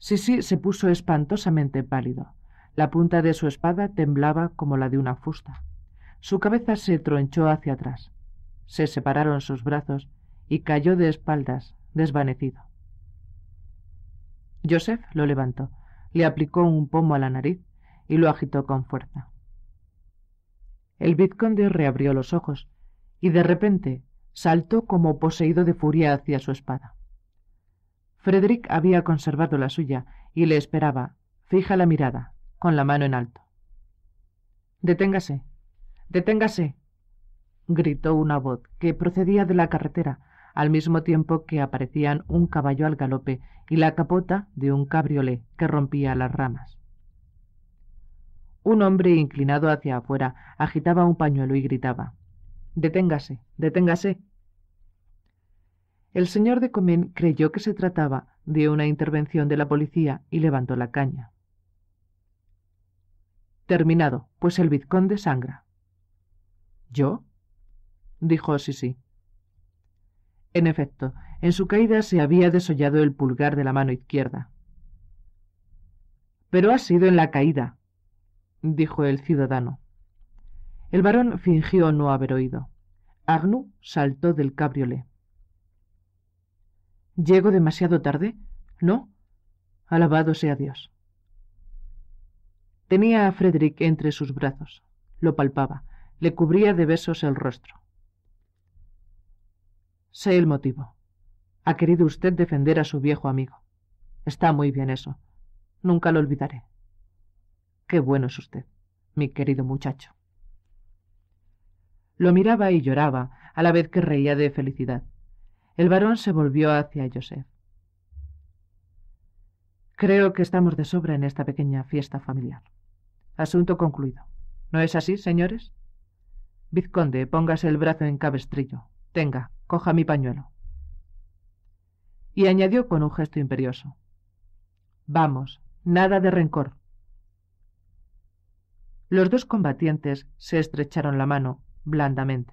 Sisi se puso espantosamente pálido. La punta de su espada temblaba como la de una fusta. Su cabeza se tronchó hacia atrás. Se separaron sus brazos y cayó de espaldas, desvanecido. Joseph lo levantó, le aplicó un pomo a la nariz y lo agitó con fuerza. El vizconde reabrió los ojos y de repente saltó como poseído de furia hacia su espada. Frederick había conservado la suya y le esperaba, fija la mirada, con la mano en alto. Deténgase, deténgase, gritó una voz que procedía de la carretera, al mismo tiempo que aparecían un caballo al galope y la capota de un cabriolé que rompía las ramas. Un hombre inclinado hacia afuera agitaba un pañuelo y gritaba Deténgase, deténgase. El señor de Comín creyó que se trataba de una intervención de la policía y levantó la caña. Terminado, pues el vizconde sangra. ¿Yo? dijo Sisi. En efecto, en su caída se había desollado el pulgar de la mano izquierda. Pero ha sido en la caída, dijo el ciudadano. El varón fingió no haber oído. Agnou saltó del cabriolé. ¿Llego demasiado tarde? No. Alabado sea Dios. Tenía a Frederick entre sus brazos. Lo palpaba. Le cubría de besos el rostro. Sé el motivo. Ha querido usted defender a su viejo amigo. Está muy bien eso. Nunca lo olvidaré. Qué bueno es usted, mi querido muchacho. Lo miraba y lloraba, a la vez que reía de felicidad. El varón se volvió hacia Joseph. Creo que estamos de sobra en esta pequeña fiesta familiar. Asunto concluido. ¿No es así, señores? Vizconde, póngase el brazo en cabestrillo. Tenga, coja mi pañuelo. Y añadió con un gesto imperioso. Vamos, nada de rencor. Los dos combatientes se estrecharon la mano blandamente.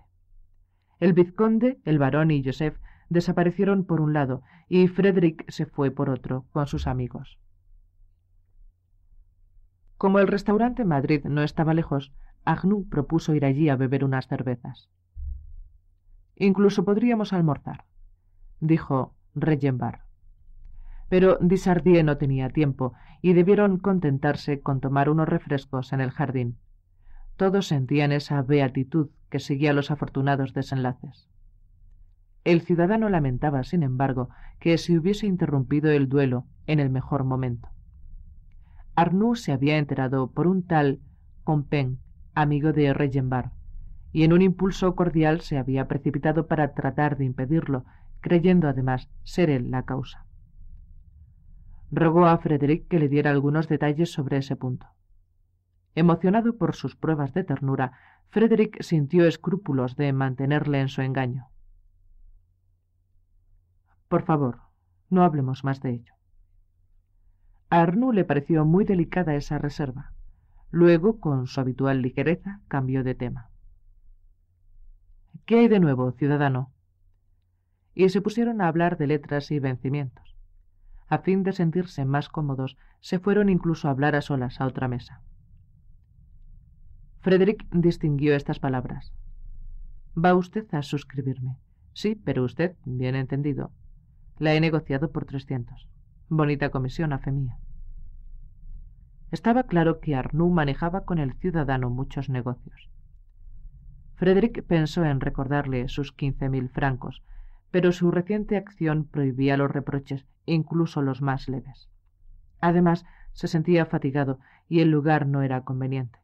El vizconde, el varón y Joseph desaparecieron por un lado y Frederick se fue por otro con sus amigos. Como el restaurante Madrid no estaba lejos, Agnou propuso ir allí a beber unas cervezas. Incluso podríamos almorzar, dijo Regenbar. Pero Disardier no tenía tiempo y debieron contentarse con tomar unos refrescos en el jardín. Todos sentían esa beatitud que seguía los afortunados desenlaces. El ciudadano lamentaba, sin embargo, que se hubiese interrumpido el duelo en el mejor momento. Arnoux se había enterado por un tal Compen, amigo de Regenbar, y en un impulso cordial se había precipitado para tratar de impedirlo, creyendo además ser él la causa. Rogó a Frederick que le diera algunos detalles sobre ese punto. Emocionado por sus pruebas de ternura, Frederick sintió escrúpulos de mantenerle en su engaño. Por favor, no hablemos más de ello. A Arnoux le pareció muy delicada esa reserva. Luego, con su habitual ligereza, cambió de tema. ¿Qué hay de nuevo, ciudadano? Y se pusieron a hablar de letras y vencimientos. A fin de sentirse más cómodos, se fueron incluso a hablar a solas a otra mesa. Frederick distinguió estas palabras. Va usted a suscribirme. Sí, pero usted, bien entendido, la he negociado por 300. Bonita comisión, a fe mía. Estaba claro que Arnoux manejaba con el ciudadano muchos negocios. Frederick pensó en recordarle sus quince mil francos, pero su reciente acción prohibía los reproches, incluso los más leves. Además, se sentía fatigado y el lugar no era conveniente.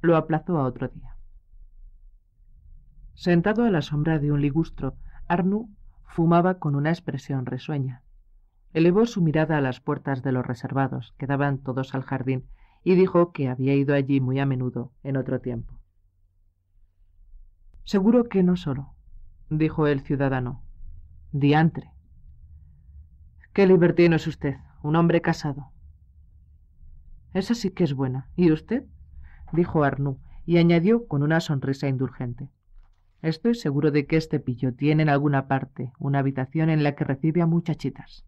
Lo aplazó a otro día. Sentado a la sombra de un ligustro, Arnoux Fumaba con una expresión risueña. Elevó su mirada a las puertas de los reservados, que daban todos al jardín, y dijo que había ido allí muy a menudo en otro tiempo. Seguro que no solo, dijo el ciudadano. Diantre. Qué libertino es usted, un hombre casado. Esa sí que es buena. ¿Y usted? dijo Arnoux, y añadió con una sonrisa indulgente. Estoy seguro de que este pillo tiene en alguna parte una habitación en la que recibe a muchachitas.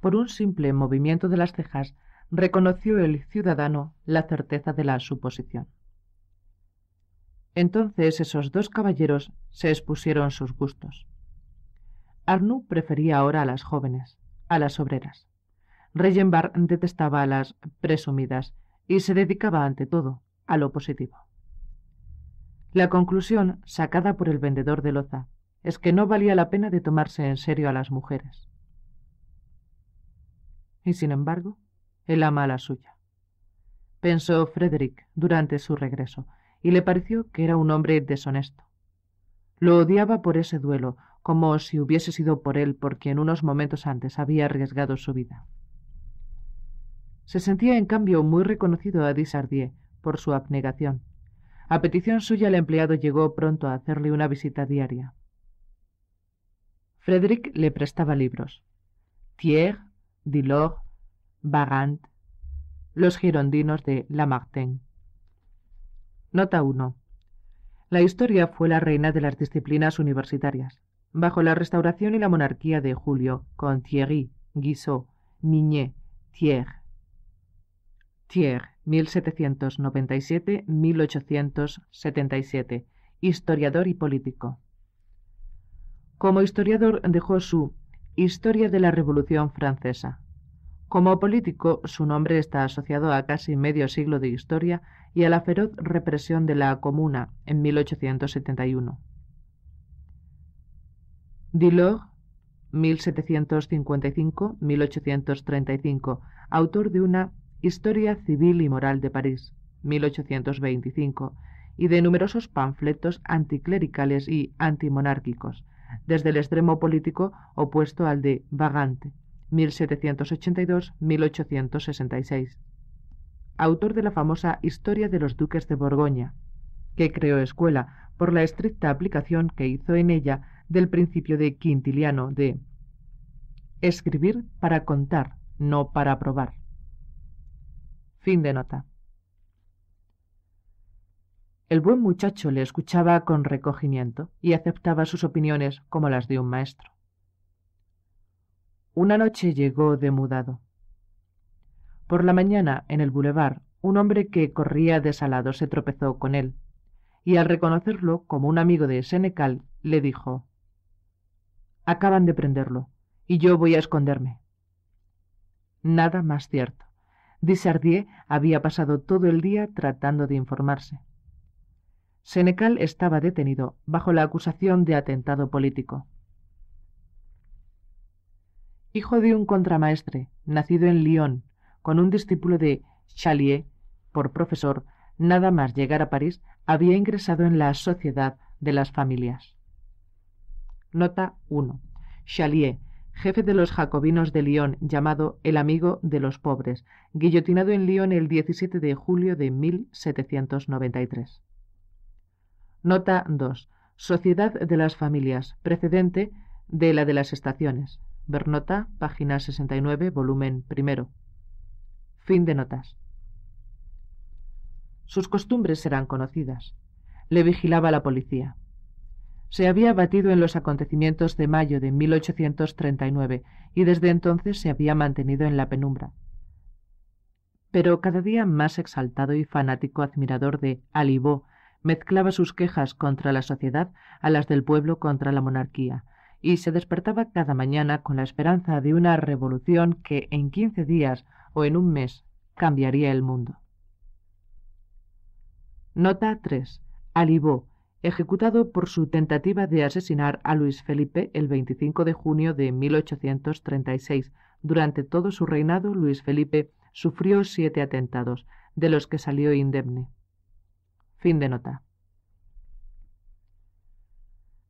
Por un simple movimiento de las cejas reconoció el ciudadano la certeza de la suposición. Entonces esos dos caballeros se expusieron sus gustos. Arnoux prefería ahora a las jóvenes, a las obreras. Reyenbar detestaba a las presumidas y se dedicaba ante todo a lo positivo. La conclusión, sacada por el vendedor de loza, es que no valía la pena de tomarse en serio a las mujeres. Y sin embargo, él ama a la suya. Pensó Frederick durante su regreso, y le pareció que era un hombre deshonesto. Lo odiaba por ese duelo, como si hubiese sido por él por quien unos momentos antes había arriesgado su vida. Se sentía en cambio muy reconocido a Disardier por su abnegación, a petición suya el empleado llegó pronto a hacerle una visita diaria. Frederick le prestaba libros. Thiers, Dilor, Barrand, Los Girondinos de Lamartine. Nota 1. La historia fue la reina de las disciplinas universitarias. Bajo la restauración y la monarquía de Julio, con Thierry, Guizot, Mignet, Thiers. Thiers, 1797-1877, historiador y político. Como historiador dejó su Historia de la Revolución Francesa. Como político, su nombre está asociado a casi medio siglo de historia y a la feroz represión de la Comuna en 1871. Dilor, 1755-1835, autor de una Historia Civil y Moral de París, 1825, y de numerosos panfletos anticlericales y antimonárquicos, desde el extremo político opuesto al de Vagante, 1782-1866. Autor de la famosa Historia de los Duques de Borgoña, que creó escuela por la estricta aplicación que hizo en ella del principio de Quintiliano de escribir para contar, no para probar. Fin de nota. El buen muchacho le escuchaba con recogimiento y aceptaba sus opiniones como las de un maestro. Una noche llegó demudado. Por la mañana, en el bulevar, un hombre que corría desalado se tropezó con él, y al reconocerlo como un amigo de Senecal, le dijo Acaban de prenderlo, y yo voy a esconderme. Nada más cierto. Dissardier había pasado todo el día tratando de informarse. Senecal estaba detenido bajo la acusación de atentado político. Hijo de un contramaestre, nacido en Lyon, con un discípulo de Chalier, por profesor, nada más llegar a París, había ingresado en la Sociedad de las Familias. Nota 1. Chalier, jefe de los jacobinos de Lyon, llamado el amigo de los pobres, guillotinado en Lyon el 17 de julio de 1793. Nota 2. Sociedad de las Familias, precedente de la de las Estaciones. Bernota, página 69, volumen primero. Fin de notas. Sus costumbres serán conocidas. Le vigilaba la policía se había batido en los acontecimientos de mayo de 1839 y desde entonces se había mantenido en la penumbra. Pero cada día más exaltado y fanático admirador de Alibó, mezclaba sus quejas contra la sociedad a las del pueblo contra la monarquía, y se despertaba cada mañana con la esperanza de una revolución que en quince días o en un mes cambiaría el mundo. Nota 3. Alibó, ejecutado por su tentativa de asesinar a Luis Felipe el 25 de junio de 1836. Durante todo su reinado, Luis Felipe sufrió siete atentados, de los que salió indemne. Fin de nota.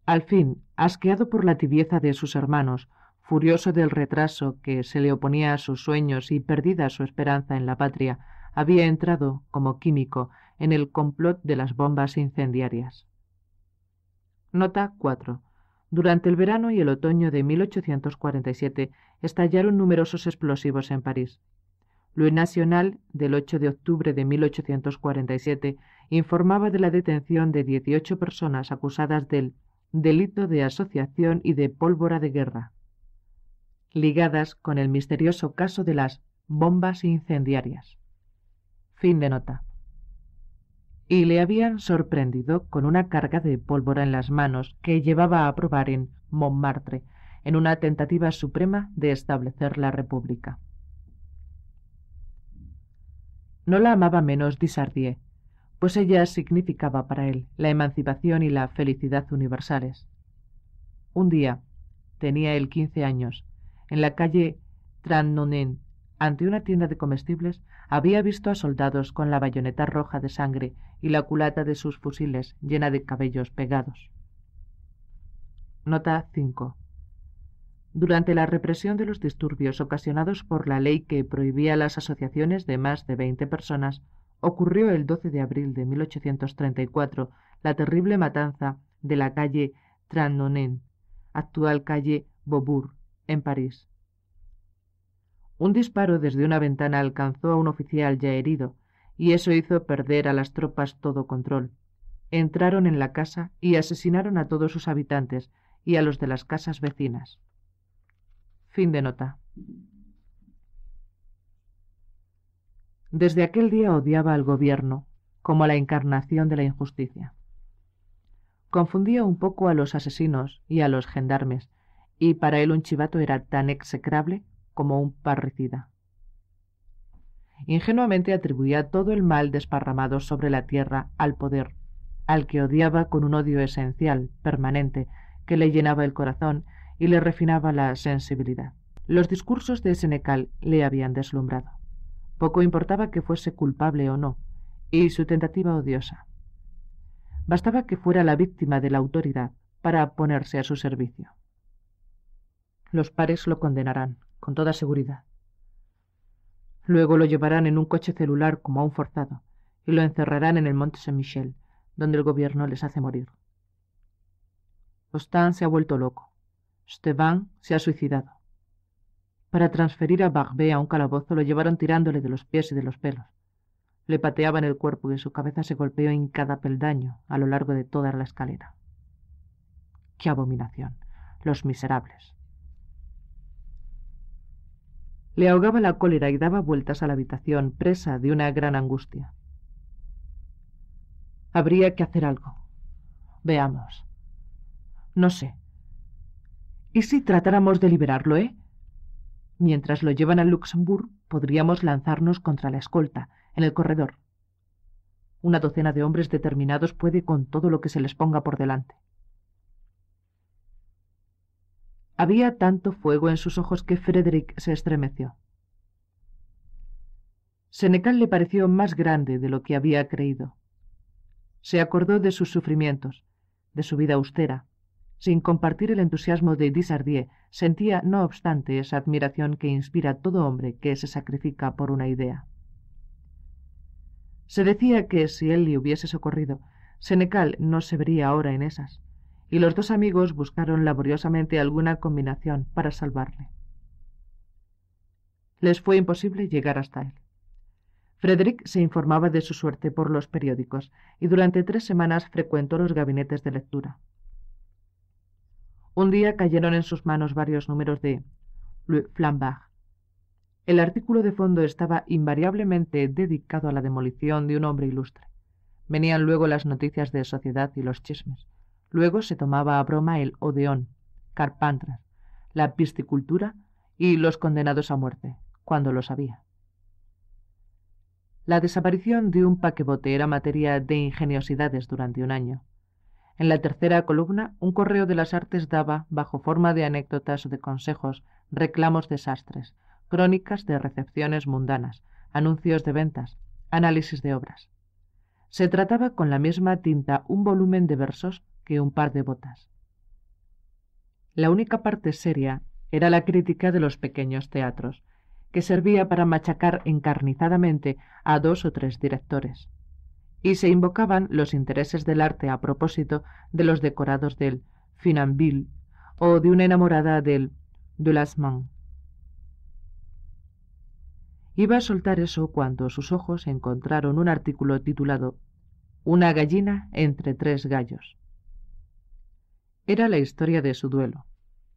Al fin, asqueado por la tibieza de sus hermanos, furioso del retraso que se le oponía a sus sueños y perdida su esperanza en la patria, había entrado, como químico, en el complot de las bombas incendiarias. Nota 4. Durante el verano y el otoño de 1847 estallaron numerosos explosivos en París. Louis Nacional, del 8 de octubre de 1847, informaba de la detención de 18 personas acusadas del delito de asociación y de pólvora de guerra, ligadas con el misterioso caso de las bombas incendiarias. Fin de nota y le habían sorprendido con una carga de pólvora en las manos que llevaba a probar en Montmartre, en una tentativa suprema de establecer la República. No la amaba menos Dissardier, pues ella significaba para él la emancipación y la felicidad universales. Un día, tenía él quince años, en la calle Trannonen, ante una tienda de comestibles, había visto a soldados con la bayoneta roja de sangre y la culata de sus fusiles llena de cabellos pegados. Nota 5. Durante la represión de los disturbios ocasionados por la ley que prohibía las asociaciones de más de 20 personas, ocurrió el 12 de abril de 1834 la terrible matanza de la calle Trandonen, actual calle Beaubourg, en París. Un disparo desde una ventana alcanzó a un oficial ya herido, y eso hizo perder a las tropas todo control. Entraron en la casa y asesinaron a todos sus habitantes y a los de las casas vecinas. Fin de nota. Desde aquel día odiaba al gobierno como la encarnación de la injusticia. Confundía un poco a los asesinos y a los gendarmes, y para él un chivato era tan execrable como un parricida ingenuamente atribuía todo el mal desparramado sobre la tierra al poder, al que odiaba con un odio esencial, permanente, que le llenaba el corazón y le refinaba la sensibilidad. Los discursos de Senecal le habían deslumbrado. Poco importaba que fuese culpable o no, y su tentativa odiosa. Bastaba que fuera la víctima de la autoridad para ponerse a su servicio. Los pares lo condenarán, con toda seguridad, Luego lo llevarán en un coche celular como a un forzado y lo encerrarán en el Monte Saint-Michel, donde el gobierno les hace morir. Ostán se ha vuelto loco. Esteban se ha suicidado. Para transferir a Barbé a un calabozo lo llevaron tirándole de los pies y de los pelos. Le pateaban el cuerpo y su cabeza se golpeó en cada peldaño a lo largo de toda la escalera. ¡Qué abominación! Los miserables. Le ahogaba la cólera y daba vueltas a la habitación, presa de una gran angustia. Habría que hacer algo. Veamos. No sé. ¿Y si tratáramos de liberarlo, eh? Mientras lo llevan a Luxemburgo, podríamos lanzarnos contra la escolta, en el corredor. Una docena de hombres determinados puede con todo lo que se les ponga por delante. Había tanto fuego en sus ojos que Frederick se estremeció. Senecal le pareció más grande de lo que había creído. Se acordó de sus sufrimientos, de su vida austera. Sin compartir el entusiasmo de Disardier, sentía, no obstante, esa admiración que inspira todo hombre que se sacrifica por una idea. Se decía que si él le hubiese socorrido, Senecal no se vería ahora en esas y los dos amigos buscaron laboriosamente alguna combinación para salvarle. Les fue imposible llegar hasta él. Frederick se informaba de su suerte por los periódicos y durante tres semanas frecuentó los gabinetes de lectura. Un día cayeron en sus manos varios números de Le El artículo de fondo estaba invariablemente dedicado a la demolición de un hombre ilustre. Venían luego las noticias de sociedad y los chismes. Luego se tomaba a broma el Odeón, Carpantras, la Pisticultura y los condenados a muerte, cuando lo sabía. La desaparición de un paquebote era materia de ingeniosidades durante un año. En la tercera columna, un correo de las artes daba, bajo forma de anécdotas o de consejos, reclamos desastres, crónicas de recepciones mundanas, anuncios de ventas, análisis de obras. Se trataba con la misma tinta un volumen de versos que un par de botas. La única parte seria era la crítica de los pequeños teatros, que servía para machacar encarnizadamente a dos o tres directores, y se invocaban los intereses del arte a propósito de los decorados del Finanville o de una enamorada del Dulasman. Iba a soltar eso cuando sus ojos encontraron un artículo titulado Una gallina entre tres gallos. Era la historia de su duelo,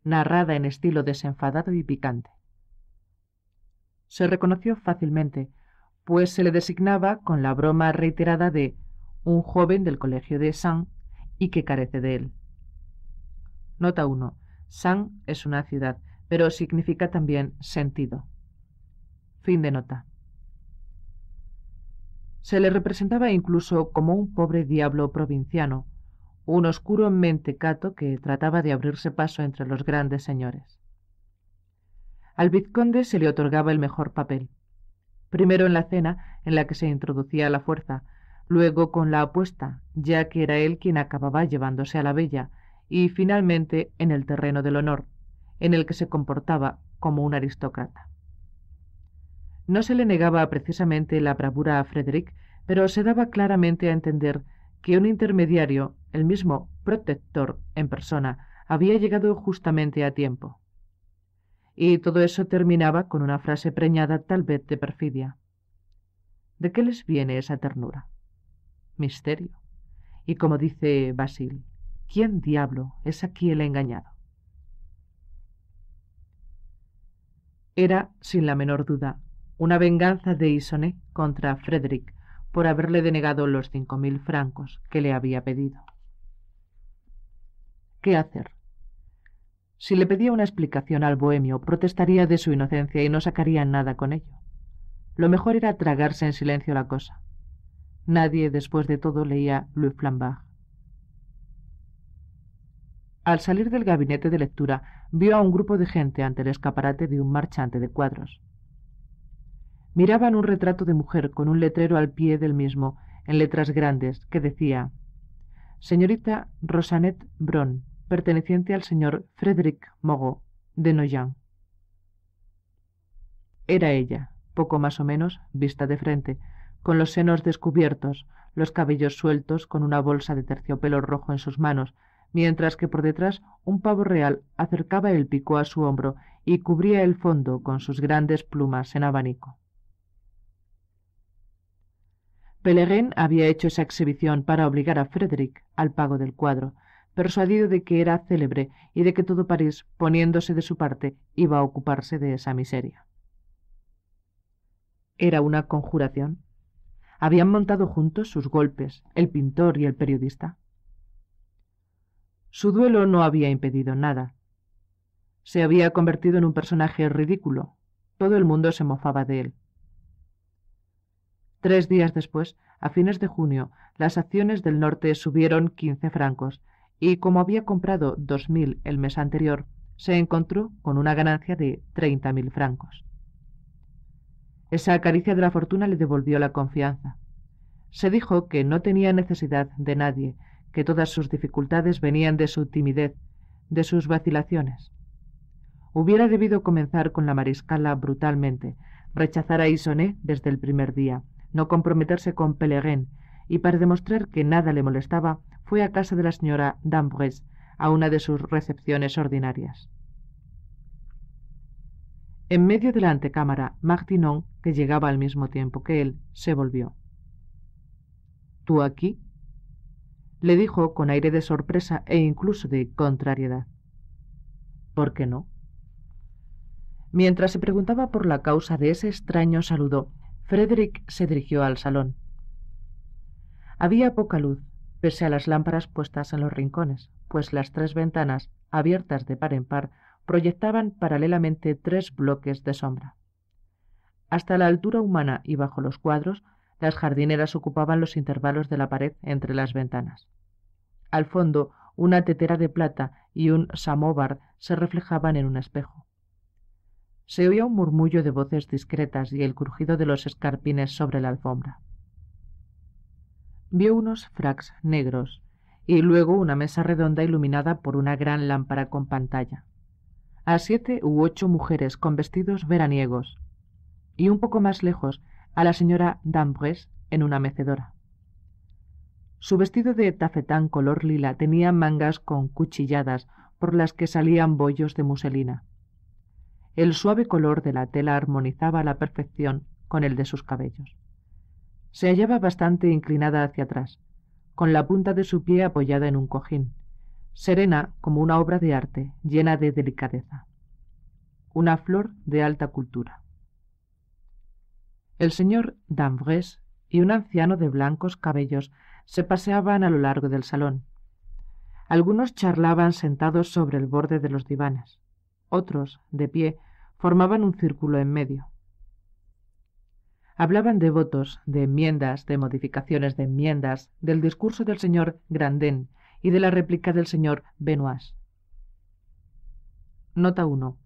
narrada en estilo desenfadado y picante. Se reconoció fácilmente, pues se le designaba con la broma reiterada de un joven del colegio de San y que carece de él. Nota 1. San es una ciudad, pero significa también sentido. Fin de nota. Se le representaba incluso como un pobre diablo provinciano, un oscuro mentecato que trataba de abrirse paso entre los grandes señores. Al vizconde se le otorgaba el mejor papel. Primero en la cena, en la que se introducía la fuerza, luego con la apuesta, ya que era él quien acababa llevándose a la bella, y finalmente en el terreno del honor, en el que se comportaba como un aristócrata. No se le negaba precisamente la bravura a Frederick, pero se daba claramente a entender que un intermediario, el mismo protector en persona, había llegado justamente a tiempo. Y todo eso terminaba con una frase preñada tal vez de perfidia. ¿De qué les viene esa ternura? Misterio. Y como dice Basil, ¿quién diablo es aquí el engañado? Era, sin la menor duda, una venganza de Isoné contra Frederick, por haberle denegado los cinco mil francos que le había pedido. ¿Qué hacer? Si le pedía una explicación al bohemio, protestaría de su inocencia y no sacaría nada con ello. Lo mejor era tragarse en silencio la cosa. Nadie, después de todo, leía Louis Flambard. Al salir del gabinete de lectura, vio a un grupo de gente ante el escaparate de un marchante de cuadros miraban un retrato de mujer con un letrero al pie del mismo, en letras grandes, que decía Señorita Rosanet Bron, perteneciente al señor Frederick Mogo, de Noyan. Era ella, poco más o menos, vista de frente, con los senos descubiertos, los cabellos sueltos, con una bolsa de terciopelo rojo en sus manos, mientras que por detrás un pavo real acercaba el pico a su hombro y cubría el fondo con sus grandes plumas en abanico. Pellerin había hecho esa exhibición para obligar a Frederick al pago del cuadro, persuadido de que era célebre y de que todo París, poniéndose de su parte, iba a ocuparse de esa miseria. Era una conjuración. Habían montado juntos sus golpes, el pintor y el periodista. Su duelo no había impedido nada. Se había convertido en un personaje ridículo. Todo el mundo se mofaba de él. Tres días después, a fines de junio, las acciones del norte subieron 15 francos y como había comprado 2.000 el mes anterior, se encontró con una ganancia de 30.000 francos. Esa caricia de la fortuna le devolvió la confianza. Se dijo que no tenía necesidad de nadie, que todas sus dificultades venían de su timidez, de sus vacilaciones. Hubiera debido comenzar con la mariscala brutalmente, rechazar a Isoné desde el primer día, no comprometerse con Pellegrin, y para demostrar que nada le molestaba, fue a casa de la señora D'Ambrez, a una de sus recepciones ordinarias. En medio de la antecámara, Martinon, que llegaba al mismo tiempo que él, se volvió. ¿Tú aquí? le dijo con aire de sorpresa e incluso de contrariedad. ¿Por qué no? Mientras se preguntaba por la causa de ese extraño saludo, Frederick se dirigió al salón. Había poca luz, pese a las lámparas puestas en los rincones, pues las tres ventanas, abiertas de par en par, proyectaban paralelamente tres bloques de sombra. Hasta la altura humana y bajo los cuadros, las jardineras ocupaban los intervalos de la pared entre las ventanas. Al fondo, una tetera de plata y un samovar se reflejaban en un espejo. Se oía un murmullo de voces discretas y el crujido de los escarpines sobre la alfombra. Vio unos fracs negros y luego una mesa redonda iluminada por una gran lámpara con pantalla. A siete u ocho mujeres con vestidos veraniegos y un poco más lejos a la señora Dambres en una mecedora. Su vestido de tafetán color lila tenía mangas con cuchilladas por las que salían bollos de muselina. El suave color de la tela armonizaba a la perfección con el de sus cabellos. Se hallaba bastante inclinada hacia atrás, con la punta de su pie apoyada en un cojín, serena como una obra de arte, llena de delicadeza. Una flor de alta cultura. El señor Danvres y un anciano de blancos cabellos se paseaban a lo largo del salón. Algunos charlaban sentados sobre el borde de los divanes otros, de pie, formaban un círculo en medio. Hablaban de votos, de enmiendas, de modificaciones de enmiendas, del discurso del señor Grandén y de la réplica del señor benoît Nota 1.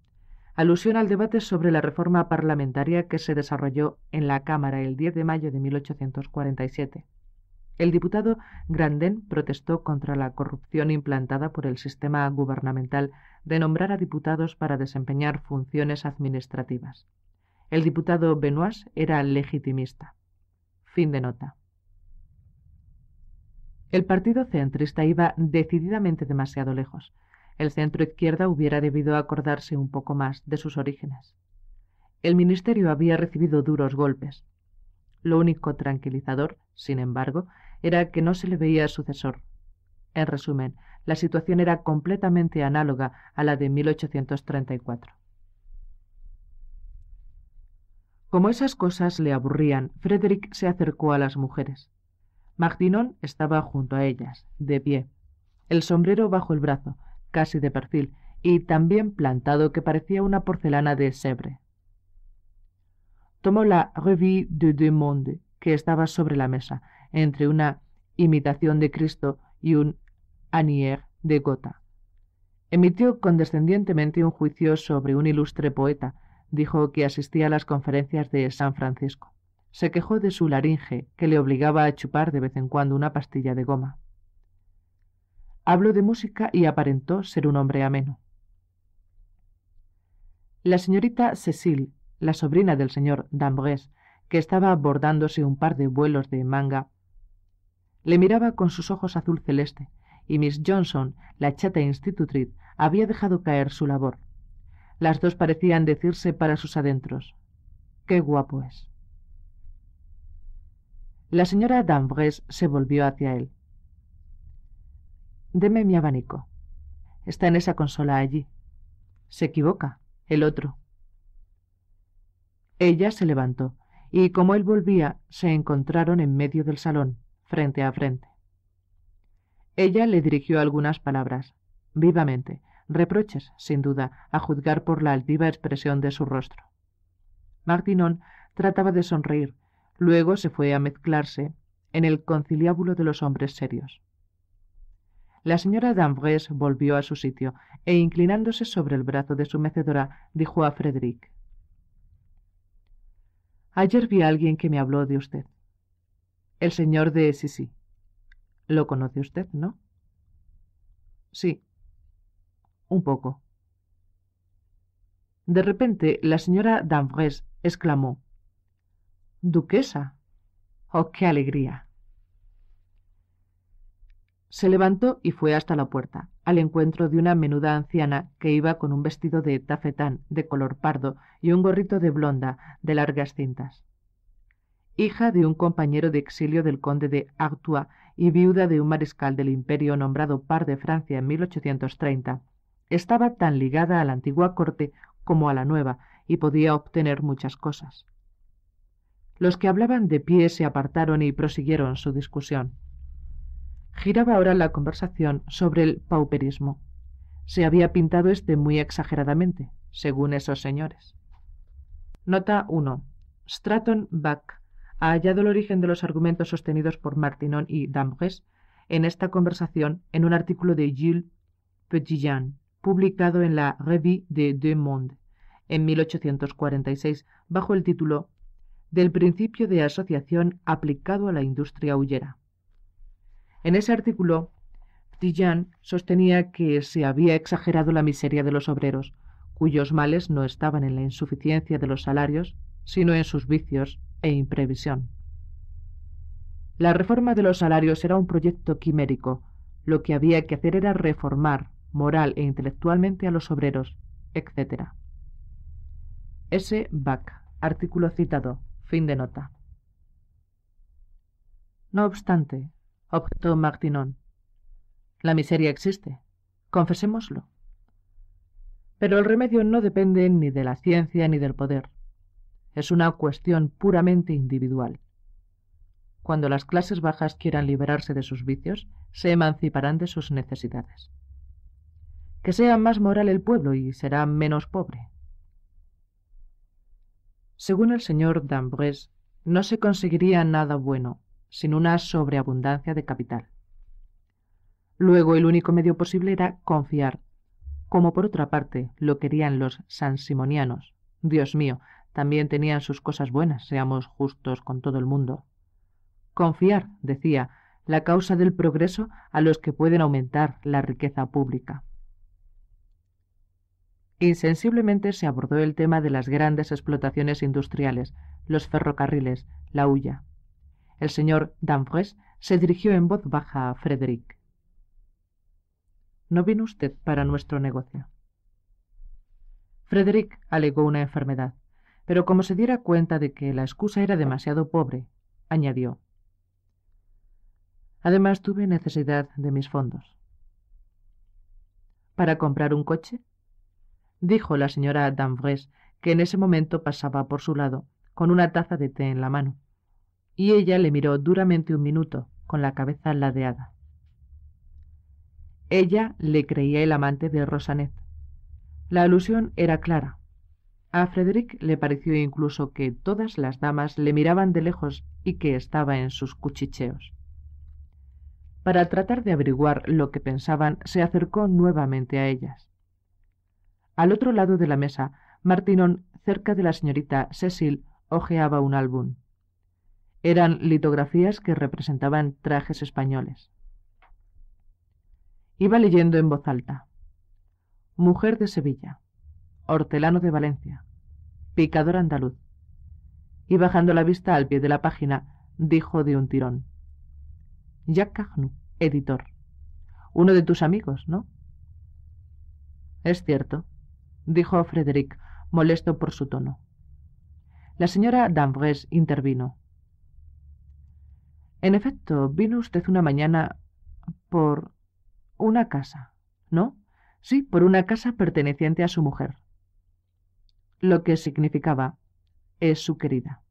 Alusión al debate sobre la reforma parlamentaria que se desarrolló en la Cámara el 10 de mayo de 1847. El diputado Grandin protestó contra la corrupción implantada por el sistema gubernamental de nombrar a diputados para desempeñar funciones administrativas. El diputado Benoist era legitimista. Fin de nota. El partido centrista iba decididamente demasiado lejos. El centro izquierda hubiera debido acordarse un poco más de sus orígenes. El ministerio había recibido duros golpes. Lo único tranquilizador, sin embargo, era que no se le veía sucesor. En resumen, la situación era completamente análoga a la de 1834. Como esas cosas le aburrían, Frederick se acercó a las mujeres. Magdinon estaba junto a ellas, de pie, el sombrero bajo el brazo, casi de perfil, y también plantado que parecía una porcelana de sebre. Tomó la Revue de Deux Mondes, que estaba sobre la mesa, entre una imitación de Cristo y un Anier de Gotha. Emitió condescendientemente un juicio sobre un ilustre poeta, dijo que asistía a las conferencias de San Francisco. Se quejó de su laringe, que le obligaba a chupar de vez en cuando una pastilla de goma. Habló de música y aparentó ser un hombre ameno. La señorita Cecil, la sobrina del señor Dambres, que estaba abordándose un par de vuelos de manga le miraba con sus ojos azul celeste, y Miss Johnson, la chata institutriz, había dejado caer su labor. Las dos parecían decirse para sus adentros. Qué guapo es. La señora D'Ambres se volvió hacia él. Deme mi abanico. Está en esa consola allí. Se equivoca, el otro. Ella se levantó, y como él volvía, se encontraron en medio del salón frente a frente. Ella le dirigió algunas palabras, vivamente, reproches, sin duda, a juzgar por la altiva expresión de su rostro. Martinon trataba de sonreír, luego se fue a mezclarse en el conciliábulo de los hombres serios. La señora d'Ambrés volvió a su sitio e, inclinándose sobre el brazo de su mecedora, dijo a Frederick: Ayer vi a alguien que me habló de usted. El señor de Sissi. ¿Lo conoce usted, no? Sí. Un poco. De repente, la señora Danvres exclamó: Duquesa. ¡Oh, qué alegría! Se levantó y fue hasta la puerta, al encuentro de una menuda anciana que iba con un vestido de tafetán de color pardo y un gorrito de blonda de largas cintas hija de un compañero de exilio del conde de Artois y viuda de un mariscal del imperio nombrado par de Francia en 1830. Estaba tan ligada a la antigua corte como a la nueva y podía obtener muchas cosas. Los que hablaban de pie se apartaron y prosiguieron su discusión. Giraba ahora la conversación sobre el pauperismo. Se había pintado este muy exageradamente, según esos señores. Nota 1. Stratton Back, ha hallado el origen de los argumentos sostenidos por Martinon y Damges en esta conversación en un artículo de Gilles Petitjean, publicado en la Revue de Deux Mondes en 1846 bajo el título Del principio de asociación aplicado a la industria hullera. En ese artículo, Petitjean sostenía que se había exagerado la miseria de los obreros, cuyos males no estaban en la insuficiencia de los salarios, sino en sus vicios, e imprevisión. La reforma de los salarios era un proyecto quimérico. Lo que había que hacer era reformar moral e intelectualmente a los obreros, etc. S. Bach, artículo citado, fin de nota. No obstante, objetó Martinón, la miseria existe, confesémoslo. Pero el remedio no depende ni de la ciencia ni del poder. Es una cuestión puramente individual. Cuando las clases bajas quieran liberarse de sus vicios, se emanciparán de sus necesidades. Que sea más moral el pueblo y será menos pobre. Según el señor d'Ambrés, no se conseguiría nada bueno sin una sobreabundancia de capital. Luego el único medio posible era confiar, como por otra parte lo querían los sansimonianos. Dios mío, también tenían sus cosas buenas, seamos justos con todo el mundo. Confiar, decía, la causa del progreso a los que pueden aumentar la riqueza pública. Insensiblemente se abordó el tema de las grandes explotaciones industriales, los ferrocarriles, la huya. El señor Danfres se dirigió en voz baja a Frederick. No vino usted para nuestro negocio. Frederick alegó una enfermedad pero como se diera cuenta de que la excusa era demasiado pobre, añadió Además tuve necesidad de mis fondos. ¿Para comprar un coche? dijo la señora Danvres, que en ese momento pasaba por su lado, con una taza de té en la mano. Y ella le miró duramente un minuto, con la cabeza ladeada. Ella le creía el amante de Rosanet. La alusión era clara, a Frederick le pareció incluso que todas las damas le miraban de lejos y que estaba en sus cuchicheos. Para tratar de averiguar lo que pensaban, se acercó nuevamente a ellas. Al otro lado de la mesa, Martinón, cerca de la señorita Cecil, hojeaba un álbum. Eran litografías que representaban trajes españoles. Iba leyendo en voz alta. Mujer de Sevilla hortelano de Valencia, picador andaluz. Y bajando la vista al pie de la página, dijo de un tirón. —Jacques Cagnu, editor. Uno de tus amigos, ¿no? Es cierto, dijo Frederick, molesto por su tono. La señora Danvres intervino. En efecto, vino usted una mañana por una casa, ¿no? Sí, por una casa perteneciente a su mujer lo que significaba es su querida.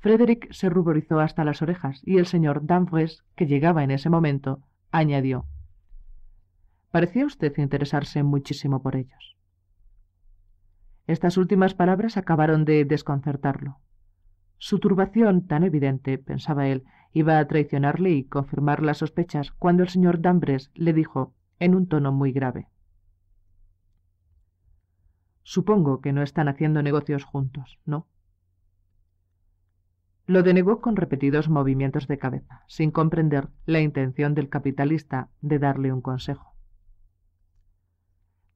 Frederick se ruborizó hasta las orejas y el señor Dambres, que llegaba en ese momento, añadió Parecía usted interesarse muchísimo por ellos. Estas últimas palabras acabaron de desconcertarlo. Su turbación tan evidente, pensaba él, iba a traicionarle y confirmar las sospechas cuando el señor Dambres le dijo, en un tono muy grave Supongo que no están haciendo negocios juntos, ¿no? Lo denegó con repetidos movimientos de cabeza, sin comprender la intención del capitalista de darle un consejo.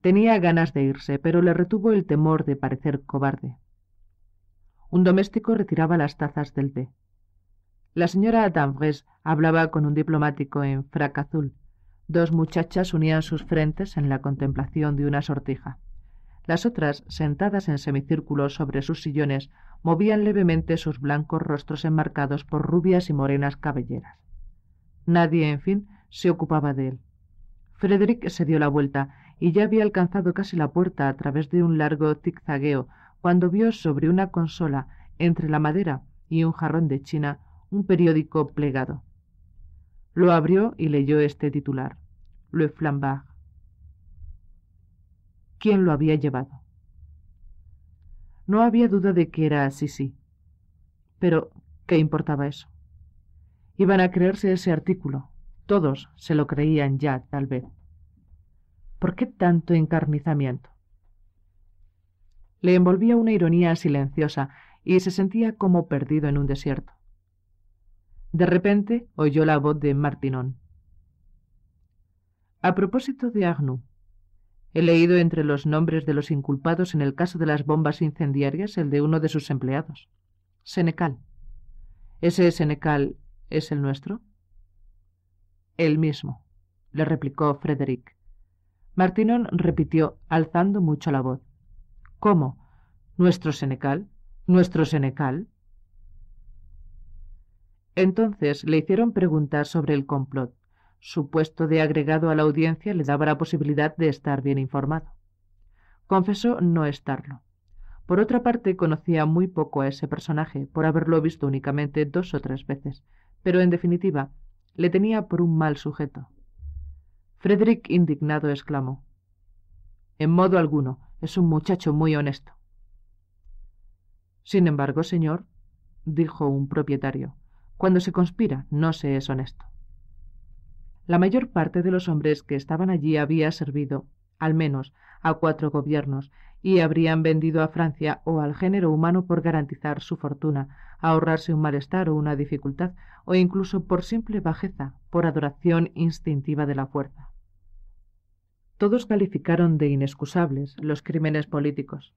Tenía ganas de irse, pero le retuvo el temor de parecer cobarde. Un doméstico retiraba las tazas del té. La señora Danvres hablaba con un diplomático en frac azul. Dos muchachas unían sus frentes en la contemplación de una sortija. Las otras, sentadas en semicírculo sobre sus sillones, movían levemente sus blancos rostros enmarcados por rubias y morenas cabelleras. Nadie, en fin, se ocupaba de él. Frederick se dio la vuelta y ya había alcanzado casi la puerta a través de un largo zigzagueo cuando vio sobre una consola, entre la madera y un jarrón de China, un periódico plegado. Lo abrió y leyó este titular: Le quién lo había llevado. No había duda de que era sí, Pero, ¿qué importaba eso? Iban a creerse ese artículo. Todos se lo creían ya, tal vez. ¿Por qué tanto encarnizamiento? Le envolvía una ironía silenciosa y se sentía como perdido en un desierto. De repente oyó la voz de Martinón. A propósito de arnoux He leído entre los nombres de los inculpados en el caso de las bombas incendiarias el de uno de sus empleados. Senecal. ¿Ese Senecal es el nuestro? El mismo, le replicó Frederick. Martinon repitió, alzando mucho la voz. ¿Cómo? ¿Nuestro Senecal? ¿Nuestro Senecal? Entonces le hicieron preguntar sobre el complot. Su puesto de agregado a la audiencia le daba la posibilidad de estar bien informado. Confesó no estarlo. Por otra parte, conocía muy poco a ese personaje, por haberlo visto únicamente dos o tres veces, pero en definitiva, le tenía por un mal sujeto. Frederick, indignado, exclamó En modo alguno, es un muchacho muy honesto. Sin embargo, señor, dijo un propietario, cuando se conspira no se es honesto. La mayor parte de los hombres que estaban allí había servido, al menos, a cuatro gobiernos, y habrían vendido a Francia o al género humano por garantizar su fortuna, ahorrarse un malestar o una dificultad, o incluso por simple bajeza, por adoración instintiva de la fuerza. Todos calificaron de inexcusables los crímenes políticos.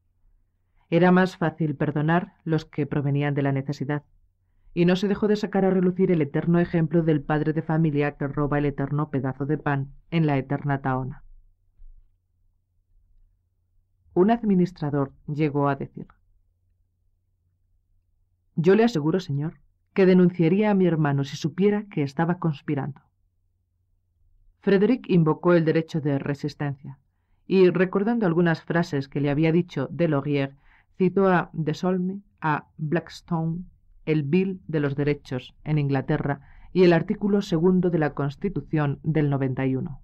Era más fácil perdonar los que provenían de la necesidad, y no se dejó de sacar a relucir el eterno ejemplo del padre de familia que roba el eterno pedazo de pan en la eterna taona. Un administrador llegó a decir, Yo le aseguro, señor, que denunciaría a mi hermano si supiera que estaba conspirando. Frederick invocó el derecho de resistencia, y recordando algunas frases que le había dicho de citó a Desolme, a Blackstone, el Bill de los Derechos en Inglaterra y el artículo segundo de la Constitución del 91.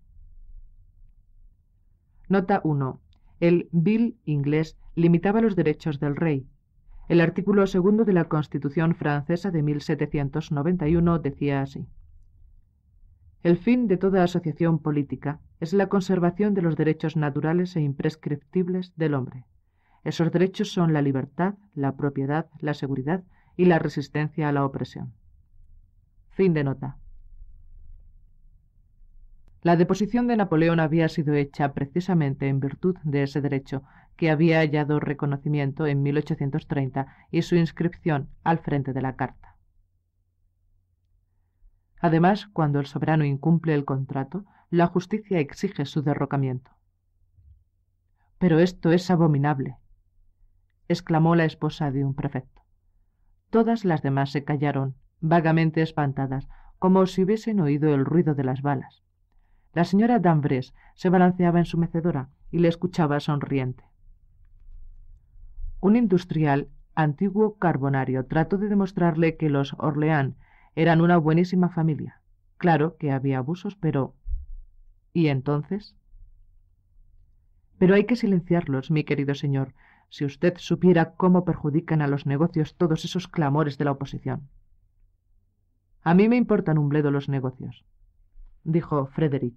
Nota 1. El Bill inglés limitaba los derechos del rey. El artículo segundo de la Constitución francesa de 1791 decía así. El fin de toda asociación política es la conservación de los derechos naturales e imprescriptibles del hombre. Esos derechos son la libertad, la propiedad, la seguridad, y la resistencia a la opresión. Fin de nota. La deposición de Napoleón había sido hecha precisamente en virtud de ese derecho, que había hallado reconocimiento en 1830 y su inscripción al frente de la carta. Además, cuando el soberano incumple el contrato, la justicia exige su derrocamiento. Pero esto es abominable, exclamó la esposa de un prefecto. Todas las demás se callaron, vagamente espantadas, como si hubiesen oído el ruido de las balas. La señora dambres se balanceaba en su mecedora y le escuchaba sonriente. Un industrial, antiguo carbonario, trató de demostrarle que los Orleán eran una buenísima familia. Claro que había abusos, pero... ¿Y entonces? Pero hay que silenciarlos, mi querido señor. Si usted supiera cómo perjudican a los negocios todos esos clamores de la oposición. A mí me importan un bledo los negocios, dijo Frederick.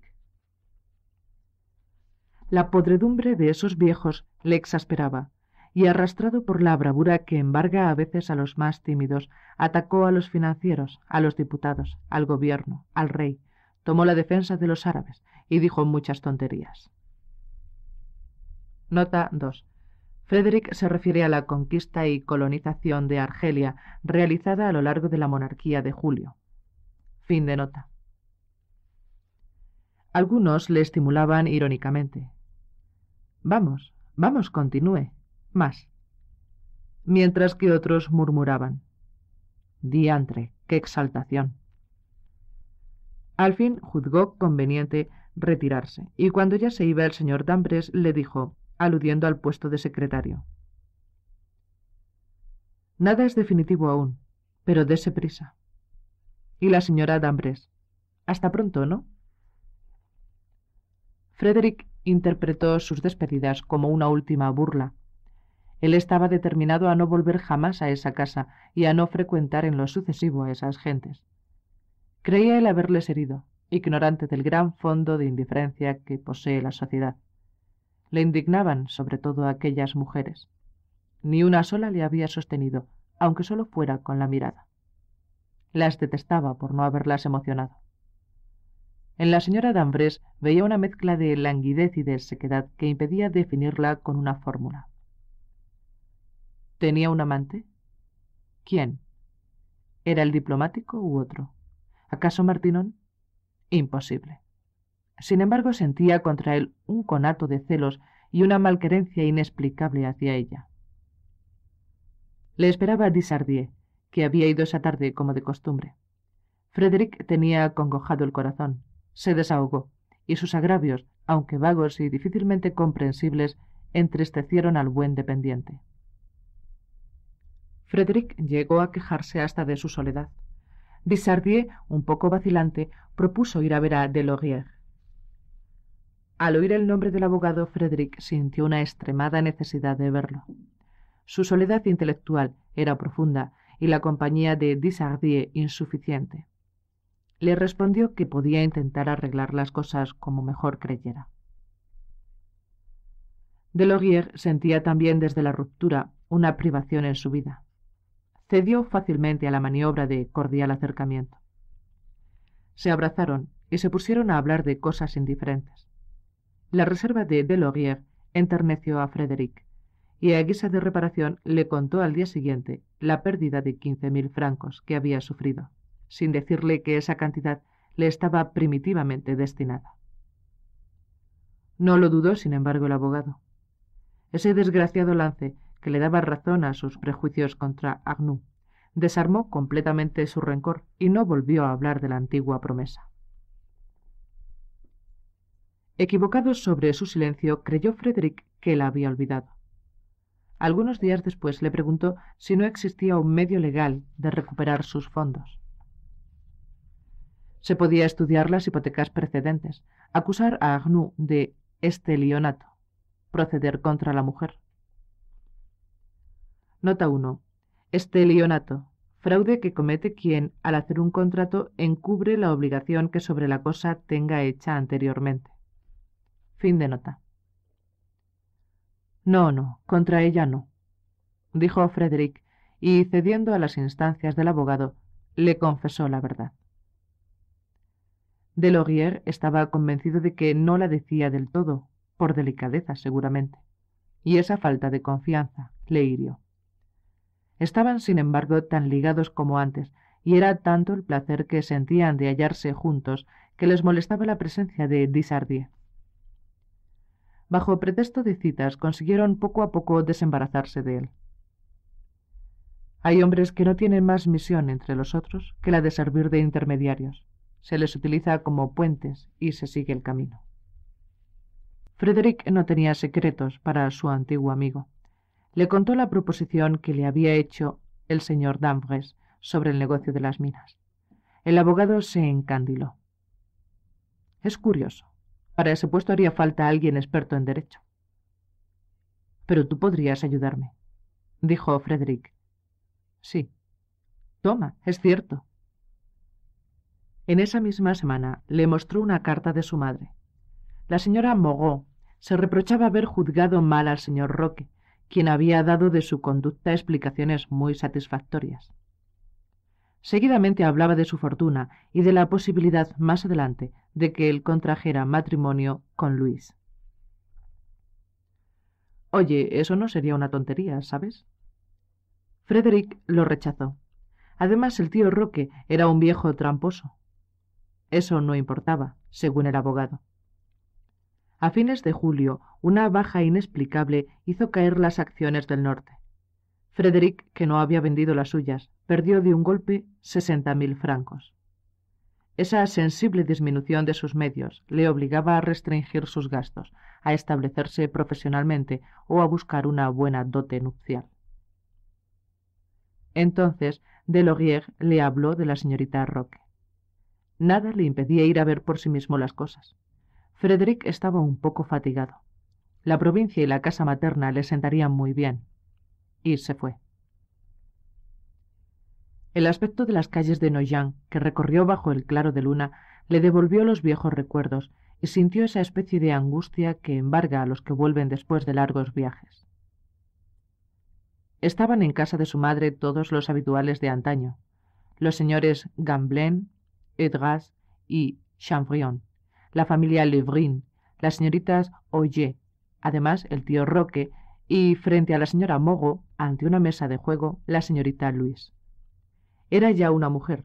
La podredumbre de esos viejos le exasperaba, y arrastrado por la bravura que embarga a veces a los más tímidos, atacó a los financieros, a los diputados, al gobierno, al rey, tomó la defensa de los árabes y dijo muchas tonterías. Nota 2. Frederick se refiere a la conquista y colonización de Argelia realizada a lo largo de la monarquía de Julio. Fin de nota. Algunos le estimulaban irónicamente. Vamos, vamos, continúe. Más. Mientras que otros murmuraban. Diantre, qué exaltación. Al fin juzgó conveniente retirarse, y cuando ya se iba el señor Dambres le dijo aludiendo al puesto de secretario. Nada es definitivo aún, pero dése prisa. Y la señora Dambrés. Hasta pronto, ¿no? Frederick interpretó sus despedidas como una última burla. Él estaba determinado a no volver jamás a esa casa y a no frecuentar en lo sucesivo a esas gentes. Creía él haberles herido, ignorante del gran fondo de indiferencia que posee la sociedad. Le indignaban sobre todo aquellas mujeres. Ni una sola le había sostenido, aunque solo fuera con la mirada. Las detestaba por no haberlas emocionado. En la señora d'Ambrés veía una mezcla de languidez y de sequedad que impedía definirla con una fórmula. ¿Tenía un amante? ¿Quién? ¿Era el diplomático u otro? ¿Acaso Martinón? Imposible. Sin embargo, sentía contra él un conato de celos y una malquerencia inexplicable hacia ella. Le esperaba Disardier, que había ido esa tarde como de costumbre. Frederick tenía acongojado el corazón, se desahogó, y sus agravios, aunque vagos y difícilmente comprensibles, entristecieron al buen dependiente. Frederick llegó a quejarse hasta de su soledad. Dissardier, un poco vacilante, propuso ir a ver a Delorier. Al oír el nombre del abogado, Frederick sintió una extremada necesidad de verlo. Su soledad intelectual era profunda y la compañía de Dissardier insuficiente. Le respondió que podía intentar arreglar las cosas como mejor creyera. Delorier sentía también desde la ruptura una privación en su vida. Cedió fácilmente a la maniobra de cordial acercamiento. Se abrazaron y se pusieron a hablar de cosas indiferentes. La reserva de Delorier enterneció a Frederick, y a guisa de reparación le contó al día siguiente la pérdida de quince mil francos que había sufrido, sin decirle que esa cantidad le estaba primitivamente destinada. No lo dudó, sin embargo, el abogado. Ese desgraciado lance, que le daba razón a sus prejuicios contra Arnoux, desarmó completamente su rencor y no volvió a hablar de la antigua promesa. Equivocado sobre su silencio, creyó Frederick que la había olvidado. Algunos días después le preguntó si no existía un medio legal de recuperar sus fondos. Se podía estudiar las hipotecas precedentes, acusar a Agnu de estelionato, proceder contra la mujer. Nota 1. Estelionato. Fraude que comete quien, al hacer un contrato, encubre la obligación que sobre la cosa tenga hecha anteriormente. Fin de nota. No, no, contra ella no, dijo Frederick, y cediendo a las instancias del abogado, le confesó la verdad. Delorier estaba convencido de que no la decía del todo, por delicadeza seguramente, y esa falta de confianza le hirió. Estaban, sin embargo, tan ligados como antes, y era tanto el placer que sentían de hallarse juntos que les molestaba la presencia de Disardier bajo pretexto de citas, consiguieron poco a poco desembarazarse de él. Hay hombres que no tienen más misión entre los otros que la de servir de intermediarios. Se les utiliza como puentes y se sigue el camino. Frederick no tenía secretos para su antiguo amigo. Le contó la proposición que le había hecho el señor Danvers sobre el negocio de las minas. El abogado se encandiló. Es curioso, para ese puesto haría falta alguien experto en derecho. Pero tú podrías ayudarme, dijo Frederick. Sí. Toma, es cierto. En esa misma semana le mostró una carta de su madre. La señora Mogó se reprochaba haber juzgado mal al señor Roque, quien había dado de su conducta explicaciones muy satisfactorias. Seguidamente hablaba de su fortuna y de la posibilidad más adelante de que él contrajera matrimonio con Luis. Oye, eso no sería una tontería, ¿sabes? Frederick lo rechazó. Además, el tío Roque era un viejo tramposo. Eso no importaba, según el abogado. A fines de julio, una baja inexplicable hizo caer las acciones del norte. Frederick, que no había vendido las suyas, perdió de un golpe sesenta mil francos. Esa sensible disminución de sus medios le obligaba a restringir sus gastos, a establecerse profesionalmente o a buscar una buena dote nupcial. Entonces, Delorier le habló de la señorita Roque. Nada le impedía ir a ver por sí mismo las cosas. Frederick estaba un poco fatigado. La provincia y la casa materna le sentarían muy bien, y se fue. El aspecto de las calles de Noyan, que recorrió bajo el claro de luna, le devolvió los viejos recuerdos y sintió esa especie de angustia que embarga a los que vuelven después de largos viajes. Estaban en casa de su madre todos los habituales de antaño, los señores Gamblin, Edras y Chambrion la familia Levrin, las señoritas Oye, además el tío Roque, y frente a la señora Mogo, ante una mesa de juego, la señorita Luis. Era ya una mujer.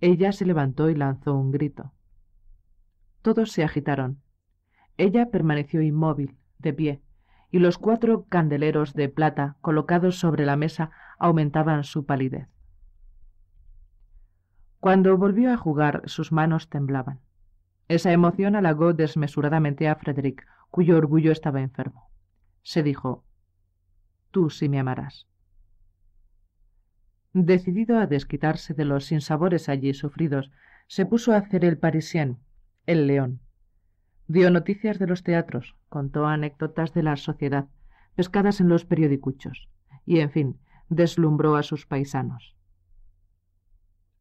Ella se levantó y lanzó un grito. Todos se agitaron. Ella permaneció inmóvil, de pie, y los cuatro candeleros de plata colocados sobre la mesa aumentaban su palidez. Cuando volvió a jugar, sus manos temblaban. Esa emoción halagó desmesuradamente a Frederick, cuyo orgullo estaba enfermo se dijo, Tú sí me amarás. Decidido a desquitarse de los sinsabores allí sufridos, se puso a hacer el parisien, el león. Dio noticias de los teatros, contó anécdotas de la sociedad, pescadas en los periodicuchos, y en fin, deslumbró a sus paisanos.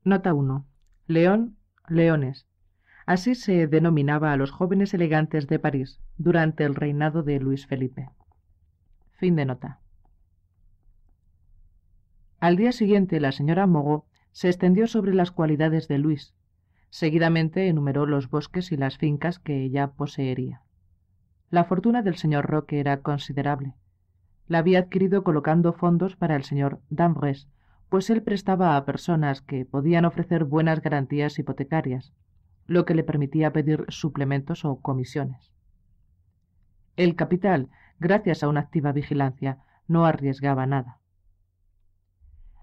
Nota 1. León, leones. Así se denominaba a los jóvenes elegantes de París durante el reinado de Luis Felipe. Fin de nota. Al día siguiente, la señora Mogo se extendió sobre las cualidades de Luis. Seguidamente enumeró los bosques y las fincas que ella poseería. La fortuna del señor Roque era considerable. La había adquirido colocando fondos para el señor Dambres, pues él prestaba a personas que podían ofrecer buenas garantías hipotecarias, lo que le permitía pedir suplementos o comisiones. El capital gracias a una activa vigilancia, no arriesgaba nada.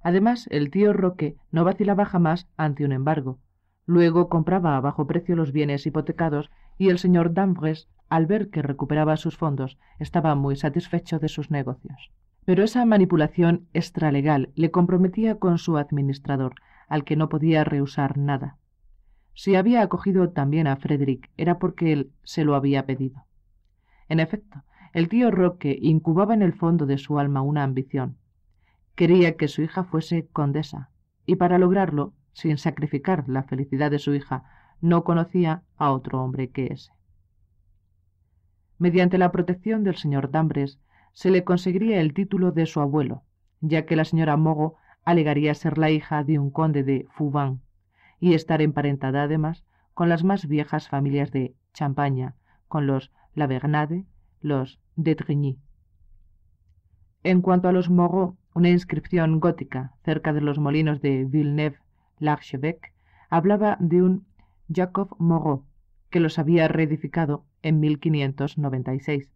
Además, el tío Roque no vacilaba jamás ante un embargo. Luego compraba a bajo precio los bienes hipotecados y el señor Danvres, al ver que recuperaba sus fondos, estaba muy satisfecho de sus negocios. Pero esa manipulación extralegal le comprometía con su administrador, al que no podía rehusar nada. Si había acogido también a Frederick era porque él se lo había pedido. En efecto, el tío Roque incubaba en el fondo de su alma una ambición. Quería que su hija fuese condesa, y para lograrlo, sin sacrificar la felicidad de su hija, no conocía a otro hombre que ese. Mediante la protección del señor Dambres, se le conseguiría el título de su abuelo, ya que la señora Mogo alegaría ser la hija de un conde de Fubán y estar emparentada además con las más viejas familias de Champaña, con los Lavernade, los de Trigny. En cuanto a los Moreau, una inscripción gótica cerca de los molinos de Villeneuve-l'Archevêque hablaba de un Jacob Moreau que los había reedificado en 1596,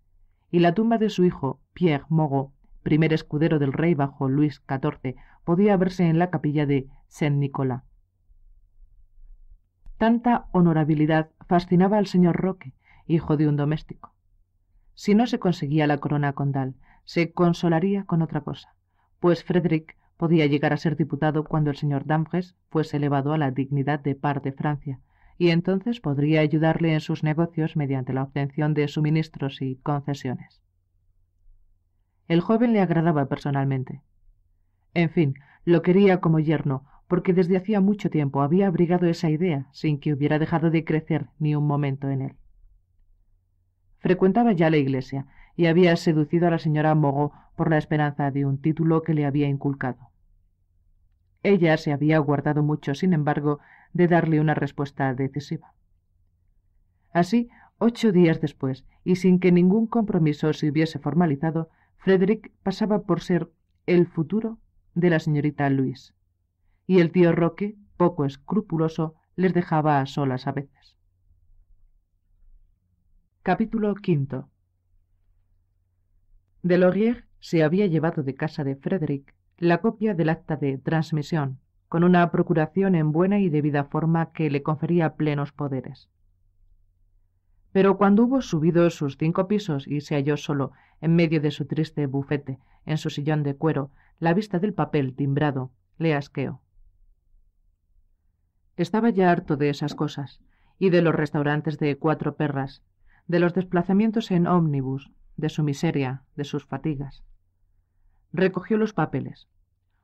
y la tumba de su hijo, Pierre Moreau, primer escudero del rey bajo Luis XIV, podía verse en la capilla de Saint-Nicolas. Tanta honorabilidad fascinaba al señor Roque, hijo de un doméstico. Si no se conseguía la corona condal, se consolaría con otra cosa, pues Frederick podía llegar a ser diputado cuando el señor D'Amres fuese elevado a la dignidad de par de Francia, y entonces podría ayudarle en sus negocios mediante la obtención de suministros y concesiones. El joven le agradaba personalmente. En fin, lo quería como yerno, porque desde hacía mucho tiempo había abrigado esa idea sin que hubiera dejado de crecer ni un momento en él frecuentaba ya la iglesia y había seducido a la señora Mogo por la esperanza de un título que le había inculcado. Ella se había guardado mucho, sin embargo, de darle una respuesta decisiva. Así, ocho días después, y sin que ningún compromiso se hubiese formalizado, Frederick pasaba por ser el futuro de la señorita Luis. Y el tío Roque, poco escrupuloso, les dejaba a solas a veces. Capítulo V Delorier se había llevado de casa de Frederick la copia del acta de transmisión, con una procuración en buena y debida forma que le confería plenos poderes. Pero cuando hubo subido sus cinco pisos y se halló solo, en medio de su triste bufete, en su sillón de cuero, la vista del papel timbrado le asqueó. Estaba ya harto de esas cosas y de los restaurantes de cuatro perras, de los desplazamientos en ómnibus, de su miseria, de sus fatigas. Recogió los papeles.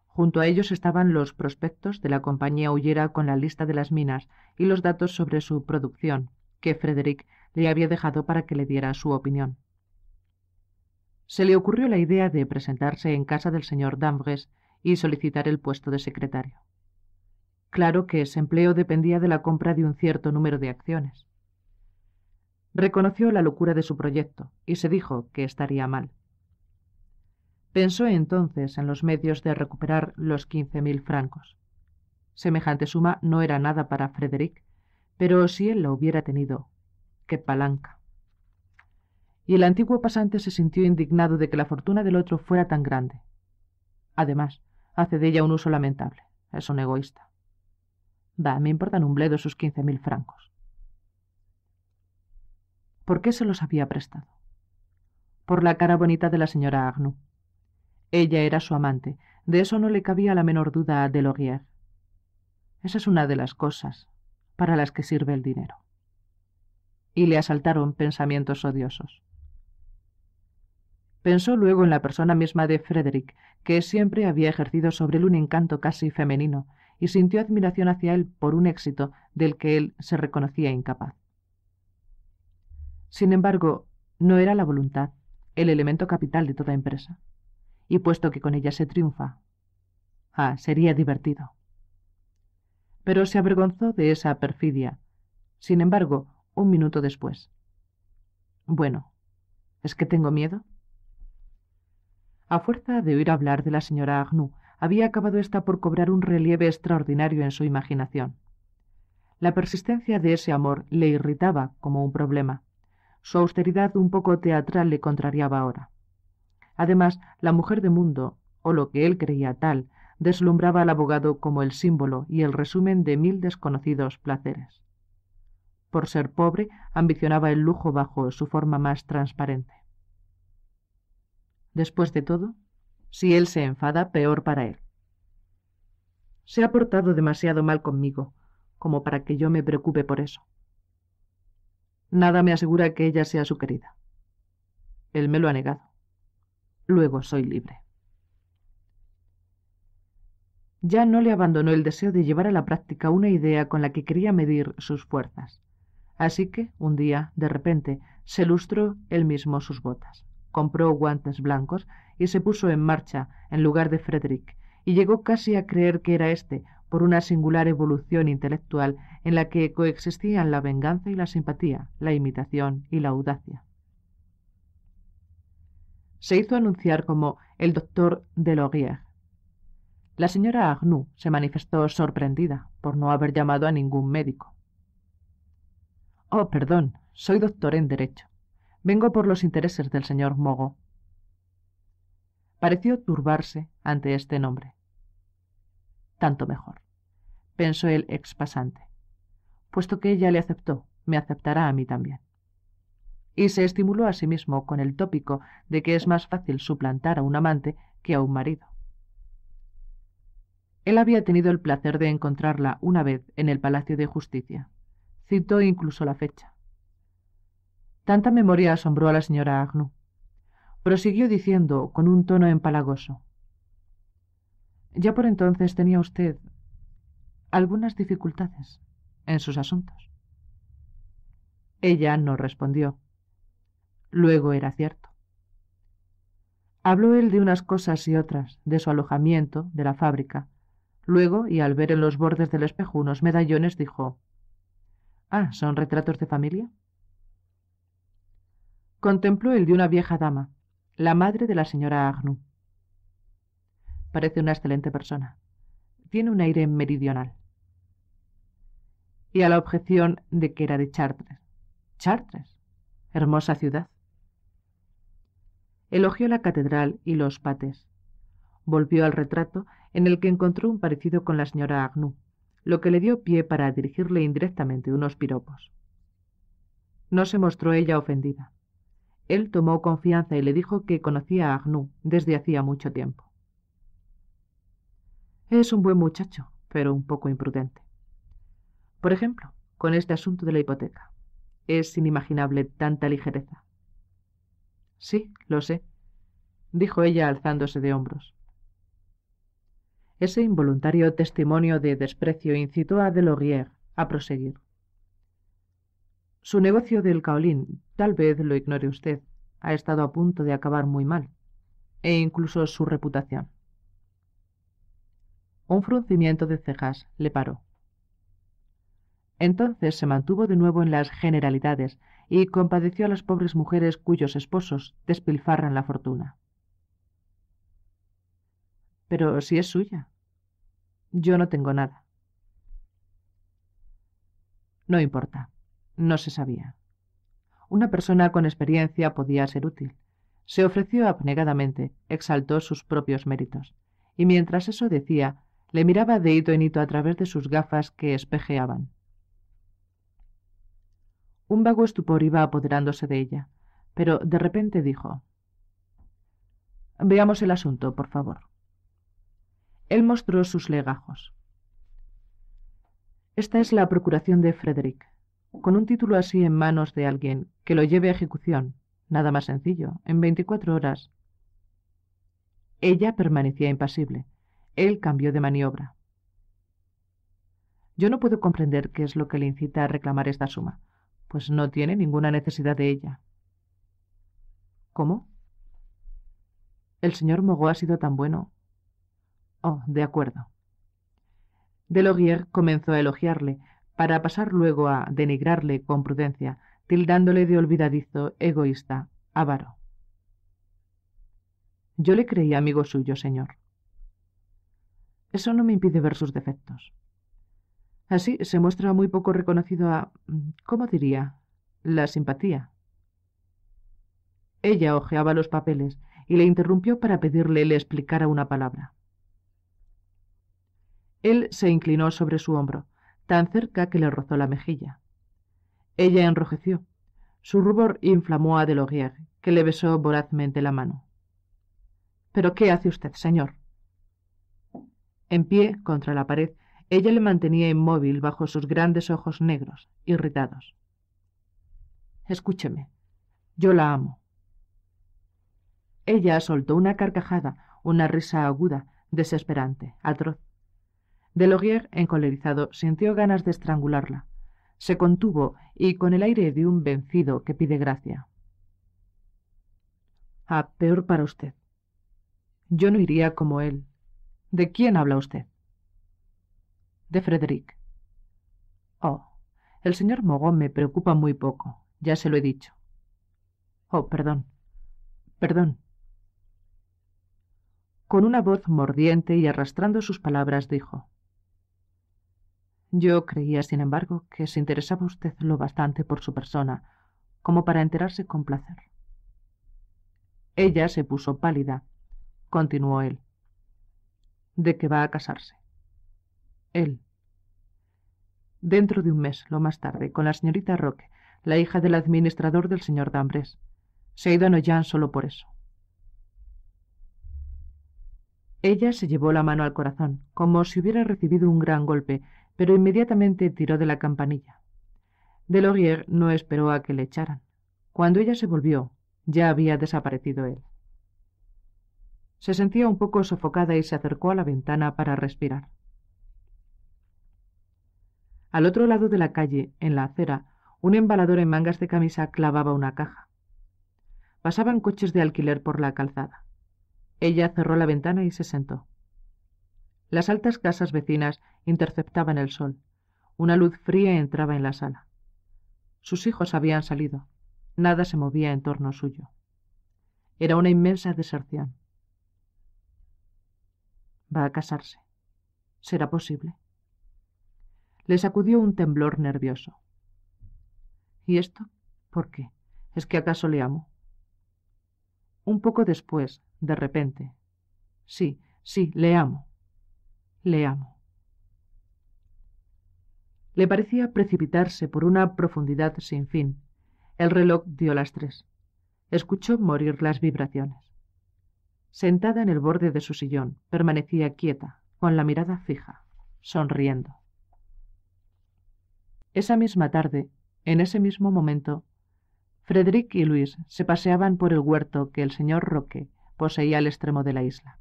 Junto a ellos estaban los prospectos de la compañía Hullera con la lista de las minas y los datos sobre su producción, que Frederick le había dejado para que le diera su opinión. Se le ocurrió la idea de presentarse en casa del señor Dambres y solicitar el puesto de secretario. Claro que ese empleo dependía de la compra de un cierto número de acciones. Reconoció la locura de su proyecto y se dijo que estaría mal. Pensó entonces en los medios de recuperar los quince mil francos. Semejante suma no era nada para Frederick, pero si él la hubiera tenido, qué palanca. Y el antiguo pasante se sintió indignado de que la fortuna del otro fuera tan grande. Además, hace de ella un uso lamentable. Es un egoísta. Da, me importan un bledo sus quince mil francos por qué se los había prestado. Por la cara bonita de la señora Agnou. Ella era su amante, de eso no le cabía la menor duda a Delorier. Esa es una de las cosas para las que sirve el dinero. Y le asaltaron pensamientos odiosos. Pensó luego en la persona misma de Frederick, que siempre había ejercido sobre él un encanto casi femenino, y sintió admiración hacia él por un éxito del que él se reconocía incapaz. Sin embargo, no era la voluntad el elemento capital de toda empresa, y puesto que con ella se triunfa, ah, sería divertido. Pero se avergonzó de esa perfidia. Sin embargo, un minuto después. Bueno, ¿es que tengo miedo? A fuerza de oír hablar de la señora Agnú, había acabado esta por cobrar un relieve extraordinario en su imaginación. La persistencia de ese amor le irritaba como un problema. Su austeridad un poco teatral le contrariaba ahora. Además, la mujer de mundo, o lo que él creía tal, deslumbraba al abogado como el símbolo y el resumen de mil desconocidos placeres. Por ser pobre, ambicionaba el lujo bajo su forma más transparente. Después de todo, si él se enfada, peor para él. Se ha portado demasiado mal conmigo, como para que yo me preocupe por eso. Nada me asegura que ella sea su querida. Él me lo ha negado. Luego soy libre. Ya no le abandonó el deseo de llevar a la práctica una idea con la que quería medir sus fuerzas. Así que, un día, de repente, se lustró él mismo sus botas, compró guantes blancos y se puso en marcha en lugar de Frederick, y llegó casi a creer que era éste, por una singular evolución intelectual en la que coexistían la venganza y la simpatía, la imitación y la audacia. Se hizo anunciar como el doctor Delaurier. La señora Agnou se manifestó sorprendida por no haber llamado a ningún médico. Oh, perdón, soy doctor en Derecho. Vengo por los intereses del señor Mogo. Pareció turbarse ante este nombre tanto mejor, pensó el ex pasante Puesto que ella le aceptó, me aceptará a mí también. Y se estimuló a sí mismo con el tópico de que es más fácil suplantar a un amante que a un marido. Él había tenido el placer de encontrarla una vez en el Palacio de Justicia. Citó incluso la fecha. Tanta memoria asombró a la señora Agnú. Prosiguió diciendo, con un tono empalagoso, ya por entonces tenía usted algunas dificultades en sus asuntos. Ella no respondió. Luego era cierto. Habló él de unas cosas y otras, de su alojamiento, de la fábrica. Luego, y al ver en los bordes del espejo unos medallones, dijo, Ah, ¿son retratos de familia? Contempló el de una vieja dama, la madre de la señora Agnus. Parece una excelente persona. Tiene un aire meridional. Y a la objeción de que era de Chartres. Chartres, hermosa ciudad. Elogió la catedral y los pates. Volvió al retrato en el que encontró un parecido con la señora Agnú, lo que le dio pie para dirigirle indirectamente unos piropos. No se mostró ella ofendida. Él tomó confianza y le dijo que conocía a Agnú desde hacía mucho tiempo. Es un buen muchacho, pero un poco imprudente. Por ejemplo, con este asunto de la hipoteca. Es inimaginable tanta ligereza. Sí, lo sé, dijo ella alzándose de hombros. Ese involuntario testimonio de desprecio incitó a Delorier a proseguir. Su negocio del caolín, tal vez lo ignore usted, ha estado a punto de acabar muy mal, e incluso su reputación un fruncimiento de cejas le paró. Entonces se mantuvo de nuevo en las generalidades y compadeció a las pobres mujeres cuyos esposos despilfarran la fortuna. Pero si es suya. Yo no tengo nada. No importa. No se sabía. Una persona con experiencia podía ser útil. Se ofreció abnegadamente, exaltó sus propios méritos, y mientras eso decía, le miraba de hito en hito a través de sus gafas que espejeaban. Un vago estupor iba apoderándose de ella, pero de repente dijo Veamos el asunto, por favor. Él mostró sus legajos. Esta es la procuración de Frederick. Con un título así en manos de alguien que lo lleve a ejecución, nada más sencillo, en veinticuatro horas. Ella permanecía impasible. Él cambió de maniobra. Yo no puedo comprender qué es lo que le incita a reclamar esta suma, pues no tiene ninguna necesidad de ella. ¿Cómo? El señor Mogó ha sido tan bueno. Oh, de acuerdo. Delogier comenzó a elogiarle, para pasar luego a denigrarle con prudencia, tildándole de olvidadizo, egoísta, avaro. Yo le creí amigo suyo, señor. Eso no me impide ver sus defectos. Así se muestra muy poco reconocido a, mm, ¿cómo diría?, la simpatía. Ella hojeaba los papeles y le interrumpió para pedirle le explicara una palabra. Él se inclinó sobre su hombro, tan cerca que le rozó la mejilla. Ella enrojeció. Su rubor inflamó a Delorier, que le besó vorazmente la mano. ¿Pero qué hace usted, señor? En pie, contra la pared, ella le mantenía inmóvil bajo sus grandes ojos negros, irritados. Escúcheme, yo la amo. Ella soltó una carcajada, una risa aguda, desesperante, atroz. Deloguier, encolerizado, sintió ganas de estrangularla. Se contuvo y con el aire de un vencido que pide gracia. A peor para usted. Yo no iría como él, ¿De quién habla usted? De Frederick. Oh, el señor Mogón me preocupa muy poco, ya se lo he dicho. Oh, perdón, perdón. Con una voz mordiente y arrastrando sus palabras dijo. Yo creía, sin embargo, que se interesaba usted lo bastante por su persona como para enterarse con placer. Ella se puso pálida. Continuó él de que va a casarse. Él. Dentro de un mes, lo más tarde, con la señorita Roque, la hija del administrador del señor Dambres. Se ha ido a Noyan solo por eso. Ella se llevó la mano al corazón, como si hubiera recibido un gran golpe, pero inmediatamente tiró de la campanilla. Delorier no esperó a que le echaran. Cuando ella se volvió, ya había desaparecido él. Se sentía un poco sofocada y se acercó a la ventana para respirar. Al otro lado de la calle, en la acera, un embalador en mangas de camisa clavaba una caja. Pasaban coches de alquiler por la calzada. Ella cerró la ventana y se sentó. Las altas casas vecinas interceptaban el sol. Una luz fría entraba en la sala. Sus hijos habían salido. Nada se movía en torno suyo. Era una inmensa deserción. Va a casarse. ¿Será posible? Le sacudió un temblor nervioso. ¿Y esto? ¿Por qué? ¿Es que acaso le amo? Un poco después, de repente. Sí, sí, le amo. Le amo. Le parecía precipitarse por una profundidad sin fin. El reloj dio las tres. Escuchó morir las vibraciones. Sentada en el borde de su sillón, permanecía quieta, con la mirada fija, sonriendo. Esa misma tarde, en ese mismo momento, Frederick y Luis se paseaban por el huerto que el señor Roque poseía al extremo de la isla.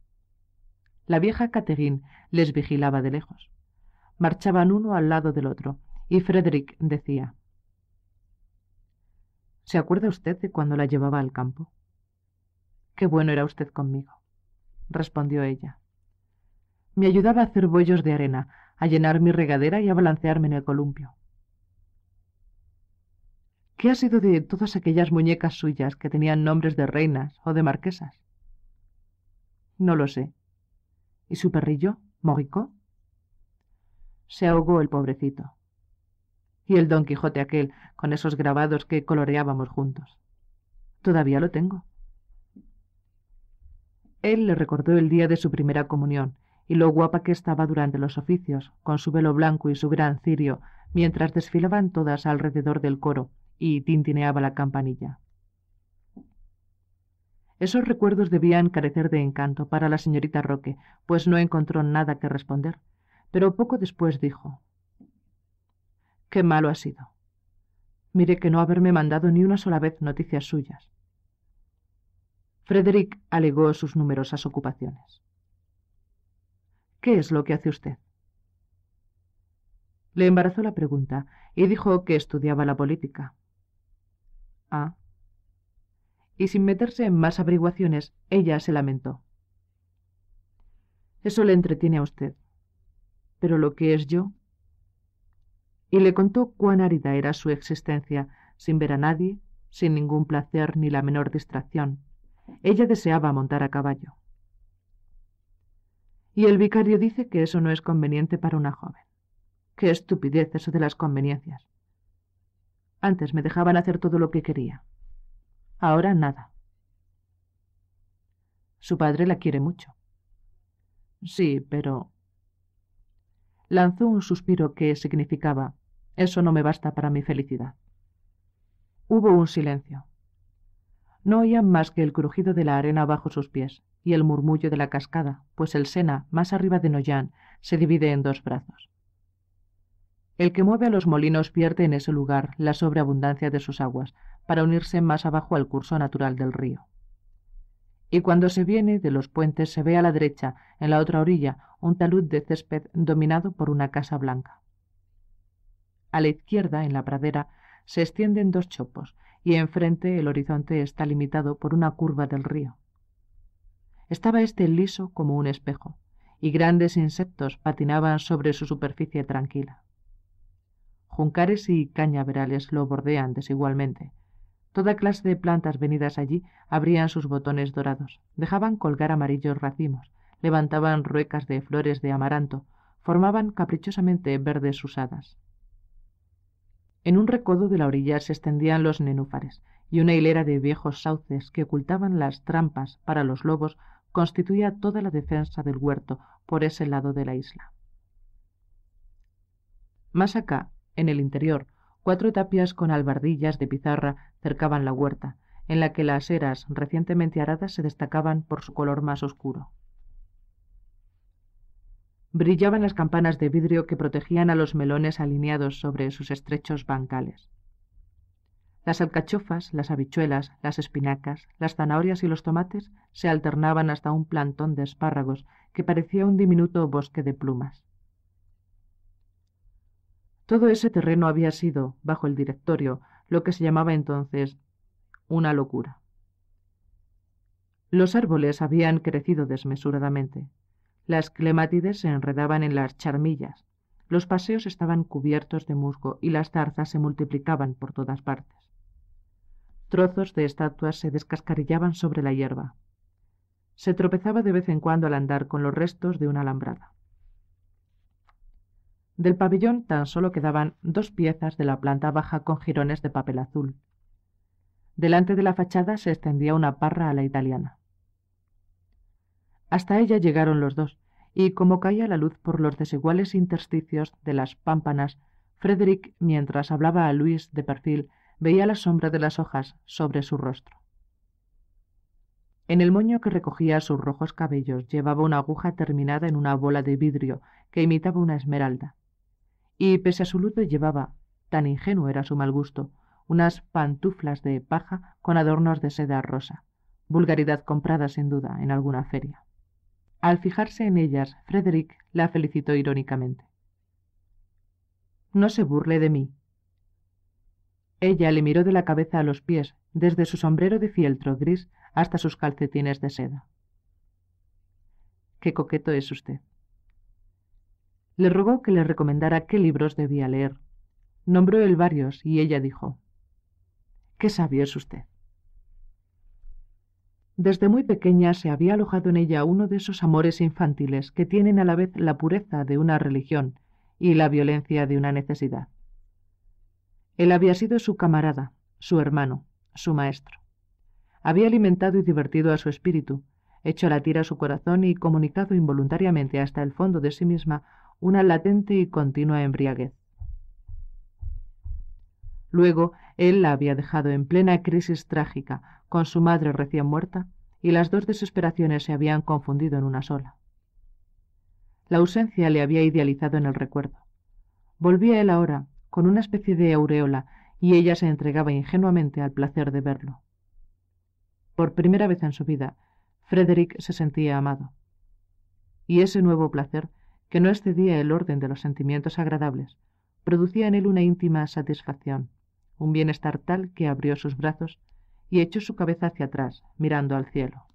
La vieja Catherine les vigilaba de lejos. Marchaban uno al lado del otro, y Frederick decía, ¿Se acuerda usted de cuando la llevaba al campo? Qué bueno era usted conmigo, respondió ella. Me ayudaba a hacer bollos de arena, a llenar mi regadera y a balancearme en el columpio. ¿Qué ha sido de todas aquellas muñecas suyas que tenían nombres de reinas o de marquesas? No lo sé. ¿Y su perrillo, Morico? Se ahogó el pobrecito. Y el Don Quijote aquel, con esos grabados que coloreábamos juntos. Todavía lo tengo. Él le recordó el día de su primera comunión y lo guapa que estaba durante los oficios, con su velo blanco y su gran cirio, mientras desfilaban todas alrededor del coro y tintineaba la campanilla. Esos recuerdos debían carecer de encanto para la señorita Roque, pues no encontró nada que responder, pero poco después dijo Qué malo ha sido. Mire que no haberme mandado ni una sola vez noticias suyas. Frederick alegó sus numerosas ocupaciones. ¿Qué es lo que hace usted? Le embarazó la pregunta y dijo que estudiaba la política. Ah. Y sin meterse en más averiguaciones, ella se lamentó. Eso le entretiene a usted. Pero lo que es yo... Y le contó cuán árida era su existencia, sin ver a nadie, sin ningún placer ni la menor distracción, ella deseaba montar a caballo. Y el vicario dice que eso no es conveniente para una joven. Qué estupidez eso de las conveniencias. Antes me dejaban hacer todo lo que quería. Ahora nada. Su padre la quiere mucho. Sí, pero... Lanzó un suspiro que significaba, eso no me basta para mi felicidad. Hubo un silencio. No oían más que el crujido de la arena bajo sus pies y el murmullo de la cascada, pues el Sena, más arriba de Noyan, se divide en dos brazos. El que mueve a los molinos pierde en ese lugar la sobreabundancia de sus aguas, para unirse más abajo al curso natural del río. Y cuando se viene de los puentes se ve a la derecha, en la otra orilla, un talud de césped dominado por una casa blanca. A la izquierda, en la pradera, se extienden dos chopos, y enfrente el horizonte está limitado por una curva del río. Estaba este liso como un espejo, y grandes insectos patinaban sobre su superficie tranquila. Juncares y cañaverales lo bordean desigualmente. Toda clase de plantas venidas allí abrían sus botones dorados, dejaban colgar amarillos racimos, levantaban ruecas de flores de amaranto, formaban caprichosamente verdes usadas. En un recodo de la orilla se extendían los nenúfares, y una hilera de viejos sauces que ocultaban las trampas para los lobos constituía toda la defensa del huerto por ese lado de la isla. Más acá, en el interior, cuatro tapias con albardillas de pizarra cercaban la huerta, en la que las eras recientemente aradas se destacaban por su color más oscuro brillaban las campanas de vidrio que protegían a los melones alineados sobre sus estrechos bancales. Las alcachofas, las habichuelas, las espinacas, las zanahorias y los tomates se alternaban hasta un plantón de espárragos que parecía un diminuto bosque de plumas. Todo ese terreno había sido, bajo el directorio, lo que se llamaba entonces una locura. Los árboles habían crecido desmesuradamente. Las clemátides se enredaban en las charmillas. Los paseos estaban cubiertos de musgo y las zarzas se multiplicaban por todas partes. Trozos de estatuas se descascarillaban sobre la hierba. Se tropezaba de vez en cuando al andar con los restos de una alambrada. Del pabellón tan solo quedaban dos piezas de la planta baja con jirones de papel azul. Delante de la fachada se extendía una parra a la italiana. Hasta ella llegaron los dos, y como caía la luz por los desiguales intersticios de las pámpanas, Frederick, mientras hablaba a Luis de perfil, veía la sombra de las hojas sobre su rostro. En el moño que recogía sus rojos cabellos llevaba una aguja terminada en una bola de vidrio que imitaba una esmeralda. Y pese a su luto llevaba, tan ingenuo era su mal gusto, unas pantuflas de paja con adornos de seda rosa, vulgaridad comprada sin duda en alguna feria. Al fijarse en ellas, Frederick la felicitó irónicamente. No se burle de mí. Ella le miró de la cabeza a los pies, desde su sombrero de fieltro gris hasta sus calcetines de seda. Qué coqueto es usted. Le rogó que le recomendara qué libros debía leer. Nombró él varios y ella dijo, Qué sabio es usted. Desde muy pequeña se había alojado en ella uno de esos amores infantiles que tienen a la vez la pureza de una religión y la violencia de una necesidad. Él había sido su camarada, su hermano, su maestro. Había alimentado y divertido a su espíritu, hecho la tira a su corazón y comunicado involuntariamente hasta el fondo de sí misma una latente y continua embriaguez. Luego, él la había dejado en plena crisis trágica, con su madre recién muerta, y las dos desesperaciones se habían confundido en una sola. La ausencia le había idealizado en el recuerdo. Volvía él ahora, con una especie de aureola, y ella se entregaba ingenuamente al placer de verlo. Por primera vez en su vida, Frederick se sentía amado. Y ese nuevo placer, que no excedía el orden de los sentimientos agradables, producía en él una íntima satisfacción un bienestar tal que abrió sus brazos y echó su cabeza hacia atrás, mirando al cielo.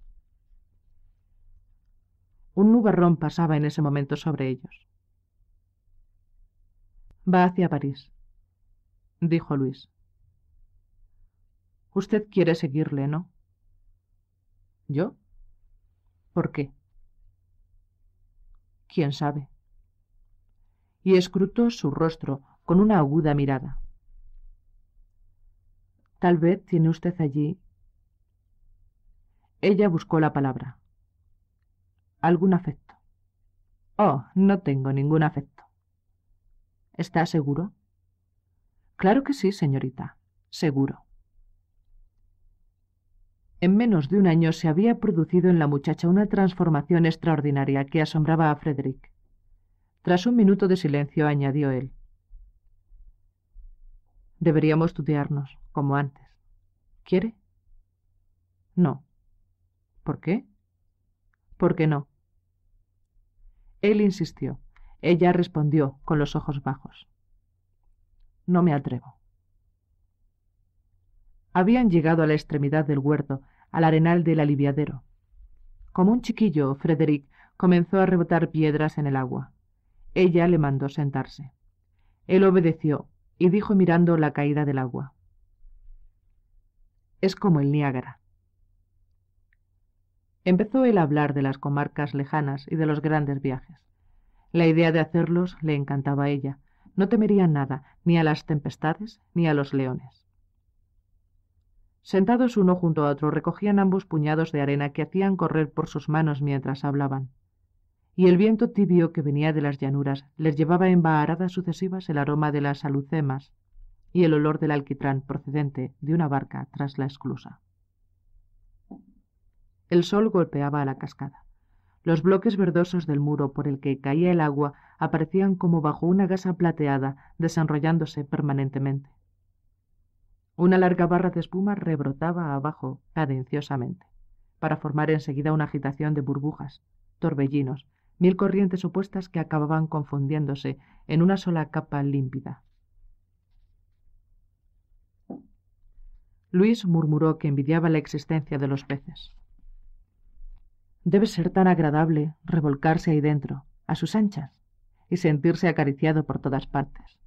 Un nubarrón pasaba en ese momento sobre ellos. Va hacia París, dijo Luis. Usted quiere seguirle, ¿no? ¿Yo? ¿Por qué? ¿Quién sabe? Y escrutó su rostro con una aguda mirada. Tal vez tiene usted allí. Ella buscó la palabra. ¿Algún afecto? Oh, no tengo ningún afecto. ¿Está seguro? Claro que sí, señorita, seguro. En menos de un año se había producido en la muchacha una transformación extraordinaria que asombraba a Frederick. Tras un minuto de silencio añadió él. Deberíamos tutearnos como antes. ¿Quiere? No. ¿Por qué? Porque no. Él insistió. Ella respondió con los ojos bajos. No me atrevo. Habían llegado a la extremidad del huerto, al arenal del aliviadero. Como un chiquillo, Frederick comenzó a rebotar piedras en el agua. Ella le mandó sentarse. Él obedeció y dijo mirando la caída del agua es como el Niágara. Empezó él a hablar de las comarcas lejanas y de los grandes viajes. La idea de hacerlos le encantaba a ella. No temerían nada, ni a las tempestades, ni a los leones. Sentados uno junto a otro, recogían ambos puñados de arena que hacían correr por sus manos mientras hablaban. Y el viento tibio que venía de las llanuras les llevaba en baharadas sucesivas el aroma de las alucemas, y el olor del alquitrán procedente de una barca tras la esclusa. El sol golpeaba a la cascada. Los bloques verdosos del muro por el que caía el agua aparecían como bajo una gasa plateada desenrollándose permanentemente. Una larga barra de espuma rebrotaba abajo cadenciosamente, para formar enseguida una agitación de burbujas, torbellinos, mil corrientes opuestas que acababan confundiéndose en una sola capa límpida. Luis murmuró que envidiaba la existencia de los peces. Debe ser tan agradable revolcarse ahí dentro, a sus anchas, y sentirse acariciado por todas partes.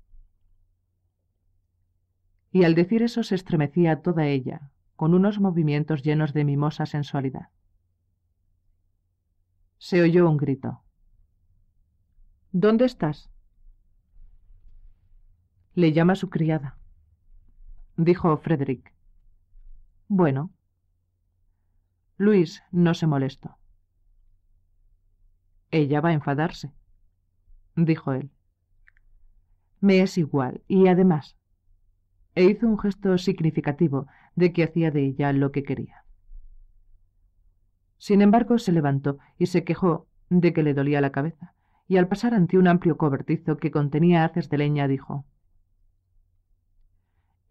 Y al decir eso se estremecía toda ella, con unos movimientos llenos de mimosa sensualidad. Se oyó un grito. ¿Dónde estás? Le llama su criada, dijo Frederick. Bueno. Luis no se molestó. Ella va a enfadarse, dijo él. Me es igual, y además, e hizo un gesto significativo de que hacía de ella lo que quería. Sin embargo, se levantó y se quejó de que le dolía la cabeza, y al pasar ante un amplio cobertizo que contenía haces de leña dijo,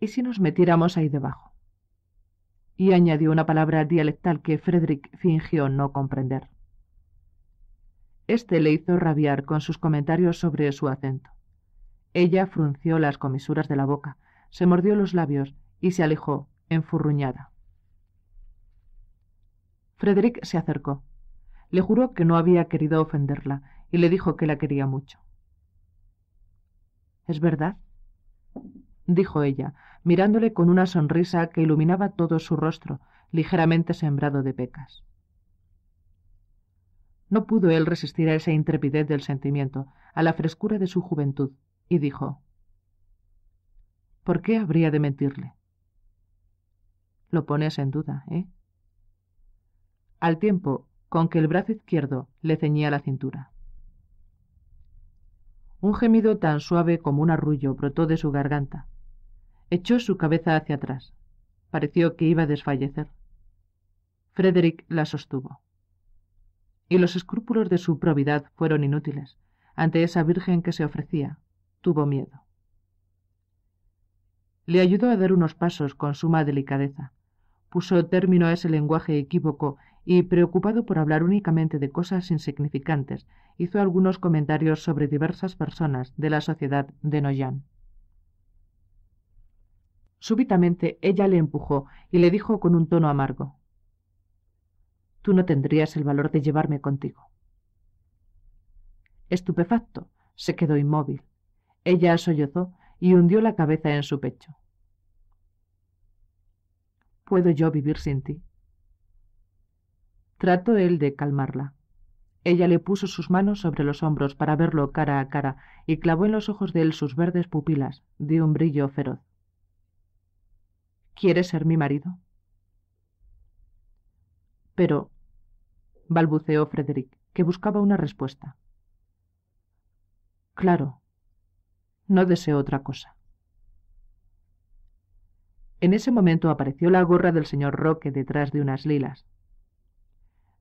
¿Y si nos metiéramos ahí debajo? y añadió una palabra dialectal que Frederick fingió no comprender. Este le hizo rabiar con sus comentarios sobre su acento. Ella frunció las comisuras de la boca, se mordió los labios y se alejó, enfurruñada. Frederick se acercó. Le juró que no había querido ofenderla y le dijo que la quería mucho. ¿Es verdad? dijo ella, mirándole con una sonrisa que iluminaba todo su rostro, ligeramente sembrado de pecas. No pudo él resistir a esa intrepidez del sentimiento, a la frescura de su juventud, y dijo ¿Por qué habría de mentirle? Lo pones en duda, ¿eh? Al tiempo con que el brazo izquierdo le ceñía la cintura. Un gemido tan suave como un arrullo brotó de su garganta. Echó su cabeza hacia atrás. Pareció que iba a desfallecer. Frederick la sostuvo. Y los escrúpulos de su probidad fueron inútiles. Ante esa virgen que se ofrecía, tuvo miedo. Le ayudó a dar unos pasos con suma delicadeza. Puso término a ese lenguaje equívoco y, preocupado por hablar únicamente de cosas insignificantes, hizo algunos comentarios sobre diversas personas de la sociedad de Noyan. Súbitamente ella le empujó y le dijo con un tono amargo Tú no tendrías el valor de llevarme contigo. Estupefacto, se quedó inmóvil. Ella sollozó y hundió la cabeza en su pecho. ¿Puedo yo vivir sin ti? Trató él de calmarla. Ella le puso sus manos sobre los hombros para verlo cara a cara y clavó en los ojos de él sus verdes pupilas, de un brillo feroz. ¿Quieres ser mi marido? Pero, balbuceó Frederick, que buscaba una respuesta. Claro, no deseo otra cosa. En ese momento apareció la gorra del señor Roque detrás de unas lilas.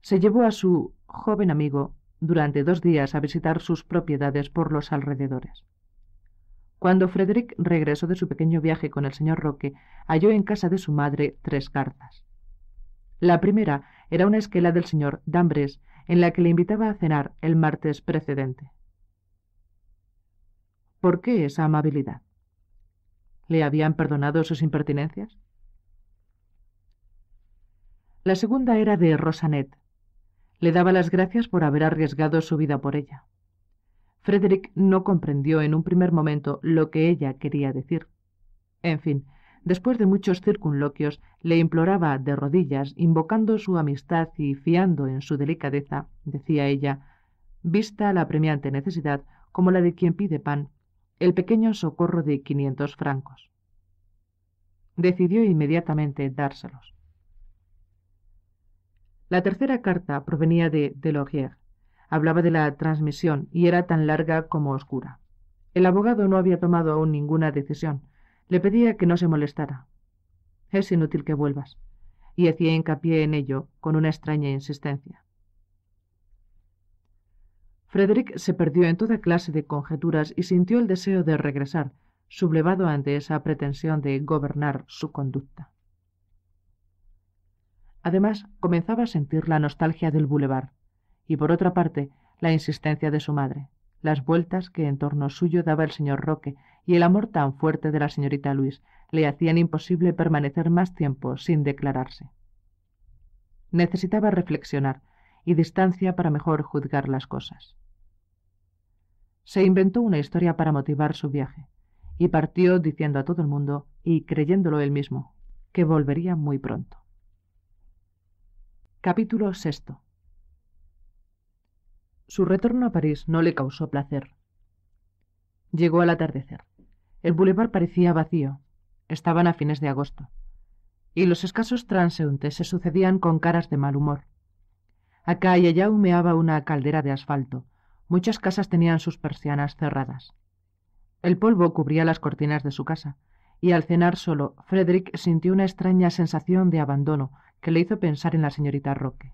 Se llevó a su joven amigo durante dos días a visitar sus propiedades por los alrededores. Cuando Frederick regresó de su pequeño viaje con el señor Roque, halló en casa de su madre tres cartas. La primera era una esquela del señor Dambres, en la que le invitaba a cenar el martes precedente. ¿Por qué esa amabilidad? ¿Le habían perdonado sus impertinencias? La segunda era de Rosanet. Le daba las gracias por haber arriesgado su vida por ella. Frederick no comprendió en un primer momento lo que ella quería decir. En fin, después de muchos circunloquios, le imploraba de rodillas, invocando su amistad y fiando en su delicadeza, decía ella, vista la premiante necesidad como la de quien pide pan, el pequeño socorro de quinientos francos. Decidió inmediatamente dárselos. La tercera carta provenía de Delogier hablaba de la transmisión y era tan larga como oscura. El abogado no había tomado aún ninguna decisión. Le pedía que no se molestara. Es inútil que vuelvas. Y hacía hincapié en ello con una extraña insistencia. Frederick se perdió en toda clase de conjeturas y sintió el deseo de regresar, sublevado ante esa pretensión de gobernar su conducta. Además, comenzaba a sentir la nostalgia del bulevar y por otra parte la insistencia de su madre, las vueltas que en torno suyo daba el señor Roque y el amor tan fuerte de la señorita Luis le hacían imposible permanecer más tiempo sin declararse. Necesitaba reflexionar y distancia para mejor juzgar las cosas. Se inventó una historia para motivar su viaje y partió diciendo a todo el mundo y creyéndolo él mismo que volvería muy pronto. Capítulo sexto. Su retorno a París no le causó placer. Llegó al atardecer. El boulevard parecía vacío. Estaban a fines de agosto. Y los escasos transeúntes se sucedían con caras de mal humor. Acá y allá humeaba una caldera de asfalto. Muchas casas tenían sus persianas cerradas. El polvo cubría las cortinas de su casa, y al cenar solo, Frederick sintió una extraña sensación de abandono que le hizo pensar en la señorita Roque.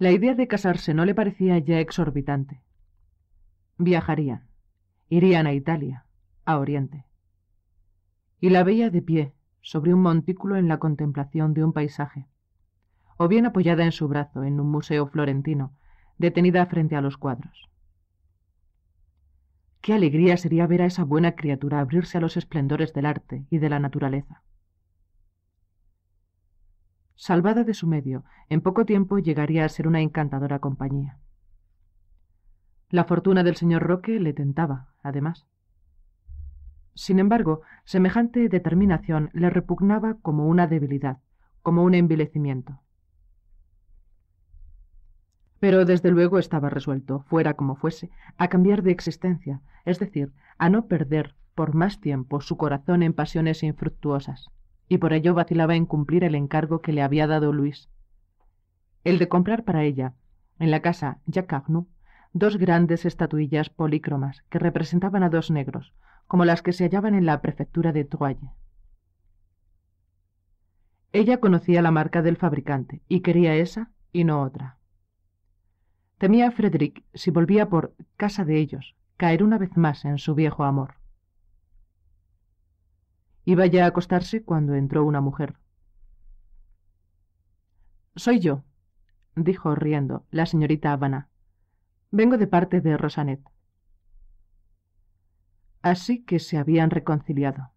La idea de casarse no le parecía ya exorbitante. Viajarían, irían a Italia, a Oriente. Y la veía de pie, sobre un montículo en la contemplación de un paisaje, o bien apoyada en su brazo en un museo florentino, detenida frente a los cuadros. Qué alegría sería ver a esa buena criatura abrirse a los esplendores del arte y de la naturaleza. Salvada de su medio, en poco tiempo llegaría a ser una encantadora compañía. La fortuna del señor Roque le tentaba, además. Sin embargo, semejante determinación le repugnaba como una debilidad, como un envilecimiento. Pero desde luego estaba resuelto, fuera como fuese, a cambiar de existencia, es decir, a no perder por más tiempo su corazón en pasiones infructuosas y por ello vacilaba en cumplir el encargo que le había dado Luis. El de comprar para ella, en la casa Jacques dos grandes estatuillas polícromas que representaban a dos negros, como las que se hallaban en la prefectura de Troyes. Ella conocía la marca del fabricante y quería esa y no otra. Temía a Frederick, si volvía por casa de ellos, caer una vez más en su viejo amor. Iba ya a acostarse cuando entró una mujer. Soy yo, dijo riendo la señorita Habana. Vengo de parte de Rosanet. Así que se habían reconciliado.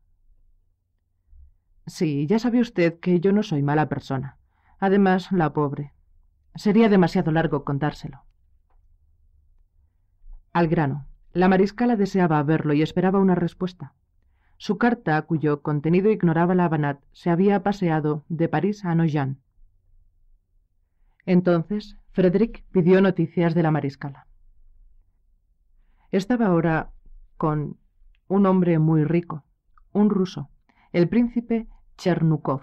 Sí, ya sabe usted que yo no soy mala persona. Además, la pobre. Sería demasiado largo contárselo. Al grano. La mariscala deseaba verlo y esperaba una respuesta. Su carta, cuyo contenido ignoraba la Banat, se había paseado de París a Noyan. Entonces, Frederick pidió noticias de la mariscala. Estaba ahora con un hombre muy rico, un ruso, el príncipe Chernukov,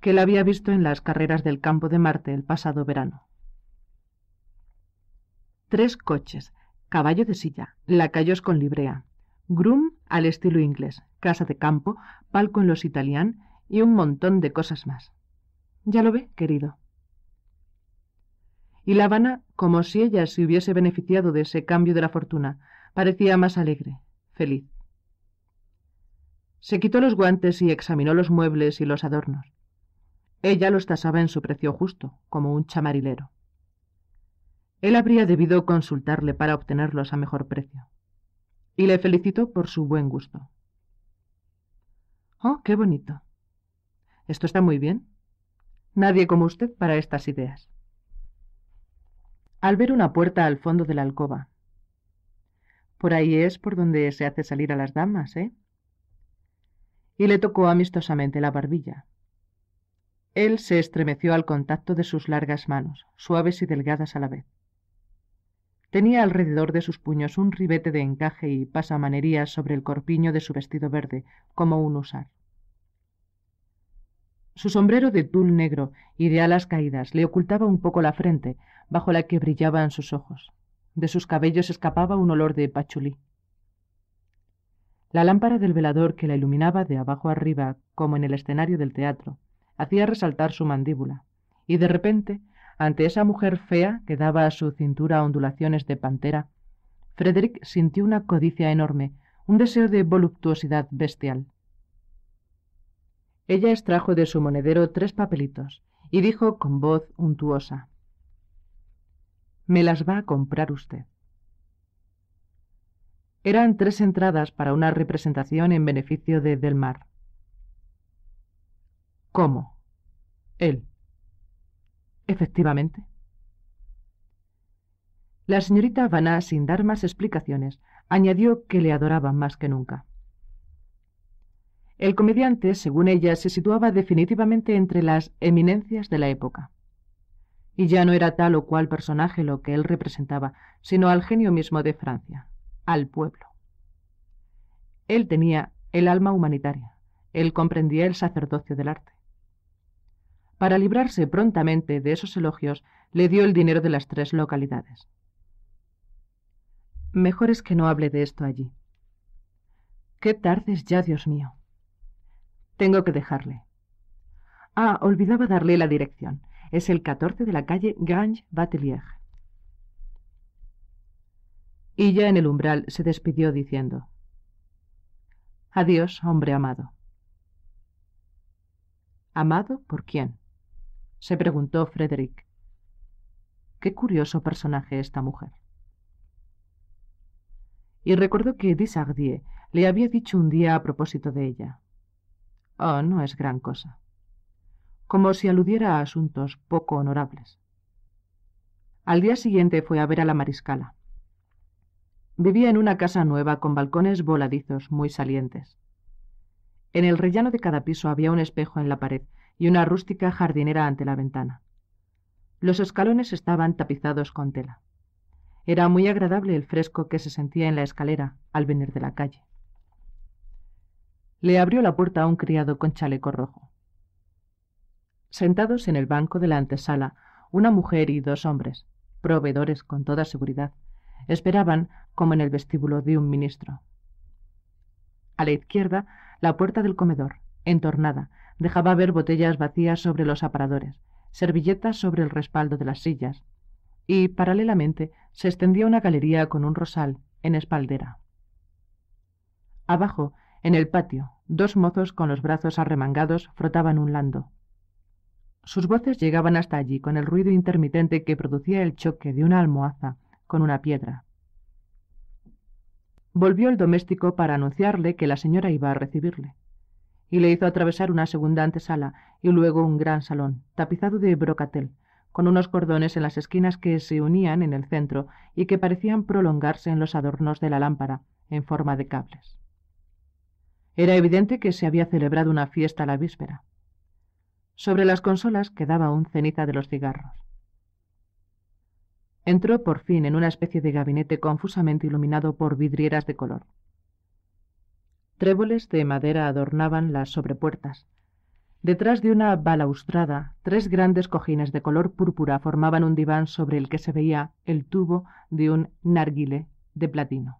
que la había visto en las carreras del campo de Marte el pasado verano. Tres coches, caballo de silla, lacayos con librea, groom al estilo inglés, casa de campo, palco en los italian y un montón de cosas más. Ya lo ve, querido. Y La Habana, como si ella se hubiese beneficiado de ese cambio de la fortuna, parecía más alegre, feliz. Se quitó los guantes y examinó los muebles y los adornos. Ella los tasaba en su precio justo, como un chamarilero. Él habría debido consultarle para obtenerlos a mejor precio y le felicito por su buen gusto. Oh, qué bonito. Esto está muy bien. Nadie como usted para estas ideas. Al ver una puerta al fondo de la alcoba. Por ahí es por donde se hace salir a las damas, ¿eh? Y le tocó amistosamente la barbilla. Él se estremeció al contacto de sus largas manos, suaves y delgadas a la vez. Tenía alrededor de sus puños un ribete de encaje y pasamanerías sobre el corpiño de su vestido verde, como un usar. Su sombrero de tul negro y de alas caídas le ocultaba un poco la frente, bajo la que brillaban sus ojos. De sus cabellos escapaba un olor de pachulí. La lámpara del velador que la iluminaba de abajo arriba, como en el escenario del teatro, hacía resaltar su mandíbula, y de repente ante esa mujer fea que daba a su cintura ondulaciones de pantera, Frederick sintió una codicia enorme, un deseo de voluptuosidad bestial. Ella extrajo de su monedero tres papelitos y dijo con voz untuosa Me las va a comprar usted. Eran tres entradas para una representación en beneficio de Delmar. ¿Cómo? Él. Efectivamente. La señorita Vaná, sin dar más explicaciones, añadió que le adoraba más que nunca. El comediante, según ella, se situaba definitivamente entre las eminencias de la época. Y ya no era tal o cual personaje lo que él representaba, sino al genio mismo de Francia, al pueblo. Él tenía el alma humanitaria, él comprendía el sacerdocio del arte. Para librarse prontamente de esos elogios, le dio el dinero de las tres localidades. Mejor es que no hable de esto allí. Qué tardes ya, Dios mío. Tengo que dejarle. Ah, olvidaba darle la dirección. Es el 14 de la calle Grange Batelier. Y ya en el umbral se despidió diciendo: Adiós, hombre amado. ¿Amado por quién? se preguntó Frederick. Qué curioso personaje esta mujer. Y recordó que Disardier le había dicho un día a propósito de ella. Oh, no es gran cosa. Como si aludiera a asuntos poco honorables. Al día siguiente fue a ver a la mariscala. Vivía en una casa nueva con balcones voladizos muy salientes. En el rellano de cada piso había un espejo en la pared y una rústica jardinera ante la ventana. Los escalones estaban tapizados con tela. Era muy agradable el fresco que se sentía en la escalera al venir de la calle. Le abrió la puerta a un criado con chaleco rojo. Sentados en el banco de la antesala, una mujer y dos hombres, proveedores con toda seguridad, esperaban como en el vestíbulo de un ministro. A la izquierda, la puerta del comedor, entornada, dejaba ver botellas vacías sobre los aparadores, servilletas sobre el respaldo de las sillas, y paralelamente se extendía una galería con un rosal en espaldera. Abajo, en el patio, dos mozos con los brazos arremangados frotaban un lando. Sus voces llegaban hasta allí con el ruido intermitente que producía el choque de una almohaza con una piedra. Volvió el doméstico para anunciarle que la señora iba a recibirle y le hizo atravesar una segunda antesala y luego un gran salón, tapizado de brocatel, con unos cordones en las esquinas que se unían en el centro y que parecían prolongarse en los adornos de la lámpara, en forma de cables. Era evidente que se había celebrado una fiesta la víspera. Sobre las consolas quedaba un ceniza de los cigarros. Entró por fin en una especie de gabinete confusamente iluminado por vidrieras de color. Tréboles de madera adornaban las sobrepuertas. Detrás de una balaustrada, tres grandes cojines de color púrpura formaban un diván sobre el que se veía el tubo de un narguile de platino.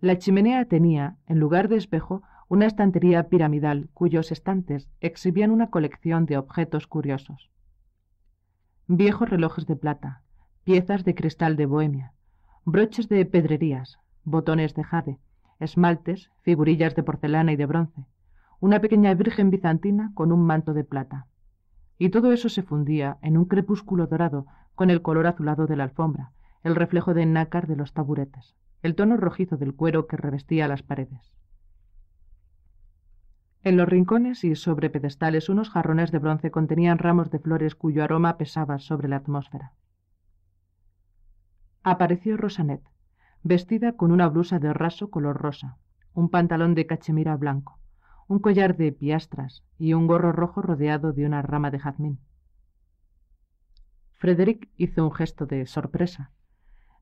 La chimenea tenía, en lugar de espejo, una estantería piramidal cuyos estantes exhibían una colección de objetos curiosos. Viejos relojes de plata, piezas de cristal de Bohemia, broches de pedrerías, botones de jade, esmaltes, figurillas de porcelana y de bronce, una pequeña virgen bizantina con un manto de plata. Y todo eso se fundía en un crepúsculo dorado con el color azulado de la alfombra, el reflejo de nácar de los taburetes, el tono rojizo del cuero que revestía las paredes. En los rincones y sobre pedestales unos jarrones de bronce contenían ramos de flores cuyo aroma pesaba sobre la atmósfera. Apareció Rosanet, vestida con una blusa de raso color rosa, un pantalón de cachemira blanco, un collar de piastras y un gorro rojo rodeado de una rama de jazmín. Frederick hizo un gesto de sorpresa.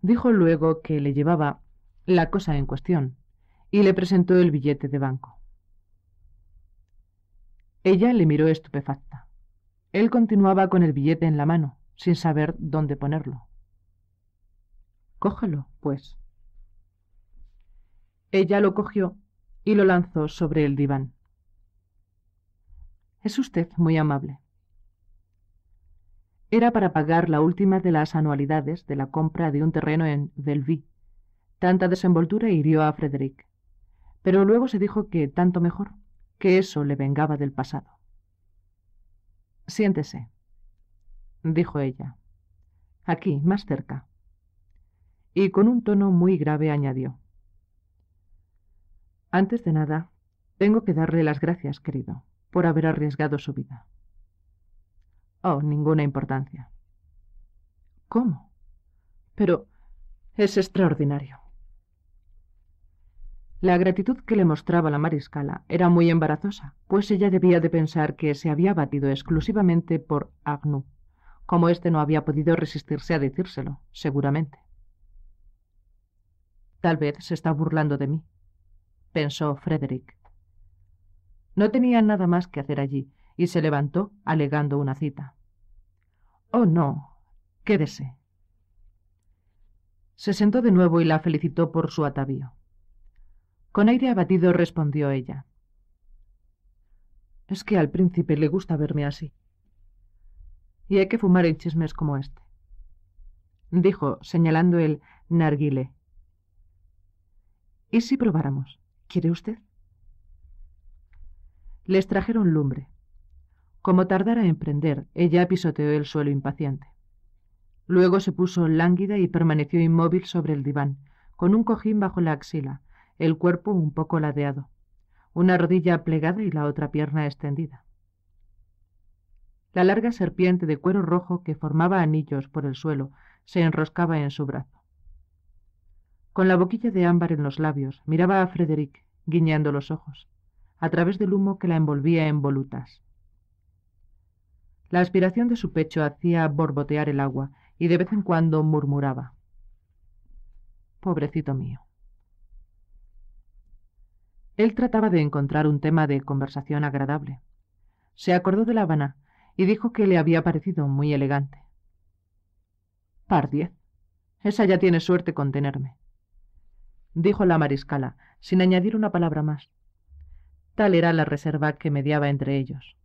Dijo luego que le llevaba la cosa en cuestión y le presentó el billete de banco. Ella le miró estupefacta. Él continuaba con el billete en la mano, sin saber dónde ponerlo. Cógelo, pues, ella lo cogió y lo lanzó sobre el diván. Es usted muy amable. Era para pagar la última de las anualidades de la compra de un terreno en Belleville. Tanta desenvoltura hirió a Frederick. Pero luego se dijo que tanto mejor, que eso le vengaba del pasado. Siéntese, dijo ella. Aquí, más cerca. Y con un tono muy grave añadió. Antes de nada, tengo que darle las gracias, querido, por haber arriesgado su vida. Oh, ninguna importancia. ¿Cómo? Pero es extraordinario. La gratitud que le mostraba la mariscala era muy embarazosa, pues ella debía de pensar que se había batido exclusivamente por Agnu, como éste no había podido resistirse a decírselo, seguramente. Tal vez se está burlando de mí, pensó Frederick. No tenía nada más que hacer allí, y se levantó alegando una cita. Oh, no. Quédese. Se sentó de nuevo y la felicitó por su atavío. Con aire abatido respondió ella. Es que al príncipe le gusta verme así. Y hay que fumar en chismes como este. Dijo, señalando el narguile. ¿Y si probáramos? ¿Quiere usted? Les trajeron lumbre. Como tardara en prender, ella pisoteó el suelo impaciente. Luego se puso lánguida y permaneció inmóvil sobre el diván, con un cojín bajo la axila, el cuerpo un poco ladeado, una rodilla plegada y la otra pierna extendida. La larga serpiente de cuero rojo que formaba anillos por el suelo se enroscaba en su brazo. Con la boquilla de ámbar en los labios, miraba a Frederick, guiñando los ojos, a través del humo que la envolvía en volutas. La aspiración de su pecho hacía borbotear el agua y de vez en cuando murmuraba. Pobrecito mío. Él trataba de encontrar un tema de conversación agradable. Se acordó de La Habana y dijo que le había parecido muy elegante. Par Esa ya tiene suerte con tenerme dijo la mariscala, sin añadir una palabra más. Tal era la reserva que mediaba entre ellos.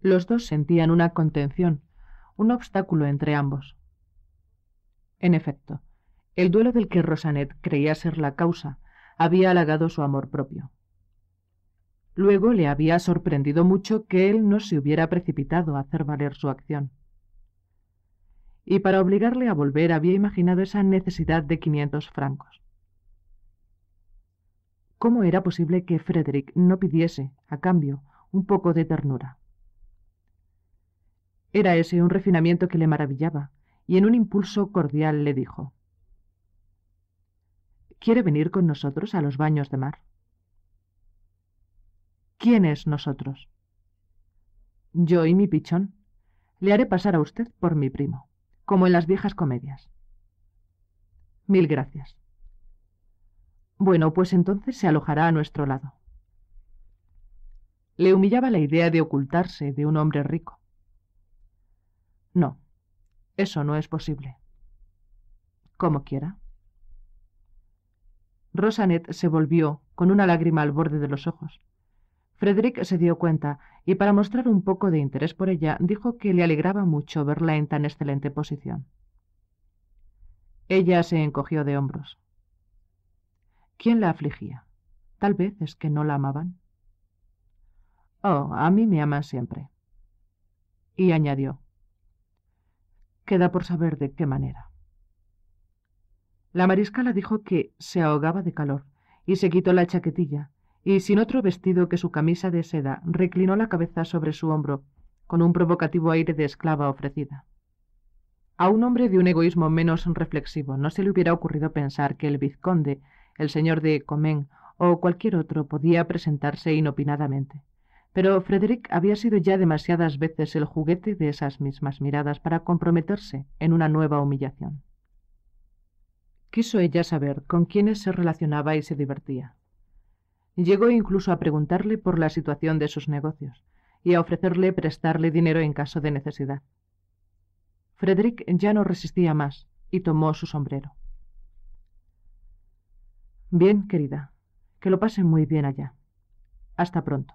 Los dos sentían una contención, un obstáculo entre ambos. En efecto, el duelo del que Rosanet creía ser la causa había halagado su amor propio. Luego le había sorprendido mucho que él no se hubiera precipitado a hacer valer su acción y para obligarle a volver había imaginado esa necesidad de quinientos francos. ¿Cómo era posible que Frederick no pidiese, a cambio, un poco de ternura? Era ese un refinamiento que le maravillaba, y en un impulso cordial le dijo ¿Quiere venir con nosotros a los baños de mar? ¿Quién es nosotros? Yo y mi pichón. Le haré pasar a usted por mi primo como en las viejas comedias. Mil gracias. Bueno, pues entonces se alojará a nuestro lado. Le humillaba la idea de ocultarse de un hombre rico. No, eso no es posible. Como quiera. Rosanet se volvió con una lágrima al borde de los ojos. Frederick se dio cuenta y para mostrar un poco de interés por ella, dijo que le alegraba mucho verla en tan excelente posición. Ella se encogió de hombros. ¿Quién la afligía? Tal vez es que no la amaban. Oh, a mí me aman siempre. Y añadió, queda por saber de qué manera. La mariscala dijo que se ahogaba de calor y se quitó la chaquetilla, y sin otro vestido que su camisa de seda, reclinó la cabeza sobre su hombro, con un provocativo aire de esclava ofrecida. A un hombre de un egoísmo menos reflexivo no se le hubiera ocurrido pensar que el vizconde, el señor de Comén o cualquier otro podía presentarse inopinadamente. Pero Frederick había sido ya demasiadas veces el juguete de esas mismas miradas para comprometerse en una nueva humillación. Quiso ella saber con quiénes se relacionaba y se divertía. Llegó incluso a preguntarle por la situación de sus negocios y a ofrecerle prestarle dinero en caso de necesidad. Frederick ya no resistía más y tomó su sombrero. Bien, querida, que lo pasen muy bien allá. Hasta pronto.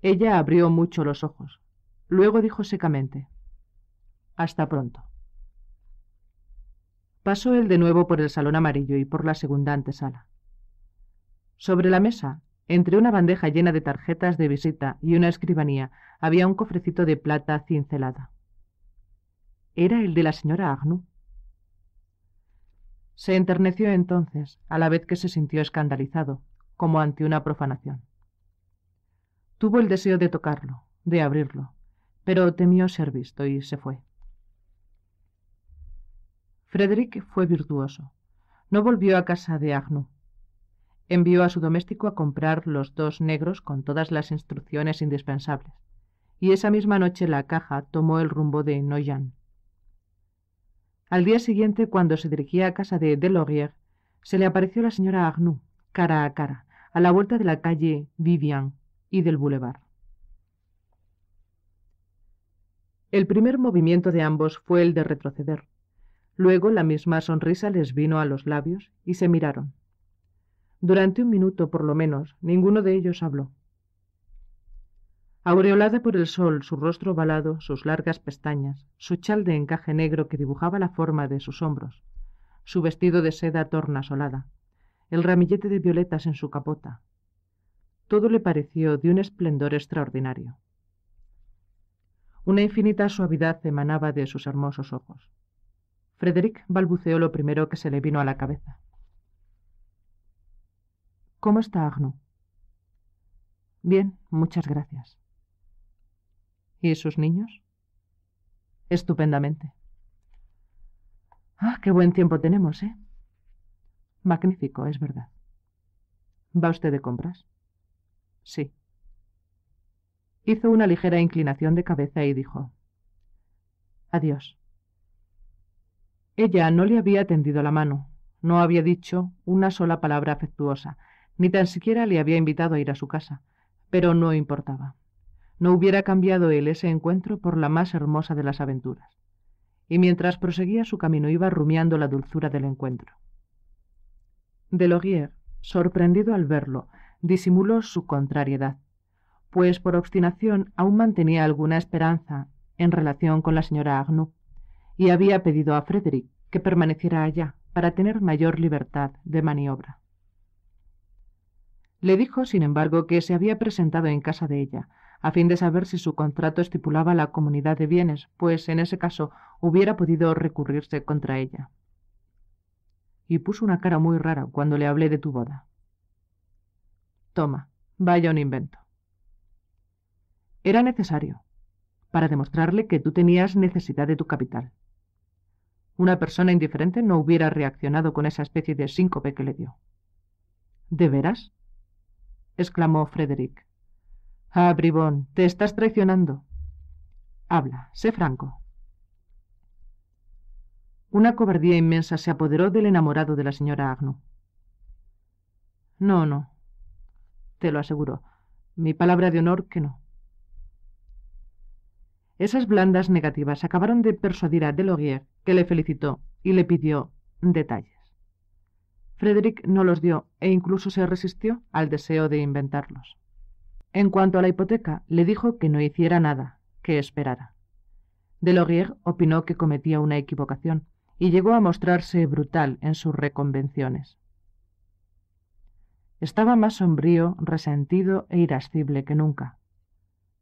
Ella abrió mucho los ojos. Luego dijo secamente, Hasta pronto. Pasó él de nuevo por el salón amarillo y por la segunda antesala. Sobre la mesa, entre una bandeja llena de tarjetas de visita y una escribanía, había un cofrecito de plata cincelada. Era el de la señora Agnú. Se enterneció entonces, a la vez que se sintió escandalizado, como ante una profanación. Tuvo el deseo de tocarlo, de abrirlo, pero temió ser visto y se fue. Frederick fue virtuoso. No volvió a casa de Agnú envió a su doméstico a comprar los dos negros con todas las instrucciones indispensables, y esa misma noche la caja tomó el rumbo de Noyan. Al día siguiente, cuando se dirigía a casa de Delorier, se le apareció la señora Agnou, cara a cara, a la vuelta de la calle Vivian y del Boulevard. El primer movimiento de ambos fue el de retroceder. Luego la misma sonrisa les vino a los labios y se miraron. Durante un minuto, por lo menos, ninguno de ellos habló. Aureolada por el sol, su rostro ovalado, sus largas pestañas, su chal de encaje negro que dibujaba la forma de sus hombros, su vestido de seda tornasolada, el ramillete de violetas en su capota. Todo le pareció de un esplendor extraordinario. Una infinita suavidad emanaba de sus hermosos ojos. Frederick balbuceó lo primero que se le vino a la cabeza. ¿Cómo está Agno? Bien, muchas gracias. ¿Y sus niños? Estupendamente. Ah, qué buen tiempo tenemos, ¿eh? Magnífico, es verdad. ¿Va usted de compras? Sí. Hizo una ligera inclinación de cabeza y dijo, Adiós. Ella no le había tendido la mano, no había dicho una sola palabra afectuosa, ni tan siquiera le había invitado a ir a su casa, pero no importaba. No hubiera cambiado él ese encuentro por la más hermosa de las aventuras. Y mientras proseguía su camino iba rumiando la dulzura del encuentro. Delorier, sorprendido al verlo, disimuló su contrariedad, pues por obstinación aún mantenía alguna esperanza en relación con la señora Agnou y había pedido a Frederick que permaneciera allá para tener mayor libertad de maniobra. Le dijo, sin embargo, que se había presentado en casa de ella, a fin de saber si su contrato estipulaba la comunidad de bienes, pues en ese caso hubiera podido recurrirse contra ella. Y puso una cara muy rara cuando le hablé de tu boda. Toma, vaya un invento. Era necesario, para demostrarle que tú tenías necesidad de tu capital. Una persona indiferente no hubiera reaccionado con esa especie de síncope que le dio. ¿De veras? exclamó Frederick. Ah, bribón, te estás traicionando. Habla, sé franco. Una cobardía inmensa se apoderó del enamorado de la señora Agno. No, no, te lo aseguro. Mi palabra de honor que no. Esas blandas negativas acabaron de persuadir a Delorier, que le felicitó y le pidió detalle. Frederick no los dio e incluso se resistió al deseo de inventarlos. En cuanto a la hipoteca, le dijo que no hiciera nada, que esperara. Delorier opinó que cometía una equivocación y llegó a mostrarse brutal en sus reconvenciones. Estaba más sombrío, resentido e irascible que nunca.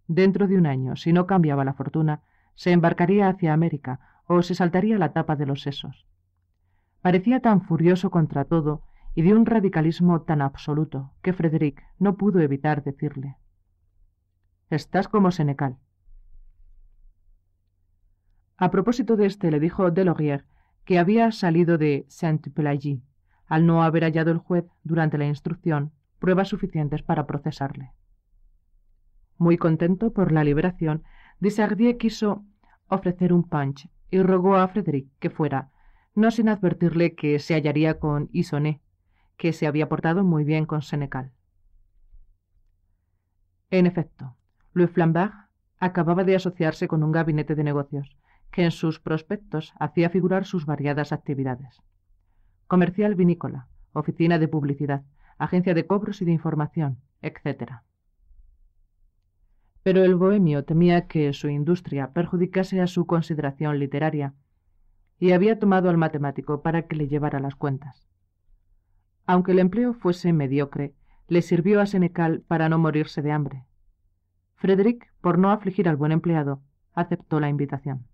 Dentro de un año, si no cambiaba la fortuna, se embarcaría hacia América o se saltaría la tapa de los sesos. Parecía tan furioso contra todo y de un radicalismo tan absoluto que Frederick no pudo evitar decirle Estás como Senecal. A propósito de este le dijo Delorier que había salido de Saint-Pelagie al no haber hallado el juez durante la instrucción pruebas suficientes para procesarle. Muy contento por la liberación, Desardier quiso ofrecer un punch y rogó a Frederick que fuera no sin advertirle que se hallaría con Isoné, que se había portado muy bien con Senecal. En efecto, Louis Flambard acababa de asociarse con un gabinete de negocios, que en sus prospectos hacía figurar sus variadas actividades. Comercial vinícola, oficina de publicidad, agencia de cobros y de información, etc. Pero el bohemio temía que su industria perjudicase a su consideración literaria y había tomado al matemático para que le llevara las cuentas. Aunque el empleo fuese mediocre, le sirvió a Senecal para no morirse de hambre. Frederick, por no afligir al buen empleado, aceptó la invitación.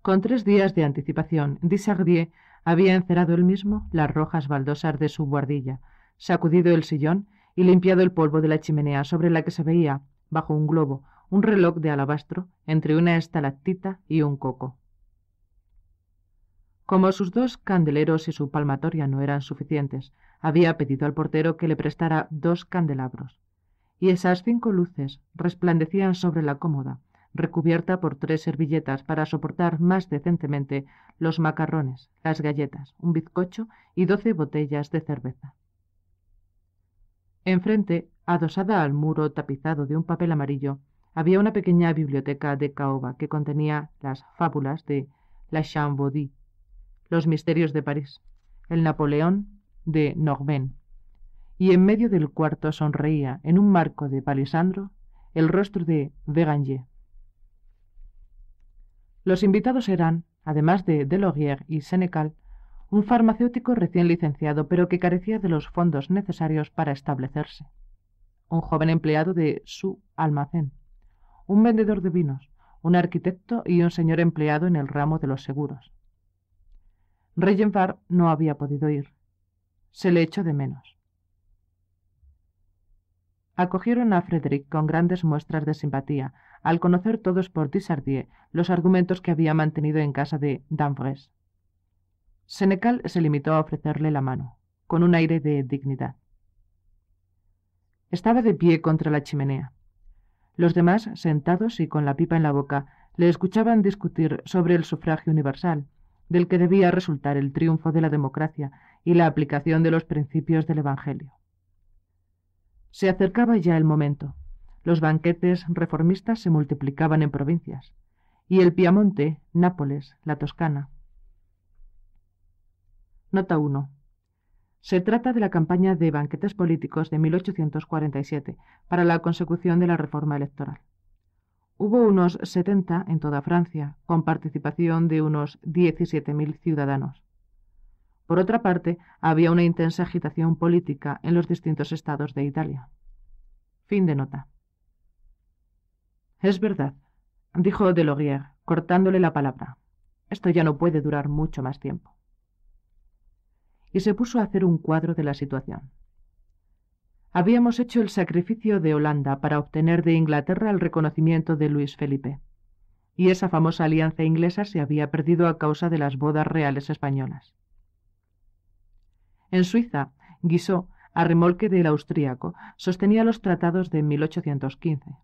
Con tres días de anticipación, Dissardier había encerado él mismo las rojas baldosas de su guardilla, sacudido el sillón y limpiado el polvo de la chimenea sobre la que se veía, bajo un globo, un reloj de alabastro entre una estalactita y un coco. Como sus dos candeleros y su palmatoria no eran suficientes, había pedido al portero que le prestara dos candelabros. Y esas cinco luces resplandecían sobre la cómoda, recubierta por tres servilletas para soportar más decentemente los macarrones, las galletas, un bizcocho y doce botellas de cerveza. Enfrente, adosada al muro tapizado de un papel amarillo, había una pequeña biblioteca de caoba que contenía las fábulas de La Chambaudy, los misterios de París, el Napoleón de Norben. Y en medio del cuarto sonreía, en un marco de palisandro, el rostro de Vegangier. Los invitados eran, además de Delaurier y Senecal, un farmacéutico recién licenciado, pero que carecía de los fondos necesarios para establecerse, un joven empleado de su almacén, un vendedor de vinos, un arquitecto y un señor empleado en el ramo de los seguros. Regenfar no había podido ir. Se le echó de menos. Acogieron a Frederick con grandes muestras de simpatía, al conocer todos por Dissardier los argumentos que había mantenido en casa de Danvres. Senecal se limitó a ofrecerle la mano, con un aire de dignidad. Estaba de pie contra la chimenea. Los demás, sentados y con la pipa en la boca, le escuchaban discutir sobre el sufragio universal, del que debía resultar el triunfo de la democracia y la aplicación de los principios del Evangelio. Se acercaba ya el momento. Los banquetes reformistas se multiplicaban en provincias, y el Piamonte, Nápoles, la Toscana. Nota 1. Se trata de la campaña de banquetes políticos de 1847 para la consecución de la reforma electoral. Hubo unos 70 en toda Francia, con participación de unos 17.000 ciudadanos. Por otra parte, había una intensa agitación política en los distintos estados de Italia. Fin de nota. Es verdad, dijo Delorier, cortándole la palabra. Esto ya no puede durar mucho más tiempo. Y se puso a hacer un cuadro de la situación. Habíamos hecho el sacrificio de Holanda para obtener de Inglaterra el reconocimiento de Luis Felipe. Y esa famosa alianza inglesa se había perdido a causa de las bodas reales españolas. En Suiza, Guisot, a remolque del austríaco, sostenía los tratados de 1815.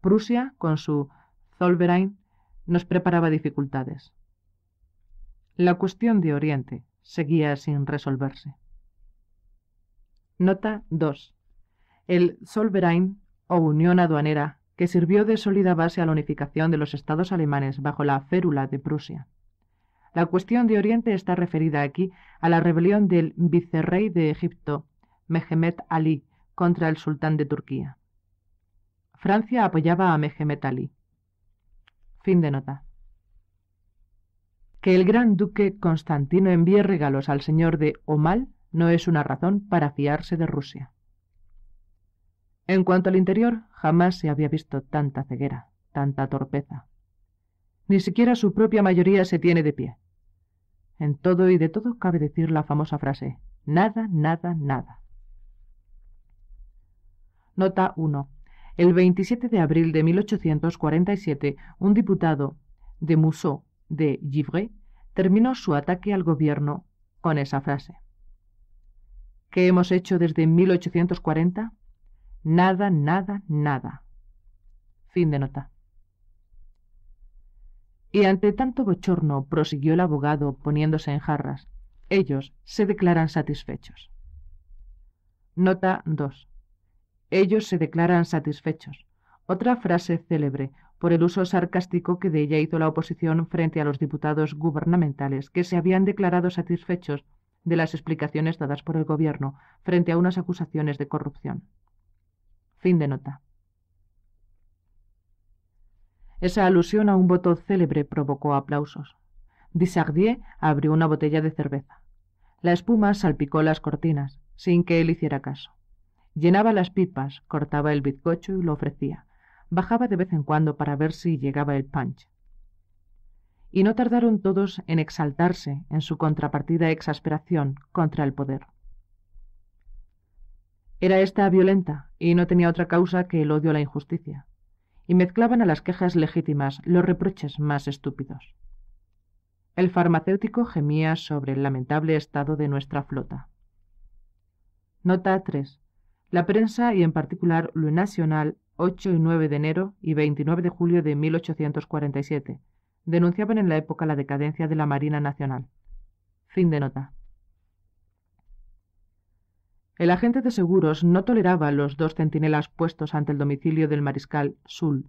Prusia, con su Zollverein, nos preparaba dificultades. La cuestión de Oriente seguía sin resolverse. Nota 2. El Solverein o Unión Aduanera, que sirvió de sólida base a la unificación de los estados alemanes bajo la férula de Prusia. La cuestión de Oriente está referida aquí a la rebelión del vicerrey de Egipto, Mehemet Ali, contra el sultán de Turquía. Francia apoyaba a Mehemet Ali. Fin de nota. Que el gran duque Constantino envíe regalos al señor de Omal no es una razón para fiarse de Rusia. En cuanto al interior, jamás se había visto tanta ceguera, tanta torpeza. Ni siquiera su propia mayoría se tiene de pie. En todo y de todo cabe decir la famosa frase, nada, nada, nada. Nota 1. El 27 de abril de 1847, un diputado de Mousseau de Givry terminó su ataque al gobierno con esa frase. ¿Qué hemos hecho desde 1840? Nada, nada, nada. Fin de nota. Y ante tanto bochorno, prosiguió el abogado poniéndose en jarras, ellos se declaran satisfechos. Nota 2. Ellos se declaran satisfechos. Otra frase célebre por el uso sarcástico que de ella hizo la oposición frente a los diputados gubernamentales que se habían declarado satisfechos de las explicaciones dadas por el Gobierno frente a unas acusaciones de corrupción. Fin de nota. Esa alusión a un voto célebre provocó aplausos. Dissardier abrió una botella de cerveza. La espuma salpicó las cortinas, sin que él hiciera caso. Llenaba las pipas, cortaba el bizcocho y lo ofrecía. Bajaba de vez en cuando para ver si llegaba el punch y no tardaron todos en exaltarse en su contrapartida exasperación contra el poder. Era esta violenta y no tenía otra causa que el odio a la injusticia, y mezclaban a las quejas legítimas los reproches más estúpidos. El farmacéutico gemía sobre el lamentable estado de nuestra flota. Nota 3. La prensa y en particular lo Nacional 8 y 9 de enero y 29 de julio de 1847 denunciaban en la época la decadencia de la Marina Nacional. Fin de nota. El agente de seguros no toleraba los dos centinelas puestos ante el domicilio del mariscal Sul.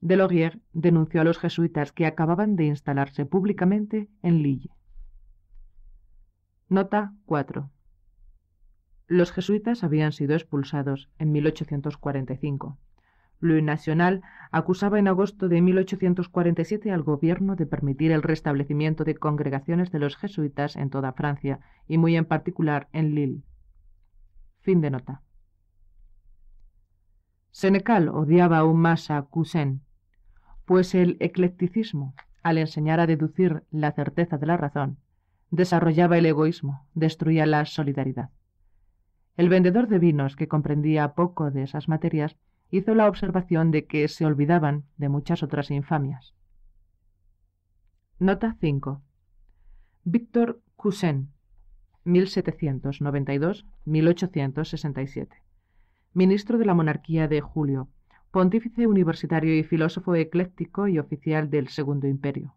Delorier denunció a los jesuitas que acababan de instalarse públicamente en Lille. Nota 4. Los jesuitas habían sido expulsados en 1845. National acusaba en agosto de 1847 al gobierno de permitir el restablecimiento de congregaciones de los jesuitas en toda Francia y muy en particular en Lille. Fin de nota. Senecal odiaba aún más a Cousin, pues el eclecticismo, al enseñar a deducir la certeza de la razón, desarrollaba el egoísmo, destruía la solidaridad. El vendedor de vinos, que comprendía poco de esas materias, hizo la observación de que se olvidaban de muchas otras infamias. Nota 5. Víctor Cousin, 1792-1867. Ministro de la Monarquía de Julio, pontífice universitario y filósofo ecléctico y oficial del Segundo Imperio.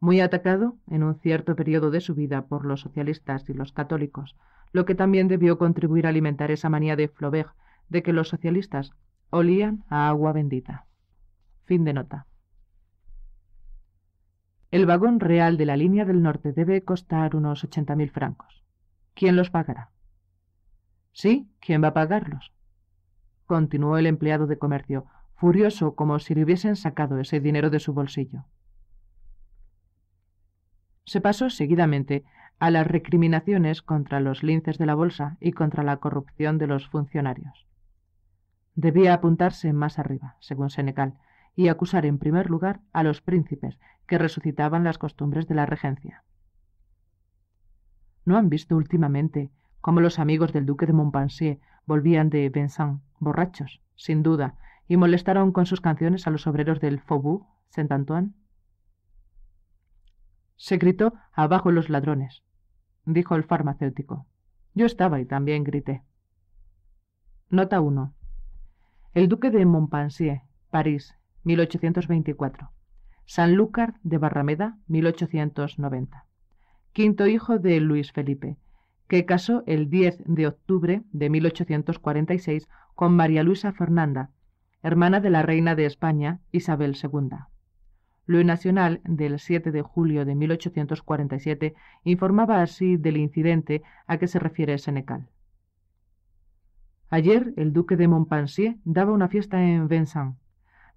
Muy atacado en un cierto periodo de su vida por los socialistas y los católicos, lo que también debió contribuir a alimentar esa manía de Flaubert de que los socialistas olían a agua bendita. Fin de nota. El vagón real de la línea del norte debe costar unos 80.000 francos. ¿Quién los pagará? Sí, ¿quién va a pagarlos? Continuó el empleado de comercio, furioso como si le hubiesen sacado ese dinero de su bolsillo. Se pasó seguidamente a las recriminaciones contra los linces de la bolsa y contra la corrupción de los funcionarios. Debía apuntarse más arriba, según Senecal, y acusar en primer lugar a los príncipes que resucitaban las costumbres de la regencia. ¿No han visto últimamente cómo los amigos del duque de Montpensier volvían de Vincent, borrachos, sin duda, y molestaron con sus canciones a los obreros del Faubourg Saint-Antoine? Se gritó abajo los ladrones, dijo el farmacéutico. Yo estaba y también grité. Nota 1. El duque de Montpensier, París, 1824. Sanlúcar de Barrameda, 1890. Quinto hijo de Luis Felipe, que casó el 10 de octubre de 1846 con María Luisa Fernanda, hermana de la reina de España, Isabel II. Luis Nacional del 7 de julio de 1847 informaba así del incidente a que se refiere Senecal. Ayer el duque de Montpensier daba una fiesta en Vincennes.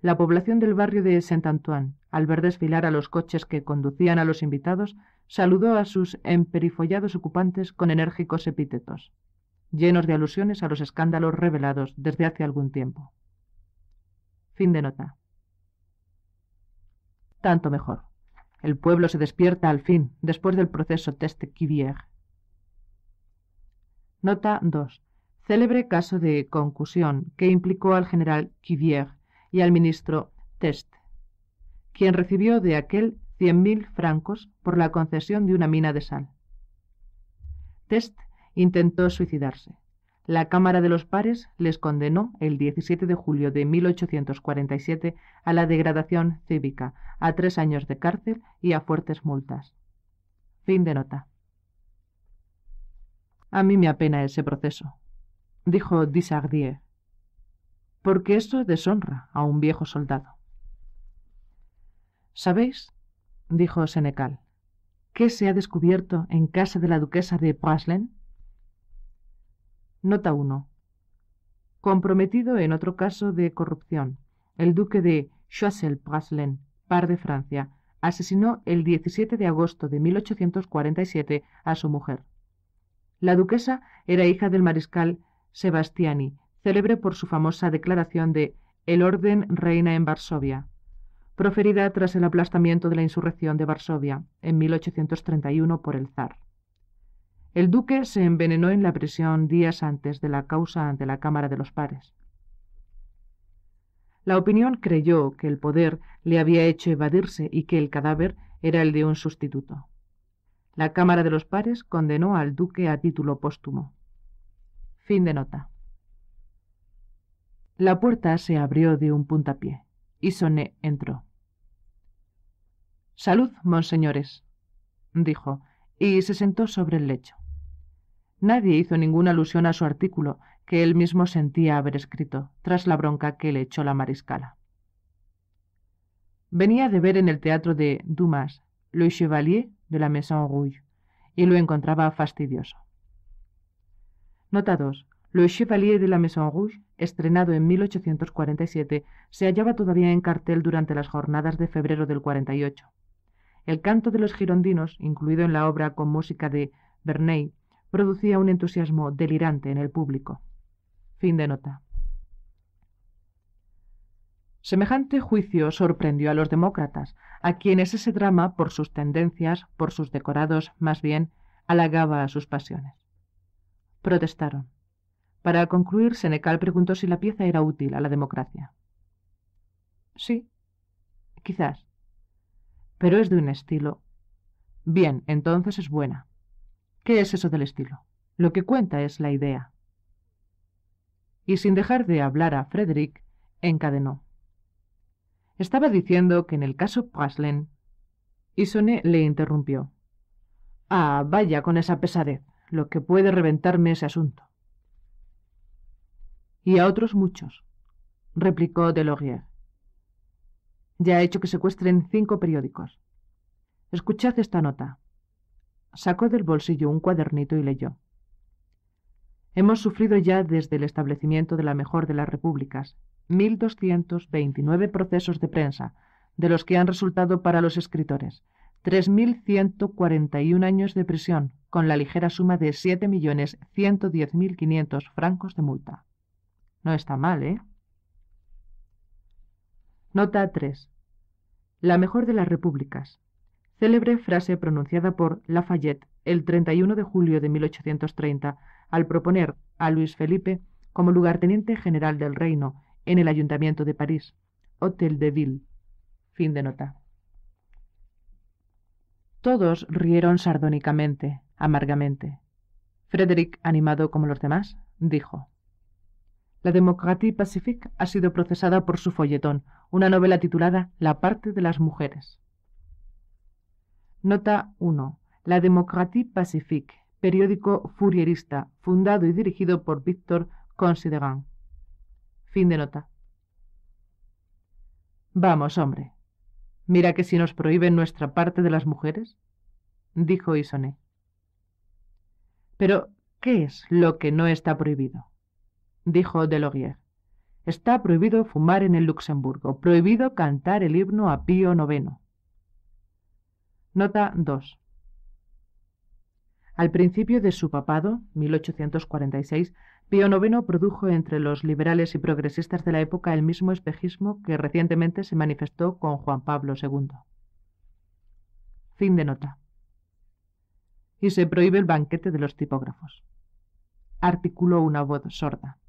La población del barrio de Saint-Antoine, al ver desfilar a los coches que conducían a los invitados, saludó a sus emperifollados ocupantes con enérgicos epítetos, llenos de alusiones a los escándalos revelados desde hace algún tiempo. Fin de nota. Tanto mejor. El pueblo se despierta al fin, después del proceso Test Nota 2 célebre caso de concusión que implicó al general Cuvier y al ministro Test, quien recibió de aquel 100.000 francos por la concesión de una mina de sal. Test intentó suicidarse. La Cámara de los Pares les condenó el 17 de julio de 1847 a la degradación cívica, a tres años de cárcel y a fuertes multas. Fin de nota. A mí me apena ese proceso dijo Disardier, porque eso deshonra a un viejo soldado. ¿Sabéis? dijo Senecal, ¿qué se ha descubierto en casa de la duquesa de Praslin? Nota 1. Comprometido en otro caso de corrupción, el duque de chassel praslin par de Francia, asesinó el 17 de agosto de 1847 a su mujer. La duquesa era hija del mariscal Sebastiani, célebre por su famosa declaración de El orden reina en Varsovia, proferida tras el aplastamiento de la insurrección de Varsovia en 1831 por el zar. El duque se envenenó en la prisión días antes de la causa ante la Cámara de los Pares. La opinión creyó que el poder le había hecho evadirse y que el cadáver era el de un sustituto. La Cámara de los Pares condenó al duque a título póstumo. Fin de nota. La puerta se abrió de un puntapié y Soné entró. Salud, monseñores, dijo, y se sentó sobre el lecho. Nadie hizo ninguna alusión a su artículo, que él mismo sentía haber escrito, tras la bronca que le echó la mariscala. Venía de ver en el teatro de Dumas Le Chevalier de la Maison Rouge, y lo encontraba fastidioso. Nota 2. Le Chevalier de la Maison Rouge, estrenado en 1847, se hallaba todavía en cartel durante las jornadas de febrero del 48. El canto de los girondinos, incluido en la obra con música de Berney, producía un entusiasmo delirante en el público. Fin de nota. Semejante juicio sorprendió a los demócratas, a quienes ese drama, por sus tendencias, por sus decorados, más bien, halagaba a sus pasiones. Protestaron. Para concluir, Senecal preguntó si la pieza era útil a la democracia. Sí, quizás. Pero es de un estilo. Bien, entonces es buena. ¿Qué es eso del estilo? Lo que cuenta es la idea. Y sin dejar de hablar a Frederick, encadenó. Estaba diciendo que en el caso Praslen... Y le interrumpió. Ah, vaya con esa pesadez lo que puede reventarme ese asunto. Y a otros muchos, replicó Delorier. Ya he hecho que secuestren cinco periódicos. Escuchad esta nota. Sacó del bolsillo un cuadernito y leyó. Hemos sufrido ya desde el establecimiento de la mejor de las repúblicas mil doscientos veintinueve procesos de prensa, de los que han resultado para los escritores 3.141 años de prisión, con la ligera suma de 7.110.500 francos de multa. No está mal, ¿eh? Nota 3. La mejor de las repúblicas. Célebre frase pronunciada por Lafayette el 31 de julio de 1830 al proponer a Luis Felipe como lugarteniente general del reino en el Ayuntamiento de París, Hotel de Ville. Fin de nota. Todos rieron sardónicamente, amargamente. Frederick, animado como los demás, dijo La Democratie Pacifique ha sido procesada por su folletón, una novela titulada La parte de las mujeres. Nota 1. La Democratie Pacifique, periódico furierista, fundado y dirigido por Victor Considerant. Fin de nota. Vamos, hombre, Mira que si nos prohíben nuestra parte de las mujeres, dijo Isoné. Pero, ¿qué es lo que no está prohibido? dijo Delorier. Está prohibido fumar en el Luxemburgo, prohibido cantar el himno a Pío IX. Nota 2. Al principio de su papado, 1846, Pío IX produjo entre los liberales y progresistas de la época el mismo espejismo que recientemente se manifestó con Juan Pablo II. Fin de nota. Y se prohíbe el banquete de los tipógrafos. Articuló una voz sorda.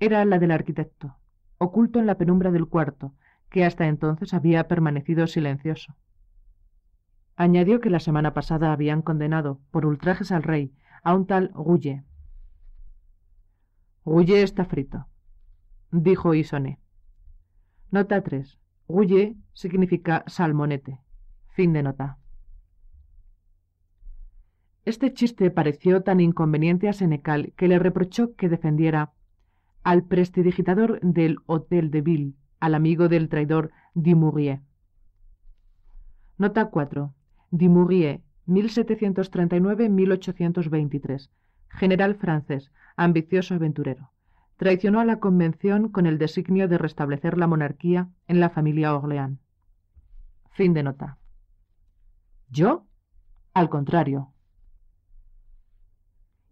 Era la del arquitecto, oculto en la penumbra del cuarto, que hasta entonces había permanecido silencioso. Añadió que la semana pasada habían condenado, por ultrajes al rey, a un tal Gulle, Guye está frito, dijo Isoné. Nota 3. «Rouillet» significa salmonete. Fin de nota. Este chiste pareció tan inconveniente a Senecal que le reprochó que defendiera al prestidigitador del Hotel de Ville, al amigo del traidor Dumouriez. Nota 4. Dumouriez, 1739-1823, general francés, ambicioso aventurero. Traicionó a la Convención con el designio de restablecer la monarquía en la familia Orleán. Fin de nota. ¿Yo? Al contrario.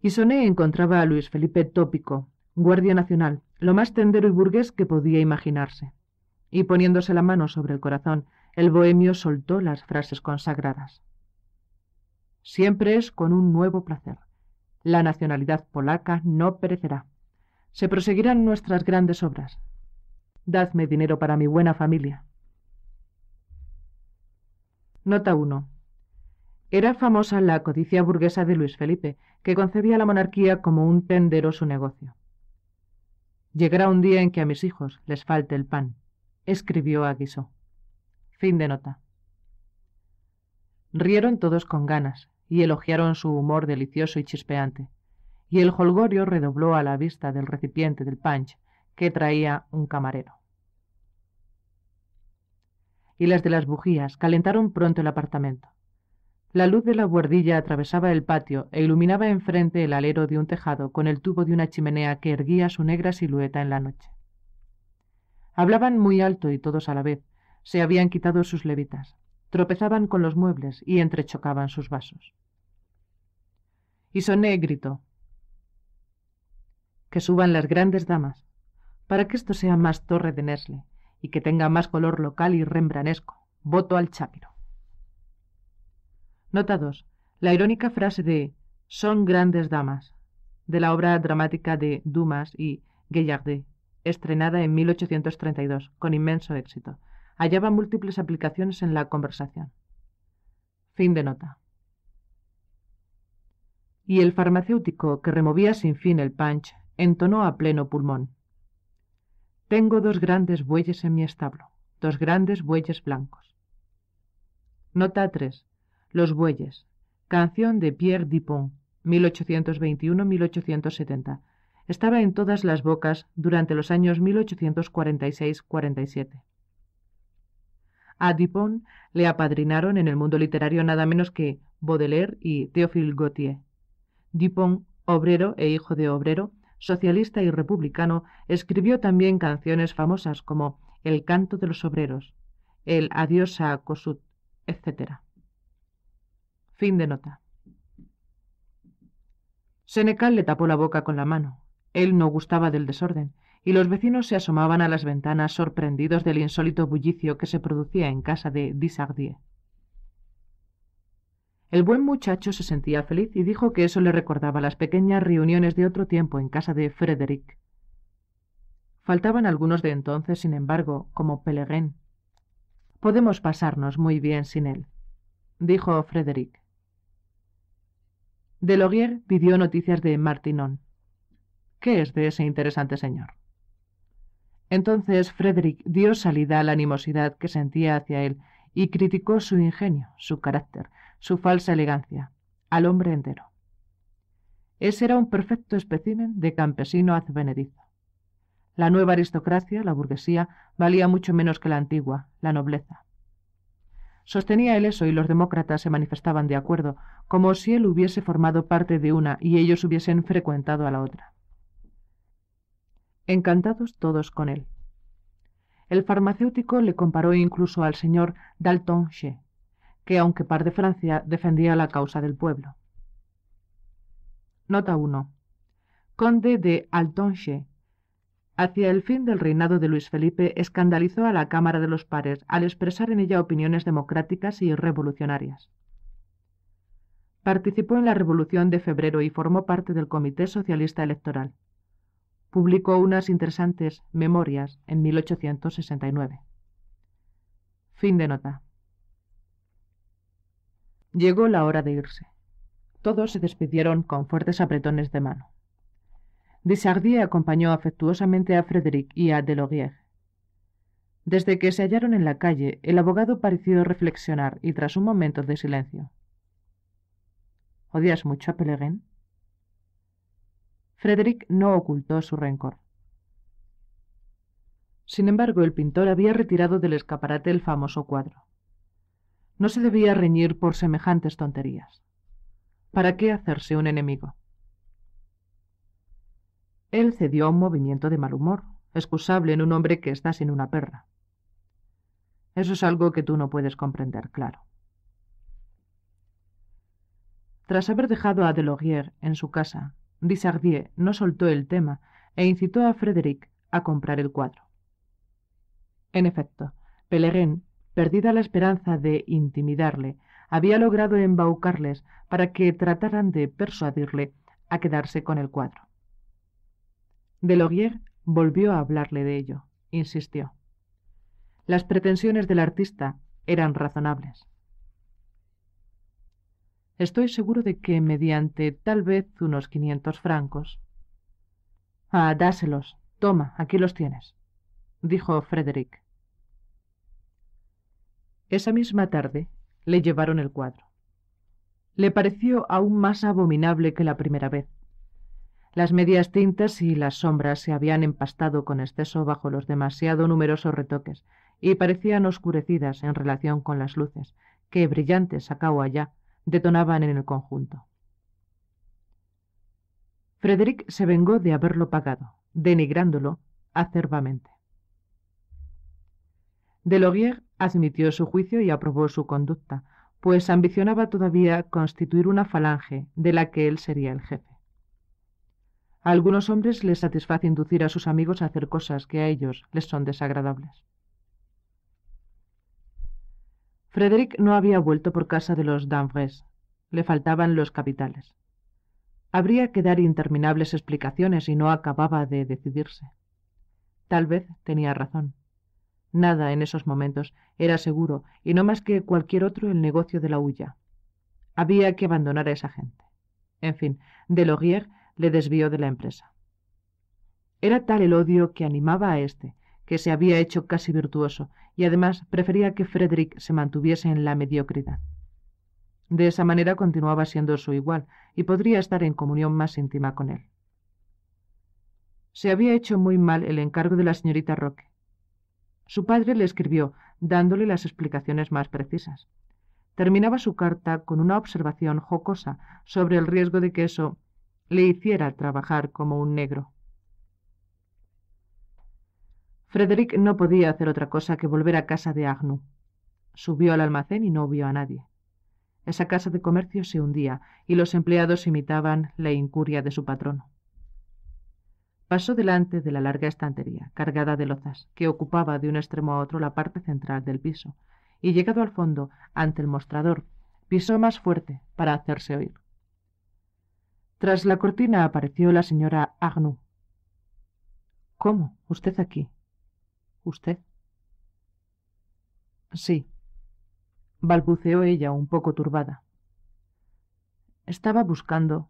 Isoné encontraba a Luis Felipe tópico, guardia nacional, lo más tendero y burgués que podía imaginarse. Y poniéndose la mano sobre el corazón, el bohemio soltó las frases consagradas. Siempre es con un nuevo placer. La nacionalidad polaca no perecerá. Se proseguirán nuestras grandes obras. Dadme dinero para mi buena familia. Nota 1. Era famosa la codicia burguesa de Luis Felipe, que concebía la monarquía como un tenderoso negocio. Llegará un día en que a mis hijos les falte el pan, escribió a Fin de nota. Rieron todos con ganas, y elogiaron su humor delicioso y chispeante, y el holgorio redobló a la vista del recipiente del punch que traía un camarero. Y las de las bujías calentaron pronto el apartamento. La luz de la buhardilla atravesaba el patio e iluminaba enfrente el alero de un tejado con el tubo de una chimenea que erguía su negra silueta en la noche. Hablaban muy alto y todos a la vez. Se habían quitado sus levitas tropezaban con los muebles y entrechocaban sus vasos. Y Soné gritó, que suban las grandes damas, para que esto sea más torre de Nesle y que tenga más color local y rembranesco. Voto al chapiro Nota 2. La irónica frase de Son grandes damas, de la obra dramática de Dumas y Gaillardet, estrenada en 1832, con inmenso éxito, hallaba múltiples aplicaciones en la conversación. Fin de nota. Y el farmacéutico, que removía sin fin el punch, entonó a pleno pulmón. Tengo dos grandes bueyes en mi establo, dos grandes bueyes blancos. Nota 3. Los bueyes. Canción de Pierre Dupont, 1821-1870. Estaba en todas las bocas durante los años 1846-47. A Dupont le apadrinaron en el mundo literario nada menos que Baudelaire y Théophile Gautier. Dupont, obrero e hijo de obrero, socialista y republicano, escribió también canciones famosas como El canto de los obreros, El adiós a Kossuth, etc. Fin de nota. Senecal le tapó la boca con la mano. Él no gustaba del desorden y los vecinos se asomaban a las ventanas sorprendidos del insólito bullicio que se producía en casa de Disardier. El buen muchacho se sentía feliz y dijo que eso le recordaba las pequeñas reuniones de otro tiempo en casa de Frederick. Faltaban algunos de entonces, sin embargo, como Pellegrin. Podemos pasarnos muy bien sin él, dijo Frederick. Delogier pidió noticias de Martinon. ¿Qué es de ese interesante señor? Entonces Frederick dio salida a la animosidad que sentía hacia él y criticó su ingenio, su carácter, su falsa elegancia, al hombre entero. Ese era un perfecto espécimen de campesino advenedizo. La nueva aristocracia, la burguesía, valía mucho menos que la antigua, la nobleza. Sostenía él eso y los demócratas se manifestaban de acuerdo, como si él hubiese formado parte de una y ellos hubiesen frecuentado a la otra encantados todos con él. El farmacéutico le comparó incluso al señor d'Altonche, que aunque par de Francia defendía la causa del pueblo. Nota 1. Conde de Altonche. Hacia el fin del reinado de Luis Felipe escandalizó a la Cámara de los Pares al expresar en ella opiniones democráticas y revolucionarias. Participó en la Revolución de Febrero y formó parte del Comité Socialista Electoral publicó unas interesantes Memorias en 1869. Fin de nota. Llegó la hora de irse. Todos se despidieron con fuertes apretones de mano. Dissardier acompañó afectuosamente a Frederick y a Delorier. Desde que se hallaron en la calle, el abogado pareció reflexionar y tras un momento de silencio. ¿Odias mucho a Frederick no ocultó su rencor. Sin embargo, el pintor había retirado del escaparate el famoso cuadro. No se debía reñir por semejantes tonterías. ¿Para qué hacerse un enemigo? Él cedió a un movimiento de mal humor, excusable en un hombre que está sin una perra. Eso es algo que tú no puedes comprender, claro. Tras haber dejado a Delorier en su casa, Dissardier no soltó el tema e incitó a Frederic a comprar el cuadro. En efecto, Pellerin, perdida la esperanza de intimidarle, había logrado embaucarles para que trataran de persuadirle a quedarse con el cuadro. Delorier volvió a hablarle de ello, insistió. Las pretensiones del artista eran razonables. Estoy seguro de que mediante tal vez unos quinientos francos. Ah, dáselos. Toma, aquí los tienes, dijo Frederick. Esa misma tarde le llevaron el cuadro. Le pareció aún más abominable que la primera vez. Las medias tintas y las sombras se habían empastado con exceso bajo los demasiado numerosos retoques y parecían oscurecidas en relación con las luces, que brillantes acá allá detonaban en el conjunto. Frederick se vengó de haberlo pagado, denigrándolo acerbamente. Delogier admitió su juicio y aprobó su conducta, pues ambicionaba todavía constituir una falange de la que él sería el jefe. A algunos hombres les satisface inducir a sus amigos a hacer cosas que a ellos les son desagradables. Frederick no había vuelto por casa de los Danvres. Le faltaban los capitales. Habría que dar interminables explicaciones y no acababa de decidirse. Tal vez tenía razón. Nada en esos momentos era seguro y no más que cualquier otro el negocio de la huya. Había que abandonar a esa gente. En fin, Delorier le desvió de la empresa. Era tal el odio que animaba a éste, que se había hecho casi virtuoso, y además prefería que Frederick se mantuviese en la mediocridad. De esa manera continuaba siendo su igual, y podría estar en comunión más íntima con él. Se había hecho muy mal el encargo de la señorita Roque. Su padre le escribió, dándole las explicaciones más precisas. Terminaba su carta con una observación jocosa sobre el riesgo de que eso le hiciera trabajar como un negro. Frederick no podía hacer otra cosa que volver a casa de Agnou. Subió al almacén y no vio a nadie. Esa casa de comercio se hundía y los empleados imitaban la incuria de su patrono. Pasó delante de la larga estantería, cargada de lozas, que ocupaba de un extremo a otro la parte central del piso, y llegado al fondo, ante el mostrador, pisó más fuerte para hacerse oír. Tras la cortina apareció la señora Agnou. ¿Cómo? ¿Usted aquí? ¿Usted? Sí, balbuceó ella un poco turbada. Estaba buscando.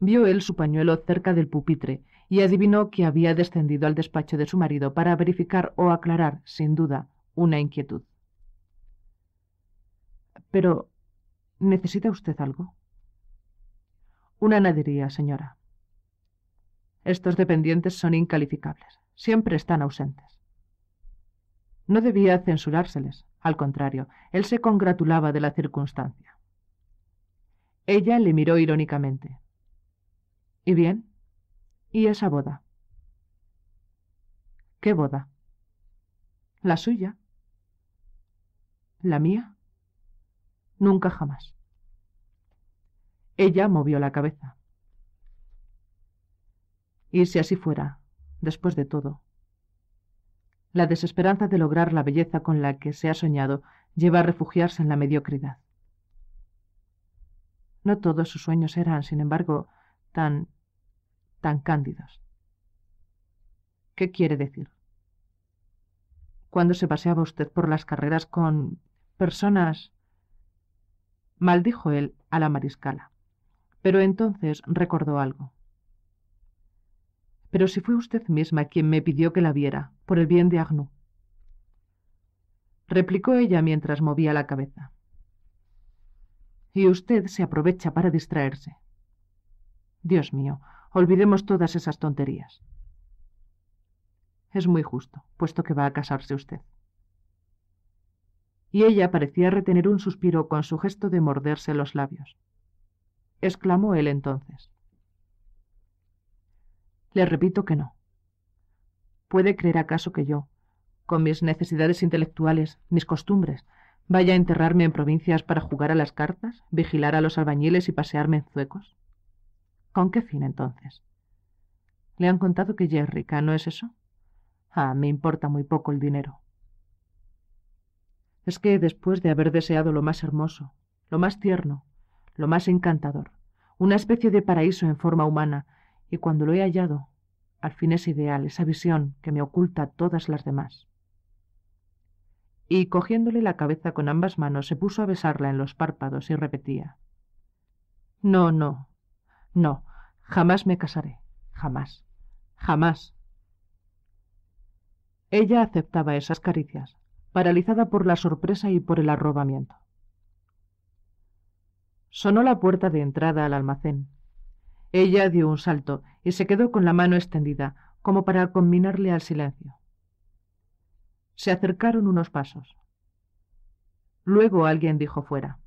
Vio él su pañuelo cerca del pupitre y adivinó que había descendido al despacho de su marido para verificar o aclarar, sin duda, una inquietud. Pero, ¿necesita usted algo? Una nadería, señora. Estos dependientes son incalificables siempre están ausentes. No debía censurárseles, al contrario, él se congratulaba de la circunstancia. Ella le miró irónicamente. ¿Y bien? ¿Y esa boda? ¿Qué boda? La suya. ¿La mía? Nunca jamás. Ella movió la cabeza. Y si así fuera, después de todo. La desesperanza de lograr la belleza con la que se ha soñado lleva a refugiarse en la mediocridad. No todos sus sueños eran, sin embargo, tan tan cándidos. ¿Qué quiere decir? Cuando se paseaba usted por las carreras con personas? maldijo él a la mariscala. Pero entonces recordó algo pero si fue usted misma quien me pidió que la viera, por el bien de Agnú. Replicó ella mientras movía la cabeza. Y usted se aprovecha para distraerse. Dios mío, olvidemos todas esas tonterías. Es muy justo, puesto que va a casarse usted. Y ella parecía retener un suspiro con su gesto de morderse los labios. Exclamó él entonces. Le repito que no. ¿Puede creer acaso que yo, con mis necesidades intelectuales, mis costumbres, vaya a enterrarme en provincias para jugar a las cartas, vigilar a los albañiles y pasearme en zuecos? ¿Con qué fin entonces? Le han contado que rica, ¿no es eso? Ah, me importa muy poco el dinero. Es que después de haber deseado lo más hermoso, lo más tierno, lo más encantador, una especie de paraíso en forma humana, y cuando lo he hallado, al fin es ideal, esa visión que me oculta todas las demás. Y cogiéndole la cabeza con ambas manos, se puso a besarla en los párpados y repetía No, no, no, jamás me casaré, jamás, jamás. Ella aceptaba esas caricias, paralizada por la sorpresa y por el arrobamiento. Sonó la puerta de entrada al almacén, ella dio un salto y se quedó con la mano extendida, como para combinarle al silencio. Se acercaron unos pasos. Luego alguien dijo fuera.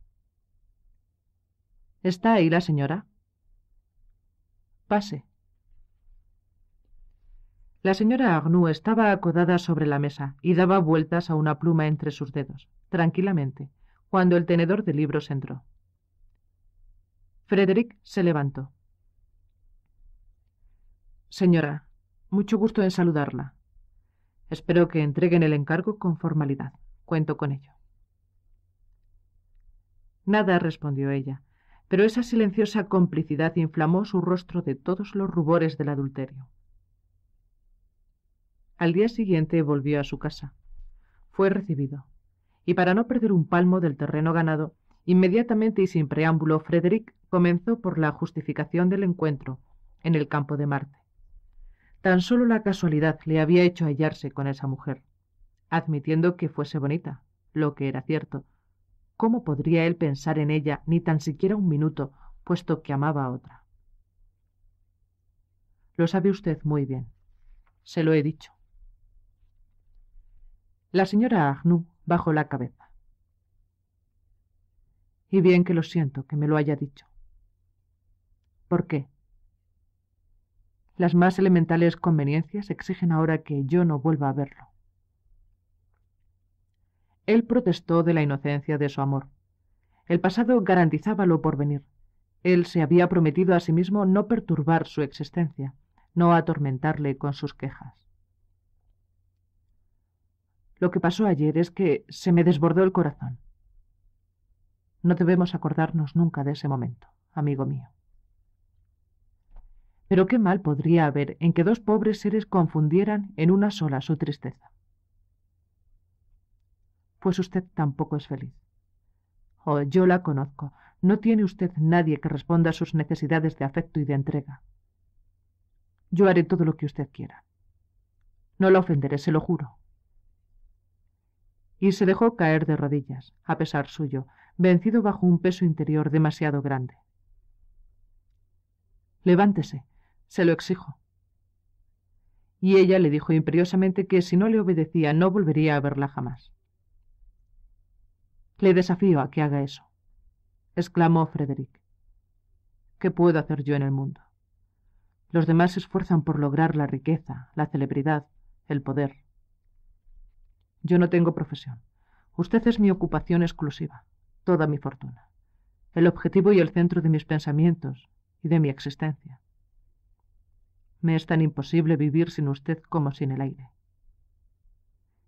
¿Está ahí la señora? Pase. La señora Arnoux estaba acodada sobre la mesa y daba vueltas a una pluma entre sus dedos, tranquilamente, cuando el tenedor de libros entró. Frederick se levantó. Señora, mucho gusto en saludarla. Espero que entreguen el encargo con formalidad. Cuento con ello. Nada, respondió ella, pero esa silenciosa complicidad inflamó su rostro de todos los rubores del adulterio. Al día siguiente volvió a su casa. Fue recibido, y para no perder un palmo del terreno ganado, inmediatamente y sin preámbulo, Frederick comenzó por la justificación del encuentro en el campo de Marte. Tan solo la casualidad le había hecho hallarse con esa mujer, admitiendo que fuese bonita, lo que era cierto. ¿Cómo podría él pensar en ella ni tan siquiera un minuto, puesto que amaba a otra? Lo sabe usted muy bien. Se lo he dicho. La señora Agnú bajó la cabeza. Y bien que lo siento que me lo haya dicho. ¿Por qué? Las más elementales conveniencias exigen ahora que yo no vuelva a verlo. Él protestó de la inocencia de su amor. El pasado garantizaba lo por venir. Él se había prometido a sí mismo no perturbar su existencia, no atormentarle con sus quejas. Lo que pasó ayer es que se me desbordó el corazón. No debemos acordarnos nunca de ese momento, amigo mío. Pero qué mal podría haber en que dos pobres seres confundieran en una sola su tristeza. Pues usted tampoco es feliz. Oh, yo la conozco. No tiene usted nadie que responda a sus necesidades de afecto y de entrega. Yo haré todo lo que usted quiera. No la ofenderé, se lo juro. Y se dejó caer de rodillas, a pesar suyo, vencido bajo un peso interior demasiado grande. Levántese, se lo exijo. Y ella le dijo imperiosamente que si no le obedecía no volvería a verla jamás. Le desafío a que haga eso, exclamó Frederick. ¿Qué puedo hacer yo en el mundo? Los demás se esfuerzan por lograr la riqueza, la celebridad, el poder. Yo no tengo profesión. Usted es mi ocupación exclusiva, toda mi fortuna, el objetivo y el centro de mis pensamientos y de mi existencia. Me es tan imposible vivir sin usted como sin el aire.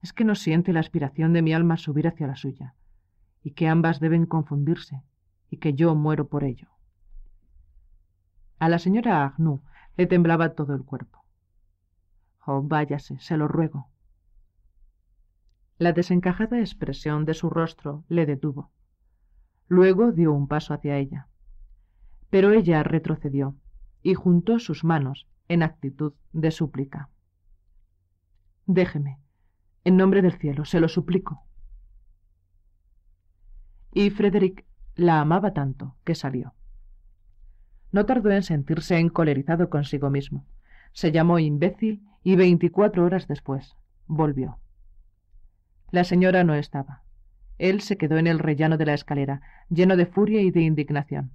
Es que no siente la aspiración de mi alma subir hacia la suya, y que ambas deben confundirse, y que yo muero por ello. A la señora Agnú le temblaba todo el cuerpo. Oh, váyase, se lo ruego. La desencajada expresión de su rostro le detuvo. Luego dio un paso hacia ella. Pero ella retrocedió y juntó sus manos en actitud de súplica. Déjeme, en nombre del cielo, se lo suplico. Y Frederick la amaba tanto que salió. No tardó en sentirse encolerizado consigo mismo. Se llamó imbécil y veinticuatro horas después volvió. La señora no estaba. Él se quedó en el rellano de la escalera, lleno de furia y de indignación.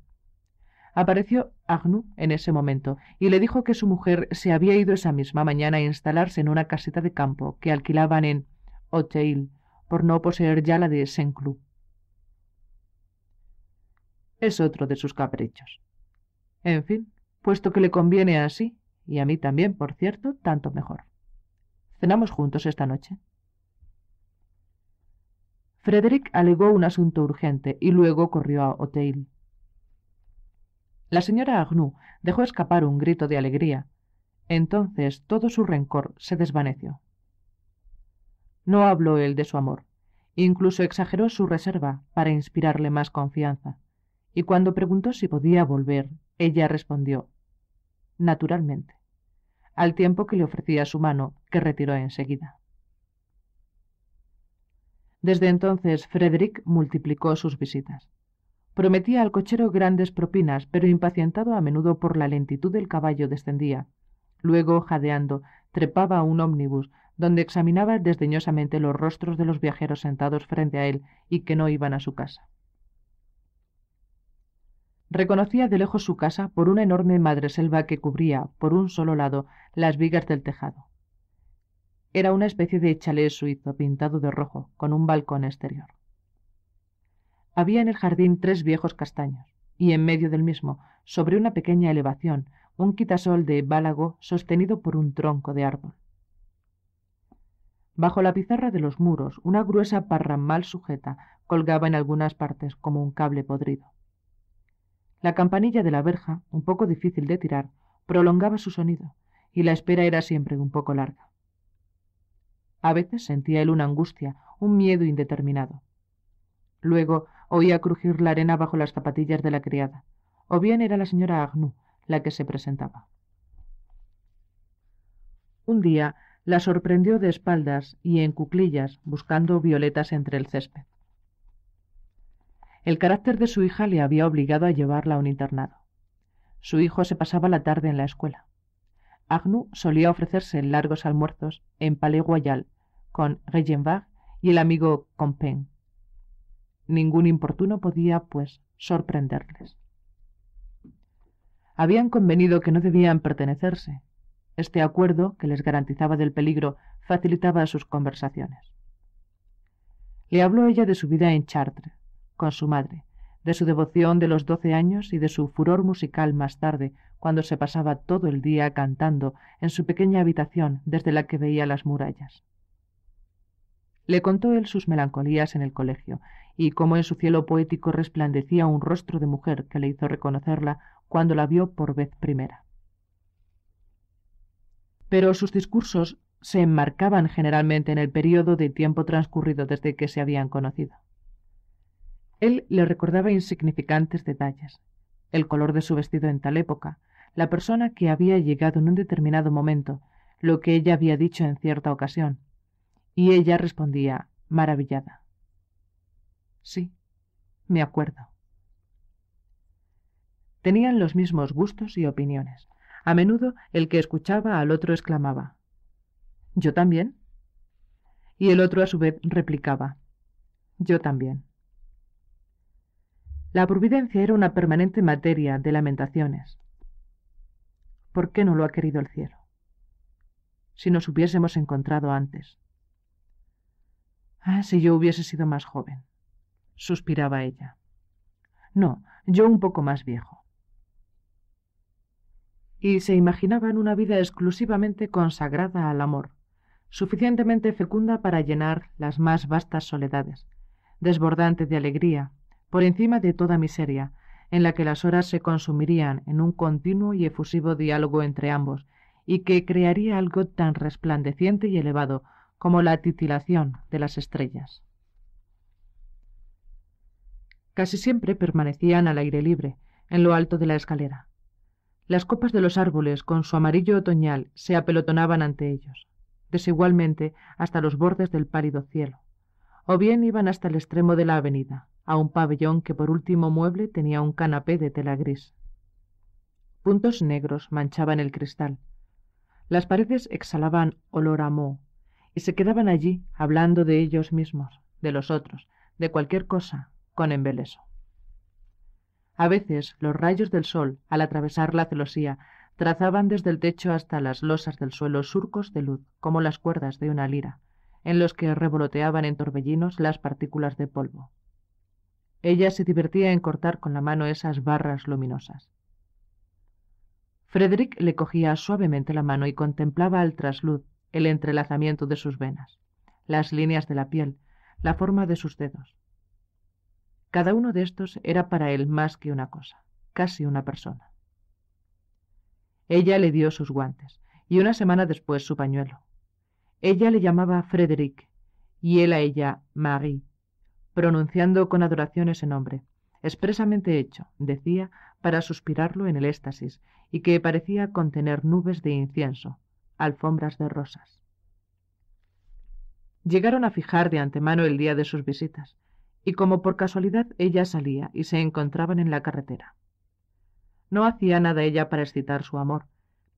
Apareció Agnu en ese momento y le dijo que su mujer se había ido esa misma mañana a instalarse en una caseta de campo que alquilaban en Oteil por no poseer ya la de saint Es otro de sus caprichos. En fin, puesto que le conviene así, y a mí también, por cierto, tanto mejor. Cenamos juntos esta noche. Frederick alegó un asunto urgente y luego corrió a Oteil. La señora Agnou dejó escapar un grito de alegría. Entonces todo su rencor se desvaneció. No habló él de su amor. Incluso exageró su reserva para inspirarle más confianza. Y cuando preguntó si podía volver, ella respondió, naturalmente, al tiempo que le ofrecía su mano, que retiró enseguida. Desde entonces, Frederick multiplicó sus visitas. Prometía al cochero grandes propinas, pero impacientado a menudo por la lentitud del caballo descendía. Luego, jadeando, trepaba a un ómnibus, donde examinaba desdeñosamente los rostros de los viajeros sentados frente a él y que no iban a su casa. Reconocía de lejos su casa por una enorme madreselva que cubría, por un solo lado, las vigas del tejado. Era una especie de chalet suizo pintado de rojo, con un balcón exterior. Había en el jardín tres viejos castaños, y en medio del mismo, sobre una pequeña elevación, un quitasol de bálago sostenido por un tronco de árbol. Bajo la pizarra de los muros, una gruesa parra mal sujeta colgaba en algunas partes como un cable podrido. La campanilla de la verja, un poco difícil de tirar, prolongaba su sonido, y la espera era siempre un poco larga. A veces sentía él una angustia, un miedo indeterminado. Luego Oía crujir la arena bajo las zapatillas de la criada, o bien era la señora Agnu la que se presentaba. Un día la sorprendió de espaldas y en cuclillas, buscando violetas entre el césped. El carácter de su hija le había obligado a llevarla a un internado. Su hijo se pasaba la tarde en la escuela. Agnou solía ofrecerse largos almuerzos en Palais Royal con Regenbach y el amigo Compen. Ningún importuno podía, pues, sorprenderles. Habían convenido que no debían pertenecerse. Este acuerdo, que les garantizaba del peligro, facilitaba sus conversaciones. Le habló ella de su vida en Chartres, con su madre, de su devoción de los doce años y de su furor musical más tarde, cuando se pasaba todo el día cantando en su pequeña habitación desde la que veía las murallas. Le contó él sus melancolías en el colegio y cómo en su cielo poético resplandecía un rostro de mujer que le hizo reconocerla cuando la vio por vez primera. Pero sus discursos se enmarcaban generalmente en el periodo de tiempo transcurrido desde que se habían conocido. Él le recordaba insignificantes detalles, el color de su vestido en tal época, la persona que había llegado en un determinado momento, lo que ella había dicho en cierta ocasión, y ella respondía maravillada. Sí, me acuerdo. Tenían los mismos gustos y opiniones. A menudo el que escuchaba al otro exclamaba, Yo también. Y el otro a su vez replicaba, Yo también. La providencia era una permanente materia de lamentaciones. ¿Por qué no lo ha querido el cielo? Si nos hubiésemos encontrado antes. Ah, si yo hubiese sido más joven suspiraba ella. No, yo un poco más viejo. Y se imaginaban una vida exclusivamente consagrada al amor, suficientemente fecunda para llenar las más vastas soledades, desbordante de alegría, por encima de toda miseria, en la que las horas se consumirían en un continuo y efusivo diálogo entre ambos, y que crearía algo tan resplandeciente y elevado como la titilación de las estrellas. Casi siempre permanecían al aire libre, en lo alto de la escalera. Las copas de los árboles, con su amarillo otoñal, se apelotonaban ante ellos, desigualmente hasta los bordes del pálido cielo, o bien iban hasta el extremo de la avenida, a un pabellón que por último mueble tenía un canapé de tela gris. Puntos negros manchaban el cristal. Las paredes exhalaban olor a moho, y se quedaban allí hablando de ellos mismos, de los otros, de cualquier cosa, con embeleso. A veces los rayos del sol, al atravesar la celosía, trazaban desde el techo hasta las losas del suelo surcos de luz, como las cuerdas de una lira, en los que revoloteaban en torbellinos las partículas de polvo. Ella se divertía en cortar con la mano esas barras luminosas. Frederick le cogía suavemente la mano y contemplaba al trasluz, el entrelazamiento de sus venas, las líneas de la piel, la forma de sus dedos. Cada uno de estos era para él más que una cosa, casi una persona. Ella le dio sus guantes y una semana después su pañuelo. Ella le llamaba Frederick y él a ella Marie, pronunciando con adoración ese nombre, expresamente hecho, decía, para suspirarlo en el éxtasis y que parecía contener nubes de incienso, alfombras de rosas. Llegaron a fijar de antemano el día de sus visitas, y como por casualidad ella salía y se encontraban en la carretera. No hacía nada ella para excitar su amor,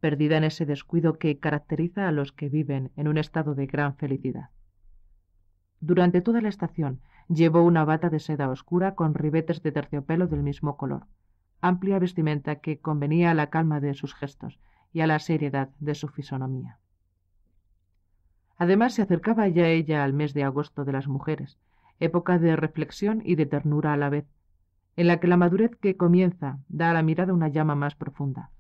perdida en ese descuido que caracteriza a los que viven en un estado de gran felicidad. Durante toda la estación llevó una bata de seda oscura con ribetes de terciopelo del mismo color, amplia vestimenta que convenía a la calma de sus gestos y a la seriedad de su fisonomía. Además se acercaba ya ella al mes de agosto de las mujeres, época de reflexión y de ternura a la vez, en la que la madurez que comienza da a la mirada una llama más profunda,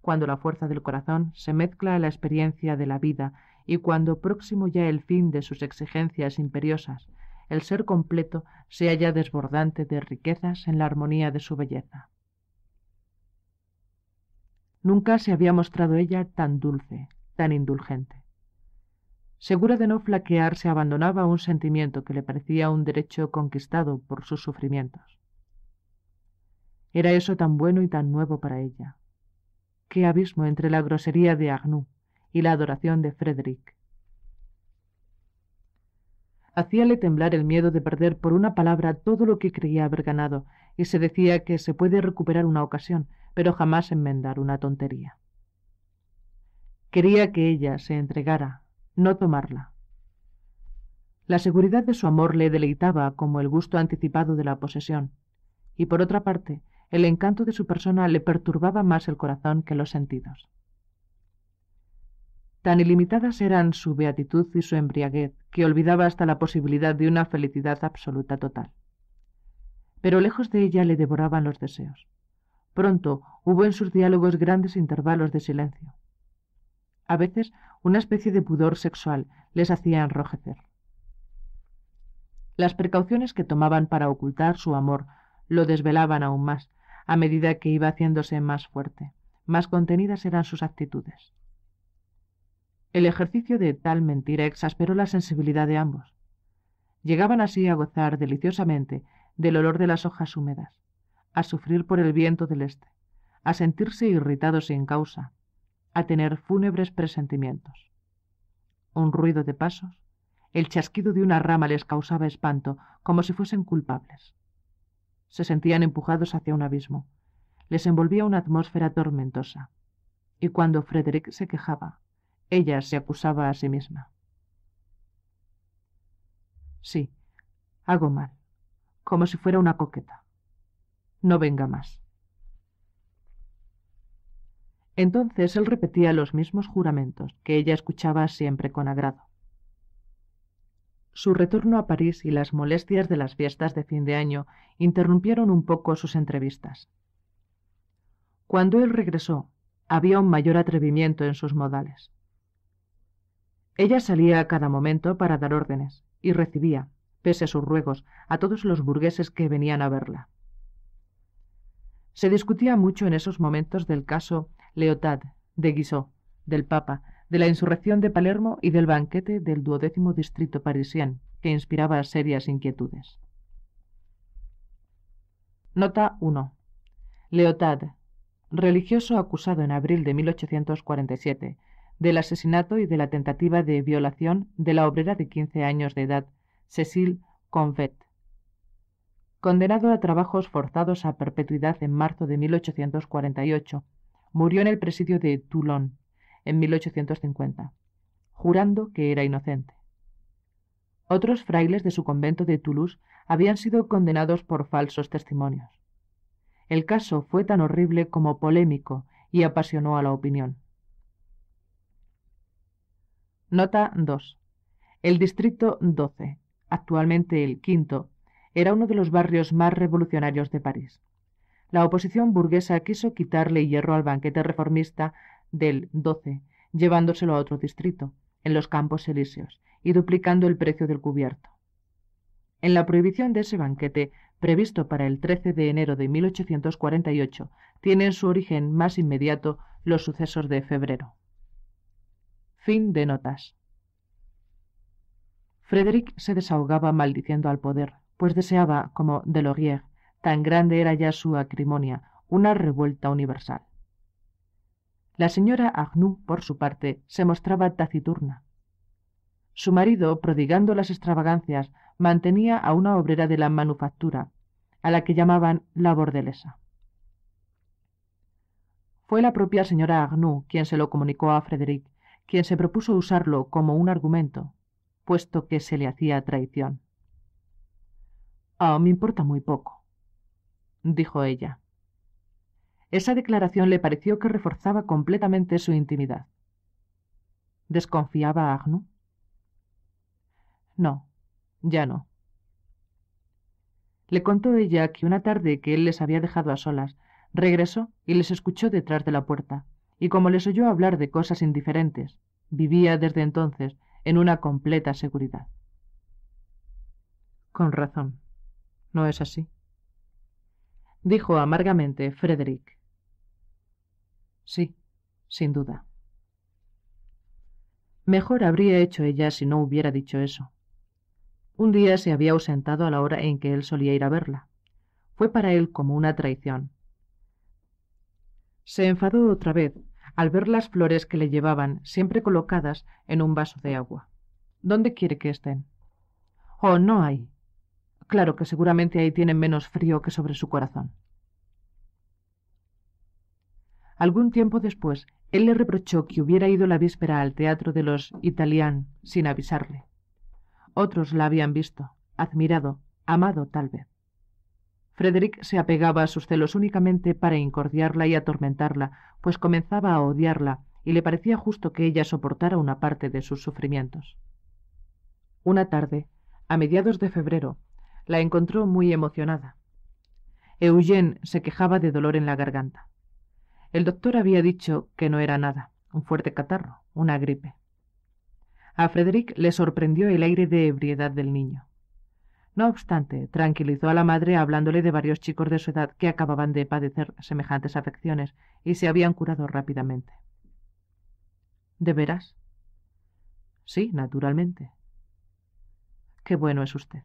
cuando la fuerza del corazón se mezcla a la experiencia de la vida y cuando próximo ya el fin de sus exigencias imperiosas, el ser completo se halla desbordante de riquezas en la armonía de su belleza. Nunca se había mostrado ella tan dulce, tan indulgente. Segura de no flaquear, se abandonaba a un sentimiento que le parecía un derecho conquistado por sus sufrimientos. Era eso tan bueno y tan nuevo para ella. Qué abismo entre la grosería de Agnu y la adoración de Frederick. Hacíale temblar el miedo de perder por una palabra todo lo que creía haber ganado, y se decía que se puede recuperar una ocasión, pero jamás enmendar una tontería. Quería que ella se entregara, no tomarla. La seguridad de su amor le deleitaba como el gusto anticipado de la posesión, y por otra parte, el encanto de su persona le perturbaba más el corazón que los sentidos. Tan ilimitadas eran su beatitud y su embriaguez, que olvidaba hasta la posibilidad de una felicidad absoluta total. Pero lejos de ella le devoraban los deseos. Pronto hubo en sus diálogos grandes intervalos de silencio a veces una especie de pudor sexual les hacía enrojecer. Las precauciones que tomaban para ocultar su amor lo desvelaban aún más, a medida que iba haciéndose más fuerte. Más contenidas eran sus actitudes. El ejercicio de tal mentira exasperó la sensibilidad de ambos. Llegaban así a gozar deliciosamente del olor de las hojas húmedas, a sufrir por el viento del este, a sentirse irritados sin causa, a tener fúnebres presentimientos. Un ruido de pasos, el chasquido de una rama les causaba espanto, como si fuesen culpables. Se sentían empujados hacia un abismo. Les envolvía una atmósfera tormentosa. Y cuando Frederick se quejaba, ella se acusaba a sí misma. Sí, hago mal, como si fuera una coqueta. No venga más. Entonces él repetía los mismos juramentos que ella escuchaba siempre con agrado. Su retorno a París y las molestias de las fiestas de fin de año interrumpieron un poco sus entrevistas. Cuando él regresó, había un mayor atrevimiento en sus modales. Ella salía a cada momento para dar órdenes y recibía, pese a sus ruegos, a todos los burgueses que venían a verla. Se discutía mucho en esos momentos del caso Leotard, de Guizot, del Papa, de la insurrección de Palermo y del banquete del duodécimo distrito parisien, que inspiraba serias inquietudes. Nota 1. Leotad, religioso acusado en abril de 1847 del asesinato y de la tentativa de violación de la obrera de 15 años de edad, Cécile Convet, condenado a trabajos forzados a perpetuidad en marzo de 1848 murió en el presidio de Toulon en 1850, jurando que era inocente. Otros frailes de su convento de Toulouse habían sido condenados por falsos testimonios. El caso fue tan horrible como polémico y apasionó a la opinión. Nota 2. El distrito 12, actualmente el quinto, era uno de los barrios más revolucionarios de París. La oposición burguesa quiso quitarle hierro al banquete reformista del 12, llevándoselo a otro distrito, en los campos elíseos, y duplicando el precio del cubierto. En la prohibición de ese banquete, previsto para el 13 de enero de 1848, tienen su origen más inmediato los sucesos de febrero. Fin de notas. Frederick se desahogaba maldiciendo al poder, pues deseaba, como Delorier, Tan grande era ya su acrimonia, una revuelta universal. La señora arnoux por su parte, se mostraba taciturna. Su marido, prodigando las extravagancias, mantenía a una obrera de la manufactura, a la que llamaban la bordelesa. Fue la propia señora arnoux quien se lo comunicó a Frederick, quien se propuso usarlo como un argumento, puesto que se le hacía traición. Ah, me importa muy poco, dijo ella. Esa declaración le pareció que reforzaba completamente su intimidad. ¿Desconfiaba a No, ya no. Le contó ella que una tarde que él les había dejado a solas, regresó y les escuchó detrás de la puerta, y como les oyó hablar de cosas indiferentes, vivía desde entonces en una completa seguridad. Con razón. ¿No es así? dijo amargamente Frederick. Sí, sin duda. Mejor habría hecho ella si no hubiera dicho eso. Un día se había ausentado a la hora en que él solía ir a verla. Fue para él como una traición. Se enfadó otra vez al ver las flores que le llevaban siempre colocadas en un vaso de agua. ¿Dónde quiere que estén? Oh, no hay, Claro que seguramente ahí tienen menos frío que sobre su corazón. Algún tiempo después, él le reprochó que hubiera ido la víspera al teatro de los Italian sin avisarle. Otros la habían visto, admirado, amado tal vez. Frederick se apegaba a sus celos únicamente para incordiarla y atormentarla, pues comenzaba a odiarla y le parecía justo que ella soportara una parte de sus sufrimientos. Una tarde, a mediados de febrero, la encontró muy emocionada. Eugene se quejaba de dolor en la garganta. El doctor había dicho que no era nada, un fuerte catarro, una gripe. A Frederick le sorprendió el aire de ebriedad del niño. No obstante, tranquilizó a la madre hablándole de varios chicos de su edad que acababan de padecer semejantes afecciones y se habían curado rápidamente. ¿De veras? Sí, naturalmente. Qué bueno es usted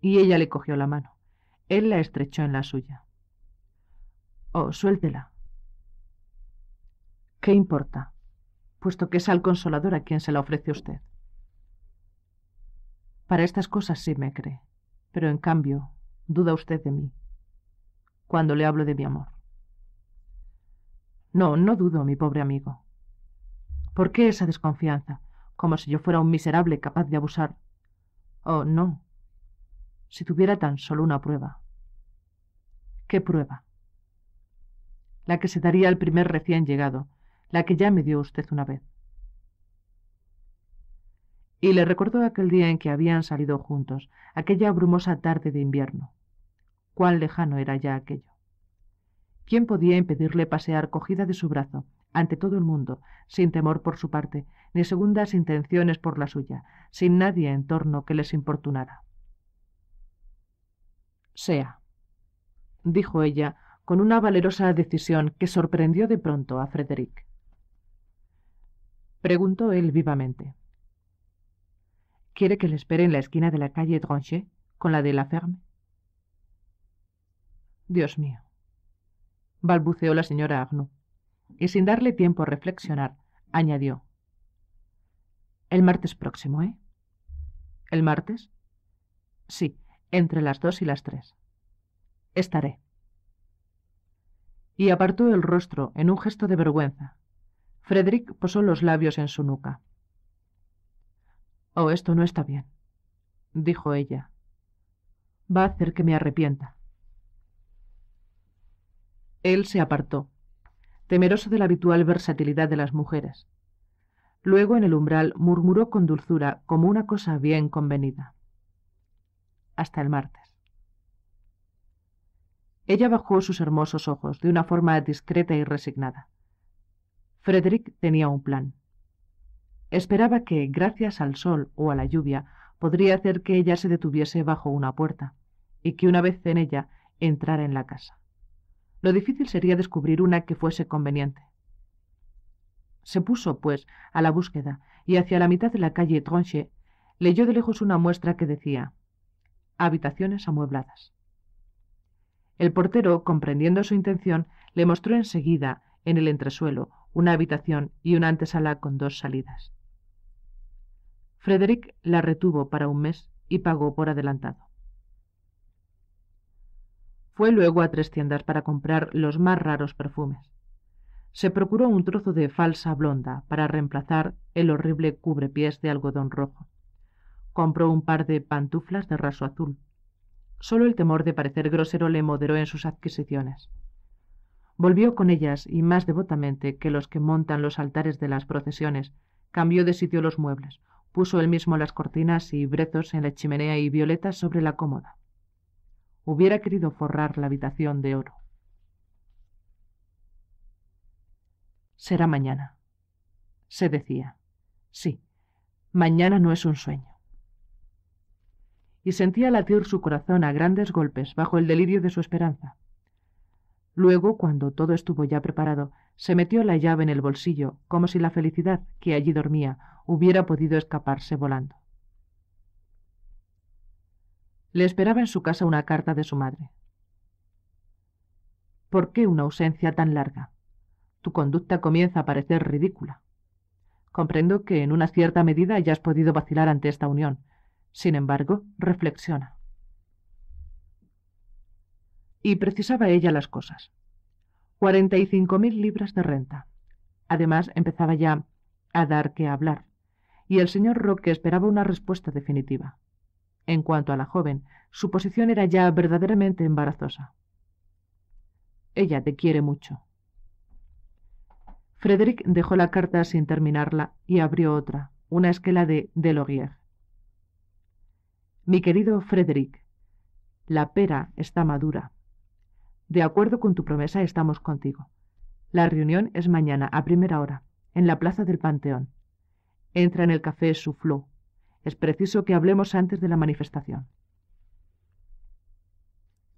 y ella le cogió la mano. Él la estrechó en la suya. Oh, suéltela. ¿Qué importa? Puesto que es al consolador a quien se la ofrece usted. Para estas cosas sí me cree, pero en cambio duda usted de mí cuando le hablo de mi amor. No, no dudo, mi pobre amigo. ¿Por qué esa desconfianza? Como si yo fuera un miserable capaz de abusar. Oh, no, si tuviera tan solo una prueba. ¿Qué prueba? La que se daría al primer recién llegado, la que ya me dio usted una vez. Y le recordó aquel día en que habían salido juntos, aquella brumosa tarde de invierno. Cuán lejano era ya aquello. ¿Quién podía impedirle pasear cogida de su brazo, ante todo el mundo, sin temor por su parte, ni segundas intenciones por la suya, sin nadie en torno que les importunara? Sea, dijo ella con una valerosa decisión que sorprendió de pronto a Frederic Preguntó él vivamente. ¿Quiere que le espere en la esquina de la calle Tronchet con la de la Ferme? Dios mío, balbuceó la señora Arnoux, y sin darle tiempo a reflexionar, añadió. El martes próximo, ¿eh? ¿El martes? Sí, entre las dos y las tres. Estaré. Y apartó el rostro en un gesto de vergüenza. Frederick posó los labios en su nuca. Oh, esto no está bien, dijo ella. Va a hacer que me arrepienta. Él se apartó, temeroso de la habitual versatilidad de las mujeres. Luego en el umbral murmuró con dulzura como una cosa bien convenida hasta el martes. Ella bajó sus hermosos ojos de una forma discreta y resignada. Frederick tenía un plan. Esperaba que, gracias al sol o a la lluvia, podría hacer que ella se detuviese bajo una puerta, y que una vez en ella entrara en la casa. Lo difícil sería descubrir una que fuese conveniente. Se puso, pues, a la búsqueda, y hacia la mitad de la calle Tronche leyó de lejos una muestra que decía habitaciones amuebladas. El portero, comprendiendo su intención, le mostró enseguida, en el entresuelo, una habitación y una antesala con dos salidas. Frederick la retuvo para un mes y pagó por adelantado. Fue luego a tres tiendas para comprar los más raros perfumes. Se procuró un trozo de falsa blonda para reemplazar el horrible cubrepiés de algodón rojo. Compró un par de pantuflas de raso azul. Solo el temor de parecer grosero le moderó en sus adquisiciones. Volvió con ellas y más devotamente que los que montan los altares de las procesiones, cambió de sitio los muebles, puso él mismo las cortinas y brezos en la chimenea y violetas sobre la cómoda. Hubiera querido forrar la habitación de oro. Será mañana, se decía. Sí, mañana no es un sueño y sentía latir su corazón a grandes golpes bajo el delirio de su esperanza. Luego, cuando todo estuvo ya preparado, se metió la llave en el bolsillo, como si la felicidad que allí dormía hubiera podido escaparse volando. Le esperaba en su casa una carta de su madre. ¿Por qué una ausencia tan larga? Tu conducta comienza a parecer ridícula. Comprendo que en una cierta medida hayas podido vacilar ante esta unión, sin embargo, reflexiona. Y precisaba ella las cosas. mil libras de renta. Además, empezaba ya a dar que hablar, y el señor Roque esperaba una respuesta definitiva. En cuanto a la joven, su posición era ya verdaderamente embarazosa. Ella te quiere mucho. Frederick dejó la carta sin terminarla y abrió otra, una esquela de Delogier. Mi querido Frederick, la pera está madura. De acuerdo con tu promesa, estamos contigo. La reunión es mañana, a primera hora, en la plaza del Panteón. Entra en el café soufflot Es preciso que hablemos antes de la manifestación.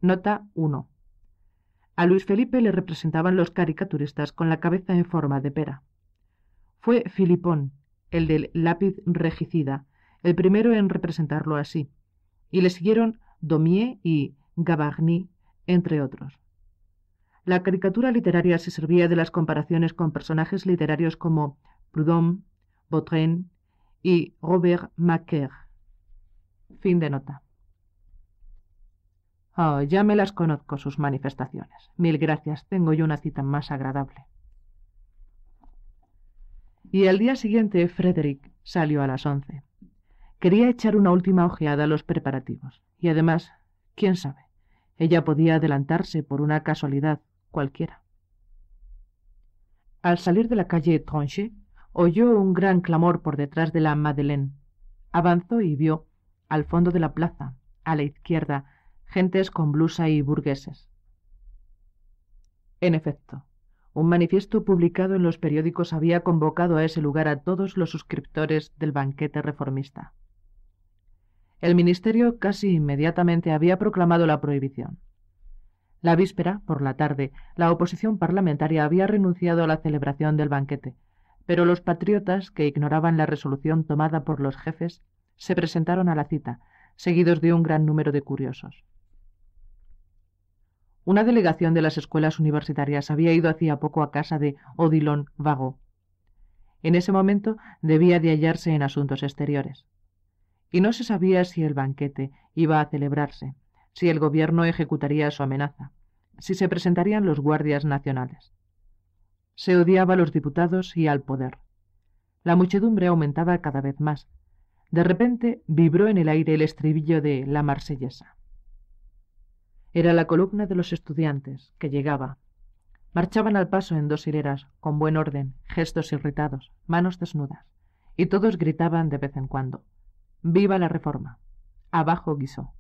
Nota 1. A Luis Felipe le representaban los caricaturistas con la cabeza en forma de pera. Fue Filipón, el del lápiz regicida, el primero en representarlo así y le siguieron Daumier y Gavarni, entre otros. La caricatura literaria se servía de las comparaciones con personajes literarios como Proudhon, Vautrin y Robert Macaire. Fin de nota. Oh, ya me las conozco sus manifestaciones. Mil gracias, tengo yo una cita más agradable. Y al día siguiente Frederick salió a las once. Quería echar una última ojeada a los preparativos. Y además, quién sabe, ella podía adelantarse por una casualidad cualquiera. Al salir de la calle Tronchet, oyó un gran clamor por detrás de la Madeleine. Avanzó y vio, al fondo de la plaza, a la izquierda, gentes con blusa y burgueses. En efecto, un manifiesto publicado en los periódicos había convocado a ese lugar a todos los suscriptores del banquete reformista el Ministerio casi inmediatamente había proclamado la prohibición. La víspera, por la tarde, la oposición parlamentaria había renunciado a la celebración del banquete, pero los patriotas, que ignoraban la resolución tomada por los jefes, se presentaron a la cita, seguidos de un gran número de curiosos. Una delegación de las escuelas universitarias había ido hacía poco a casa de Odilon Vago. En ese momento debía de hallarse en asuntos exteriores y no se sabía si el banquete iba a celebrarse, si el gobierno ejecutaría su amenaza, si se presentarían los guardias nacionales. Se odiaba a los diputados y al poder. La muchedumbre aumentaba cada vez más. De repente vibró en el aire el estribillo de La Marsellesa. Era la columna de los estudiantes, que llegaba. Marchaban al paso en dos hileras, con buen orden, gestos irritados, manos desnudas, y todos gritaban de vez en cuando. Viva la reforma. Abajo guisó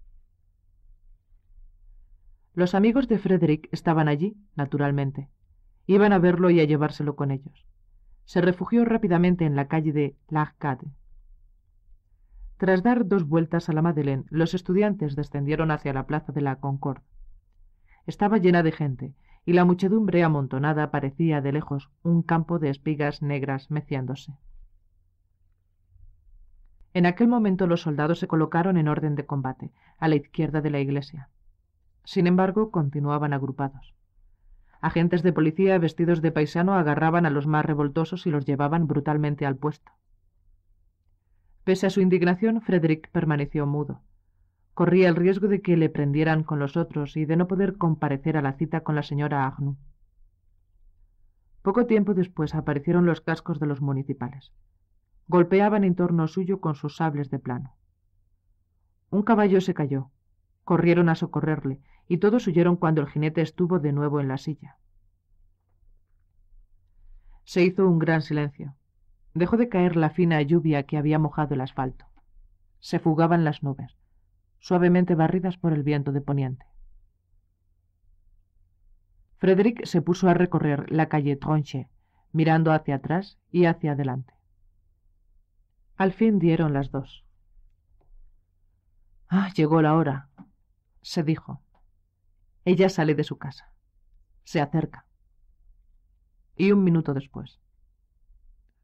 Los amigos de Frederick estaban allí, naturalmente. Iban a verlo y a llevárselo con ellos. Se refugió rápidamente en la calle de L'Arcade. Tras dar dos vueltas a la Madeleine, los estudiantes descendieron hacia la plaza de la Concorde. Estaba llena de gente, y la muchedumbre amontonada parecía de lejos un campo de espigas negras meciándose. En aquel momento los soldados se colocaron en orden de combate, a la izquierda de la iglesia. Sin embargo, continuaban agrupados. Agentes de policía vestidos de paisano agarraban a los más revoltosos y los llevaban brutalmente al puesto. Pese a su indignación, Frederick permaneció mudo. Corría el riesgo de que le prendieran con los otros y de no poder comparecer a la cita con la señora Agnew. Poco tiempo después aparecieron los cascos de los municipales golpeaban en torno suyo con sus sables de plano. Un caballo se cayó. Corrieron a socorrerle, y todos huyeron cuando el jinete estuvo de nuevo en la silla. Se hizo un gran silencio. Dejó de caer la fina lluvia que había mojado el asfalto. Se fugaban las nubes, suavemente barridas por el viento de poniente. Frederick se puso a recorrer la calle Tronche, mirando hacia atrás y hacia adelante. Al fin dieron las dos. Ah, llegó la hora, se dijo. Ella sale de su casa. Se acerca. Y un minuto después.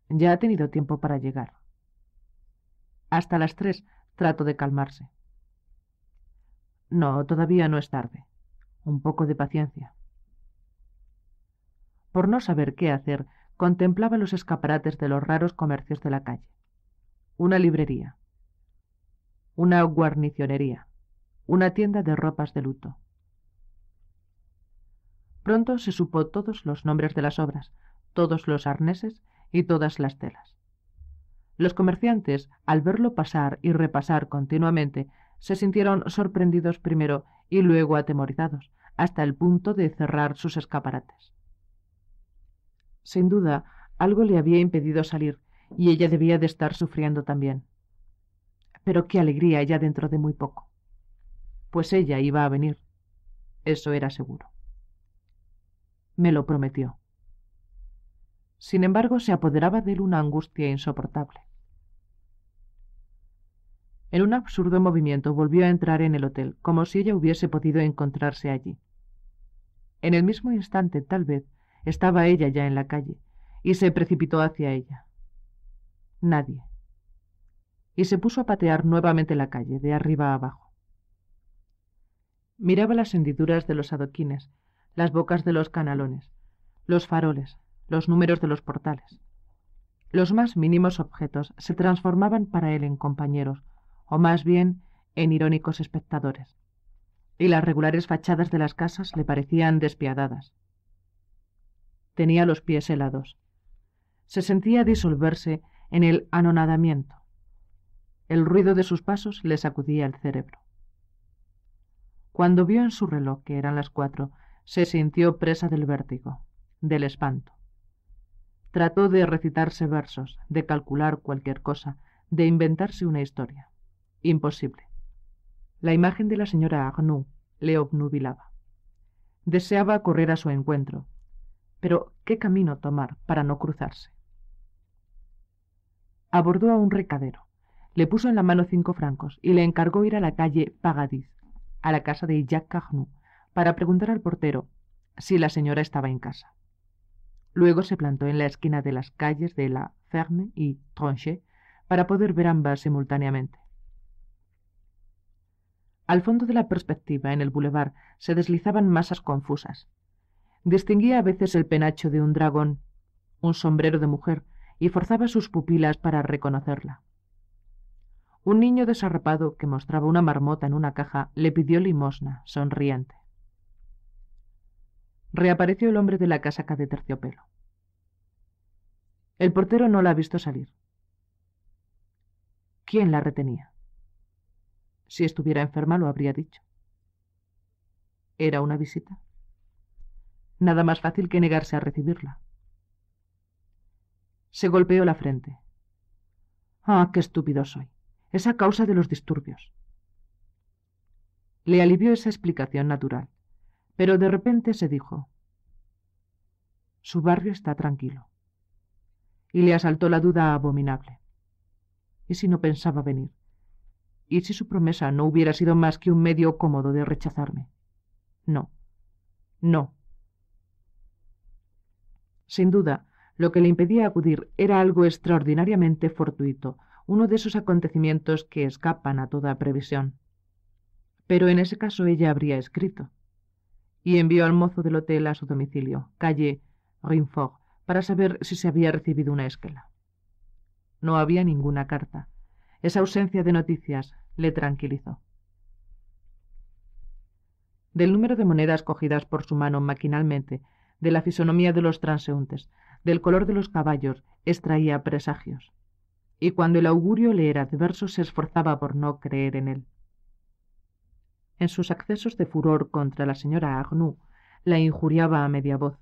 Ya ha tenido tiempo para llegar. Hasta las tres trato de calmarse. No, todavía no es tarde. Un poco de paciencia. Por no saber qué hacer, contemplaba los escaparates de los raros comercios de la calle una librería, una guarnicionería, una tienda de ropas de luto. Pronto se supo todos los nombres de las obras, todos los arneses y todas las telas. Los comerciantes, al verlo pasar y repasar continuamente, se sintieron sorprendidos primero y luego atemorizados, hasta el punto de cerrar sus escaparates. Sin duda, algo le había impedido salir, y ella debía de estar sufriendo también. Pero qué alegría ya dentro de muy poco. Pues ella iba a venir. Eso era seguro. Me lo prometió. Sin embargo, se apoderaba de él una angustia insoportable. En un absurdo movimiento volvió a entrar en el hotel, como si ella hubiese podido encontrarse allí. En el mismo instante, tal vez, estaba ella ya en la calle, y se precipitó hacia ella. Nadie. Y se puso a patear nuevamente la calle, de arriba a abajo. Miraba las hendiduras de los adoquines, las bocas de los canalones, los faroles, los números de los portales. Los más mínimos objetos se transformaban para él en compañeros, o más bien en irónicos espectadores, y las regulares fachadas de las casas le parecían despiadadas. Tenía los pies helados. Se sentía disolverse en el anonadamiento. El ruido de sus pasos le sacudía el cerebro. Cuando vio en su reloj que eran las cuatro, se sintió presa del vértigo, del espanto. Trató de recitarse versos, de calcular cualquier cosa, de inventarse una historia. Imposible. La imagen de la señora Agnou le obnubilaba. Deseaba correr a su encuentro, pero ¿qué camino tomar para no cruzarse? abordó a un recadero, le puso en la mano cinco francos y le encargó ir a la calle Pagadis, a la casa de Jacques Carnoux, para preguntar al portero si la señora estaba en casa. Luego se plantó en la esquina de las calles de La Ferme y Tronchet para poder ver ambas simultáneamente. Al fondo de la perspectiva, en el bulevar se deslizaban masas confusas. Distinguía a veces el penacho de un dragón, un sombrero de mujer, y forzaba sus pupilas para reconocerla. Un niño desarrapado que mostraba una marmota en una caja le pidió limosna, sonriente. Reapareció el hombre de la casaca de terciopelo. El portero no la ha visto salir. ¿Quién la retenía? Si estuviera enferma lo habría dicho. Era una visita. Nada más fácil que negarse a recibirla. Se golpeó la frente. Ah, qué estúpido soy. Es causa de los disturbios. Le alivió esa explicación natural, pero de repente se dijo, su barrio está tranquilo. Y le asaltó la duda abominable. ¿Y si no pensaba venir? ¿Y si su promesa no hubiera sido más que un medio cómodo de rechazarme? No, no. Sin duda, lo que le impedía acudir era algo extraordinariamente fortuito, uno de esos acontecimientos que escapan a toda previsión. Pero en ese caso ella habría escrito. Y envió al mozo del hotel a su domicilio, calle Rinfort, para saber si se había recibido una esquela. No había ninguna carta. Esa ausencia de noticias le tranquilizó. Del número de monedas cogidas por su mano maquinalmente, de la fisonomía de los transeúntes, del color de los caballos, extraía presagios, y cuando el augurio le era adverso se esforzaba por no creer en él. En sus accesos de furor contra la señora Agnú, la injuriaba a media voz.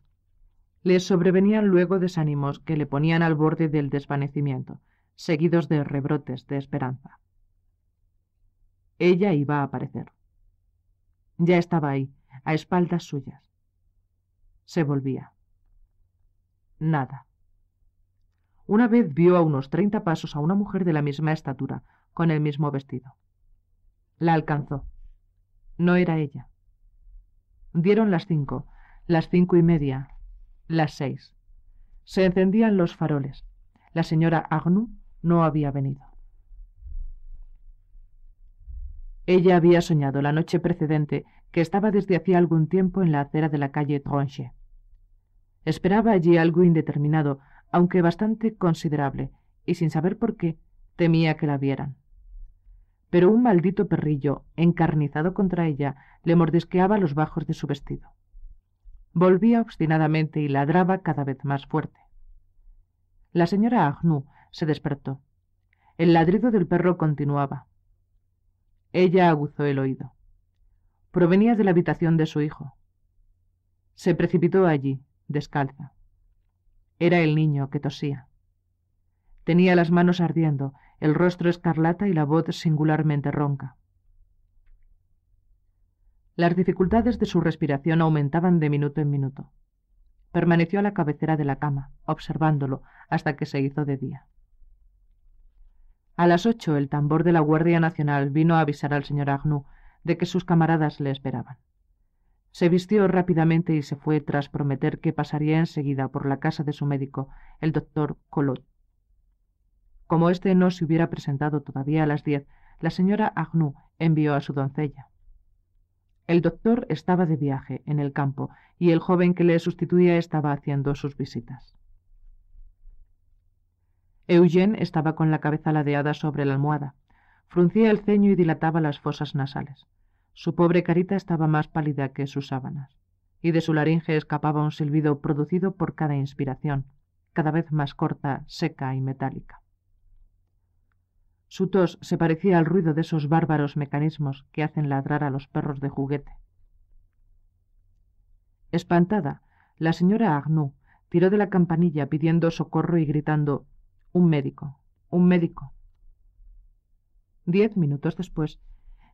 Le sobrevenían luego desánimos que le ponían al borde del desvanecimiento, seguidos de rebrotes de esperanza. Ella iba a aparecer. Ya estaba ahí, a espaldas suyas. Se volvía nada. Una vez vio a unos treinta pasos a una mujer de la misma estatura, con el mismo vestido. La alcanzó. No era ella. Dieron las cinco, las cinco y media, las seis. Se encendían los faroles. La señora Arnoux no había venido. Ella había soñado la noche precedente que estaba desde hacía algún tiempo en la acera de la calle Tronchet. Esperaba allí algo indeterminado, aunque bastante considerable, y sin saber por qué, temía que la vieran. Pero un maldito perrillo, encarnizado contra ella, le mordisqueaba los bajos de su vestido. Volvía obstinadamente y ladraba cada vez más fuerte. La señora Agnú se despertó. El ladrido del perro continuaba. Ella aguzó el oído. Provenía de la habitación de su hijo. Se precipitó allí, descalza. Era el niño que tosía. Tenía las manos ardiendo, el rostro escarlata y la voz singularmente ronca. Las dificultades de su respiración aumentaban de minuto en minuto. Permaneció a la cabecera de la cama, observándolo, hasta que se hizo de día. A las ocho el tambor de la Guardia Nacional vino a avisar al señor Agnú de que sus camaradas le esperaban. Se vistió rápidamente y se fue tras prometer que pasaría enseguida por la casa de su médico, el doctor Colot. Como éste no se hubiera presentado todavía a las diez, la señora Agnou envió a su doncella. El doctor estaba de viaje en el campo y el joven que le sustituía estaba haciendo sus visitas. Eugène estaba con la cabeza ladeada sobre la almohada, fruncía el ceño y dilataba las fosas nasales. Su pobre carita estaba más pálida que sus sábanas, y de su laringe escapaba un silbido producido por cada inspiración, cada vez más corta, seca y metálica. Su tos se parecía al ruido de esos bárbaros mecanismos que hacen ladrar a los perros de juguete. Espantada, la señora Agnou tiró de la campanilla pidiendo socorro y gritando Un médico, un médico. Diez minutos después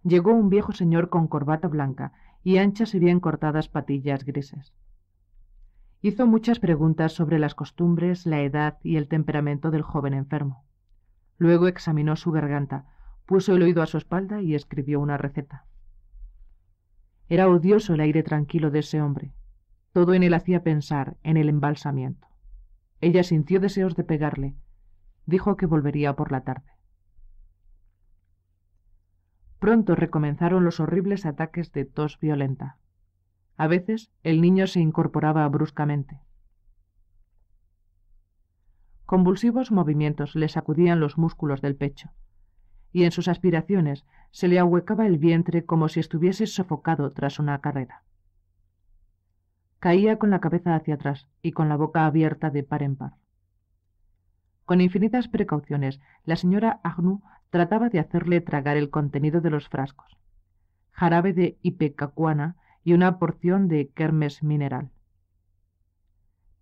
llegó un viejo señor con corbata blanca y anchas y bien cortadas patillas grises. Hizo muchas preguntas sobre las costumbres, la edad y el temperamento del joven enfermo. Luego examinó su garganta, puso el oído a su espalda y escribió una receta. Era odioso el aire tranquilo de ese hombre. Todo en él hacía pensar en el embalsamiento. Ella sintió deseos de pegarle. Dijo que volvería por la tarde. Pronto recomenzaron los horribles ataques de tos violenta. A veces el niño se incorporaba bruscamente. Convulsivos movimientos le sacudían los músculos del pecho, y en sus aspiraciones se le ahuecaba el vientre como si estuviese sofocado tras una carrera. Caía con la cabeza hacia atrás y con la boca abierta de par en par. Con infinitas precauciones, la señora Agnú trataba de hacerle tragar el contenido de los frascos. Jarabe de ipecacuana y una porción de kermes mineral.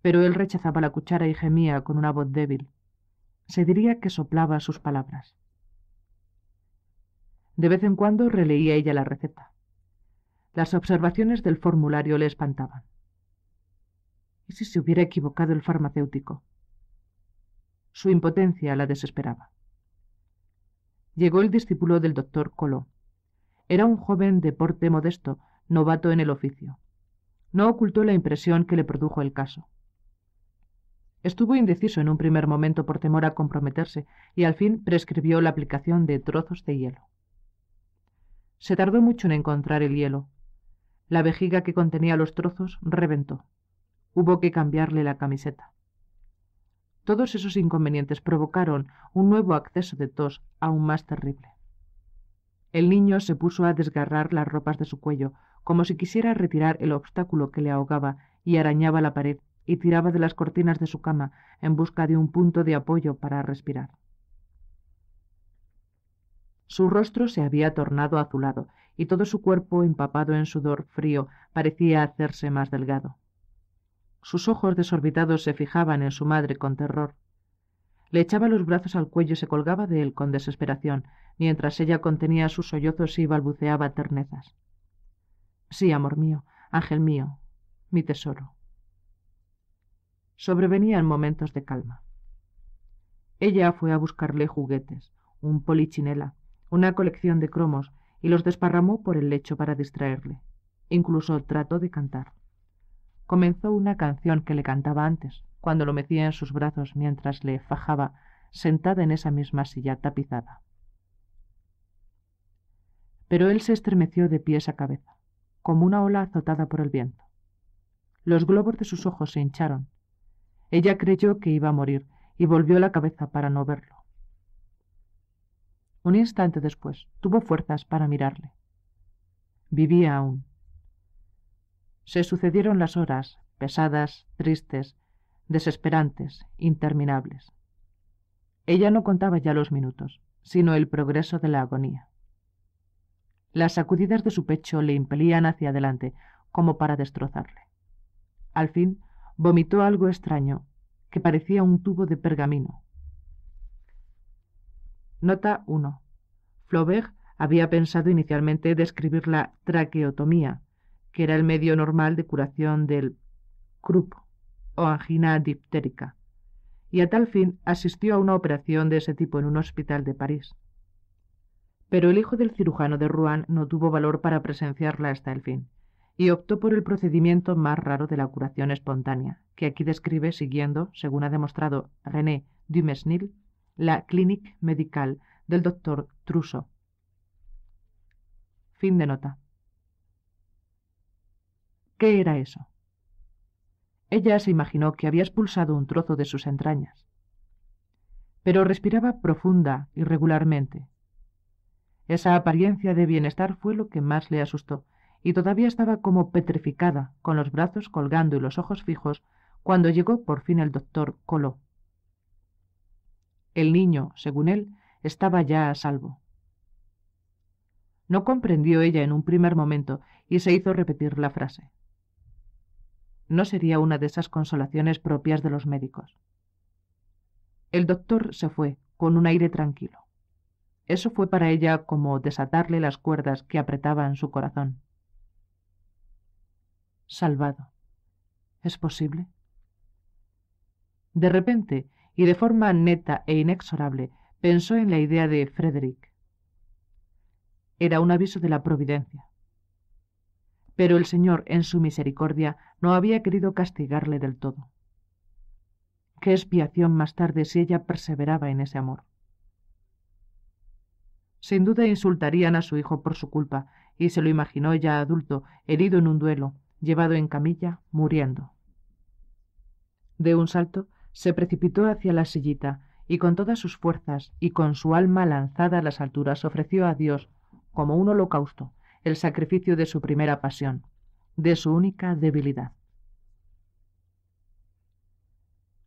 Pero él rechazaba la cuchara y gemía con una voz débil. Se diría que soplaba sus palabras. De vez en cuando releía ella la receta. Las observaciones del formulario le espantaban. ¿Y si se hubiera equivocado el farmacéutico? Su impotencia la desesperaba. Llegó el discípulo del doctor Coló. Era un joven de porte modesto, novato en el oficio. No ocultó la impresión que le produjo el caso. Estuvo indeciso en un primer momento por temor a comprometerse y al fin prescribió la aplicación de trozos de hielo. Se tardó mucho en encontrar el hielo. La vejiga que contenía los trozos reventó. Hubo que cambiarle la camiseta. Todos esos inconvenientes provocaron un nuevo acceso de tos aún más terrible. El niño se puso a desgarrar las ropas de su cuello, como si quisiera retirar el obstáculo que le ahogaba y arañaba la pared y tiraba de las cortinas de su cama en busca de un punto de apoyo para respirar. Su rostro se había tornado azulado y todo su cuerpo empapado en sudor frío parecía hacerse más delgado. Sus ojos desorbitados se fijaban en su madre con terror. Le echaba los brazos al cuello y se colgaba de él con desesperación, mientras ella contenía sus sollozos y balbuceaba ternezas. Sí, amor mío, ángel mío, mi tesoro. Sobrevenían momentos de calma. Ella fue a buscarle juguetes, un polichinela, una colección de cromos, y los desparramó por el lecho para distraerle. Incluso trató de cantar comenzó una canción que le cantaba antes, cuando lo mecía en sus brazos mientras le fajaba, sentada en esa misma silla tapizada. Pero él se estremeció de pies a cabeza, como una ola azotada por el viento. Los globos de sus ojos se hincharon. Ella creyó que iba a morir y volvió la cabeza para no verlo. Un instante después tuvo fuerzas para mirarle. Vivía aún se sucedieron las horas, pesadas, tristes, desesperantes, interminables. Ella no contaba ya los minutos, sino el progreso de la agonía. Las sacudidas de su pecho le impelían hacia adelante, como para destrozarle. Al fin, vomitó algo extraño, que parecía un tubo de pergamino. Nota 1. Flaubert había pensado inicialmente describir la traqueotomía, que era el medio normal de curación del croup o angina diptérica, y a tal fin asistió a una operación de ese tipo en un hospital de París. Pero el hijo del cirujano de Rouen no tuvo valor para presenciarla hasta el fin, y optó por el procedimiento más raro de la curación espontánea, que aquí describe siguiendo, según ha demostrado René Dumesnil, la Clinique medical del doctor Trousseau. Fin de nota. ¿Qué era eso? Ella se imaginó que había expulsado un trozo de sus entrañas. Pero respiraba profunda, y regularmente. Esa apariencia de bienestar fue lo que más le asustó, y todavía estaba como petrificada, con los brazos colgando y los ojos fijos, cuando llegó por fin el doctor Coló. El niño, según él, estaba ya a salvo. No comprendió ella en un primer momento y se hizo repetir la frase no sería una de esas consolaciones propias de los médicos. El doctor se fue, con un aire tranquilo. Eso fue para ella como desatarle las cuerdas que apretaban su corazón. Salvado. ¿Es posible? De repente, y de forma neta e inexorable, pensó en la idea de Frederick. Era un aviso de la providencia. Pero el Señor, en su misericordia, no había querido castigarle del todo. Qué expiación más tarde si ella perseveraba en ese amor. Sin duda insultarían a su hijo por su culpa, y se lo imaginó ya adulto, herido en un duelo, llevado en camilla, muriendo. De un salto, se precipitó hacia la sillita, y con todas sus fuerzas y con su alma lanzada a las alturas ofreció a Dios, como un holocausto, el sacrificio de su primera pasión, de su única debilidad.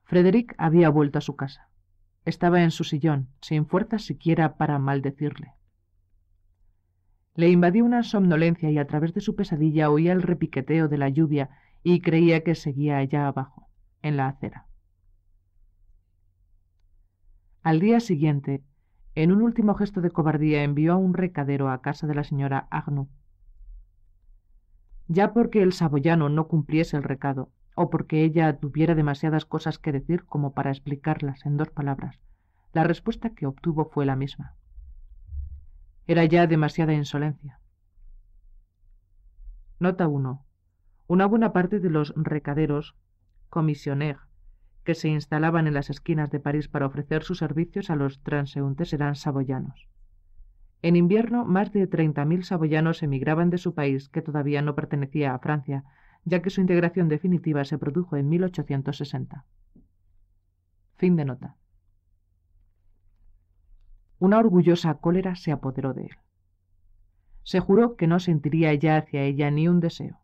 Frederick había vuelto a su casa. Estaba en su sillón, sin fuerza siquiera para maldecirle. Le invadió una somnolencia y a través de su pesadilla oía el repiqueteo de la lluvia y creía que seguía allá abajo, en la acera. Al día siguiente, en un último gesto de cobardía, envió a un recadero a casa de la señora Agnus ya porque el saboyano no cumpliese el recado, o porque ella tuviera demasiadas cosas que decir como para explicarlas en dos palabras. La respuesta que obtuvo fue la misma. Era ya demasiada insolencia. Nota 1. Una buena parte de los recaderos, commissionnaires, que se instalaban en las esquinas de París para ofrecer sus servicios a los transeúntes eran saboyanos. En invierno, más de 30.000 saboyanos emigraban de su país, que todavía no pertenecía a Francia, ya que su integración definitiva se produjo en 1860. Fin de nota. Una orgullosa cólera se apoderó de él. Se juró que no sentiría ya hacia ella ni un deseo,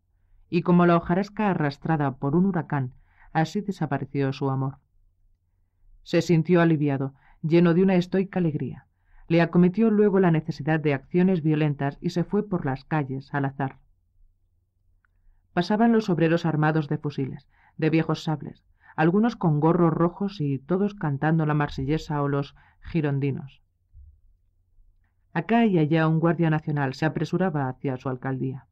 y como la hojarasca arrastrada por un huracán, así desapareció su amor. Se sintió aliviado, lleno de una estoica alegría le acometió luego la necesidad de acciones violentas y se fue por las calles al azar. Pasaban los obreros armados de fusiles, de viejos sables, algunos con gorros rojos y todos cantando la marsellesa o los girondinos. Acá y allá un guardia nacional se apresuraba hacia su alcaldía.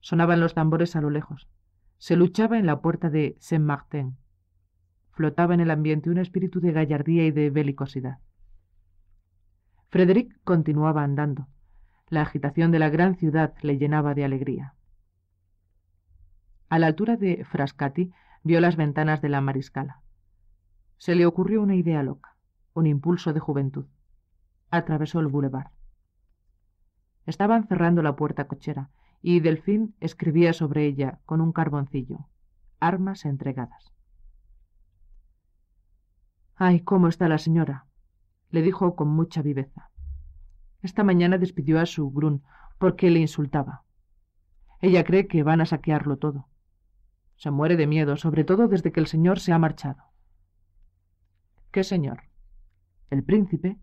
Sonaban los tambores a lo lejos. Se luchaba en la puerta de Saint-Martin. Flotaba en el ambiente un espíritu de gallardía y de belicosidad frederick continuaba andando la agitación de la gran ciudad le llenaba de alegría a la altura de frascati vio las ventanas de la mariscala se le ocurrió una idea loca un impulso de juventud atravesó el boulevard estaban cerrando la puerta cochera y delfín escribía sobre ella con un carboncillo armas entregadas ay cómo está la señora le dijo con mucha viveza. Esta mañana despidió a su Grun porque le insultaba. Ella cree que van a saquearlo todo. Se muere de miedo, sobre todo desde que el señor se ha marchado. ¿Qué señor? ¿El príncipe?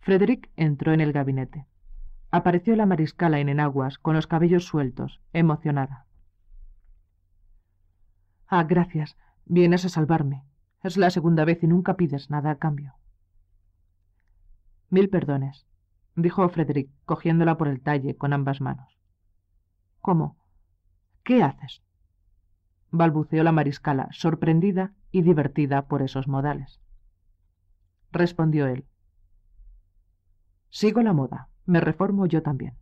Frederick entró en el gabinete. Apareció la mariscala en enaguas, con los cabellos sueltos, emocionada. Ah, gracias. Vienes a salvarme, es la segunda vez y nunca pides nada a cambio. Mil perdones, dijo Frederick, cogiéndola por el talle con ambas manos. ¿Cómo? ¿Qué haces? balbuceó la mariscala, sorprendida y divertida por esos modales. Respondió él. Sigo la moda, me reformo yo también.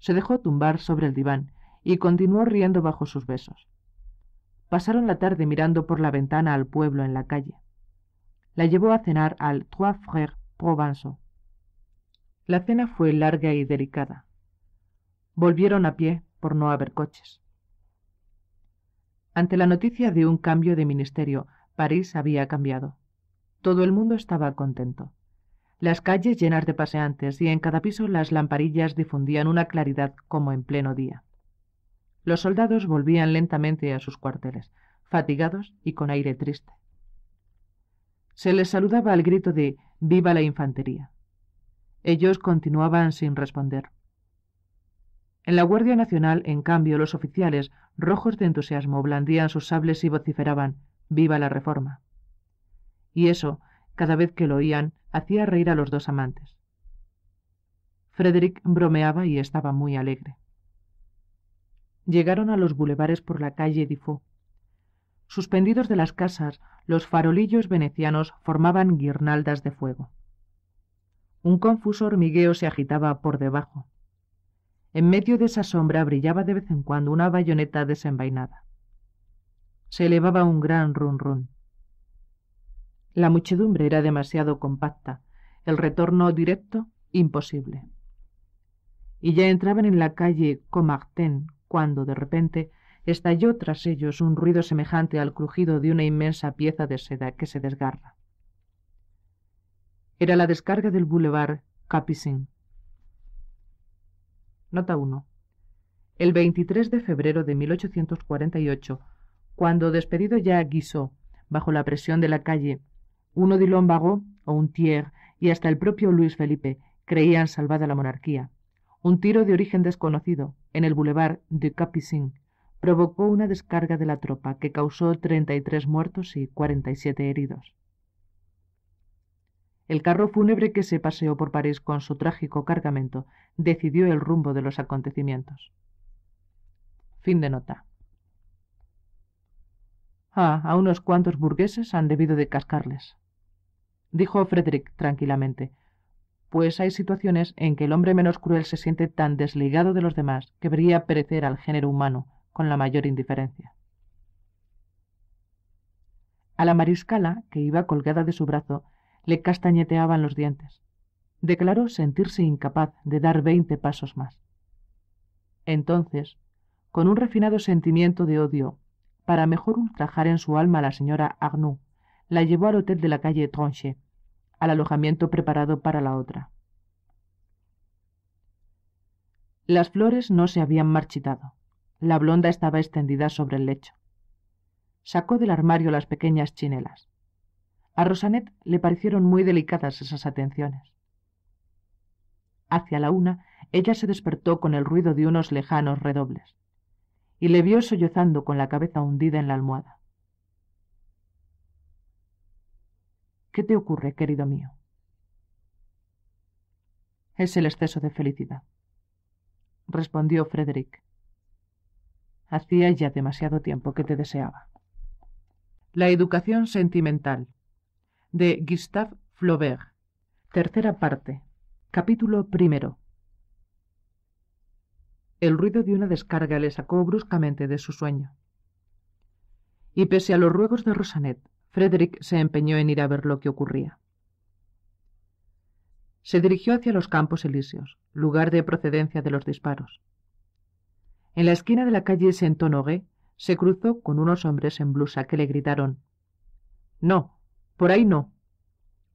Se dejó tumbar sobre el diván y continuó riendo bajo sus besos pasaron la tarde mirando por la ventana al pueblo en la calle. La llevó a cenar al Trois Frères Provençaux. La cena fue larga y delicada. Volvieron a pie por no haber coches. Ante la noticia de un cambio de ministerio, París había cambiado. Todo el mundo estaba contento. Las calles llenas de paseantes y en cada piso las lamparillas difundían una claridad como en pleno día. Los soldados volvían lentamente a sus cuarteles, fatigados y con aire triste. Se les saludaba al grito de Viva la infantería. Ellos continuaban sin responder. En la Guardia Nacional, en cambio, los oficiales, rojos de entusiasmo, blandían sus sables y vociferaban Viva la reforma. Y eso, cada vez que lo oían, hacía reír a los dos amantes. Frederick bromeaba y estaba muy alegre llegaron a los bulevares por la calle Difo. Suspendidos de las casas, los farolillos venecianos formaban guirnaldas de fuego. Un confuso hormigueo se agitaba por debajo. En medio de esa sombra brillaba de vez en cuando una bayoneta desenvainada. Se elevaba un gran run La muchedumbre era demasiado compacta, el retorno directo imposible. Y ya entraban en la calle Comartin cuando de repente estalló tras ellos un ruido semejante al crujido de una inmensa pieza de seda que se desgarra. Era la descarga del Boulevard Capucin. Nota 1. El 23 de febrero de 1848, cuando despedido ya Guizot, bajo la presión de la calle, uno de Lombago o un Thiers y hasta el propio Luis Felipe creían salvada la monarquía. Un tiro de origen desconocido, en el boulevard de Capucin, provocó una descarga de la tropa que causó 33 muertos y 47 heridos. El carro fúnebre que se paseó por París con su trágico cargamento decidió el rumbo de los acontecimientos. Fin de nota. Ah, a unos cuantos burgueses han debido de cascarles, dijo Frederick tranquilamente, pues hay situaciones en que el hombre menos cruel se siente tan desligado de los demás que vería perecer al género humano con la mayor indiferencia. A la mariscala, que iba colgada de su brazo, le castañeteaban los dientes. Declaró sentirse incapaz de dar veinte pasos más. Entonces, con un refinado sentimiento de odio, para mejor ultrajar en su alma a la señora Arnoux, la llevó al hotel de la calle Tronchet, al alojamiento preparado para la otra. Las flores no se habían marchitado. La blonda estaba extendida sobre el lecho. Sacó del armario las pequeñas chinelas. A Rosanet le parecieron muy delicadas esas atenciones. Hacia la una, ella se despertó con el ruido de unos lejanos redobles, y le vio sollozando con la cabeza hundida en la almohada. ¿Qué te ocurre, querido mío? Es el exceso de felicidad, respondió Frederick. Hacía ya demasiado tiempo que te deseaba. La educación sentimental de Gustave Flaubert. Tercera parte. Capítulo primero. El ruido de una descarga le sacó bruscamente de su sueño. Y pese a los ruegos de Rosanet Frederick se empeñó en ir a ver lo que ocurría. Se dirigió hacia los campos elíseos, lugar de procedencia de los disparos. En la esquina de la calle saint honoré se cruzó con unos hombres en blusa que le gritaron No, por ahí no.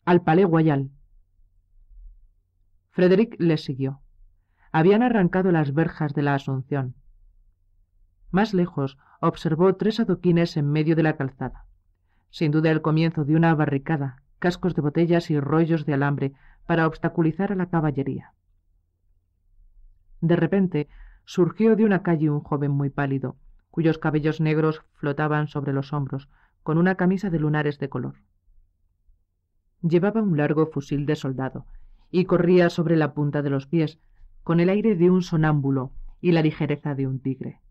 Al Palais guayal! Frederick les siguió. Habían arrancado las verjas de la Asunción. Más lejos observó tres adoquines en medio de la calzada sin duda el comienzo de una barricada, cascos de botellas y rollos de alambre para obstaculizar a la caballería. De repente surgió de una calle un joven muy pálido, cuyos cabellos negros flotaban sobre los hombros, con una camisa de lunares de color. Llevaba un largo fusil de soldado y corría sobre la punta de los pies, con el aire de un sonámbulo y la ligereza de un tigre.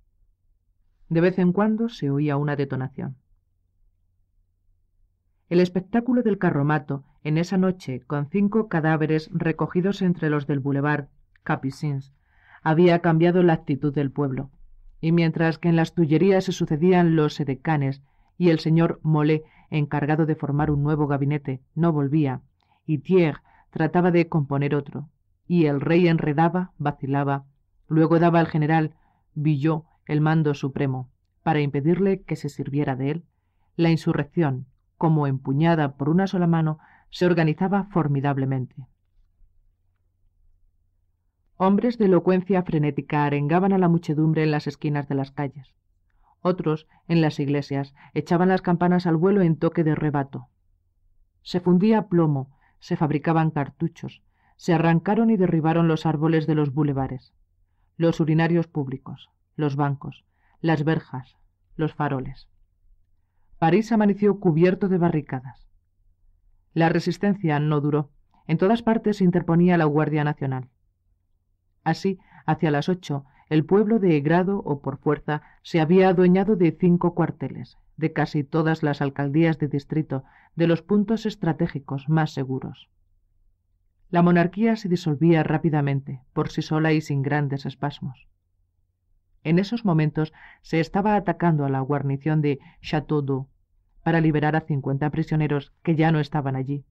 De vez en cuando se oía una detonación. El espectáculo del carromato, en esa noche, con cinco cadáveres recogidos entre los del boulevard Capucins, había cambiado la actitud del pueblo. Y mientras que en las Tullerías se sucedían los edecanes y el señor Molé, encargado de formar un nuevo gabinete, no volvía, y Thiers trataba de componer otro, y el rey enredaba, vacilaba, luego daba al general Villot el mando supremo, para impedirle que se sirviera de él, la insurrección, como empuñada por una sola mano, se organizaba formidablemente. Hombres de elocuencia frenética arengaban a la muchedumbre en las esquinas de las calles. Otros, en las iglesias, echaban las campanas al vuelo en toque de rebato. Se fundía plomo, se fabricaban cartuchos, se arrancaron y derribaron los árboles de los bulevares, los urinarios públicos, los bancos, las verjas, los faroles. París amaneció cubierto de barricadas. La resistencia no duró. En todas partes se interponía la Guardia Nacional. Así, hacia las ocho, el pueblo de Grado o por fuerza se había adueñado de cinco cuarteles, de casi todas las alcaldías de distrito, de los puntos estratégicos más seguros. La monarquía se disolvía rápidamente, por sí sola y sin grandes espasmos. En esos momentos se estaba atacando a la guarnición de Chateau para liberar a cincuenta prisioneros que ya no estaban allí.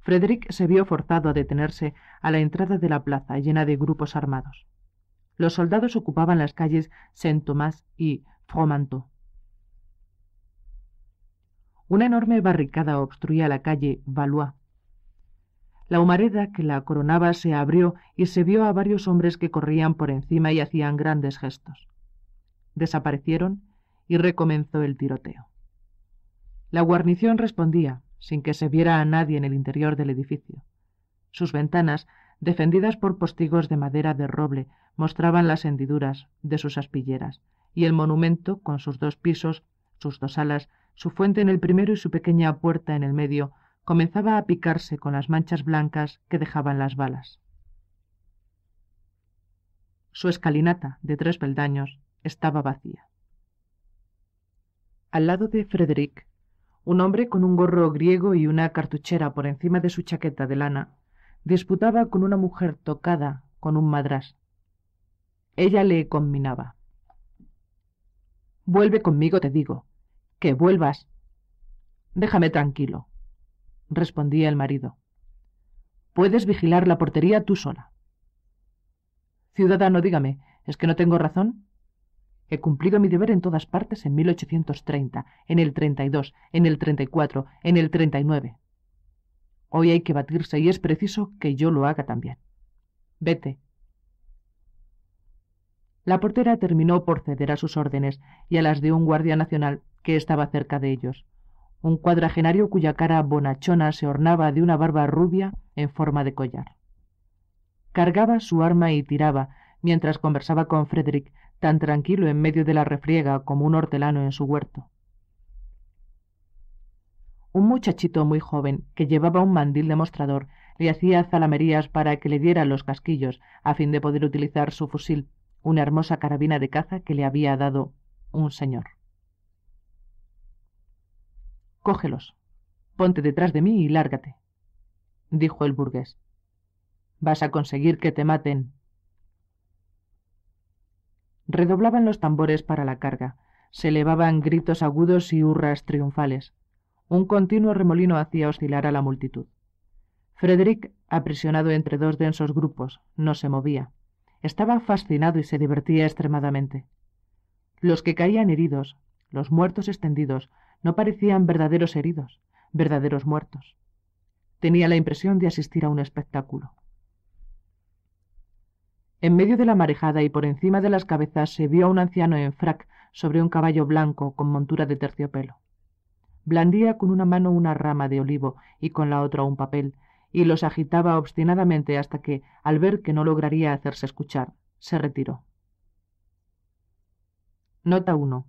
Frederick se vio forzado a detenerse a la entrada de la plaza llena de grupos armados. Los soldados ocupaban las calles Saint-Thomas y Fromanteau. Una enorme barricada obstruía la calle Valois. La humareda que la coronaba se abrió y se vio a varios hombres que corrían por encima y hacían grandes gestos. Desaparecieron y recomenzó el tiroteo. La guarnición respondía, sin que se viera a nadie en el interior del edificio. Sus ventanas, defendidas por postigos de madera de roble, mostraban las hendiduras de sus aspilleras, y el monumento, con sus dos pisos, sus dos alas, su fuente en el primero y su pequeña puerta en el medio, comenzaba a picarse con las manchas blancas que dejaban las balas. Su escalinata, de tres peldaños, estaba vacía al lado de frederick un hombre con un gorro griego y una cartuchera por encima de su chaqueta de lana disputaba con una mujer tocada con un madrás ella le conminaba vuelve conmigo te digo que vuelvas déjame tranquilo respondía el marido puedes vigilar la portería tú sola ciudadano dígame es que no tengo razón He cumplido mi deber en todas partes en 1830, en el 32, en el 34, en el 39. Hoy hay que batirse y es preciso que yo lo haga también. Vete. La portera terminó por ceder a sus órdenes y a las de un guardia nacional que estaba cerca de ellos, un cuadragenario cuya cara bonachona se ornaba de una barba rubia en forma de collar. Cargaba su arma y tiraba, mientras conversaba con Frederick, tan tranquilo en medio de la refriega como un hortelano en su huerto. Un muchachito muy joven, que llevaba un mandil de mostrador, le hacía zalamerías para que le dieran los casquillos, a fin de poder utilizar su fusil, una hermosa carabina de caza que le había dado un señor. Cógelos, ponte detrás de mí y lárgate, dijo el burgués. Vas a conseguir que te maten, Redoblaban los tambores para la carga. Se elevaban gritos agudos y hurras triunfales. Un continuo remolino hacía oscilar a la multitud. Frederick, aprisionado entre dos densos grupos, no se movía. Estaba fascinado y se divertía extremadamente. Los que caían heridos, los muertos extendidos, no parecían verdaderos heridos, verdaderos muertos. Tenía la impresión de asistir a un espectáculo. En medio de la marejada y por encima de las cabezas se vio a un anciano en frac sobre un caballo blanco con montura de terciopelo. Blandía con una mano una rama de olivo y con la otra un papel, y los agitaba obstinadamente hasta que, al ver que no lograría hacerse escuchar, se retiró. Nota 1.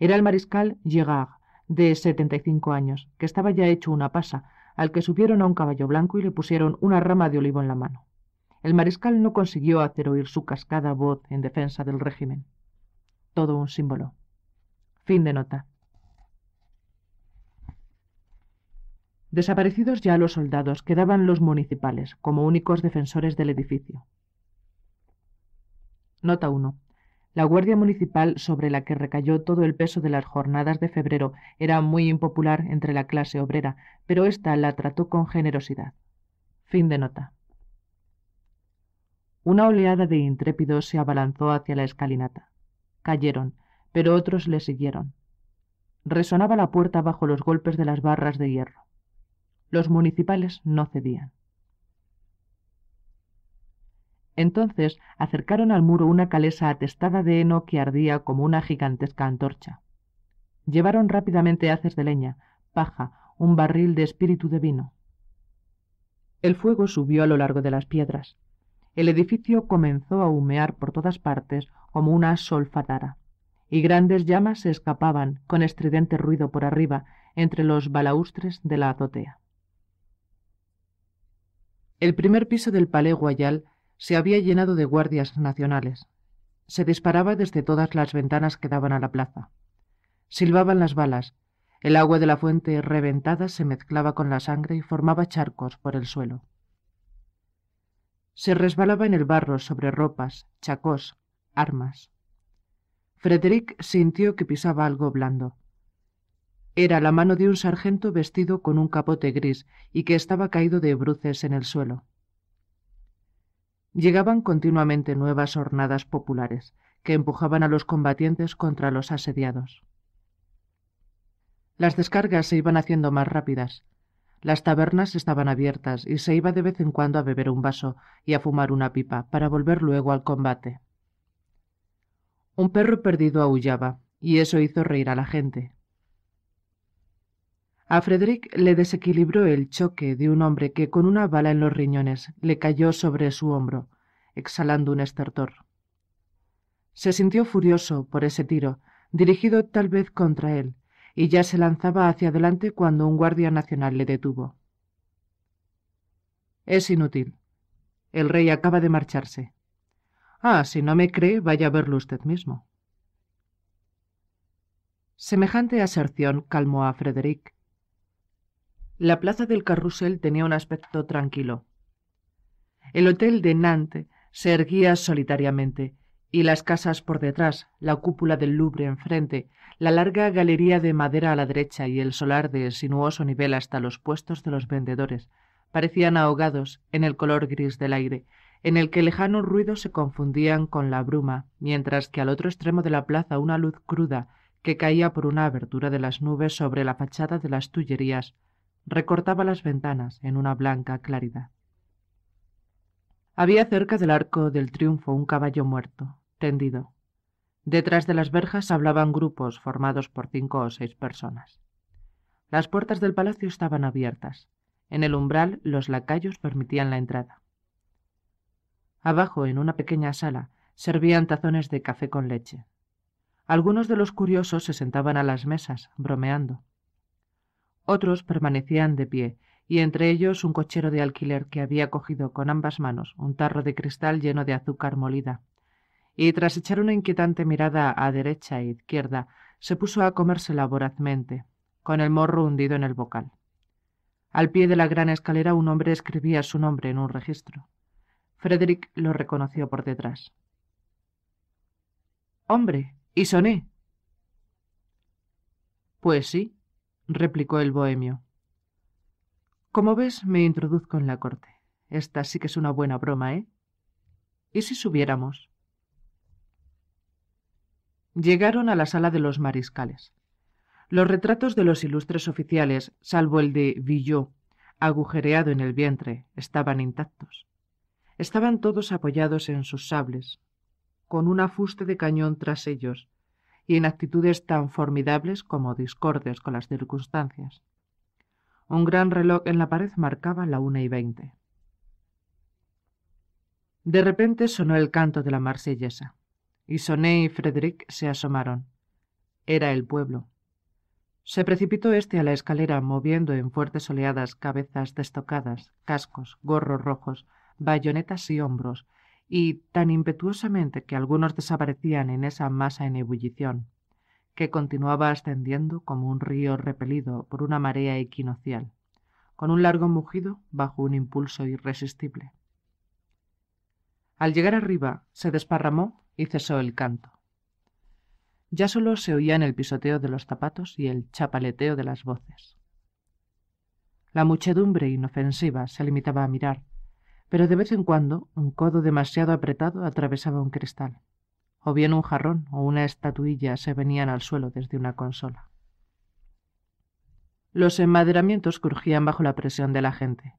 Era el mariscal Gerard, de 75 años, que estaba ya hecho una pasa, al que subieron a un caballo blanco y le pusieron una rama de olivo en la mano el mariscal no consiguió hacer oír su cascada voz en defensa del régimen. Todo un símbolo. Fin de nota. Desaparecidos ya los soldados, quedaban los municipales, como únicos defensores del edificio. Nota 1. La Guardia Municipal, sobre la que recayó todo el peso de las jornadas de febrero, era muy impopular entre la clase obrera, pero ésta la trató con generosidad. Fin de nota. Una oleada de intrépidos se abalanzó hacia la escalinata. Cayeron, pero otros le siguieron. Resonaba la puerta bajo los golpes de las barras de hierro. Los municipales no cedían. Entonces acercaron al muro una calesa atestada de heno que ardía como una gigantesca antorcha. Llevaron rápidamente haces de leña, paja, un barril de espíritu de vino. El fuego subió a lo largo de las piedras, el edificio comenzó a humear por todas partes como una solfatara, y grandes llamas se escapaban con estridente ruido por arriba entre los balaustres de la azotea. El primer piso del Palais Guayal se había llenado de guardias nacionales. Se disparaba desde todas las ventanas que daban a la plaza. Silbaban las balas, el agua de la fuente reventada se mezclaba con la sangre y formaba charcos por el suelo se resbalaba en el barro sobre ropas, chacos, armas. Frederick sintió que pisaba algo blando. Era la mano de un sargento vestido con un capote gris y que estaba caído de bruces en el suelo. Llegaban continuamente nuevas hornadas populares que empujaban a los combatientes contra los asediados. Las descargas se iban haciendo más rápidas, las tabernas estaban abiertas y se iba de vez en cuando a beber un vaso y a fumar una pipa para volver luego al combate. Un perro perdido aullaba, y eso hizo reír a la gente. A Frederick le desequilibró el choque de un hombre que con una bala en los riñones le cayó sobre su hombro, exhalando un estertor. Se sintió furioso por ese tiro, dirigido tal vez contra él, y ya se lanzaba hacia adelante cuando un guardia nacional le detuvo. Es inútil. El rey acaba de marcharse. Ah, si no me cree, vaya a verlo usted mismo. Semejante aserción calmó a Frederick. La plaza del carrusel tenía un aspecto tranquilo. El hotel de Nantes se erguía solitariamente, y las casas por detrás, la cúpula del Louvre enfrente, la larga galería de madera a la derecha y el solar de sinuoso nivel hasta los puestos de los vendedores, parecían ahogados en el color gris del aire, en el que lejanos ruidos se confundían con la bruma, mientras que al otro extremo de la plaza una luz cruda que caía por una abertura de las nubes sobre la fachada de las Tullerías recortaba las ventanas en una blanca claridad. Había cerca del arco del triunfo un caballo muerto, tendido. Detrás de las verjas hablaban grupos formados por cinco o seis personas. Las puertas del palacio estaban abiertas. En el umbral los lacayos permitían la entrada. Abajo, en una pequeña sala, servían tazones de café con leche. Algunos de los curiosos se sentaban a las mesas, bromeando. Otros permanecían de pie, y entre ellos un cochero de alquiler que había cogido con ambas manos un tarro de cristal lleno de azúcar molida, y tras echar una inquietante mirada a derecha e izquierda, se puso a comerse vorazmente, con el morro hundido en el bocal. Al pie de la gran escalera un hombre escribía su nombre en un registro. Frederick lo reconoció por detrás. Hombre, y soné. Pues sí, replicó el bohemio. Como ves, me introduzco en la corte. Esta sí que es una buena broma, ¿eh? ¿Y si subiéramos? Llegaron a la sala de los mariscales. Los retratos de los ilustres oficiales, salvo el de Villot, agujereado en el vientre, estaban intactos. Estaban todos apoyados en sus sables, con un afuste de cañón tras ellos, y en actitudes tan formidables como discordes con las circunstancias. Un gran reloj en la pared marcaba la una y veinte. De repente sonó el canto de la marsellesa y Soné y Frederick se asomaron. Era el pueblo. Se precipitó éste a la escalera, moviendo en fuertes oleadas cabezas destocadas, cascos, gorros rojos, bayonetas y hombros, y tan impetuosamente que algunos desaparecían en esa masa en ebullición, que continuaba ascendiendo como un río repelido por una marea equinocial, con un largo mugido bajo un impulso irresistible. Al llegar arriba, se desparramó y cesó el canto. Ya solo se oían el pisoteo de los zapatos y el chapaleteo de las voces. La muchedumbre inofensiva se limitaba a mirar, pero de vez en cuando un codo demasiado apretado atravesaba un cristal, o bien un jarrón o una estatuilla se venían al suelo desde una consola. Los enmaderamientos crujían bajo la presión de la gente,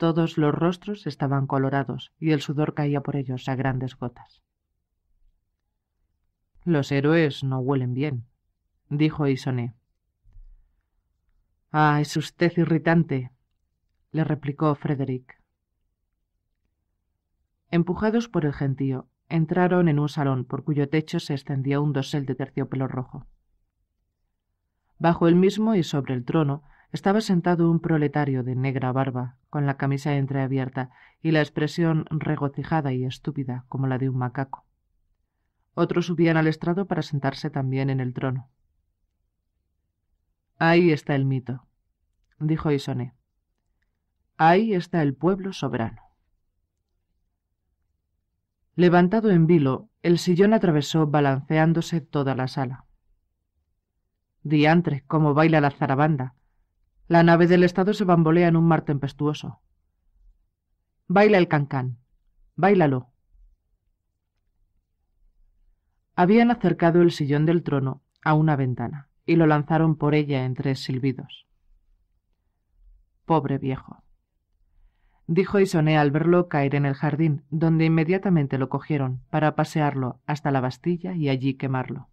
todos los rostros estaban colorados y el sudor caía por ellos a grandes gotas. Los héroes no huelen bien, dijo Isoné. Ah, es usted irritante, le replicó Frederick. Empujados por el gentío, entraron en un salón por cuyo techo se extendía un dosel de terciopelo rojo. Bajo el mismo y sobre el trono estaba sentado un proletario de negra barba, con la camisa entreabierta y la expresión regocijada y estúpida como la de un macaco. Otros subían al estrado para sentarse también en el trono. Ahí está el mito, dijo Isoné. Ahí está el pueblo soberano. Levantado en vilo, el sillón atravesó balanceándose toda la sala. Diantre, cómo baila la zarabanda, la nave del Estado se bambolea en un mar tempestuoso. Baila el cancán. bailalo. Habían acercado el sillón del trono a una ventana y lo lanzaron por ella en tres silbidos. Pobre viejo. Dijo Isoné al verlo caer en el jardín, donde inmediatamente lo cogieron para pasearlo hasta la Bastilla y allí quemarlo.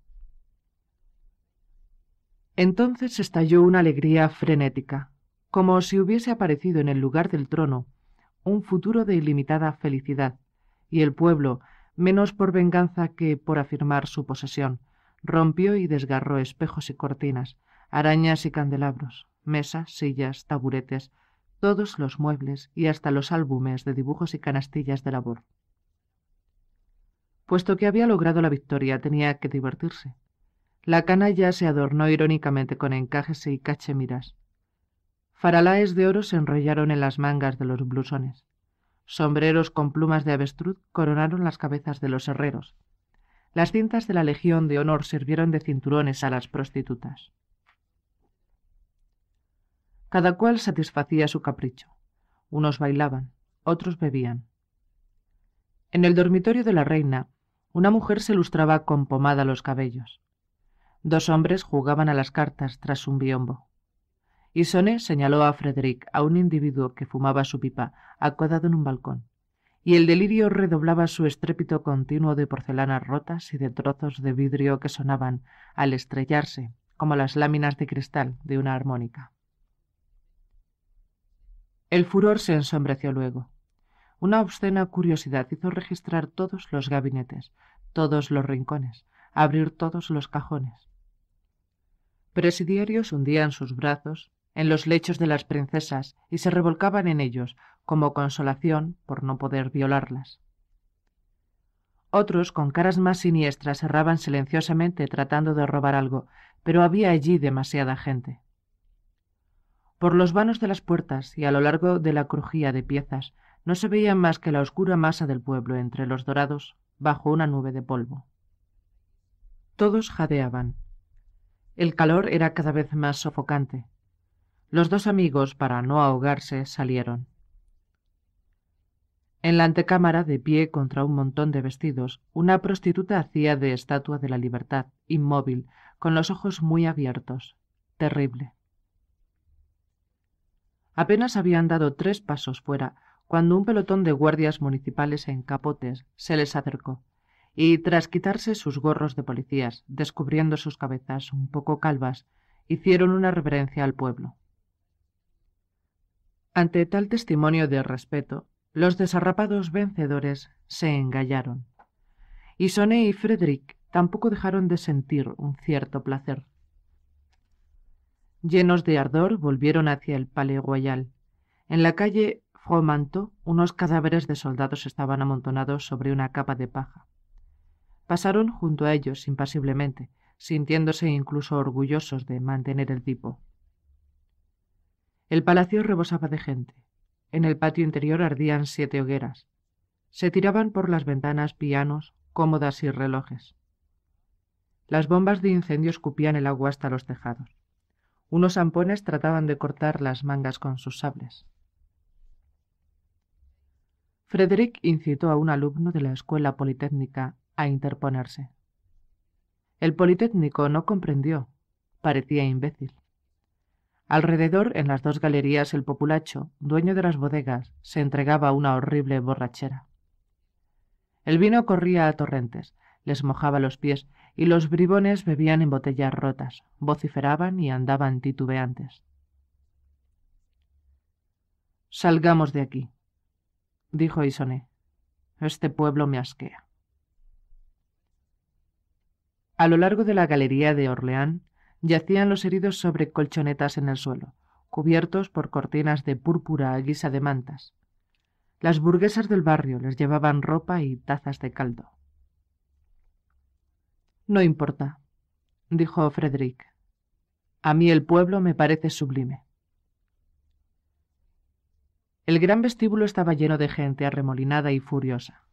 Entonces estalló una alegría frenética, como si hubiese aparecido en el lugar del trono un futuro de ilimitada felicidad, y el pueblo, menos por venganza que por afirmar su posesión, rompió y desgarró espejos y cortinas, arañas y candelabros, mesas, sillas, taburetes, todos los muebles y hasta los álbumes de dibujos y canastillas de labor. Puesto que había logrado la victoria, tenía que divertirse. La canalla se adornó irónicamente con encajes y cachemiras. Faralaes de oro se enrollaron en las mangas de los blusones. Sombreros con plumas de avestruz coronaron las cabezas de los herreros. Las cintas de la Legión de Honor sirvieron de cinturones a las prostitutas. Cada cual satisfacía su capricho. Unos bailaban, otros bebían. En el dormitorio de la reina, una mujer se lustraba con pomada los cabellos. Dos hombres jugaban a las cartas tras un biombo. Isone señaló a Frederick, a un individuo que fumaba su pipa, acodado en un balcón, y el delirio redoblaba su estrépito continuo de porcelanas rotas y de trozos de vidrio que sonaban, al estrellarse, como las láminas de cristal de una armónica. El furor se ensombreció luego. Una obscena curiosidad hizo registrar todos los gabinetes, todos los rincones, abrir todos los cajones. Presidiarios hundían sus brazos en los lechos de las princesas y se revolcaban en ellos como consolación por no poder violarlas. Otros, con caras más siniestras, erraban silenciosamente tratando de robar algo, pero había allí demasiada gente. Por los vanos de las puertas y a lo largo de la crujía de piezas no se veía más que la oscura masa del pueblo entre los dorados bajo una nube de polvo. Todos jadeaban. El calor era cada vez más sofocante. Los dos amigos, para no ahogarse, salieron. En la antecámara, de pie contra un montón de vestidos, una prostituta hacía de estatua de la libertad, inmóvil, con los ojos muy abiertos. Terrible. Apenas habían dado tres pasos fuera, cuando un pelotón de guardias municipales en capotes se les acercó y tras quitarse sus gorros de policías, descubriendo sus cabezas un poco calvas, hicieron una reverencia al pueblo. Ante tal testimonio de respeto, los desarrapados vencedores se engallaron, y Soné y Frederick tampoco dejaron de sentir un cierto placer. Llenos de ardor, volvieron hacia el Palais Royal. En la calle Fromanto, unos cadáveres de soldados estaban amontonados sobre una capa de paja pasaron junto a ellos impasiblemente, sintiéndose incluso orgullosos de mantener el tipo. El palacio rebosaba de gente. En el patio interior ardían siete hogueras. Se tiraban por las ventanas pianos, cómodas y relojes. Las bombas de incendio escupían el agua hasta los tejados. Unos ampones trataban de cortar las mangas con sus sables. Frederick incitó a un alumno de la Escuela Politécnica a interponerse. El Politécnico no comprendió, parecía imbécil. Alrededor, en las dos galerías, el populacho, dueño de las bodegas, se entregaba a una horrible borrachera. El vino corría a torrentes, les mojaba los pies, y los bribones bebían en botellas rotas, vociferaban y andaban titubeantes. Salgamos de aquí, dijo Isoné. Este pueblo me asquea. A lo largo de la galería de Orleán yacían los heridos sobre colchonetas en el suelo, cubiertos por cortinas de púrpura a guisa de mantas. Las burguesas del barrio les llevaban ropa y tazas de caldo. No importa, dijo Frederick. A mí el pueblo me parece sublime. El gran vestíbulo estaba lleno de gente arremolinada y furiosa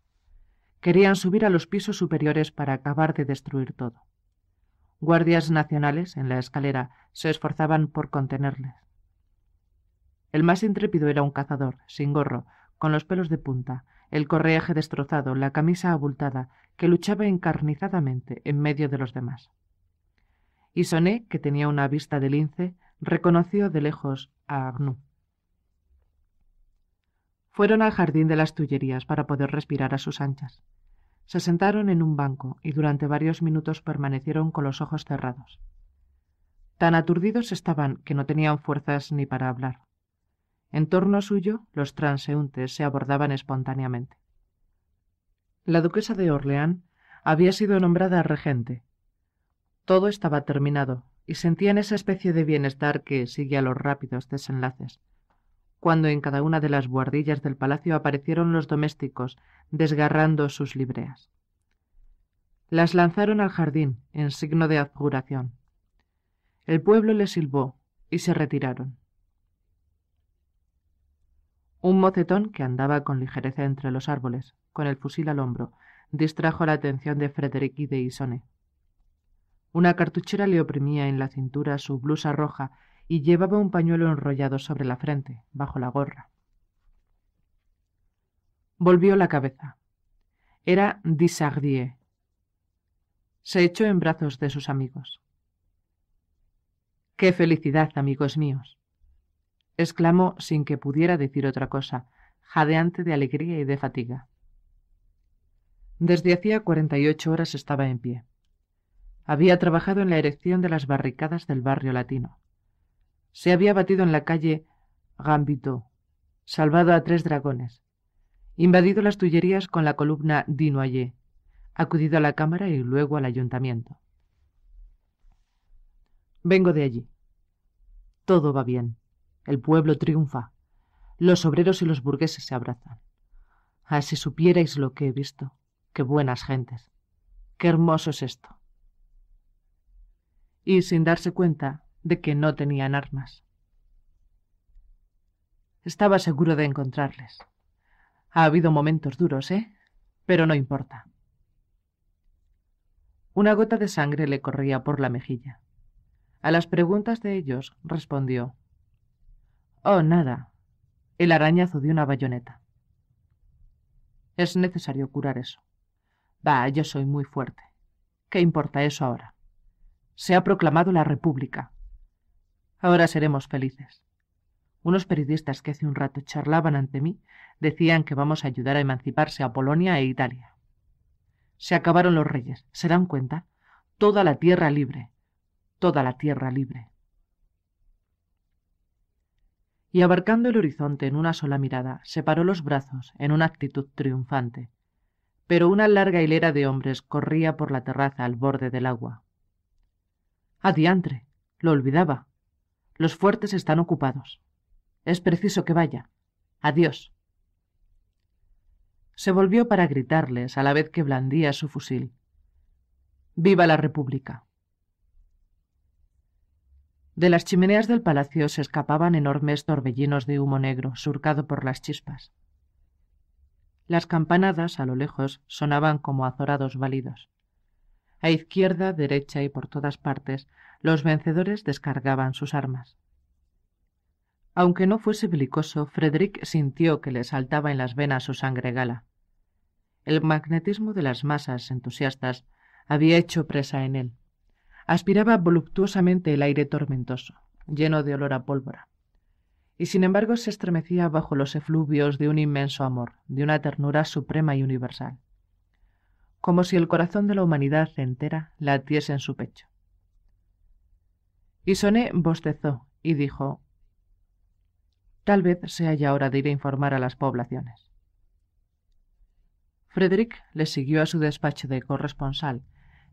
querían subir a los pisos superiores para acabar de destruir todo. Guardias nacionales en la escalera se esforzaban por contenerles. El más intrépido era un cazador, sin gorro, con los pelos de punta, el correaje destrozado, la camisa abultada, que luchaba encarnizadamente en medio de los demás. Y Soné, que tenía una vista de lince, reconoció de lejos a Agnú. Fueron al jardín de las Tullerías para poder respirar a sus anchas. Se sentaron en un banco y durante varios minutos permanecieron con los ojos cerrados. Tan aturdidos estaban que no tenían fuerzas ni para hablar. En torno suyo, los transeúntes se abordaban espontáneamente. La duquesa de Orleán había sido nombrada regente. Todo estaba terminado, y sentían esa especie de bienestar que sigue a los rápidos desenlaces, cuando en cada una de las buhardillas del palacio aparecieron los domésticos, desgarrando sus libreas. Las lanzaron al jardín, en signo de adjuración. El pueblo les silbó y se retiraron. Un mocetón que andaba con ligereza entre los árboles, con el fusil al hombro, distrajo la atención de Frederick y de Isone. Una cartuchera le oprimía en la cintura su blusa roja y llevaba un pañuelo enrollado sobre la frente, bajo la gorra. Volvió la cabeza. Era Disardier. Se echó en brazos de sus amigos. ¡Qué felicidad, amigos míos! exclamó sin que pudiera decir otra cosa, jadeante de alegría y de fatiga. Desde hacía cuarenta y ocho horas estaba en pie. Había trabajado en la erección de las barricadas del barrio latino se había batido en la calle Gambito, salvado a tres dragones, invadido las Tullerías con la columna Dinoyer, acudido a la Cámara y luego al Ayuntamiento. Vengo de allí. Todo va bien. El pueblo triunfa. Los obreros y los burgueses se abrazan. Ah, si supierais lo que he visto. Qué buenas gentes. Qué hermoso es esto. Y sin darse cuenta, de que no tenían armas. Estaba seguro de encontrarles. Ha habido momentos duros, ¿eh? Pero no importa. Una gota de sangre le corría por la mejilla. A las preguntas de ellos respondió. Oh, nada. El arañazo de una bayoneta. Es necesario curar eso. Va, yo soy muy fuerte. ¿Qué importa eso ahora? Se ha proclamado la República. Ahora seremos felices. Unos periodistas que hace un rato charlaban ante mí decían que vamos a ayudar a emanciparse a Polonia e Italia. Se acabaron los reyes, ¿se dan cuenta? Toda la tierra libre, toda la tierra libre. Y abarcando el horizonte en una sola mirada, separó los brazos en una actitud triunfante. Pero una larga hilera de hombres corría por la terraza al borde del agua. ¡Adiantre! Lo olvidaba. Los fuertes están ocupados. Es preciso que vaya. Adiós. Se volvió para gritarles a la vez que blandía su fusil. ¡Viva la República! De las chimeneas del palacio se escapaban enormes torbellinos de humo negro, surcado por las chispas. Las campanadas, a lo lejos, sonaban como azorados válidos. A izquierda, derecha y por todas partes los vencedores descargaban sus armas. Aunque no fuese belicoso, Frederick sintió que le saltaba en las venas su sangre gala. El magnetismo de las masas entusiastas había hecho presa en él. Aspiraba voluptuosamente el aire tormentoso, lleno de olor a pólvora. Y sin embargo se estremecía bajo los efluvios de un inmenso amor, de una ternura suprema y universal. Como si el corazón de la humanidad entera latiese en su pecho. Y bostezó y dijo Tal vez sea ya hora de ir a informar a las poblaciones. Frederick le siguió a su despacho de corresponsal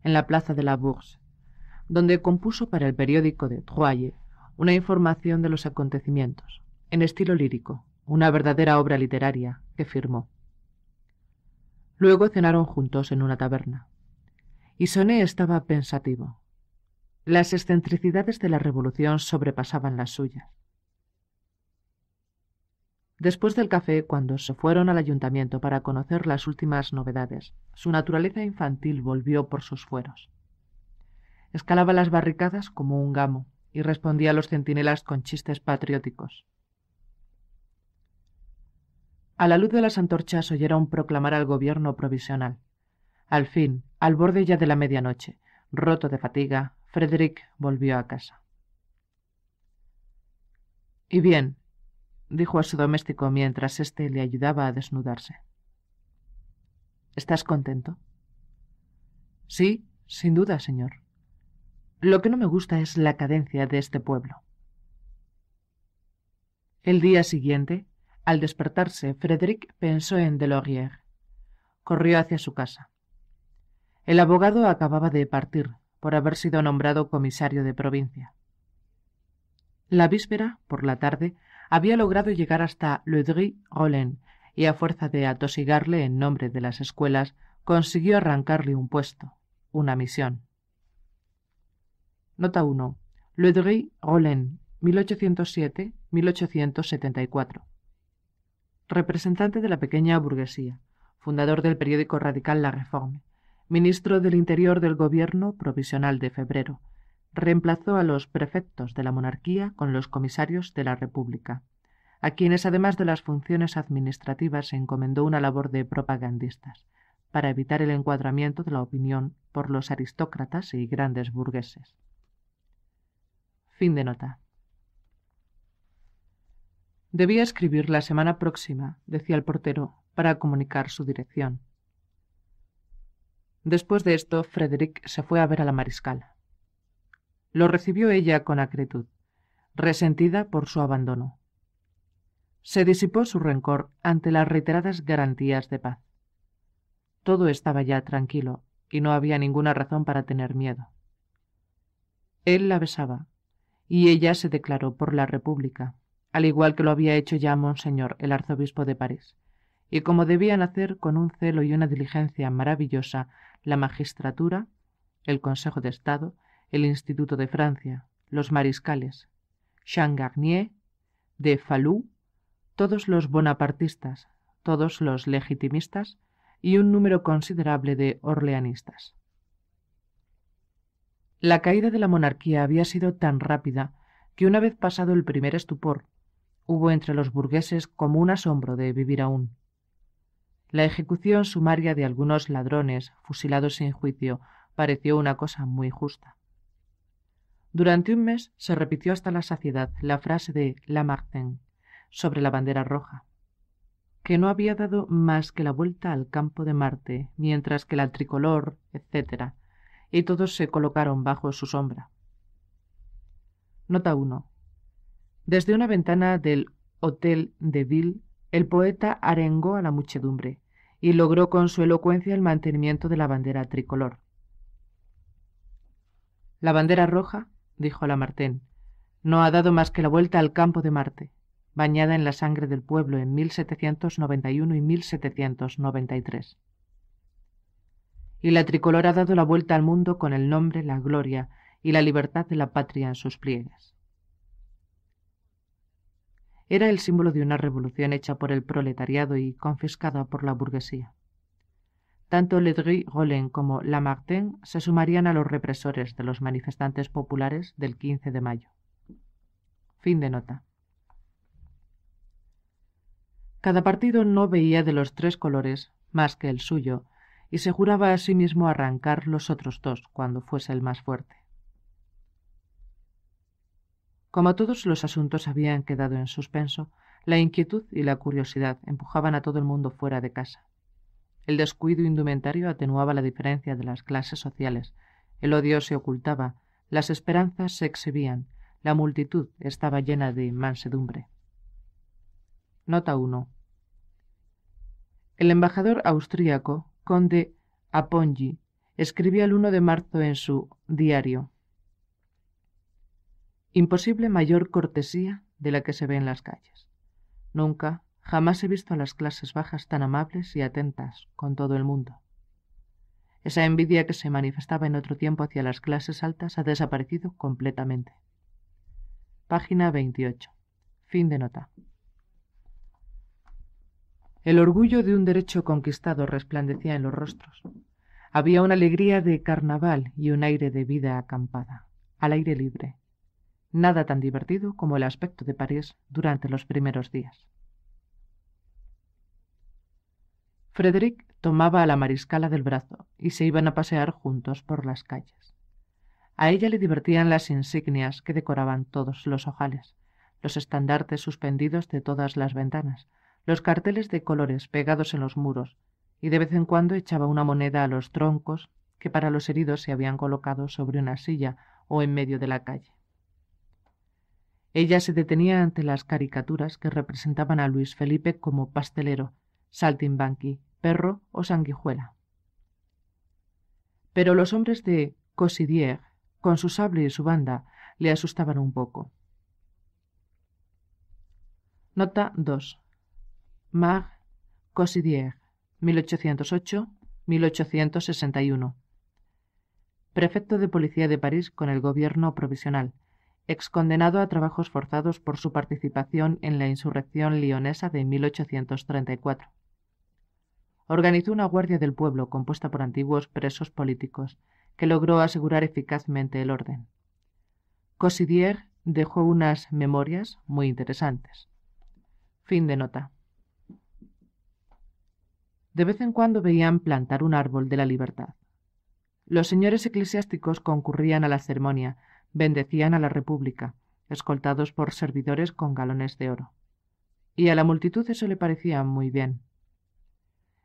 en la plaza de la Bourse, donde compuso para el periódico de Troyes una información de los acontecimientos, en estilo lírico, una verdadera obra literaria que firmó. Luego cenaron juntos en una taberna. Y estaba pensativo, las excentricidades de la revolución sobrepasaban las suyas. Después del café, cuando se fueron al ayuntamiento para conocer las últimas novedades, su naturaleza infantil volvió por sus fueros. Escalaba las barricadas como un gamo y respondía a los centinelas con chistes patrióticos. A la luz de las antorchas oyeron proclamar al gobierno provisional. Al fin, al borde ya de la medianoche, roto de fatiga, Frederick volvió a casa. Y bien, dijo a su doméstico mientras éste le ayudaba a desnudarse. ¿Estás contento? Sí, sin duda, señor. Lo que no me gusta es la cadencia de este pueblo. El día siguiente, al despertarse, Frederick pensó en Delorier. Corrió hacia su casa. El abogado acababa de partir, por haber sido nombrado comisario de provincia. La víspera, por la tarde, había logrado llegar hasta Le rollin y a fuerza de atosigarle en nombre de las escuelas, consiguió arrancarle un puesto, una misión. Nota 1. Le rollin 1807-1874. Representante de la pequeña burguesía, fundador del periódico radical La Reforme, ministro del Interior del Gobierno provisional de febrero. Reemplazó a los prefectos de la monarquía con los comisarios de la República, a quienes además de las funciones administrativas se encomendó una labor de propagandistas, para evitar el encuadramiento de la opinión por los aristócratas y grandes burgueses. Fin de nota. Debía escribir la semana próxima, decía el portero, para comunicar su dirección. Después de esto, Frederick se fue a ver a la mariscal. Lo recibió ella con acritud, resentida por su abandono. Se disipó su rencor ante las reiteradas garantías de paz. Todo estaba ya tranquilo y no había ninguna razón para tener miedo. Él la besaba y ella se declaró por la República, al igual que lo había hecho ya Monseñor, el arzobispo de París, y como debían hacer con un celo y una diligencia maravillosa la magistratura, el Consejo de Estado, el Instituto de Francia, los mariscales, Garnier, de Faloux, todos los bonapartistas, todos los legitimistas y un número considerable de orleanistas. La caída de la monarquía había sido tan rápida que una vez pasado el primer estupor, hubo entre los burgueses como un asombro de vivir aún. La ejecución sumaria de algunos ladrones fusilados sin juicio pareció una cosa muy justa. Durante un mes se repitió hasta la saciedad la frase de Lamartine sobre la bandera roja, que no había dado más que la vuelta al campo de Marte, mientras que la tricolor, etc., y todos se colocaron bajo su sombra. Nota 1. Desde una ventana del Hotel de Ville, el poeta arengó a la muchedumbre, y logró con su elocuencia el mantenimiento de la bandera tricolor. La bandera roja, dijo Lamartine, no ha dado más que la vuelta al campo de Marte, bañada en la sangre del pueblo en 1791 y 1793. Y la tricolor ha dado la vuelta al mundo con el nombre, la gloria y la libertad de la patria en sus pliegues era el símbolo de una revolución hecha por el proletariado y confiscada por la burguesía. Tanto Ledry Rollin como Lamartine se sumarían a los represores de los manifestantes populares del 15 de mayo. Fin de nota. Cada partido no veía de los tres colores más que el suyo y se juraba a sí mismo arrancar los otros dos cuando fuese el más fuerte. Como todos los asuntos habían quedado en suspenso, la inquietud y la curiosidad empujaban a todo el mundo fuera de casa. El descuido indumentario atenuaba la diferencia de las clases sociales, el odio se ocultaba, las esperanzas se exhibían, la multitud estaba llena de mansedumbre. Nota 1. El embajador austríaco, conde Apongi, escribió el 1 de marzo en su diario Imposible mayor cortesía de la que se ve en las calles. Nunca, jamás he visto a las clases bajas tan amables y atentas con todo el mundo. Esa envidia que se manifestaba en otro tiempo hacia las clases altas ha desaparecido completamente. Página 28. Fin de nota. El orgullo de un derecho conquistado resplandecía en los rostros. Había una alegría de carnaval y un aire de vida acampada, al aire libre, nada tan divertido como el aspecto de París durante los primeros días. Frederick tomaba a la mariscala del brazo y se iban a pasear juntos por las calles. A ella le divertían las insignias que decoraban todos los ojales, los estandartes suspendidos de todas las ventanas, los carteles de colores pegados en los muros, y de vez en cuando echaba una moneda a los troncos que para los heridos se habían colocado sobre una silla o en medio de la calle. Ella se detenía ante las caricaturas que representaban a Luis Felipe como pastelero, saltimbanqui, perro o sanguijuela. Pero los hombres de Cosidier, con su sable y su banda, le asustaban un poco. Nota 2. Mar Cosidier, 1808-1861. Prefecto de Policía de París con el gobierno provisional, excondenado a trabajos forzados por su participación en la insurrección lionesa de 1834. Organizó una Guardia del Pueblo compuesta por antiguos presos políticos, que logró asegurar eficazmente el orden. Cosidier dejó unas memorias muy interesantes. Fin de nota. De vez en cuando veían plantar un árbol de la libertad. Los señores eclesiásticos concurrían a la ceremonia, bendecían a la República, escoltados por servidores con galones de oro. Y a la multitud eso le parecía muy bien.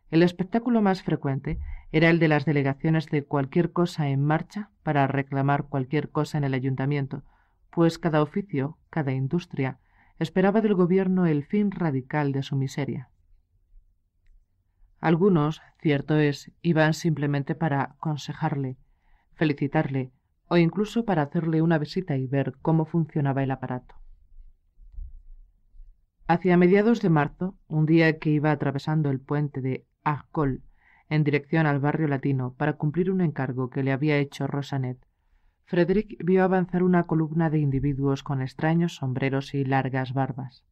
El espectáculo más frecuente era el de las delegaciones de cualquier cosa en marcha para reclamar cualquier cosa en el ayuntamiento, pues cada oficio, cada industria, esperaba del gobierno el fin radical de su miseria. Algunos, cierto es, iban simplemente para aconsejarle, felicitarle, o incluso para hacerle una visita y ver cómo funcionaba el aparato. Hacia mediados de marzo, un día que iba atravesando el puente de Arcol en dirección al barrio latino para cumplir un encargo que le había hecho Rosanet, Frederick vio avanzar una columna de individuos con extraños sombreros y largas barbas.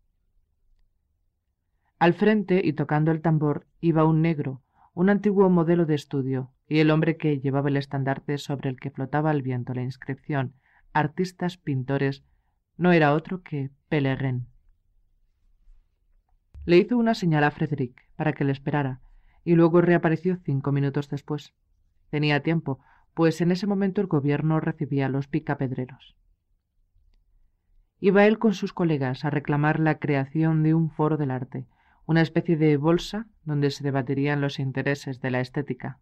Al frente y tocando el tambor iba un negro, un antiguo modelo de estudio, y el hombre que llevaba el estandarte sobre el que flotaba al viento la inscripción Artistas Pintores no era otro que Pellegrin. Le hizo una señal a Frederick para que le esperara, y luego reapareció cinco minutos después. Tenía tiempo, pues en ese momento el gobierno recibía a los picapedreros. Iba él con sus colegas a reclamar la creación de un foro del arte, una especie de bolsa donde se debatirían los intereses de la estética.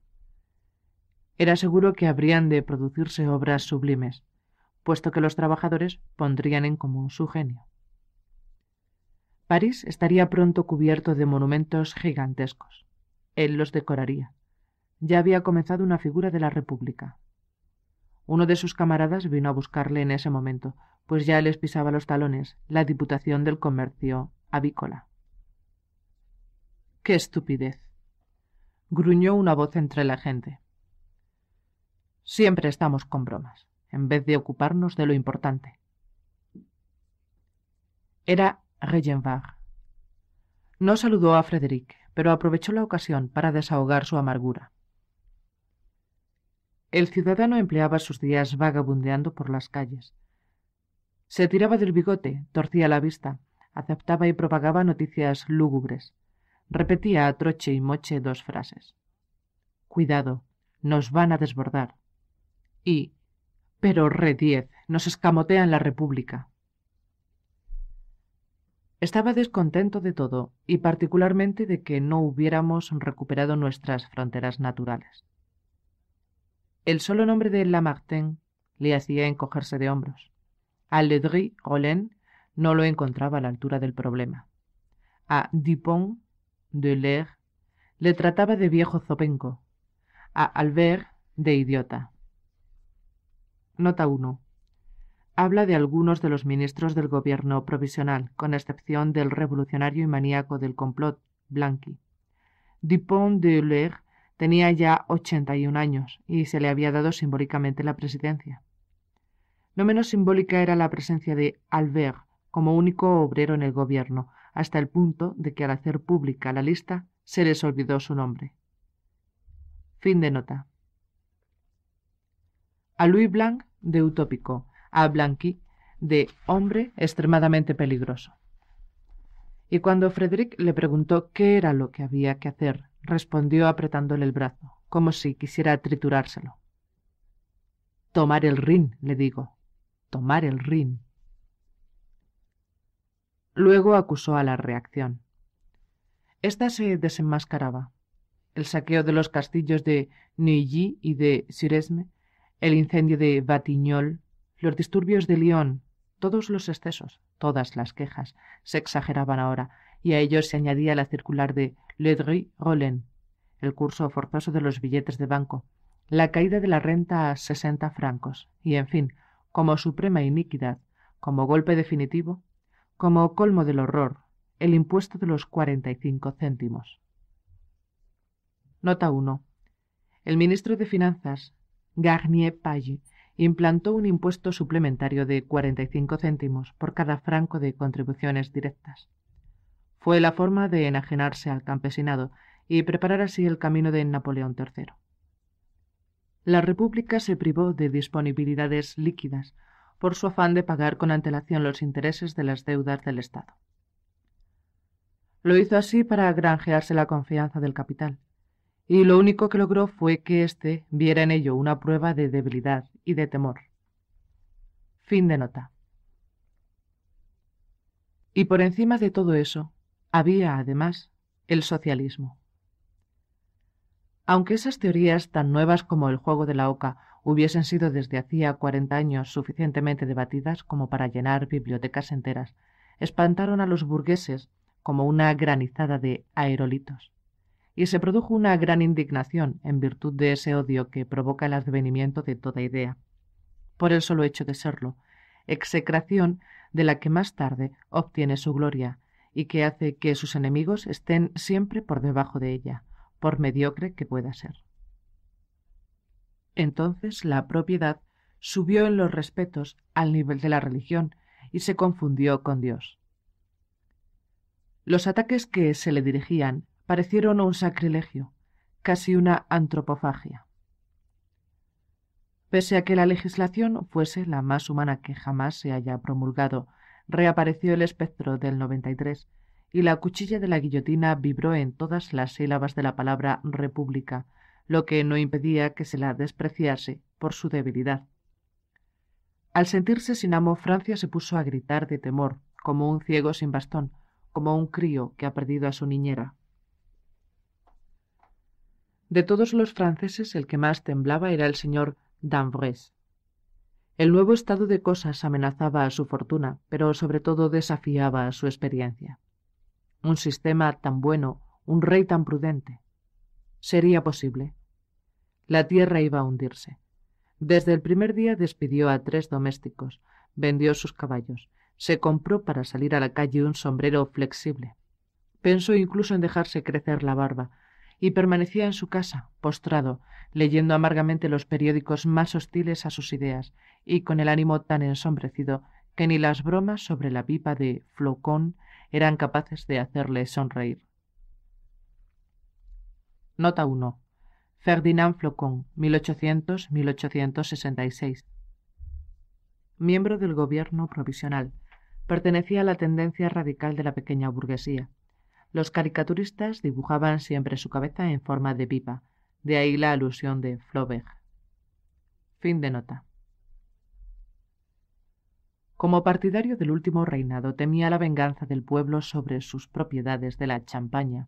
Era seguro que habrían de producirse obras sublimes, puesto que los trabajadores pondrían en común su genio. París estaría pronto cubierto de monumentos gigantescos. Él los decoraría. Ya había comenzado una figura de la República. Uno de sus camaradas vino a buscarle en ese momento, pues ya les pisaba los talones la Diputación del Comercio Avícola. ¡Qué estupidez! gruñó una voz entre la gente. Siempre estamos con bromas, en vez de ocuparnos de lo importante. Era Regenbach. No saludó a Frederick, pero aprovechó la ocasión para desahogar su amargura. El ciudadano empleaba sus días vagabundeando por las calles. Se tiraba del bigote, torcía la vista, aceptaba y propagaba noticias lúgubres. Repetía a troche y moche dos frases. Cuidado, nos van a desbordar y... Pero, diez, nos escamotea en la República. Estaba descontento de todo, y particularmente de que no hubiéramos recuperado nuestras fronteras naturales. El solo nombre de Lamartine le hacía encogerse de hombros. A Ledry Rollin no lo encontraba a la altura del problema. A Dupont de le trataba de viejo zopenco, a Albert de idiota. Nota 1. Habla de algunos de los ministros del gobierno provisional, con excepción del revolucionario y maníaco del complot, Blanqui. Dupont de Euler tenía ya 81 años y se le había dado simbólicamente la presidencia. No menos simbólica era la presencia de Albert como único obrero en el gobierno, hasta el punto de que al hacer pública la lista se les olvidó su nombre. Fin de nota a Louis Blanc de utópico, a Blanqui de hombre extremadamente peligroso. Y cuando Frederick le preguntó qué era lo que había que hacer, respondió apretándole el brazo, como si quisiera triturárselo. Tomar el Rin, le digo. Tomar el Rin. Luego acusó a la reacción. Esta se desenmascaraba. El saqueo de los castillos de Neuilly y de Suresme el incendio de Batignolles, los disturbios de Lyon, todos los excesos, todas las quejas, se exageraban ahora, y a ellos se añadía la circular de Ledru Rollin, el curso forzoso de los billetes de banco, la caída de la renta a sesenta francos, y en fin, como suprema iniquidad, como golpe definitivo, como colmo del horror, el impuesto de los cuarenta y cinco céntimos. Nota 1. El ministro de Finanzas, Garnier Paille implantó un impuesto suplementario de 45 céntimos por cada franco de contribuciones directas. Fue la forma de enajenarse al campesinado y preparar así el camino de Napoleón III. La República se privó de disponibilidades líquidas por su afán de pagar con antelación los intereses de las deudas del Estado. Lo hizo así para granjearse la confianza del capital, y lo único que logró fue que éste viera en ello una prueba de debilidad y de temor. Fin de nota. Y por encima de todo eso, había además el socialismo. Aunque esas teorías tan nuevas como el juego de la oca hubiesen sido desde hacía cuarenta años suficientemente debatidas como para llenar bibliotecas enteras, espantaron a los burgueses como una granizada de aerolitos y se produjo una gran indignación en virtud de ese odio que provoca el advenimiento de toda idea, por el solo hecho de serlo, execración de la que más tarde obtiene su gloria y que hace que sus enemigos estén siempre por debajo de ella, por mediocre que pueda ser. Entonces la propiedad subió en los respetos al nivel de la religión y se confundió con Dios. Los ataques que se le dirigían parecieron un sacrilegio, casi una antropofagia. Pese a que la legislación fuese la más humana que jamás se haya promulgado, reapareció el espectro del 93 y la cuchilla de la guillotina vibró en todas las sílabas de la palabra república, lo que no impedía que se la despreciase por su debilidad. Al sentirse sin amo, Francia se puso a gritar de temor, como un ciego sin bastón, como un crío que ha perdido a su niñera. De todos los franceses, el que más temblaba era el señor Danvres. El nuevo estado de cosas amenazaba a su fortuna, pero sobre todo desafiaba a su experiencia. Un sistema tan bueno, un rey tan prudente. Sería posible. La tierra iba a hundirse. Desde el primer día despidió a tres domésticos, vendió sus caballos, se compró para salir a la calle un sombrero flexible. Pensó incluso en dejarse crecer la barba, y permanecía en su casa, postrado, leyendo amargamente los periódicos más hostiles a sus ideas y con el ánimo tan ensombrecido que ni las bromas sobre la pipa de Flocón eran capaces de hacerle sonreír. Nota 1. Ferdinand Flocón, 1800-1866. Miembro del gobierno provisional, pertenecía a la tendencia radical de la pequeña burguesía. Los caricaturistas dibujaban siempre su cabeza en forma de pipa, de ahí la alusión de Flaubert. Fin de nota. Como partidario del último reinado temía la venganza del pueblo sobre sus propiedades de la Champaña,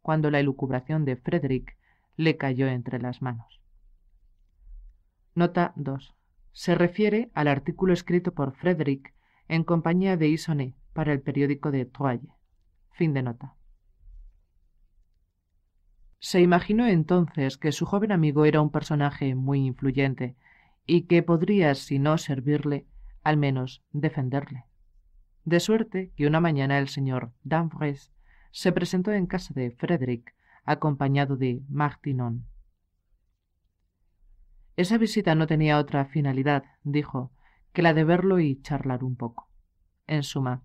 cuando la elucubración de Frederick le cayó entre las manos. Nota 2. Se refiere al artículo escrito por Frederick en compañía de Isoné para el periódico de Troyes. Fin de nota. Se imaginó entonces que su joven amigo era un personaje muy influyente y que podría, si no servirle, al menos defenderle. De suerte que una mañana el señor Danfres se presentó en casa de Frederick, acompañado de Martinon. Esa visita no tenía otra finalidad, dijo, que la de verlo y charlar un poco. En suma,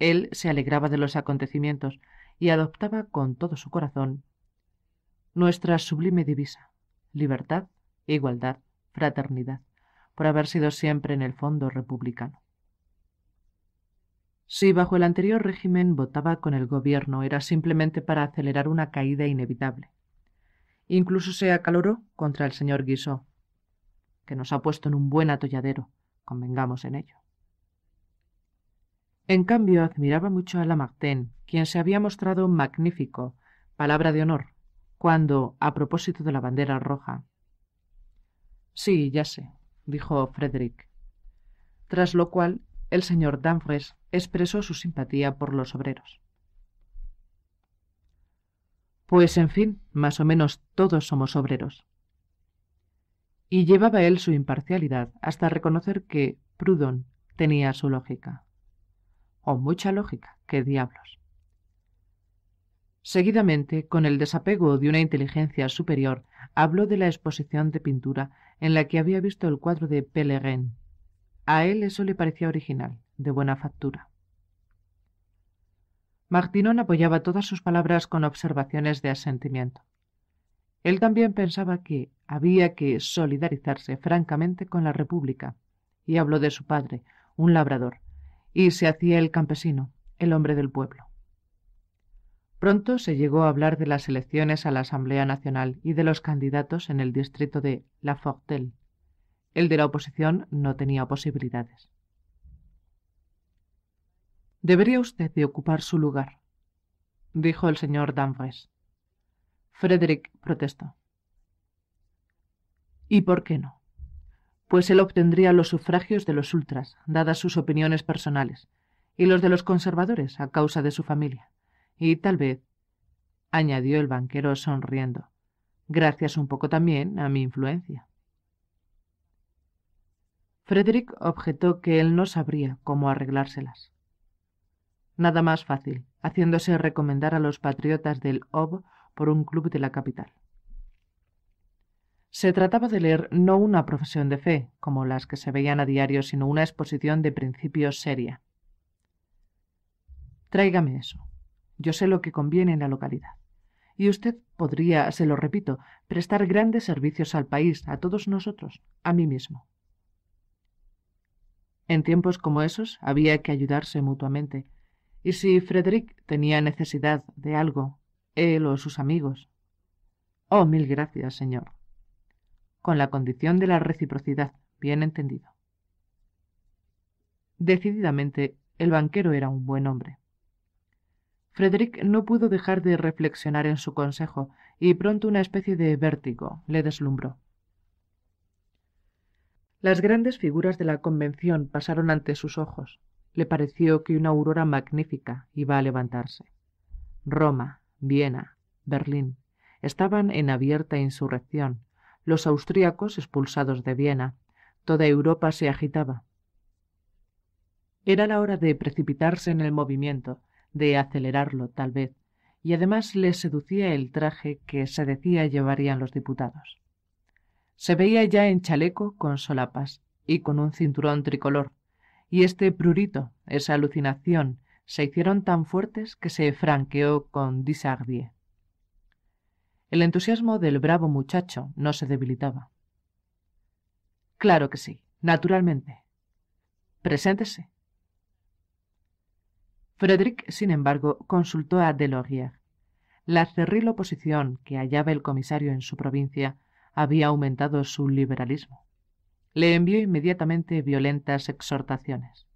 él se alegraba de los acontecimientos y adoptaba con todo su corazón nuestra sublime divisa, libertad, igualdad, fraternidad, por haber sido siempre en el fondo republicano. Si bajo el anterior régimen votaba con el gobierno era simplemente para acelerar una caída inevitable. Incluso se acaloró contra el señor Guisot, que nos ha puesto en un buen atolladero, convengamos en ello. En cambio, admiraba mucho a Lamartine, quien se había mostrado magnífico, palabra de honor, cuando, a propósito de la bandera roja. Sí, ya sé, dijo Frederick. Tras lo cual, el señor Danfres expresó su simpatía por los obreros. Pues en fin, más o menos todos somos obreros. Y llevaba él su imparcialidad hasta reconocer que Proudhon tenía su lógica o mucha lógica, qué diablos. Seguidamente, con el desapego de una inteligencia superior, habló de la exposición de pintura en la que había visto el cuadro de Pellerin. A él eso le parecía original, de buena factura. Martinón apoyaba todas sus palabras con observaciones de asentimiento. Él también pensaba que había que solidarizarse francamente con la República, y habló de su padre, un labrador, y se hacía el campesino, el hombre del pueblo. Pronto se llegó a hablar de las elecciones a la Asamblea Nacional y de los candidatos en el distrito de La Fortelle. El de la oposición no tenía posibilidades. Debería usted de ocupar su lugar, dijo el señor Danvers. Frederick protestó. ¿Y por qué no? pues él obtendría los sufragios de los ultras, dadas sus opiniones personales, y los de los conservadores a causa de su familia. Y tal vez, añadió el banquero sonriendo, gracias un poco también a mi influencia. Frederick objetó que él no sabría cómo arreglárselas. Nada más fácil, haciéndose recomendar a los patriotas del OB por un club de la capital. Se trataba de leer no una profesión de fe, como las que se veían a diario, sino una exposición de principios seria. Tráigame eso. Yo sé lo que conviene en la localidad. Y usted podría, se lo repito, prestar grandes servicios al país, a todos nosotros, a mí mismo. En tiempos como esos había que ayudarse mutuamente, y si Frederick tenía necesidad de algo, él o sus amigos. Oh, mil gracias, señor, con la condición de la reciprocidad, bien entendido. Decididamente, el banquero era un buen hombre. Frederick no pudo dejar de reflexionar en su consejo, y pronto una especie de vértigo le deslumbró. Las grandes figuras de la convención pasaron ante sus ojos. Le pareció que una aurora magnífica iba a levantarse. Roma, Viena, Berlín estaban en abierta insurrección, los austríacos expulsados de Viena. Toda Europa se agitaba. Era la hora de precipitarse en el movimiento, de acelerarlo, tal vez, y además les seducía el traje que se decía llevarían los diputados. Se veía ya en chaleco con solapas y con un cinturón tricolor, y este prurito, esa alucinación, se hicieron tan fuertes que se franqueó con Disardier. El entusiasmo del bravo muchacho no se debilitaba. Claro que sí, naturalmente. Preséntese. Frederick, sin embargo, consultó a Delorier. La cerril oposición que hallaba el comisario en su provincia había aumentado su liberalismo. Le envió inmediatamente violentas exhortaciones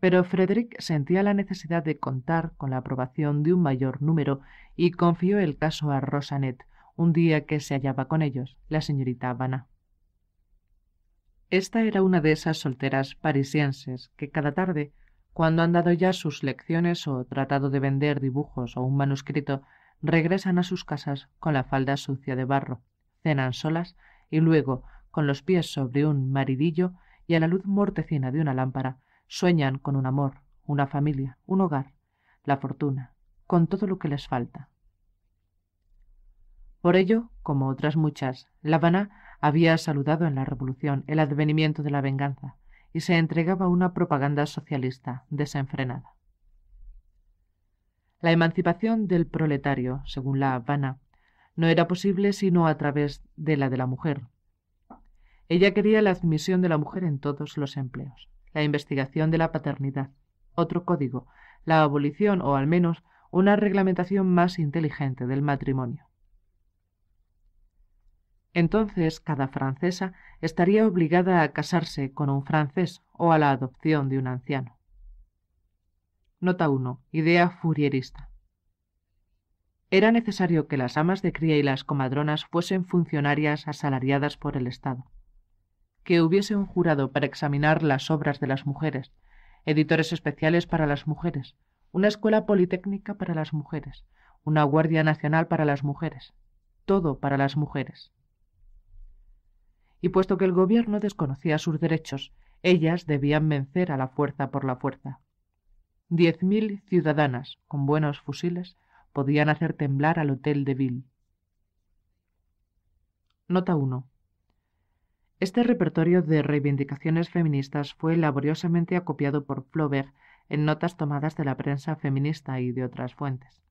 pero Frederick sentía la necesidad de contar con la aprobación de un mayor número y confió el caso a Rosanet un día que se hallaba con ellos, la señorita Habana. Esta era una de esas solteras parisienses que cada tarde, cuando han dado ya sus lecciones o tratado de vender dibujos o un manuscrito, regresan a sus casas con la falda sucia de barro, cenan solas y luego, con los pies sobre un maridillo y a la luz mortecina de una lámpara, Sueñan con un amor, una familia, un hogar, la fortuna, con todo lo que les falta. Por ello, como otras muchas, La Habana había saludado en la revolución el advenimiento de la venganza y se entregaba a una propaganda socialista desenfrenada. La emancipación del proletario, según La Habana, no era posible sino a través de la de la mujer. Ella quería la admisión de la mujer en todos los empleos la investigación de la paternidad. Otro código, la abolición o al menos una reglamentación más inteligente del matrimonio. Entonces cada francesa estaría obligada a casarse con un francés o a la adopción de un anciano. Nota 1. Idea furierista. Era necesario que las amas de cría y las comadronas fuesen funcionarias asalariadas por el Estado que hubiese un jurado para examinar las obras de las mujeres, editores especiales para las mujeres, una escuela politécnica para las mujeres, una Guardia Nacional para las mujeres, todo para las mujeres. Y puesto que el gobierno desconocía sus derechos, ellas debían vencer a la fuerza por la fuerza. Diez mil ciudadanas, con buenos fusiles, podían hacer temblar al Hotel de Ville. Nota 1. Este repertorio de reivindicaciones feministas fue laboriosamente acopiado por Flaubert en notas tomadas de la prensa feminista y de otras fuentes.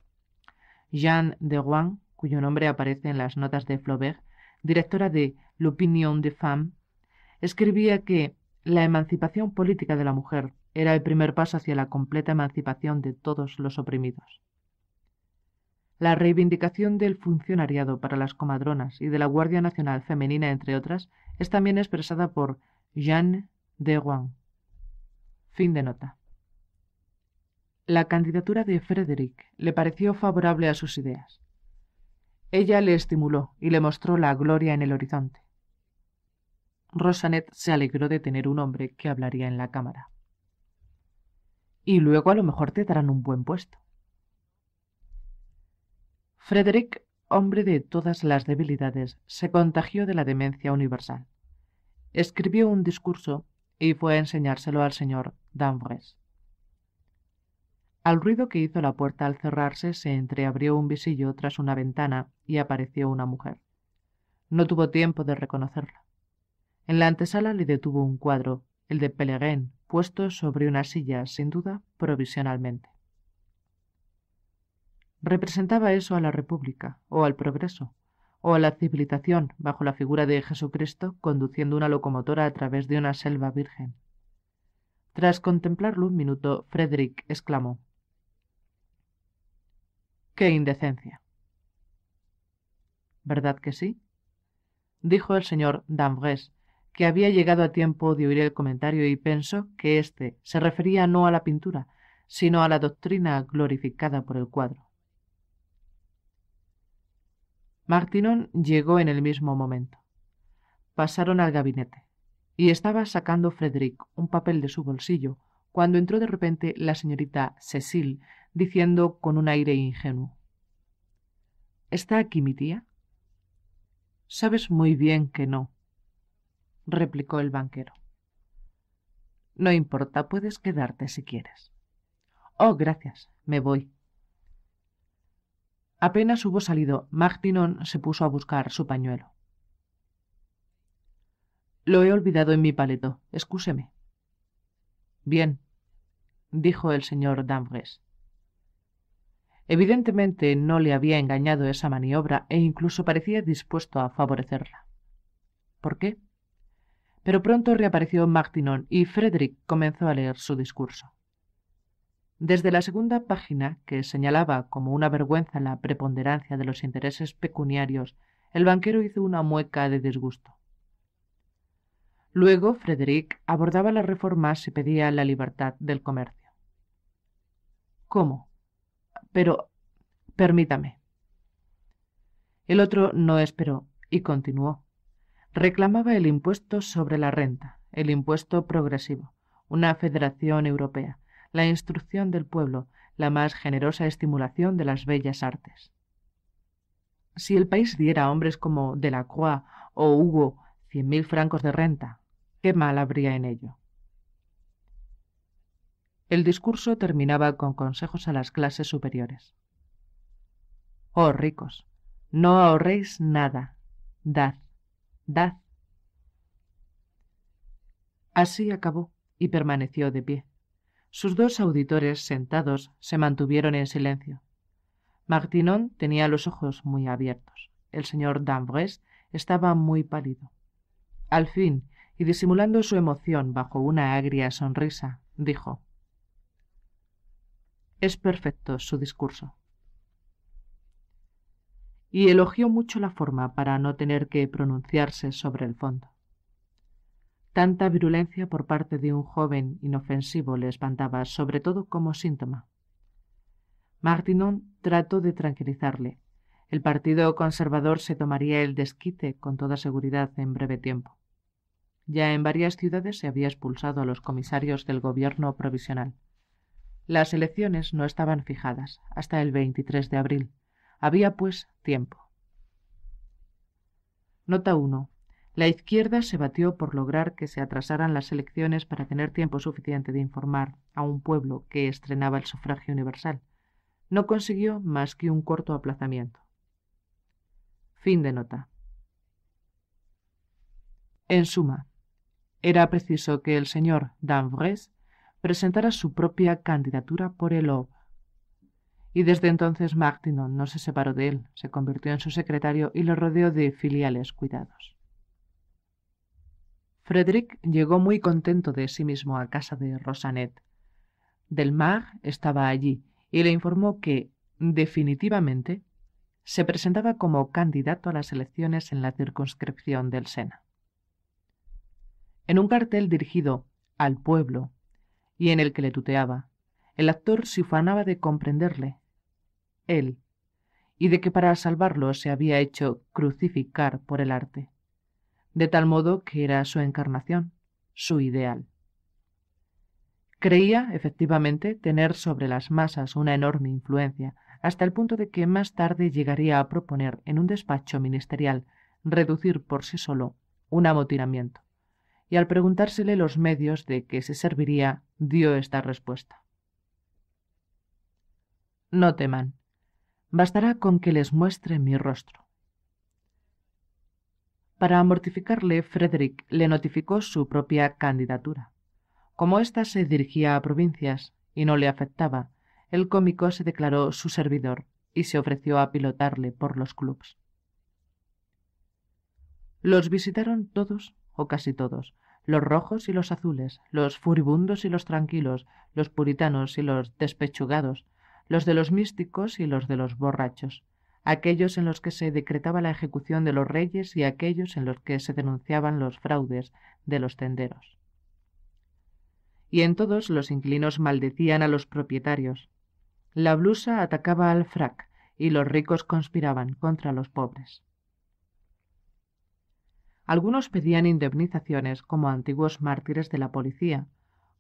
Jeanne de Rouen, cuyo nombre aparece en las notas de Flaubert, directora de L'Opinion des Femmes, escribía que la emancipación política de la mujer era el primer paso hacia la completa emancipación de todos los oprimidos la reivindicación del funcionariado para las comadronas y de la Guardia Nacional Femenina, entre otras, es también expresada por Jeanne de Rouen. Fin de nota. La candidatura de Frederick le pareció favorable a sus ideas. Ella le estimuló y le mostró la gloria en el horizonte. Rosanet se alegró de tener un hombre que hablaría en la cámara. Y luego a lo mejor te darán un buen puesto. Frederick, hombre de todas las debilidades, se contagió de la demencia universal. Escribió un discurso y fue a enseñárselo al señor Danvres. Al ruido que hizo la puerta al cerrarse se entreabrió un visillo tras una ventana y apareció una mujer. No tuvo tiempo de reconocerla. En la antesala le detuvo un cuadro, el de Pellegrin, puesto sobre una silla, sin duda, provisionalmente representaba eso a la República, o al progreso, o a la civilización bajo la figura de Jesucristo conduciendo una locomotora a través de una selva virgen. Tras contemplarlo un minuto, Frederick exclamó ¡Qué indecencia! ¿Verdad que sí? dijo el señor Dambrés, que había llegado a tiempo de oír el comentario y pensó que éste se refería no a la pintura, sino a la doctrina glorificada por el cuadro. Martinón llegó en el mismo momento. Pasaron al gabinete, y estaba sacando Frederick un papel de su bolsillo cuando entró de repente la señorita Cecil, diciendo con un aire ingenuo. ¿Está aquí mi tía? Sabes muy bien que no, replicó el banquero. No importa, puedes quedarte si quieres. Oh, gracias, me voy. Apenas hubo salido, Magdinon se puso a buscar su pañuelo. Lo he olvidado en mi paleto, excúseme. Bien, dijo el señor D'Ambrés. Evidentemente no le había engañado esa maniobra e incluso parecía dispuesto a favorecerla. ¿Por qué? Pero pronto reapareció Martinon y Frederick comenzó a leer su discurso. Desde la segunda página, que señalaba como una vergüenza la preponderancia de los intereses pecuniarios, el banquero hizo una mueca de disgusto. Luego Frederick abordaba las reformas y pedía la libertad del comercio. ¿Cómo? Pero permítame. El otro no esperó y continuó. Reclamaba el impuesto sobre la renta, el impuesto progresivo, una federación europea, la instrucción del pueblo, la más generosa estimulación de las bellas artes. Si el país diera a hombres como Delacroix o Hugo cien mil francos de renta, qué mal habría en ello. El discurso terminaba con consejos a las clases superiores. Oh ricos, no ahorréis nada, dad, dad. Así acabó y permaneció de pie. Sus dos auditores sentados se mantuvieron en silencio. Martinon tenía los ojos muy abiertos. El señor Danvres estaba muy pálido. Al fin, y disimulando su emoción bajo una agria sonrisa, dijo Es perfecto su discurso. Y elogió mucho la forma para no tener que pronunciarse sobre el fondo. Tanta virulencia por parte de un joven inofensivo le espantaba, sobre todo como síntoma. Martinon trató de tranquilizarle. El Partido Conservador se tomaría el desquite con toda seguridad en breve tiempo. Ya en varias ciudades se había expulsado a los comisarios del gobierno provisional. Las elecciones no estaban fijadas hasta el 23 de abril. Había, pues, tiempo. Nota 1. La izquierda se batió por lograr que se atrasaran las elecciones para tener tiempo suficiente de informar a un pueblo que estrenaba el sufragio universal. No consiguió más que un corto aplazamiento. Fin de nota. En suma, era preciso que el señor Danvres presentara su propia candidatura por el O. Y desde entonces Martino no se separó de él, se convirtió en su secretario y lo rodeó de filiales cuidados. Frederick llegó muy contento de sí mismo a casa de Rosanet. Delmar estaba allí y le informó que, definitivamente, se presentaba como candidato a las elecciones en la circunscripción del Sena. En un cartel dirigido al pueblo y en el que le tuteaba, el actor se ufanaba de comprenderle, él, y de que para salvarlo se había hecho crucificar por el arte de tal modo que era su encarnación, su ideal. Creía, efectivamente, tener sobre las masas una enorme influencia, hasta el punto de que más tarde llegaría a proponer en un despacho ministerial reducir por sí solo un amotinamiento, y al preguntársele los medios de que se serviría, dio esta respuesta. No teman, bastará con que les muestre mi rostro. Para mortificarle, Frederick le notificó su propia candidatura. Como ésta se dirigía a provincias y no le afectaba, el cómico se declaró su servidor y se ofreció a pilotarle por los clubs. Los visitaron todos, o casi todos, los rojos y los azules, los furibundos y los tranquilos, los puritanos y los despechugados, los de los místicos y los de los borrachos, aquellos en los que se decretaba la ejecución de los reyes y aquellos en los que se denunciaban los fraudes de los tenderos. Y en todos los inclinos maldecían a los propietarios. La blusa atacaba al frac y los ricos conspiraban contra los pobres. Algunos pedían indemnizaciones como antiguos mártires de la policía,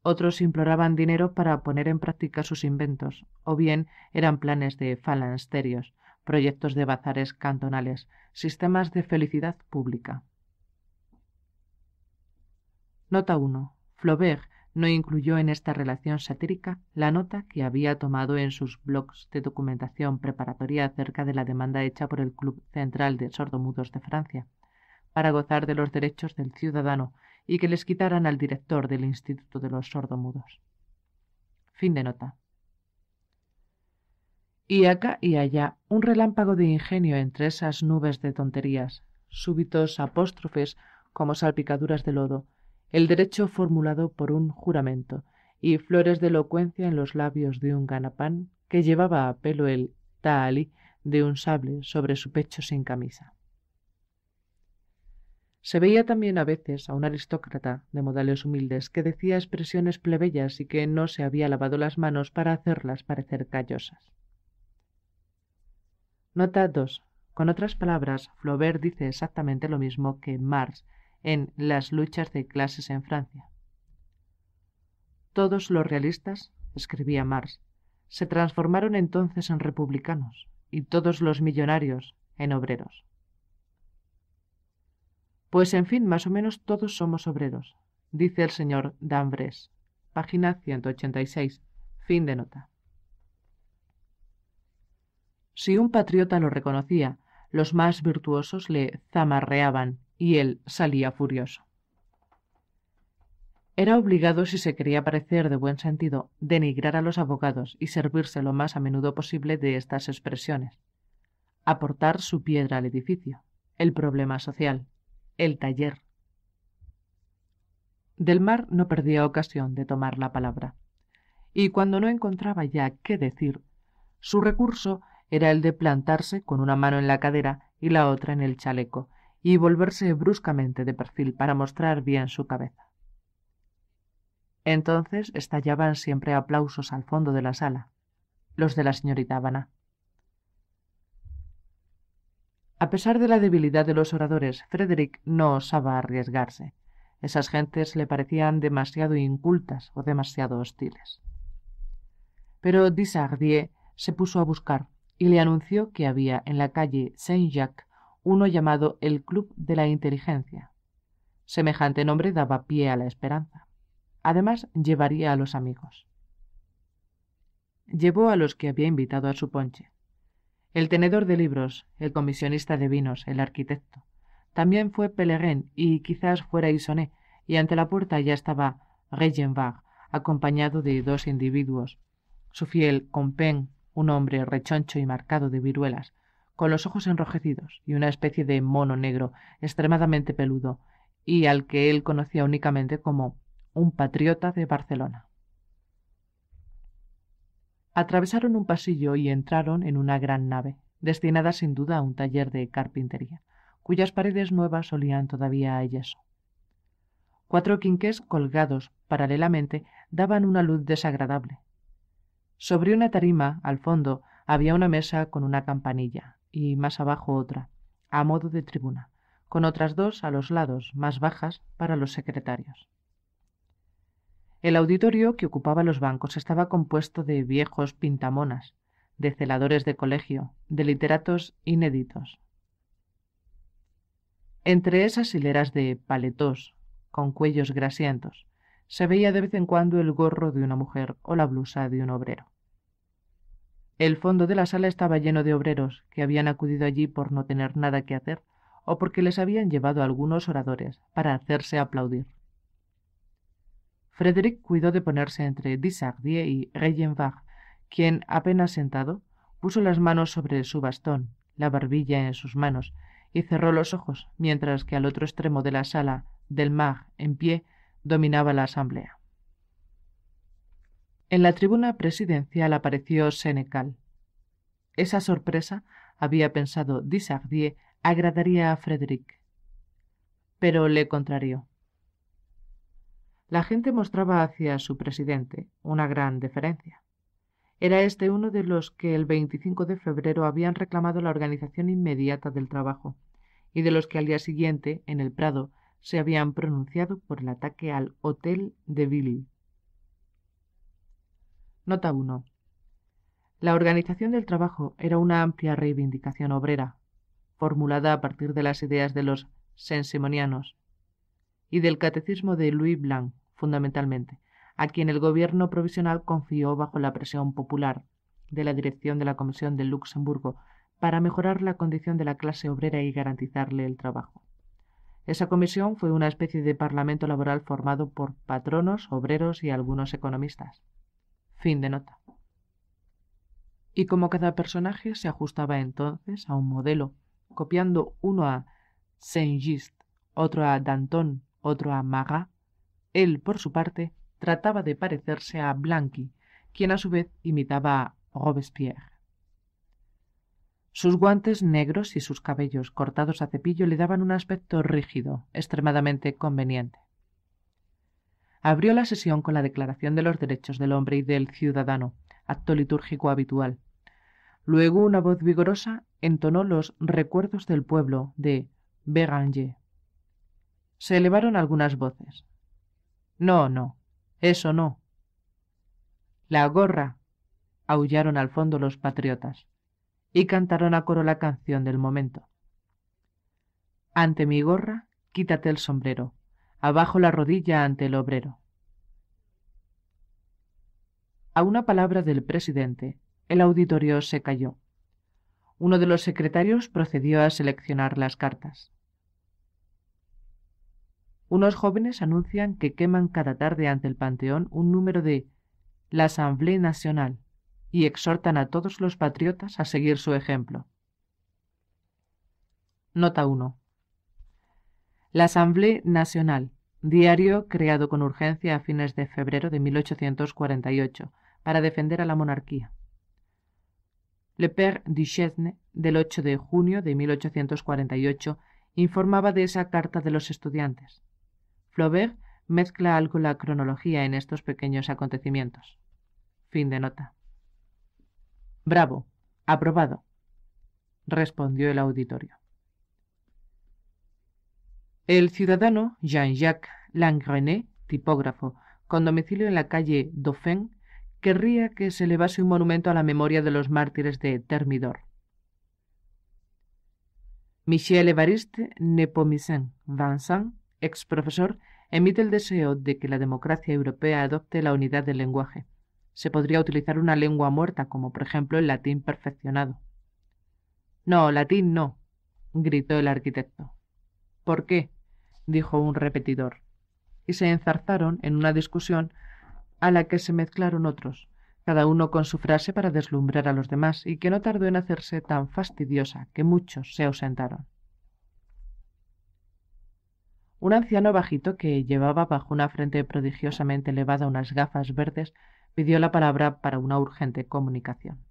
otros imploraban dinero para poner en práctica sus inventos, o bien eran planes de falansterios, proyectos de bazares cantonales, sistemas de felicidad pública. Nota 1. Flaubert no incluyó en esta relación satírica la nota que había tomado en sus blogs de documentación preparatoria acerca de la demanda hecha por el Club Central de Sordomudos de Francia para gozar de los derechos del ciudadano y que les quitaran al director del Instituto de los Sordomudos. Fin de nota y acá y allá un relámpago de ingenio entre esas nubes de tonterías, súbitos apóstrofes como salpicaduras de lodo, el derecho formulado por un juramento, y flores de elocuencia en los labios de un ganapán que llevaba a pelo el taali de un sable sobre su pecho sin camisa. Se veía también a veces a un aristócrata de modales humildes que decía expresiones plebeyas y que no se había lavado las manos para hacerlas parecer callosas. Nota 2. Con otras palabras, Flaubert dice exactamente lo mismo que Marx en Las luchas de clases en Francia. Todos los realistas, escribía Marx, se transformaron entonces en republicanos y todos los millonarios en obreros. Pues en fin, más o menos todos somos obreros, dice el señor Dambres página 186, fin de nota. Si un patriota lo reconocía, los más virtuosos le zamarreaban y él salía furioso. Era obligado, si se quería parecer de buen sentido, denigrar a los abogados y servirse lo más a menudo posible de estas expresiones. Aportar su piedra al edificio, el problema social, el taller. Del Mar no perdía ocasión de tomar la palabra. Y cuando no encontraba ya qué decir, su recurso era el de plantarse con una mano en la cadera y la otra en el chaleco, y volverse bruscamente de perfil para mostrar bien su cabeza. Entonces estallaban siempre aplausos al fondo de la sala, los de la señorita Habana. A pesar de la debilidad de los oradores, Frederick no osaba arriesgarse. Esas gentes le parecían demasiado incultas o demasiado hostiles. Pero Dissardier se puso a buscar, y le anunció que había en la calle Saint-Jacques uno llamado el Club de la Inteligencia. Semejante nombre daba pie a la esperanza. Además, llevaría a los amigos. Llevó a los que había invitado a su ponche. El tenedor de libros, el comisionista de vinos, el arquitecto. También fue Pellerin y quizás fuera Isonet, y ante la puerta ya estaba Regenbach, acompañado de dos individuos, su fiel Compen un hombre rechoncho y marcado de viruelas, con los ojos enrojecidos y una especie de mono negro extremadamente peludo, y al que él conocía únicamente como un patriota de Barcelona. Atravesaron un pasillo y entraron en una gran nave, destinada sin duda a un taller de carpintería, cuyas paredes nuevas olían todavía a yeso. Cuatro quinqués colgados paralelamente daban una luz desagradable, sobre una tarima, al fondo, había una mesa con una campanilla y más abajo otra, a modo de tribuna, con otras dos a los lados, más bajas, para los secretarios. El auditorio que ocupaba los bancos estaba compuesto de viejos pintamonas, de celadores de colegio, de literatos inéditos. Entre esas hileras de paletós, con cuellos grasientos, se veía de vez en cuando el gorro de una mujer o la blusa de un obrero. El fondo de la sala estaba lleno de obreros, que habían acudido allí por no tener nada que hacer, o porque les habían llevado algunos oradores, para hacerse aplaudir. Frederick cuidó de ponerse entre Dissardier y Reyenbach, quien, apenas sentado, puso las manos sobre su bastón, la barbilla en sus manos, y cerró los ojos, mientras que al otro extremo de la sala, Delmar, en pie, dominaba la asamblea. En la tribuna presidencial apareció Senecal. Esa sorpresa, había pensado Dissardier, agradaría a Frederick. Pero le contrarió. La gente mostraba hacia su presidente una gran deferencia. Era este uno de los que el 25 de febrero habían reclamado la organización inmediata del trabajo y de los que al día siguiente, en el Prado, se habían pronunciado por el ataque al Hotel de Ville. Nota 1. La organización del trabajo era una amplia reivindicación obrera, formulada a partir de las ideas de los sensimonianos y del catecismo de Louis Blanc, fundamentalmente, a quien el gobierno provisional confió bajo la presión popular de la dirección de la Comisión de Luxemburgo para mejorar la condición de la clase obrera y garantizarle el trabajo. Esa comisión fue una especie de parlamento laboral formado por patronos, obreros y algunos economistas. Fin de nota. Y como cada personaje se ajustaba entonces a un modelo, copiando uno a saint gist otro a Danton, otro a Marat, él, por su parte, trataba de parecerse a Blanqui, quien a su vez imitaba a Robespierre. Sus guantes negros y sus cabellos cortados a cepillo le daban un aspecto rígido, extremadamente conveniente abrió la sesión con la Declaración de los Derechos del Hombre y del Ciudadano, acto litúrgico habitual. Luego una voz vigorosa entonó los Recuerdos del Pueblo de Béranger. Se elevaron algunas voces. No, no, eso no. La gorra, aullaron al fondo los patriotas, y cantaron a coro la canción del momento. Ante mi gorra, quítate el sombrero, abajo la rodilla ante el obrero. A una palabra del presidente, el auditorio se calló. Uno de los secretarios procedió a seleccionar las cartas. Unos jóvenes anuncian que queman cada tarde ante el Panteón un número de la Asamblea Nacional y exhortan a todos los patriotas a seguir su ejemplo. Nota 1. La Asamblea Nacional diario creado con urgencia a fines de febrero de 1848 para defender a la monarquía. Le Père Duchesne, del 8 de junio de 1848, informaba de esa carta de los estudiantes. Flaubert mezcla algo la cronología en estos pequeños acontecimientos. Fin de nota. Bravo, aprobado, respondió el auditorio. El ciudadano Jean-Jacques Langrené, tipógrafo, con domicilio en la calle Dauphin, querría que se elevase un monumento a la memoria de los mártires de Thermidor. Michel Evariste Nepomisen Vincent, ex profesor, emite el deseo de que la democracia europea adopte la unidad del lenguaje. Se podría utilizar una lengua muerta, como por ejemplo el latín perfeccionado. No, latín no, gritó el arquitecto. ¿Por qué? dijo un repetidor, y se enzarzaron en una discusión a la que se mezclaron otros, cada uno con su frase para deslumbrar a los demás, y que no tardó en hacerse tan fastidiosa que muchos se ausentaron. Un anciano bajito que llevaba bajo una frente prodigiosamente elevada unas gafas verdes pidió la palabra para una urgente comunicación.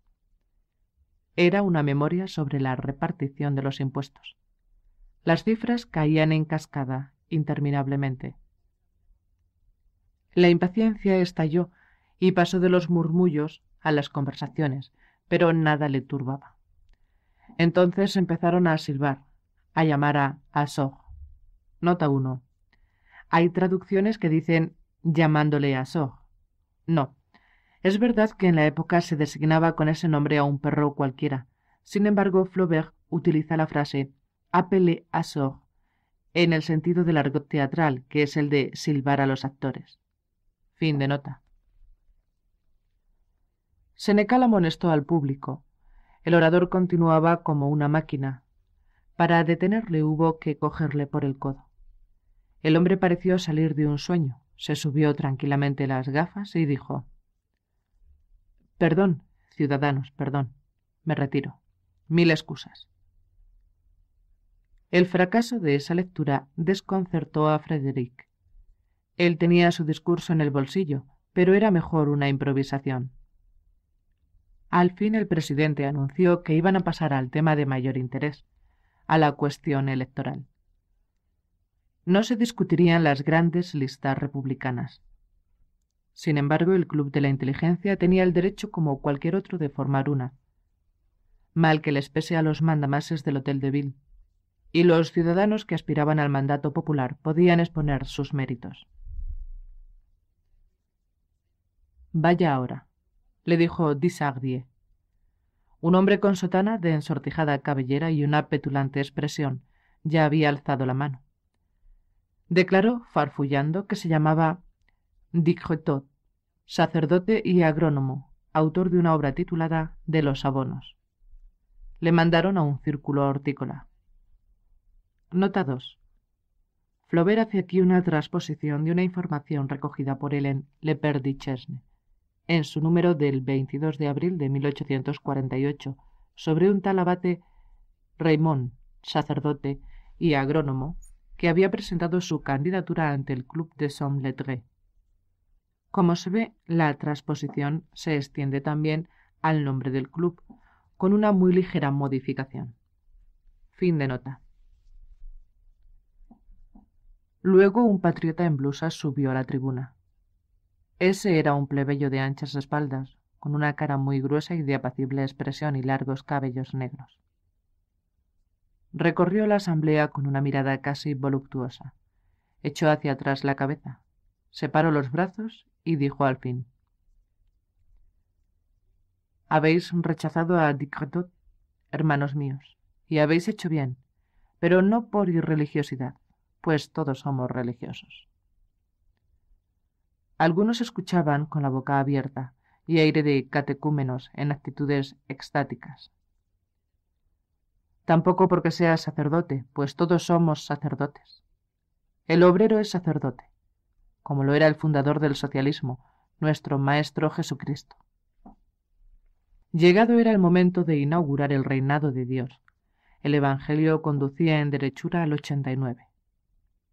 Era una memoria sobre la repartición de los impuestos. Las cifras caían en cascada, interminablemente. La impaciencia estalló y pasó de los murmullos a las conversaciones, pero nada le turbaba. Entonces empezaron a silbar, a llamar a Asog. Nota 1. Hay traducciones que dicen llamándole a Asog. No. Es verdad que en la época se designaba con ese nombre a un perro cualquiera. Sin embargo, Flaubert utiliza la frase apele a en el sentido del argot teatral, que es el de silbar a los actores. Fin de nota. Senecal amonestó al público. El orador continuaba como una máquina. Para detenerle hubo que cogerle por el codo. El hombre pareció salir de un sueño. Se subió tranquilamente las gafas y dijo Perdón, ciudadanos, perdón. Me retiro. Mil excusas. El fracaso de esa lectura desconcertó a Frederick. Él tenía su discurso en el bolsillo, pero era mejor una improvisación. Al fin el presidente anunció que iban a pasar al tema de mayor interés, a la cuestión electoral. No se discutirían las grandes listas republicanas. Sin embargo, el Club de la Inteligencia tenía el derecho como cualquier otro de formar una. Mal que les pese a los mandamases del Hotel de Ville, y los ciudadanos que aspiraban al mandato popular podían exponer sus méritos. Vaya ahora, le dijo Disardier, un hombre con sotana de ensortijada cabellera y una petulante expresión, ya había alzado la mano. Declaró, farfullando, que se llamaba Dicretot, sacerdote y agrónomo, autor de una obra titulada De los abonos. Le mandaron a un círculo hortícola. Nota 2. Flaubert hace aquí una transposición de una información recogida por él en Le en su número del 22 de abril de 1848, sobre un tal abate Raymond, sacerdote y agrónomo, que había presentado su candidatura ante el Club de saint Como se ve, la transposición se extiende también al nombre del club, con una muy ligera modificación. Fin de nota. Luego un patriota en blusa subió a la tribuna. Ese era un plebeyo de anchas espaldas, con una cara muy gruesa y de apacible expresión y largos cabellos negros. Recorrió la asamblea con una mirada casi voluptuosa. Echó hacia atrás la cabeza, separó los brazos y dijo al fin: Habéis rechazado a Dicretot, hermanos míos, y habéis hecho bien, pero no por irreligiosidad pues todos somos religiosos. Algunos escuchaban con la boca abierta y aire de catecúmenos en actitudes extáticas. Tampoco porque sea sacerdote, pues todos somos sacerdotes. El obrero es sacerdote, como lo era el fundador del socialismo, nuestro Maestro Jesucristo. Llegado era el momento de inaugurar el reinado de Dios. El Evangelio conducía en derechura al 89.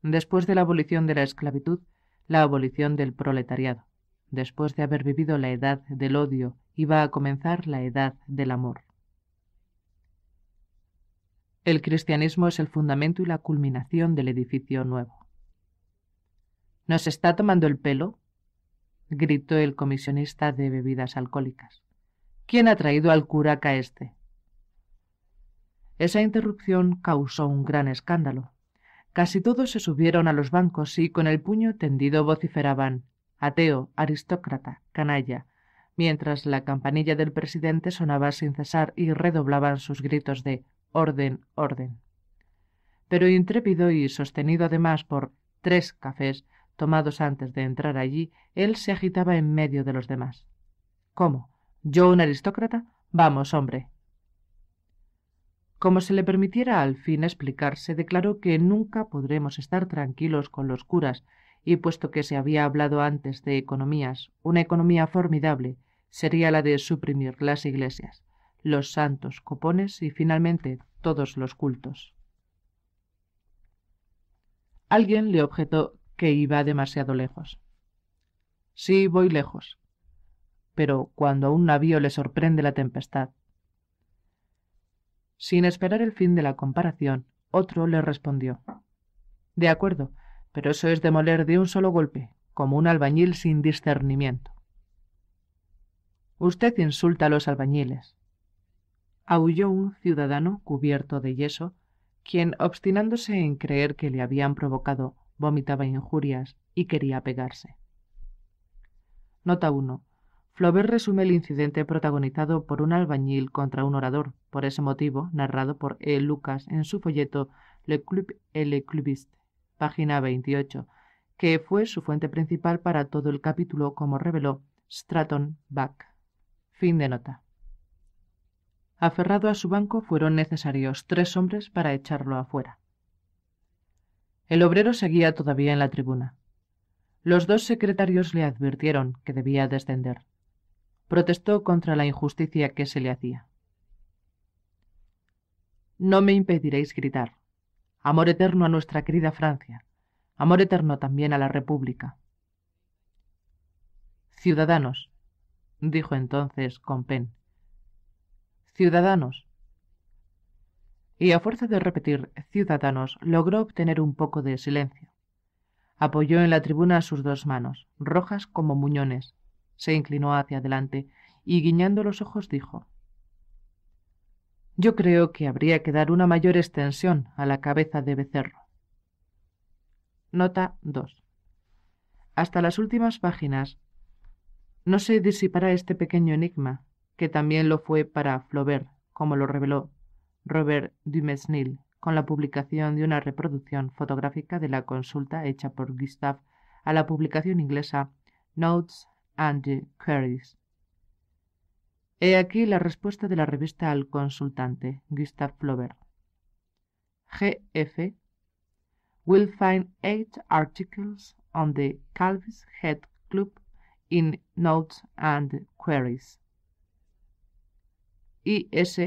Después de la abolición de la esclavitud, la abolición del proletariado. Después de haber vivido la edad del odio, iba a comenzar la edad del amor. El cristianismo es el fundamento y la culminación del edificio nuevo. ¿Nos está tomando el pelo? gritó el comisionista de bebidas alcohólicas. ¿Quién ha traído al curaca este? Esa interrupción causó un gran escándalo. Casi todos se subieron a los bancos y con el puño tendido vociferaban ateo, aristócrata, canalla, mientras la campanilla del presidente sonaba sin cesar y redoblaban sus gritos de orden, orden. Pero intrépido y sostenido además por tres cafés tomados antes de entrar allí, él se agitaba en medio de los demás. ¿Cómo? ¿Yo un aristócrata? Vamos, hombre, como se le permitiera al fin explicarse, declaró que nunca podremos estar tranquilos con los curas, y puesto que se había hablado antes de economías, una economía formidable sería la de suprimir las iglesias, los santos, copones y finalmente todos los cultos. Alguien le objetó que iba demasiado lejos. Sí, voy lejos. Pero cuando a un navío le sorprende la tempestad, sin esperar el fin de la comparación, otro le respondió. De acuerdo, pero eso es demoler de un solo golpe, como un albañil sin discernimiento. Usted insulta a los albañiles. Aulló un ciudadano cubierto de yeso, quien, obstinándose en creer que le habían provocado, vomitaba injurias y quería pegarse. Nota 1. Flaubert resume el incidente protagonizado por un albañil contra un orador, por ese motivo, narrado por E. Lucas en su folleto Le Club et le Clubiste, página 28, que fue su fuente principal para todo el capítulo, como reveló Stratton Back. Fin de nota. Aferrado a su banco fueron necesarios tres hombres para echarlo afuera. El obrero seguía todavía en la tribuna. Los dos secretarios le advirtieron que debía descender protestó contra la injusticia que se le hacía. No me impediréis gritar. Amor eterno a nuestra querida Francia. Amor eterno también a la República. Ciudadanos, dijo entonces con pen. Ciudadanos. Y a fuerza de repetir ciudadanos, logró obtener un poco de silencio. Apoyó en la tribuna sus dos manos, rojas como muñones, se inclinó hacia adelante y guiñando los ojos dijo Yo creo que habría que dar una mayor extensión a la cabeza de becerro. Nota 2. Hasta las últimas páginas no se disipará este pequeño enigma, que también lo fue para Flaubert, como lo reveló Robert Dumesnil con la publicación de una reproducción fotográfica de la consulta hecha por Gustave a la publicación inglesa Notes and Queries. He aquí la respuesta de la revista al consultante, Gustav Flaubert. GF will find eight articles on the Calvis Head Club in Notes and Queries. IST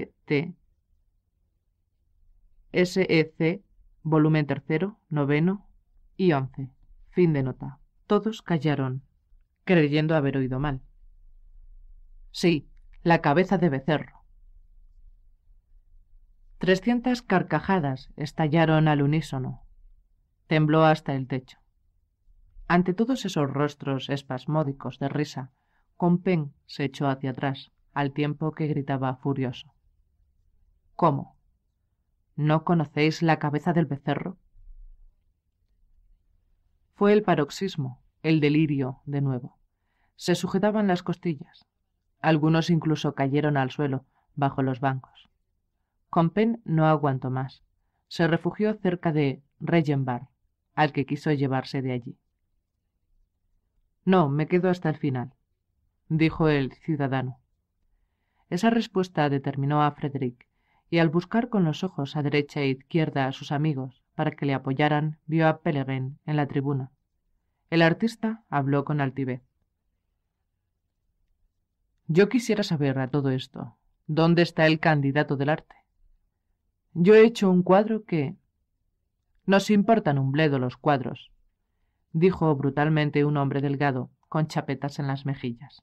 SEC, volumen tercero, noveno y once. Fin de nota. Todos callaron creyendo haber oído mal. Sí, la cabeza de becerro. Trescientas carcajadas estallaron al unísono. Tembló hasta el techo. Ante todos esos rostros espasmódicos de risa, Compen se echó hacia atrás, al tiempo que gritaba furioso. ¿Cómo? ¿No conocéis la cabeza del becerro? Fue el paroxismo, el delirio, de nuevo. Se sujetaban las costillas. Algunos incluso cayeron al suelo, bajo los bancos. Compen no aguantó más. Se refugió cerca de Regenbar, al que quiso llevarse de allí. No, me quedo hasta el final, dijo el ciudadano. Esa respuesta determinó a Frederick, y al buscar con los ojos a derecha e izquierda a sus amigos para que le apoyaran, vio a Pellegrin en la tribuna. El artista habló con altivez. Yo quisiera saber a todo esto, ¿dónde está el candidato del arte? Yo he hecho un cuadro que... Nos importan un bledo los cuadros, dijo brutalmente un hombre delgado, con chapetas en las mejillas.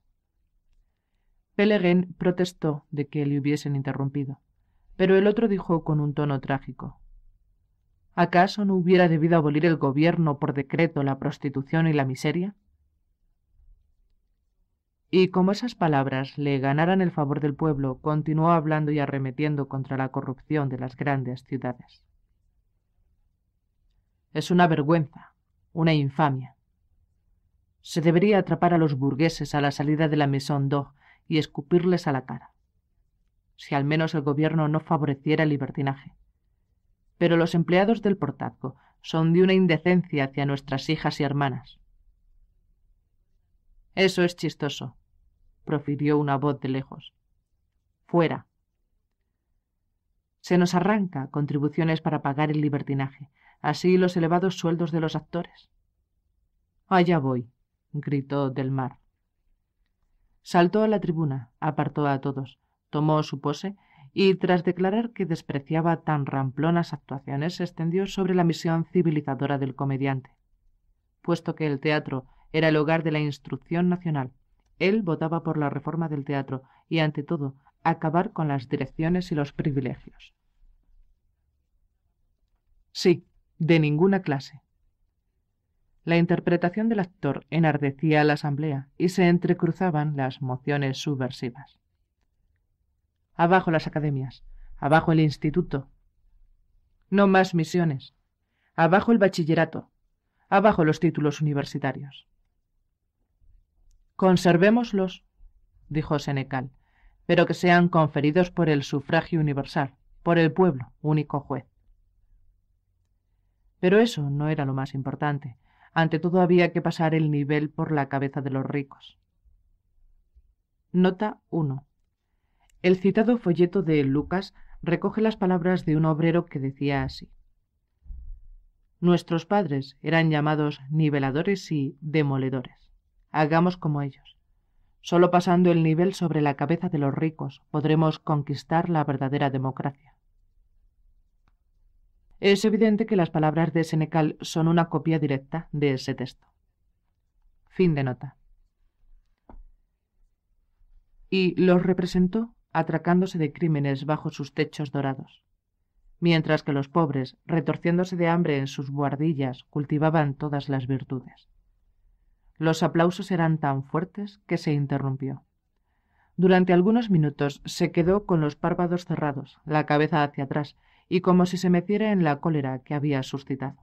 pellegrin protestó de que le hubiesen interrumpido, pero el otro dijo con un tono trágico. ¿acaso no hubiera debido abolir el gobierno por decreto la prostitución y la miseria? Y como esas palabras le ganaran el favor del pueblo, continuó hablando y arremetiendo contra la corrupción de las grandes ciudades. Es una vergüenza, una infamia. Se debería atrapar a los burgueses a la salida de la Maison d'Or y escupirles a la cara. Si al menos el gobierno no favoreciera el libertinaje pero los empleados del portazgo son de una indecencia hacia nuestras hijas y hermanas. Eso es chistoso, profirió una voz de lejos. Fuera. Se nos arranca contribuciones para pagar el libertinaje, así los elevados sueldos de los actores. Allá voy, gritó del mar. Saltó a la tribuna, apartó a todos, tomó su pose y tras declarar que despreciaba tan ramplonas actuaciones, se extendió sobre la misión civilizadora del comediante. Puesto que el teatro era el hogar de la instrucción nacional, él votaba por la reforma del teatro y, ante todo, acabar con las direcciones y los privilegios. Sí, de ninguna clase. La interpretación del actor enardecía a la asamblea y se entrecruzaban las mociones subversivas. Abajo las academias. Abajo el instituto. No más misiones. Abajo el bachillerato. Abajo los títulos universitarios. Conservémoslos, dijo Senecal, pero que sean conferidos por el sufragio universal, por el pueblo, único juez. Pero eso no era lo más importante. Ante todo había que pasar el nivel por la cabeza de los ricos. Nota 1. El citado folleto de Lucas recoge las palabras de un obrero que decía así. Nuestros padres eran llamados niveladores y demoledores. Hagamos como ellos. Solo pasando el nivel sobre la cabeza de los ricos podremos conquistar la verdadera democracia. Es evidente que las palabras de Senecal son una copia directa de ese texto. Fin de nota. Y los representó atracándose de crímenes bajo sus techos dorados, mientras que los pobres, retorciéndose de hambre en sus buhardillas, cultivaban todas las virtudes. Los aplausos eran tan fuertes que se interrumpió. Durante algunos minutos se quedó con los párpados cerrados, la cabeza hacia atrás, y como si se meciera en la cólera que había suscitado.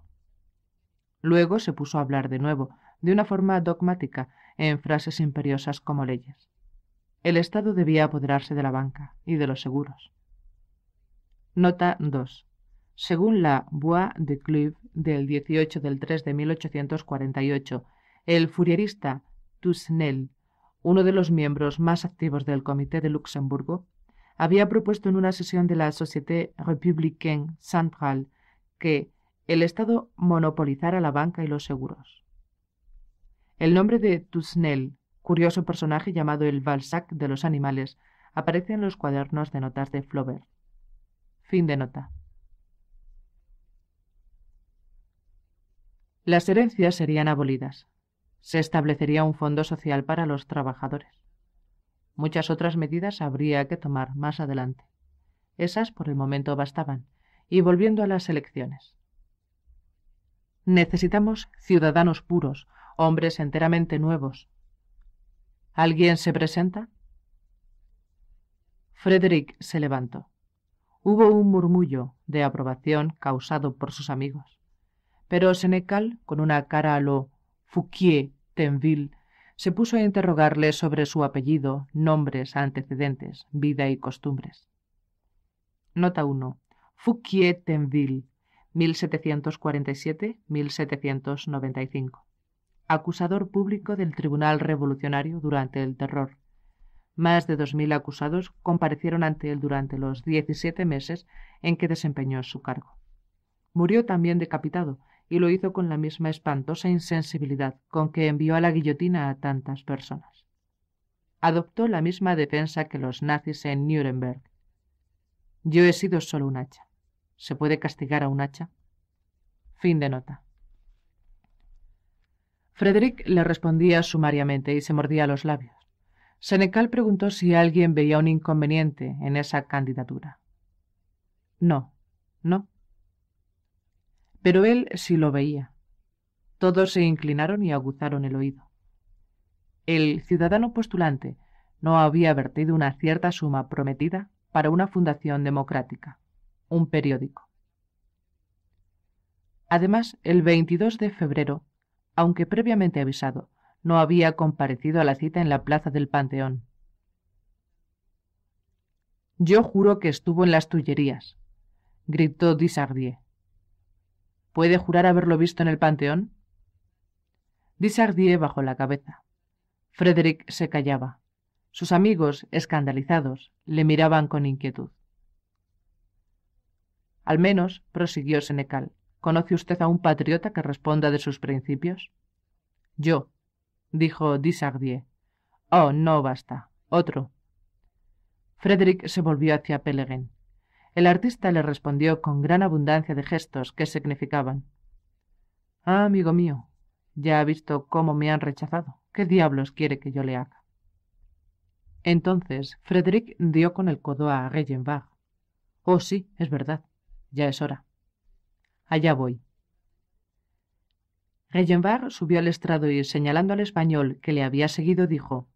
Luego se puso a hablar de nuevo, de una forma dogmática, en frases imperiosas como leyes el Estado debía apoderarse de la banca y de los seguros. Nota 2. Según la Bois de Club del 18 del 3 de 1848, el furierista Tusnel, uno de los miembros más activos del Comité de Luxemburgo, había propuesto en una sesión de la Société Républicaine Centrale que el Estado monopolizara la banca y los seguros. El nombre de Tusnel curioso personaje llamado el Balzac de los animales, aparece en los cuadernos de notas de Flaubert. Fin de nota. Las herencias serían abolidas. Se establecería un fondo social para los trabajadores. Muchas otras medidas habría que tomar más adelante. Esas por el momento bastaban. Y volviendo a las elecciones. Necesitamos ciudadanos puros, hombres enteramente nuevos, ¿Alguien se presenta? Frederick se levantó. Hubo un murmullo de aprobación causado por sus amigos. Pero Senecal, con una cara a lo Fouquier Tenville, se puso a interrogarle sobre su apellido, nombres, antecedentes, vida y costumbres. Nota 1. Fouquier Tenville, 1747-1795 acusador público del Tribunal Revolucionario durante el terror. Más de 2.000 acusados comparecieron ante él durante los 17 meses en que desempeñó su cargo. Murió también decapitado, y lo hizo con la misma espantosa insensibilidad con que envió a la guillotina a tantas personas. Adoptó la misma defensa que los nazis en Nuremberg. Yo he sido solo un hacha. ¿Se puede castigar a un hacha? Fin de nota. Frederick le respondía sumariamente y se mordía los labios. Senecal preguntó si alguien veía un inconveniente en esa candidatura. No, no. Pero él sí lo veía. Todos se inclinaron y aguzaron el oído. El ciudadano postulante no había vertido una cierta suma prometida para una fundación democrática, un periódico. Además, el 22 de febrero aunque previamente avisado, no había comparecido a la cita en la plaza del Panteón. Yo juro que estuvo en las Tullerías, gritó Disardier. ¿Puede jurar haberlo visto en el Panteón? Disardier bajó la cabeza. Frederick se callaba. Sus amigos, escandalizados, le miraban con inquietud. Al menos, prosiguió Senecal, ¿Conoce usted a un patriota que responda de sus principios? Yo, dijo disardier, Oh, no basta. Otro. Frederick se volvió hacia Pelegrin. El artista le respondió con gran abundancia de gestos que significaban Ah, amigo mío, ya ha visto cómo me han rechazado. ¿Qué diablos quiere que yo le haga? Entonces Frederick dio con el codo a Regenbach. Oh, sí, es verdad. Ya es hora. Allá voy. Rellenvar subió al estrado y, señalando al español que le había seguido, dijo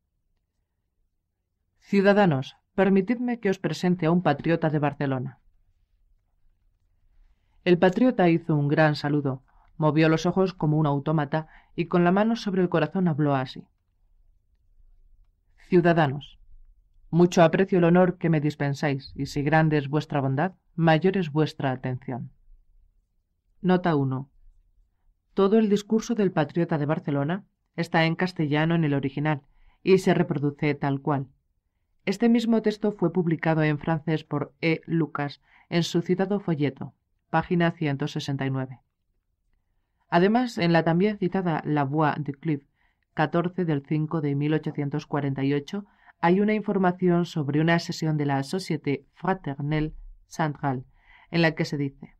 Ciudadanos, permitidme que os presente a un patriota de Barcelona. El patriota hizo un gran saludo, movió los ojos como un autómata y con la mano sobre el corazón habló así. Ciudadanos, mucho aprecio el honor que me dispensáis, y si grande es vuestra bondad, mayor es vuestra atención. Nota 1. Todo el discurso del patriota de Barcelona está en castellano en el original y se reproduce tal cual. Este mismo texto fue publicado en francés por E. Lucas en su citado folleto, página 169. Además, en la también citada La Voix du Clive, 14 del 5 de 1848, hay una información sobre una sesión de la Société Fraternelle Centrale, en la que se dice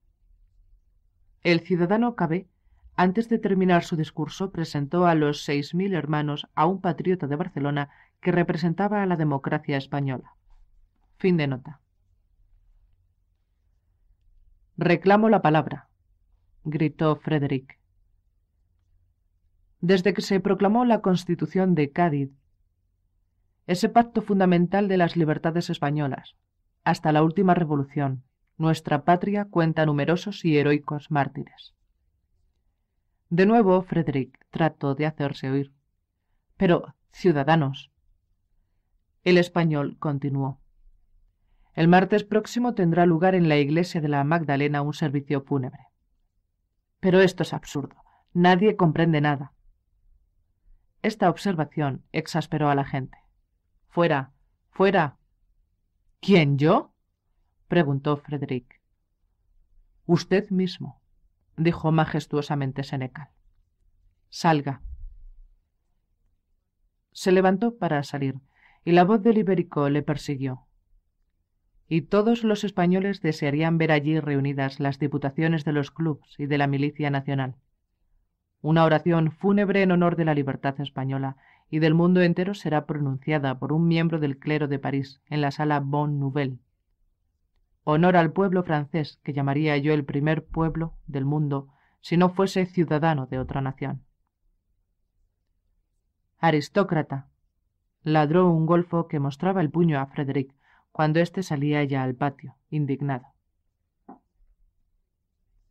el ciudadano Cabé, antes de terminar su discurso, presentó a los seis mil hermanos a un patriota de Barcelona que representaba a la democracia española. Fin de nota. Reclamo la palabra, gritó Frederick. Desde que se proclamó la Constitución de Cádiz, ese pacto fundamental de las libertades españolas, hasta la última revolución, nuestra patria cuenta numerosos y heroicos mártires. De nuevo Frederick trató de hacerse oír. Pero, ciudadanos, el español continuó. El martes próximo tendrá lugar en la iglesia de la Magdalena un servicio fúnebre. Pero esto es absurdo. Nadie comprende nada. Esta observación exasperó a la gente. Fuera, fuera. ¿Quién yo? preguntó Frederick. Usted mismo, dijo majestuosamente Senecal. Salga. Se levantó para salir, y la voz del ibérico le persiguió. Y todos los españoles desearían ver allí reunidas las diputaciones de los clubs y de la milicia nacional. Una oración fúnebre en honor de la libertad española y del mundo entero será pronunciada por un miembro del clero de París en la sala Bonne Nouvelle, honor al pueblo francés, que llamaría yo el primer pueblo del mundo si no fuese ciudadano de otra nación. Aristócrata. Ladró un golfo que mostraba el puño a Frederick cuando éste salía ya al patio, indignado.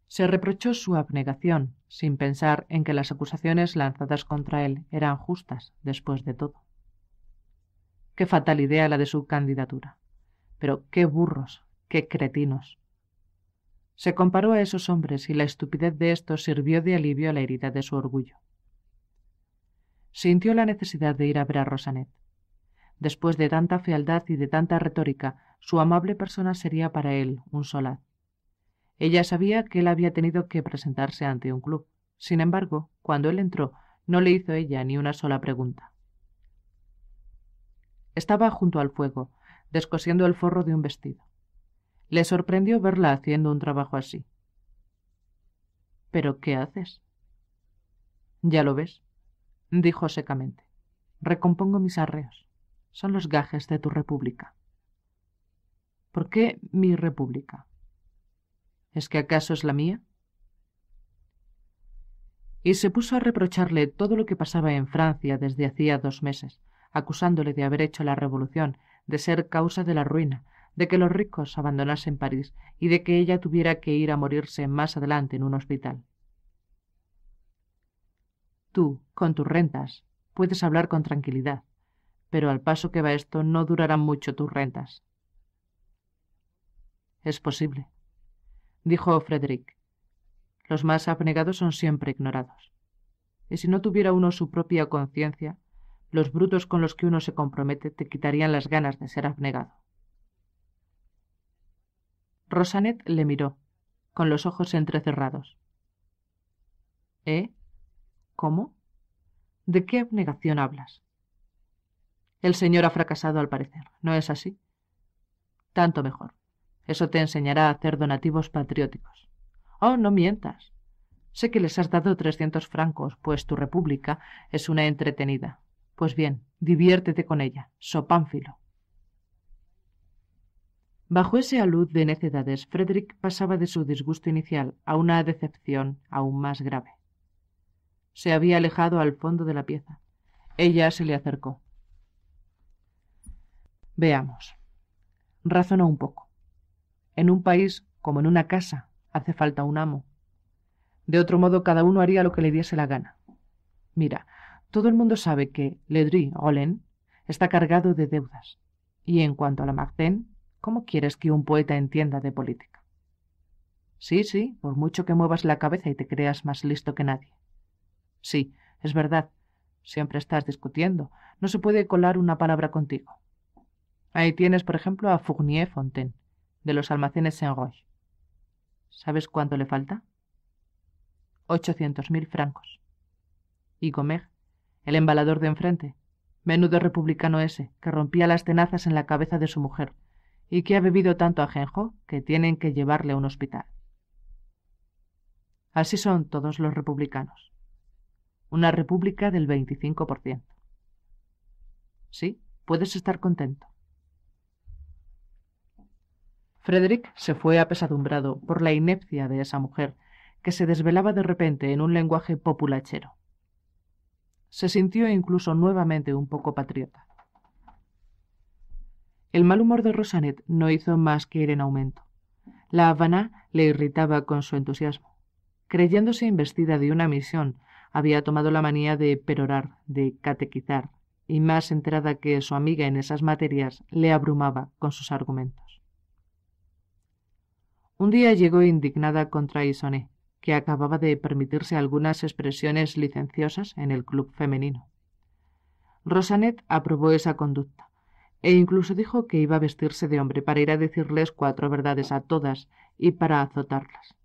Se reprochó su abnegación, sin pensar en que las acusaciones lanzadas contra él eran justas, después de todo. Qué fatal idea la de su candidatura. Pero qué burros ¡Qué cretinos! Se comparó a esos hombres y la estupidez de estos sirvió de alivio a la herida de su orgullo. Sintió la necesidad de ir a ver a Rosanet. Después de tanta fealdad y de tanta retórica, su amable persona sería para él un solaz. Ella sabía que él había tenido que presentarse ante un club. Sin embargo, cuando él entró, no le hizo ella ni una sola pregunta. Estaba junto al fuego, descosiendo el forro de un vestido. Le sorprendió verla haciendo un trabajo así. ¿Pero qué haces? Ya lo ves, dijo secamente. Recompongo mis arreos. Son los gajes de tu república. ¿Por qué mi república? ¿Es que acaso es la mía? Y se puso a reprocharle todo lo que pasaba en Francia desde hacía dos meses, acusándole de haber hecho la revolución, de ser causa de la ruina, de que los ricos abandonasen París y de que ella tuviera que ir a morirse más adelante en un hospital. Tú, con tus rentas, puedes hablar con tranquilidad, pero al paso que va esto no durarán mucho tus rentas. Es posible, dijo Frederick. Los más abnegados son siempre ignorados. Y si no tuviera uno su propia conciencia, los brutos con los que uno se compromete te quitarían las ganas de ser abnegado. Rosanet le miró, con los ojos entrecerrados. ¿Eh? ¿Cómo? ¿De qué abnegación hablas? El señor ha fracasado al parecer, ¿no es así? Tanto mejor. Eso te enseñará a hacer donativos patrióticos. Oh, no mientas. Sé que les has dado trescientos francos, pues tu república es una entretenida. Pues bien, diviértete con ella, sopánfilo. Bajo ese alud de necedades, Frederick pasaba de su disgusto inicial a una decepción aún más grave. Se había alejado al fondo de la pieza. Ella se le acercó. Veamos. Razona un poco. En un país, como en una casa, hace falta un amo. De otro modo, cada uno haría lo que le diese la gana. Mira, todo el mundo sabe que Ledry Olen está cargado de deudas. Y en cuanto a la Marten, ¿Cómo quieres que un poeta entienda de política? Sí, sí, por mucho que muevas la cabeza y te creas más listo que nadie. Sí, es verdad. Siempre estás discutiendo. No se puede colar una palabra contigo. Ahí tienes, por ejemplo, a Fournier Fontaine, de los almacenes Saint-Roch. ¿Sabes cuánto le falta? Ochocientos mil francos. Y Gomer, el embalador de enfrente, menudo republicano ese, que rompía las tenazas en la cabeza de su mujer, y que ha bebido tanto ajenjo que tienen que llevarle a un hospital. Así son todos los republicanos. Una república del 25%. Sí, puedes estar contento. Frederick se fue apesadumbrado por la inepcia de esa mujer que se desvelaba de repente en un lenguaje populachero. Se sintió incluso nuevamente un poco patriota. El mal humor de Rosanet no hizo más que ir en aumento. La Habana le irritaba con su entusiasmo. Creyéndose investida de una misión, había tomado la manía de perorar, de catequizar, y más enterada que su amiga en esas materias, le abrumaba con sus argumentos. Un día llegó indignada contra Isoné, que acababa de permitirse algunas expresiones licenciosas en el club femenino. Rosanet aprobó esa conducta, e incluso dijo que iba a vestirse de hombre para ir a decirles cuatro verdades a todas y para azotarlas.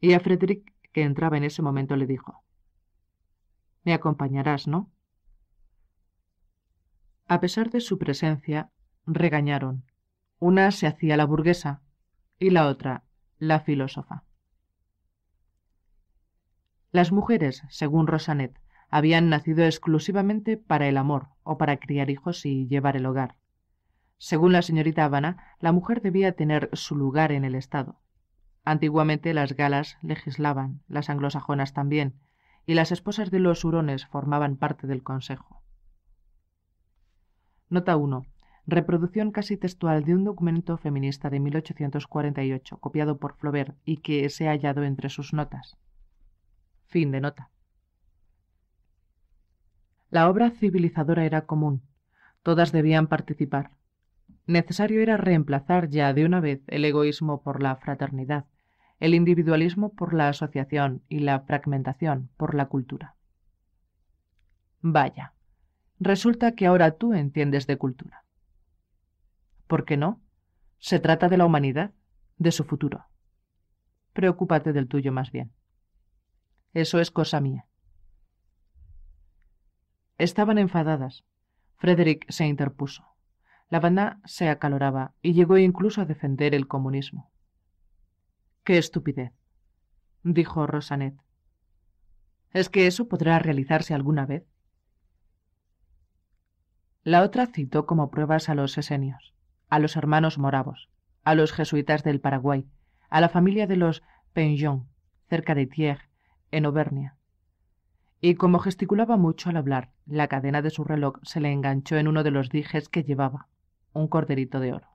Y a Frederick, que entraba en ese momento, le dijo Me acompañarás, ¿no? A pesar de su presencia, regañaron. Una se hacía la burguesa y la otra la filósofa. Las mujeres, según Rosanet, habían nacido exclusivamente para el amor o para criar hijos y llevar el hogar. Según la señorita Habana, la mujer debía tener su lugar en el Estado. Antiguamente las galas legislaban, las anglosajonas también, y las esposas de los hurones formaban parte del Consejo. Nota 1. Reproducción casi textual de un documento feminista de 1848, copiado por Flaubert y que se ha hallado entre sus notas. Fin de nota. La obra civilizadora era común. Todas debían participar. Necesario era reemplazar ya de una vez el egoísmo por la fraternidad, el individualismo por la asociación y la fragmentación por la cultura. Vaya, resulta que ahora tú entiendes de cultura. ¿Por qué no? Se trata de la humanidad, de su futuro. Preocúpate del tuyo más bien. Eso es cosa mía. Estaban enfadadas. Frederick se interpuso. La banda se acaloraba y llegó incluso a defender el comunismo. ¡Qué estupidez! dijo Rosanet. ¿Es que eso podrá realizarse alguna vez? La otra citó como pruebas a los esenios, a los hermanos moravos, a los jesuitas del Paraguay, a la familia de los Penjon cerca de Thiers, en Auvernia, y como gesticulaba mucho al hablar, la cadena de su reloj se le enganchó en uno de los dijes que llevaba, un corderito de oro.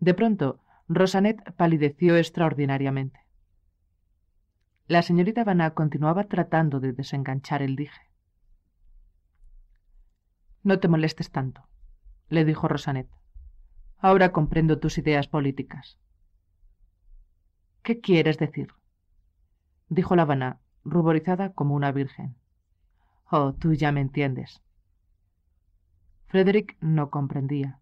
De pronto, Rosanet palideció extraordinariamente. La señorita Vaná continuaba tratando de desenganchar el dije. No te molestes tanto, le dijo Rosanet. Ahora comprendo tus ideas políticas. ¿Qué quieres decir? dijo la Habana, ruborizada como una virgen. Oh, tú ya me entiendes. Frederick no comprendía.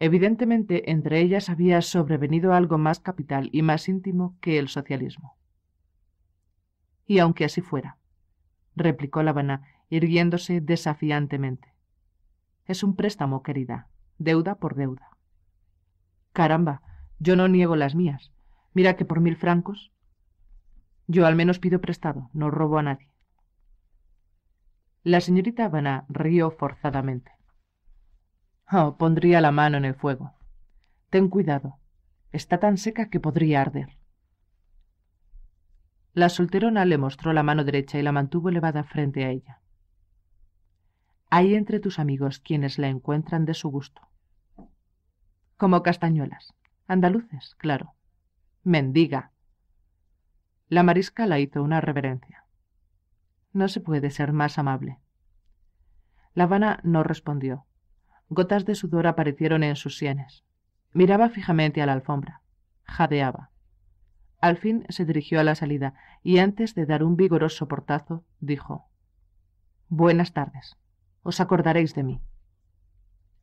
Evidentemente, entre ellas había sobrevenido algo más capital y más íntimo que el socialismo. Y aunque así fuera, replicó la Habana, irguiéndose desafiantemente. Es un préstamo, querida, deuda por deuda. Caramba, yo no niego las mías. Mira que por mil francos yo al menos pido prestado, no robo a nadie. La señorita Habana rió forzadamente. Oh, pondría la mano en el fuego. Ten cuidado. Está tan seca que podría arder. La solterona le mostró la mano derecha y la mantuvo elevada frente a ella. Hay entre tus amigos quienes la encuentran de su gusto. Como castañuelas. Andaluces, claro. Mendiga. La marisca la hizo una reverencia. No se puede ser más amable. La Habana no respondió. Gotas de sudor aparecieron en sus sienes. Miraba fijamente a la alfombra. Jadeaba. Al fin se dirigió a la salida y antes de dar un vigoroso portazo, dijo Buenas tardes. Os acordaréis de mí.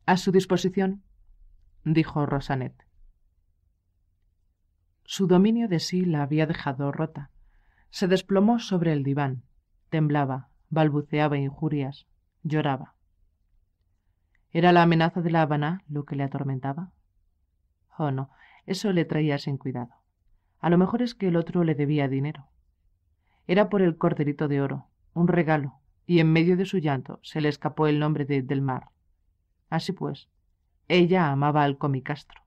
A su disposición, dijo Rosanet. Su dominio de sí la había dejado rota. Se desplomó sobre el diván, temblaba, balbuceaba injurias, lloraba. ¿Era la amenaza de la Habana lo que le atormentaba? Oh, no, eso le traía sin cuidado. A lo mejor es que el otro le debía dinero. Era por el corderito de oro, un regalo, y en medio de su llanto se le escapó el nombre de Del Mar. Así pues, ella amaba al comicastro.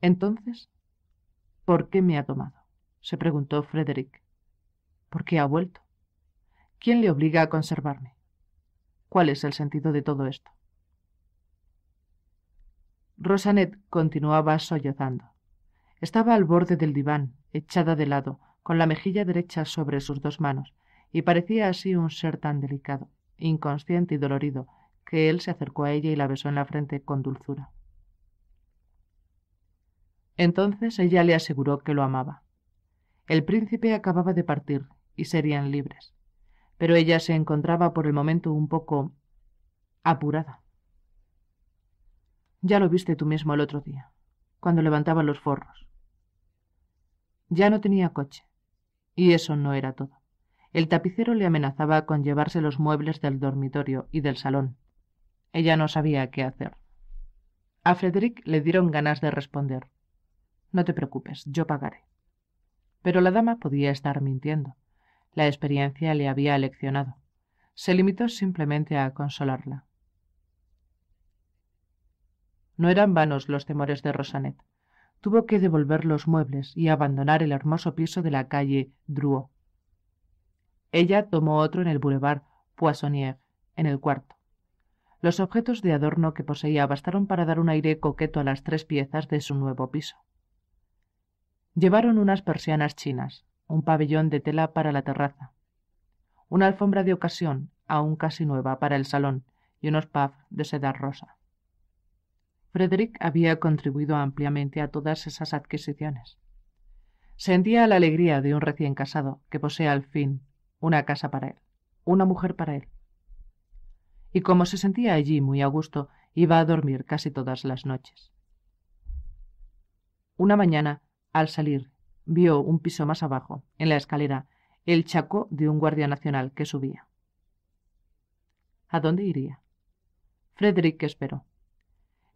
Entonces, ¿por qué me ha tomado? se preguntó Frederick. ¿Por qué ha vuelto? ¿Quién le obliga a conservarme? ¿Cuál es el sentido de todo esto? Rosanet continuaba sollozando. Estaba al borde del diván, echada de lado, con la mejilla derecha sobre sus dos manos, y parecía así un ser tan delicado, inconsciente y dolorido, que él se acercó a ella y la besó en la frente con dulzura. Entonces ella le aseguró que lo amaba. El príncipe acababa de partir y serían libres, pero ella se encontraba por el momento un poco apurada. Ya lo viste tú mismo el otro día, cuando levantaba los forros. Ya no tenía coche, y eso no era todo. El tapicero le amenazaba con llevarse los muebles del dormitorio y del salón. Ella no sabía qué hacer. A Frederick le dieron ganas de responder, no te preocupes, yo pagaré. Pero la dama podía estar mintiendo. La experiencia le había leccionado. Se limitó simplemente a consolarla. No eran vanos los temores de Rosanet. Tuvo que devolver los muebles y abandonar el hermoso piso de la calle Drouot. Ella tomó otro en el boulevard Poissonnière, en el cuarto. Los objetos de adorno que poseía bastaron para dar un aire coqueto a las tres piezas de su nuevo piso. Llevaron unas persianas chinas, un pabellón de tela para la terraza, una alfombra de ocasión, aún casi nueva, para el salón y unos puffs de seda rosa. Frederick había contribuido ampliamente a todas esas adquisiciones. Sentía la alegría de un recién casado que posee al fin una casa para él, una mujer para él. Y como se sentía allí muy a gusto, iba a dormir casi todas las noches. Una mañana al salir, vio un piso más abajo, en la escalera, el chaco de un guardia nacional que subía. ¿A dónde iría? Frederick esperó.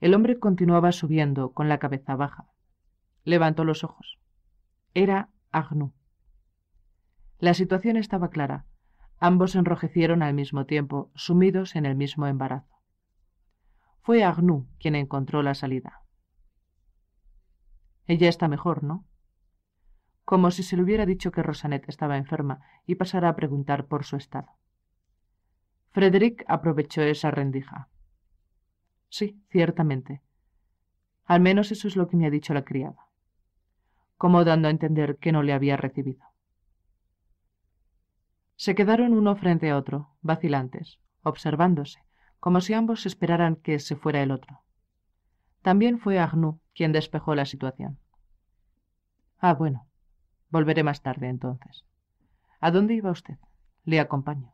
El hombre continuaba subiendo con la cabeza baja. Levantó los ojos. Era Agnú. La situación estaba clara. Ambos enrojecieron al mismo tiempo, sumidos en el mismo embarazo. Fue Agnú quien encontró la salida. Ella está mejor, ¿no? Como si se le hubiera dicho que Rosanet estaba enferma y pasara a preguntar por su estado. Frederick aprovechó esa rendija. Sí, ciertamente. Al menos eso es lo que me ha dicho la criada, como dando a entender que no le había recibido. Se quedaron uno frente a otro, vacilantes, observándose, como si ambos esperaran que se fuera el otro. También fue Arnoux quien despejó la situación. Ah, bueno. Volveré más tarde entonces. ¿A dónde iba usted? Le acompaño.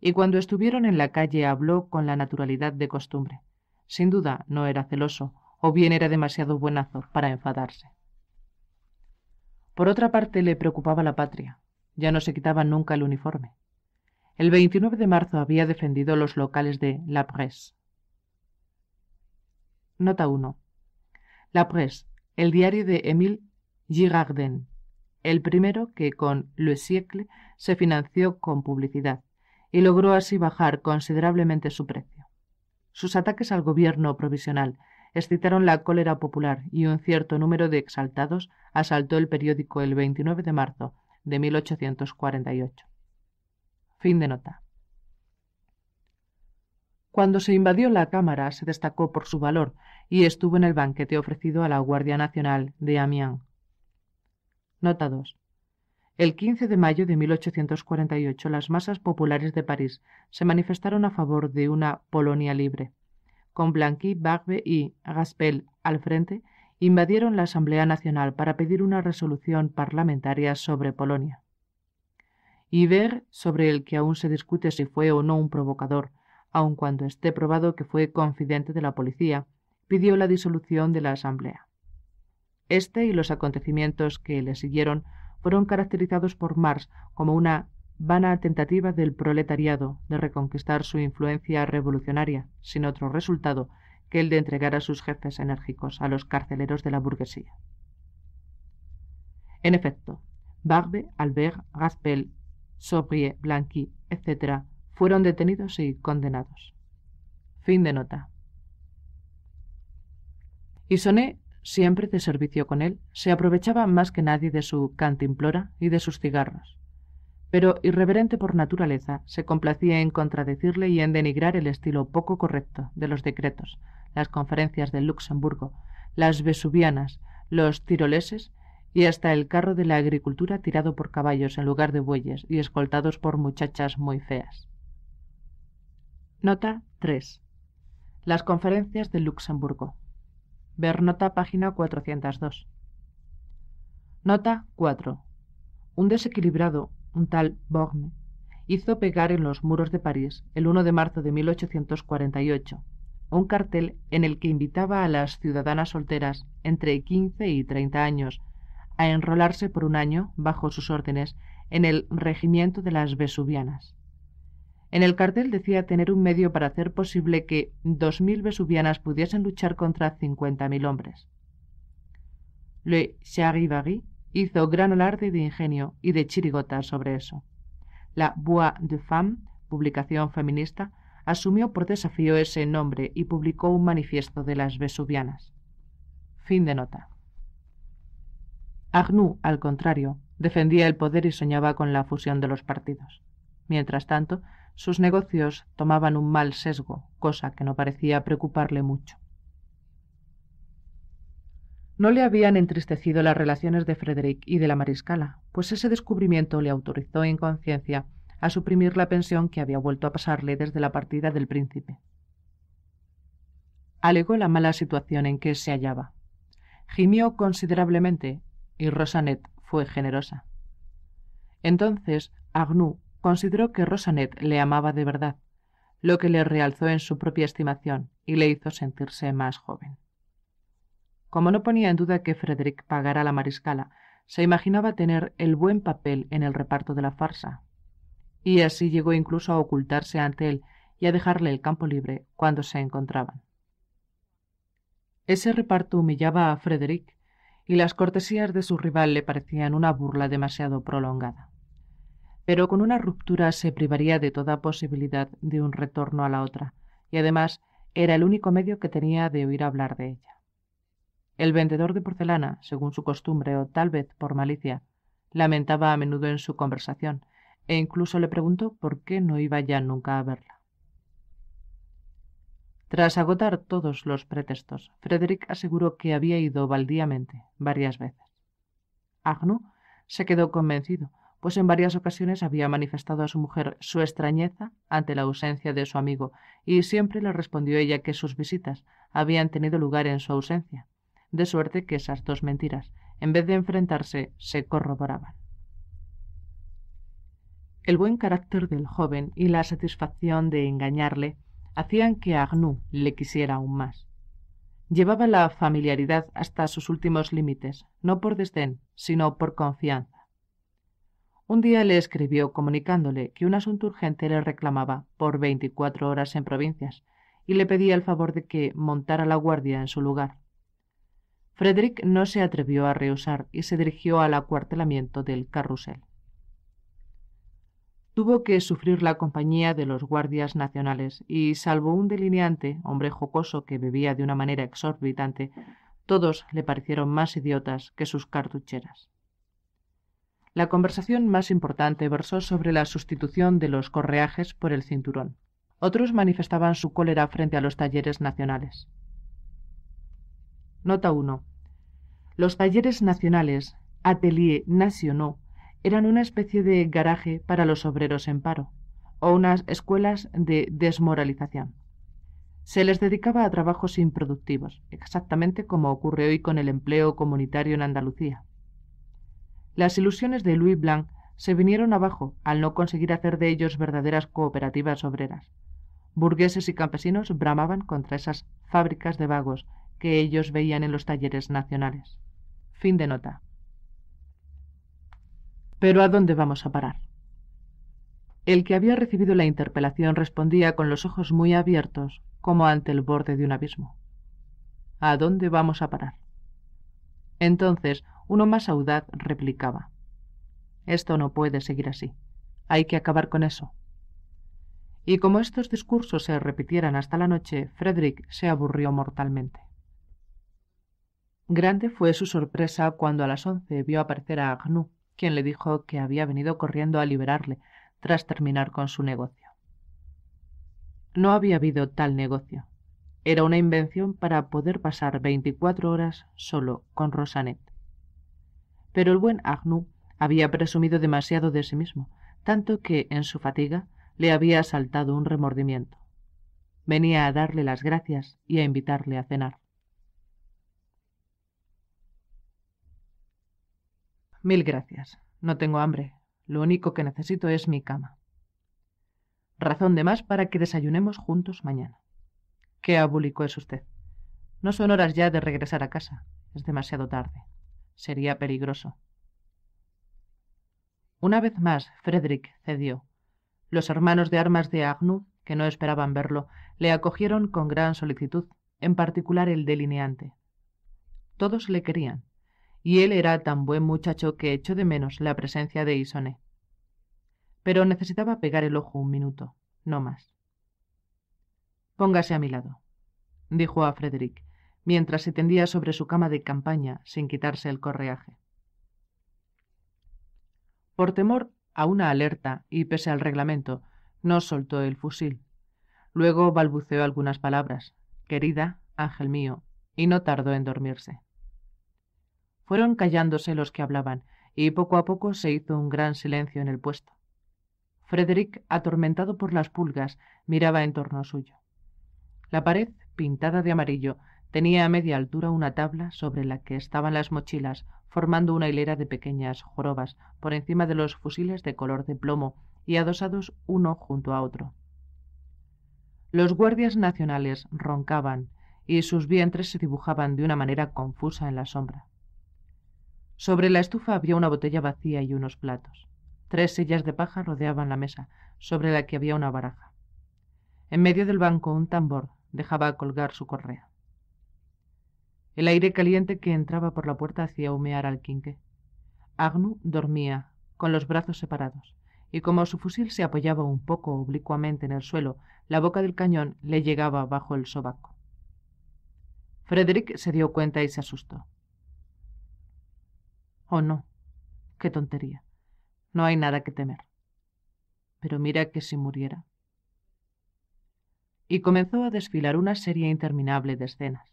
Y cuando estuvieron en la calle habló con la naturalidad de costumbre. Sin duda no era celoso, o bien era demasiado buenazo para enfadarse. Por otra parte le preocupaba la patria. Ya no se quitaba nunca el uniforme. El 29 de marzo había defendido los locales de La Presse, Nota 1. La Presse, el diario de Émile Girardin, el primero que con Le Siècle se financió con publicidad y logró así bajar considerablemente su precio. Sus ataques al gobierno provisional excitaron la cólera popular y un cierto número de exaltados asaltó el periódico el 29 de marzo de 1848. Fin de nota. Cuando se invadió la Cámara se destacó por su valor y estuvo en el banquete ofrecido a la Guardia Nacional de Amiens. Nota 2. El 15 de mayo de 1848 las masas populares de París se manifestaron a favor de una Polonia libre. Con Blanqui, Barbe y Gaspel al frente, invadieron la Asamblea Nacional para pedir una resolución parlamentaria sobre Polonia. Ver, sobre el que aún se discute si fue o no un provocador, aun cuando esté probado que fue confidente de la policía, pidió la disolución de la Asamblea. Este y los acontecimientos que le siguieron fueron caracterizados por Marx como una vana tentativa del proletariado de reconquistar su influencia revolucionaria, sin otro resultado que el de entregar a sus jefes enérgicos a los carceleros de la burguesía. En efecto, Barbe, Albert, Gaspel, Sobrier, Blanqui, etc., fueron detenidos y condenados. Fin de nota. Y siempre de servicio con él, se aprovechaba más que nadie de su cantimplora y de sus cigarros. Pero, irreverente por naturaleza, se complacía en contradecirle y en denigrar el estilo poco correcto de los decretos, las conferencias de Luxemburgo, las vesuvianas, los tiroleses y hasta el carro de la agricultura tirado por caballos en lugar de bueyes y escoltados por muchachas muy feas. Nota 3. Las conferencias de Luxemburgo. Ver nota página 402. Nota 4. Un desequilibrado, un tal Borgne, hizo pegar en los muros de París, el 1 de marzo de 1848, un cartel en el que invitaba a las ciudadanas solteras entre 15 y 30 años a enrolarse por un año bajo sus órdenes en el regimiento de las Vesuvianas. En el cartel decía tener un medio para hacer posible que 2.000 vesuvianas pudiesen luchar contra 50.000 hombres. Le Charivari hizo gran alarde de ingenio y de chirigota sobre eso. La Bois de Femme, publicación feminista, asumió por desafío ese nombre y publicó un manifiesto de las vesuvianas. Fin de nota. al contrario, defendía el poder y soñaba con la fusión de los partidos. Mientras tanto, sus negocios tomaban un mal sesgo, cosa que no parecía preocuparle mucho. No le habían entristecido las relaciones de Frederick y de la mariscala, pues ese descubrimiento le autorizó en conciencia a suprimir la pensión que había vuelto a pasarle desde la partida del príncipe. Alegó la mala situación en que se hallaba. Gimió considerablemente y Rosanet fue generosa. Entonces Agnou consideró que Rosanet le amaba de verdad, lo que le realzó en su propia estimación y le hizo sentirse más joven. Como no ponía en duda que Frederick pagara la mariscala, se imaginaba tener el buen papel en el reparto de la farsa. Y así llegó incluso a ocultarse ante él y a dejarle el campo libre cuando se encontraban. Ese reparto humillaba a Frederick y las cortesías de su rival le parecían una burla demasiado prolongada pero con una ruptura se privaría de toda posibilidad de un retorno a la otra, y además era el único medio que tenía de oír hablar de ella. El vendedor de porcelana, según su costumbre o tal vez por malicia, lamentaba a menudo en su conversación, e incluso le preguntó por qué no iba ya nunca a verla. Tras agotar todos los pretextos, Frederick aseguró que había ido baldíamente varias veces. Agnou se quedó convencido, pues en varias ocasiones había manifestado a su mujer su extrañeza ante la ausencia de su amigo, y siempre le respondió ella que sus visitas habían tenido lugar en su ausencia, de suerte que esas dos mentiras, en vez de enfrentarse, se corroboraban. El buen carácter del joven y la satisfacción de engañarle hacían que Agnú le quisiera aún más. Llevaba la familiaridad hasta sus últimos límites, no por desdén, sino por confianza un día le escribió comunicándole que un asunto urgente le reclamaba por veinticuatro horas en provincias y le pedía el favor de que montara la guardia en su lugar. Frederick no se atrevió a rehusar y se dirigió al acuartelamiento del Carrusel. Tuvo que sufrir la compañía de los guardias nacionales y, salvo un delineante, hombre jocoso que bebía de una manera exorbitante, todos le parecieron más idiotas que sus cartucheras. La conversación más importante versó sobre la sustitución de los correajes por el cinturón. Otros manifestaban su cólera frente a los talleres nacionales. Nota 1. Los talleres nacionales, atelier Nationaux eran una especie de garaje para los obreros en paro, o unas escuelas de desmoralización. Se les dedicaba a trabajos improductivos, exactamente como ocurre hoy con el empleo comunitario en Andalucía. Las ilusiones de Louis Blanc se vinieron abajo al no conseguir hacer de ellos verdaderas cooperativas obreras. Burgueses y campesinos bramaban contra esas fábricas de vagos que ellos veían en los talleres nacionales. Fin de nota. Pero ¿a dónde vamos a parar? El que había recibido la interpelación respondía con los ojos muy abiertos, como ante el borde de un abismo. ¿A dónde vamos a parar? Entonces, uno más audaz replicaba, Esto no puede seguir así. Hay que acabar con eso. Y como estos discursos se repitieran hasta la noche, Frederick se aburrió mortalmente. Grande fue su sorpresa cuando a las once vio aparecer a Agnu, quien le dijo que había venido corriendo a liberarle tras terminar con su negocio. No había habido tal negocio. Era una invención para poder pasar 24 horas solo con Rosanet. Pero el buen Agnou había presumido demasiado de sí mismo, tanto que, en su fatiga, le había asaltado un remordimiento. Venía a darle las gracias y a invitarle a cenar. Mil gracias. No tengo hambre. Lo único que necesito es mi cama. Razón de más para que desayunemos juntos mañana. Qué abúlico es usted. No son horas ya de regresar a casa. Es demasiado tarde. Sería peligroso. Una vez más, Frederick cedió. Los hermanos de armas de Agnus, que no esperaban verlo, le acogieron con gran solicitud, en particular el delineante. Todos le querían, y él era tan buen muchacho que echó de menos la presencia de Isone. Pero necesitaba pegar el ojo un minuto, no más. Póngase a mi lado, dijo a Frederick, mientras se tendía sobre su cama de campaña sin quitarse el correaje. Por temor a una alerta y pese al reglamento, no soltó el fusil. Luego balbuceó algunas palabras. Querida, ángel mío, y no tardó en dormirse. Fueron callándose los que hablaban, y poco a poco se hizo un gran silencio en el puesto. Frederick, atormentado por las pulgas, miraba en torno suyo. La pared, pintada de amarillo, tenía a media altura una tabla sobre la que estaban las mochilas, formando una hilera de pequeñas jorobas por encima de los fusiles de color de plomo y adosados uno junto a otro. Los guardias nacionales roncaban y sus vientres se dibujaban de una manera confusa en la sombra. Sobre la estufa había una botella vacía y unos platos. Tres sillas de paja rodeaban la mesa, sobre la que había una baraja. En medio del banco un tambor dejaba colgar su correa. El aire caliente que entraba por la puerta hacía humear al quinque. Agnu dormía, con los brazos separados, y como su fusil se apoyaba un poco oblicuamente en el suelo, la boca del cañón le llegaba bajo el sobaco. Frederick se dio cuenta y se asustó. Oh no, qué tontería. No hay nada que temer. Pero mira que si muriera y comenzó a desfilar una serie interminable de escenas.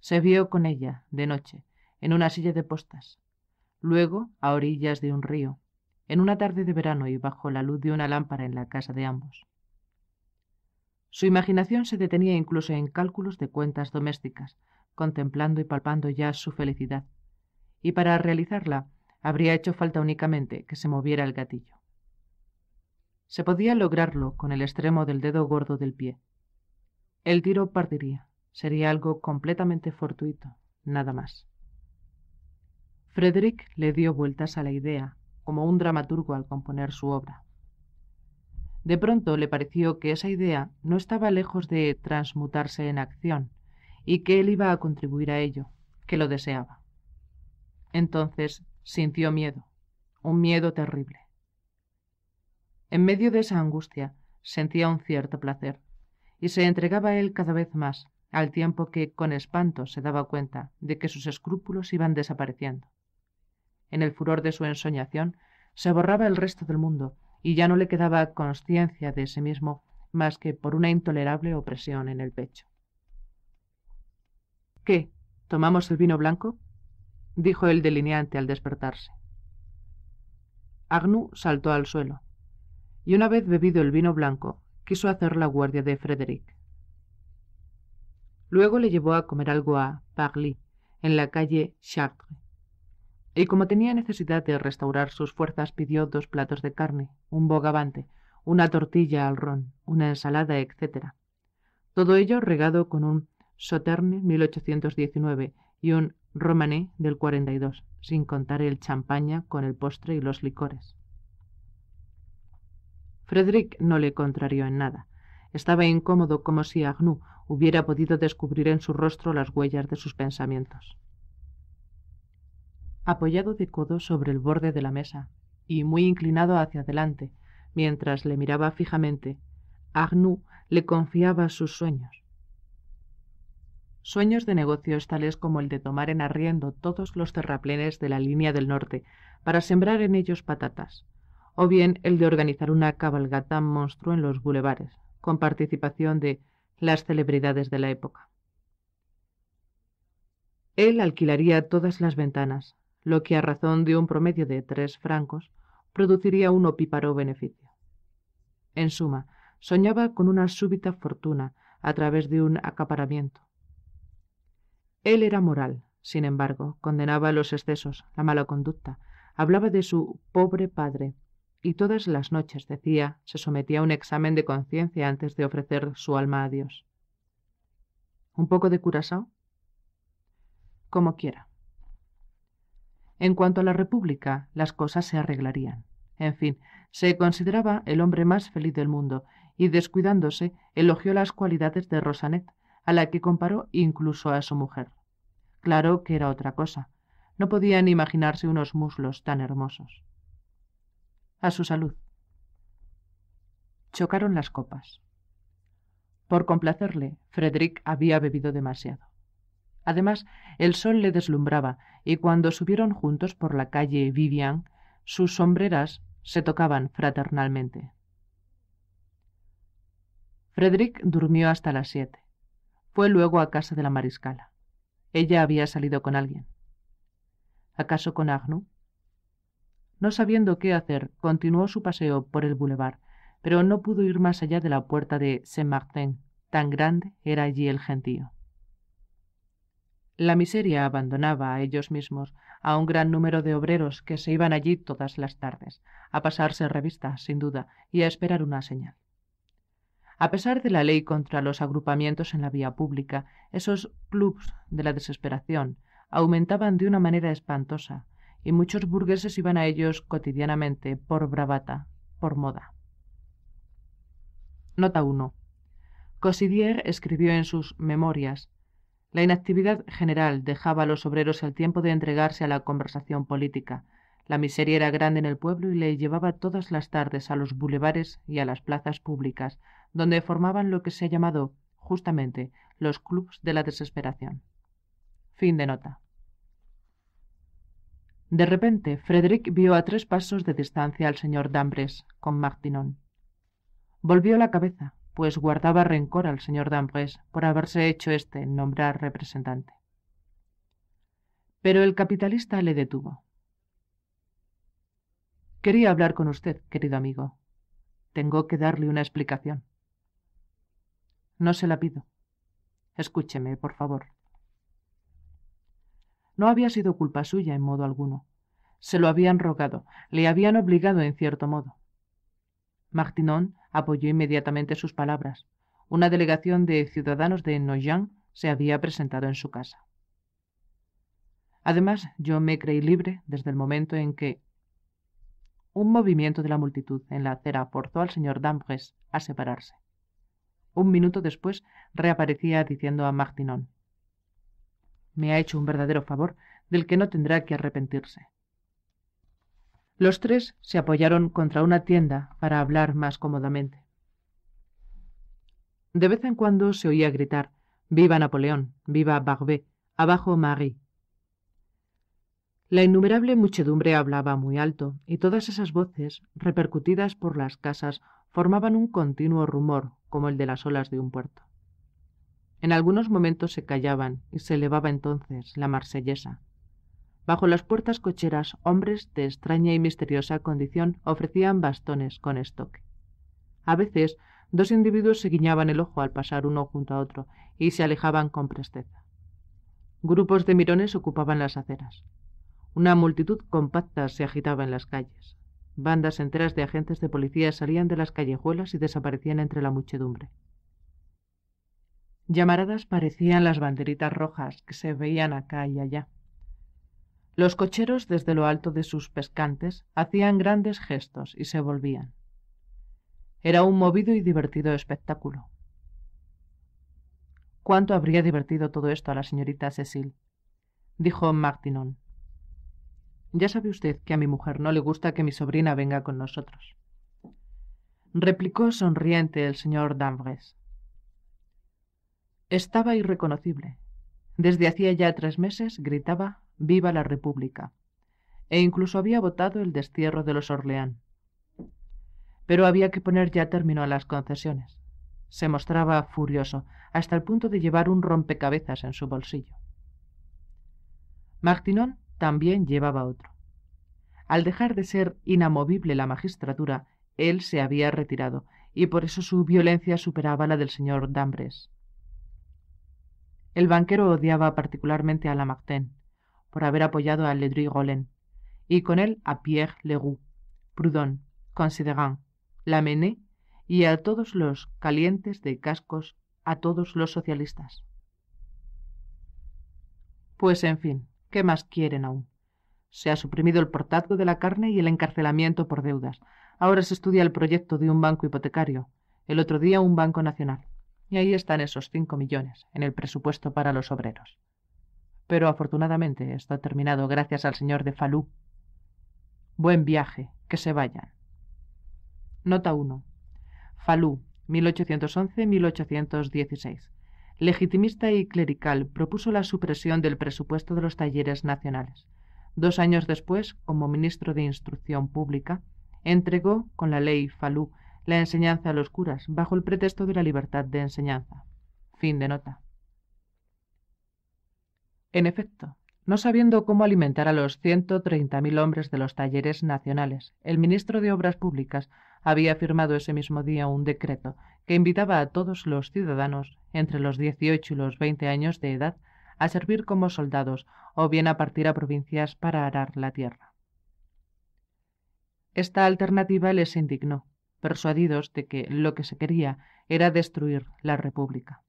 Se vio con ella, de noche, en una silla de postas, luego a orillas de un río, en una tarde de verano y bajo la luz de una lámpara en la casa de ambos. Su imaginación se detenía incluso en cálculos de cuentas domésticas, contemplando y palpando ya su felicidad, y para realizarla habría hecho falta únicamente que se moviera el gatillo. Se podía lograrlo con el extremo del dedo gordo del pie, el tiro partiría. Sería algo completamente fortuito, nada más. Frederick le dio vueltas a la idea, como un dramaturgo al componer su obra. De pronto le pareció que esa idea no estaba lejos de transmutarse en acción, y que él iba a contribuir a ello, que lo deseaba. Entonces sintió miedo, un miedo terrible. En medio de esa angustia sentía un cierto placer y se entregaba él cada vez más, al tiempo que con espanto se daba cuenta de que sus escrúpulos iban desapareciendo. En el furor de su ensoñación se borraba el resto del mundo y ya no le quedaba conciencia de sí mismo más que por una intolerable opresión en el pecho. ¿Qué? ¿Tomamos el vino blanco? dijo el delineante al despertarse. Agnu saltó al suelo, y una vez bebido el vino blanco, quiso hacer la guardia de Frederick. Luego le llevó a comer algo a Parly, en la calle Chartres. Y como tenía necesidad de restaurar sus fuerzas, pidió dos platos de carne, un bogavante, una tortilla al ron, una ensalada, etc. Todo ello regado con un Sauterne 1819 y un Romané del 42, sin contar el champaña con el postre y los licores. Frederick no le contrarió en nada. Estaba incómodo como si Arnoux hubiera podido descubrir en su rostro las huellas de sus pensamientos. Apoyado de codo sobre el borde de la mesa y muy inclinado hacia adelante, mientras le miraba fijamente, Arnoux le confiaba sus sueños. Sueños de negocios tales como el de tomar en arriendo todos los terraplenes de la línea del norte para sembrar en ellos patatas, o bien el de organizar una cabalgata monstruo en los bulevares, con participación de las celebridades de la época. Él alquilaría todas las ventanas, lo que a razón de un promedio de tres francos produciría un opíparo beneficio. En suma, soñaba con una súbita fortuna a través de un acaparamiento. Él era moral, sin embargo, condenaba los excesos, la mala conducta, hablaba de su pobre padre, y todas las noches, decía, se sometía a un examen de conciencia antes de ofrecer su alma a Dios. ¿Un poco de curasao? Como quiera. En cuanto a la República, las cosas se arreglarían. En fin, se consideraba el hombre más feliz del mundo y, descuidándose, elogió las cualidades de Rosanet, a la que comparó incluso a su mujer. Claro que era otra cosa. No podían imaginarse unos muslos tan hermosos. A su salud. Chocaron las copas. Por complacerle, Frederick había bebido demasiado. Además, el sol le deslumbraba, y cuando subieron juntos por la calle Vivian, sus sombreras se tocaban fraternalmente. Frederick durmió hasta las siete. Fue luego a casa de la mariscala. Ella había salido con alguien. ¿Acaso con Agnew? No sabiendo qué hacer, continuó su paseo por el boulevard, pero no pudo ir más allá de la puerta de Saint-Martin, tan grande era allí el gentío. La miseria abandonaba a ellos mismos, a un gran número de obreros que se iban allí todas las tardes, a pasarse revista, sin duda, y a esperar una señal. A pesar de la ley contra los agrupamientos en la vía pública, esos clubs de la desesperación aumentaban de una manera espantosa, y muchos burgueses iban a ellos cotidianamente por bravata, por moda. Nota 1. Cosidier escribió en sus Memorias, la inactividad general dejaba a los obreros el tiempo de entregarse a la conversación política. La miseria era grande en el pueblo y le llevaba todas las tardes a los bulevares y a las plazas públicas, donde formaban lo que se ha llamado, justamente, los clubs de la desesperación. Fin de nota. De repente, Frederick vio a tres pasos de distancia al señor Dambres con Martinon. Volvió la cabeza, pues guardaba rencor al señor Dambres por haberse hecho éste nombrar representante. Pero el capitalista le detuvo. Quería hablar con usted, querido amigo. Tengo que darle una explicación. No se la pido. Escúcheme, por favor. No había sido culpa suya en modo alguno. Se lo habían rogado, le habían obligado en cierto modo. Martinon apoyó inmediatamente sus palabras. Una delegación de ciudadanos de Noyang se había presentado en su casa. Además, yo me creí libre desde el momento en que un movimiento de la multitud en la acera forzó al señor Dambres a separarse. Un minuto después reaparecía diciendo a Martinon me ha hecho un verdadero favor del que no tendrá que arrepentirse. Los tres se apoyaron contra una tienda para hablar más cómodamente. De vez en cuando se oía gritar Viva Napoleón, viva Barbé, abajo Marie. La innumerable muchedumbre hablaba muy alto, y todas esas voces, repercutidas por las casas, formaban un continuo rumor, como el de las olas de un puerto. En algunos momentos se callaban y se elevaba entonces la marsellesa. Bajo las puertas cocheras, hombres de extraña y misteriosa condición ofrecían bastones con estoque. A veces, dos individuos se guiñaban el ojo al pasar uno junto a otro y se alejaban con presteza. Grupos de mirones ocupaban las aceras. Una multitud compacta se agitaba en las calles. Bandas enteras de agentes de policía salían de las callejuelas y desaparecían entre la muchedumbre. Llamaradas parecían las banderitas rojas que se veían acá y allá. Los cocheros, desde lo alto de sus pescantes, hacían grandes gestos y se volvían. Era un movido y divertido espectáculo. ¿Cuánto habría divertido todo esto a la señorita Cecil? dijo Martinón. Ya sabe usted que a mi mujer no le gusta que mi sobrina venga con nosotros. Replicó sonriente el señor Danvers. Estaba irreconocible. Desde hacía ya tres meses gritaba Viva la República, e incluso había votado el destierro de los Orleán. Pero había que poner ya término a las concesiones. Se mostraba furioso, hasta el punto de llevar un rompecabezas en su bolsillo. Martinón también llevaba otro. Al dejar de ser inamovible la magistratura, él se había retirado, y por eso su violencia superaba la del señor Dambres el banquero odiaba particularmente a lamartine por haber apoyado a ledru rollin y con él a pierre leroux proudhon considerant lamennais y a todos los calientes de cascos a todos los socialistas pues en fin qué más quieren aún se ha suprimido el portazgo de la carne y el encarcelamiento por deudas ahora se estudia el proyecto de un banco hipotecario el otro día un banco nacional y ahí están esos cinco millones en el presupuesto para los obreros. Pero afortunadamente esto ha terminado gracias al señor de Falú. Buen viaje, que se vayan. Nota 1. Falú, 1811-1816. Legitimista y clerical, propuso la supresión del presupuesto de los talleres nacionales. Dos años después, como ministro de Instrucción Pública, entregó, con la ley Falú la enseñanza a los curas, bajo el pretexto de la libertad de enseñanza. Fin de nota. En efecto, no sabiendo cómo alimentar a los 130.000 hombres de los talleres nacionales, el ministro de Obras Públicas había firmado ese mismo día un decreto que invitaba a todos los ciudadanos entre los 18 y los 20 años de edad a servir como soldados o bien a partir a provincias para arar la tierra. Esta alternativa les indignó, persuadidos de que lo que se quería era destruir la República.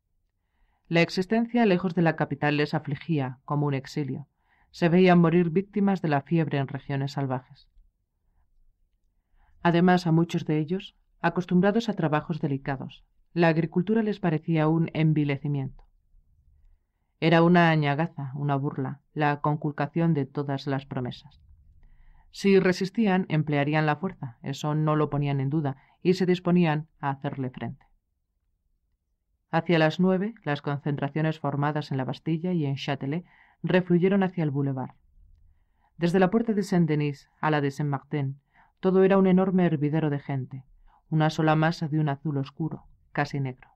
La existencia lejos de la capital les afligía como un exilio. Se veían morir víctimas de la fiebre en regiones salvajes. Además, a muchos de ellos, acostumbrados a trabajos delicados, la agricultura les parecía un envilecimiento. Era una añagaza, una burla, la conculcación de todas las promesas. Si resistían, emplearían la fuerza, eso no lo ponían en duda, y se disponían a hacerle frente. Hacia las nueve, las concentraciones formadas en la Bastilla y en Châtelet refluyeron hacia el Boulevard. Desde la puerta de Saint-Denis a la de Saint-Martin, todo era un enorme hervidero de gente, una sola masa de un azul oscuro, casi negro.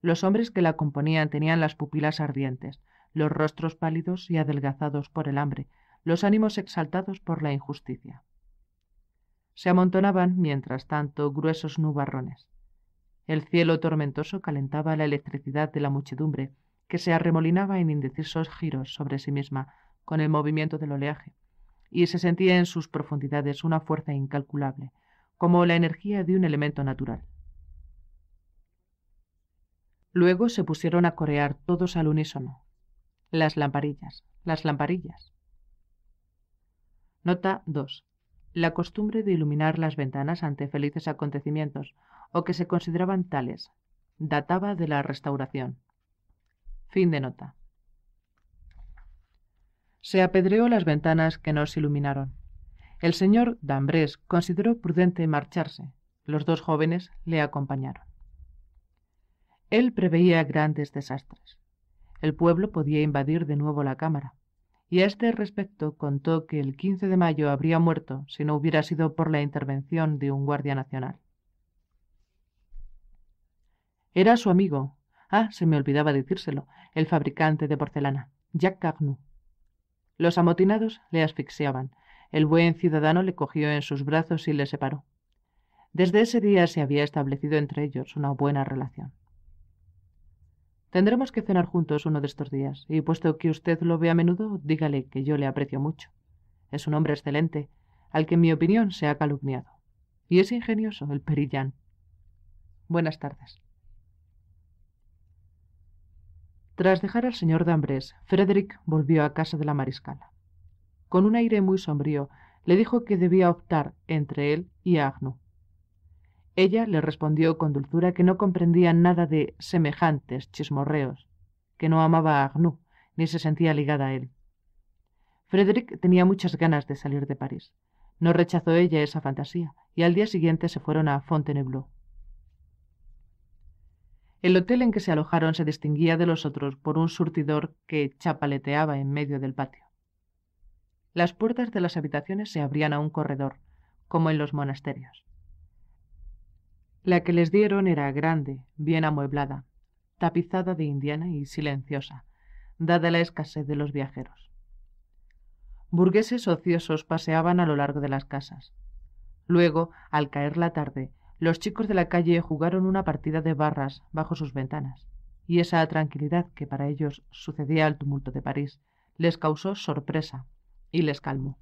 Los hombres que la componían tenían las pupilas ardientes, los rostros pálidos y adelgazados por el hambre, los ánimos exaltados por la injusticia. Se amontonaban, mientras tanto, gruesos nubarrones. El cielo tormentoso calentaba la electricidad de la muchedumbre, que se arremolinaba en indecisos giros sobre sí misma con el movimiento del oleaje, y se sentía en sus profundidades una fuerza incalculable, como la energía de un elemento natural. Luego se pusieron a corear todos al unísono. Las lamparillas, las lamparillas. Nota 2. La costumbre de iluminar las ventanas ante felices acontecimientos, o que se consideraban tales, databa de la Restauración. Fin de nota. Se apedreó las ventanas que nos iluminaron. El señor Dambrés consideró prudente marcharse. Los dos jóvenes le acompañaron. Él preveía grandes desastres. El pueblo podía invadir de nuevo la Cámara y a este respecto contó que el 15 de mayo habría muerto si no hubiera sido por la intervención de un guardia nacional. Era su amigo, ah, se me olvidaba decírselo, el fabricante de porcelana, Jacques Cagnu. Los amotinados le asfixiaban. El buen ciudadano le cogió en sus brazos y le separó. Desde ese día se había establecido entre ellos una buena relación. Tendremos que cenar juntos uno de estos días, y puesto que usted lo ve a menudo, dígale que yo le aprecio mucho. Es un hombre excelente, al que en mi opinión se ha calumniado. Y es ingenioso, el perillán. Buenas tardes. Tras dejar al señor Dambrés, Frederick volvió a casa de la mariscala. Con un aire muy sombrío, le dijo que debía optar entre él y Agnew, ella le respondió con dulzura que no comprendía nada de semejantes chismorreos, que no amaba a Arnoux ni se sentía ligada a él. Frederick tenía muchas ganas de salir de París. No rechazó ella esa fantasía, y al día siguiente se fueron a Fontainebleau. El hotel en que se alojaron se distinguía de los otros por un surtidor que chapaleteaba en medio del patio. Las puertas de las habitaciones se abrían a un corredor, como en los monasterios. La que les dieron era grande, bien amueblada, tapizada de indiana y silenciosa, dada la escasez de los viajeros. Burgueses ociosos paseaban a lo largo de las casas. Luego, al caer la tarde, los chicos de la calle jugaron una partida de barras bajo sus ventanas, y esa tranquilidad que para ellos sucedía al tumulto de París les causó sorpresa y les calmó.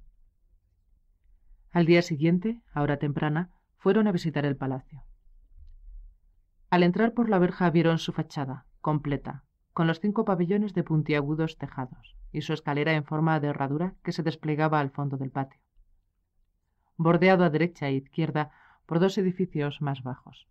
Al día siguiente, a hora temprana, fueron a visitar el palacio. Al entrar por la verja vieron su fachada, completa, con los cinco pabellones de puntiagudos tejados, y su escalera en forma de herradura que se desplegaba al fondo del patio, bordeado a derecha e izquierda por dos edificios más bajos.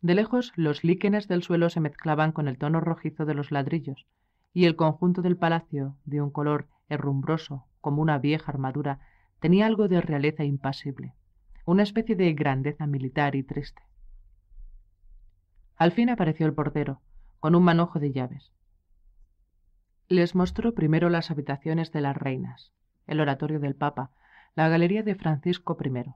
De lejos, los líquenes del suelo se mezclaban con el tono rojizo de los ladrillos, y el conjunto del palacio, de un color herrumbroso como una vieja armadura, tenía algo de realeza impasible, una especie de grandeza militar y triste. Al fin apareció el portero, con un manojo de llaves. Les mostró primero las habitaciones de las reinas, el oratorio del Papa, la galería de Francisco I,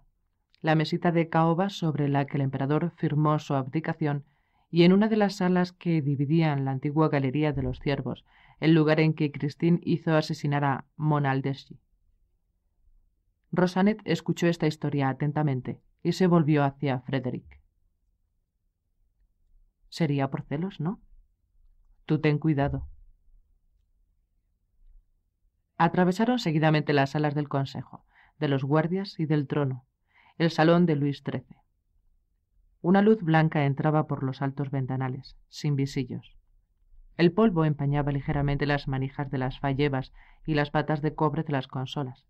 la mesita de caoba sobre la que el emperador firmó su abdicación y en una de las salas que dividían la antigua galería de los ciervos, el lugar en que Cristín hizo asesinar a Monaldeschi. Rosanet escuchó esta historia atentamente y se volvió hacia Frederick. Sería por celos, ¿no? Tú ten cuidado. Atravesaron seguidamente las salas del Consejo, de los guardias y del trono, el salón de Luis XIII. Una luz blanca entraba por los altos ventanales, sin visillos. El polvo empañaba ligeramente las manijas de las fallevas y las patas de cobre de las consolas.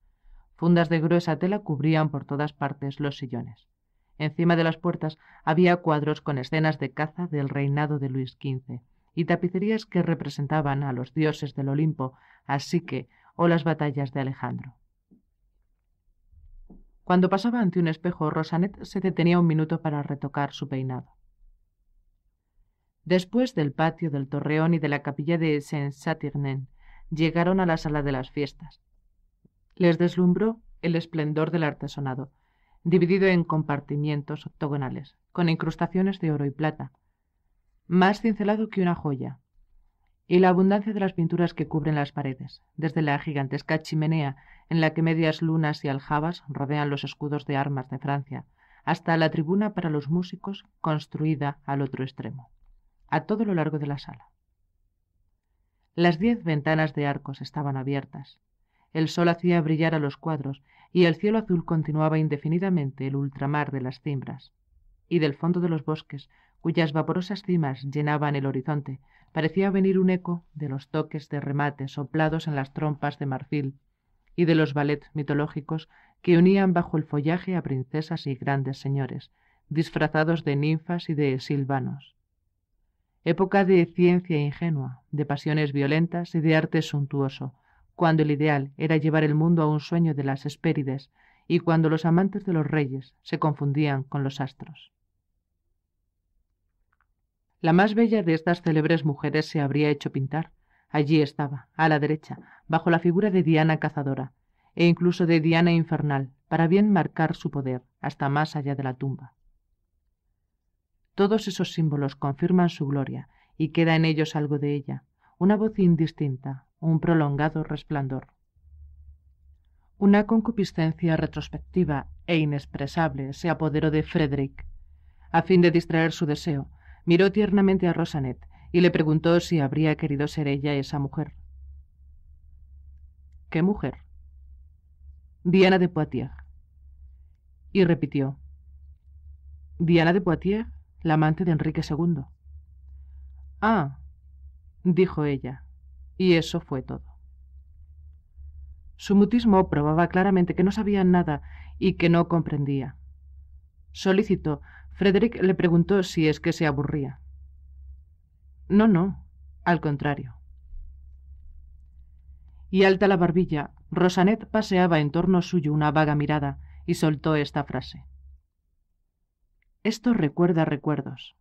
Fundas de gruesa tela cubrían por todas partes los sillones. Encima de las puertas había cuadros con escenas de caza del reinado de Luis XV y tapicerías que representaban a los dioses del Olimpo, así que, o las batallas de Alejandro. Cuando pasaba ante un espejo, Rosanet se detenía un minuto para retocar su peinado. Después del patio del Torreón y de la capilla de Saint-Saturnin, llegaron a la sala de las fiestas. Les deslumbró el esplendor del artesonado, dividido en compartimientos octogonales, con incrustaciones de oro y plata, más cincelado que una joya, y la abundancia de las pinturas que cubren las paredes, desde la gigantesca chimenea en la que medias lunas y aljabas rodean los escudos de armas de Francia, hasta la tribuna para los músicos construida al otro extremo, a todo lo largo de la sala. Las diez ventanas de arcos estaban abiertas. El sol hacía brillar a los cuadros y el cielo azul continuaba indefinidamente el ultramar de las cimbras y del fondo de los bosques, cuyas vaporosas cimas llenaban el horizonte, parecía venir un eco de los toques de remate soplados en las trompas de marfil y de los ballets mitológicos que unían bajo el follaje a princesas y grandes señores, disfrazados de ninfas y de silvanos. Época de ciencia ingenua, de pasiones violentas y de arte suntuoso, cuando el ideal era llevar el mundo a un sueño de las espérides y cuando los amantes de los reyes se confundían con los astros. La más bella de estas célebres mujeres se habría hecho pintar. Allí estaba, a la derecha, bajo la figura de Diana cazadora, e incluso de Diana infernal, para bien marcar su poder, hasta más allá de la tumba. Todos esos símbolos confirman su gloria, y queda en ellos algo de ella, una voz indistinta, un prolongado resplandor. Una concupiscencia retrospectiva e inexpresable se apoderó de Frederick. A fin de distraer su deseo, miró tiernamente a Rosanet y le preguntó si habría querido ser ella esa mujer. ¿Qué mujer? Diana de Poitiers. Y repitió, Diana de Poitiers, la amante de Enrique II. Ah, dijo ella, y eso fue todo. Su mutismo probaba claramente que no sabía nada y que no comprendía. Solícito, Frederick le preguntó si es que se aburría. No, no, al contrario. Y alta la barbilla, Rosanet paseaba en torno suyo una vaga mirada y soltó esta frase. Esto recuerda recuerdos.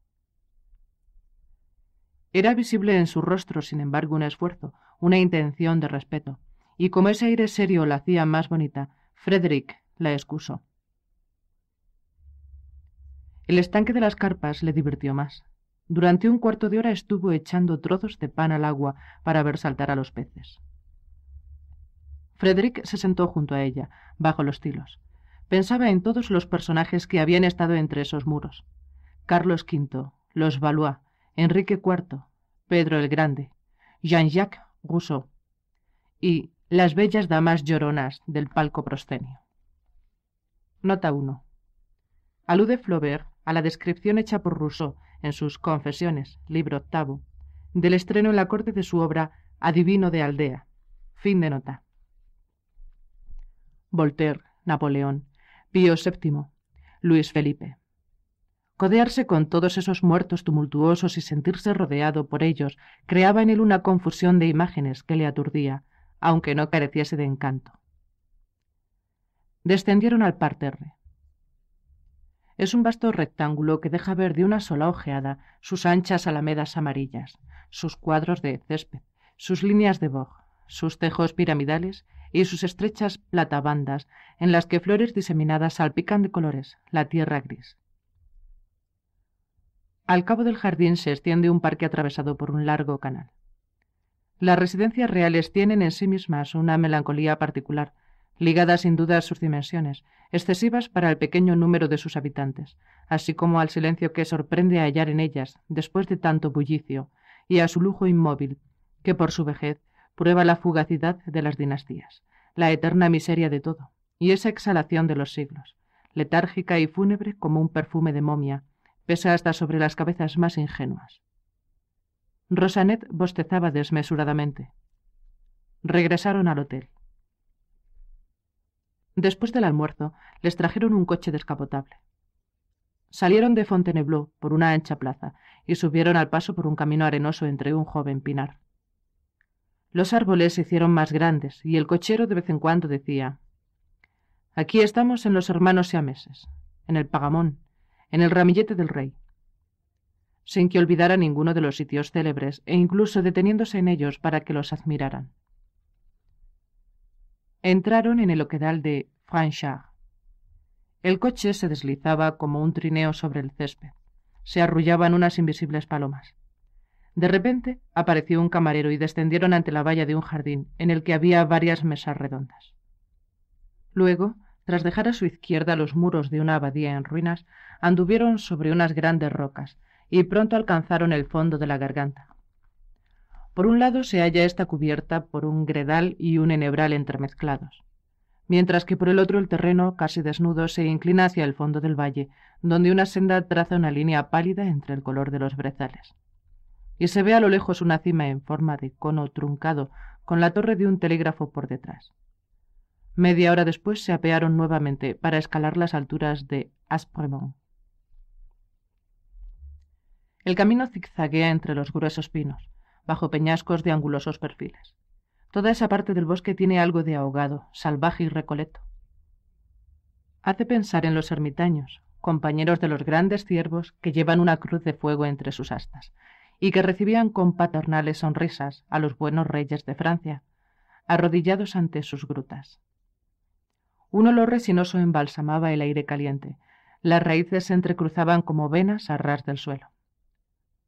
Era visible en su rostro, sin embargo, un esfuerzo, una intención de respeto, y como ese aire serio la hacía más bonita, Frederick la excusó. El estanque de las carpas le divirtió más. Durante un cuarto de hora estuvo echando trozos de pan al agua para ver saltar a los peces. Frederick se sentó junto a ella, bajo los tilos. Pensaba en todos los personajes que habían estado entre esos muros. Carlos V, los Valois, Enrique IV, Pedro el Grande, Jean-Jacques Rousseau y Las bellas damas lloronas del palco proscenio. Nota 1. Alude Flaubert a la descripción hecha por Rousseau en sus Confesiones, libro octavo, del estreno en la corte de su obra Adivino de Aldea. Fin de nota. Voltaire, Napoleón, Pío VII, Luis Felipe. Codearse con todos esos muertos tumultuosos y sentirse rodeado por ellos creaba en él una confusión de imágenes que le aturdía, aunque no careciese de encanto. Descendieron al parterre. Es un vasto rectángulo que deja ver de una sola ojeada sus anchas alamedas amarillas, sus cuadros de césped, sus líneas de boj, sus tejos piramidales y sus estrechas platabandas en las que flores diseminadas salpican de colores la tierra gris. Al cabo del jardín se extiende un parque atravesado por un largo canal. Las residencias reales tienen en sí mismas una melancolía particular, ligada sin duda a sus dimensiones, excesivas para el pequeño número de sus habitantes, así como al silencio que sorprende a hallar en ellas después de tanto bullicio, y a su lujo inmóvil, que por su vejez prueba la fugacidad de las dinastías, la eterna miseria de todo, y esa exhalación de los siglos, letárgica y fúnebre como un perfume de momia, pesa hasta sobre las cabezas más ingenuas. Rosanet bostezaba desmesuradamente. Regresaron al hotel. Después del almuerzo, les trajeron un coche descapotable. Salieron de Fontainebleau por una ancha plaza y subieron al paso por un camino arenoso entre un joven pinar. Los árboles se hicieron más grandes y el cochero de vez en cuando decía: Aquí estamos en los hermanos siameses, en el Pagamón, en el ramillete del rey, sin que olvidara ninguno de los sitios célebres e incluso deteniéndose en ellos para que los admiraran. Entraron en el oquedal de Franchard. El coche se deslizaba como un trineo sobre el césped. Se arrullaban unas invisibles palomas. De repente apareció un camarero y descendieron ante la valla de un jardín en el que había varias mesas redondas. Luego tras dejar a su izquierda los muros de una abadía en ruinas, anduvieron sobre unas grandes rocas y pronto alcanzaron el fondo de la garganta. Por un lado se halla esta cubierta por un gredal y un enebral entremezclados, mientras que por el otro el terreno, casi desnudo, se inclina hacia el fondo del valle, donde una senda traza una línea pálida entre el color de los brezales. Y se ve a lo lejos una cima en forma de cono truncado, con la torre de un telégrafo por detrás. Media hora después se apearon nuevamente para escalar las alturas de Aspremont. El camino zigzaguea entre los gruesos pinos, bajo peñascos de angulosos perfiles. Toda esa parte del bosque tiene algo de ahogado, salvaje y recoleto. Hace pensar en los ermitaños, compañeros de los grandes ciervos que llevan una cruz de fuego entre sus astas, y que recibían con paternales sonrisas a los buenos reyes de Francia, arrodillados ante sus grutas. Un olor resinoso embalsamaba el aire caliente. Las raíces se entrecruzaban como venas a ras del suelo.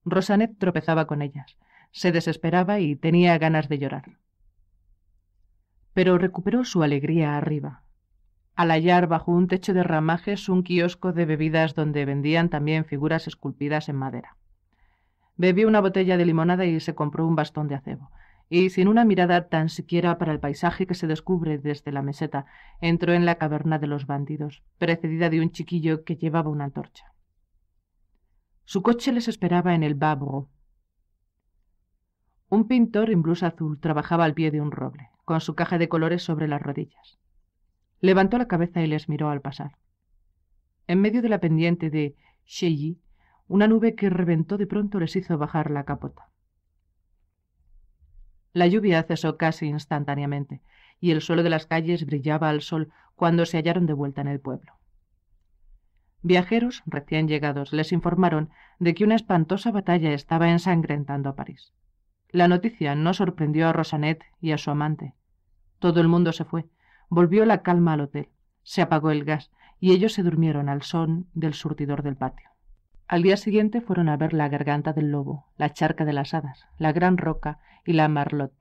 Rosanet tropezaba con ellas. Se desesperaba y tenía ganas de llorar. Pero recuperó su alegría arriba, al hallar bajo un techo de ramajes un kiosco de bebidas donde vendían también figuras esculpidas en madera. Bebió una botella de limonada y se compró un bastón de acebo y sin una mirada tan siquiera para el paisaje que se descubre desde la meseta, entró en la caverna de los bandidos, precedida de un chiquillo que llevaba una antorcha. Su coche les esperaba en el Babro. Un pintor en blusa azul trabajaba al pie de un roble, con su caja de colores sobre las rodillas. Levantó la cabeza y les miró al pasar. En medio de la pendiente de Sheyi, una nube que reventó de pronto les hizo bajar la capota. La lluvia cesó casi instantáneamente, y el suelo de las calles brillaba al sol cuando se hallaron de vuelta en el pueblo. Viajeros recién llegados les informaron de que una espantosa batalla estaba ensangrentando a París. La noticia no sorprendió a Rosanet y a su amante. Todo el mundo se fue, volvió la calma al hotel, se apagó el gas y ellos se durmieron al son del surtidor del patio. Al día siguiente fueron a ver la garganta del lobo, la charca de las hadas, la gran roca y la marlot.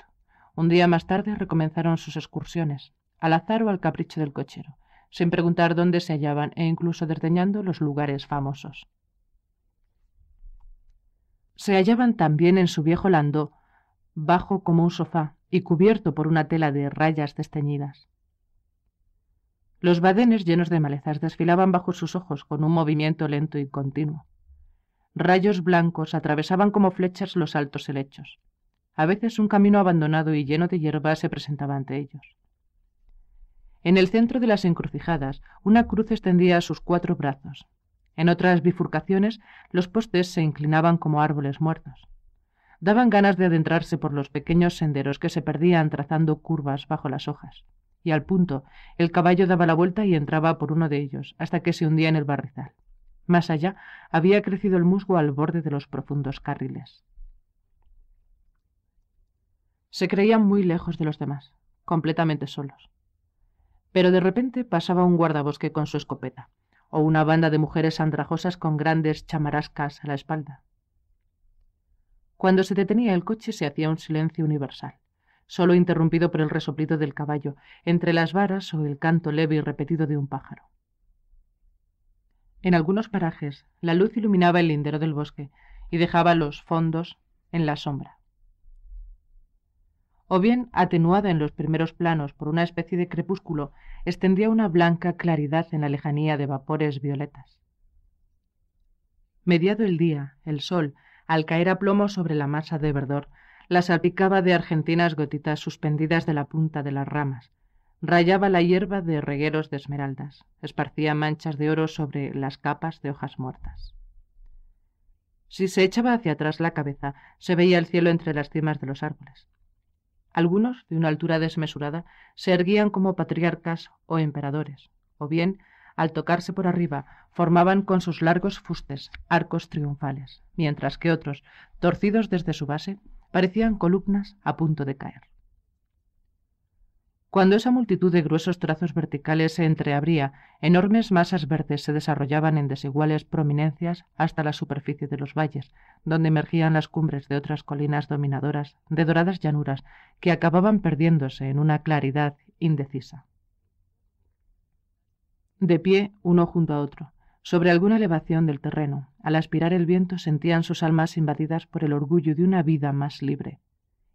Un día más tarde recomenzaron sus excursiones, al azar o al capricho del cochero, sin preguntar dónde se hallaban e incluso desdeñando los lugares famosos. Se hallaban también en su viejo landó, bajo como un sofá y cubierto por una tela de rayas desteñidas. Los badenes llenos de malezas desfilaban bajo sus ojos con un movimiento lento y continuo. Rayos blancos atravesaban como flechas los altos helechos. A veces un camino abandonado y lleno de hierba se presentaba ante ellos. En el centro de las encrucijadas, una cruz extendía sus cuatro brazos. En otras bifurcaciones, los postes se inclinaban como árboles muertos. Daban ganas de adentrarse por los pequeños senderos que se perdían trazando curvas bajo las hojas. Y al punto, el caballo daba la vuelta y entraba por uno de ellos, hasta que se hundía en el barrizal. Más allá había crecido el musgo al borde de los profundos carriles. Se creían muy lejos de los demás, completamente solos. Pero de repente pasaba un guardabosque con su escopeta, o una banda de mujeres andrajosas con grandes chamarascas a la espalda. Cuando se detenía el coche se hacía un silencio universal, solo interrumpido por el resoplido del caballo, entre las varas o el canto leve y repetido de un pájaro. En algunos parajes, la luz iluminaba el lindero del bosque y dejaba los fondos en la sombra. O bien, atenuada en los primeros planos por una especie de crepúsculo, extendía una blanca claridad en la lejanía de vapores violetas. Mediado el día, el sol, al caer a plomo sobre la masa de verdor, la salpicaba de argentinas gotitas suspendidas de la punta de las ramas, rayaba la hierba de regueros de esmeraldas, esparcía manchas de oro sobre las capas de hojas muertas. Si se echaba hacia atrás la cabeza, se veía el cielo entre las cimas de los árboles. Algunos, de una altura desmesurada, se erguían como patriarcas o emperadores, o bien, al tocarse por arriba, formaban con sus largos fustes arcos triunfales, mientras que otros, torcidos desde su base, parecían columnas a punto de caer. Cuando esa multitud de gruesos trazos verticales se entreabría, enormes masas verdes se desarrollaban en desiguales prominencias hasta la superficie de los valles, donde emergían las cumbres de otras colinas dominadoras, de doradas llanuras, que acababan perdiéndose en una claridad indecisa. De pie, uno junto a otro, sobre alguna elevación del terreno, al aspirar el viento sentían sus almas invadidas por el orgullo de una vida más libre,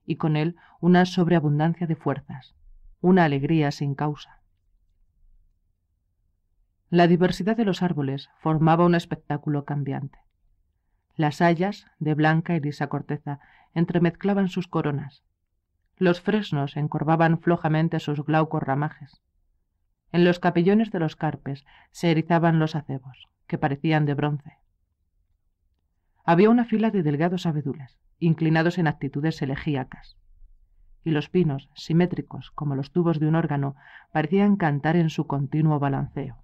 y con él una sobreabundancia de fuerzas una alegría sin causa. La diversidad de los árboles formaba un espectáculo cambiante. Las hayas, de blanca y lisa corteza, entremezclaban sus coronas. Los fresnos encorvaban flojamente sus glaucos ramajes. En los capellones de los carpes se erizaban los acebos, que parecían de bronce. Había una fila de delgados abedules, inclinados en actitudes elegíacas y los pinos, simétricos como los tubos de un órgano, parecían cantar en su continuo balanceo.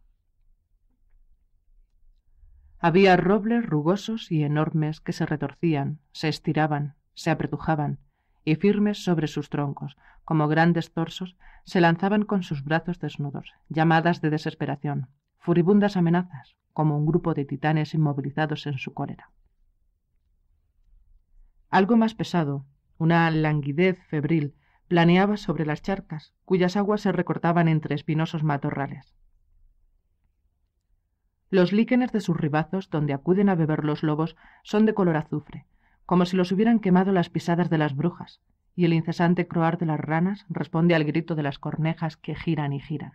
Había robles rugosos y enormes que se retorcían, se estiraban, se apretujaban, y firmes sobre sus troncos, como grandes torsos, se lanzaban con sus brazos desnudos, llamadas de desesperación, furibundas amenazas, como un grupo de titanes inmovilizados en su cólera. Algo más pesado, una languidez febril planeaba sobre las charcas, cuyas aguas se recortaban entre espinosos matorrales. Los líquenes de sus ribazos, donde acuden a beber los lobos, son de color azufre, como si los hubieran quemado las pisadas de las brujas, y el incesante croar de las ranas responde al grito de las cornejas que giran y giran.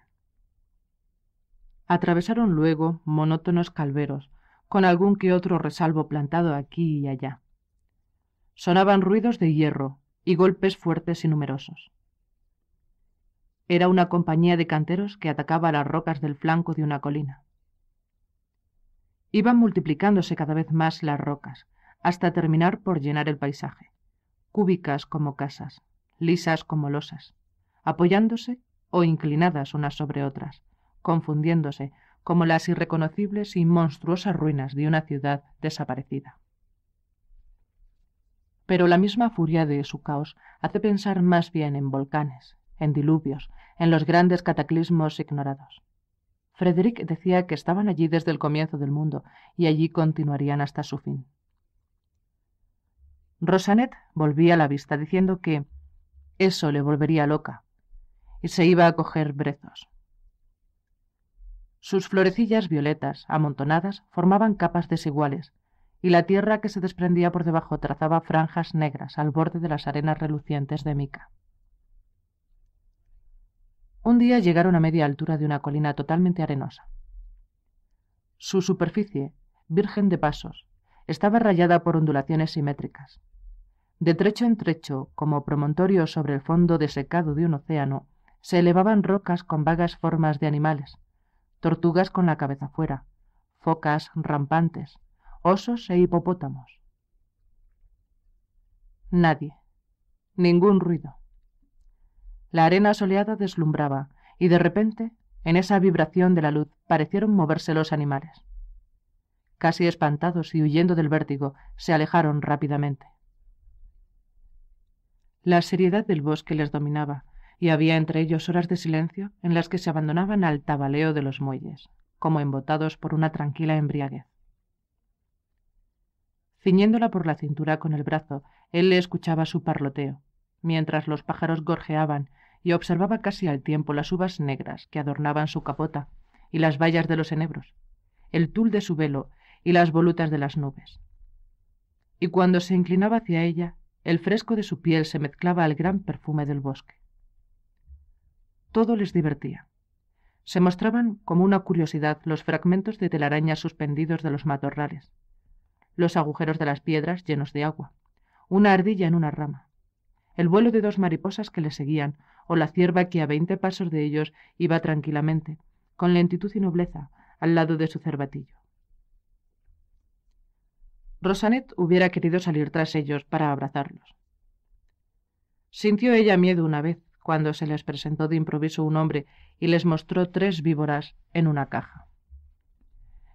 Atravesaron luego monótonos calveros, con algún que otro resalvo plantado aquí y allá sonaban ruidos de hierro y golpes fuertes y numerosos. Era una compañía de canteros que atacaba las rocas del flanco de una colina. Iban multiplicándose cada vez más las rocas, hasta terminar por llenar el paisaje, cúbicas como casas, lisas como losas, apoyándose o inclinadas unas sobre otras, confundiéndose como las irreconocibles y monstruosas ruinas de una ciudad desaparecida pero la misma furia de su caos hace pensar más bien en volcanes, en diluvios, en los grandes cataclismos ignorados. Frederick decía que estaban allí desde el comienzo del mundo y allí continuarían hasta su fin. Rosanet volvía a la vista diciendo que eso le volvería loca y se iba a coger brezos. Sus florecillas violetas, amontonadas, formaban capas desiguales, y la tierra que se desprendía por debajo trazaba franjas negras al borde de las arenas relucientes de mica. Un día llegaron a media altura de una colina totalmente arenosa. Su superficie, virgen de pasos, estaba rayada por ondulaciones simétricas. De trecho en trecho, como promontorio sobre el fondo desecado de un océano, se elevaban rocas con vagas formas de animales, tortugas con la cabeza fuera, focas rampantes, osos e hipopótamos. Nadie. Ningún ruido. La arena soleada deslumbraba, y de repente, en esa vibración de la luz, parecieron moverse los animales. Casi espantados y huyendo del vértigo, se alejaron rápidamente. La seriedad del bosque les dominaba, y había entre ellos horas de silencio en las que se abandonaban al tabaleo de los muelles, como embotados por una tranquila embriaguez. Ciñéndola por la cintura con el brazo, él le escuchaba su parloteo, mientras los pájaros gorjeaban y observaba casi al tiempo las uvas negras que adornaban su capota y las vallas de los enebros, el tul de su velo y las volutas de las nubes. Y cuando se inclinaba hacia ella, el fresco de su piel se mezclaba al gran perfume del bosque. Todo les divertía. Se mostraban como una curiosidad los fragmentos de telarañas suspendidos de los matorrales, los agujeros de las piedras llenos de agua, una ardilla en una rama, el vuelo de dos mariposas que le seguían, o la cierva que a veinte pasos de ellos iba tranquilamente, con lentitud y nobleza, al lado de su cervatillo. Rosanet hubiera querido salir tras ellos para abrazarlos. Sintió ella miedo una vez, cuando se les presentó de improviso un hombre y les mostró tres víboras en una caja.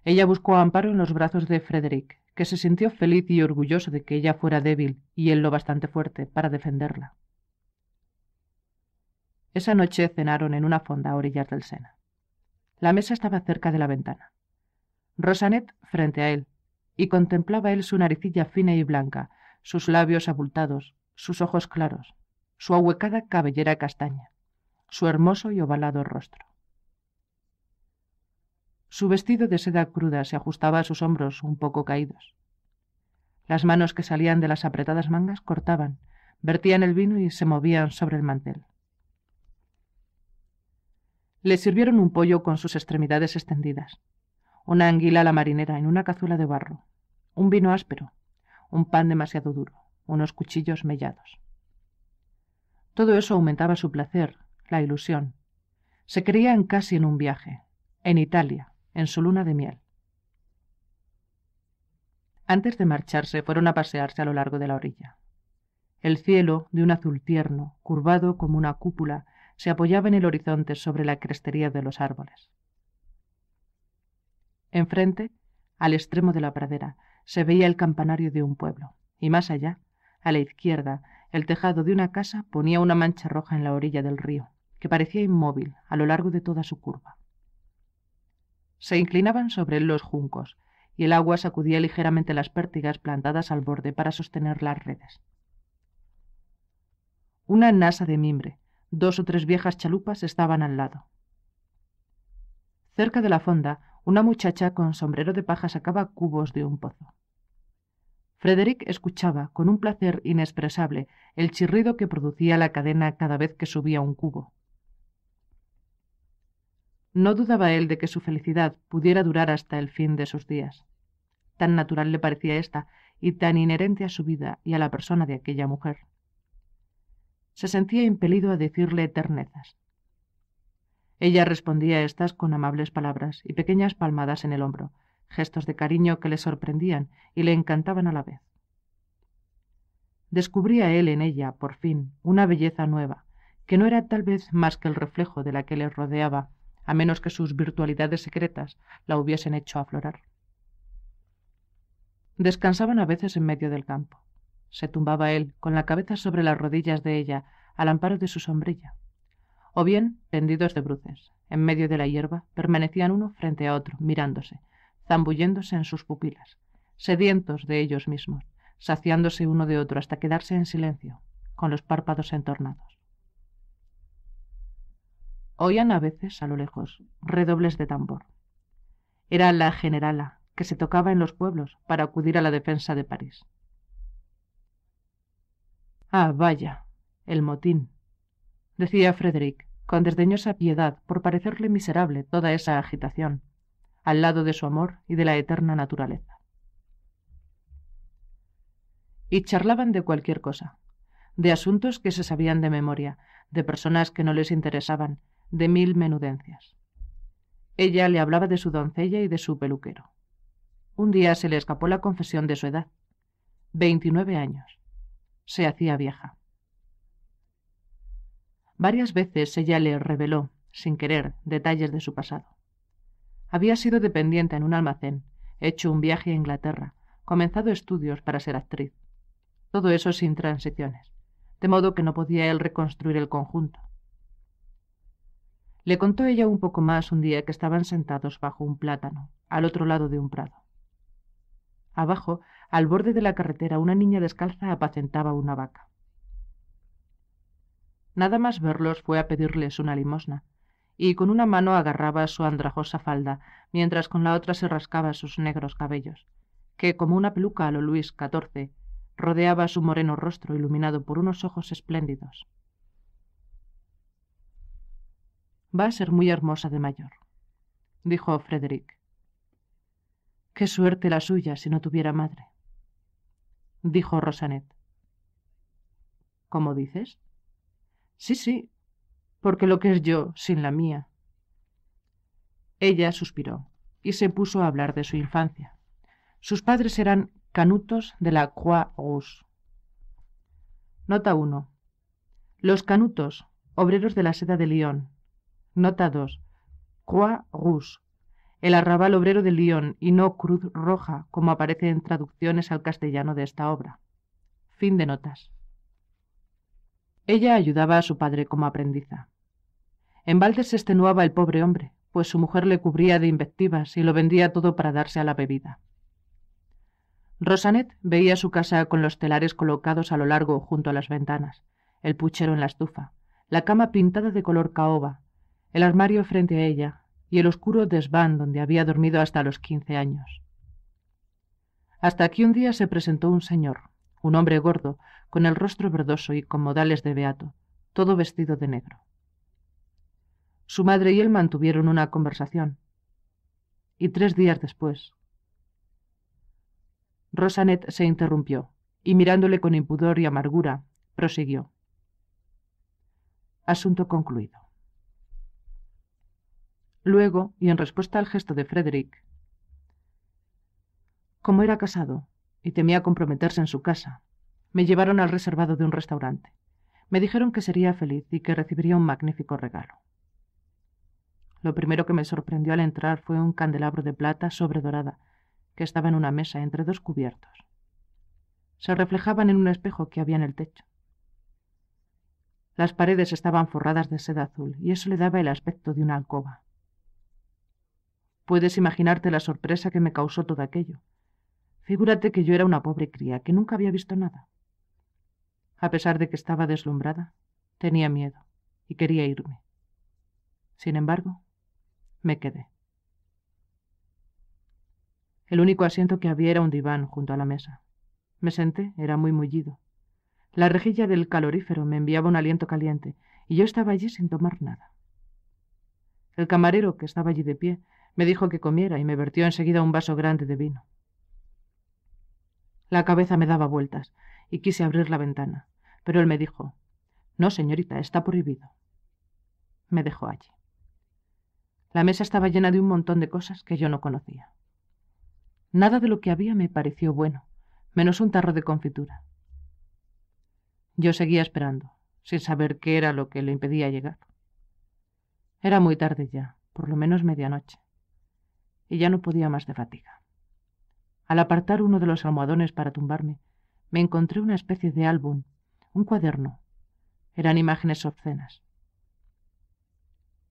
Ella buscó amparo en los brazos de Frederick, que se sintió feliz y orgulloso de que ella fuera débil y él lo bastante fuerte para defenderla. Esa noche cenaron en una fonda a orillas del Sena. La mesa estaba cerca de la ventana. Rosanet frente a él, y contemplaba él su naricilla fina y blanca, sus labios abultados, sus ojos claros, su ahuecada cabellera castaña, su hermoso y ovalado rostro. Su vestido de seda cruda se ajustaba a sus hombros un poco caídos. Las manos que salían de las apretadas mangas cortaban, vertían el vino y se movían sobre el mantel. Le sirvieron un pollo con sus extremidades extendidas, una anguila a la marinera en una cazuela de barro, un vino áspero, un pan demasiado duro, unos cuchillos mellados. Todo eso aumentaba su placer, la ilusión. Se creían casi en un viaje, en Italia, en su luna de miel. Antes de marcharse fueron a pasearse a lo largo de la orilla. El cielo, de un azul tierno, curvado como una cúpula, se apoyaba en el horizonte sobre la crestería de los árboles. Enfrente, al extremo de la pradera, se veía el campanario de un pueblo, y más allá, a la izquierda, el tejado de una casa ponía una mancha roja en la orilla del río, que parecía inmóvil a lo largo de toda su curva. Se inclinaban sobre los juncos, y el agua sacudía ligeramente las pértigas plantadas al borde para sostener las redes. Una nasa de mimbre, dos o tres viejas chalupas estaban al lado. Cerca de la fonda, una muchacha con sombrero de paja sacaba cubos de un pozo. Frederick escuchaba con un placer inexpresable el chirrido que producía la cadena cada vez que subía un cubo. No dudaba él de que su felicidad pudiera durar hasta el fin de sus días. Tan natural le parecía esta y tan inherente a su vida y a la persona de aquella mujer. Se sentía impelido a decirle ternezas. Ella respondía a estas con amables palabras y pequeñas palmadas en el hombro, gestos de cariño que le sorprendían y le encantaban a la vez. Descubría él en ella, por fin, una belleza nueva, que no era tal vez más que el reflejo de la que le rodeaba a menos que sus virtualidades secretas la hubiesen hecho aflorar. Descansaban a veces en medio del campo. Se tumbaba él, con la cabeza sobre las rodillas de ella, al amparo de su sombrilla. O bien, tendidos de bruces, en medio de la hierba, permanecían uno frente a otro, mirándose, zambulléndose en sus pupilas, sedientos de ellos mismos, saciándose uno de otro hasta quedarse en silencio, con los párpados entornados. Oían a veces, a lo lejos, redobles de tambor. Era la generala que se tocaba en los pueblos para acudir a la defensa de París. Ah, vaya, el motín, decía Frederick, con desdeñosa piedad por parecerle miserable toda esa agitación, al lado de su amor y de la eterna naturaleza. Y charlaban de cualquier cosa, de asuntos que se sabían de memoria, de personas que no les interesaban, de mil menudencias. Ella le hablaba de su doncella y de su peluquero. Un día se le escapó la confesión de su edad. Veintinueve años. Se hacía vieja. Varias veces ella le reveló, sin querer, detalles de su pasado. Había sido dependiente en un almacén, hecho un viaje a Inglaterra, comenzado estudios para ser actriz. Todo eso sin transiciones, de modo que no podía él reconstruir el conjunto. Le contó ella un poco más un día que estaban sentados bajo un plátano, al otro lado de un prado. Abajo, al borde de la carretera, una niña descalza apacentaba una vaca. Nada más verlos fue a pedirles una limosna, y con una mano agarraba su andrajosa falda, mientras con la otra se rascaba sus negros cabellos, que como una peluca a lo Luis XIV rodeaba su moreno rostro iluminado por unos ojos espléndidos. Va a ser muy hermosa de mayor, dijo Frederick. Qué suerte la suya si no tuviera madre, dijo Rosanet. ¿Cómo dices? Sí, sí, porque lo que es yo sin la mía. Ella suspiró y se puso a hablar de su infancia. Sus padres eran canutos de la Croix Rouge. Nota 1. Los canutos, obreros de la seda de Lyon, Nota 2. Croix Rouge. El arrabal obrero de Lyon y no Cruz Roja, como aparece en traducciones al castellano de esta obra. Fin de notas. Ella ayudaba a su padre como aprendiza. En balde se extenuaba el pobre hombre, pues su mujer le cubría de invectivas y lo vendía todo para darse a la bebida. Rosanet veía su casa con los telares colocados a lo largo junto a las ventanas, el puchero en la estufa, la cama pintada de color caoba, el armario frente a ella y el oscuro desván donde había dormido hasta los quince años. Hasta aquí un día se presentó un señor, un hombre gordo, con el rostro verdoso y con modales de beato, todo vestido de negro. Su madre y él mantuvieron una conversación. Y tres días después. Rosanet se interrumpió y mirándole con impudor y amargura, prosiguió. Asunto concluido. Luego, y en respuesta al gesto de Frederick, como era casado y temía comprometerse en su casa, me llevaron al reservado de un restaurante. Me dijeron que sería feliz y que recibiría un magnífico regalo. Lo primero que me sorprendió al entrar fue un candelabro de plata sobredorada que estaba en una mesa entre dos cubiertos. Se reflejaban en un espejo que había en el techo. Las paredes estaban forradas de seda azul y eso le daba el aspecto de una alcoba. Puedes imaginarte la sorpresa que me causó todo aquello. Figúrate que yo era una pobre cría, que nunca había visto nada. A pesar de que estaba deslumbrada, tenía miedo y quería irme. Sin embargo, me quedé. El único asiento que había era un diván junto a la mesa. Me senté, era muy mullido. La rejilla del calorífero me enviaba un aliento caliente, y yo estaba allí sin tomar nada. El camarero, que estaba allí de pie, me dijo que comiera y me vertió enseguida un vaso grande de vino. La cabeza me daba vueltas y quise abrir la ventana, pero él me dijo, No, señorita, está prohibido. Me dejó allí. La mesa estaba llena de un montón de cosas que yo no conocía. Nada de lo que había me pareció bueno, menos un tarro de confitura. Yo seguía esperando, sin saber qué era lo que le impedía llegar. Era muy tarde ya, por lo menos medianoche y ya no podía más de fatiga. Al apartar uno de los almohadones para tumbarme, me encontré una especie de álbum, un cuaderno. Eran imágenes obscenas.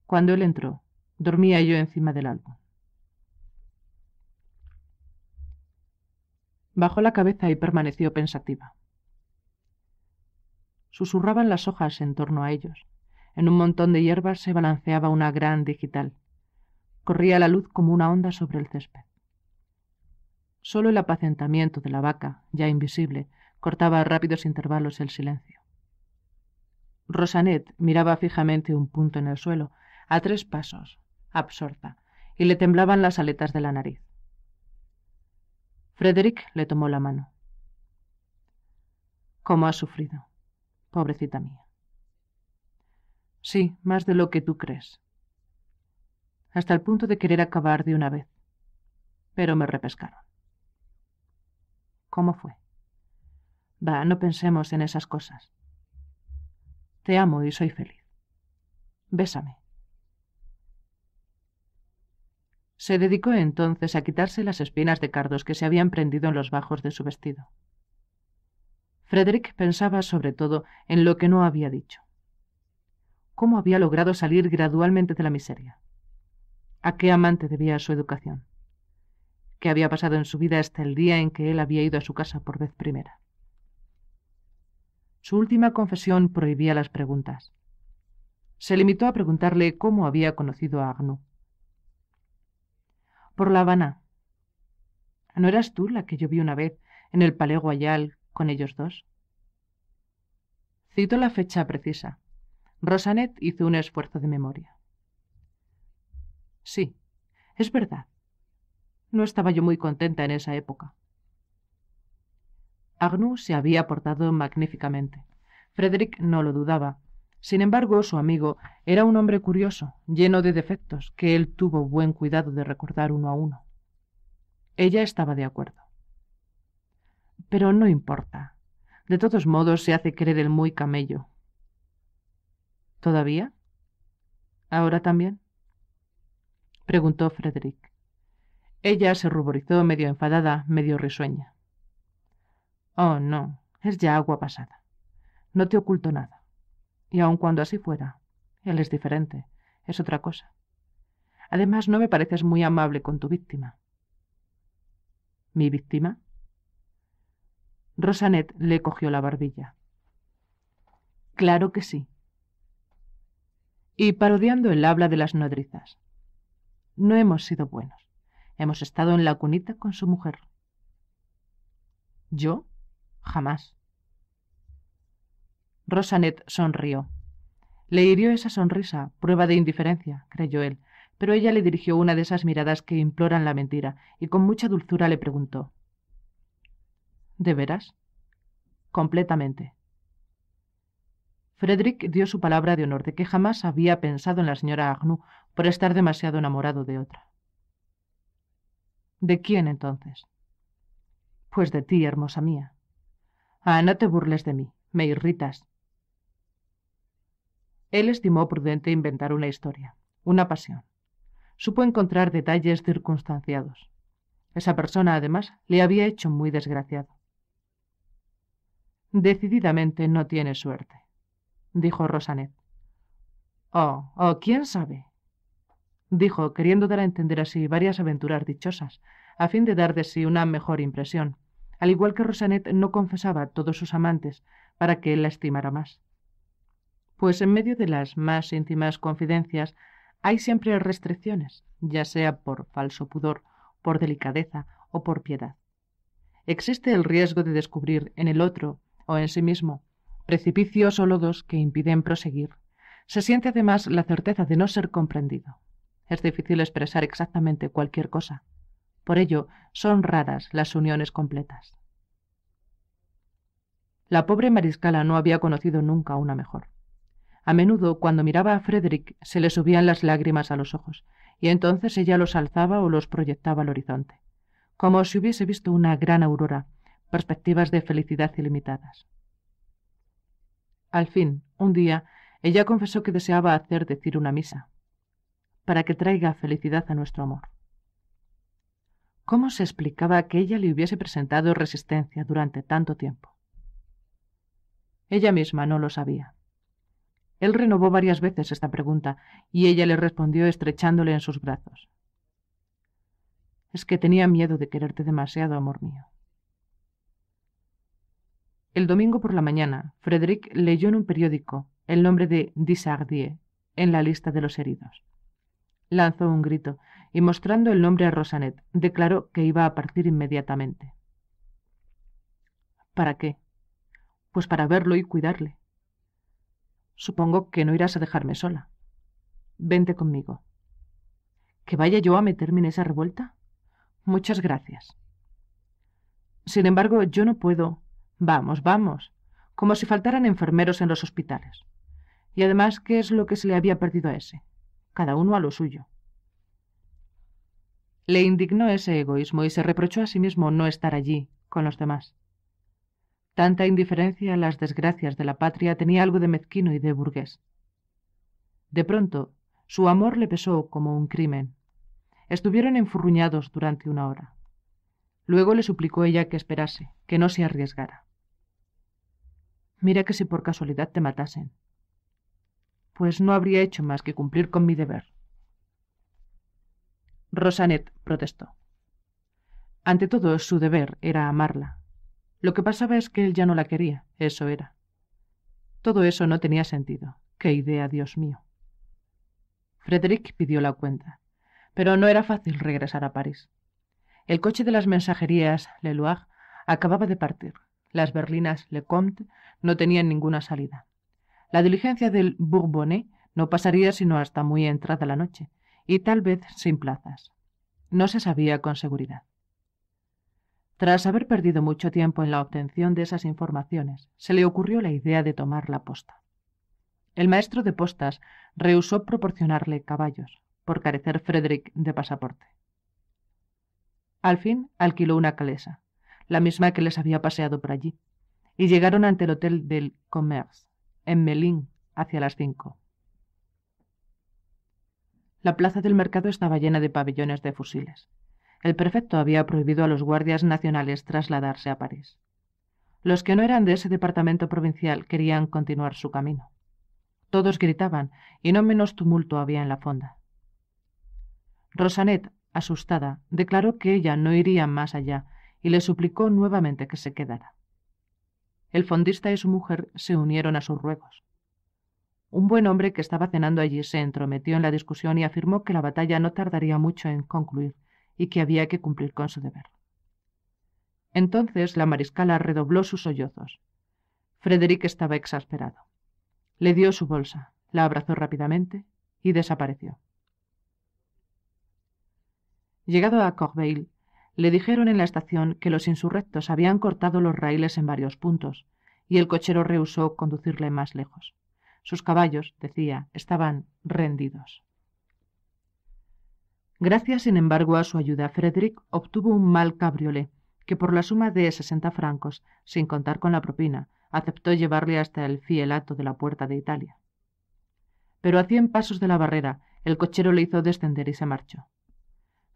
Cuando él entró, dormía yo encima del álbum. Bajó la cabeza y permaneció pensativa. Susurraban las hojas en torno a ellos. En un montón de hierbas se balanceaba una gran digital corría la luz como una onda sobre el césped. Solo el apacentamiento de la vaca, ya invisible, cortaba a rápidos intervalos el silencio. Rosanet miraba fijamente un punto en el suelo, a tres pasos, absorta, y le temblaban las aletas de la nariz. Frederick le tomó la mano. ¿Cómo has sufrido? Pobrecita mía. Sí, más de lo que tú crees, hasta el punto de querer acabar de una vez. Pero me repescaron. ¿Cómo fue? Va, no pensemos en esas cosas. Te amo y soy feliz. Bésame. Se dedicó entonces a quitarse las espinas de cardos que se habían prendido en los bajos de su vestido. Frederick pensaba sobre todo en lo que no había dicho. ¿Cómo había logrado salir gradualmente de la miseria? a qué amante debía su educación, qué había pasado en su vida hasta el día en que él había ido a su casa por vez primera. Su última confesión prohibía las preguntas. Se limitó a preguntarle cómo había conocido a Agnú. Por La Habana. ¿No eras tú la que yo vi una vez en el Palais Royal con ellos dos? Cito la fecha precisa. Rosanet hizo un esfuerzo de memoria. Sí, es verdad. No estaba yo muy contenta en esa época. Agnú se había portado magníficamente. Frederick no lo dudaba. Sin embargo, su amigo era un hombre curioso, lleno de defectos, que él tuvo buen cuidado de recordar uno a uno. Ella estaba de acuerdo. Pero no importa. De todos modos, se hace creer el muy camello. ¿Todavía? ¿Ahora también? preguntó Frederick. Ella se ruborizó medio enfadada, medio risueña. Oh, no, es ya agua pasada. No te oculto nada. Y aun cuando así fuera, él es diferente, es otra cosa. Además, no me pareces muy amable con tu víctima. ¿Mi víctima? Rosanet le cogió la barbilla. Claro que sí. Y parodiando el habla de las nodrizas. No hemos sido buenos. Hemos estado en la cunita con su mujer. ¿Yo? Jamás. Rosanet sonrió. Le hirió esa sonrisa, prueba de indiferencia, creyó él, pero ella le dirigió una de esas miradas que imploran la mentira y con mucha dulzura le preguntó. ¿De veras? Completamente. Frederick dio su palabra de honor de que jamás había pensado en la señora Agnew por estar demasiado enamorado de otra. ¿De quién entonces? Pues de ti, hermosa mía. Ah, no te burles de mí, me irritas. Él estimó prudente inventar una historia, una pasión. Supo encontrar detalles circunstanciados. Esa persona, además, le había hecho muy desgraciado. Decididamente no tiene suerte dijo Rosanet. Oh, oh, quién sabe, dijo, queriendo dar a entender así varias aventuras dichosas, a fin de dar de sí una mejor impresión, al igual que Rosanet no confesaba a todos sus amantes para que él la estimara más. Pues en medio de las más íntimas confidencias hay siempre restricciones, ya sea por falso pudor, por delicadeza o por piedad. Existe el riesgo de descubrir en el otro o en sí mismo precipicios o lodos que impiden proseguir, se siente además la certeza de no ser comprendido. Es difícil expresar exactamente cualquier cosa. Por ello, son raras las uniones completas. La pobre mariscala no había conocido nunca una mejor. A menudo, cuando miraba a Frederick, se le subían las lágrimas a los ojos, y entonces ella los alzaba o los proyectaba al horizonte, como si hubiese visto una gran aurora, perspectivas de felicidad ilimitadas. Al fin, un día, ella confesó que deseaba hacer decir una misa, para que traiga felicidad a nuestro amor. ¿Cómo se explicaba que ella le hubiese presentado resistencia durante tanto tiempo? Ella misma no lo sabía. Él renovó varias veces esta pregunta y ella le respondió estrechándole en sus brazos. Es que tenía miedo de quererte demasiado, amor mío. El domingo por la mañana, Frederick leyó en un periódico el nombre de Disardier en la lista de los heridos. Lanzó un grito y mostrando el nombre a Rosanet, declaró que iba a partir inmediatamente. ¿Para qué? Pues para verlo y cuidarle. Supongo que no irás a dejarme sola. Vente conmigo. ¿Que vaya yo a meterme en esa revuelta? Muchas gracias. Sin embargo, yo no puedo. Vamos, vamos, como si faltaran enfermeros en los hospitales. Y además, ¿qué es lo que se le había perdido a ese? Cada uno a lo suyo. Le indignó ese egoísmo y se reprochó a sí mismo no estar allí, con los demás. Tanta indiferencia a las desgracias de la patria tenía algo de mezquino y de burgués. De pronto, su amor le pesó como un crimen. Estuvieron enfurruñados durante una hora. Luego le suplicó ella que esperase, que no se arriesgara. Mira que si por casualidad te matasen. Pues no habría hecho más que cumplir con mi deber. Rosanet protestó. Ante todo, su deber era amarla. Lo que pasaba es que él ya no la quería, eso era. Todo eso no tenía sentido. ¡Qué idea, Dios mío! Frederick pidió la cuenta, pero no era fácil regresar a París. El coche de las mensajerías Leloir acababa de partir. Las berlinas Le Comte no tenían ninguna salida. La diligencia del Bourbonnais no pasaría sino hasta muy entrada la noche, y tal vez sin plazas. No se sabía con seguridad. Tras haber perdido mucho tiempo en la obtención de esas informaciones, se le ocurrió la idea de tomar la posta. El maestro de postas rehusó proporcionarle caballos, por carecer Frederick de pasaporte. Al fin alquiló una calesa, la misma que les había paseado por allí, y llegaron ante el Hotel del Commerce, en Melín, hacia las cinco. La plaza del mercado estaba llena de pabellones de fusiles. El prefecto había prohibido a los guardias nacionales trasladarse a París. Los que no eran de ese departamento provincial querían continuar su camino. Todos gritaban, y no menos tumulto había en la fonda. Rosanet, asustada, declaró que ella no iría más allá, y le suplicó nuevamente que se quedara. El fondista y su mujer se unieron a sus ruegos. Un buen hombre que estaba cenando allí se entrometió en la discusión y afirmó que la batalla no tardaría mucho en concluir y que había que cumplir con su deber. Entonces la mariscala redobló sus sollozos. Frederick estaba exasperado. Le dio su bolsa, la abrazó rápidamente y desapareció. Llegado a Corbeil, le dijeron en la estación que los insurrectos habían cortado los raíles en varios puntos, y el cochero rehusó conducirle más lejos. Sus caballos, decía, estaban rendidos. Gracias, sin embargo, a su ayuda, Frederick obtuvo un mal cabriolet, que por la suma de sesenta francos, sin contar con la propina, aceptó llevarle hasta el fielato de la puerta de Italia. Pero a cien pasos de la barrera, el cochero le hizo descender y se marchó.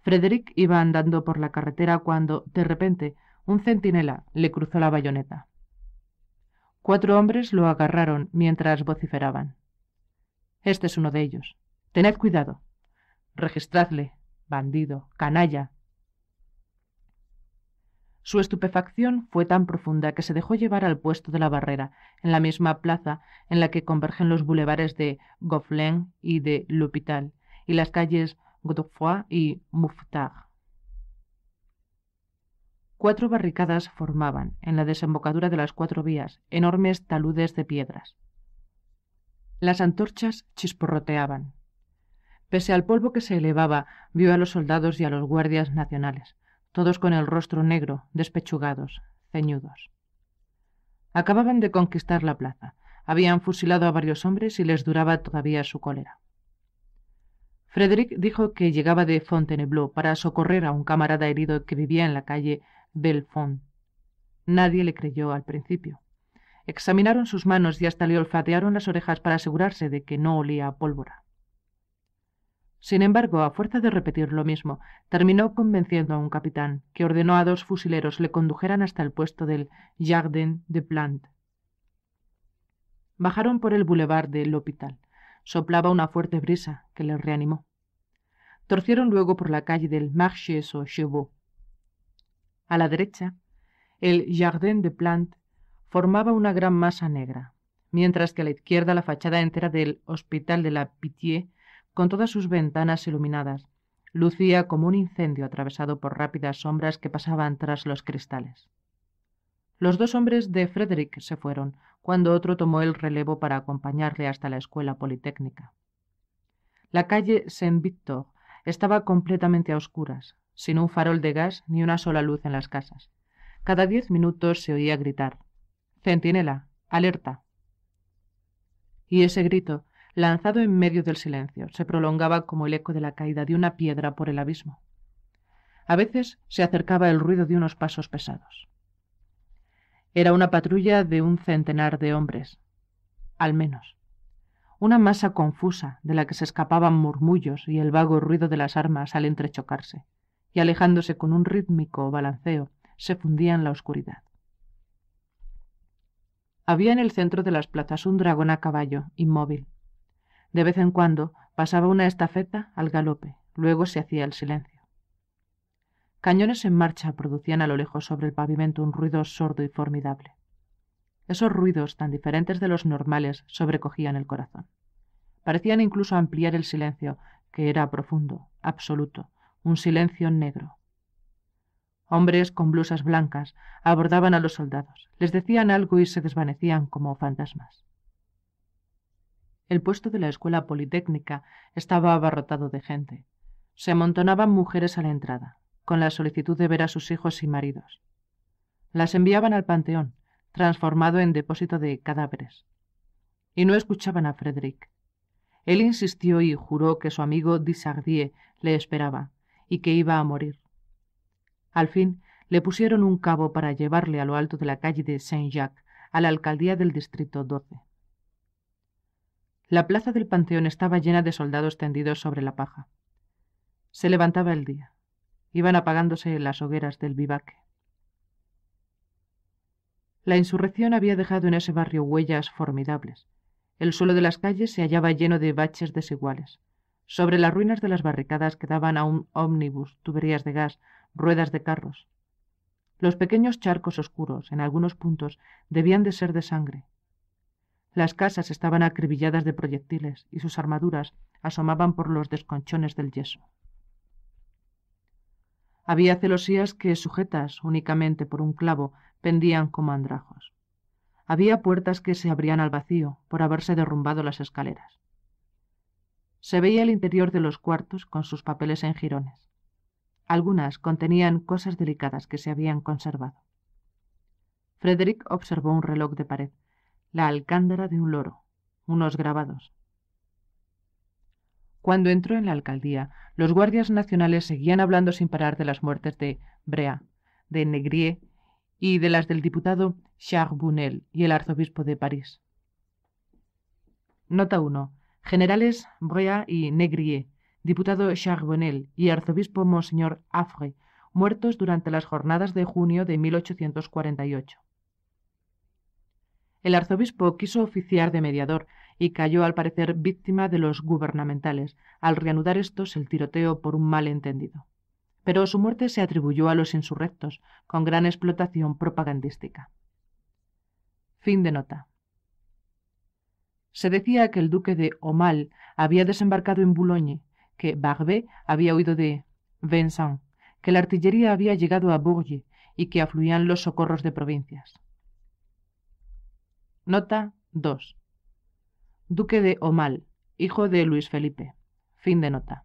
Frederick iba andando por la carretera cuando, de repente, un centinela le cruzó la bayoneta. Cuatro hombres lo agarraron mientras vociferaban. Este es uno de ellos. Tened cuidado. Registradle, bandido, canalla. Su estupefacción fue tan profunda que se dejó llevar al puesto de la barrera, en la misma plaza en la que convergen los bulevares de Goflin y de Lupital, y las calles Godefroy y Mouffetard. Cuatro barricadas formaban, en la desembocadura de las cuatro vías, enormes taludes de piedras. Las antorchas chisporroteaban. Pese al polvo que se elevaba, vio a los soldados y a los guardias nacionales, todos con el rostro negro, despechugados, ceñudos. Acababan de conquistar la plaza. Habían fusilado a varios hombres y les duraba todavía su cólera. Frederick dijo que llegaba de Fontainebleau para socorrer a un camarada herido que vivía en la calle Belfont. Nadie le creyó al principio. Examinaron sus manos y hasta le olfatearon las orejas para asegurarse de que no olía a pólvora. Sin embargo, a fuerza de repetir lo mismo, terminó convenciendo a un capitán, que ordenó a dos fusileros le condujeran hasta el puesto del Jardin de Plant. Bajaron por el boulevard del Hospital soplaba una fuerte brisa que les reanimó. Torcieron luego por la calle del Marché aux Chevaux. A la derecha, el Jardin de Plantes formaba una gran masa negra, mientras que a la izquierda la fachada entera del Hospital de la Pitié, con todas sus ventanas iluminadas, lucía como un incendio atravesado por rápidas sombras que pasaban tras los cristales. Los dos hombres de Frederick se fueron, cuando otro tomó el relevo para acompañarle hasta la escuela politécnica. La calle Saint-Victor estaba completamente a oscuras, sin un farol de gas ni una sola luz en las casas. Cada diez minutos se oía gritar: Centinela, alerta. Y ese grito, lanzado en medio del silencio, se prolongaba como el eco de la caída de una piedra por el abismo. A veces se acercaba el ruido de unos pasos pesados. Era una patrulla de un centenar de hombres, al menos. Una masa confusa de la que se escapaban murmullos y el vago ruido de las armas al entrechocarse, y alejándose con un rítmico balanceo, se fundía en la oscuridad. Había en el centro de las plazas un dragón a caballo, inmóvil. De vez en cuando pasaba una estafeta al galope, luego se hacía el silencio. Cañones en marcha producían a lo lejos sobre el pavimento un ruido sordo y formidable. Esos ruidos, tan diferentes de los normales, sobrecogían el corazón. Parecían incluso ampliar el silencio, que era profundo, absoluto, un silencio negro. Hombres con blusas blancas abordaban a los soldados, les decían algo y se desvanecían como fantasmas. El puesto de la escuela politécnica estaba abarrotado de gente. Se amontonaban mujeres a la entrada con la solicitud de ver a sus hijos y maridos. Las enviaban al panteón, transformado en depósito de cadáveres. Y no escuchaban a Frederick. Él insistió y juró que su amigo Dissardier le esperaba y que iba a morir. Al fin le pusieron un cabo para llevarle a lo alto de la calle de Saint-Jacques, a la alcaldía del distrito 12. La plaza del Panteón estaba llena de soldados tendidos sobre la paja. Se levantaba el día iban apagándose las hogueras del vivaque. La insurrección había dejado en ese barrio huellas formidables. El suelo de las calles se hallaba lleno de baches desiguales. Sobre las ruinas de las barricadas quedaban aún ómnibus, tuberías de gas, ruedas de carros. Los pequeños charcos oscuros, en algunos puntos, debían de ser de sangre. Las casas estaban acribilladas de proyectiles y sus armaduras asomaban por los desconchones del yeso. Había celosías que, sujetas únicamente por un clavo, pendían como andrajos. Había puertas que se abrían al vacío por haberse derrumbado las escaleras. Se veía el interior de los cuartos con sus papeles en jirones. Algunas contenían cosas delicadas que se habían conservado. Frederick observó un reloj de pared, la alcándara de un loro, unos grabados, cuando entró en la alcaldía, los guardias nacionales seguían hablando sin parar de las muertes de Brea, de Negrier y de las del diputado Charbonnel y el arzobispo de París. Nota 1. Generales Brea y Negrier, diputado Charbonnel y arzobispo Monseñor Affre, muertos durante las jornadas de junio de 1848. El arzobispo quiso oficiar de mediador, y cayó al parecer víctima de los gubernamentales, al reanudar estos el tiroteo por un malentendido. Pero su muerte se atribuyó a los insurrectos, con gran explotación propagandística. Fin de nota. Se decía que el duque de Omal había desembarcado en Boulogne, que barbe había huido de Vincent, que la artillería había llegado a Bourges y que afluían los socorros de provincias. Nota 2 duque de Omal, hijo de Luis Felipe. Fin de nota.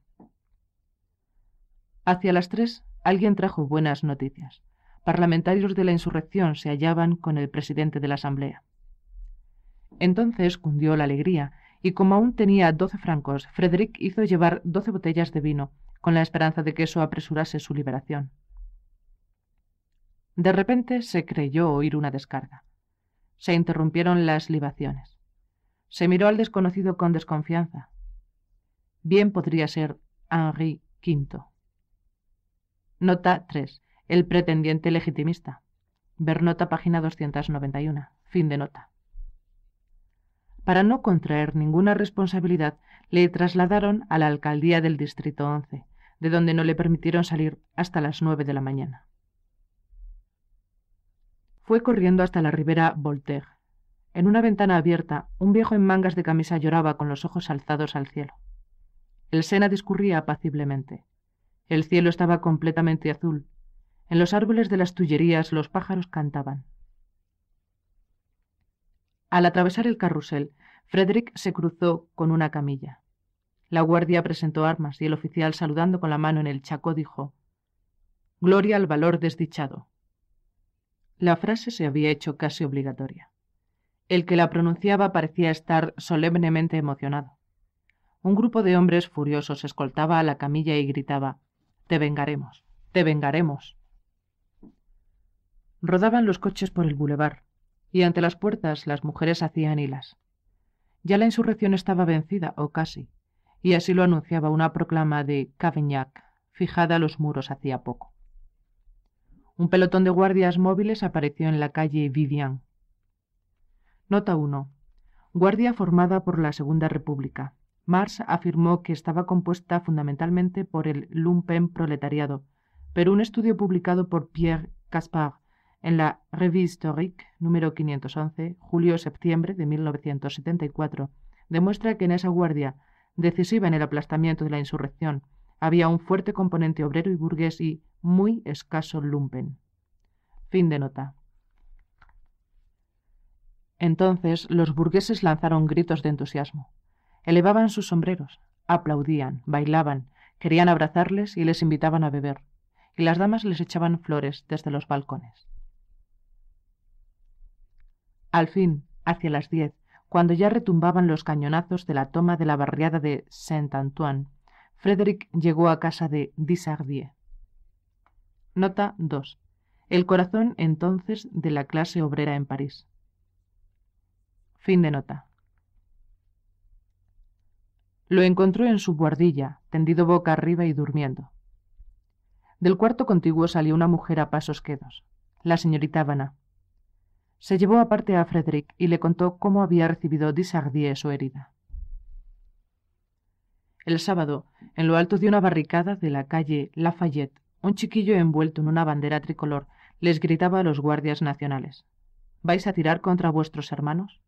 Hacia las tres, alguien trajo buenas noticias. Parlamentarios de la insurrección se hallaban con el presidente de la Asamblea. Entonces cundió la alegría, y como aún tenía doce francos, Frederick hizo llevar doce botellas de vino, con la esperanza de que eso apresurase su liberación. De repente se creyó oír una descarga. Se interrumpieron las libaciones. Se miró al desconocido con desconfianza. Bien podría ser Henri V. Nota 3. El pretendiente legitimista. Ver nota página 291. Fin de nota. Para no contraer ninguna responsabilidad, le trasladaron a la alcaldía del Distrito 11, de donde no le permitieron salir hasta las 9 de la mañana. Fue corriendo hasta la ribera Voltaire en una ventana abierta, un viejo en mangas de camisa lloraba con los ojos alzados al cielo. El Sena discurría apaciblemente. El cielo estaba completamente azul. En los árboles de las tullerías los pájaros cantaban. Al atravesar el carrusel, Frederick se cruzó con una camilla. La guardia presentó armas y el oficial, saludando con la mano en el chaco, dijo Gloria al valor desdichado. La frase se había hecho casi obligatoria. El que la pronunciaba parecía estar solemnemente emocionado. Un grupo de hombres furiosos escoltaba a la camilla y gritaba, Te vengaremos, te vengaremos. Rodaban los coches por el bulevar, y ante las puertas las mujeres hacían hilas. Ya la insurrección estaba vencida, o casi, y así lo anunciaba una proclama de Cavaignac, fijada a los muros hacía poco. Un pelotón de guardias móviles apareció en la calle Vivian, Nota 1. Guardia formada por la Segunda República. Marx afirmó que estaba compuesta fundamentalmente por el lumpen proletariado, pero un estudio publicado por Pierre Caspar en la Revue Historique número 511, julio-septiembre de 1974, demuestra que en esa guardia, decisiva en el aplastamiento de la insurrección, había un fuerte componente obrero y burgués y muy escaso lumpen. Fin de nota. Entonces los burgueses lanzaron gritos de entusiasmo. Elevaban sus sombreros, aplaudían, bailaban, querían abrazarles y les invitaban a beber, y las damas les echaban flores desde los balcones. Al fin, hacia las diez, cuando ya retumbaban los cañonazos de la toma de la barriada de Saint-Antoine, Frederick llegó a casa de Dissardier. Nota 2. El corazón entonces de la clase obrera en París. Fin de nota. Lo encontró en su guardilla, tendido boca arriba y durmiendo. Del cuarto contiguo salió una mujer a pasos quedos, la señorita Habana. Se llevó aparte a Frederick y le contó cómo había recibido Disardier su herida. El sábado, en lo alto de una barricada de la calle Lafayette, un chiquillo envuelto en una bandera tricolor les gritaba a los guardias nacionales: ¿Vais a tirar contra vuestros hermanos?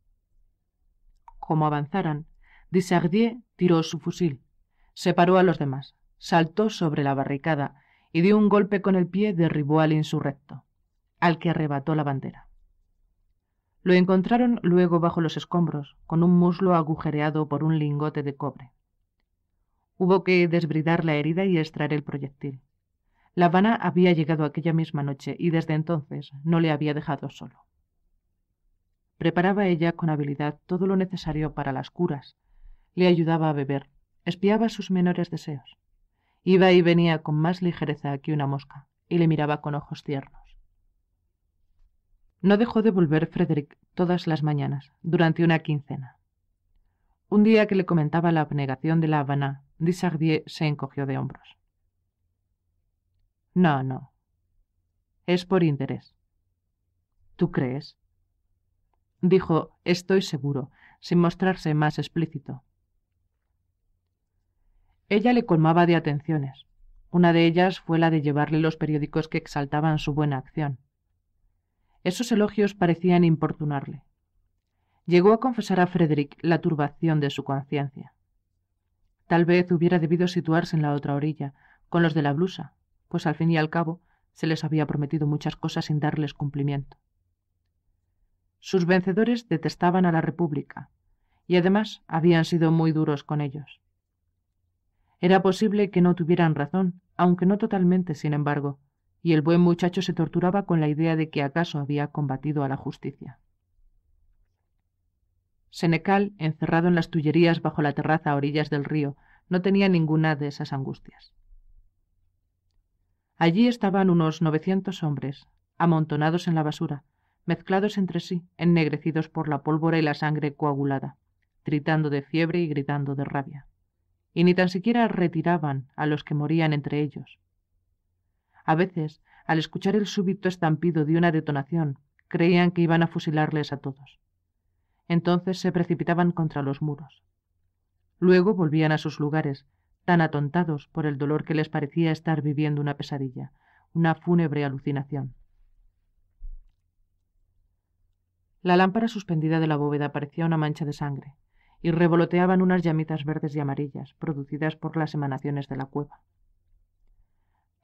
como avanzaran, Dissardier tiró su fusil, separó a los demás, saltó sobre la barricada y de un golpe con el pie derribó al insurrecto, al que arrebató la bandera. Lo encontraron luego bajo los escombros, con un muslo agujereado por un lingote de cobre. Hubo que desbridar la herida y extraer el proyectil. La Habana había llegado aquella misma noche y desde entonces no le había dejado solo. Preparaba ella con habilidad todo lo necesario para las curas, le ayudaba a beber, espiaba sus menores deseos. Iba y venía con más ligereza que una mosca, y le miraba con ojos tiernos. No dejó de volver Frederick todas las mañanas, durante una quincena. Un día que le comentaba la abnegación de la Habana, Dissardier se encogió de hombros. No, no. Es por interés. ¿Tú crees? dijo estoy seguro, sin mostrarse más explícito. Ella le colmaba de atenciones. Una de ellas fue la de llevarle los periódicos que exaltaban su buena acción. Esos elogios parecían importunarle. Llegó a confesar a Frederick la turbación de su conciencia. Tal vez hubiera debido situarse en la otra orilla, con los de la blusa, pues al fin y al cabo se les había prometido muchas cosas sin darles cumplimiento. Sus vencedores detestaban a la República y además habían sido muy duros con ellos. Era posible que no tuvieran razón, aunque no totalmente, sin embargo, y el buen muchacho se torturaba con la idea de que acaso había combatido a la justicia. Senecal, encerrado en las tullerías bajo la terraza a orillas del río, no tenía ninguna de esas angustias. Allí estaban unos novecientos hombres, amontonados en la basura, mezclados entre sí, ennegrecidos por la pólvora y la sangre coagulada, tritando de fiebre y gritando de rabia. Y ni tan siquiera retiraban a los que morían entre ellos. A veces, al escuchar el súbito estampido de una detonación, creían que iban a fusilarles a todos. Entonces se precipitaban contra los muros. Luego volvían a sus lugares, tan atontados por el dolor que les parecía estar viviendo una pesadilla, una fúnebre alucinación. La lámpara suspendida de la bóveda parecía una mancha de sangre, y revoloteaban unas llamitas verdes y amarillas, producidas por las emanaciones de la cueva.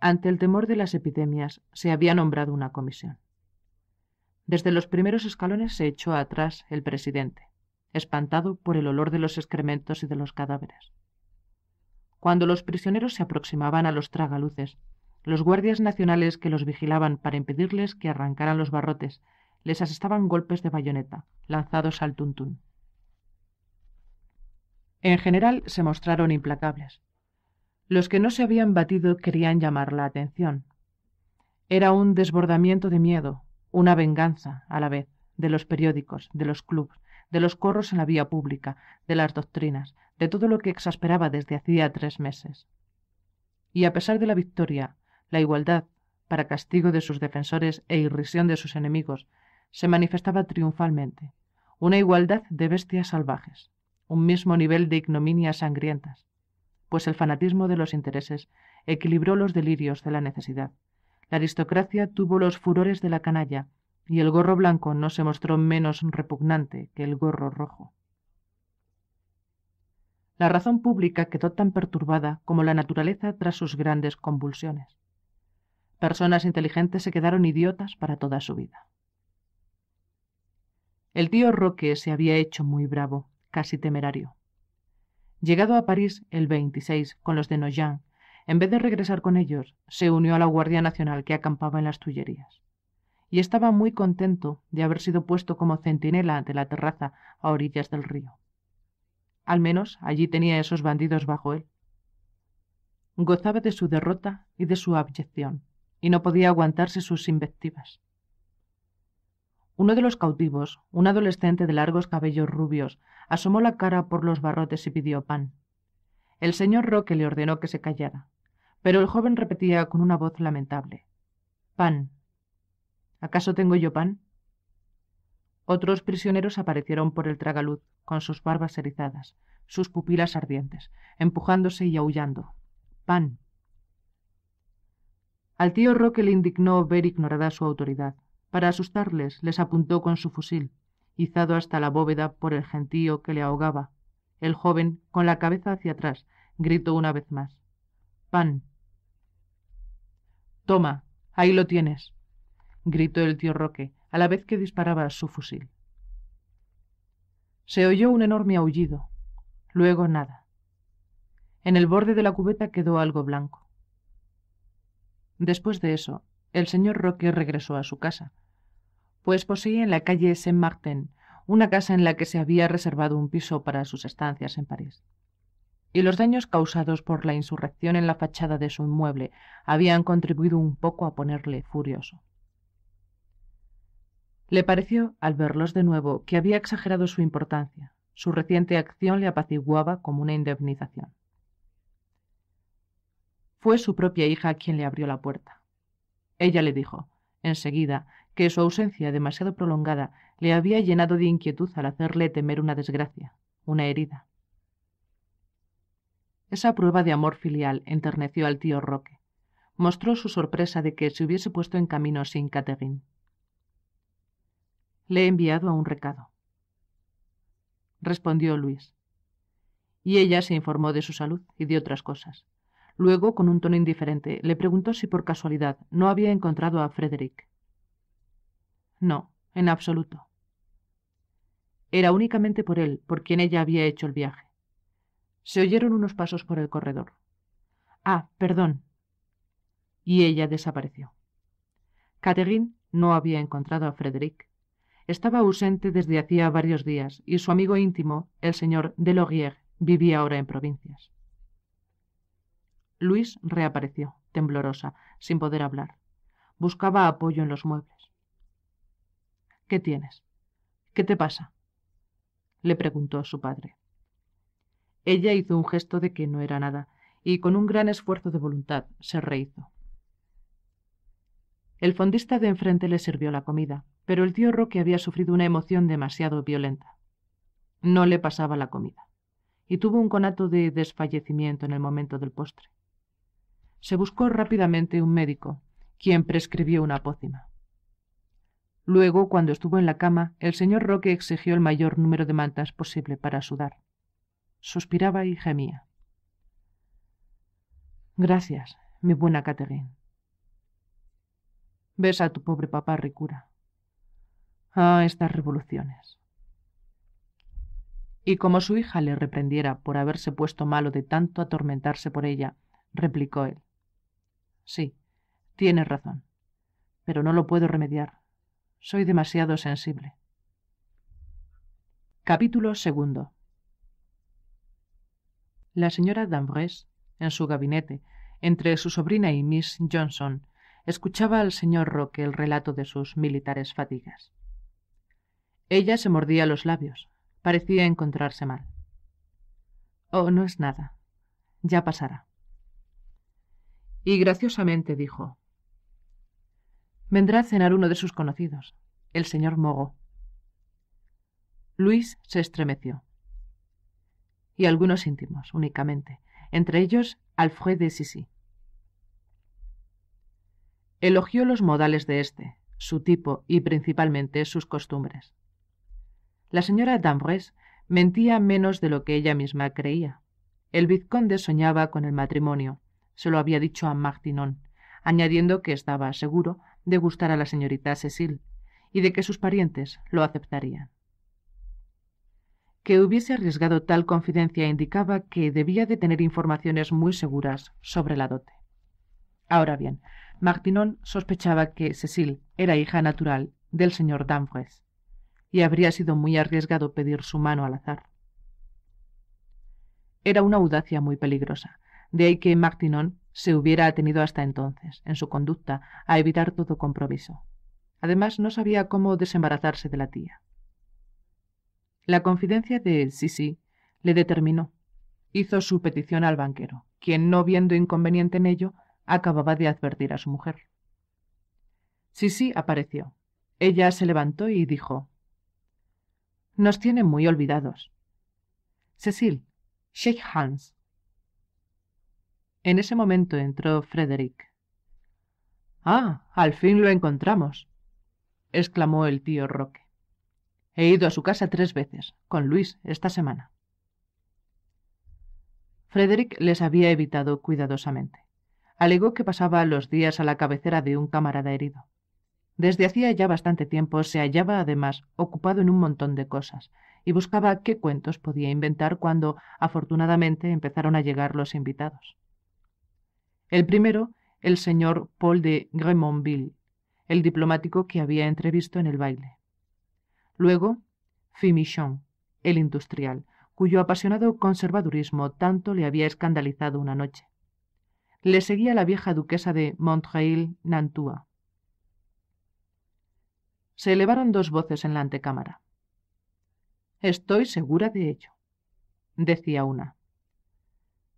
Ante el temor de las epidemias, se había nombrado una comisión. Desde los primeros escalones se echó atrás el presidente, espantado por el olor de los excrementos y de los cadáveres. Cuando los prisioneros se aproximaban a los tragaluces, los guardias nacionales que los vigilaban para impedirles que arrancaran los barrotes les asestaban golpes de bayoneta, lanzados al tuntún. En general se mostraron implacables. Los que no se habían batido querían llamar la atención. Era un desbordamiento de miedo, una venganza, a la vez, de los periódicos, de los clubs, de los corros en la vía pública, de las doctrinas, de todo lo que exasperaba desde hacía tres meses. Y a pesar de la victoria, la igualdad, para castigo de sus defensores e irrisión de sus enemigos, se manifestaba triunfalmente, una igualdad de bestias salvajes, un mismo nivel de ignominias sangrientas, pues el fanatismo de los intereses equilibró los delirios de la necesidad. La aristocracia tuvo los furores de la canalla, y el gorro blanco no se mostró menos repugnante que el gorro rojo. La razón pública quedó tan perturbada como la naturaleza tras sus grandes convulsiones. Personas inteligentes se quedaron idiotas para toda su vida. El tío Roque se había hecho muy bravo, casi temerario. Llegado a París el 26 con los de Noyan, en vez de regresar con ellos, se unió a la Guardia Nacional que acampaba en las Tullerías. Y estaba muy contento de haber sido puesto como centinela de la terraza a orillas del río. Al menos allí tenía esos bandidos bajo él. Gozaba de su derrota y de su abyección, y no podía aguantarse sus invectivas. Uno de los cautivos, un adolescente de largos cabellos rubios, asomó la cara por los barrotes y pidió pan. El señor Roque le ordenó que se callara, pero el joven repetía con una voz lamentable. Pan. ¿Acaso tengo yo pan? Otros prisioneros aparecieron por el tragaluz, con sus barbas erizadas, sus pupilas ardientes, empujándose y aullando. Pan. Al tío Roque le indignó ver ignorada su autoridad, para asustarles les apuntó con su fusil, izado hasta la bóveda por el gentío que le ahogaba. El joven, con la cabeza hacia atrás, gritó una vez más. Pan. Toma, ahí lo tienes, gritó el tío Roque, a la vez que disparaba su fusil. Se oyó un enorme aullido, luego nada. En el borde de la cubeta quedó algo blanco. Después de eso, el señor Roque regresó a su casa, pues poseía en la calle Saint-Martin una casa en la que se había reservado un piso para sus estancias en París. Y los daños causados por la insurrección en la fachada de su inmueble habían contribuido un poco a ponerle furioso. Le pareció, al verlos de nuevo, que había exagerado su importancia. Su reciente acción le apaciguaba como una indemnización. Fue su propia hija quien le abrió la puerta. Ella le dijo, enseguida, que su ausencia demasiado prolongada le había llenado de inquietud al hacerle temer una desgracia, una herida. Esa prueba de amor filial enterneció al tío Roque. Mostró su sorpresa de que se hubiese puesto en camino sin Catherine. Le he enviado a un recado, respondió Luis. Y ella se informó de su salud y de otras cosas. Luego, con un tono indiferente, le preguntó si por casualidad no había encontrado a Frederick. No, en absoluto. Era únicamente por él, por quien ella había hecho el viaje. Se oyeron unos pasos por el corredor. Ah, perdón. Y ella desapareció. Catherine no había encontrado a Frederick. Estaba ausente desde hacía varios días y su amigo íntimo, el señor Delorier, vivía ahora en provincias. Luis reapareció, temblorosa, sin poder hablar. Buscaba apoyo en los muebles. ¿Qué tienes? ¿Qué te pasa? le preguntó su padre. Ella hizo un gesto de que no era nada, y con un gran esfuerzo de voluntad se rehizo. El fondista de enfrente le sirvió la comida, pero el tío Roque había sufrido una emoción demasiado violenta. No le pasaba la comida, y tuvo un conato de desfallecimiento en el momento del postre. Se buscó rápidamente un médico, quien prescribió una pócima. Luego, cuando estuvo en la cama, el señor Roque exigió el mayor número de mantas posible para sudar. Suspiraba y gemía. Gracias, mi buena Catherine. Ves a tu pobre papá Ricura. Ah, estas revoluciones. Y como su hija le reprendiera por haberse puesto malo de tanto atormentarse por ella, replicó él. Sí, tienes razón, pero no lo puedo remediar. Soy demasiado sensible. Capítulo segundo. La señora Danvers, en su gabinete, entre su sobrina y Miss Johnson, escuchaba al señor Roque el relato de sus militares fatigas. Ella se mordía los labios. Parecía encontrarse mal. Oh, no es nada. Ya pasará. Y graciosamente dijo, Vendrá a cenar uno de sus conocidos, el señor Mogo. Luis se estremeció. Y algunos íntimos, únicamente, entre ellos Alfred de Sisy. Elogió los modales de éste, su tipo y principalmente sus costumbres. La señora D'Ambrés mentía menos de lo que ella misma creía. El vizconde soñaba con el matrimonio, se lo había dicho a Martinon, añadiendo que estaba seguro de gustar a la señorita Cecil y de que sus parientes lo aceptarían. Que hubiese arriesgado tal confidencia indicaba que debía de tener informaciones muy seguras sobre la dote. Ahora bien, Martinon sospechaba que Cecil era hija natural del señor Danfres, y habría sido muy arriesgado pedir su mano al azar. Era una audacia muy peligrosa, de ahí que Martinon se hubiera atenido hasta entonces, en su conducta, a evitar todo compromiso. Además, no sabía cómo desembarazarse de la tía. La confidencia de Sisi le determinó. Hizo su petición al banquero, quien, no viendo inconveniente en ello, acababa de advertir a su mujer. Sisi apareció. Ella se levantó y dijo Nos tienen muy olvidados. Cecil, shake hands. En ese momento entró Frederick. Ah, al fin lo encontramos, exclamó el tío Roque. He ido a su casa tres veces, con Luis, esta semana. Frederick les había evitado cuidadosamente. Alegó que pasaba los días a la cabecera de un camarada herido. Desde hacía ya bastante tiempo se hallaba además ocupado en un montón de cosas y buscaba qué cuentos podía inventar cuando afortunadamente empezaron a llegar los invitados. El primero, el señor Paul de Gremonville, el diplomático que había entrevisto en el baile. Luego, Fimichon, el industrial, cuyo apasionado conservadurismo tanto le había escandalizado una noche. Le seguía la vieja duquesa de Montreuil nantua Se elevaron dos voces en la antecámara. Estoy segura de ello, decía una.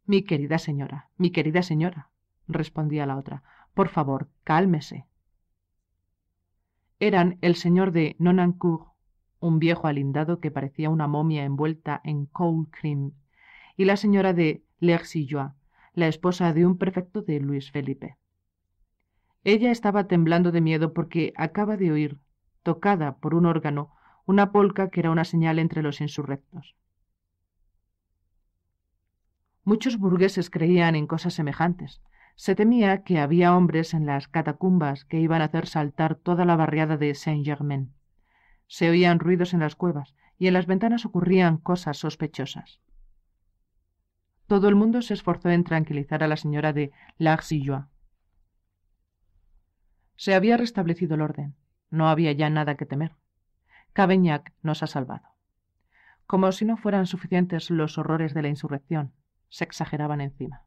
Mi querida señora, mi querida señora, respondía la otra. Por favor, cálmese. Eran el señor de Nonancourt, un viejo alindado que parecía una momia envuelta en cold cream, y la señora de Lercillois, la esposa de un prefecto de Luis Felipe. Ella estaba temblando de miedo porque acaba de oír, tocada por un órgano, una polca que era una señal entre los insurrectos. Muchos burgueses creían en cosas semejantes, se temía que había hombres en las catacumbas que iban a hacer saltar toda la barriada de Saint-Germain. Se oían ruidos en las cuevas y en las ventanas ocurrían cosas sospechosas. Todo el mundo se esforzó en tranquilizar a la señora de Larsillois. Se había restablecido el orden. No había ya nada que temer. Cabeñac nos ha salvado. Como si no fueran suficientes los horrores de la insurrección, se exageraban encima.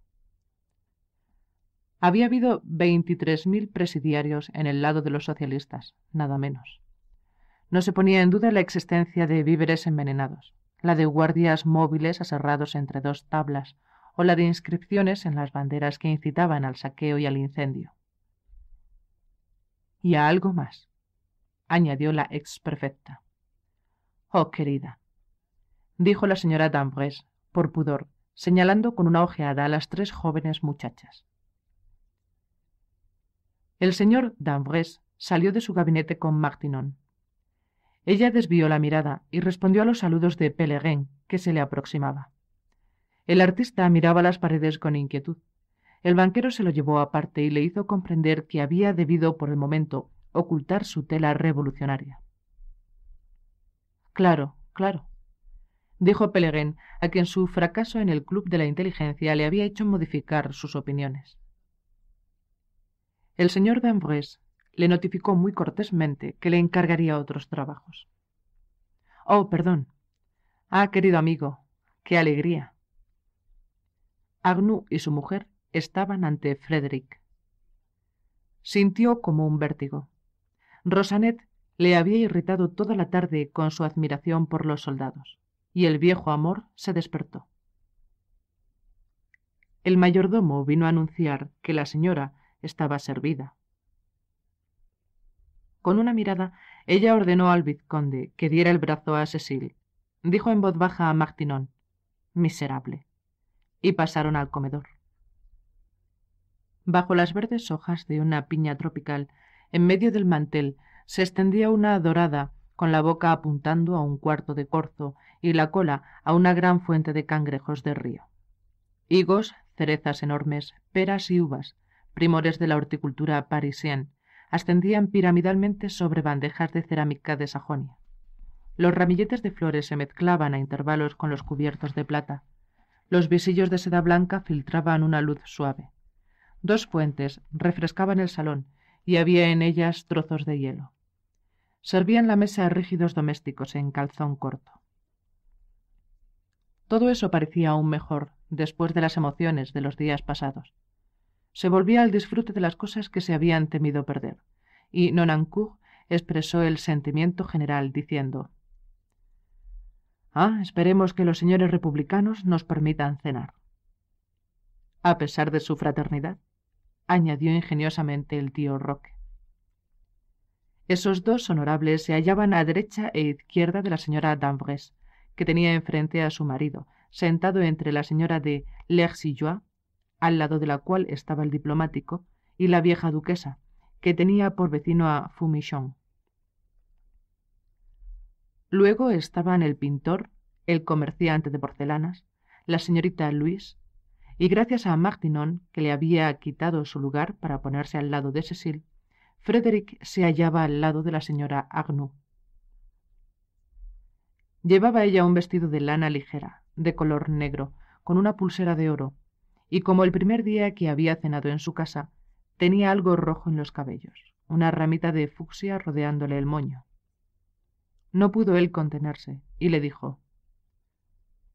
Había habido veintitrés mil presidiarios en el lado de los socialistas, nada menos. No se ponía en duda la existencia de víveres envenenados, la de guardias móviles aserrados entre dos tablas o la de inscripciones en las banderas que incitaban al saqueo y al incendio. Y a algo más, añadió la ex prefecta. Oh, querida, dijo la señora D'Ambrés, por pudor, señalando con una ojeada a las tres jóvenes muchachas. El señor Danvres salió de su gabinete con Martinon. Ella desvió la mirada y respondió a los saludos de Pellegrin, que se le aproximaba. El artista miraba las paredes con inquietud. El banquero se lo llevó aparte y le hizo comprender que había debido, por el momento, ocultar su tela revolucionaria. Claro, claro, dijo Pellegrin, a quien su fracaso en el Club de la Inteligencia le había hecho modificar sus opiniones el señor d'Ambrés le notificó muy cortésmente que le encargaría otros trabajos. Oh, perdón. Ah, querido amigo, qué alegría. Agnou y su mujer estaban ante Frederick. Sintió como un vértigo. Rosanet le había irritado toda la tarde con su admiración por los soldados, y el viejo amor se despertó. El mayordomo vino a anunciar que la señora estaba servida. Con una mirada, ella ordenó al vizconde que diera el brazo a Cecil. Dijo en voz baja a Martinón, miserable, y pasaron al comedor. Bajo las verdes hojas de una piña tropical, en medio del mantel, se extendía una dorada con la boca apuntando a un cuarto de corzo y la cola a una gran fuente de cangrejos de río. Higos, cerezas enormes, peras y uvas, primores de la horticultura parisien, ascendían piramidalmente sobre bandejas de cerámica de Sajonia. Los ramilletes de flores se mezclaban a intervalos con los cubiertos de plata. Los visillos de seda blanca filtraban una luz suave. Dos fuentes refrescaban el salón y había en ellas trozos de hielo. Servían la mesa a rígidos domésticos en calzón corto. Todo eso parecía aún mejor después de las emociones de los días pasados se volvía al disfrute de las cosas que se habían temido perder, y Nonancourt expresó el sentimiento general diciendo Ah, esperemos que los señores republicanos nos permitan cenar. A pesar de su fraternidad, añadió ingeniosamente el tío Roque. Esos dos honorables se hallaban a derecha e izquierda de la señora Danvres, que tenía enfrente a su marido, sentado entre la señora de al lado de la cual estaba el diplomático y la vieja duquesa, que tenía por vecino a Fumichon. Luego estaban el pintor, el comerciante de porcelanas, la señorita Luis, y gracias a Martinon, que le había quitado su lugar para ponerse al lado de Cecil, Frederick se hallaba al lado de la señora Agnou. Llevaba ella un vestido de lana ligera, de color negro, con una pulsera de oro, y como el primer día que había cenado en su casa, tenía algo rojo en los cabellos, una ramita de fucsia rodeándole el moño. No pudo él contenerse y le dijo,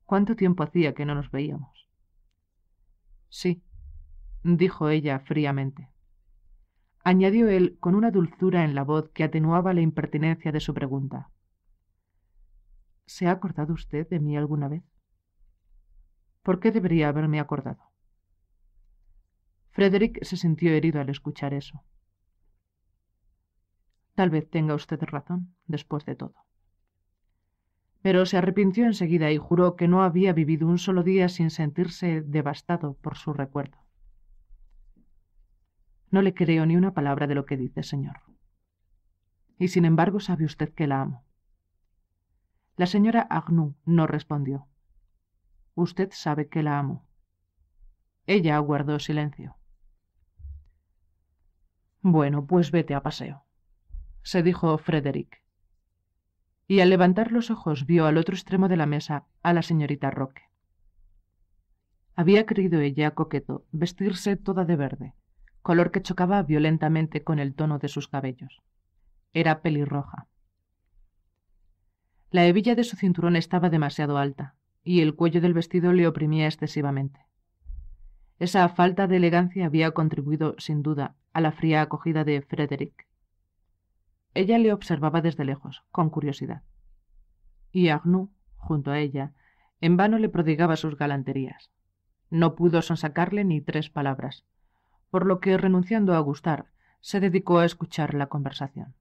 ¿Cuánto tiempo hacía que no nos veíamos? Sí, dijo ella fríamente. Añadió él con una dulzura en la voz que atenuaba la impertinencia de su pregunta. ¿Se ha acordado usted de mí alguna vez? ¿Por qué debería haberme acordado? Frederick se sintió herido al escuchar eso. Tal vez tenga usted razón, después de todo. Pero se arrepintió enseguida y juró que no había vivido un solo día sin sentirse devastado por su recuerdo. No le creo ni una palabra de lo que dice, señor. Y sin embargo sabe usted que la amo. La señora Agnou no respondió. Usted sabe que la amo. Ella guardó silencio. Bueno, pues vete a paseo, se dijo Frederick. Y al levantar los ojos vio al otro extremo de la mesa a la señorita Roque. Había querido ella, coqueto, vestirse toda de verde, color que chocaba violentamente con el tono de sus cabellos. Era pelirroja. La hebilla de su cinturón estaba demasiado alta, y el cuello del vestido le oprimía excesivamente. Esa falta de elegancia había contribuido, sin duda, a la fría acogida de Frederick. Ella le observaba desde lejos, con curiosidad. Y Arnoux, junto a ella, en vano le prodigaba sus galanterías. No pudo sonsacarle ni tres palabras, por lo que, renunciando a gustar, se dedicó a escuchar la conversación.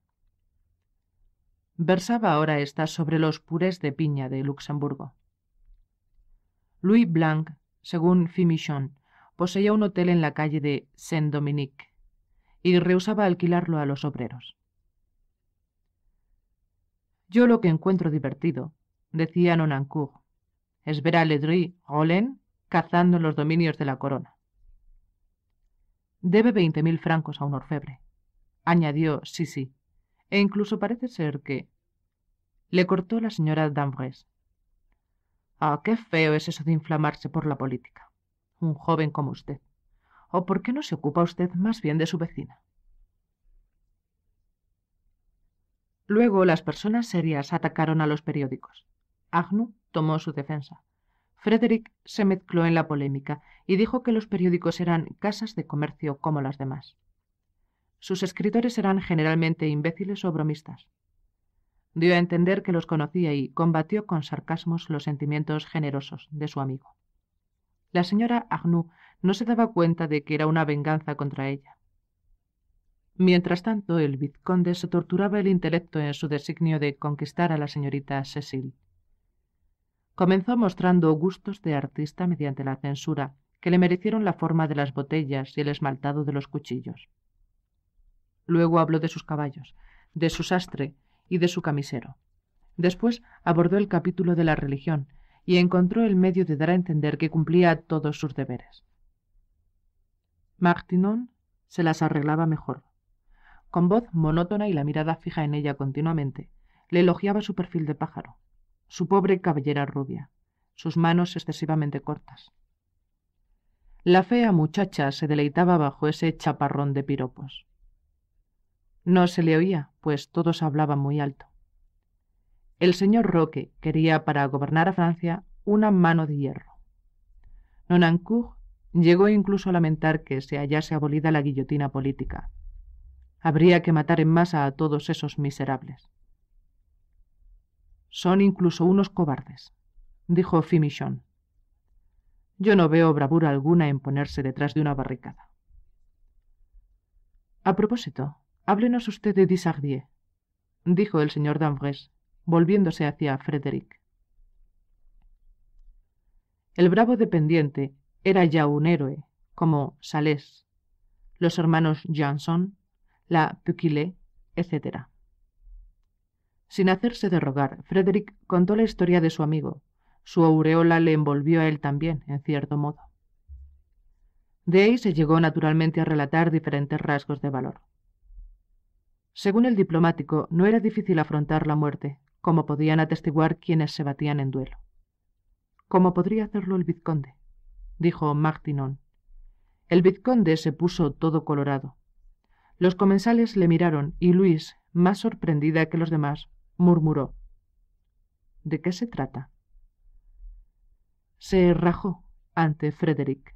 Versaba ahora ésta sobre los purés de piña de Luxemburgo. Louis Blanc, según Fimichon, poseía un hotel en la calle de Saint-Dominique y rehusaba alquilarlo a los obreros. Yo lo que encuentro divertido, decía Nonancourt, es ver a Ledry Rollin cazando en los dominios de la corona. Debe veinte mil francos a un orfebre, añadió Sisi, e incluso parece ser que. Le cortó la señora D'Ambrès—. Ah, qué feo es eso de inflamarse por la política un joven como usted. ¿O por qué no se ocupa usted más bien de su vecina? Luego las personas serias atacaron a los periódicos. Agnew tomó su defensa. Frederick se mezcló en la polémica y dijo que los periódicos eran casas de comercio como las demás. Sus escritores eran generalmente imbéciles o bromistas. Dio a entender que los conocía y combatió con sarcasmos los sentimientos generosos de su amigo. La señora Arnoux no se daba cuenta de que era una venganza contra ella. Mientras tanto, el vizconde se torturaba el intelecto en su designio de conquistar a la señorita Cecil. Comenzó mostrando gustos de artista mediante la censura, que le merecieron la forma de las botellas y el esmaltado de los cuchillos. Luego habló de sus caballos, de su sastre y de su camisero. Después abordó el capítulo de la religión, y encontró el medio de dar a entender que cumplía todos sus deberes. Martínón se las arreglaba mejor. Con voz monótona y la mirada fija en ella continuamente, le elogiaba su perfil de pájaro, su pobre cabellera rubia, sus manos excesivamente cortas. La fea muchacha se deleitaba bajo ese chaparrón de piropos. No se le oía, pues todos hablaban muy alto. El señor Roque quería para gobernar a Francia una mano de hierro. Nonancourt llegó incluso a lamentar que se hallase abolida la guillotina política. Habría que matar en masa a todos esos miserables. Son incluso unos cobardes, dijo Fimichon. Yo no veo bravura alguna en ponerse detrás de una barricada. A propósito, háblenos usted de Dissardier dijo el señor d'Ambrés volviéndose hacia Frederick. El bravo dependiente era ya un héroe, como Salés, los hermanos Janson, la Puquilé, etc. Sin hacerse de rogar, Frederick contó la historia de su amigo. Su aureola le envolvió a él también, en cierto modo. De ahí se llegó naturalmente a relatar diferentes rasgos de valor. Según el diplomático, no era difícil afrontar la muerte, como podían atestiguar quienes se batían en duelo. —¿Cómo podría hacerlo el vizconde, dijo Martinon. El vizconde se puso todo colorado. Los comensales le miraron y Luis, más sorprendida que los demás, murmuró. ¿De qué se trata? Se rajó ante Frederick.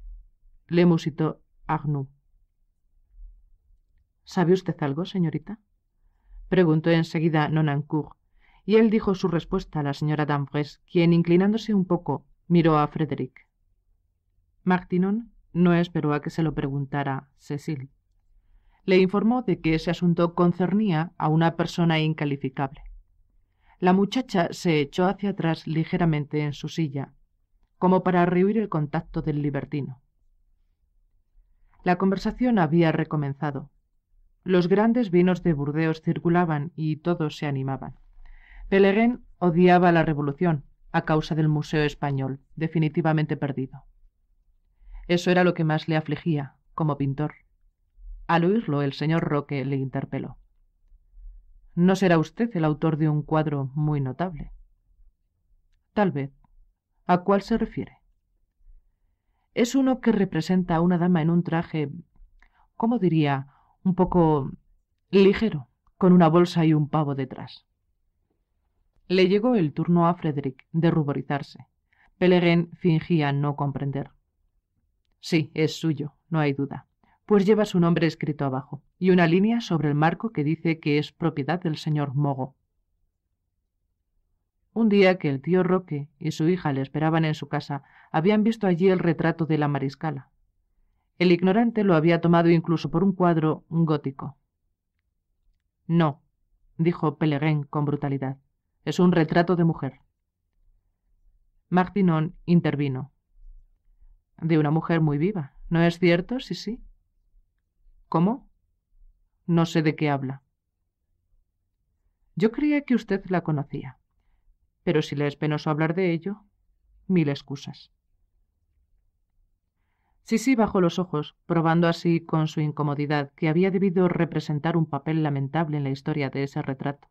Le musitó Agnou. ¿Sabe usted algo, señorita? preguntó enseguida Nonancourt, y él dijo su respuesta a la señora D'Ambrés, quien, inclinándose un poco, miró a Frederick. Martinon no esperó a que se lo preguntara Cecil. Le informó de que ese asunto concernía a una persona incalificable. La muchacha se echó hacia atrás ligeramente en su silla, como para rehuir el contacto del libertino. La conversación había recomenzado. Los grandes vinos de Burdeos circulaban y todos se animaban. Pellegrin odiaba la revolución a causa del Museo Español, definitivamente perdido. Eso era lo que más le afligía como pintor. Al oírlo, el señor Roque le interpeló. No será usted el autor de un cuadro muy notable. Tal vez. ¿A cuál se refiere? Es uno que representa a una dama en un traje, ¿cómo diría? un poco ligero, con una bolsa y un pavo detrás. Le llegó el turno a Frederick de ruborizarse. Pellegrin fingía no comprender. Sí, es suyo, no hay duda. Pues lleva su nombre escrito abajo y una línea sobre el marco que dice que es propiedad del señor Mogo. Un día que el tío Roque y su hija le esperaban en su casa, habían visto allí el retrato de la mariscala. El ignorante lo había tomado incluso por un cuadro gótico. No, dijo Pellegrin con brutalidad. Es un retrato de mujer. Martinón intervino. De una mujer muy viva. ¿No es cierto? Sí, sí. ¿Cómo? No sé de qué habla. Yo creía que usted la conocía. Pero si le es penoso hablar de ello, mil excusas. Sí, sí, bajó los ojos, probando así con su incomodidad que había debido representar un papel lamentable en la historia de ese retrato.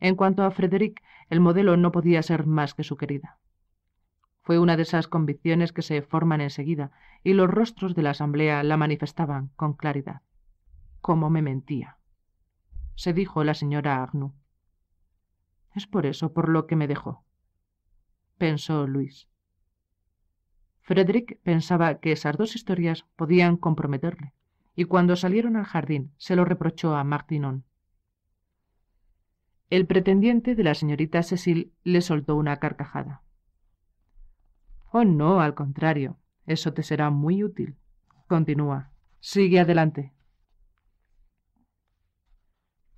En cuanto a Frederick, el modelo no podía ser más que su querida. Fue una de esas convicciones que se forman enseguida, y los rostros de la asamblea la manifestaban con claridad. ¿Cómo me mentía? se dijo la señora Agnou. Es por eso por lo que me dejó, pensó Luis. Frederick pensaba que esas dos historias podían comprometerle, y cuando salieron al jardín se lo reprochó a Martinon. El pretendiente de la señorita Cecil le soltó una carcajada. Oh, no, al contrario, eso te será muy útil. Continúa. Sigue adelante.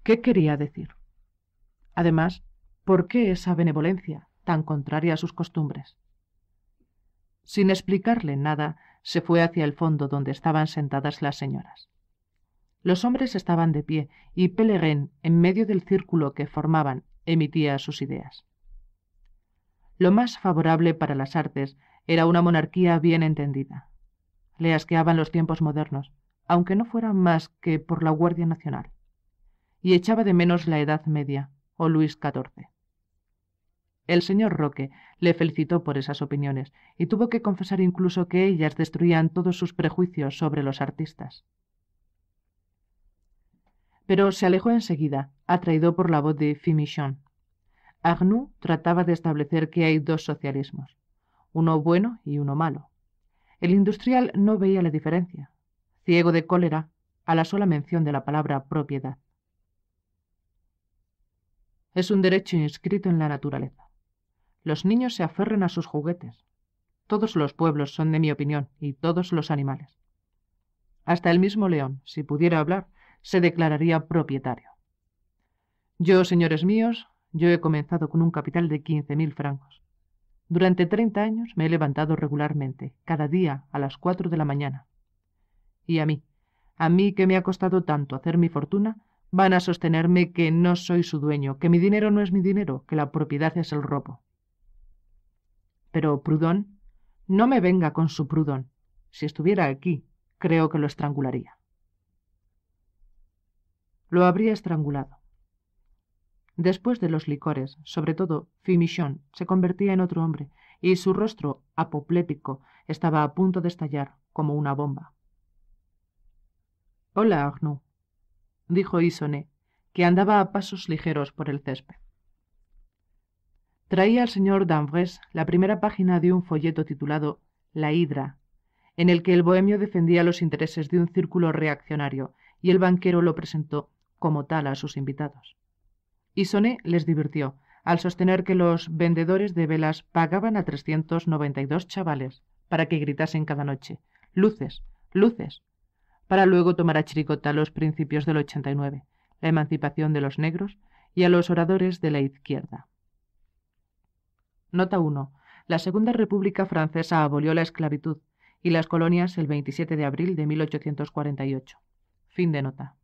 ¿Qué quería decir? Además, ¿por qué esa benevolencia tan contraria a sus costumbres? Sin explicarle nada, se fue hacia el fondo donde estaban sentadas las señoras. Los hombres estaban de pie y Pellegrin, en medio del círculo que formaban, emitía sus ideas. Lo más favorable para las artes era una monarquía bien entendida. Le asqueaban los tiempos modernos, aunque no fueran más que por la Guardia Nacional, y echaba de menos la Edad Media o Luis XIV. El señor Roque le felicitó por esas opiniones y tuvo que confesar incluso que ellas destruían todos sus prejuicios sobre los artistas pero se alejó enseguida, atraído por la voz de Fimichon. Agnou trataba de establecer que hay dos socialismos, uno bueno y uno malo. El industrial no veía la diferencia, ciego de cólera a la sola mención de la palabra propiedad. Es un derecho inscrito en la naturaleza. Los niños se aferran a sus juguetes. Todos los pueblos son de mi opinión y todos los animales. Hasta el mismo león, si pudiera hablar, se declararía propietario. Yo, señores míos, yo he comenzado con un capital de quince mil francos. Durante treinta años me he levantado regularmente, cada día a las cuatro de la mañana. Y a mí, a mí que me ha costado tanto hacer mi fortuna, van a sostenerme que no soy su dueño, que mi dinero no es mi dinero, que la propiedad es el robo. Pero Prudón, no me venga con su Prudón. Si estuviera aquí, creo que lo estrangularía. Lo habría estrangulado. Después de los licores, sobre todo Fimichon se convertía en otro hombre, y su rostro apoplético estaba a punto de estallar como una bomba. Hola, Arnoux, dijo Isoné, que andaba a pasos ligeros por el césped. Traía al señor Danvers la primera página de un folleto titulado La Hidra, en el que el bohemio defendía los intereses de un círculo reaccionario, y el banquero lo presentó como tal a sus invitados. Y Soné les divirtió al sostener que los vendedores de velas pagaban a 392 chavales para que gritasen cada noche, luces, luces, para luego tomar a chiricota los principios del 89, la emancipación de los negros y a los oradores de la izquierda. Nota 1. La Segunda República Francesa abolió la esclavitud y las colonias el 27 de abril de 1848. Fin de nota.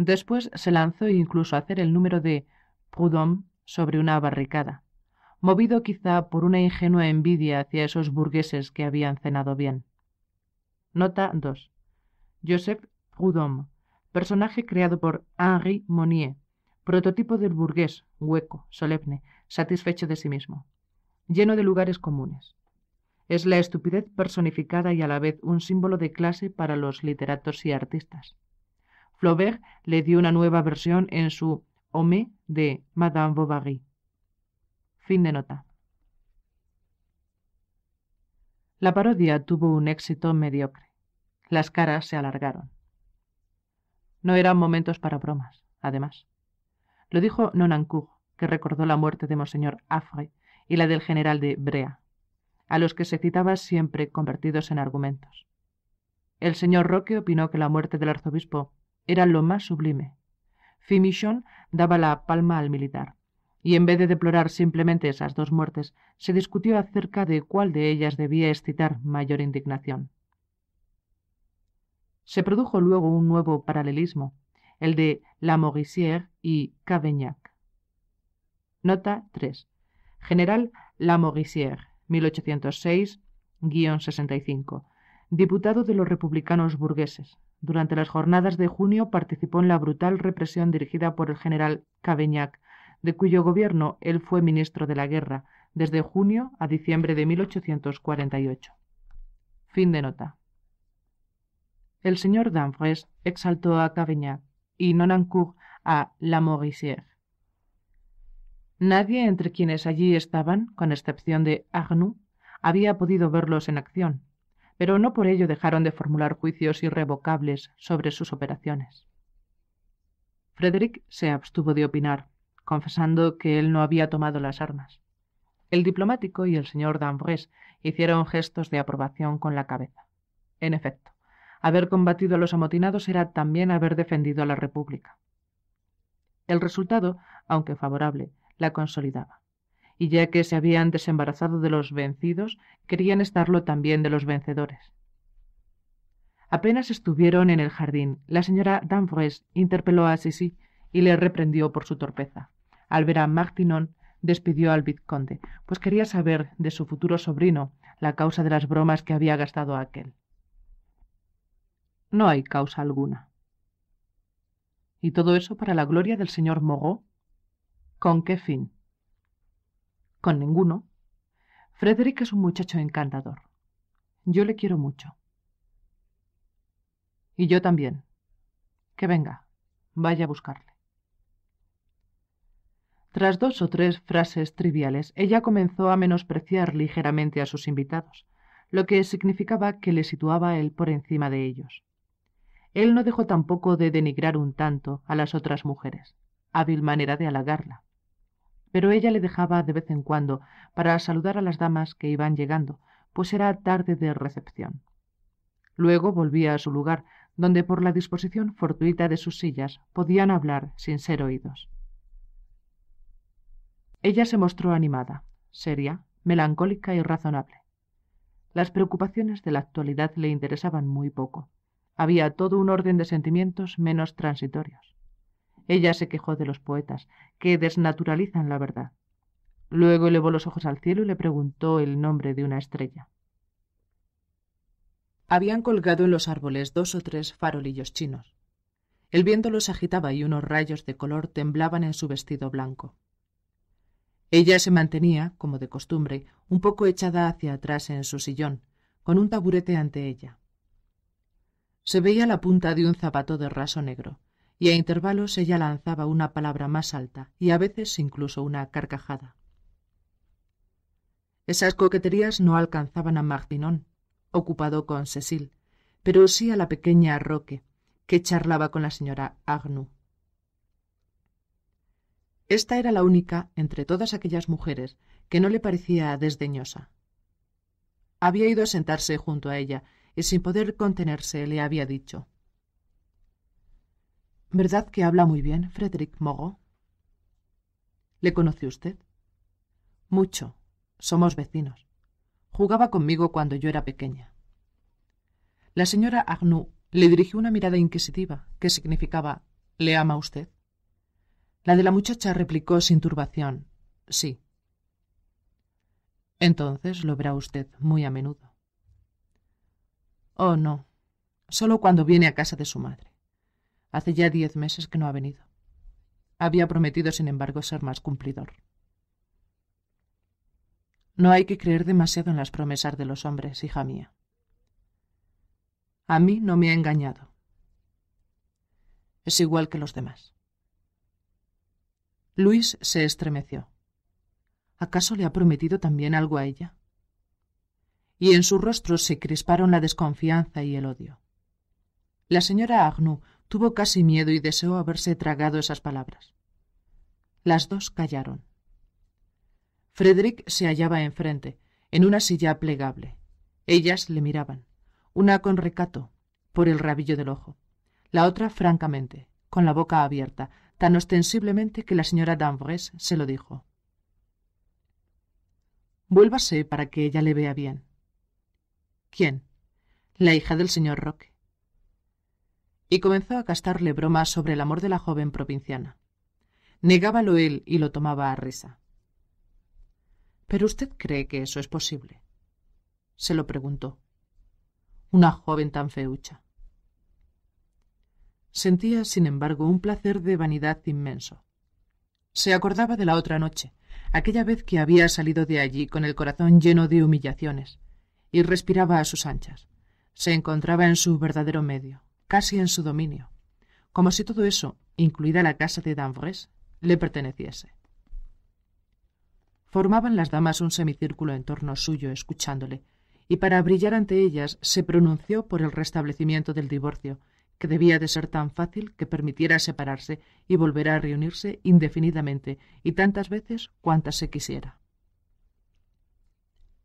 Después se lanzó incluso a hacer el número de Prudhomme sobre una barricada, movido quizá por una ingenua envidia hacia esos burgueses que habían cenado bien. Nota 2. Joseph Prudhomme, personaje creado por Henri Monnier, prototipo del burgués, hueco, solemne, satisfecho de sí mismo, lleno de lugares comunes. Es la estupidez personificada y a la vez un símbolo de clase para los literatos y artistas. Flaubert le dio una nueva versión en su Homé de Madame Bovary. Fin de nota. La parodia tuvo un éxito mediocre. Las caras se alargaron. No eran momentos para bromas, además. Lo dijo Nonancourt, que recordó la muerte de Monseñor Affre y la del general de Brea, a los que se citaba siempre convertidos en argumentos. El señor Roque opinó que la muerte del arzobispo era lo más sublime. Fimichon daba la palma al militar, y en vez de deplorar simplemente esas dos muertes, se discutió acerca de cuál de ellas debía excitar mayor indignación. Se produjo luego un nuevo paralelismo, el de La y Cavaignac. Nota 3. General La 1806-65, diputado de los republicanos burgueses, durante las jornadas de junio participó en la brutal represión dirigida por el general Cavaignac, de cuyo gobierno él fue ministro de la guerra, desde junio a diciembre de 1848. Fin de nota. El señor Danfres exaltó a Cavaignac y Nonancourt a La Nadie entre quienes allí estaban, con excepción de Arnoux, había podido verlos en acción, pero no por ello dejaron de formular juicios irrevocables sobre sus operaciones. Frederick se abstuvo de opinar, confesando que él no había tomado las armas. El diplomático y el señor d'Ambrés hicieron gestos de aprobación con la cabeza. En efecto, haber combatido a los amotinados era también haber defendido a la República. El resultado, aunque favorable, la consolidaba y ya que se habían desembarazado de los vencidos, querían estarlo también de los vencedores. Apenas estuvieron en el jardín, la señora Danfres interpeló a Sissi y le reprendió por su torpeza. Al ver a Martinon, despidió al vizconde, pues quería saber de su futuro sobrino la causa de las bromas que había gastado aquel. No hay causa alguna. ¿Y todo eso para la gloria del señor Moreau? ¿Con qué fin? con ninguno. Frederick es un muchacho encantador. Yo le quiero mucho. Y yo también. Que venga, vaya a buscarle. Tras dos o tres frases triviales, ella comenzó a menospreciar ligeramente a sus invitados, lo que significaba que le situaba él por encima de ellos. Él no dejó tampoco de denigrar un tanto a las otras mujeres, hábil manera de halagarla pero ella le dejaba de vez en cuando para saludar a las damas que iban llegando, pues era tarde de recepción. Luego volvía a su lugar, donde por la disposición fortuita de sus sillas podían hablar sin ser oídos. Ella se mostró animada, seria, melancólica y razonable. Las preocupaciones de la actualidad le interesaban muy poco. Había todo un orden de sentimientos menos transitorios. Ella se quejó de los poetas, que desnaturalizan la verdad. Luego elevó los ojos al cielo y le preguntó el nombre de una estrella. Habían colgado en los árboles dos o tres farolillos chinos. El viento los agitaba y unos rayos de color temblaban en su vestido blanco. Ella se mantenía, como de costumbre, un poco echada hacia atrás en su sillón, con un taburete ante ella. Se veía la punta de un zapato de raso negro, y a intervalos ella lanzaba una palabra más alta y a veces incluso una carcajada. Esas coqueterías no alcanzaban a Martinón, ocupado con Cecil, pero sí a la pequeña Roque, que charlaba con la señora Agnou. Esta era la única entre todas aquellas mujeres que no le parecía desdeñosa. Había ido a sentarse junto a ella y sin poder contenerse le había dicho ¿Verdad que habla muy bien, Frederick Moreau?» ¿Le conoce usted? Mucho. Somos vecinos. Jugaba conmigo cuando yo era pequeña. La señora Agnew le dirigió una mirada inquisitiva, que significaba ¿Le ama usted? La de la muchacha replicó sin turbación Sí. Entonces lo verá usted muy a menudo. Oh, no. Solo cuando viene a casa de su madre. Hace ya diez meses que no ha venido. Había prometido, sin embargo, ser más cumplidor. No hay que creer demasiado en las promesas de los hombres, hija mía. A mí no me ha engañado. Es igual que los demás. Luis se estremeció. ¿Acaso le ha prometido también algo a ella? Y en su rostro se crisparon la desconfianza y el odio. La señora Agnou... Tuvo casi miedo y deseó haberse tragado esas palabras. Las dos callaron. Frederick se hallaba enfrente, en una silla plegable. Ellas le miraban, una con recato, por el rabillo del ojo, la otra francamente, con la boca abierta, tan ostensiblemente que la señora Danvres se lo dijo. Vuélvase para que ella le vea bien. ¿Quién? La hija del señor Roque y comenzó a castarle bromas sobre el amor de la joven provinciana. Negábalo él y lo tomaba a risa. ¿Pero usted cree que eso es posible? Se lo preguntó. Una joven tan feucha. Sentía, sin embargo, un placer de vanidad inmenso. Se acordaba de la otra noche, aquella vez que había salido de allí con el corazón lleno de humillaciones, y respiraba a sus anchas. Se encontraba en su verdadero medio casi en su dominio, como si todo eso, incluida la casa de Danvres, le perteneciese. Formaban las damas un semicírculo en torno suyo, escuchándole, y para brillar ante ellas se pronunció por el restablecimiento del divorcio, que debía de ser tan fácil que permitiera separarse y volver a reunirse indefinidamente y tantas veces cuantas se quisiera.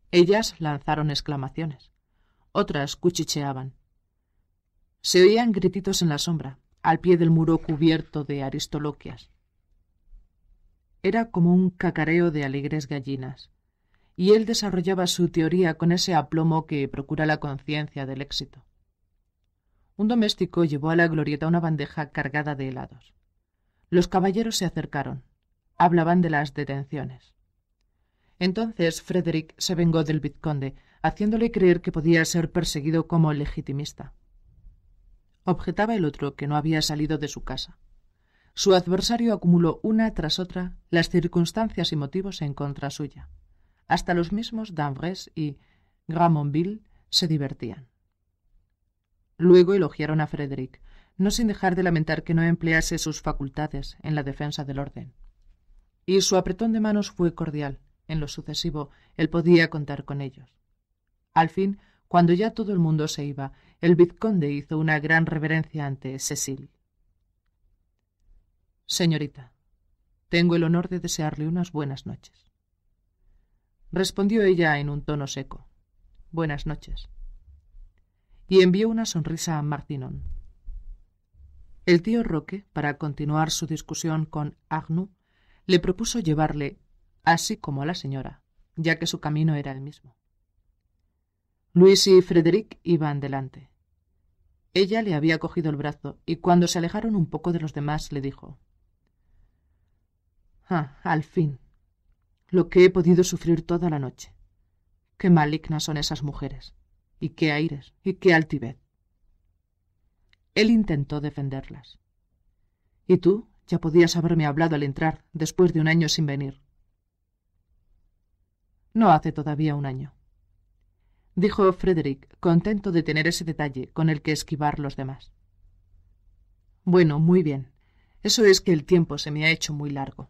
Ellas lanzaron exclamaciones, otras cuchicheaban, se oían grititos en la sombra, al pie del muro cubierto de aristoloquias. Era como un cacareo de alegres gallinas, y él desarrollaba su teoría con ese aplomo que procura la conciencia del éxito. Un doméstico llevó a la glorieta una bandeja cargada de helados. Los caballeros se acercaron. Hablaban de las detenciones. Entonces Frederick se vengó del vizconde, haciéndole creer que podía ser perseguido como legitimista objetaba el otro que no había salido de su casa. Su adversario acumuló una tras otra las circunstancias y motivos en contra suya. Hasta los mismos Danvres y Gramonville se divertían. Luego elogiaron a Frederick, no sin dejar de lamentar que no emplease sus facultades en la defensa del orden. Y su apretón de manos fue cordial. En lo sucesivo, él podía contar con ellos. Al fin, cuando ya todo el mundo se iba el vizconde hizo una gran reverencia ante Cecil. Señorita, tengo el honor de desearle unas buenas noches. Respondió ella en un tono seco. Buenas noches. Y envió una sonrisa a Martinón. El tío Roque, para continuar su discusión con Agnu, le propuso llevarle, así como a la señora, ya que su camino era el mismo. Luis y Frederick iban delante. Ella le había cogido el brazo, y cuando se alejaron un poco de los demás le dijo Ah, al fin. Lo que he podido sufrir toda la noche. Qué malignas son esas mujeres. Y qué aires, y qué altivez. Él intentó defenderlas. ¿Y tú? Ya podías haberme hablado al entrar, después de un año sin venir. No hace todavía un año dijo Frederick, contento de tener ese detalle con el que esquivar los demás. Bueno, muy bien. Eso es que el tiempo se me ha hecho muy largo.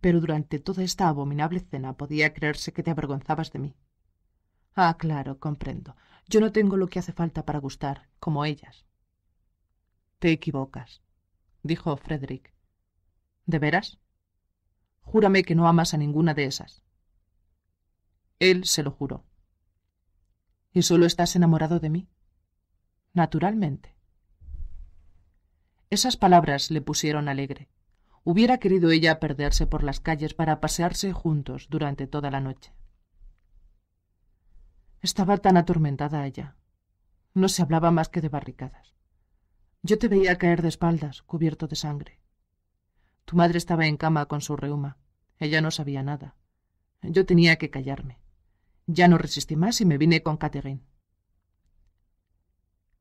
Pero durante toda esta abominable cena podía creerse que te avergonzabas de mí. Ah, claro, comprendo. Yo no tengo lo que hace falta para gustar, como ellas. Te equivocas, dijo Frederick. ¿De veras? Júrame que no amas a ninguna de esas. Él se lo juró y solo estás enamorado de mí. Naturalmente. Esas palabras le pusieron alegre. Hubiera querido ella perderse por las calles para pasearse juntos durante toda la noche. Estaba tan atormentada ella. No se hablaba más que de barricadas. Yo te veía caer de espaldas, cubierto de sangre. Tu madre estaba en cama con su reuma. Ella no sabía nada. Yo tenía que callarme. Ya no resistí más y me vine con Catherine.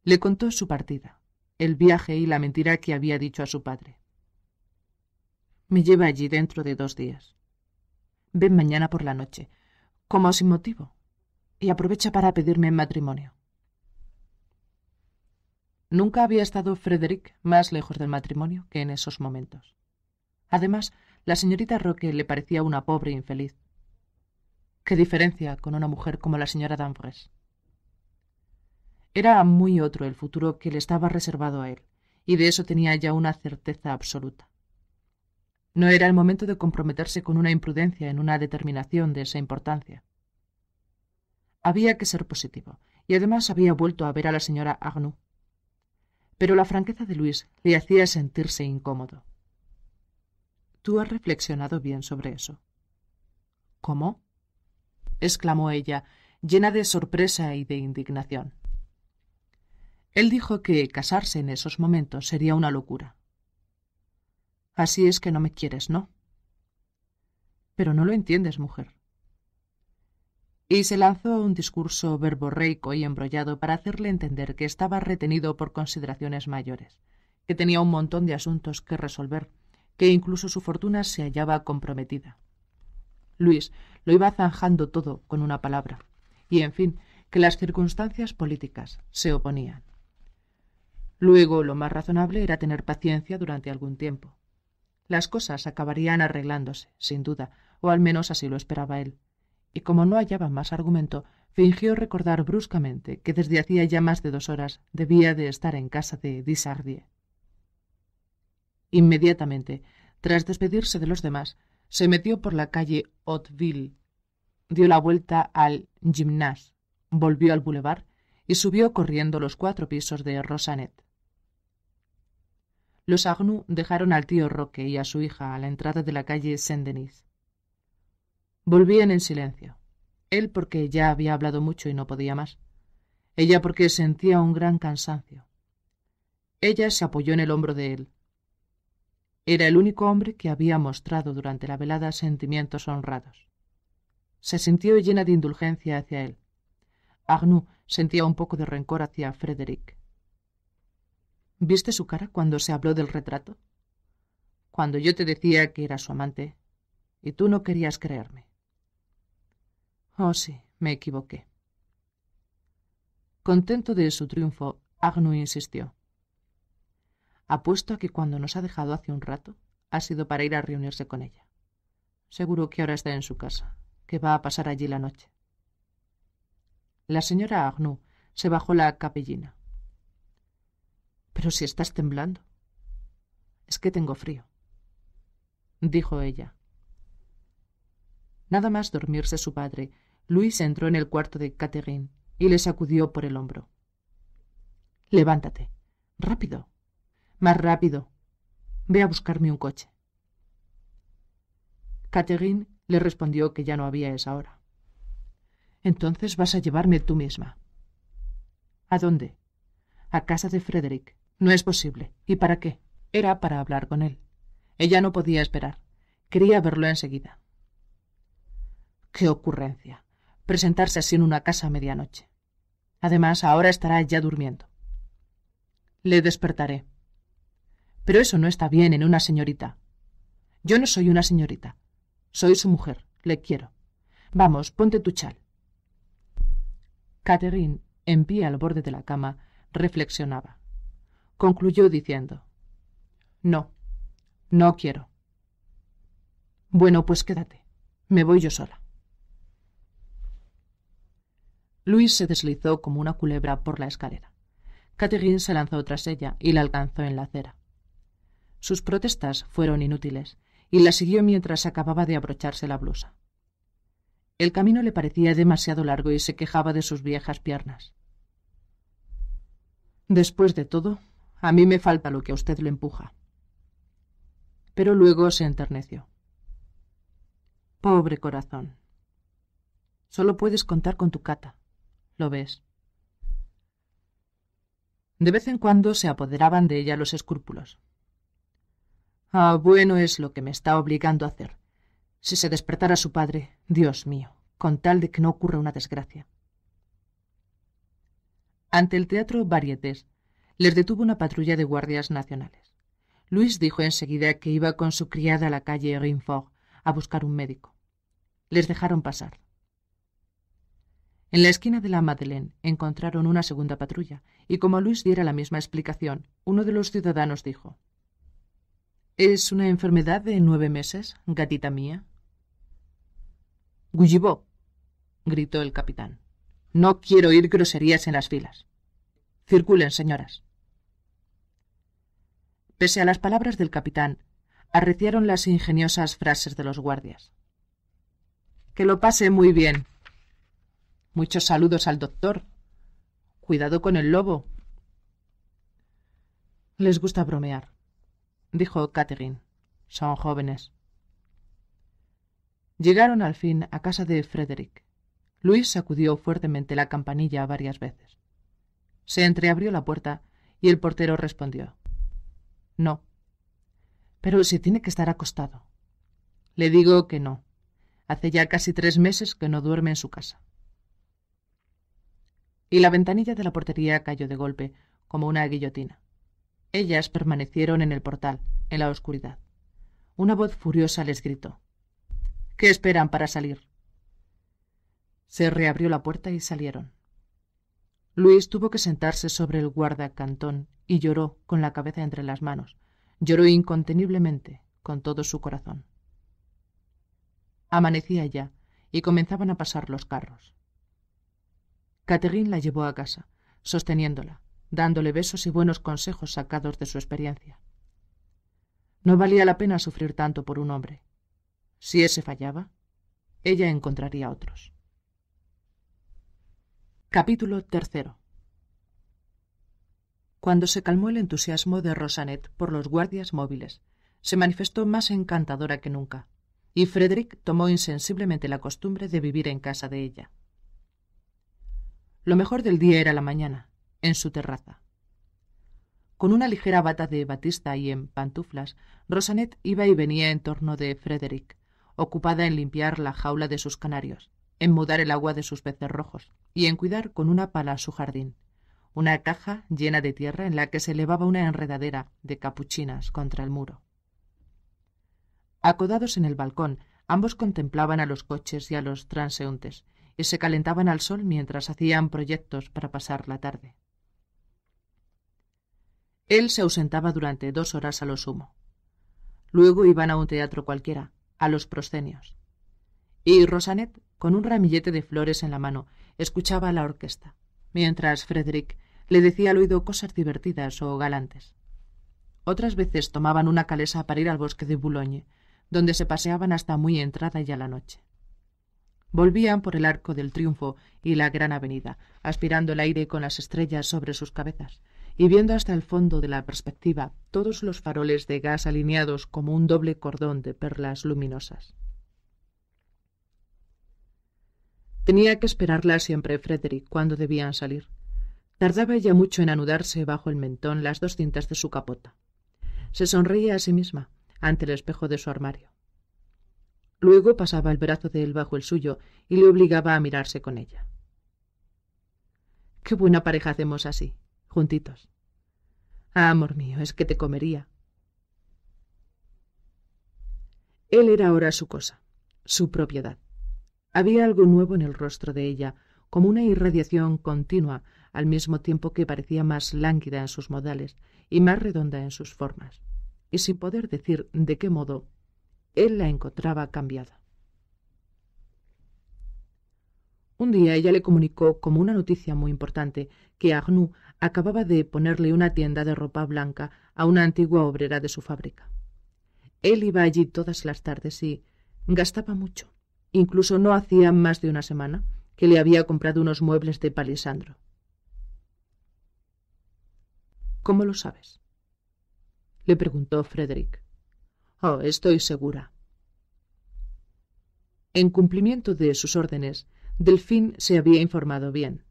Le contó su partida, el viaje y la mentira que había dicho a su padre. Me lleva allí dentro de dos días. Ven mañana por la noche, como sin motivo, y aprovecha para pedirme en matrimonio. Nunca había estado Frederick más lejos del matrimonio que en esos momentos. Además, la señorita Roque le parecía una pobre infeliz, ¿Qué diferencia con una mujer como la señora Danvers? Era muy otro el futuro que le estaba reservado a él, y de eso tenía ya una certeza absoluta. No era el momento de comprometerse con una imprudencia en una determinación de esa importancia. Había que ser positivo, y además había vuelto a ver a la señora Arnoux. Pero la franqueza de Luis le hacía sentirse incómodo. Tú has reflexionado bien sobre eso. ¿Cómo? exclamó ella, llena de sorpresa y de indignación. Él dijo que casarse en esos momentos sería una locura. Así es que no me quieres, ¿no? Pero no lo entiendes, mujer. Y se lanzó un discurso verborreico y embrollado para hacerle entender que estaba retenido por consideraciones mayores, que tenía un montón de asuntos que resolver, que incluso su fortuna se hallaba comprometida. Luis lo iba zanjando todo con una palabra. Y, en fin, que las circunstancias políticas se oponían. Luego, lo más razonable era tener paciencia durante algún tiempo. Las cosas acabarían arreglándose, sin duda, o al menos así lo esperaba él. Y como no hallaba más argumento, fingió recordar bruscamente que desde hacía ya más de dos horas debía de estar en casa de Disardie. Inmediatamente, tras despedirse de los demás, se metió por la calle Hauteville, dio la vuelta al Gymnase, volvió al boulevard y subió corriendo los cuatro pisos de Rosanet. Los Agnew dejaron al tío Roque y a su hija a la entrada de la calle Saint-Denis. Volvían en silencio. Él porque ya había hablado mucho y no podía más. Ella porque sentía un gran cansancio. Ella se apoyó en el hombro de él. Era el único hombre que había mostrado durante la velada sentimientos honrados. Se sintió llena de indulgencia hacia él. Agnú sentía un poco de rencor hacia Frederick. ¿Viste su cara cuando se habló del retrato? Cuando yo te decía que era su amante, y tú no querías creerme. Oh, sí, me equivoqué. Contento de su triunfo, Agnú insistió. Apuesto a que cuando nos ha dejado hace un rato ha sido para ir a reunirse con ella. Seguro que ahora está en su casa, que va a pasar allí la noche. La señora Arnoux se bajó la capellina. Pero si estás temblando. Es que tengo frío, dijo ella. Nada más dormirse su padre, Luis entró en el cuarto de Catherine y le sacudió por el hombro. Levántate, rápido, más rápido. Ve a buscarme un coche. Catherine le respondió que ya no había esa hora. Entonces vas a llevarme tú misma. ¿A dónde? A casa de Frederick. No es posible. ¿Y para qué? Era para hablar con él. Ella no podía esperar. Quería verlo enseguida. Qué ocurrencia. Presentarse así en una casa a medianoche. Además, ahora estará ya durmiendo. Le despertaré, pero eso no está bien en una señorita. Yo no soy una señorita. Soy su mujer. Le quiero. Vamos, ponte tu chal. Catherine, en pie al borde de la cama, reflexionaba. Concluyó diciendo No, no quiero. Bueno, pues quédate. Me voy yo sola. Luis se deslizó como una culebra por la escalera. Catherine se lanzó tras ella y la alcanzó en la acera. Sus protestas fueron inútiles, y la siguió mientras acababa de abrocharse la blusa. El camino le parecía demasiado largo y se quejaba de sus viejas piernas. Después de todo, a mí me falta lo que a usted le empuja. Pero luego se enterneció. Pobre corazón. Solo puedes contar con tu cata. Lo ves. De vez en cuando se apoderaban de ella los escrúpulos. Ah, bueno es lo que me está obligando a hacer. Si se despertara su padre, Dios mío, con tal de que no ocurra una desgracia. Ante el teatro Varietes les detuvo una patrulla de guardias nacionales. Luis dijo enseguida que iba con su criada a la calle Rinfort a buscar un médico. Les dejaron pasar. En la esquina de la Madeleine encontraron una segunda patrulla, y como Luis diera la misma explicación, uno de los ciudadanos dijo es una enfermedad de nueve meses, gatita mía. Gullibó, gritó el capitán. No quiero oír groserías en las filas. Circulen, señoras. Pese a las palabras del capitán, arreciaron las ingeniosas frases de los guardias. Que lo pase muy bien. Muchos saludos al doctor. Cuidado con el lobo. Les gusta bromear dijo Catherine. Son jóvenes. Llegaron al fin a casa de Frederick. Luis sacudió fuertemente la campanilla varias veces. Se entreabrió la puerta y el portero respondió. No. Pero si tiene que estar acostado. Le digo que no. Hace ya casi tres meses que no duerme en su casa. Y la ventanilla de la portería cayó de golpe, como una guillotina. Ellas permanecieron en el portal, en la oscuridad. Una voz furiosa les gritó. ¿Qué esperan para salir? Se reabrió la puerta y salieron. Luis tuvo que sentarse sobre el guardacantón y lloró con la cabeza entre las manos. Lloró inconteniblemente, con todo su corazón. Amanecía ya y comenzaban a pasar los carros. Catherine la llevó a casa, sosteniéndola, dándole besos y buenos consejos sacados de su experiencia. No valía la pena sufrir tanto por un hombre. Si ese fallaba, ella encontraría otros. Capítulo tercero. Cuando se calmó el entusiasmo de Rosanet por los guardias móviles, se manifestó más encantadora que nunca, y Frederick tomó insensiblemente la costumbre de vivir en casa de ella. Lo mejor del día era la mañana, en su terraza. Con una ligera bata de batista y en pantuflas, Rosanet iba y venía en torno de Frederick, ocupada en limpiar la jaula de sus canarios, en mudar el agua de sus peces rojos y en cuidar con una pala su jardín, una caja llena de tierra en la que se elevaba una enredadera de capuchinas contra el muro. Acodados en el balcón, ambos contemplaban a los coches y a los transeúntes y se calentaban al sol mientras hacían proyectos para pasar la tarde. Él se ausentaba durante dos horas a lo sumo. Luego iban a un teatro cualquiera, a los proscenios. Y Rosanet, con un ramillete de flores en la mano, escuchaba a la orquesta, mientras Frederick le decía al oído cosas divertidas o galantes. Otras veces tomaban una calesa para ir al bosque de Boulogne, donde se paseaban hasta muy entrada ya la noche. Volvían por el Arco del Triunfo y la Gran Avenida, aspirando el aire con las estrellas sobre sus cabezas, y viendo hasta el fondo de la perspectiva todos los faroles de gas alineados como un doble cordón de perlas luminosas. Tenía que esperarla siempre Frederick cuando debían salir. Tardaba ya mucho en anudarse bajo el mentón las dos cintas de su capota. Se sonreía a sí misma ante el espejo de su armario. Luego pasaba el brazo de él bajo el suyo y le obligaba a mirarse con ella. Qué buena pareja hacemos así, juntitos. Ah, amor mío, es que te comería. Él era ahora su cosa, su propiedad. Había algo nuevo en el rostro de ella, como una irradiación continua, al mismo tiempo que parecía más lánguida en sus modales y más redonda en sus formas. Y sin poder decir de qué modo, él la encontraba cambiada. Un día ella le comunicó como una noticia muy importante que Arnoux acababa de ponerle una tienda de ropa blanca a una antigua obrera de su fábrica. Él iba allí todas las tardes y gastaba mucho. Incluso no hacía más de una semana que le había comprado unos muebles de palisandro. ¿Cómo lo sabes? le preguntó Frederick. Oh, estoy segura. En cumplimiento de sus órdenes, Delfín se había informado bien.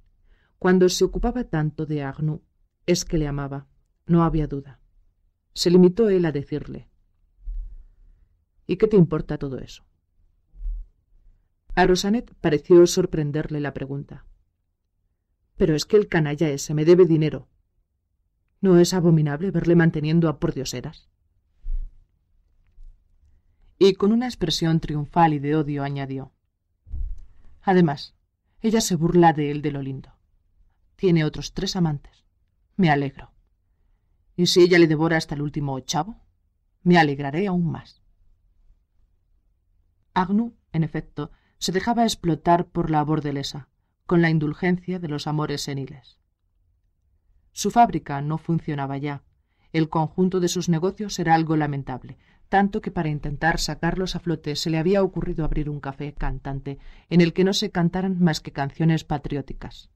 Cuando se ocupaba tanto de Agnú, es que le amaba, no había duda. Se limitó él a decirle, ¿Y qué te importa todo eso? A Rosanet pareció sorprenderle la pregunta. Pero es que el canalla ese me debe dinero. ¿No es abominable verle manteniendo a por dioseras? Y con una expresión triunfal y de odio añadió. Además, ella se burla de él de lo lindo. Tiene otros tres amantes. Me alegro. ¿Y si ella le devora hasta el último chavo? Me alegraré aún más. Agnu, en efecto, se dejaba explotar por la bordelesa, con la indulgencia de los amores seniles. Su fábrica no funcionaba ya. El conjunto de sus negocios era algo lamentable, tanto que para intentar sacarlos a flote se le había ocurrido abrir un café cantante en el que no se cantaran más que canciones patrióticas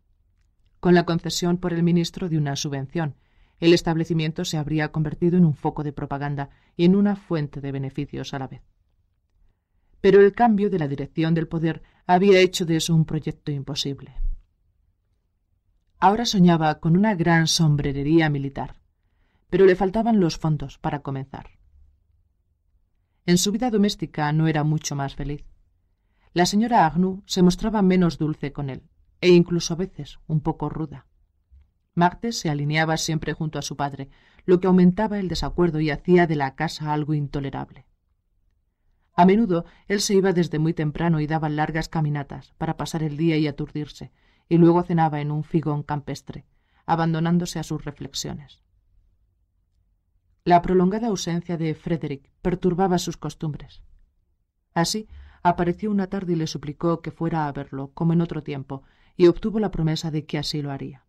con la concesión por el ministro de una subvención. El establecimiento se habría convertido en un foco de propaganda y en una fuente de beneficios a la vez. Pero el cambio de la dirección del poder había hecho de eso un proyecto imposible. Ahora soñaba con una gran sombrerería militar, pero le faltaban los fondos para comenzar. En su vida doméstica no era mucho más feliz. La señora Agnew se mostraba menos dulce con él e incluso a veces un poco ruda. Marte se alineaba siempre junto a su padre, lo que aumentaba el desacuerdo y hacía de la casa algo intolerable. A menudo él se iba desde muy temprano y daba largas caminatas para pasar el día y aturdirse, y luego cenaba en un figón campestre, abandonándose a sus reflexiones. La prolongada ausencia de Frederick perturbaba sus costumbres. Así, apareció una tarde y le suplicó que fuera a verlo, como en otro tiempo, y obtuvo la promesa de que así lo haría.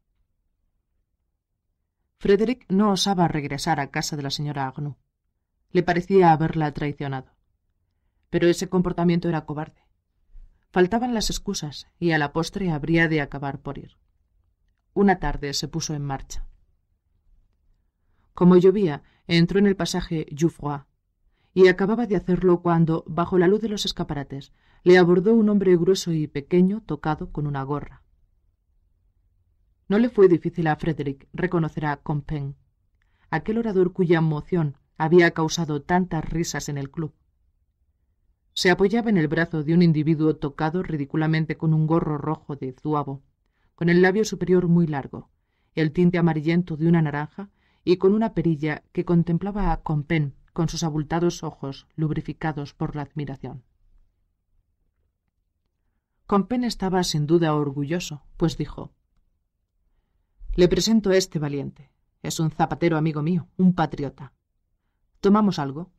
Frederick no osaba regresar a casa de la señora Agnoux. Le parecía haberla traicionado. Pero ese comportamiento era cobarde. Faltaban las excusas y a la postre habría de acabar por ir. Una tarde se puso en marcha. Como llovía, entró en el pasaje y acababa de hacerlo cuando, bajo la luz de los escaparates, le abordó un hombre grueso y pequeño tocado con una gorra. No le fue difícil a Frederick reconocer a Compen, aquel orador cuya moción había causado tantas risas en el club. Se apoyaba en el brazo de un individuo tocado ridículamente con un gorro rojo de zuavo, con el labio superior muy largo, el tinte amarillento de una naranja y con una perilla que contemplaba a Compen con sus abultados ojos lubrificados por la admiración. Compen estaba sin duda orgulloso, pues dijo Le presento a este valiente. Es un zapatero amigo mío, un patriota. ¿Tomamos algo?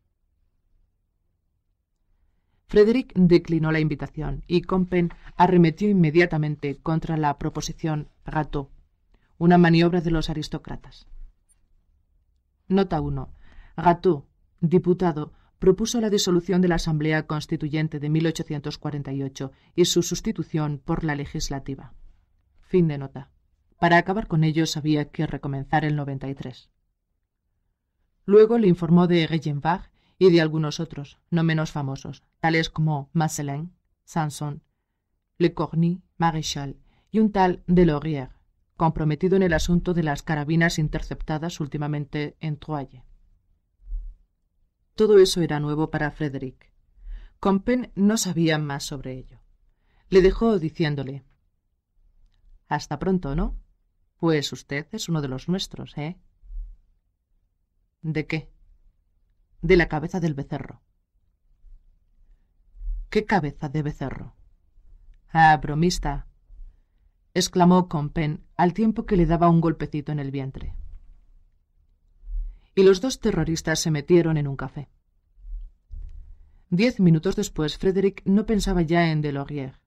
Frederick declinó la invitación y Compen arremetió inmediatamente contra la proposición Gato, una maniobra de los aristócratas. Nota 1. Gato, diputado, propuso la disolución de la Asamblea Constituyente de 1848 y su sustitución por la legislativa. Fin de nota. Para acabar con ellos había que recomenzar el 93. Luego le informó de Regenbach y de algunos otros, no menos famosos, tales como Masselin, Sanson, Le Corny, Maréchal y un tal Delaurier, comprometido en el asunto de las carabinas interceptadas últimamente en Troyes. Todo eso era nuevo para Frederick. Compen no sabía más sobre ello. Le dejó diciéndole Hasta pronto, ¿no? Pues usted es uno de los nuestros, ¿eh? ¿De qué? De la cabeza del becerro. ¿Qué cabeza de becerro? Ah, bromista, exclamó Compen al tiempo que le daba un golpecito en el vientre y los dos terroristas se metieron en un café. Diez minutos después, Frederick no pensaba ya en Delorier.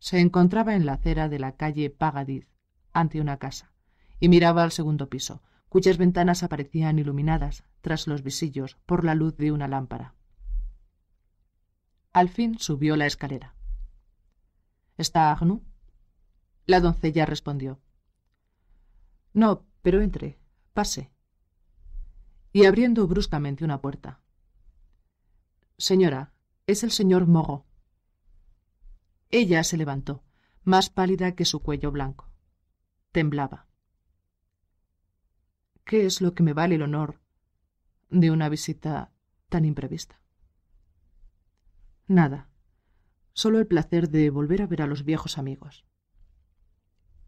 Se encontraba en la acera de la calle Pagadiz, ante una casa, y miraba al segundo piso, cuyas ventanas aparecían iluminadas, tras los visillos, por la luz de una lámpara. Al fin subió la escalera. ¿Está Agnou? La doncella respondió. No, pero entre. Pase y abriendo bruscamente una puerta. Señora, es el señor Mogo. Ella se levantó, más pálida que su cuello blanco. Temblaba. ¿Qué es lo que me vale el honor de una visita tan imprevista? Nada, solo el placer de volver a ver a los viejos amigos.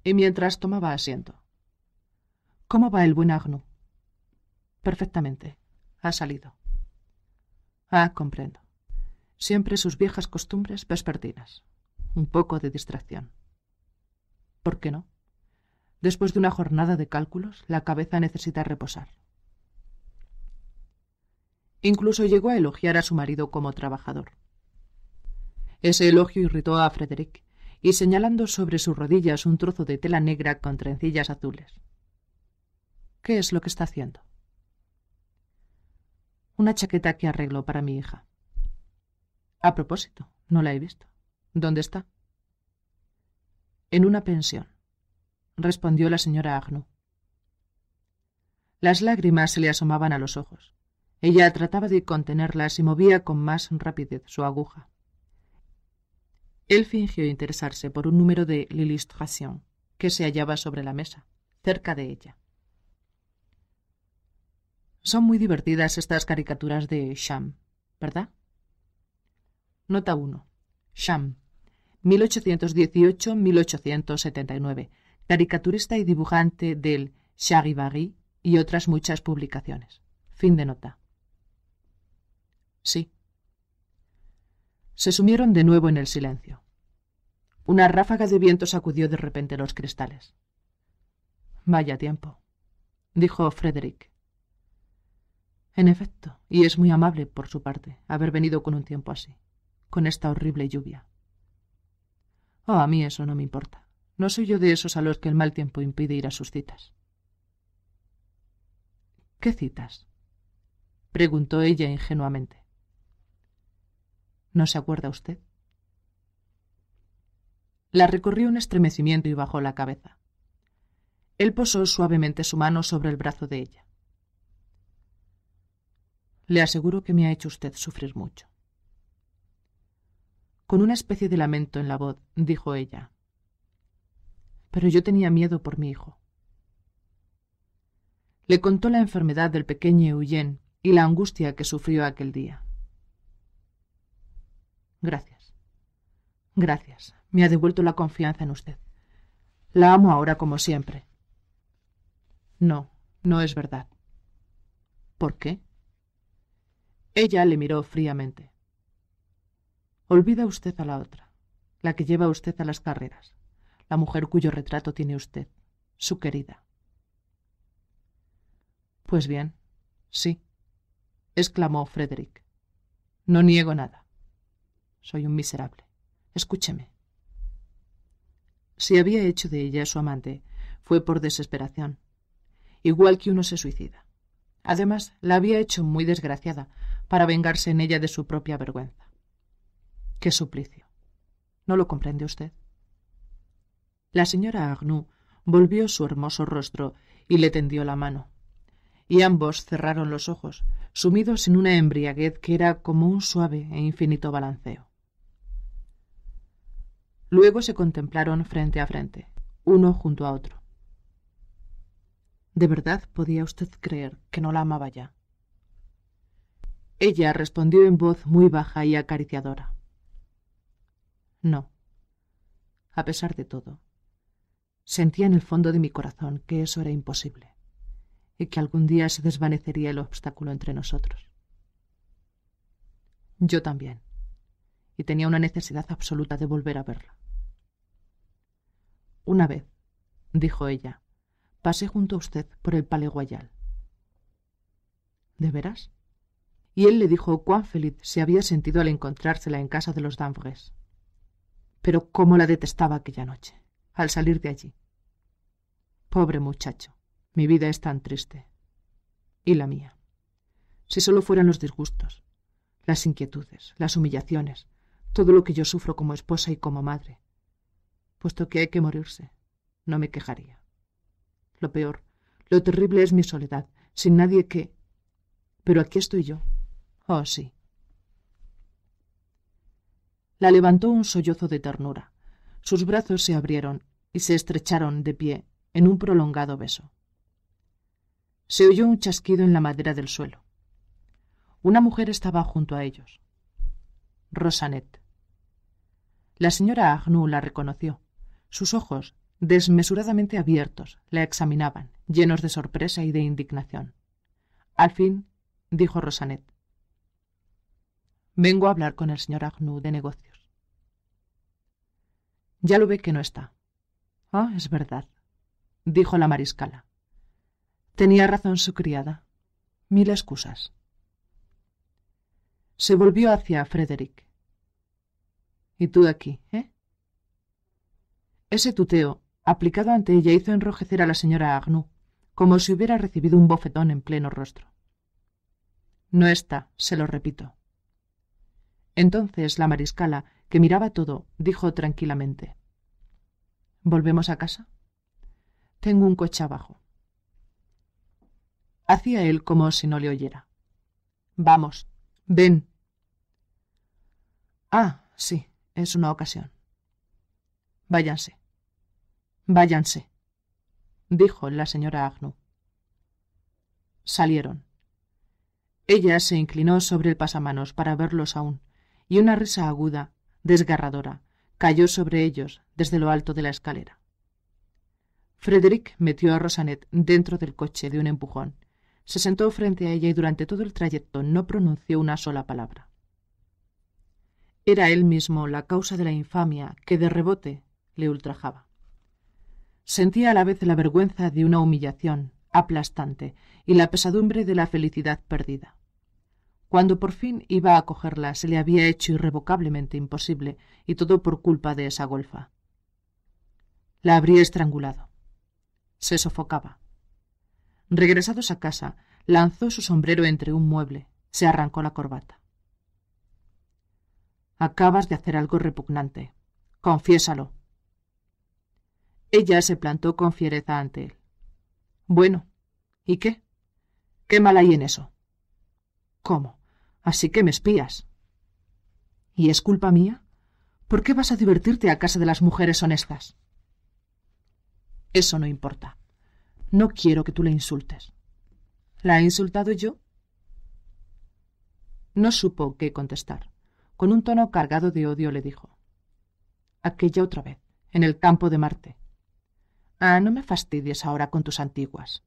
Y mientras tomaba asiento. ¿Cómo va el buen Agno? Perfectamente. Ha salido. Ah, comprendo. Siempre sus viejas costumbres vespertinas. Un poco de distracción. ¿Por qué no? Después de una jornada de cálculos, la cabeza necesita reposar. Incluso llegó a elogiar a su marido como trabajador. Ese elogio irritó a Frederick, y señalando sobre sus rodillas un trozo de tela negra con trencillas azules. ¿Qué es lo que está haciendo? una chaqueta que arreglo para mi hija. A propósito, no la he visto. ¿Dónde está? En una pensión, respondió la señora Agnew. Las lágrimas se le asomaban a los ojos. Ella trataba de contenerlas y movía con más rapidez su aguja. Él fingió interesarse por un número de l'illustration que se hallaba sobre la mesa, cerca de ella. Son muy divertidas estas caricaturas de Sham, ¿verdad? Nota 1. Sham, 1818-1879, caricaturista y dibujante del Charivari y otras muchas publicaciones. Fin de nota. Sí. Se sumieron de nuevo en el silencio. Una ráfaga de viento sacudió de repente los cristales. Vaya tiempo, dijo Frederick. En efecto, y es muy amable por su parte haber venido con un tiempo así, con esta horrible lluvia. Oh, a mí eso no me importa. No soy yo de esos a los que el mal tiempo impide ir a sus citas. ¿Qué citas? preguntó ella ingenuamente. ¿No se acuerda usted? La recorrió un estremecimiento y bajó la cabeza. Él posó suavemente su mano sobre el brazo de ella. Le aseguro que me ha hecho usted sufrir mucho. Con una especie de lamento en la voz, dijo ella. Pero yo tenía miedo por mi hijo. Le contó la enfermedad del pequeño Huyen y la angustia que sufrió aquel día. Gracias. Gracias. Me ha devuelto la confianza en usted. La amo ahora como siempre. No, no es verdad. ¿Por qué? Ella le miró fríamente. Olvida usted a la otra, la que lleva usted a las carreras, la mujer cuyo retrato tiene usted, su querida. Pues bien, sí, exclamó Frederick. No niego nada. Soy un miserable. Escúcheme. Si había hecho de ella su amante, fue por desesperación, igual que uno se suicida. Además, la había hecho muy desgraciada, para vengarse en ella de su propia vergüenza. ¡Qué suplicio! ¿No lo comprende usted? La señora arnoux volvió su hermoso rostro y le tendió la mano. Y ambos cerraron los ojos, sumidos en una embriaguez que era como un suave e infinito balanceo. Luego se contemplaron frente a frente, uno junto a otro. ¿De verdad podía usted creer que no la amaba ya? Ella respondió en voz muy baja y acariciadora. No. A pesar de todo, sentía en el fondo de mi corazón que eso era imposible y que algún día se desvanecería el obstáculo entre nosotros. Yo también, y tenía una necesidad absoluta de volver a verla. Una vez, dijo ella, pasé junto a usted por el Pale ¿De veras? y él le dijo cuán feliz se había sentido al encontrársela en casa de los Danvres, Pero cómo la detestaba aquella noche, al salir de allí. Pobre muchacho, mi vida es tan triste. Y la mía. Si solo fueran los disgustos, las inquietudes, las humillaciones, todo lo que yo sufro como esposa y como madre. Puesto que hay que morirse, no me quejaría. Lo peor, lo terrible es mi soledad, sin nadie que... Pero aquí estoy yo, Oh, sí. La levantó un sollozo de ternura. Sus brazos se abrieron y se estrecharon de pie en un prolongado beso. Se oyó un chasquido en la madera del suelo. Una mujer estaba junto a ellos. Rosanet. La señora Agnou la reconoció. Sus ojos, desmesuradamente abiertos, la examinaban, llenos de sorpresa y de indignación. Al fin, dijo Rosanet, Vengo a hablar con el señor Agnew de negocios. Ya lo ve que no está. Ah, es verdad, dijo la mariscala. Tenía razón su criada. Mil excusas. Se volvió hacia Frederick. ¿Y tú de aquí, eh? Ese tuteo, aplicado ante ella, hizo enrojecer a la señora Agnew, como si hubiera recibido un bofetón en pleno rostro. No está, se lo repito. Entonces la mariscala, que miraba todo, dijo tranquilamente ¿Volvemos a casa? Tengo un coche abajo. Hacía él como si no le oyera. Vamos, ven. Ah, sí, es una ocasión. Váyanse. Váyanse, dijo la señora Agnew. Salieron. Ella se inclinó sobre el pasamanos para verlos aún y una risa aguda, desgarradora, cayó sobre ellos desde lo alto de la escalera. Frederick metió a Rosanet dentro del coche de un empujón, se sentó frente a ella y durante todo el trayecto no pronunció una sola palabra. Era él mismo la causa de la infamia que de rebote le ultrajaba. Sentía a la vez la vergüenza de una humillación aplastante y la pesadumbre de la felicidad perdida. Cuando por fin iba a cogerla, se le había hecho irrevocablemente imposible, y todo por culpa de esa golfa. La habría estrangulado. Se sofocaba. Regresados a casa, lanzó su sombrero entre un mueble, se arrancó la corbata. Acabas de hacer algo repugnante. Confiésalo. Ella se plantó con fiereza ante él. Bueno, ¿y qué? ¿Qué mal hay en eso? ¿Cómo? Así que me espías. ¿Y es culpa mía? ¿Por qué vas a divertirte a casa de las mujeres honestas? Eso no importa. No quiero que tú le insultes. ¿La he insultado yo? No supo qué contestar. Con un tono cargado de odio le dijo. Aquella otra vez, en el campo de Marte. Ah, no me fastidies ahora con tus antiguas.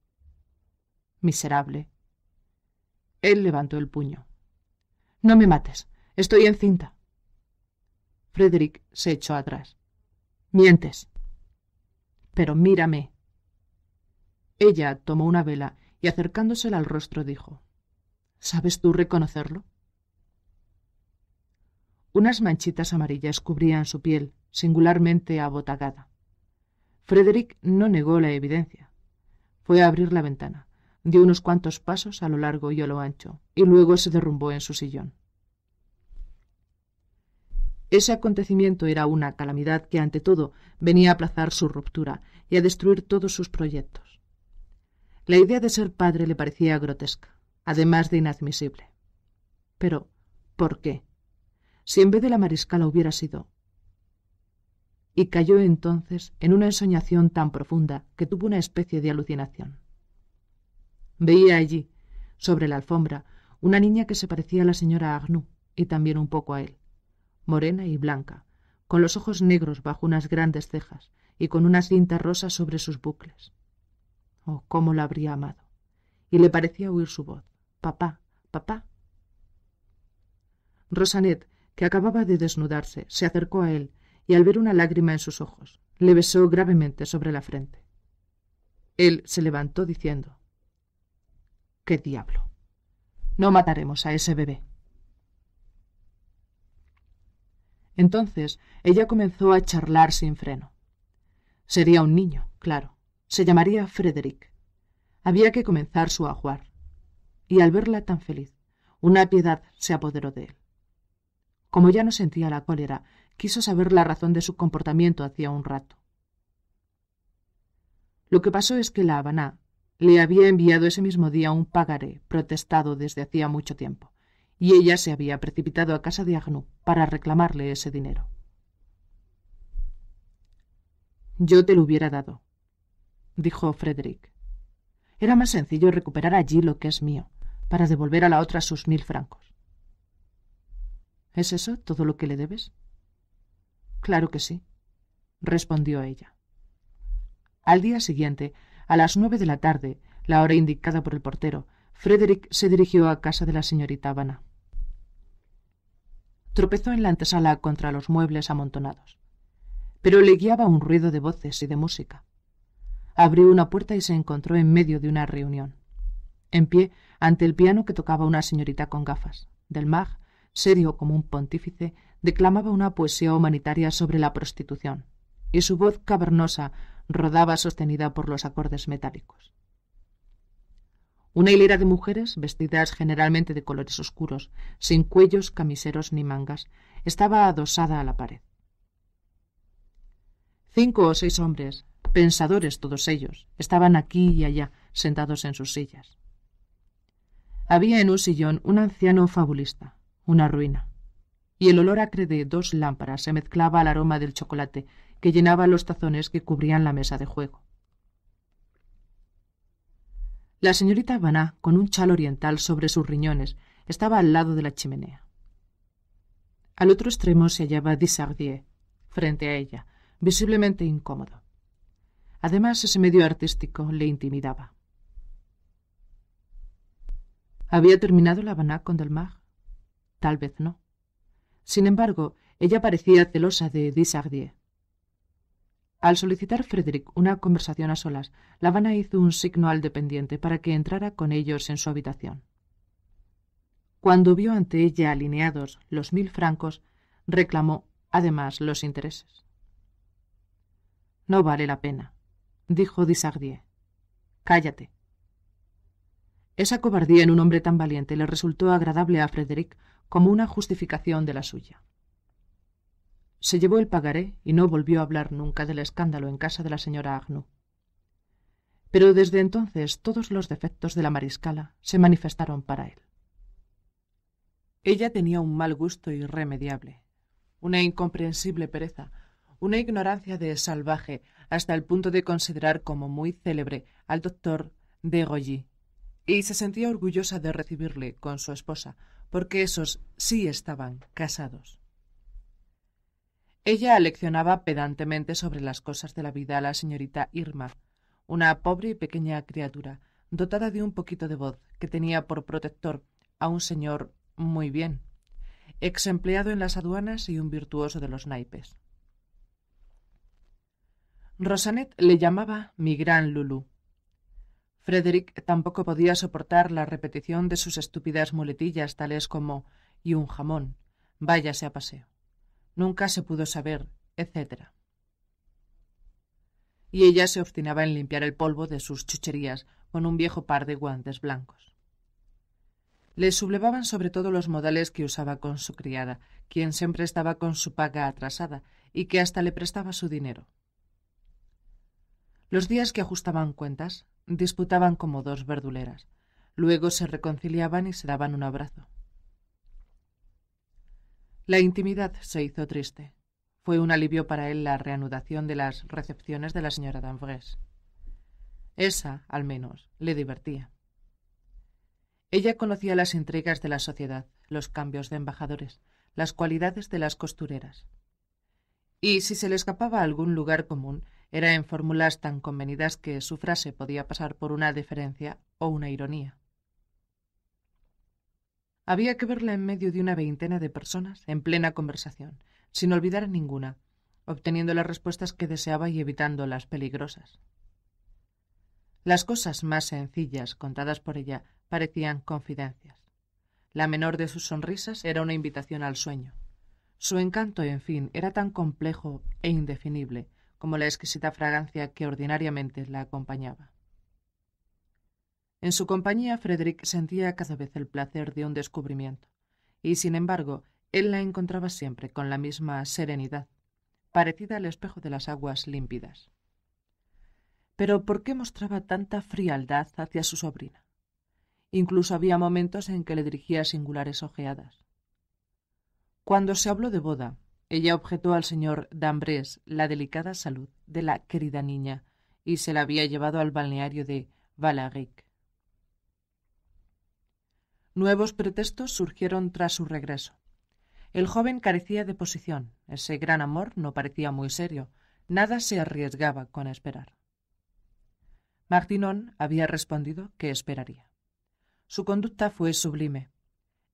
Miserable. Él levantó el puño. No me mates. Estoy encinta. Frederick se echó atrás. Mientes. Pero mírame. Ella tomó una vela y acercándosela al rostro dijo ¿Sabes tú reconocerlo? Unas manchitas amarillas cubrían su piel, singularmente abotagada. Frederick no negó la evidencia. Fue a abrir la ventana dio unos cuantos pasos a lo largo y a lo ancho, y luego se derrumbó en su sillón. Ese acontecimiento era una calamidad que, ante todo, venía a aplazar su ruptura y a destruir todos sus proyectos. La idea de ser padre le parecía grotesca, además de inadmisible. Pero, ¿por qué? Si en vez de la mariscala hubiera sido. Y cayó entonces en una ensoñación tan profunda que tuvo una especie de alucinación. Veía allí, sobre la alfombra, una niña que se parecía a la señora Agnú y también un poco a él, morena y blanca, con los ojos negros bajo unas grandes cejas y con unas cintas rosas sobre sus bucles. Oh, cómo la habría amado. Y le parecía oír su voz. Papá, papá. Rosanet, que acababa de desnudarse, se acercó a él y al ver una lágrima en sus ojos, le besó gravemente sobre la frente. Él se levantó diciendo ¿Qué diablo? No mataremos a ese bebé. Entonces ella comenzó a charlar sin freno. Sería un niño, claro. Se llamaría Frederick. Había que comenzar su ajuar. Y al verla tan feliz, una piedad se apoderó de él. Como ya no sentía la cólera, quiso saber la razón de su comportamiento hacía un rato. Lo que pasó es que la Habaná, le había enviado ese mismo día un pagaré protestado desde hacía mucho tiempo, y ella se había precipitado a casa de Agnou para reclamarle ese dinero. Yo te lo hubiera dado, dijo Frederick. Era más sencillo recuperar allí lo que es mío, para devolver a la otra sus mil francos. ¿Es eso todo lo que le debes? Claro que sí, respondió ella. Al día siguiente, a las nueve de la tarde, la hora indicada por el portero, Frederick se dirigió a casa de la señorita Habana. Tropezó en la antesala contra los muebles amontonados, pero le guiaba un ruido de voces y de música. Abrió una puerta y se encontró en medio de una reunión. En pie, ante el piano que tocaba una señorita con gafas, del Mag, serio como un pontífice, declamaba una poesía humanitaria sobre la prostitución, y su voz cavernosa rodaba sostenida por los acordes metálicos. Una hilera de mujeres, vestidas generalmente de colores oscuros, sin cuellos, camiseros ni mangas, estaba adosada a la pared. Cinco o seis hombres, pensadores todos ellos, estaban aquí y allá, sentados en sus sillas. Había en un sillón un anciano fabulista, una ruina, y el olor acre de dos lámparas se mezclaba al aroma del chocolate que llenaba los tazones que cubrían la mesa de juego. La señorita Baná, con un chal oriental sobre sus riñones, estaba al lado de la chimenea. Al otro extremo se hallaba Dissardier, frente a ella, visiblemente incómodo. Además, ese medio artístico le intimidaba. ¿Había terminado la Baná con Delmar? Tal vez no. Sin embargo, ella parecía celosa de Dissardier. Al solicitar Frederick una conversación a solas, la Habana hizo un signo al dependiente para que entrara con ellos en su habitación. Cuando vio ante ella alineados los mil francos, reclamó además los intereses. No vale la pena, dijo Disardier. Cállate. Esa cobardía en un hombre tan valiente le resultó agradable a Frederick como una justificación de la suya. Se llevó el pagaré y no volvió a hablar nunca del escándalo en casa de la señora Agnew. Pero desde entonces todos los defectos de la mariscala se manifestaron para él. Ella tenía un mal gusto irremediable, una incomprensible pereza, una ignorancia de salvaje hasta el punto de considerar como muy célebre al doctor de Goyi, y se sentía orgullosa de recibirle con su esposa, porque esos sí estaban casados. Ella aleccionaba pedantemente sobre las cosas de la vida a la señorita Irma, una pobre y pequeña criatura, dotada de un poquito de voz, que tenía por protector a un señor muy bien, ex empleado en las aduanas y un virtuoso de los naipes. Rosanet le llamaba mi gran Lulu. Frederick tampoco podía soportar la repetición de sus estúpidas muletillas tales como y un jamón, váyase a paseo nunca se pudo saber, etc. Y ella se obstinaba en limpiar el polvo de sus chucherías con un viejo par de guantes blancos. Le sublevaban sobre todo los modales que usaba con su criada, quien siempre estaba con su paga atrasada y que hasta le prestaba su dinero. Los días que ajustaban cuentas disputaban como dos verduleras. Luego se reconciliaban y se daban un abrazo. La intimidad se hizo triste. Fue un alivio para él la reanudación de las recepciones de la señora Dambrés. Esa, al menos, le divertía. Ella conocía las intrigas de la sociedad, los cambios de embajadores, las cualidades de las costureras. Y si se le escapaba a algún lugar común, era en fórmulas tan convenidas que su frase podía pasar por una deferencia o una ironía. Había que verla en medio de una veintena de personas, en plena conversación, sin olvidar a ninguna, obteniendo las respuestas que deseaba y evitando las peligrosas. Las cosas más sencillas contadas por ella parecían confidencias. La menor de sus sonrisas era una invitación al sueño. Su encanto, en fin, era tan complejo e indefinible como la exquisita fragancia que ordinariamente la acompañaba. En su compañía, Frederick sentía cada vez el placer de un descubrimiento, y sin embargo, él la encontraba siempre con la misma serenidad, parecida al espejo de las aguas límpidas. Pero ¿por qué mostraba tanta frialdad hacia su sobrina? Incluso había momentos en que le dirigía singulares ojeadas. Cuando se habló de boda, ella objetó al señor Dambrés la delicada salud de la querida niña y se la había llevado al balneario de Valaric. Nuevos pretextos surgieron tras su regreso. El joven carecía de posición, ese gran amor no parecía muy serio, nada se arriesgaba con esperar. Martinon había respondido que esperaría. Su conducta fue sublime.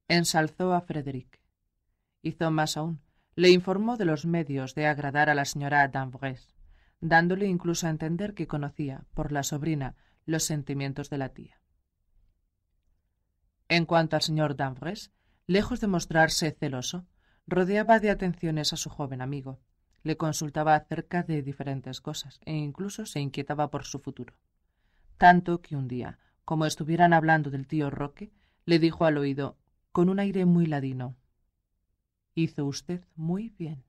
Ensalzó a Frédéric. Hizo más aún, le informó de los medios de agradar a la señora Danvres, dándole incluso a entender que conocía, por la sobrina, los sentimientos de la tía. En cuanto al señor Danvers, lejos de mostrarse celoso, rodeaba de atenciones a su joven amigo, le consultaba acerca de diferentes cosas e incluso se inquietaba por su futuro. Tanto que un día, como estuvieran hablando del tío Roque, le dijo al oído, con un aire muy ladino, Hizo usted muy bien.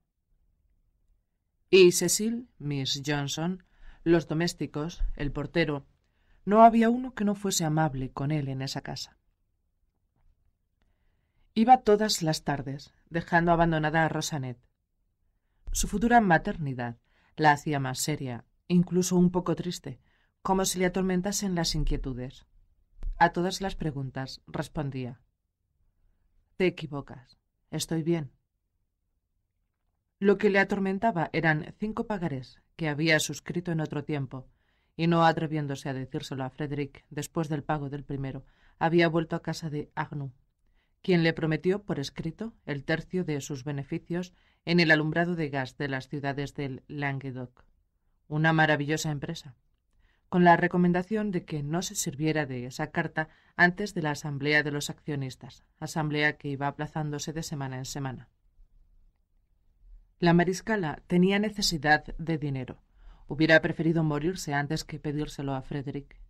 Y Cecil, Miss Johnson, los domésticos, el portero, no había uno que no fuese amable con él en esa casa. Iba todas las tardes, dejando abandonada a Rosanet. Su futura maternidad la hacía más seria, incluso un poco triste, como si le atormentasen las inquietudes. A todas las preguntas respondía Te equivocas. Estoy bien. Lo que le atormentaba eran cinco pagarés que había suscrito en otro tiempo, y no atreviéndose a decírselo a Frederick después del pago del primero, había vuelto a casa de Agnou quien le prometió por escrito el tercio de sus beneficios en el alumbrado de gas de las ciudades del Languedoc. Una maravillosa empresa. Con la recomendación de que no se sirviera de esa carta antes de la asamblea de los accionistas, asamblea que iba aplazándose de semana en semana. La mariscala tenía necesidad de dinero. Hubiera preferido morirse antes que pedírselo a Frederick.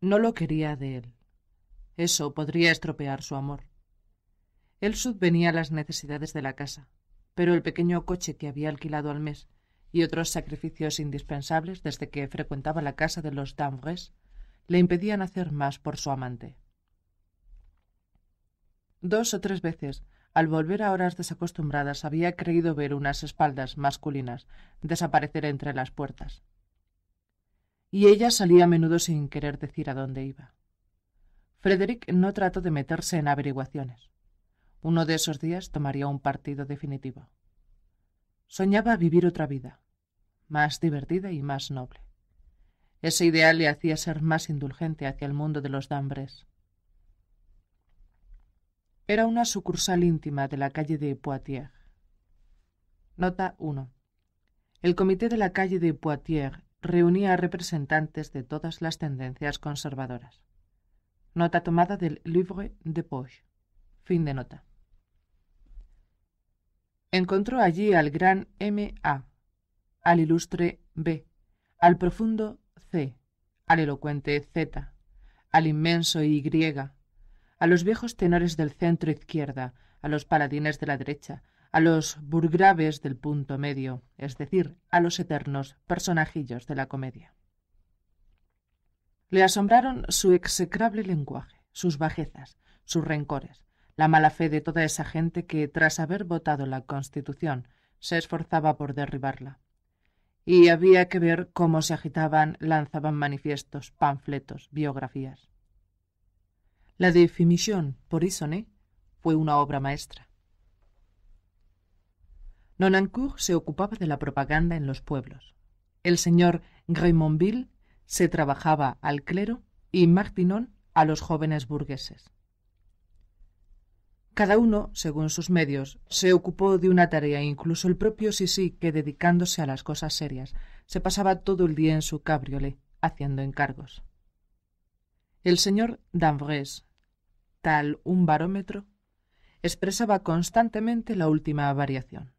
No lo quería de él. Eso podría estropear su amor. Él subvenía las necesidades de la casa, pero el pequeño coche que había alquilado al mes y otros sacrificios indispensables desde que frecuentaba la casa de los Danvres le impedían hacer más por su amante. Dos o tres veces, al volver a horas desacostumbradas, había creído ver unas espaldas masculinas desaparecer entre las puertas. Y ella salía a menudo sin querer decir a dónde iba. Frederick no trató de meterse en averiguaciones. Uno de esos días tomaría un partido definitivo. Soñaba vivir otra vida, más divertida y más noble. Ese ideal le hacía ser más indulgente hacia el mundo de los Dambres. Era una sucursal íntima de la calle de Poitiers. Nota 1. El comité de la calle de Poitiers reunía a representantes de todas las tendencias conservadoras. Nota tomada del Livre de Poche. Fin de nota. Encontró allí al gran M.A., al ilustre B., al profundo C., al elocuente Z., al inmenso Y, a los viejos tenores del centro izquierda, a los paladines de la derecha, a los burgraves del punto medio, es decir, a los eternos personajillos de la comedia. Le asombraron su execrable lenguaje, sus bajezas, sus rencores, la mala fe de toda esa gente que, tras haber votado la Constitución, se esforzaba por derribarla. Y había que ver cómo se agitaban, lanzaban manifiestos, panfletos, biografías. La definición por Isone, fue una obra maestra. Nonancourt se ocupaba de la propaganda en los pueblos. El señor Grimonville se trabajaba al clero y martinón a los jóvenes burgueses. Cada uno, según sus medios, se ocupó de una tarea, incluso el propio Sisi, que dedicándose a las cosas serias, se pasaba todo el día en su cabriolet, haciendo encargos. El señor Danvres, tal un barómetro, expresaba constantemente la última variación.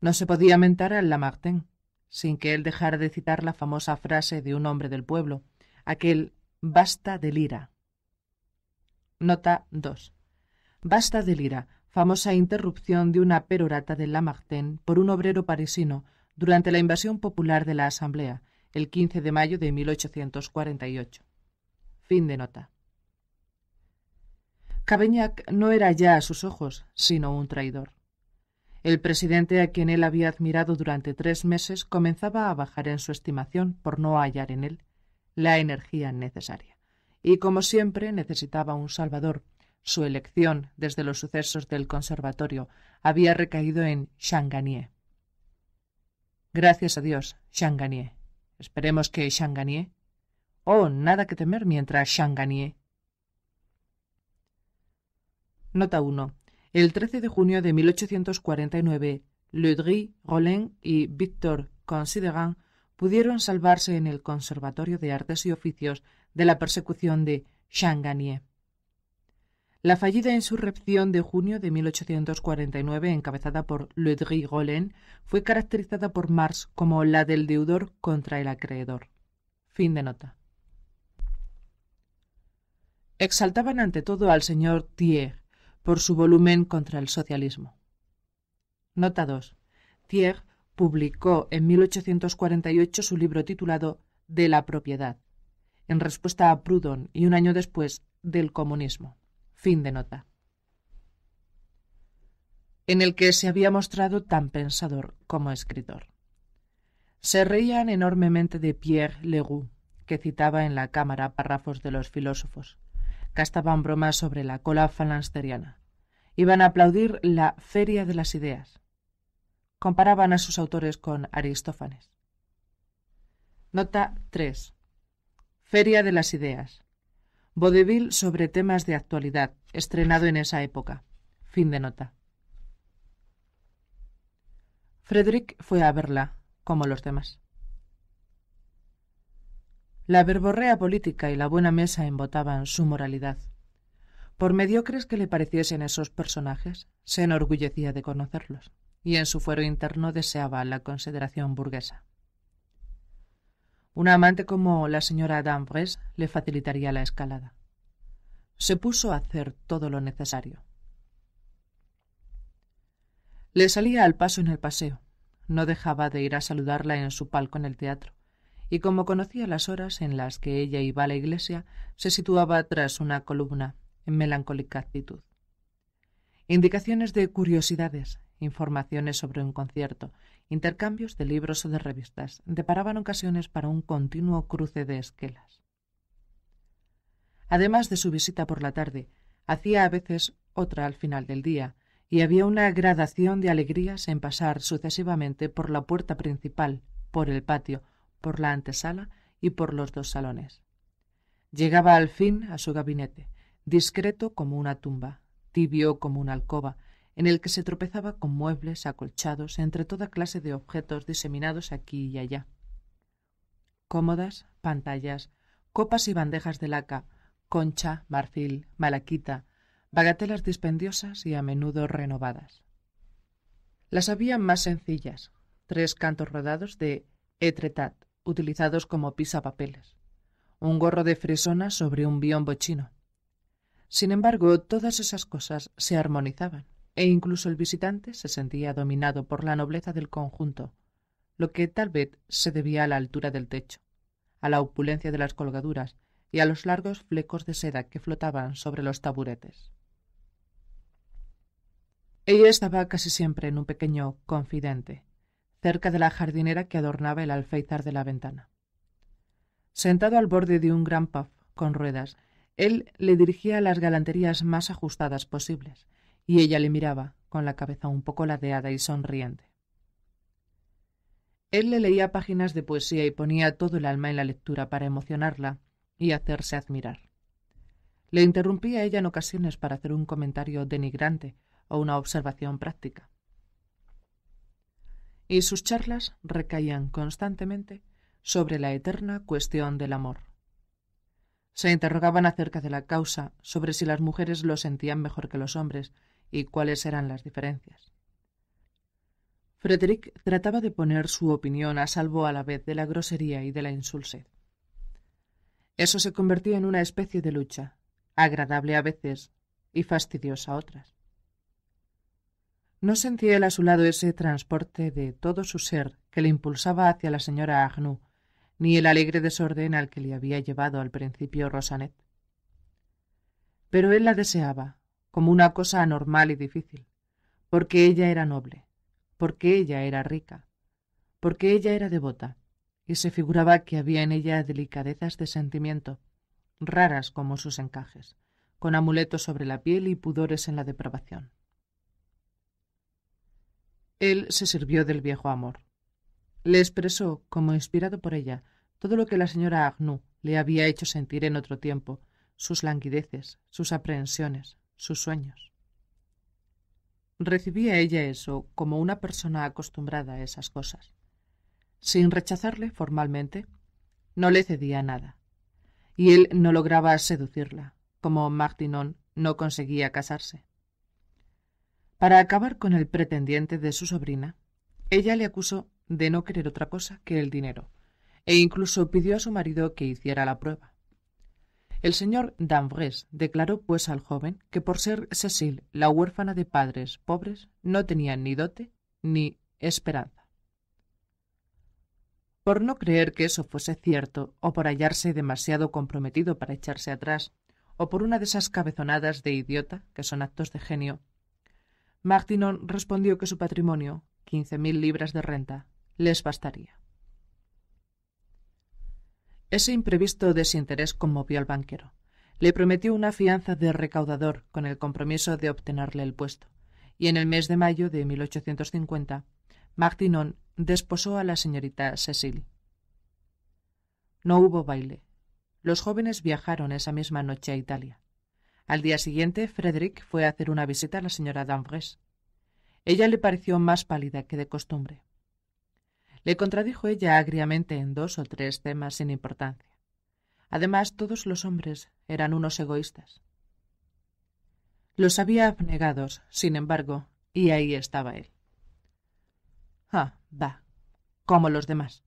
No se podía mentar al Lamartine, sin que él dejara de citar la famosa frase de un hombre del pueblo, aquel basta de lira. Nota 2. Basta de lira, famosa interrupción de una perorata de Lamartine por un obrero parisino durante la invasión popular de la Asamblea, el 15 de mayo de 1848. Fin de nota. Cabeñac no era ya a sus ojos, sino un traidor. El presidente, a quien él había admirado durante tres meses, comenzaba a bajar en su estimación por no hallar en él la energía necesaria. Y como siempre necesitaba un salvador. Su elección, desde los sucesos del conservatorio, había recaído en Changanier. Gracias a Dios, Changanier. Esperemos que Changanier. Oh, nada que temer mientras Changanier. Nota 1. El 13 de junio de 1849, Le Rollin y Victor Considerant pudieron salvarse en el Conservatorio de Artes y Oficios de la persecución de Changanier. La fallida insurrección de junio de 1849, encabezada por Le Dry Rollin, fue caracterizada por Marx como la del deudor contra el acreedor. Fin de nota. Exaltaban ante todo al señor Thiers, por su volumen contra el socialismo. Nota 2. Thiers publicó en 1848 su libro titulado De la propiedad, en respuesta a Proudhon y un año después del comunismo. Fin de nota. En el que se había mostrado tan pensador como escritor. Se reían enormemente de Pierre Leroux, que citaba en la cámara párrafos de los filósofos castaban bromas sobre la cola falansteriana. Iban a aplaudir la Feria de las Ideas. Comparaban a sus autores con Aristófanes. Nota 3. Feria de las Ideas. Vodevil sobre temas de actualidad, estrenado en esa época. Fin de nota. Frederick fue a verla, como los demás. La verborrea política y la buena mesa embotaban su moralidad. Por mediocres que le pareciesen esos personajes, se enorgullecía de conocerlos, y en su fuero interno deseaba la consideración burguesa. Una amante como la señora Dambres le facilitaría la escalada. Se puso a hacer todo lo necesario. Le salía al paso en el paseo. No dejaba de ir a saludarla en su palco en el teatro y como conocía las horas en las que ella iba a la iglesia, se situaba tras una columna, en melancólica actitud. Indicaciones de curiosidades, informaciones sobre un concierto, intercambios de libros o de revistas, deparaban ocasiones para un continuo cruce de esquelas. Además de su visita por la tarde, hacía a veces otra al final del día, y había una gradación de alegrías en pasar sucesivamente por la puerta principal, por el patio, por la antesala y por los dos salones. Llegaba al fin a su gabinete, discreto como una tumba, tibio como una alcoba, en el que se tropezaba con muebles acolchados entre toda clase de objetos diseminados aquí y allá. Cómodas, pantallas, copas y bandejas de laca, concha, marfil, malaquita, bagatelas dispendiosas y a menudo renovadas. Las había más sencillas, tres cantos rodados de etretat, utilizados como pisapapeles, un gorro de fresona sobre un biombo chino. Sin embargo, todas esas cosas se armonizaban, e incluso el visitante se sentía dominado por la nobleza del conjunto, lo que tal vez se debía a la altura del techo, a la opulencia de las colgaduras y a los largos flecos de seda que flotaban sobre los taburetes. Ella estaba casi siempre en un pequeño confidente, cerca de la jardinera que adornaba el alféizar de la ventana. Sentado al borde de un gran puff con ruedas, él le dirigía las galanterías más ajustadas posibles, y ella le miraba, con la cabeza un poco ladeada y sonriente. Él le leía páginas de poesía y ponía todo el alma en la lectura para emocionarla y hacerse admirar. Le interrumpía ella en ocasiones para hacer un comentario denigrante o una observación práctica y sus charlas recaían constantemente sobre la eterna cuestión del amor. Se interrogaban acerca de la causa, sobre si las mujeres lo sentían mejor que los hombres y cuáles eran las diferencias. Frederick trataba de poner su opinión a salvo a la vez de la grosería y de la insulsed. Eso se convertía en una especie de lucha, agradable a veces y fastidiosa a otras. No sentía él a su lado ese transporte de todo su ser que le impulsaba hacia la señora Agnew, ni el alegre desorden al que le había llevado al principio Rosanet. Pero él la deseaba, como una cosa anormal y difícil, porque ella era noble, porque ella era rica, porque ella era devota, y se figuraba que había en ella delicadezas de sentimiento, raras como sus encajes, con amuletos sobre la piel y pudores en la depravación. Él se sirvió del viejo amor. Le expresó, como inspirado por ella, todo lo que la señora Agnou le había hecho sentir en otro tiempo, sus languideces, sus aprehensiones, sus sueños. Recibía ella eso como una persona acostumbrada a esas cosas. Sin rechazarle formalmente, no le cedía nada. Y él no lograba seducirla, como Martinon no conseguía casarse. Para acabar con el pretendiente de su sobrina, ella le acusó de no querer otra cosa que el dinero, e incluso pidió a su marido que hiciera la prueba. El señor Danvres declaró pues al joven que por ser Cecil la huérfana de padres pobres no tenía ni dote ni esperanza. Por no creer que eso fuese cierto, o por hallarse demasiado comprometido para echarse atrás, o por una de esas cabezonadas de idiota que son actos de genio, Martinon respondió que su patrimonio, quince mil libras de renta, les bastaría. Ese imprevisto desinterés conmovió al banquero. Le prometió una fianza de recaudador con el compromiso de obtenerle el puesto, y en el mes de mayo de 1850, Martinon desposó a la señorita Cecil. No hubo baile. Los jóvenes viajaron esa misma noche a Italia. Al día siguiente, Frederick fue a hacer una visita a la señora danvres Ella le pareció más pálida que de costumbre. Le contradijo ella agriamente en dos o tres temas sin importancia. Además, todos los hombres eran unos egoístas. Los había abnegados, sin embargo, y ahí estaba él. Ah, va, como los demás.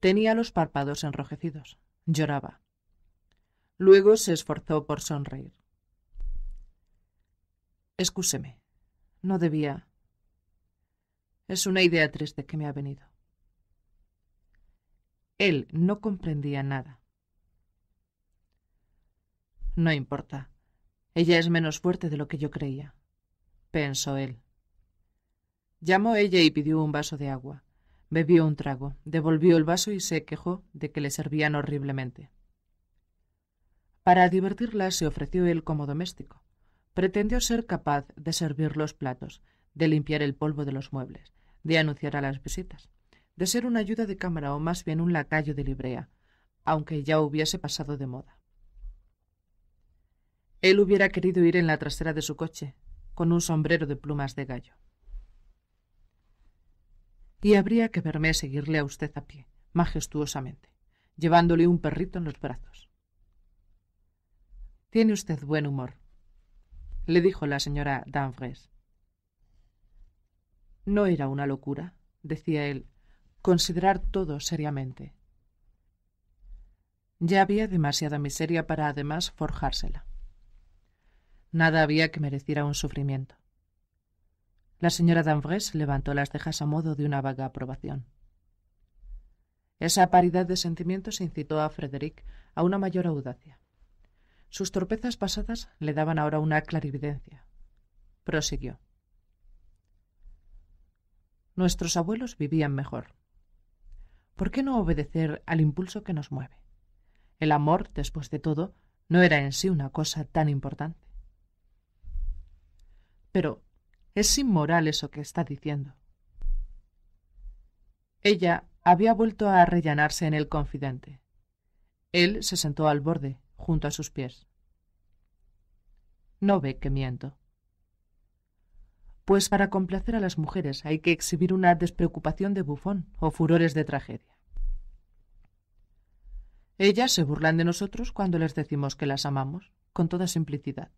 Tenía los párpados enrojecidos. Lloraba. Luego se esforzó por sonreír. —Escúseme. No debía. Es una idea triste que me ha venido. Él no comprendía nada. No importa. Ella es menos fuerte de lo que yo creía, pensó él. Llamó ella y pidió un vaso de agua. Bebió un trago, devolvió el vaso y se quejó de que le servían horriblemente. Para divertirla se ofreció él como doméstico. Pretendió ser capaz de servir los platos, de limpiar el polvo de los muebles, de anunciar a las visitas, de ser una ayuda de cámara o más bien un lacayo de librea, aunque ya hubiese pasado de moda. Él hubiera querido ir en la trasera de su coche, con un sombrero de plumas de gallo. Y habría que verme seguirle a usted a pie, majestuosamente, llevándole un perrito en los brazos. Tiene usted buen humor, le dijo la señora Danfres. No era una locura, decía él, considerar todo seriamente. Ya había demasiada miseria para además forjársela. Nada había que mereciera un sufrimiento. La señora Danvres levantó las cejas a modo de una vaga aprobación. Esa paridad de sentimientos incitó a Frederick a una mayor audacia. Sus torpezas pasadas le daban ahora una clarividencia. Prosiguió. Nuestros abuelos vivían mejor. ¿Por qué no obedecer al impulso que nos mueve? El amor, después de todo, no era en sí una cosa tan importante. Pero es inmoral eso que está diciendo. Ella había vuelto a rellenarse en el confidente. Él se sentó al borde, junto a sus pies. No ve que miento. Pues para complacer a las mujeres hay que exhibir una despreocupación de bufón o furores de tragedia. Ellas se burlan de nosotros cuando les decimos que las amamos, con toda simplicidad.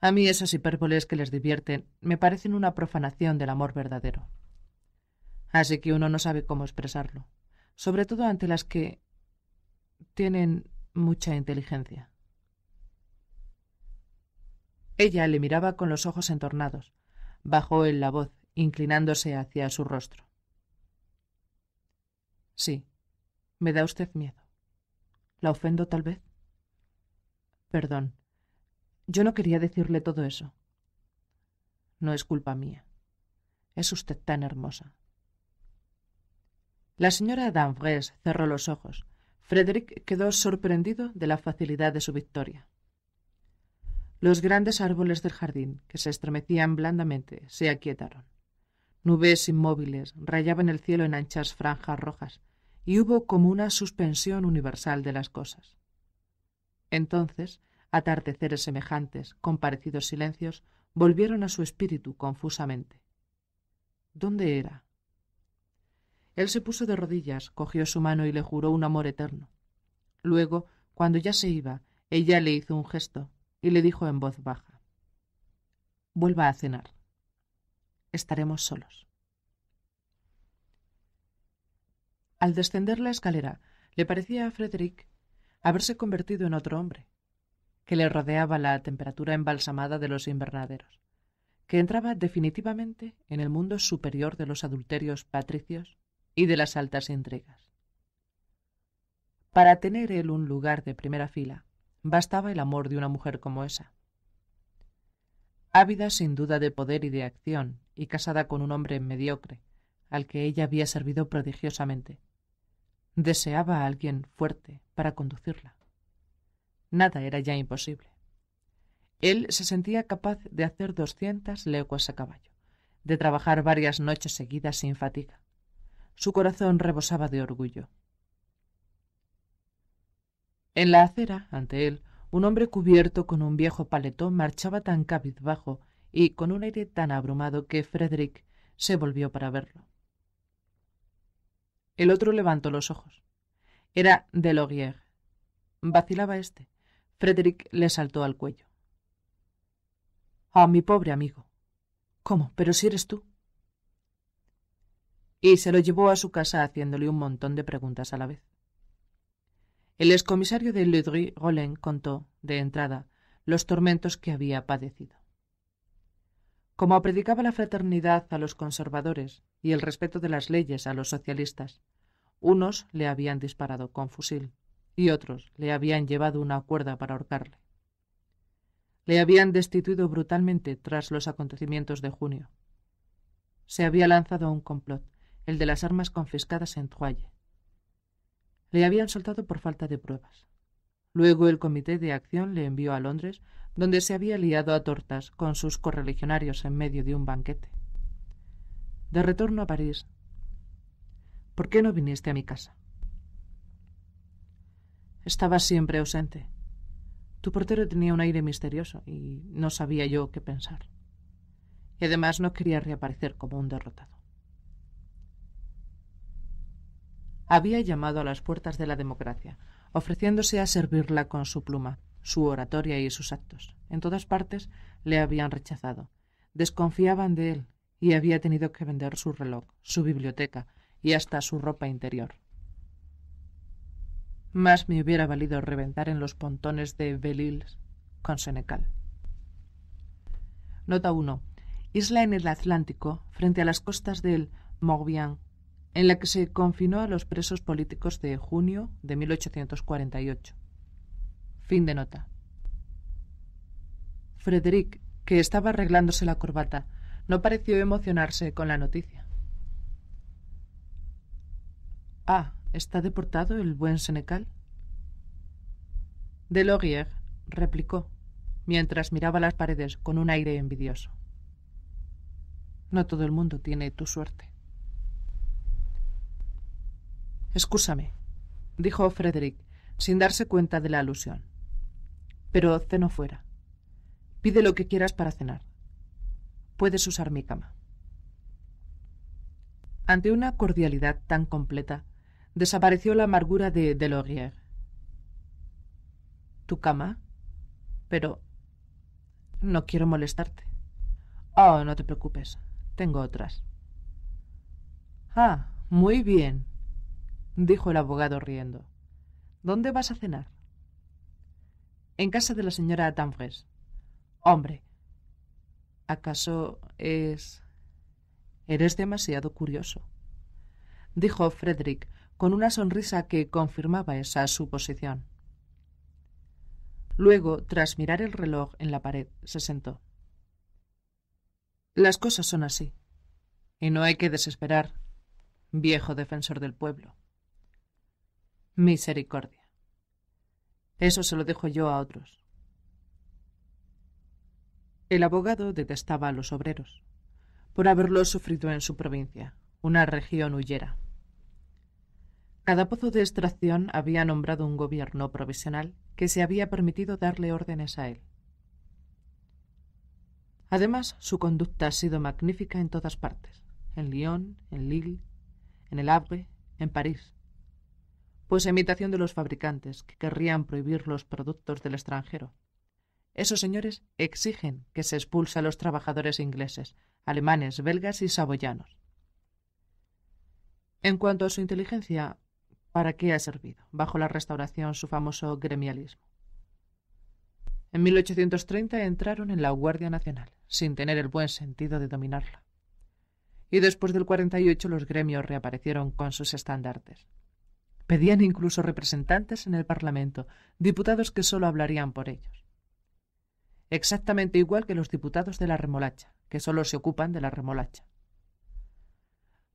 A mí esas hipérboles que les divierten me parecen una profanación del amor verdadero. Así que uno no sabe cómo expresarlo, sobre todo ante las que tienen mucha inteligencia. Ella le miraba con los ojos entornados. Bajó en la voz, inclinándose hacia su rostro. Sí, me da usted miedo. ¿La ofendo tal vez? Perdón. Yo no quería decirle todo eso. No es culpa mía. Es usted tan hermosa. La señora Damvres cerró los ojos, Frederick quedó sorprendido de la facilidad de su victoria. Los grandes árboles del jardín, que se estremecían blandamente, se aquietaron. Nubes inmóviles rayaban el cielo en anchas franjas rojas, y hubo como una suspensión universal de las cosas. Entonces, atardeceres semejantes, con parecidos silencios, volvieron a su espíritu confusamente. ¿Dónde era? Él se puso de rodillas, cogió su mano y le juró un amor eterno. Luego, cuando ya se iba, ella le hizo un gesto y le dijo en voz baja Vuelva a cenar. Estaremos solos. Al descender la escalera, le parecía a Frederick haberse convertido en otro hombre, que le rodeaba la temperatura embalsamada de los invernaderos, que entraba definitivamente en el mundo superior de los adulterios patricios y de las altas entregas. Para tener él un lugar de primera fila, bastaba el amor de una mujer como esa. Ávida sin duda de poder y de acción, y casada con un hombre mediocre, al que ella había servido prodigiosamente, deseaba a alguien fuerte para conducirla. Nada era ya imposible. Él se sentía capaz de hacer doscientas leguas a caballo, de trabajar varias noches seguidas sin fatiga, su corazón rebosaba de orgullo. En la acera, ante él, un hombre cubierto con un viejo paletón marchaba tan cabizbajo y con un aire tan abrumado que Frederick se volvió para verlo. El otro levantó los ojos. Era Delorier. Vacilaba este. Frederick le saltó al cuello. Ah, mi pobre amigo. ¿Cómo? Pero si eres tú y se lo llevó a su casa haciéndole un montón de preguntas a la vez. El excomisario de Ludry Rollin contó, de entrada, los tormentos que había padecido. Como predicaba la fraternidad a los conservadores y el respeto de las leyes a los socialistas, unos le habían disparado con fusil y otros le habían llevado una cuerda para ahorcarle. Le habían destituido brutalmente tras los acontecimientos de junio. Se había lanzado a un complot el de las armas confiscadas en Troyes. Le habían soltado por falta de pruebas. Luego el comité de acción le envió a Londres, donde se había liado a tortas con sus correligionarios en medio de un banquete. De retorno a París, ¿por qué no viniste a mi casa? Estaba siempre ausente. Tu portero tenía un aire misterioso y no sabía yo qué pensar. Y además no quería reaparecer como un derrotado. había llamado a las puertas de la democracia, ofreciéndose a servirla con su pluma, su oratoria y sus actos. En todas partes le habían rechazado. Desconfiaban de él y había tenido que vender su reloj, su biblioteca y hasta su ropa interior. Más me hubiera valido reventar en los pontones de Belil con Senecal. Nota 1. Isla en el Atlántico, frente a las costas del Morbihan, en la que se confinó a los presos políticos de junio de 1848. Fin de nota. Frederick, que estaba arreglándose la corbata, no pareció emocionarse con la noticia. Ah, ¿está deportado el buen Senecal? De replicó, mientras miraba las paredes con un aire envidioso. No todo el mundo tiene tu suerte. Excúsame, dijo Frederick, sin darse cuenta de la alusión. Pero ceno fuera. Pide lo que quieras para cenar. Puedes usar mi cama. Ante una cordialidad tan completa, desapareció la amargura de Delorier. ¿Tu cama? Pero no quiero molestarte. Oh, no te preocupes. Tengo otras. Ah, muy bien, dijo el abogado riendo. ¿Dónde vas a cenar? En casa de la señora Tanfres. Hombre. ¿Acaso es... Eres demasiado curioso, dijo Frederick con una sonrisa que confirmaba esa suposición. Luego, tras mirar el reloj en la pared, se sentó. Las cosas son así. Y no hay que desesperar, viejo defensor del pueblo. Misericordia. Eso se lo dejo yo a otros. El abogado detestaba a los obreros, por haberlos sufrido en su provincia, una región huyera. Cada pozo de extracción había nombrado un gobierno provisional que se había permitido darle órdenes a él. Además, su conducta ha sido magnífica en todas partes, en Lyon, en Lille, en el Havre, en París, pues a imitación de los fabricantes que querrían prohibir los productos del extranjero. Esos señores exigen que se expulse a los trabajadores ingleses, alemanes, belgas y saboyanos. En cuanto a su inteligencia, ¿para qué ha servido bajo la restauración su famoso gremialismo? En 1830 entraron en la Guardia Nacional, sin tener el buen sentido de dominarla. Y después del 48 los gremios reaparecieron con sus estandartes. Pedían incluso representantes en el Parlamento, diputados que solo hablarían por ellos. Exactamente igual que los diputados de la remolacha, que solo se ocupan de la remolacha.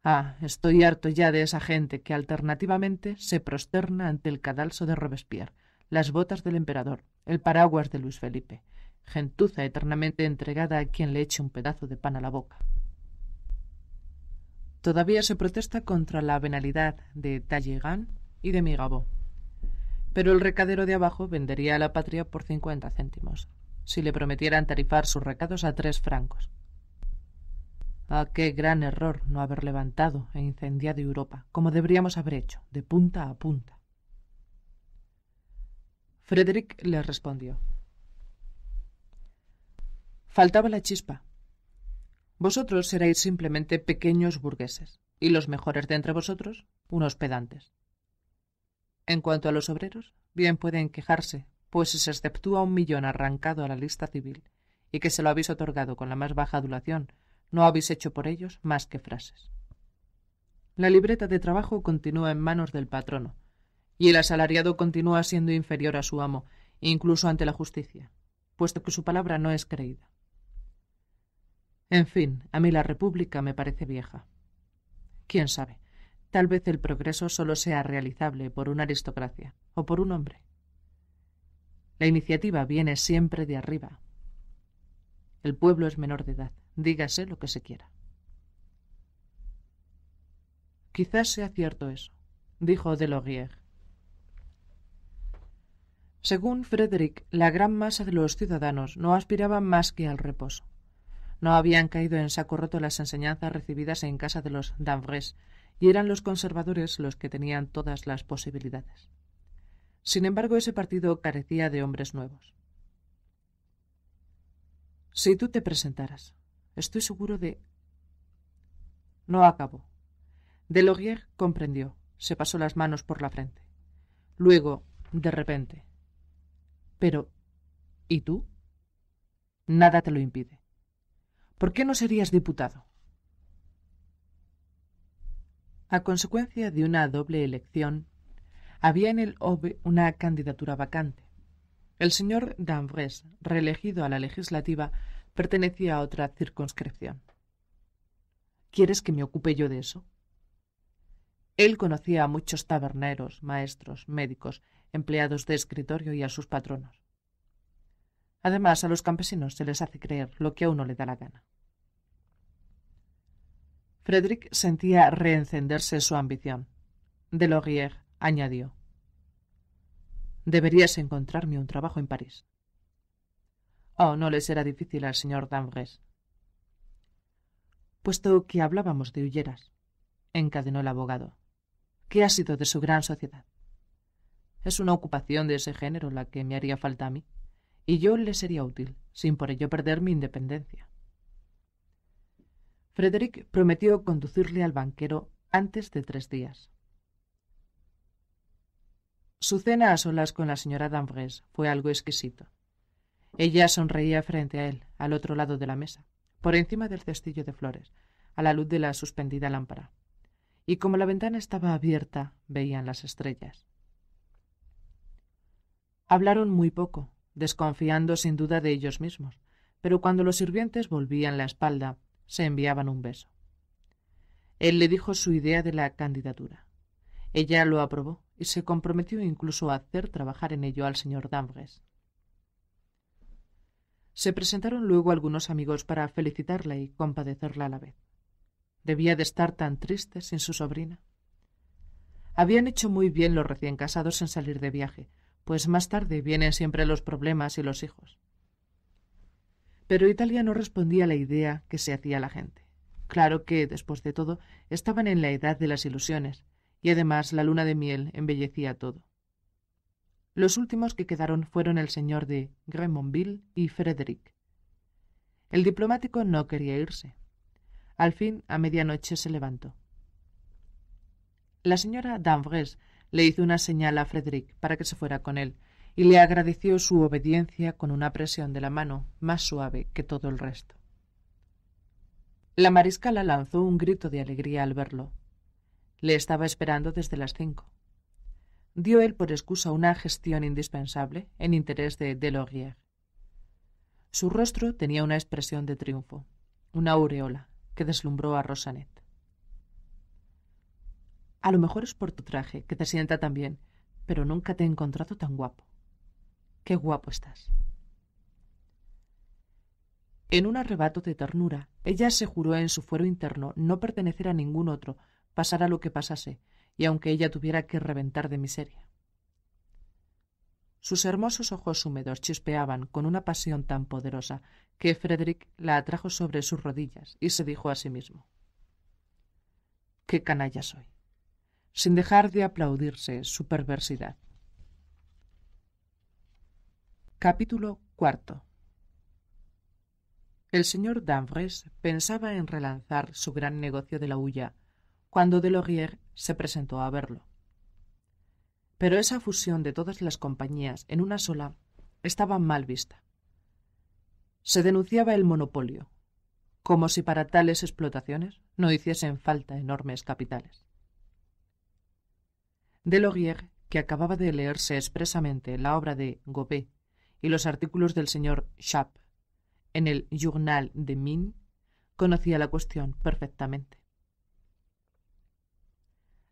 Ah, estoy harto ya de esa gente que alternativamente se prosterna ante el cadalso de Robespierre, las botas del emperador, el paraguas de Luis Felipe, gentuza eternamente entregada a quien le eche un pedazo de pan a la boca. Todavía se protesta contra la venalidad de Talleyrand y de mi Pero el recadero de abajo vendería a la patria por cincuenta céntimos, si le prometieran tarifar sus recados a tres francos. Ah, qué gran error no haber levantado e incendiado Europa, como deberíamos haber hecho, de punta a punta. Frederick le respondió. Faltaba la chispa. Vosotros seréis simplemente pequeños burgueses, y los mejores de entre vosotros, unos pedantes. En cuanto a los obreros, bien pueden quejarse, pues se exceptúa un millón arrancado a la lista civil y que se lo habéis otorgado con la más baja adulación, no habéis hecho por ellos más que frases. La libreta de trabajo continúa en manos del patrono, y el asalariado continúa siendo inferior a su amo, incluso ante la justicia, puesto que su palabra no es creída. En fin, a mí la República me parece vieja. ¿Quién sabe? Tal vez el progreso solo sea realizable por una aristocracia o por un hombre. La iniciativa viene siempre de arriba. El pueblo es menor de edad, dígase lo que se quiera. Quizás sea cierto eso, dijo Delorier. Según Frederick, la gran masa de los ciudadanos no aspiraban más que al reposo. No habían caído en saco roto las enseñanzas recibidas en casa de los Danvres, y eran los conservadores los que tenían todas las posibilidades. Sin embargo, ese partido carecía de hombres nuevos. Si tú te presentaras, estoy seguro de... No acabó. Delorier comprendió, se pasó las manos por la frente. Luego, de repente. Pero, ¿y tú? Nada te lo impide. ¿Por qué no serías diputado? A consecuencia de una doble elección, había en el OBE una candidatura vacante. El señor Danvres, reelegido a la legislativa, pertenecía a otra circunscripción. ¿Quieres que me ocupe yo de eso? Él conocía a muchos taberneros, maestros, médicos, empleados de escritorio y a sus patronos. Además, a los campesinos se les hace creer lo que a uno le da la gana. Frederick sentía reencenderse su ambición. Delorier añadió Deberías encontrarme un trabajo en París. Oh, no le será difícil al señor Danvers. Puesto que hablábamos de huyeras encadenó el abogado. ¿Qué ha sido de su gran sociedad? Es una ocupación de ese género la que me haría falta a mí, y yo le sería útil, sin por ello perder mi independencia. Frederick prometió conducirle al banquero antes de tres días. Su cena a solas con la señora D'Ambrés fue algo exquisito. Ella sonreía frente a él, al otro lado de la mesa, por encima del cestillo de flores, a la luz de la suspendida lámpara. Y como la ventana estaba abierta, veían las estrellas. Hablaron muy poco, desconfiando sin duda de ellos mismos, pero cuando los sirvientes volvían la espalda, se enviaban un beso. Él le dijo su idea de la candidatura. Ella lo aprobó y se comprometió incluso a hacer trabajar en ello al señor Dambres. Se presentaron luego algunos amigos para felicitarla y compadecerla a la vez. Debía de estar tan triste sin su sobrina. Habían hecho muy bien los recién casados en salir de viaje, pues más tarde vienen siempre los problemas y los hijos. Pero Italia no respondía a la idea que se hacía la gente. Claro que, después de todo, estaban en la edad de las ilusiones, y además la luna de miel embellecía todo. Los últimos que quedaron fueron el señor de Gremonville y Frederick. El diplomático no quería irse. Al fin, a medianoche se levantó. La señora d'Ambrès le hizo una señal a Frederick para que se fuera con él, y le agradeció su obediencia con una presión de la mano más suave que todo el resto. La mariscala lanzó un grito de alegría al verlo. Le estaba esperando desde las cinco. Dio él por excusa una gestión indispensable en interés de Delorier. Su rostro tenía una expresión de triunfo, una aureola que deslumbró a Rosanet. A lo mejor es por tu traje, que te sienta tan bien, pero nunca te he encontrado tan guapo qué guapo estás. En un arrebato de ternura, ella se juró en su fuero interno no pertenecer a ningún otro, pasara lo que pasase, y aunque ella tuviera que reventar de miseria. Sus hermosos ojos húmedos chispeaban con una pasión tan poderosa que Frederick la atrajo sobre sus rodillas y se dijo a sí mismo Qué canalla soy. sin dejar de aplaudirse su perversidad. Capítulo cuarto. El señor Danvres pensaba en relanzar su gran negocio de la hulla cuando Delorier se presentó a verlo. Pero esa fusión de todas las compañías en una sola estaba mal vista. Se denunciaba el monopolio, como si para tales explotaciones no hiciesen falta enormes capitales. Delorier, que acababa de leerse expresamente la obra de Gobet y los artículos del señor Schapp en el Journal de Min, conocía la cuestión perfectamente.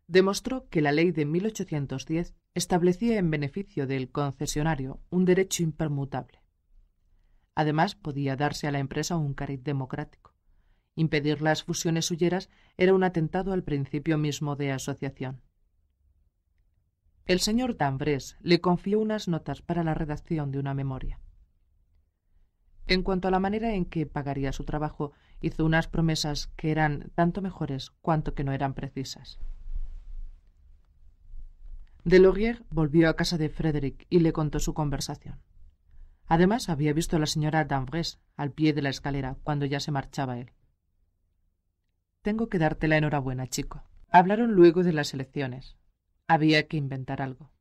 Demostró que la ley de 1810 establecía en beneficio del concesionario un derecho impermutable. Además, podía darse a la empresa un cariz democrático. Impedir las fusiones huyeras era un atentado al principio mismo de asociación. El señor Danvres le confió unas notas para la redacción de una memoria. En cuanto a la manera en que pagaría su trabajo, hizo unas promesas que eran tanto mejores cuanto que no eran precisas. Delorier volvió a casa de Frederick y le contó su conversación. Además, había visto a la señora Danvres al pie de la escalera cuando ya se marchaba él. Tengo que darte la enhorabuena, chico. Hablaron luego de las elecciones. Había que inventar algo.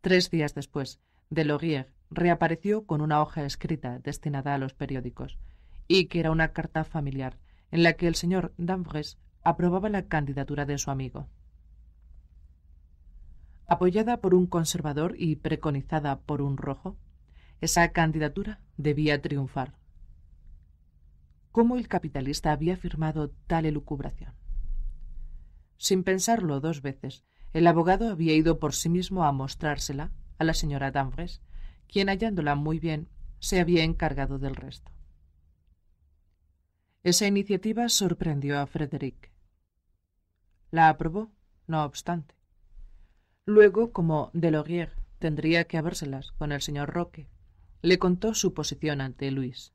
Tres días después, Delorier reapareció con una hoja escrita destinada a los periódicos, y que era una carta familiar en la que el señor Danfres aprobaba la candidatura de su amigo. Apoyada por un conservador y preconizada por un rojo, esa candidatura debía triunfar. ¿Cómo el capitalista había firmado tal elucubración? Sin pensarlo dos veces, el abogado había ido por sí mismo a mostrársela a la señora Danvres, quien hallándola muy bien, se había encargado del resto. Esa iniciativa sorprendió a Frederic. La aprobó, no obstante. Luego, como Delorier tendría que habérselas con el señor Roque, le contó su posición ante Luis.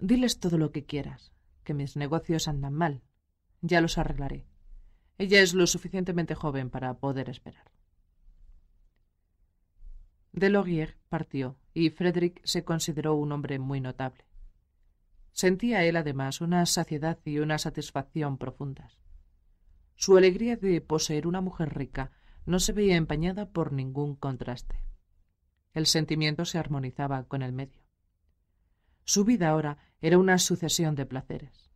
Diles todo lo que quieras, que mis negocios andan mal, ya los arreglaré. Ella es lo suficientemente joven para poder esperar. Delorier partió y Frederick se consideró un hombre muy notable. Sentía él además una saciedad y una satisfacción profundas. Su alegría de poseer una mujer rica no se veía empañada por ningún contraste. El sentimiento se armonizaba con el medio. Su vida ahora era una sucesión de placeres.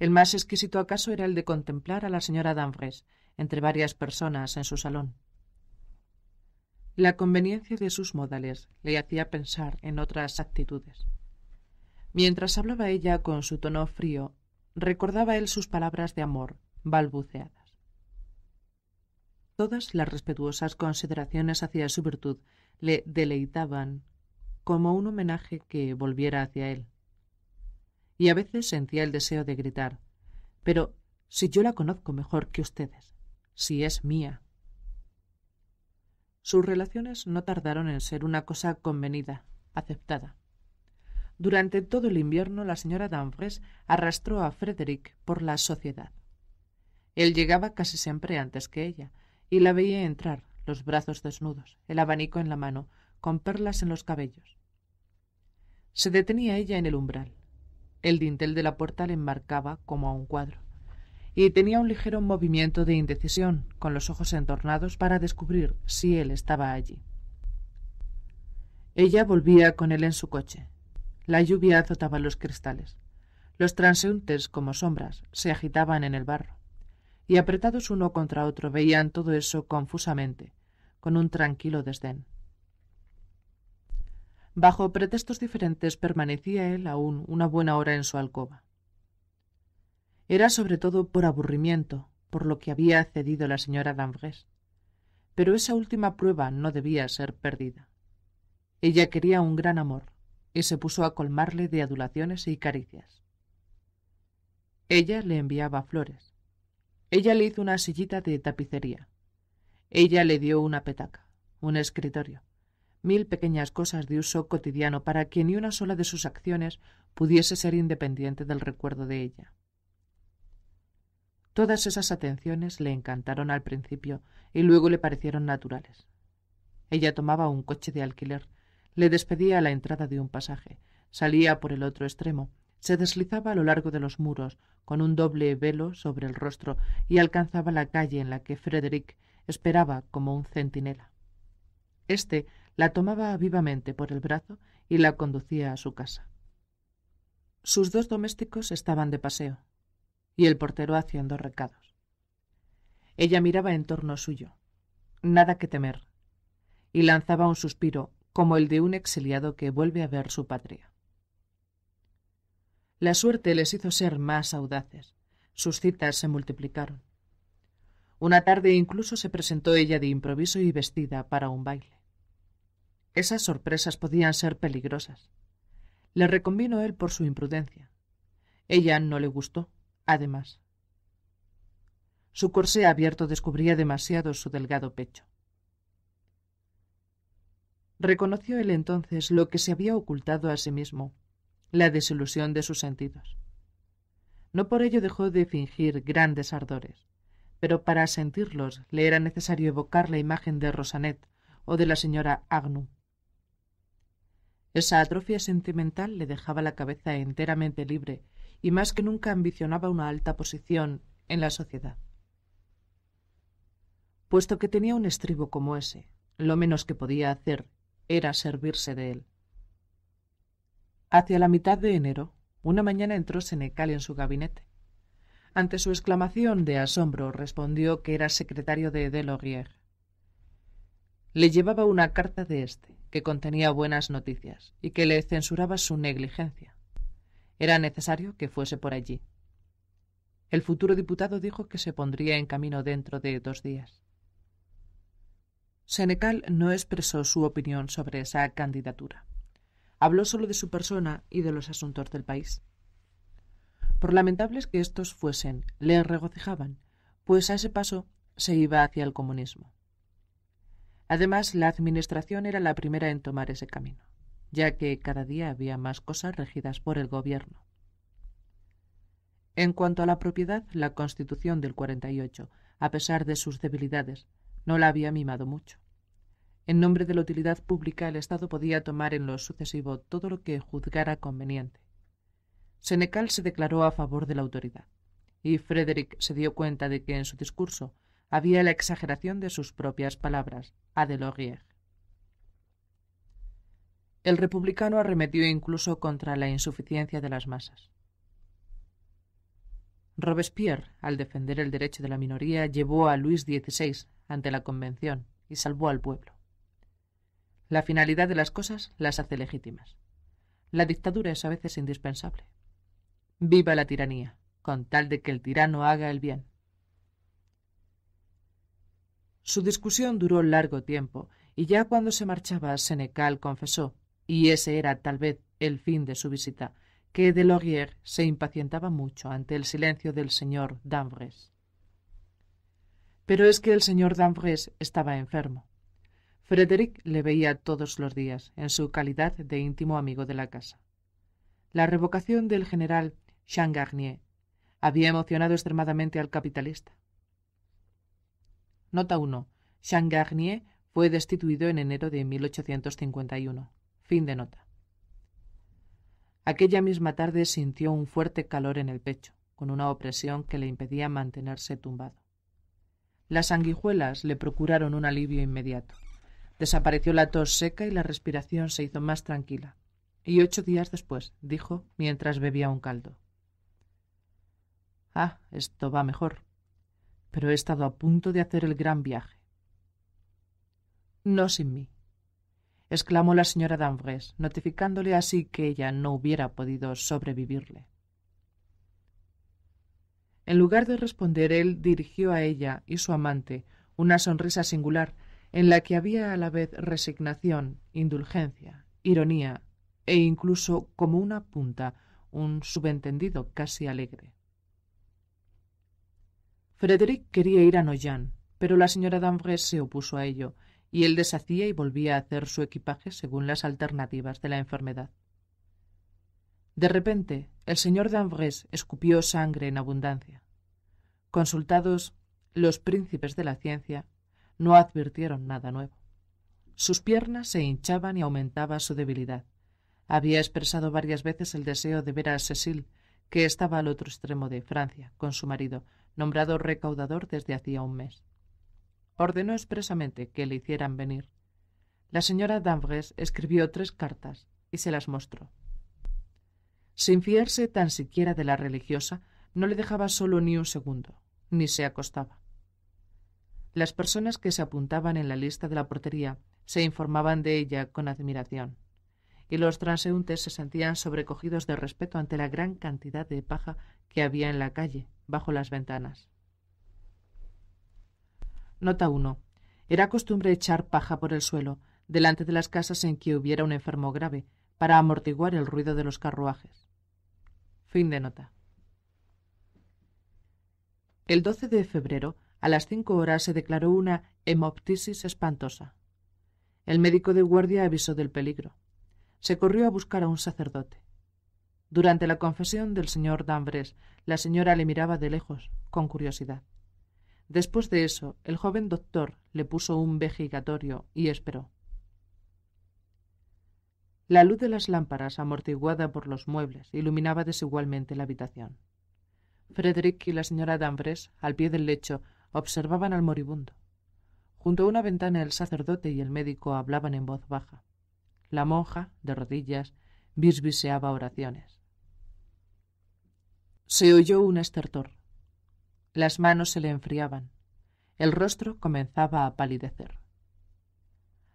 El más exquisito acaso era el de contemplar a la señora Danvres entre varias personas en su salón. La conveniencia de sus modales le hacía pensar en otras actitudes. Mientras hablaba ella con su tono frío, recordaba él sus palabras de amor, balbuceadas. Todas las respetuosas consideraciones hacia su virtud le deleitaban como un homenaje que volviera hacia él y a veces sentía el deseo de gritar Pero si yo la conozco mejor que ustedes, si es mía. Sus relaciones no tardaron en ser una cosa convenida, aceptada. Durante todo el invierno la señora Danfres arrastró a Frederick por la sociedad. Él llegaba casi siempre antes que ella, y la veía entrar, los brazos desnudos, el abanico en la mano, con perlas en los cabellos. Se detenía ella en el umbral. El dintel de la puerta le enmarcaba como a un cuadro, y tenía un ligero movimiento de indecisión, con los ojos entornados para descubrir si él estaba allí. Ella volvía con él en su coche. La lluvia azotaba los cristales. Los transeúntes, como sombras, se agitaban en el barro, y apretados uno contra otro veían todo eso confusamente, con un tranquilo desdén. Bajo pretextos diferentes permanecía él aún una buena hora en su alcoba. Era sobre todo por aburrimiento, por lo que había cedido la señora D'Ambrés. Pero esa última prueba no debía ser perdida. Ella quería un gran amor, y se puso a colmarle de adulaciones y caricias. Ella le enviaba flores. Ella le hizo una sillita de tapicería. Ella le dio una petaca, un escritorio mil pequeñas cosas de uso cotidiano para que ni una sola de sus acciones pudiese ser independiente del recuerdo de ella. Todas esas atenciones le encantaron al principio y luego le parecieron naturales. Ella tomaba un coche de alquiler, le despedía a la entrada de un pasaje, salía por el otro extremo, se deslizaba a lo largo de los muros, con un doble velo sobre el rostro, y alcanzaba la calle en la que Frederick esperaba como un centinela. Este la tomaba vivamente por el brazo y la conducía a su casa. Sus dos domésticos estaban de paseo, y el portero haciendo recados. Ella miraba en torno suyo, nada que temer, y lanzaba un suspiro como el de un exiliado que vuelve a ver su patria. La suerte les hizo ser más audaces. Sus citas se multiplicaron. Una tarde incluso se presentó ella de improviso y vestida para un baile. Esas sorpresas podían ser peligrosas. Le reconvino él por su imprudencia. Ella no le gustó, además. Su corsé abierto descubría demasiado su delgado pecho. Reconoció él entonces lo que se había ocultado a sí mismo, la desilusión de sus sentidos. No por ello dejó de fingir grandes ardores, pero para sentirlos le era necesario evocar la imagen de Rosanet o de la señora Agnew. Esa atrofia sentimental le dejaba la cabeza enteramente libre y más que nunca ambicionaba una alta posición en la sociedad. Puesto que tenía un estribo como ese, lo menos que podía hacer era servirse de él. Hacia la mitad de enero, una mañana entró Senecal en su gabinete. Ante su exclamación de asombro respondió que era secretario de Delorier. Le llevaba una carta de éste que contenía buenas noticias y que le censuraba su negligencia. Era necesario que fuese por allí. El futuro diputado dijo que se pondría en camino dentro de dos días. Senecal no expresó su opinión sobre esa candidatura. Habló solo de su persona y de los asuntos del país. Por lamentables que estos fuesen, le regocijaban, pues a ese paso se iba hacia el comunismo. Además, la Administración era la primera en tomar ese camino, ya que cada día había más cosas regidas por el Gobierno. En cuanto a la propiedad, la Constitución del 48, a pesar de sus debilidades, no la había mimado mucho. En nombre de la utilidad pública, el Estado podía tomar en lo sucesivo todo lo que juzgara conveniente. Senecal se declaró a favor de la autoridad, y Frederick se dio cuenta de que en su discurso había la exageración de sus propias palabras, a El republicano arremetió incluso contra la insuficiencia de las masas. Robespierre, al defender el derecho de la minoría, llevó a Luis XVI ante la Convención y salvó al pueblo. La finalidad de las cosas las hace legítimas. La dictadura es a veces indispensable. Viva la tiranía, con tal de que el tirano haga el bien. Su discusión duró largo tiempo, y ya cuando se marchaba Senecal confesó, y ese era tal vez el fin de su visita, que Delaurier se impacientaba mucho ante el silencio del señor Danvres. Pero es que el señor d'Anvres estaba enfermo. Frederick le veía todos los días, en su calidad de íntimo amigo de la casa. La revocación del general Changarnier había emocionado extremadamente al capitalista. Nota 1. Jean Garnier fue destituido en enero de 1851. Fin de nota. Aquella misma tarde sintió un fuerte calor en el pecho, con una opresión que le impedía mantenerse tumbado. Las sanguijuelas le procuraron un alivio inmediato. Desapareció la tos seca y la respiración se hizo más tranquila. Y ocho días después, dijo, mientras bebía un caldo. Ah, esto va mejor pero he estado a punto de hacer el gran viaje. No sin mí, exclamó la señora Danvres, notificándole así que ella no hubiera podido sobrevivirle. En lugar de responder, él dirigió a ella y su amante una sonrisa singular en la que había a la vez resignación, indulgencia, ironía e incluso como una punta un subentendido casi alegre. Frederick quería ir a Noyan, pero la señora d'Anvres se opuso a ello, y él deshacía y volvía a hacer su equipaje según las alternativas de la enfermedad. De repente, el señor d'Anvres escupió sangre en abundancia. Consultados los príncipes de la ciencia, no advirtieron nada nuevo. Sus piernas se hinchaban y aumentaba su debilidad. Había expresado varias veces el deseo de ver a Cecil, que estaba al otro extremo de Francia, con su marido, nombrado recaudador desde hacía un mes. Ordenó expresamente que le hicieran venir. La señora Davres escribió tres cartas y se las mostró. Sin fiarse tan siquiera de la religiosa, no le dejaba solo ni un segundo, ni se acostaba. Las personas que se apuntaban en la lista de la portería se informaban de ella con admiración, y los transeúntes se sentían sobrecogidos de respeto ante la gran cantidad de paja que había en la calle, bajo las ventanas. Nota 1. Era costumbre echar paja por el suelo, delante de las casas en que hubiera un enfermo grave, para amortiguar el ruido de los carruajes. Fin de nota. El 12 de febrero, a las cinco horas, se declaró una hemoptisis espantosa. El médico de guardia avisó del peligro. Se corrió a buscar a un sacerdote. Durante la confesión del señor Dambres, la señora le miraba de lejos, con curiosidad. Después de eso, el joven doctor le puso un vejigatorio y esperó. La luz de las lámparas, amortiguada por los muebles, iluminaba desigualmente la habitación. Frederick y la señora Dambres, al pie del lecho, observaban al moribundo. Junto a una ventana el sacerdote y el médico hablaban en voz baja. La monja, de rodillas, bisbiseaba oraciones. Se oyó un estertor. Las manos se le enfriaban. El rostro comenzaba a palidecer.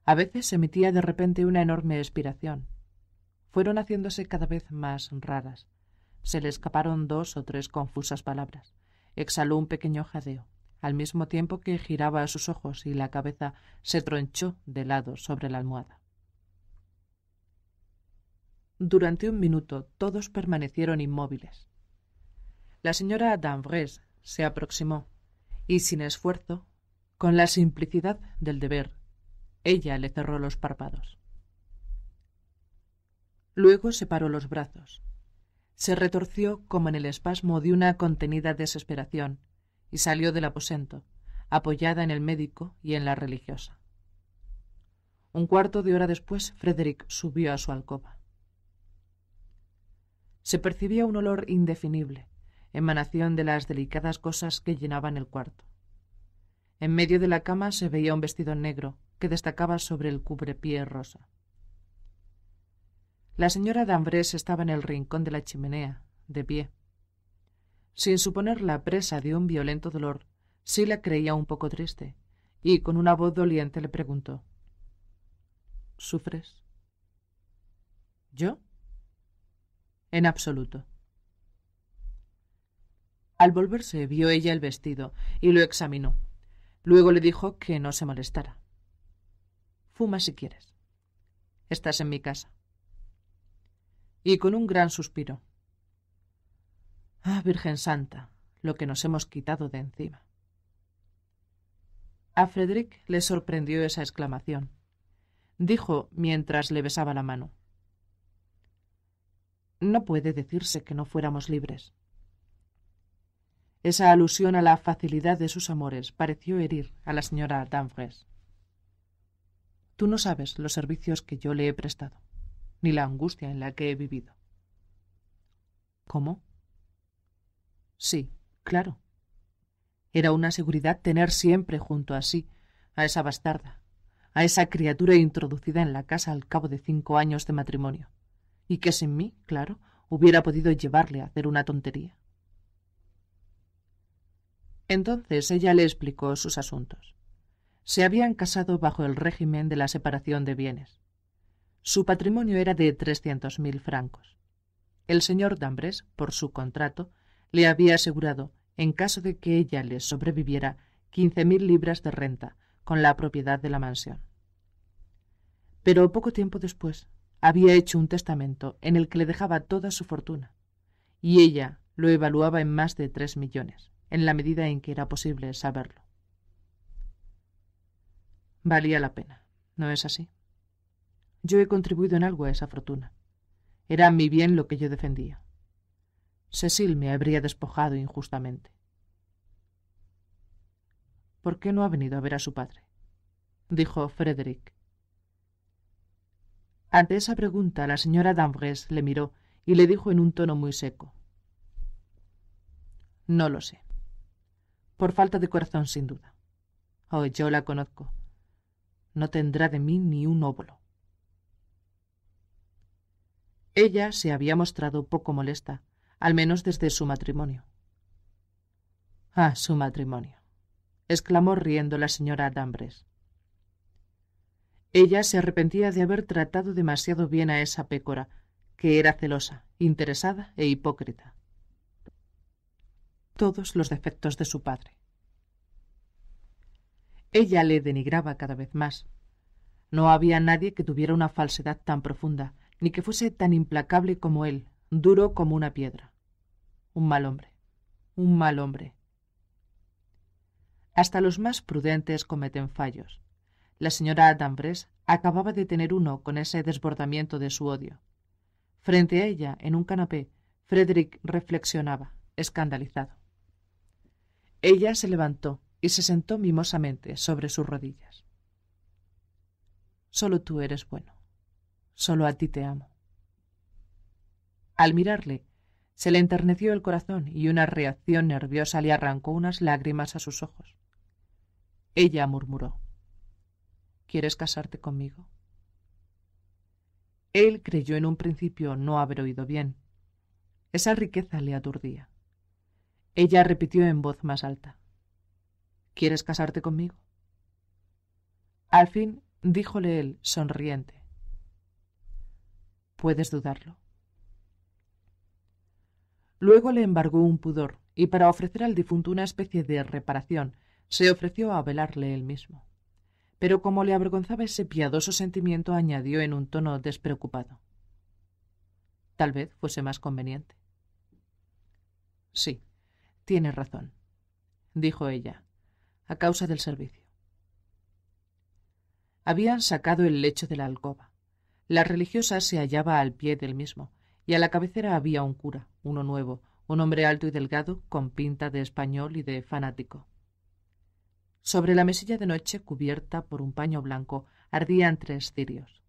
A veces emitía de repente una enorme expiración. Fueron haciéndose cada vez más raras. Se le escaparon dos o tres confusas palabras. Exhaló un pequeño jadeo, al mismo tiempo que giraba a sus ojos y la cabeza se tronchó de lado sobre la almohada. Durante un minuto todos permanecieron inmóviles la señora Danvres se aproximó y sin esfuerzo, con la simplicidad del deber, ella le cerró los párpados. Luego separó los brazos. Se retorció como en el espasmo de una contenida desesperación y salió del aposento, apoyada en el médico y en la religiosa. Un cuarto de hora después, Frederick subió a su alcoba. Se percibía un olor indefinible, emanación de las delicadas cosas que llenaban el cuarto. En medio de la cama se veía un vestido negro que destacaba sobre el cubrepié rosa. La señora d'Ambrés estaba en el rincón de la chimenea, de pie. Sin suponer la presa de un violento dolor, sí la creía un poco triste, y con una voz doliente le preguntó ¿Sufres? ¿Yo? En absoluto. Al volverse vio ella el vestido y lo examinó. Luego le dijo que no se molestara. Fuma si quieres. Estás en mi casa. Y con un gran suspiro. Ah, Virgen Santa, lo que nos hemos quitado de encima. A Frederick le sorprendió esa exclamación. Dijo mientras le besaba la mano. No puede decirse que no fuéramos libres. Esa alusión a la facilidad de sus amores pareció herir a la señora Danfres. Tú no sabes los servicios que yo le he prestado, ni la angustia en la que he vivido. ¿Cómo? Sí, claro. Era una seguridad tener siempre junto a sí a esa bastarda, a esa criatura introducida en la casa al cabo de cinco años de matrimonio, y que sin mí, claro, hubiera podido llevarle a hacer una tontería. Entonces ella le explicó sus asuntos. Se habían casado bajo el régimen de la separación de bienes. Su patrimonio era de trescientos mil francos. El señor Dambres, por su contrato, le había asegurado, en caso de que ella le sobreviviera, quince mil libras de renta, con la propiedad de la mansión. Pero poco tiempo después había hecho un testamento en el que le dejaba toda su fortuna, y ella lo evaluaba en más de tres millones en la medida en que era posible saberlo. Valía la pena, ¿no es así? Yo he contribuido en algo a esa fortuna. Era mi bien lo que yo defendía. Cecil me habría despojado injustamente. ¿Por qué no ha venido a ver a su padre? dijo Frederick. Ante esa pregunta, la señora D'Ambrès le miró y le dijo en un tono muy seco. No lo sé por falta de corazón sin duda. Oh, yo la conozco. No tendrá de mí ni un óvulo. Ella se había mostrado poco molesta, al menos desde su matrimonio. Ah, su matrimonio, exclamó riendo la señora Dambres. Ella se arrepentía de haber tratado demasiado bien a esa pécora, que era celosa, interesada e hipócrita todos los defectos de su padre. Ella le denigraba cada vez más. No había nadie que tuviera una falsedad tan profunda, ni que fuese tan implacable como él, duro como una piedra. Un mal hombre, un mal hombre. Hasta los más prudentes cometen fallos. La señora Adambres acababa de tener uno con ese desbordamiento de su odio. Frente a ella, en un canapé, Frederick reflexionaba, escandalizado. Ella se levantó y se sentó mimosamente sobre sus rodillas. Solo tú eres bueno. Solo a ti te amo. Al mirarle, se le enterneció el corazón y una reacción nerviosa le arrancó unas lágrimas a sus ojos. Ella murmuró. ¿Quieres casarte conmigo? Él creyó en un principio no haber oído bien. Esa riqueza le aturdía. Ella repitió en voz más alta. ¿Quieres casarte conmigo? Al fin díjole él, sonriente. Puedes dudarlo. Luego le embargó un pudor, y para ofrecer al difunto una especie de reparación, se ofreció a velarle él mismo. Pero como le avergonzaba ese piadoso sentimiento, añadió en un tono despreocupado. Tal vez fuese más conveniente. Sí, tiene razón, dijo ella, a causa del servicio. Habían sacado el lecho de la alcoba. La religiosa se hallaba al pie del mismo, y a la cabecera había un cura, uno nuevo, un hombre alto y delgado, con pinta de español y de fanático. Sobre la mesilla de noche, cubierta por un paño blanco, ardían tres cirios.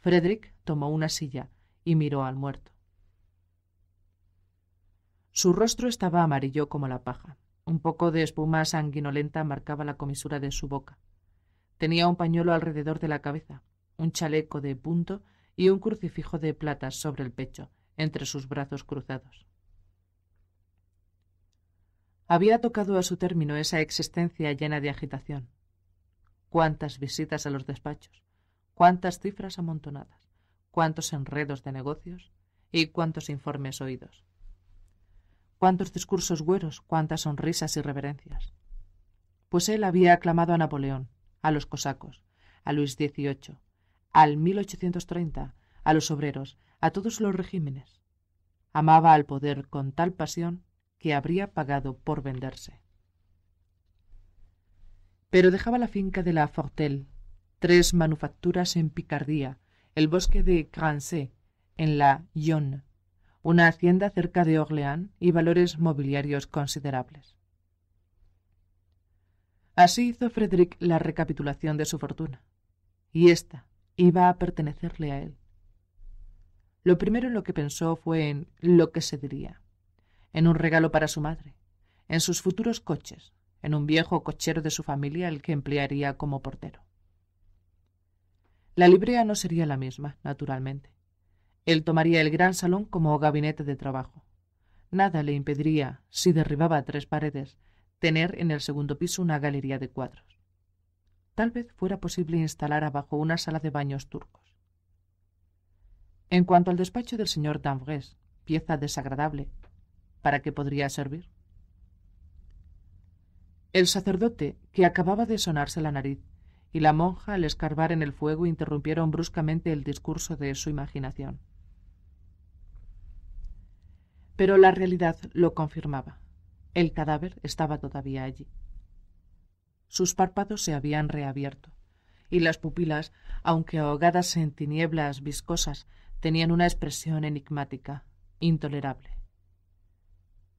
Frederick tomó una silla y miró al muerto. Su rostro estaba amarillo como la paja. Un poco de espuma sanguinolenta marcaba la comisura de su boca. Tenía un pañuelo alrededor de la cabeza, un chaleco de punto y un crucifijo de plata sobre el pecho, entre sus brazos cruzados. Había tocado a su término esa existencia llena de agitación. Cuántas visitas a los despachos, cuántas cifras amontonadas, cuántos enredos de negocios y cuántos informes oídos cuántos discursos güeros, cuántas sonrisas y reverencias. Pues él había aclamado a Napoleón, a los cosacos, a Luis XVIII, al 1830, a los obreros, a todos los regímenes. Amaba al poder con tal pasión que habría pagado por venderse. Pero dejaba la finca de la Fortel, tres manufacturas en Picardía, el bosque de Grancé, en la Yonne, una hacienda cerca de Orleans y valores mobiliarios considerables. Así hizo Frederick la recapitulación de su fortuna, y ésta iba a pertenecerle a él. Lo primero en lo que pensó fue en lo que se diría, en un regalo para su madre, en sus futuros coches, en un viejo cochero de su familia el que emplearía como portero. La librea no sería la misma, naturalmente. Él tomaría el gran salón como gabinete de trabajo. Nada le impediría, si derribaba tres paredes, tener en el segundo piso una galería de cuadros. Tal vez fuera posible instalar abajo una sala de baños turcos. En cuanto al despacho del señor Danvres, pieza desagradable, ¿para qué podría servir? El sacerdote, que acababa de sonarse la nariz, y la monja al escarbar en el fuego interrumpieron bruscamente el discurso de su imaginación pero la realidad lo confirmaba. El cadáver estaba todavía allí. Sus párpados se habían reabierto, y las pupilas, aunque ahogadas en tinieblas viscosas, tenían una expresión enigmática, intolerable.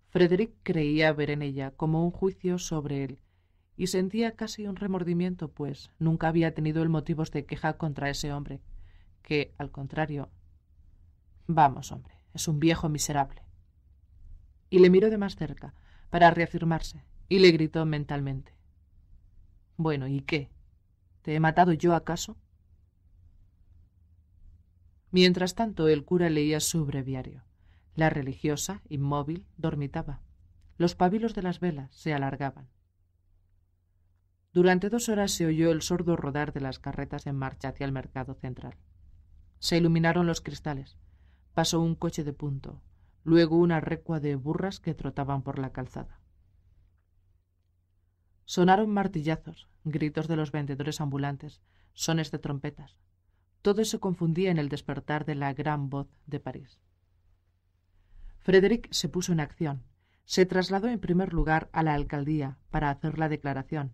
Frederick creía ver en ella como un juicio sobre él, y sentía casi un remordimiento, pues nunca había tenido el motivos de queja contra ese hombre, que, al contrario, vamos, hombre, es un viejo miserable y le miró de más cerca, para reafirmarse, y le gritó mentalmente. Bueno, ¿y qué? ¿Te he matado yo acaso? Mientras tanto, el cura leía su breviario. La religiosa, inmóvil, dormitaba. Los pabilos de las velas se alargaban. Durante dos horas se oyó el sordo rodar de las carretas en marcha hacia el mercado central. Se iluminaron los cristales. Pasó un coche de punto, luego una recua de burras que trotaban por la calzada. Sonaron martillazos, gritos de los vendedores ambulantes, sones de trompetas. Todo se confundía en el despertar de la gran voz de París. Frederick se puso en acción. Se trasladó en primer lugar a la alcaldía para hacer la declaración.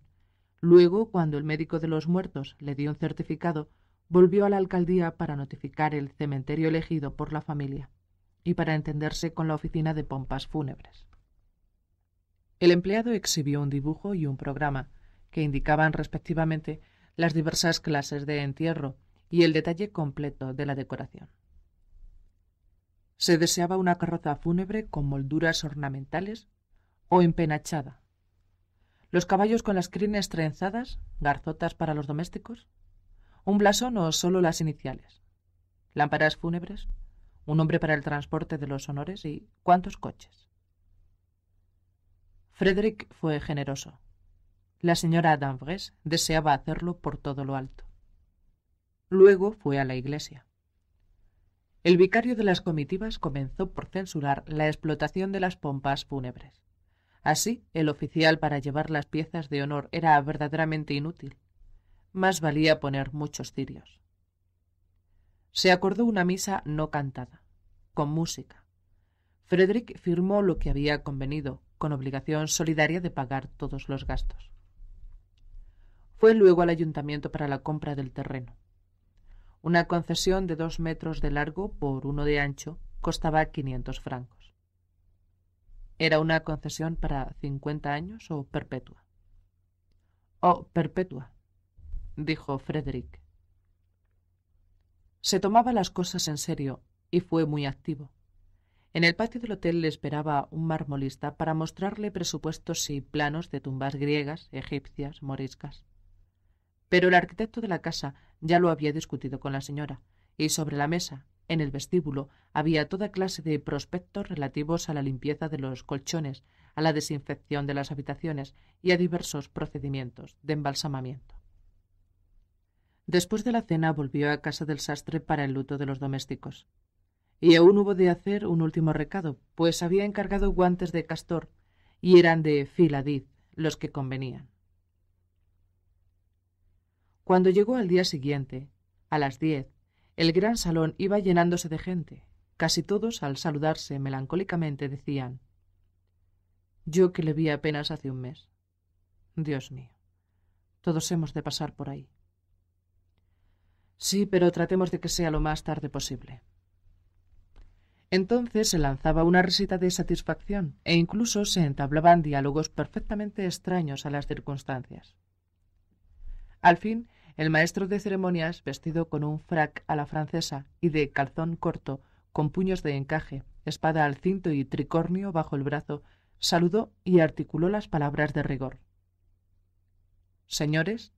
Luego, cuando el médico de los muertos le dio un certificado, volvió a la alcaldía para notificar el cementerio elegido por la familia y para entenderse con la oficina de pompas fúnebres. El empleado exhibió un dibujo y un programa que indicaban respectivamente las diversas clases de entierro y el detalle completo de la decoración. Se deseaba una carroza fúnebre con molduras ornamentales o empenachada. Los caballos con las crines trenzadas, garzotas para los domésticos, un blasón o solo las iniciales, lámparas fúnebres, un hombre para el transporte de los honores y cuántos coches. Frederick fue generoso. La señora Danvres deseaba hacerlo por todo lo alto. Luego fue a la iglesia. El vicario de las comitivas comenzó por censurar la explotación de las pompas fúnebres. Así, el oficial para llevar las piezas de honor era verdaderamente inútil. Más valía poner muchos cirios. Se acordó una misa no cantada, con música. Frederick firmó lo que había convenido, con obligación solidaria de pagar todos los gastos. Fue luego al ayuntamiento para la compra del terreno. Una concesión de dos metros de largo por uno de ancho costaba 500 francos. Era una concesión para 50 años o perpetua. Oh, perpetua, dijo Frederick. Se tomaba las cosas en serio y fue muy activo. En el patio del hotel le esperaba un marmolista para mostrarle presupuestos y planos de tumbas griegas, egipcias, moriscas. Pero el arquitecto de la casa ya lo había discutido con la señora, y sobre la mesa, en el vestíbulo, había toda clase de prospectos relativos a la limpieza de los colchones, a la desinfección de las habitaciones y a diversos procedimientos de embalsamamiento. Después de la cena volvió a casa del sastre para el luto de los domésticos. Y aún hubo de hacer un último recado, pues había encargado guantes de castor, y eran de filadiz los que convenían. Cuando llegó al día siguiente, a las diez, el gran salón iba llenándose de gente. Casi todos, al saludarse melancólicamente, decían Yo que le vi apenas hace un mes. Dios mío, todos hemos de pasar por ahí. Sí, pero tratemos de que sea lo más tarde posible. Entonces se lanzaba una risita de satisfacción e incluso se entablaban diálogos perfectamente extraños a las circunstancias. Al fin, el maestro de ceremonias, vestido con un frac a la francesa y de calzón corto, con puños de encaje, espada al cinto y tricornio bajo el brazo, saludó y articuló las palabras de rigor. Señores,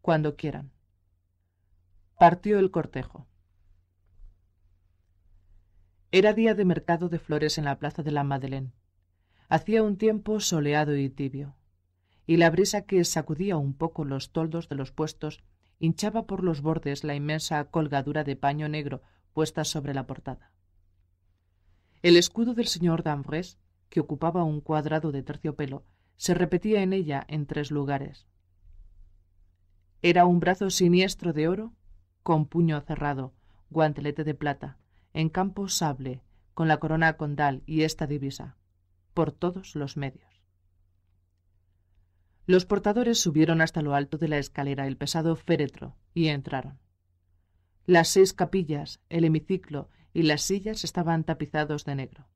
cuando quieran partió el cortejo. Era día de mercado de flores en la plaza de la Madeleine. Hacía un tiempo soleado y tibio, y la brisa que sacudía un poco los toldos de los puestos hinchaba por los bordes la inmensa colgadura de paño negro puesta sobre la portada. El escudo del señor d'Ambrés, que ocupaba un cuadrado de terciopelo, se repetía en ella en tres lugares. Era un brazo siniestro de oro con puño cerrado, guantelete de plata, en campo sable, con la corona condal y esta divisa, por todos los medios. Los portadores subieron hasta lo alto de la escalera el pesado féretro y entraron. Las seis capillas, el hemiciclo y las sillas estaban tapizados de negro.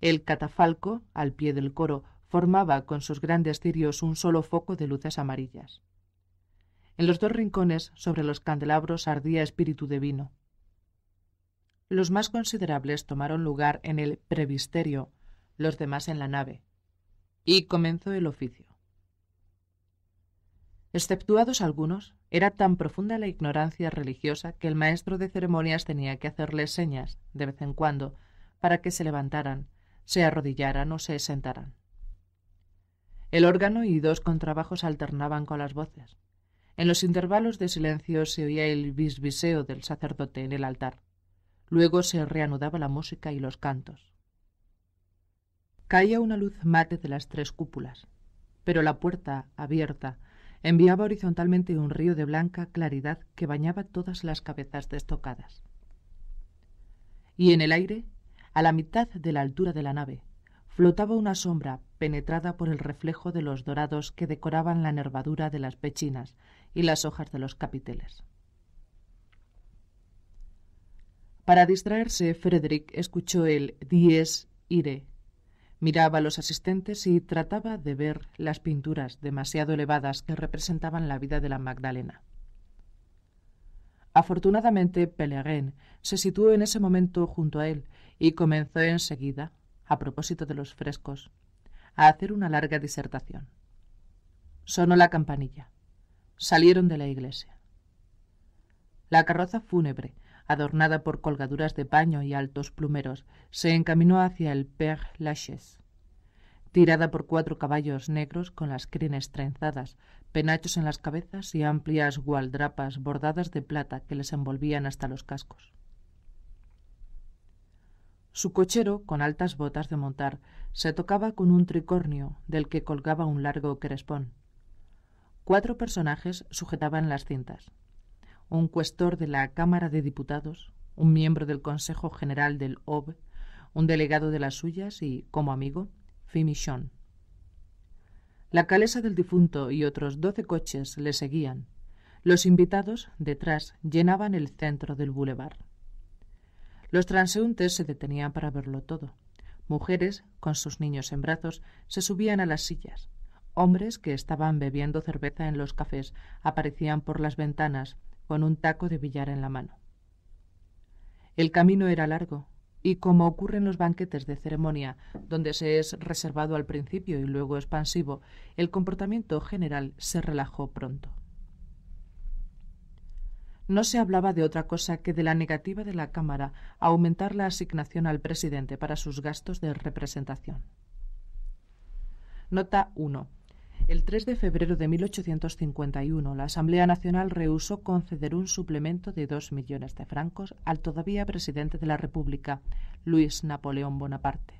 El catafalco, al pie del coro, formaba con sus grandes cirios un solo foco de luces amarillas. En los dos rincones, sobre los candelabros, ardía espíritu de vino. Los más considerables tomaron lugar en el previsterio, los demás en la nave. Y comenzó el oficio. Exceptuados algunos, era tan profunda la ignorancia religiosa que el maestro de ceremonias tenía que hacerles señas, de vez en cuando, para que se levantaran, se arrodillaran o se sentaran. El órgano y dos contrabajos alternaban con las voces. En los intervalos de silencio se oía el bisbiseo del sacerdote en el altar. Luego se reanudaba la música y los cantos. Caía una luz mate de las tres cúpulas, pero la puerta, abierta, enviaba horizontalmente un río de blanca claridad que bañaba todas las cabezas destocadas. Y en el aire, a la mitad de la altura de la nave, flotaba una sombra penetrada por el reflejo de los dorados que decoraban la nervadura de las pechinas y las hojas de los capiteles. Para distraerse, Frederick escuchó el Dies Ire. Miraba a los asistentes y trataba de ver las pinturas demasiado elevadas que representaban la vida de la Magdalena. Afortunadamente, Pellegrin se situó en ese momento junto a él y comenzó enseguida, a propósito de los frescos, a hacer una larga disertación. Sonó la campanilla salieron de la iglesia. La carroza fúnebre, adornada por colgaduras de paño y altos plumeros, se encaminó hacia el Père Lachaise. Tirada por cuatro caballos negros con las crines trenzadas, penachos en las cabezas y amplias gualdrapas bordadas de plata que les envolvían hasta los cascos. Su cochero, con altas botas de montar, se tocaba con un tricornio del que colgaba un largo crespón. Cuatro personajes sujetaban las cintas. Un cuestor de la Cámara de Diputados, un miembro del Consejo General del OB, un delegado de las suyas y, como amigo, Fimichon. La calesa del difunto y otros doce coches le seguían. Los invitados, detrás, llenaban el centro del bulevar. Los transeúntes se detenían para verlo todo. Mujeres, con sus niños en brazos, se subían a las sillas. Hombres que estaban bebiendo cerveza en los cafés aparecían por las ventanas con un taco de billar en la mano. El camino era largo, y como ocurre en los banquetes de ceremonia, donde se es reservado al principio y luego expansivo, el comportamiento general se relajó pronto. No se hablaba de otra cosa que de la negativa de la Cámara a aumentar la asignación al presidente para sus gastos de representación. Nota 1. El 3 de febrero de 1851, la Asamblea Nacional rehusó conceder un suplemento de dos millones de francos al todavía presidente de la República, Luis Napoleón Bonaparte.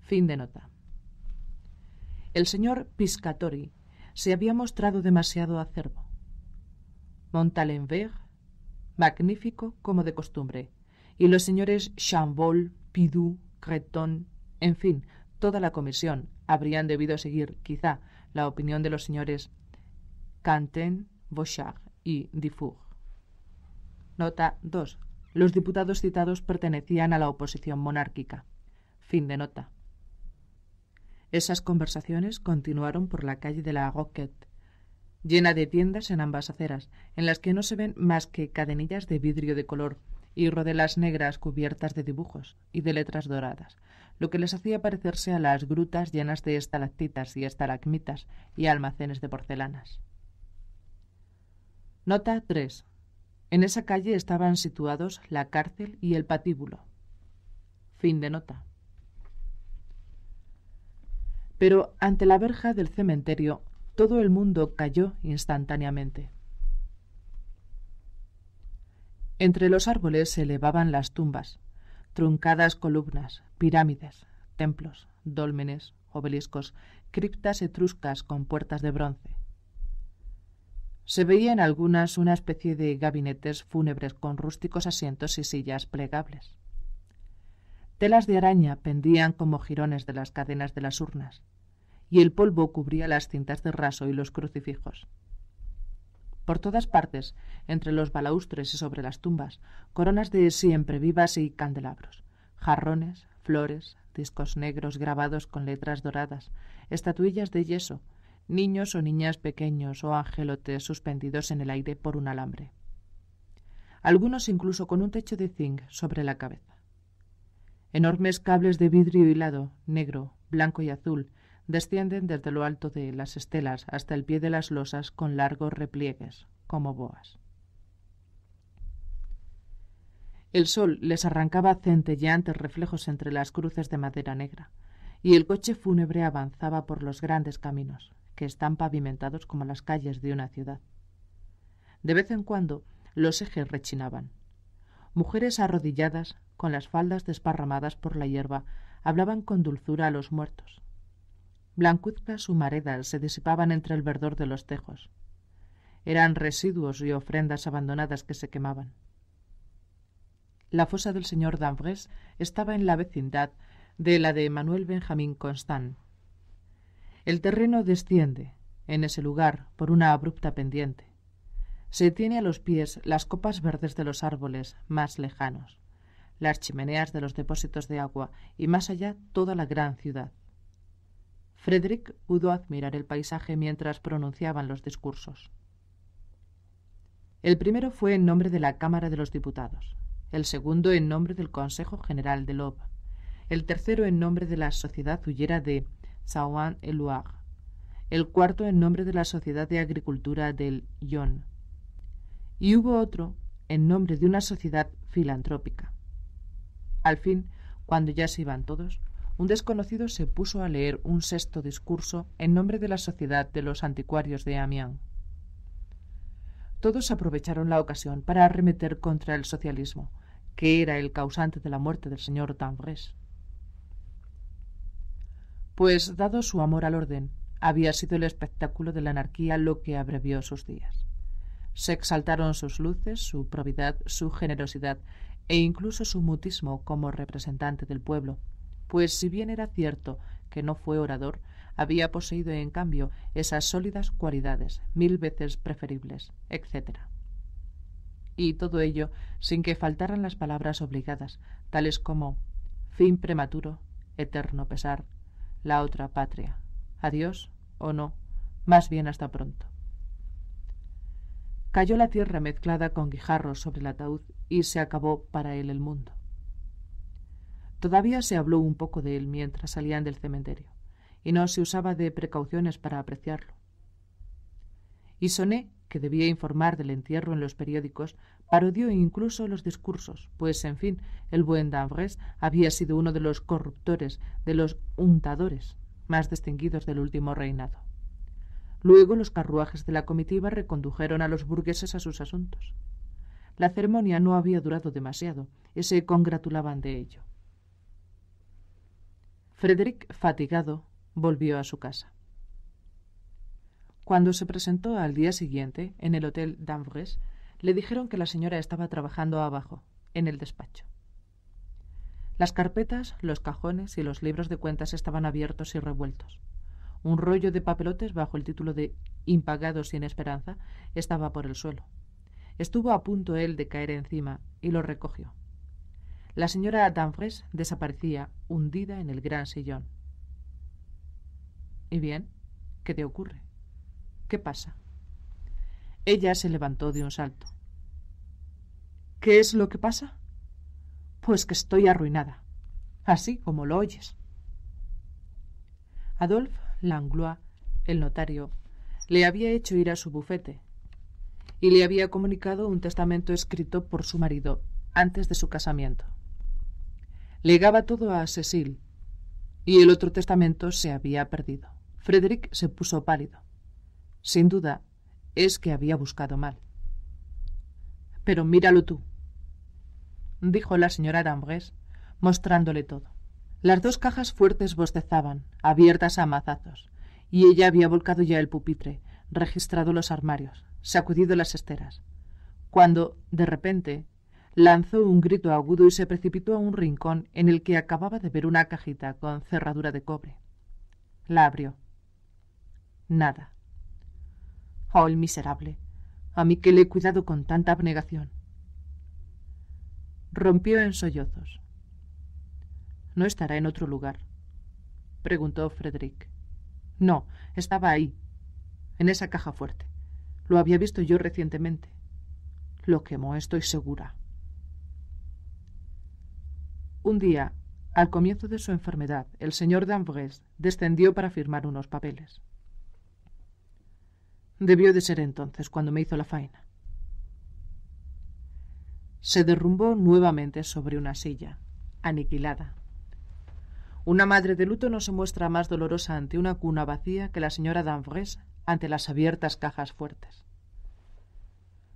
Fin de nota. El señor Piscatori se había mostrado demasiado acerbo. Montalembert, magnífico como de costumbre, y los señores Chambol, Pidou, Creton, en fin, toda la comisión habrían debido seguir, quizá, la opinión de los señores Canten, Bochard y Dufour. Nota 2. Los diputados citados pertenecían a la oposición monárquica. Fin de nota. Esas conversaciones continuaron por la calle de la Roquette, llena de tiendas en ambas aceras, en las que no se ven más que cadenillas de vidrio de color y rodelas negras cubiertas de dibujos y de letras doradas, lo que les hacía parecerse a las grutas llenas de estalactitas y estalagmitas y almacenes de porcelanas. Nota 3. En esa calle estaban situados la cárcel y el patíbulo. Fin de nota. Pero ante la verja del cementerio todo el mundo cayó instantáneamente. Entre los árboles se elevaban las tumbas, truncadas columnas, pirámides, templos, dólmenes, obeliscos, criptas etruscas con puertas de bronce. Se veía en algunas una especie de gabinetes fúnebres con rústicos asientos y sillas plegables. Telas de araña pendían como jirones de las cadenas de las urnas, y el polvo cubría las cintas de raso y los crucifijos. Por todas partes, entre los balaustres y sobre las tumbas, coronas de siempre vivas y candelabros, jarrones, flores, discos negros grabados con letras doradas, estatuillas de yeso, niños o niñas pequeños o angelotes suspendidos en el aire por un alambre. Algunos incluso con un techo de zinc sobre la cabeza. Enormes cables de vidrio hilado, negro, blanco y azul, Descienden desde lo alto de las estelas hasta el pie de las losas con largos repliegues, como boas. El sol les arrancaba centelleantes reflejos entre las cruces de madera negra, y el coche fúnebre avanzaba por los grandes caminos, que están pavimentados como las calles de una ciudad. De vez en cuando los ejes rechinaban. Mujeres arrodilladas, con las faldas desparramadas por la hierba, hablaban con dulzura a los muertos, blancuzcas humaredas se disipaban entre el verdor de los tejos. Eran residuos y ofrendas abandonadas que se quemaban. La fosa del señor Danvres estaba en la vecindad de la de Manuel Benjamín Constant. El terreno desciende, en ese lugar, por una abrupta pendiente. Se tiene a los pies las copas verdes de los árboles más lejanos, las chimeneas de los depósitos de agua y más allá toda la gran ciudad. Frederick pudo admirar el paisaje mientras pronunciaban los discursos. El primero fue en nombre de la Cámara de los Diputados, el segundo en nombre del Consejo General de Lob, el tercero en nombre de la Sociedad Huyera de saouan el loire el cuarto en nombre de la Sociedad de Agricultura del Yon, y hubo otro en nombre de una sociedad filantrópica. Al fin, cuando ya se iban todos, un desconocido se puso a leer un sexto discurso en nombre de la Sociedad de los Anticuarios de Amiens. Todos aprovecharon la ocasión para arremeter contra el socialismo, que era el causante de la muerte del señor Danvers. Pues, dado su amor al orden, había sido el espectáculo de la anarquía lo que abrevió sus días. Se exaltaron sus luces, su probidad, su generosidad e incluso su mutismo como representante del pueblo, pues si bien era cierto que no fue orador, había poseído en cambio esas sólidas cualidades, mil veces preferibles, etc. Y todo ello sin que faltaran las palabras obligadas, tales como fin prematuro, eterno pesar, la otra patria, adiós o no, más bien hasta pronto. Cayó la tierra mezclada con guijarros sobre el ataúd y se acabó para él el mundo. Todavía se habló un poco de él mientras salían del cementerio, y no se usaba de precauciones para apreciarlo. Y Soné, que debía informar del entierro en los periódicos, parodió incluso los discursos, pues, en fin, el buen Danvres había sido uno de los corruptores, de los untadores más distinguidos del último reinado. Luego los carruajes de la comitiva recondujeron a los burgueses a sus asuntos. La ceremonia no había durado demasiado, y se congratulaban de ello. Frederick, fatigado, volvió a su casa. Cuando se presentó al día siguiente en el Hotel Danvres, le dijeron que la señora estaba trabajando abajo, en el despacho. Las carpetas, los cajones y los libros de cuentas estaban abiertos y revueltos. Un rollo de papelotes bajo el título de Impagados sin esperanza estaba por el suelo. Estuvo a punto él de caer encima y lo recogió. La señora Danfres desaparecía hundida en el gran sillón. ¿Y bien? ¿Qué te ocurre? ¿Qué pasa? Ella se levantó de un salto. ¿Qué es lo que pasa? Pues que estoy arruinada, así como lo oyes. Adolphe Langlois, el notario, le había hecho ir a su bufete y le había comunicado un testamento escrito por su marido antes de su casamiento legaba todo a Cecil, y el otro testamento se había perdido. Frederick se puso pálido. Sin duda, es que había buscado mal. Pero míralo tú, dijo la señora d'Ambrés, mostrándole todo. Las dos cajas fuertes bostezaban, abiertas a mazazos, y ella había volcado ya el pupitre, registrado los armarios, sacudido las esteras, cuando, de repente, Lanzó un grito agudo y se precipitó a un rincón en el que acababa de ver una cajita con cerradura de cobre. La abrió. Nada. Oh, el miserable. A mí que le he cuidado con tanta abnegación. Rompió en sollozos. ¿No estará en otro lugar? preguntó Frederick. No, estaba ahí, en esa caja fuerte. Lo había visto yo recientemente. Lo quemó, estoy segura. Un día, al comienzo de su enfermedad, el señor Danvres descendió para firmar unos papeles. Debió de ser entonces cuando me hizo la faena. Se derrumbó nuevamente sobre una silla, aniquilada. Una madre de luto no se muestra más dolorosa ante una cuna vacía que la señora Danvres ante las abiertas cajas fuertes.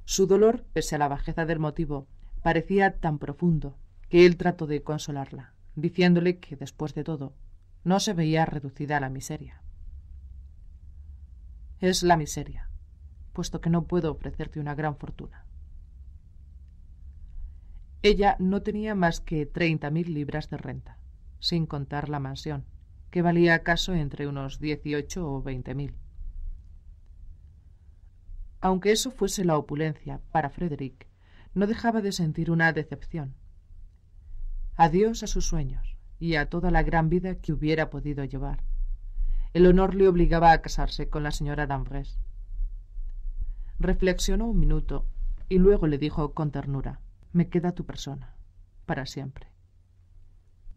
Su dolor, pese a la bajeza del motivo, parecía tan profundo que él trató de consolarla, diciéndole que, después de todo, no se veía reducida a la miseria. Es la miseria, puesto que no puedo ofrecerte una gran fortuna. Ella no tenía más que treinta mil libras de renta, sin contar la mansión, que valía acaso entre unos dieciocho o veinte mil. Aunque eso fuese la opulencia para Frederick, no dejaba de sentir una decepción Adiós a sus sueños y a toda la gran vida que hubiera podido llevar. El honor le obligaba a casarse con la señora Dambrés. Reflexionó un minuto y luego le dijo con ternura, me queda tu persona, para siempre.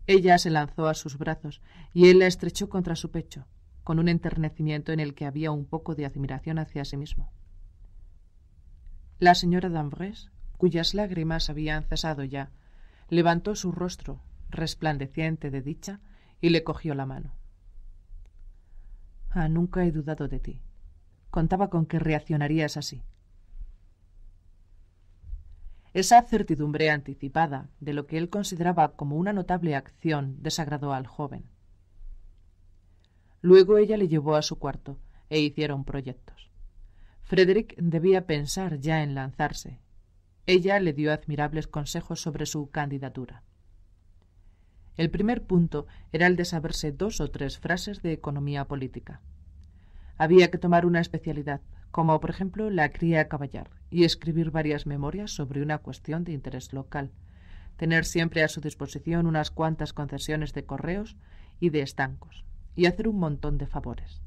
Ella se lanzó a sus brazos y él la estrechó contra su pecho, con un enternecimiento en el que había un poco de admiración hacia sí mismo. La señora Dambrés, cuyas lágrimas habían cesado ya, levantó su rostro, resplandeciente de dicha, y le cogió la mano. Ah, nunca he dudado de ti. Contaba con que reaccionarías así. Esa certidumbre anticipada de lo que él consideraba como una notable acción desagradó al joven. Luego ella le llevó a su cuarto e hicieron proyectos. Frederick debía pensar ya en lanzarse, ella le dio admirables consejos sobre su candidatura. El primer punto era el de saberse dos o tres frases de economía política. Había que tomar una especialidad, como por ejemplo la cría a caballar, y escribir varias memorias sobre una cuestión de interés local, tener siempre a su disposición unas cuantas concesiones de correos y de estancos, y hacer un montón de favores.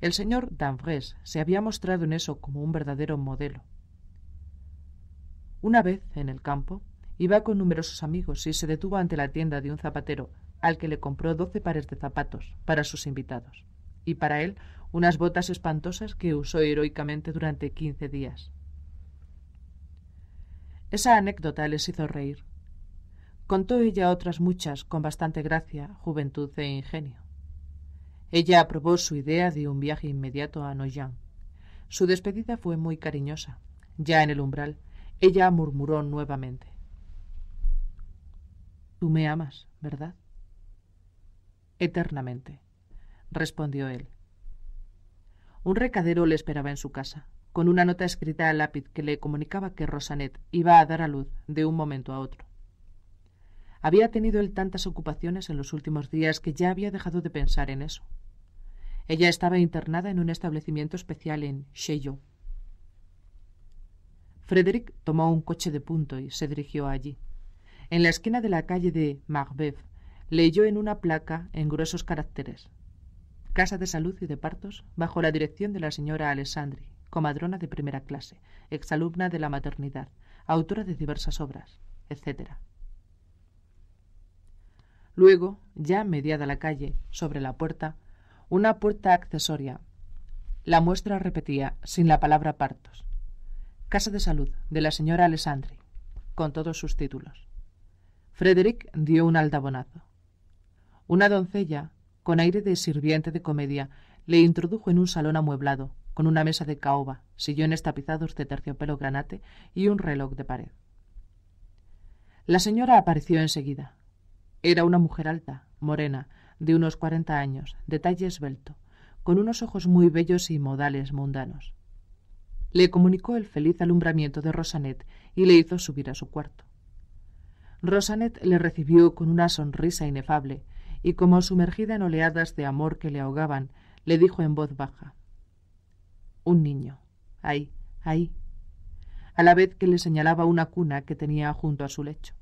El señor Danfres se había mostrado en eso como un verdadero modelo, una vez, en el campo, iba con numerosos amigos y se detuvo ante la tienda de un zapatero, al que le compró doce pares de zapatos para sus invitados, y para él unas botas espantosas que usó heroicamente durante quince días. Esa anécdota les hizo reír. Contó ella otras muchas con bastante gracia, juventud e ingenio. Ella aprobó su idea de un viaje inmediato a Noyang Su despedida fue muy cariñosa. Ya en el umbral, ella murmuró nuevamente. Tú me amas, ¿verdad? Eternamente, respondió él. Un recadero le esperaba en su casa, con una nota escrita a lápiz que le comunicaba que Rosanet iba a dar a luz de un momento a otro. Había tenido él tantas ocupaciones en los últimos días que ya había dejado de pensar en eso. Ella estaba internada en un establecimiento especial en Sheyo, Frederick tomó un coche de punto y se dirigió allí. En la esquina de la calle de Marbeuf, leyó en una placa en gruesos caracteres Casa de Salud y de Partos, bajo la dirección de la señora Alessandri, comadrona de primera clase, exalumna de la maternidad, autora de diversas obras, etc. Luego, ya mediada la calle, sobre la puerta, una puerta accesoria. La muestra repetía, sin la palabra partos, Casa de Salud, de la señora Alessandri, con todos sus títulos. Frederick dio un aldabonazo. Una doncella, con aire de sirviente de comedia, le introdujo en un salón amueblado, con una mesa de caoba, sillones tapizados de terciopelo granate y un reloj de pared. La señora apareció enseguida. Era una mujer alta, morena, de unos cuarenta años, de talle esbelto, con unos ojos muy bellos y modales mundanos le comunicó el feliz alumbramiento de Rosanet y le hizo subir a su cuarto. Rosanet le recibió con una sonrisa inefable y como sumergida en oleadas de amor que le ahogaban, le dijo en voz baja Un niño, ahí, ahí, a la vez que le señalaba una cuna que tenía junto a su lecho.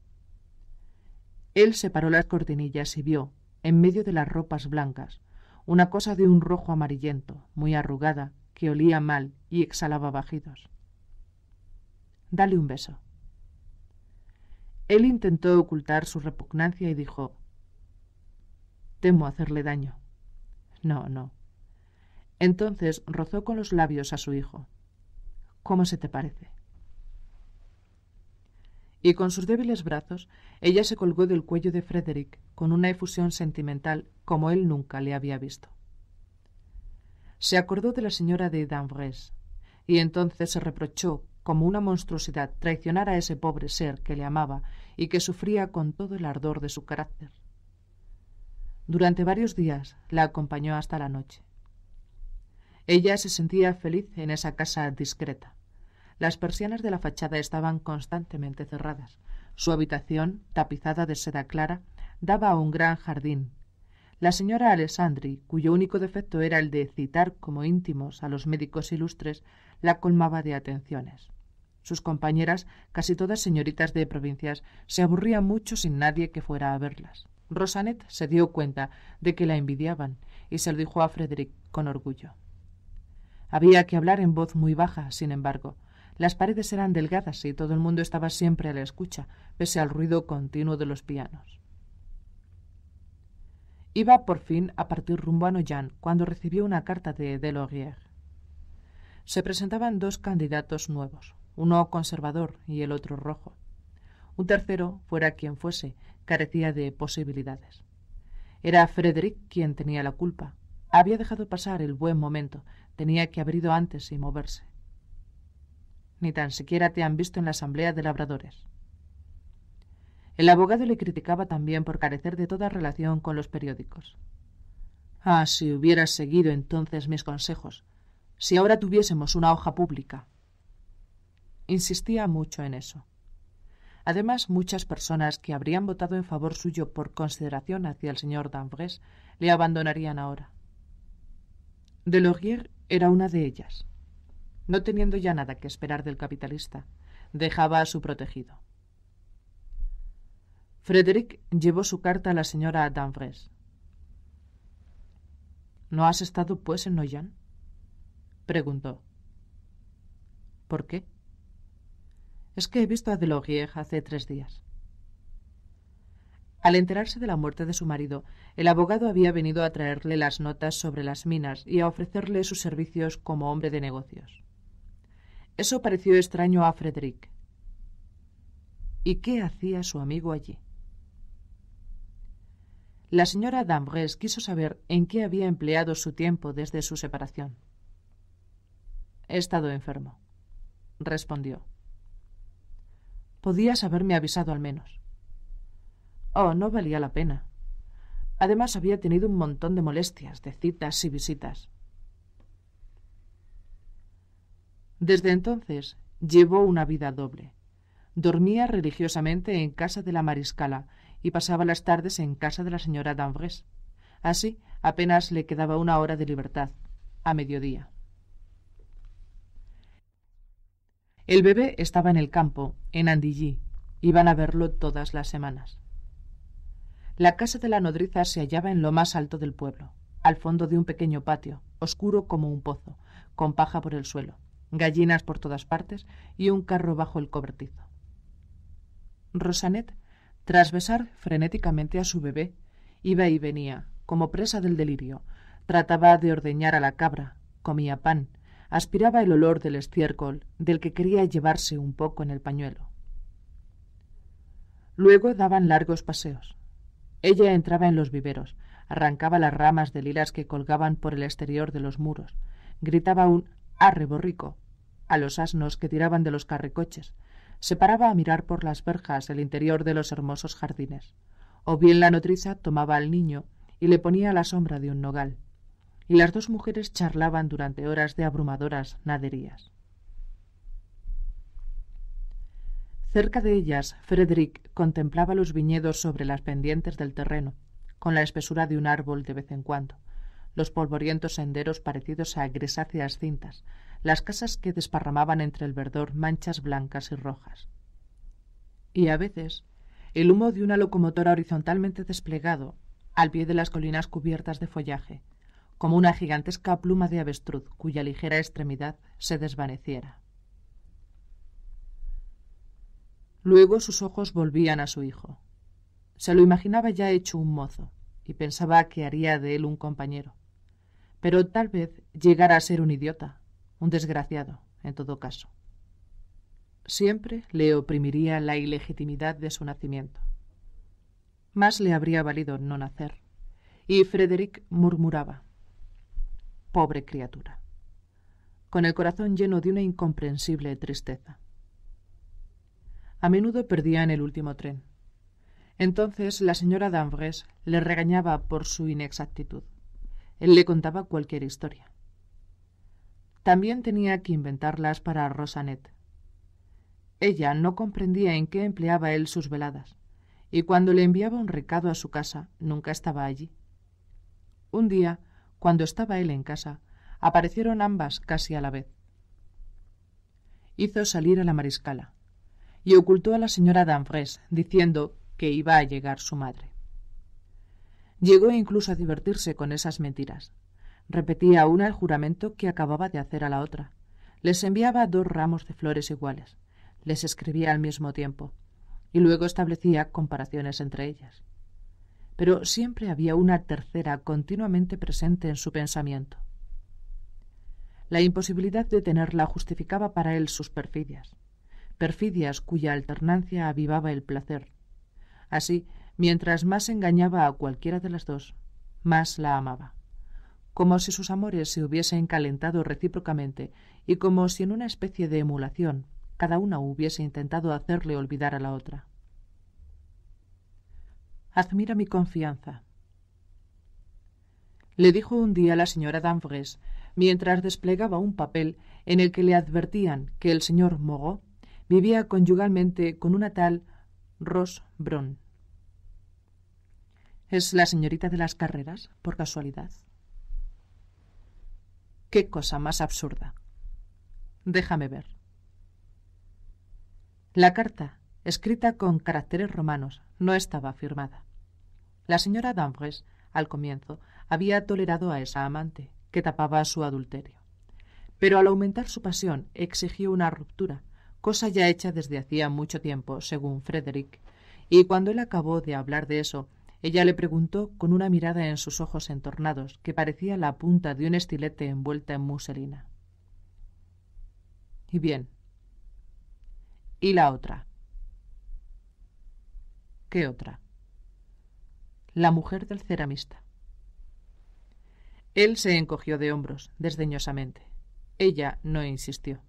Él separó las cortinillas y vio, en medio de las ropas blancas, una cosa de un rojo amarillento, muy arrugada, que olía mal y exhalaba bajidos. Dale un beso. Él intentó ocultar su repugnancia y dijo, Temo hacerle daño. No, no. Entonces rozó con los labios a su hijo. ¿Cómo se te parece? Y con sus débiles brazos, ella se colgó del cuello de Frederick con una efusión sentimental como él nunca le había visto. Se acordó de la señora de Danvres y entonces se reprochó como una monstruosidad traicionar a ese pobre ser que le amaba y que sufría con todo el ardor de su carácter. Durante varios días la acompañó hasta la noche. Ella se sentía feliz en esa casa discreta. Las persianas de la fachada estaban constantemente cerradas. Su habitación, tapizada de seda clara, daba a un gran jardín la señora Alessandri, cuyo único defecto era el de citar como íntimos a los médicos ilustres, la colmaba de atenciones. Sus compañeras, casi todas señoritas de provincias, se aburrían mucho sin nadie que fuera a verlas. Rosanet se dio cuenta de que la envidiaban y se lo dijo a Frederick con orgullo. Había que hablar en voz muy baja, sin embargo. Las paredes eran delgadas y todo el mundo estaba siempre a la escucha, pese al ruido continuo de los pianos. Iba por fin a partir rumbo a Noyan cuando recibió una carta de Delorier. Se presentaban dos candidatos nuevos, uno conservador y el otro rojo. Un tercero, fuera quien fuese, carecía de posibilidades. Era Frederick quien tenía la culpa. Había dejado pasar el buen momento, tenía que haber ido antes y moverse. Ni tan siquiera te han visto en la asamblea de labradores. El abogado le criticaba también por carecer de toda relación con los periódicos. Ah, si hubieras seguido entonces mis consejos, si ahora tuviésemos una hoja pública. Insistía mucho en eso. Además, muchas personas que habrían votado en favor suyo por consideración hacia el señor Danvres, le abandonarían ahora. Delorier era una de ellas. No teniendo ya nada que esperar del capitalista, dejaba a su protegido. Frederick llevó su carta a la señora Danvers. ¿No has estado, pues, en Noyan? preguntó. ¿Por qué? Es que he visto a Delorier hace tres días. Al enterarse de la muerte de su marido, el abogado había venido a traerle las notas sobre las minas y a ofrecerle sus servicios como hombre de negocios. Eso pareció extraño a Frederick. ¿Y qué hacía su amigo allí? la señora Dambres quiso saber en qué había empleado su tiempo desde su separación. He estado enfermo, respondió. Podías haberme avisado al menos. Oh, no valía la pena. Además había tenido un montón de molestias, de citas y visitas. Desde entonces llevó una vida doble. Dormía religiosamente en casa de la mariscala, y pasaba las tardes en casa de la señora Danvres. Así, apenas le quedaba una hora de libertad, a mediodía. El bebé estaba en el campo, en Andilly. Iban a verlo todas las semanas. La casa de la nodriza se hallaba en lo más alto del pueblo, al fondo de un pequeño patio, oscuro como un pozo, con paja por el suelo, gallinas por todas partes y un carro bajo el cobertizo. Rosanet tras besar frenéticamente a su bebé, iba y venía, como presa del delirio. Trataba de ordeñar a la cabra, comía pan, aspiraba el olor del estiércol, del que quería llevarse un poco en el pañuelo. Luego daban largos paseos. Ella entraba en los viveros, arrancaba las ramas de lilas que colgaban por el exterior de los muros, gritaba un arre a los asnos que tiraban de los carrecoches, se paraba a mirar por las verjas el interior de los hermosos jardines, o bien la nodriza tomaba al niño y le ponía a la sombra de un nogal, y las dos mujeres charlaban durante horas de abrumadoras naderías. Cerca de ellas, Frederick contemplaba los viñedos sobre las pendientes del terreno, con la espesura de un árbol de vez en cuando, los polvorientos senderos parecidos a grisáceas cintas, las casas que desparramaban entre el verdor manchas blancas y rojas. Y a veces, el humo de una locomotora horizontalmente desplegado, al pie de las colinas cubiertas de follaje, como una gigantesca pluma de avestruz cuya ligera extremidad se desvaneciera. Luego sus ojos volvían a su hijo. Se lo imaginaba ya hecho un mozo, y pensaba que haría de él un compañero. Pero tal vez llegara a ser un idiota, un desgraciado, en todo caso. Siempre le oprimiría la ilegitimidad de su nacimiento. Más le habría valido no nacer. Y Frederick murmuraba, pobre criatura, con el corazón lleno de una incomprensible tristeza. A menudo perdía en el último tren. Entonces la señora d'Amvres le regañaba por su inexactitud. Él le contaba cualquier historia. También tenía que inventarlas para Rosanet. Ella no comprendía en qué empleaba él sus veladas, y cuando le enviaba un recado a su casa, nunca estaba allí. Un día, cuando estaba él en casa, aparecieron ambas casi a la vez. Hizo salir a la mariscala y ocultó a la señora Danfres, diciendo que iba a llegar su madre. Llegó incluso a divertirse con esas mentiras, Repetía una el juramento que acababa de hacer a la otra. Les enviaba dos ramos de flores iguales. Les escribía al mismo tiempo. Y luego establecía comparaciones entre ellas. Pero siempre había una tercera continuamente presente en su pensamiento. La imposibilidad de tenerla justificaba para él sus perfidias, perfidias cuya alternancia avivaba el placer. Así, mientras más engañaba a cualquiera de las dos, más la amaba como si sus amores se hubiesen calentado recíprocamente y como si en una especie de emulación cada una hubiese intentado hacerle olvidar a la otra. Admira mi confianza. Le dijo un día la señora Danvres, mientras desplegaba un papel en el que le advertían que el señor Moreau vivía conyugalmente con una tal Rose Bron. ¿Es la señorita de las carreras, por casualidad? Qué cosa más absurda. Déjame ver. La carta, escrita con caracteres romanos, no estaba firmada. La señora Danvers, al comienzo, había tolerado a esa amante, que tapaba su adulterio. Pero al aumentar su pasión, exigió una ruptura, cosa ya hecha desde hacía mucho tiempo, según Frederick, y cuando él acabó de hablar de eso, ella le preguntó con una mirada en sus ojos entornados que parecía la punta de un estilete envuelta en muselina. Y bien. ¿Y la otra? ¿Qué otra? La mujer del ceramista. Él se encogió de hombros, desdeñosamente. Ella no insistió.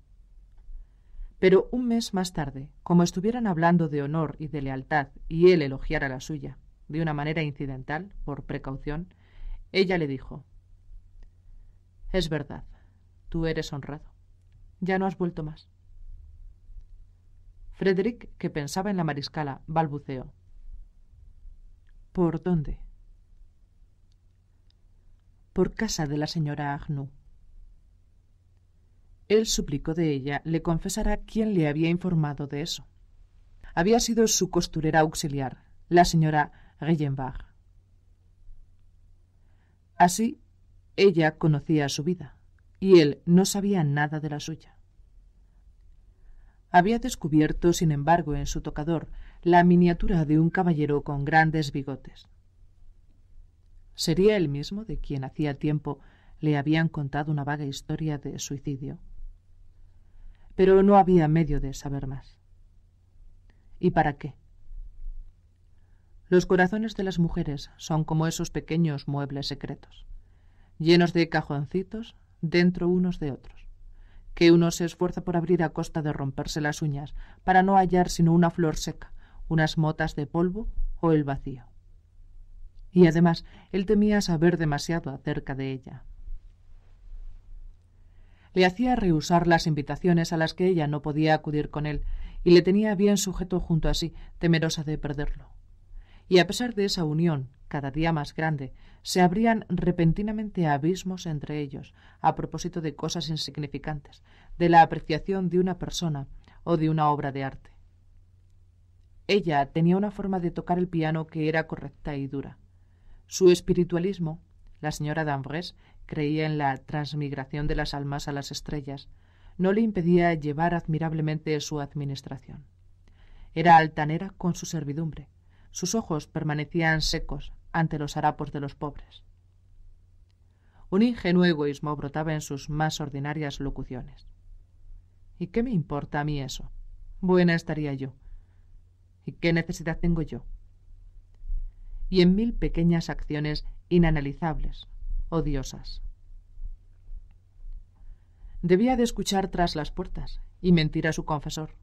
Pero un mes más tarde, como estuvieran hablando de honor y de lealtad y él elogiara la suya, de una manera incidental, por precaución, ella le dijo, Es verdad, tú eres honrado. Ya no has vuelto más. Frederick, que pensaba en la mariscala, balbuceó. ¿Por dónde? Por casa de la señora Agnew. Él suplicó de ella le confesara quién le había informado de eso. Había sido su costurera auxiliar, la señora Reyenbach. Así, ella conocía su vida y él no sabía nada de la suya. Había descubierto, sin embargo, en su tocador la miniatura de un caballero con grandes bigotes. ¿Sería el mismo de quien hacía tiempo le habían contado una vaga historia de suicidio? Pero no había medio de saber más. ¿Y para qué? Los corazones de las mujeres son como esos pequeños muebles secretos, llenos de cajoncitos, dentro unos de otros, que uno se esfuerza por abrir a costa de romperse las uñas, para no hallar sino una flor seca, unas motas de polvo o el vacío. Y además, él temía saber demasiado acerca de ella. Le hacía rehusar las invitaciones a las que ella no podía acudir con él, y le tenía bien sujeto junto a sí, temerosa de perderlo y a pesar de esa unión, cada día más grande, se abrían repentinamente abismos entre ellos, a propósito de cosas insignificantes, de la apreciación de una persona o de una obra de arte. Ella tenía una forma de tocar el piano que era correcta y dura. Su espiritualismo, la señora Dambrés creía en la transmigración de las almas a las estrellas, no le impedía llevar admirablemente su administración. Era altanera con su servidumbre, sus ojos permanecían secos ante los harapos de los pobres. Un ingenuo egoísmo brotaba en sus más ordinarias locuciones. ¿Y qué me importa a mí eso? Buena estaría yo. ¿Y qué necesidad tengo yo? Y en mil pequeñas acciones inanalizables, odiosas. Debía de escuchar tras las puertas y mentir a su confesor.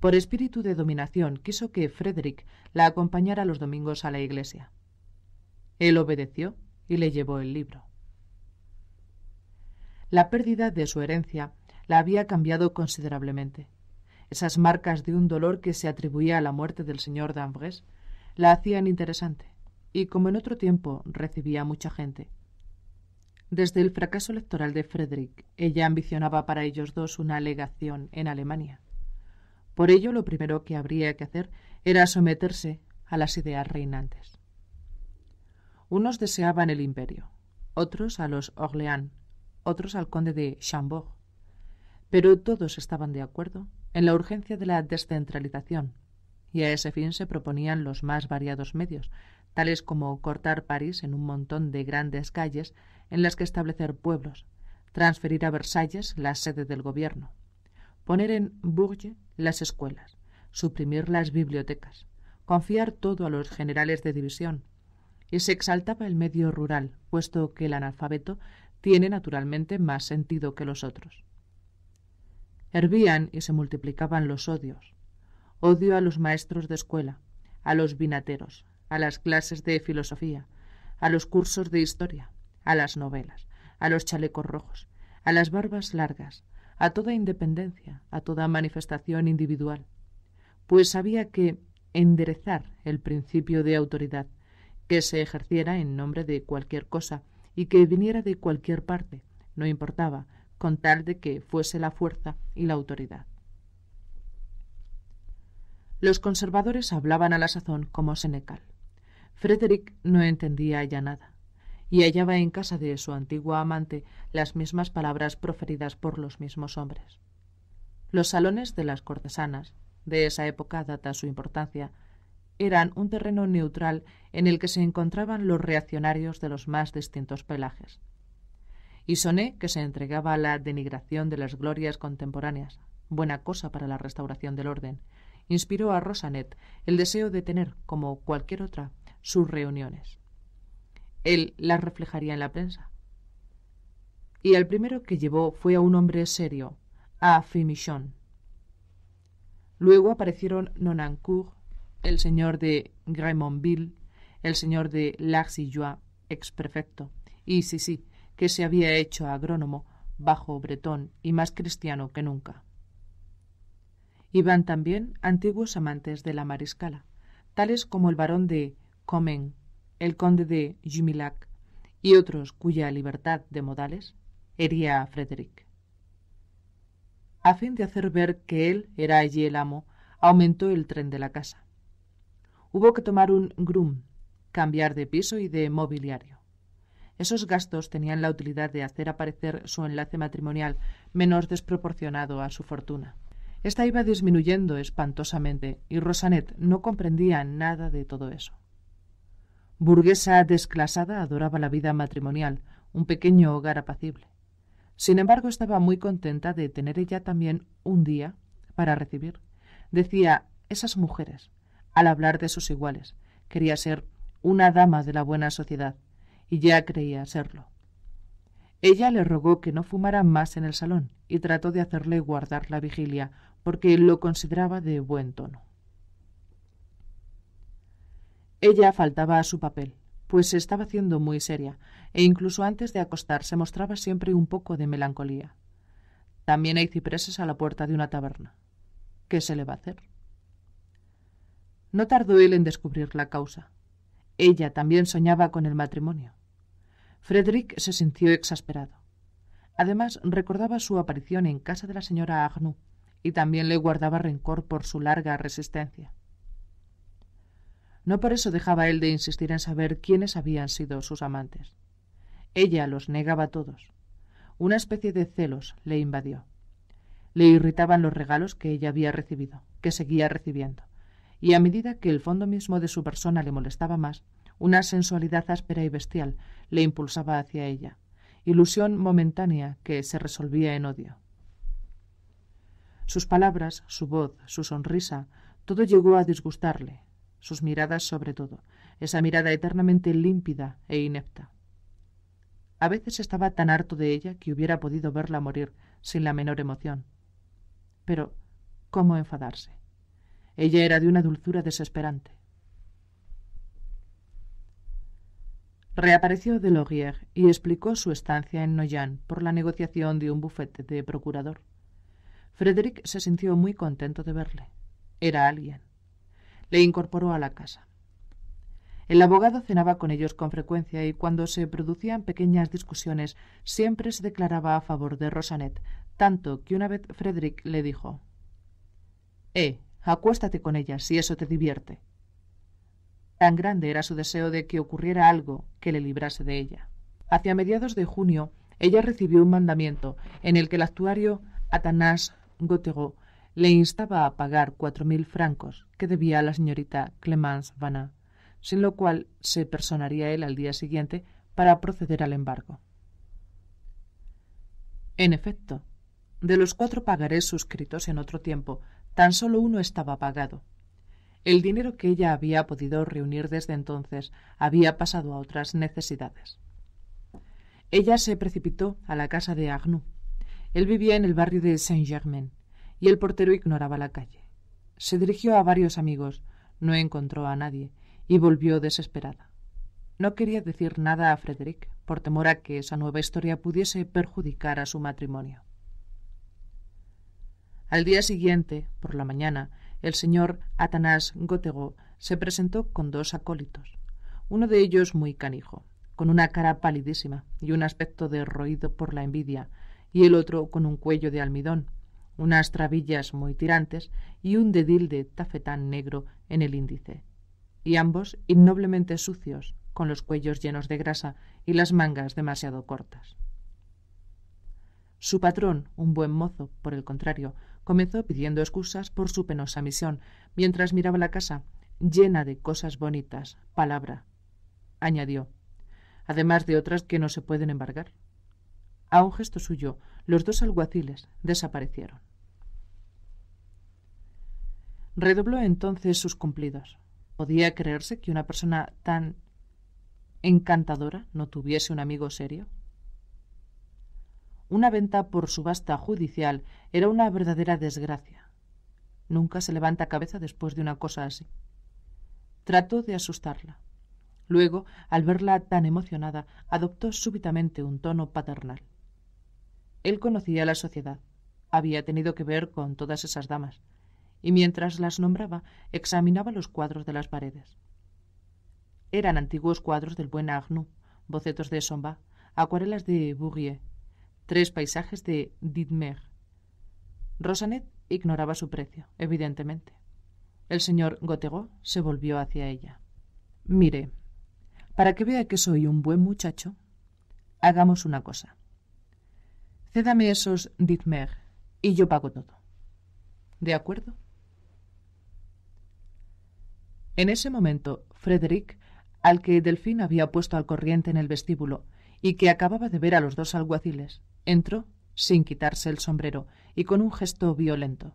Por espíritu de dominación quiso que Frederick la acompañara los domingos a la iglesia. Él obedeció y le llevó el libro. La pérdida de su herencia la había cambiado considerablemente. Esas marcas de un dolor que se atribuía a la muerte del señor d'Ambrès la hacían interesante, y como en otro tiempo recibía mucha gente. Desde el fracaso electoral de Frederick, ella ambicionaba para ellos dos una legación en Alemania. Por ello, lo primero que habría que hacer era someterse a las ideas reinantes. Unos deseaban el imperio, otros a los Orleans, otros al conde de Chambord, pero todos estaban de acuerdo en la urgencia de la descentralización, y a ese fin se proponían los más variados medios, tales como cortar París en un montón de grandes calles en las que establecer pueblos, transferir a Versalles la sede del gobierno, poner en Bourges las escuelas, suprimir las bibliotecas, confiar todo a los generales de división. Y se exaltaba el medio rural, puesto que el analfabeto tiene naturalmente más sentido que los otros. Hervían y se multiplicaban los odios. Odio a los maestros de escuela, a los vinateros, a las clases de filosofía, a los cursos de historia, a las novelas, a los chalecos rojos, a las barbas largas, a toda independencia, a toda manifestación individual, pues había que enderezar el principio de autoridad, que se ejerciera en nombre de cualquier cosa y que viniera de cualquier parte, no importaba, con tal de que fuese la fuerza y la autoridad. Los conservadores hablaban a la sazón como Senecal. Frederick no entendía ya nada y hallaba en casa de su antigua amante las mismas palabras proferidas por los mismos hombres. Los salones de las cortesanas, de esa época data su importancia, eran un terreno neutral en el que se encontraban los reaccionarios de los más distintos pelajes. Y Soné, que se entregaba a la denigración de las glorias contemporáneas, buena cosa para la restauración del orden, inspiró a Rosanet el deseo de tener, como cualquier otra, sus reuniones él las reflejaría en la prensa. Y el primero que llevó fue a un hombre serio, a Fimichon. Luego aparecieron Nonancourt, el señor de Gremonville, el señor de Larsillois, ex prefecto, y sí, sí, que se había hecho agrónomo, bajo bretón y más cristiano que nunca. Iban también antiguos amantes de la mariscala, tales como el barón de Comen, el conde de Jumilac y otros cuya libertad de modales hería a Frederick. A fin de hacer ver que él era allí el amo, aumentó el tren de la casa. Hubo que tomar un groom, cambiar de piso y de mobiliario. Esos gastos tenían la utilidad de hacer aparecer su enlace matrimonial menos desproporcionado a su fortuna. Esta iba disminuyendo espantosamente y Rosanet no comprendía nada de todo eso burguesa desclasada, adoraba la vida matrimonial, un pequeño hogar apacible. Sin embargo, estaba muy contenta de tener ella también un día para recibir. Decía, esas mujeres, al hablar de sus iguales, quería ser una dama de la buena sociedad, y ya creía serlo. Ella le rogó que no fumara más en el salón y trató de hacerle guardar la vigilia, porque lo consideraba de buen tono. Ella faltaba a su papel, pues se estaba haciendo muy seria, e incluso antes de acostarse mostraba siempre un poco de melancolía. También hay cipreses a la puerta de una taberna. ¿Qué se le va a hacer? No tardó él en descubrir la causa. Ella también soñaba con el matrimonio. Frederick se sintió exasperado. Además, recordaba su aparición en casa de la señora Agnu, y también le guardaba rencor por su larga resistencia. No por eso dejaba él de insistir en saber quiénes habían sido sus amantes. Ella los negaba a todos. Una especie de celos le invadió. Le irritaban los regalos que ella había recibido, que seguía recibiendo, y a medida que el fondo mismo de su persona le molestaba más, una sensualidad áspera y bestial le impulsaba hacia ella, ilusión momentánea que se resolvía en odio. Sus palabras, su voz, su sonrisa, todo llegó a disgustarle, sus miradas sobre todo, esa mirada eternamente límpida e inepta. A veces estaba tan harto de ella que hubiera podido verla morir sin la menor emoción. Pero, ¿cómo enfadarse? Ella era de una dulzura desesperante. Reapareció Laurier y explicó su estancia en Noyan por la negociación de un bufete de procurador. Frederick se sintió muy contento de verle. Era alguien le incorporó a la casa. El abogado cenaba con ellos con frecuencia y cuando se producían pequeñas discusiones siempre se declaraba a favor de Rosanet, tanto que una vez Frederick le dijo Eh, acuéstate con ella si eso te divierte. Tan grande era su deseo de que ocurriera algo que le librase de ella. Hacia mediados de junio, ella recibió un mandamiento en el que el actuario Atanás Gotego le instaba a pagar cuatro mil francos que debía a la señorita Clemence Vanin, sin lo cual se personaría él al día siguiente para proceder al embargo. En efecto, de los cuatro pagarés suscritos en otro tiempo, tan solo uno estaba pagado. El dinero que ella había podido reunir desde entonces había pasado a otras necesidades. Ella se precipitó a la casa de Arnoux. Él vivía en el barrio de Saint-Germain y el portero ignoraba la calle. Se dirigió a varios amigos, no encontró a nadie y volvió desesperada. No quería decir nada a Frederick por temor a que esa nueva historia pudiese perjudicar a su matrimonio. Al día siguiente, por la mañana, el señor Atanás Gotego se presentó con dos acólitos, uno de ellos muy canijo, con una cara palidísima y un aspecto derroído por la envidia, y el otro con un cuello de almidón, unas trabillas muy tirantes y un dedil de tafetán negro en el índice, y ambos innoblemente sucios, con los cuellos llenos de grasa y las mangas demasiado cortas. Su patrón, un buen mozo, por el contrario, comenzó pidiendo excusas por su penosa misión, mientras miraba la casa, llena de cosas bonitas, palabra. Añadió, además de otras que no se pueden embargar. A un gesto suyo, los dos alguaciles desaparecieron. Redobló entonces sus cumplidos. ¿Podía creerse que una persona tan encantadora no tuviese un amigo serio? Una venta por subasta judicial era una verdadera desgracia. Nunca se levanta cabeza después de una cosa así. Trató de asustarla. Luego, al verla tan emocionada, adoptó súbitamente un tono paternal. Él conocía la sociedad. Había tenido que ver con todas esas damas y mientras las nombraba examinaba los cuadros de las paredes. Eran antiguos cuadros del buen Agnou, bocetos de Somba, acuarelas de Bourrier, tres paisajes de Didmer. Rosanet ignoraba su precio, evidentemente. El señor Gotego se volvió hacia ella. Mire, para que vea que soy un buen muchacho, hagamos una cosa. Cédame esos Didmer y yo pago todo. ¿De acuerdo? En ese momento, Frederick, al que Delfín había puesto al corriente en el vestíbulo y que acababa de ver a los dos alguaciles, entró sin quitarse el sombrero y con un gesto violento.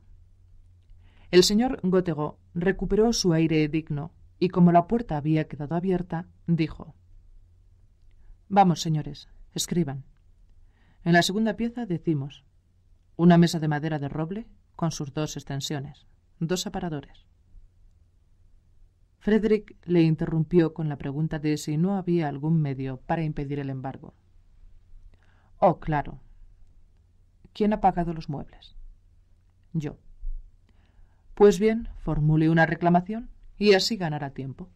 El señor Gótego recuperó su aire digno y como la puerta había quedado abierta, dijo Vamos, señores, escriban. En la segunda pieza decimos una mesa de madera de roble con sus dos extensiones, dos aparadores. Frederick le interrumpió con la pregunta de si no había algún medio para impedir el embargo. Oh, claro. ¿Quién ha pagado los muebles? Yo. Pues bien, formule una reclamación y así ganará tiempo.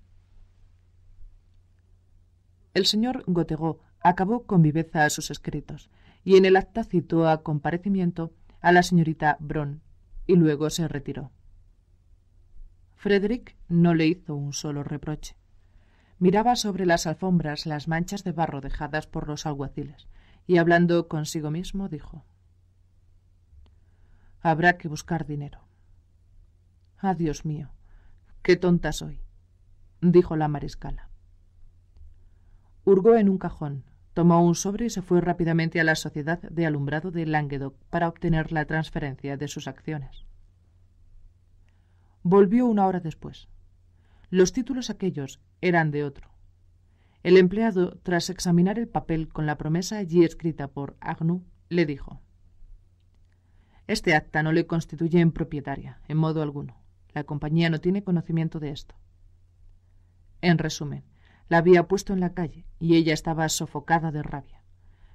El señor Gotegó acabó con viveza sus escritos y en el acta citó a comparecimiento a la señorita Bron y luego se retiró. Frederick no le hizo un solo reproche. Miraba sobre las alfombras las manchas de barro dejadas por los alguaciles, y hablando consigo mismo dijo Habrá que buscar dinero. Adiós ah, mío, qué tonta soy, dijo la mariscala. Hurgó en un cajón, tomó un sobre y se fue rápidamente a la sociedad de alumbrado de Languedoc para obtener la transferencia de sus acciones. Volvió una hora después. Los títulos aquellos eran de otro. El empleado, tras examinar el papel con la promesa allí escrita por Agnou, le dijo Este acta no le constituye en propietaria, en modo alguno. La compañía no tiene conocimiento de esto. En resumen, la había puesto en la calle y ella estaba sofocada de rabia.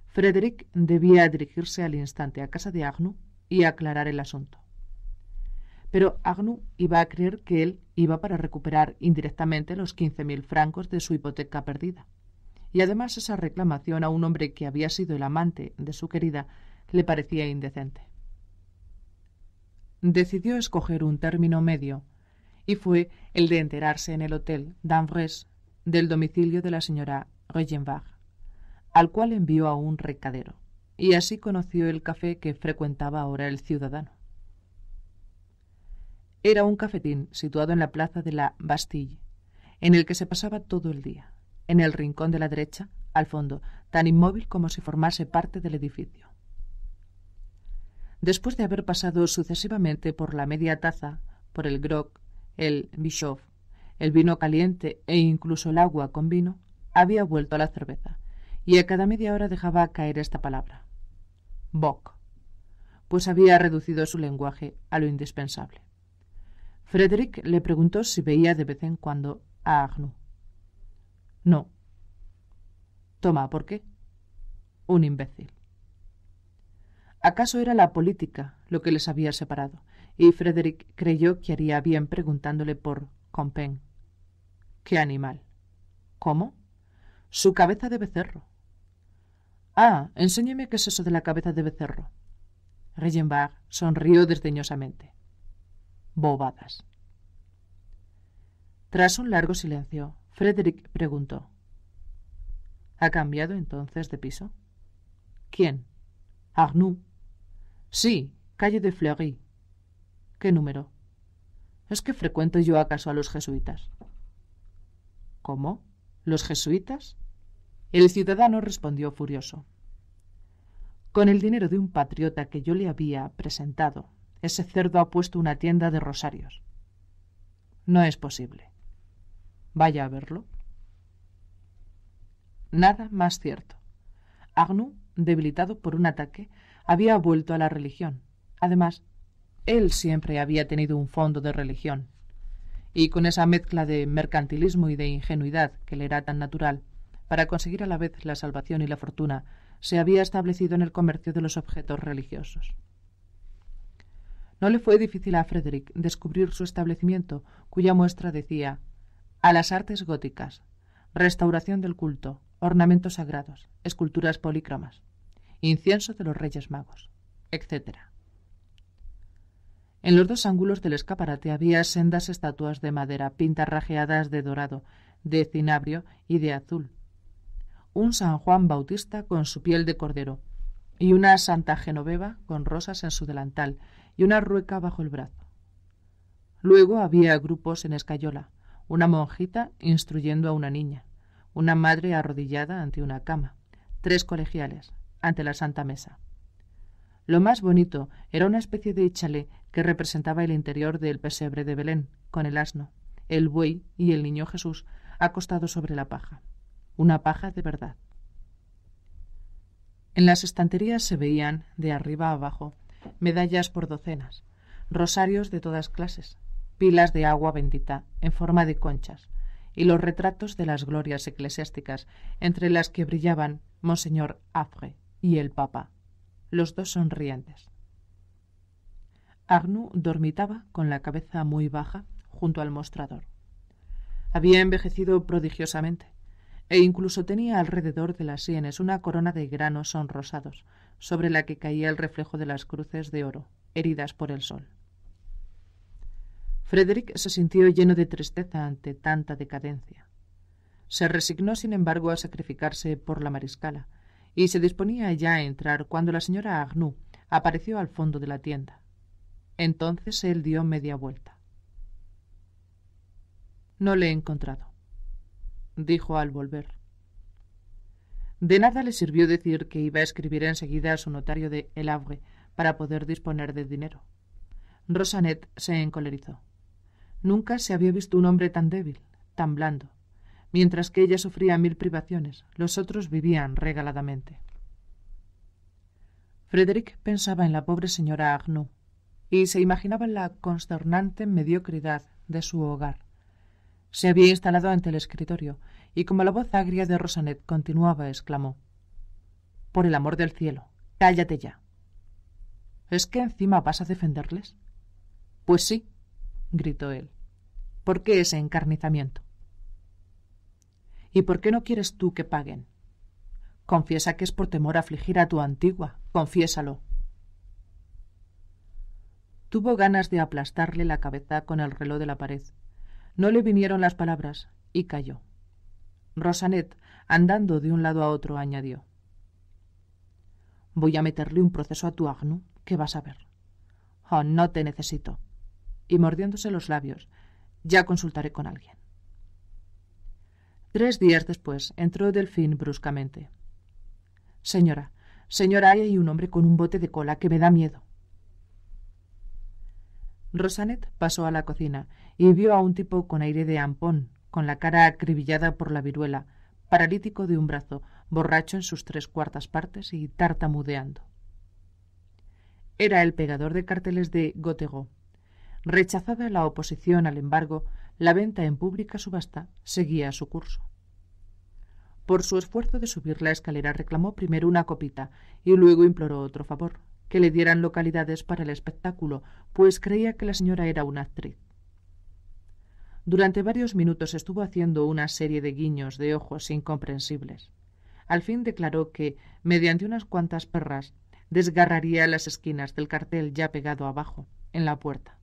Frederick debía dirigirse al instante a casa de Agnou y aclarar el asunto pero Agnou iba a creer que él iba para recuperar indirectamente los quince mil francos de su hipoteca perdida. Y además esa reclamación a un hombre que había sido el amante de su querida le parecía indecente. Decidió escoger un término medio, y fue el de enterarse en el hotel d'Anvres del domicilio de la señora Regenbach, al cual envió a un recadero, y así conoció el café que frecuentaba ahora el ciudadano. Era un cafetín situado en la plaza de la Bastille, en el que se pasaba todo el día, en el rincón de la derecha, al fondo, tan inmóvil como si formase parte del edificio. Después de haber pasado sucesivamente por la media taza, por el grog, el bischof, el vino caliente e incluso el agua con vino, había vuelto a la cerveza, y a cada media hora dejaba caer esta palabra. Bock. Pues había reducido su lenguaje a lo indispensable. Frederick le preguntó si veía de vez en cuando a Agnou. No. Toma, ¿por qué? Un imbécil. ¿Acaso era la política lo que les había separado? Y Frederick creyó que haría bien preguntándole por Compen. ¿Qué animal? ¿Cómo? Su cabeza de becerro. Ah, enséñeme qué es eso de la cabeza de becerro. Regenbach sonrió desdeñosamente bobadas. Tras un largo silencio, Frederick preguntó ¿Ha cambiado entonces de piso? ¿Quién? Arnoux. Sí, calle de Fleury. ¿Qué número? ¿Es que frecuento yo acaso a los jesuitas? ¿Cómo? ¿Los jesuitas? El ciudadano respondió furioso. Con el dinero de un patriota que yo le había presentado, ese cerdo ha puesto una tienda de rosarios. No es posible. Vaya a verlo. Nada más cierto. Agnu, debilitado por un ataque, había vuelto a la religión. Además, él siempre había tenido un fondo de religión. Y con esa mezcla de mercantilismo y de ingenuidad que le era tan natural, para conseguir a la vez la salvación y la fortuna, se había establecido en el comercio de los objetos religiosos. No le fue difícil a Frederick descubrir su establecimiento, cuya muestra decía a las artes góticas, restauración del culto, ornamentos sagrados, esculturas polícromas, incienso de los Reyes Magos, etc. En los dos ángulos del escaparate había sendas estatuas de madera rajeadas de dorado, de cinabrio y de azul. Un San Juan Bautista con su piel de cordero y una Santa Genoveva con rosas en su delantal y una rueca bajo el brazo. Luego había grupos en escayola, una monjita instruyendo a una niña, una madre arrodillada ante una cama, tres colegiales, ante la Santa Mesa. Lo más bonito era una especie de chale que representaba el interior del pesebre de Belén, con el asno, el buey y el niño Jesús acostado sobre la paja. Una paja de verdad. En las estanterías se veían, de arriba a abajo, medallas por docenas, rosarios de todas clases, pilas de agua bendita en forma de conchas y los retratos de las glorias eclesiásticas, entre las que brillaban Monseñor Afre y el Papa, los dos sonrientes. Arnoux dormitaba con la cabeza muy baja junto al mostrador. Había envejecido prodigiosamente e incluso tenía alrededor de las sienes una corona de granos sonrosados, sobre la que caía el reflejo de las cruces de oro, heridas por el sol. Frederick se sintió lleno de tristeza ante tanta decadencia. Se resignó, sin embargo, a sacrificarse por la mariscala, y se disponía ya a entrar cuando la señora Agnew apareció al fondo de la tienda. Entonces él dio media vuelta. No le he encontrado, dijo al volver. De nada le sirvió decir que iba a escribir enseguida a su notario de El Havre para poder disponer de dinero. Rosanet se encolerizó. Nunca se había visto un hombre tan débil, tan blando. Mientras que ella sufría mil privaciones, los otros vivían regaladamente. Frederick pensaba en la pobre señora Agnou y se imaginaba la consternante mediocridad de su hogar. Se había instalado ante el escritorio y como la voz agria de Rosanet continuaba, exclamó Por el amor del cielo, cállate ya. ¿Es que encima vas a defenderles? Pues sí, gritó él. ¿Por qué ese encarnizamiento? ¿Y por qué no quieres tú que paguen? Confiesa que es por temor a afligir a tu antigua, confiésalo. Tuvo ganas de aplastarle la cabeza con el reloj de la pared. No le vinieron las palabras y cayó. Rosanet, andando de un lado a otro, añadió. Voy a meterle un proceso a tu Agnu, que vas a ver. Oh, no te necesito. Y mordiéndose los labios, ya consultaré con alguien. Tres días después entró Delfín bruscamente. Señora, señora, hay un hombre con un bote de cola que me da miedo. Rosanet pasó a la cocina y vio a un tipo con aire de ampón, con la cara acribillada por la viruela, paralítico de un brazo, borracho en sus tres cuartas partes y tartamudeando. Era el pegador de carteles de Gotego. Rechazada la oposición al embargo, la venta en pública subasta seguía su curso. Por su esfuerzo de subir la escalera reclamó primero una copita y luego imploró otro favor, que le dieran localidades para el espectáculo, pues creía que la señora era una actriz. Durante varios minutos estuvo haciendo una serie de guiños de ojos incomprensibles. Al fin declaró que, mediante unas cuantas perras, desgarraría las esquinas del cartel ya pegado abajo, en la puerta.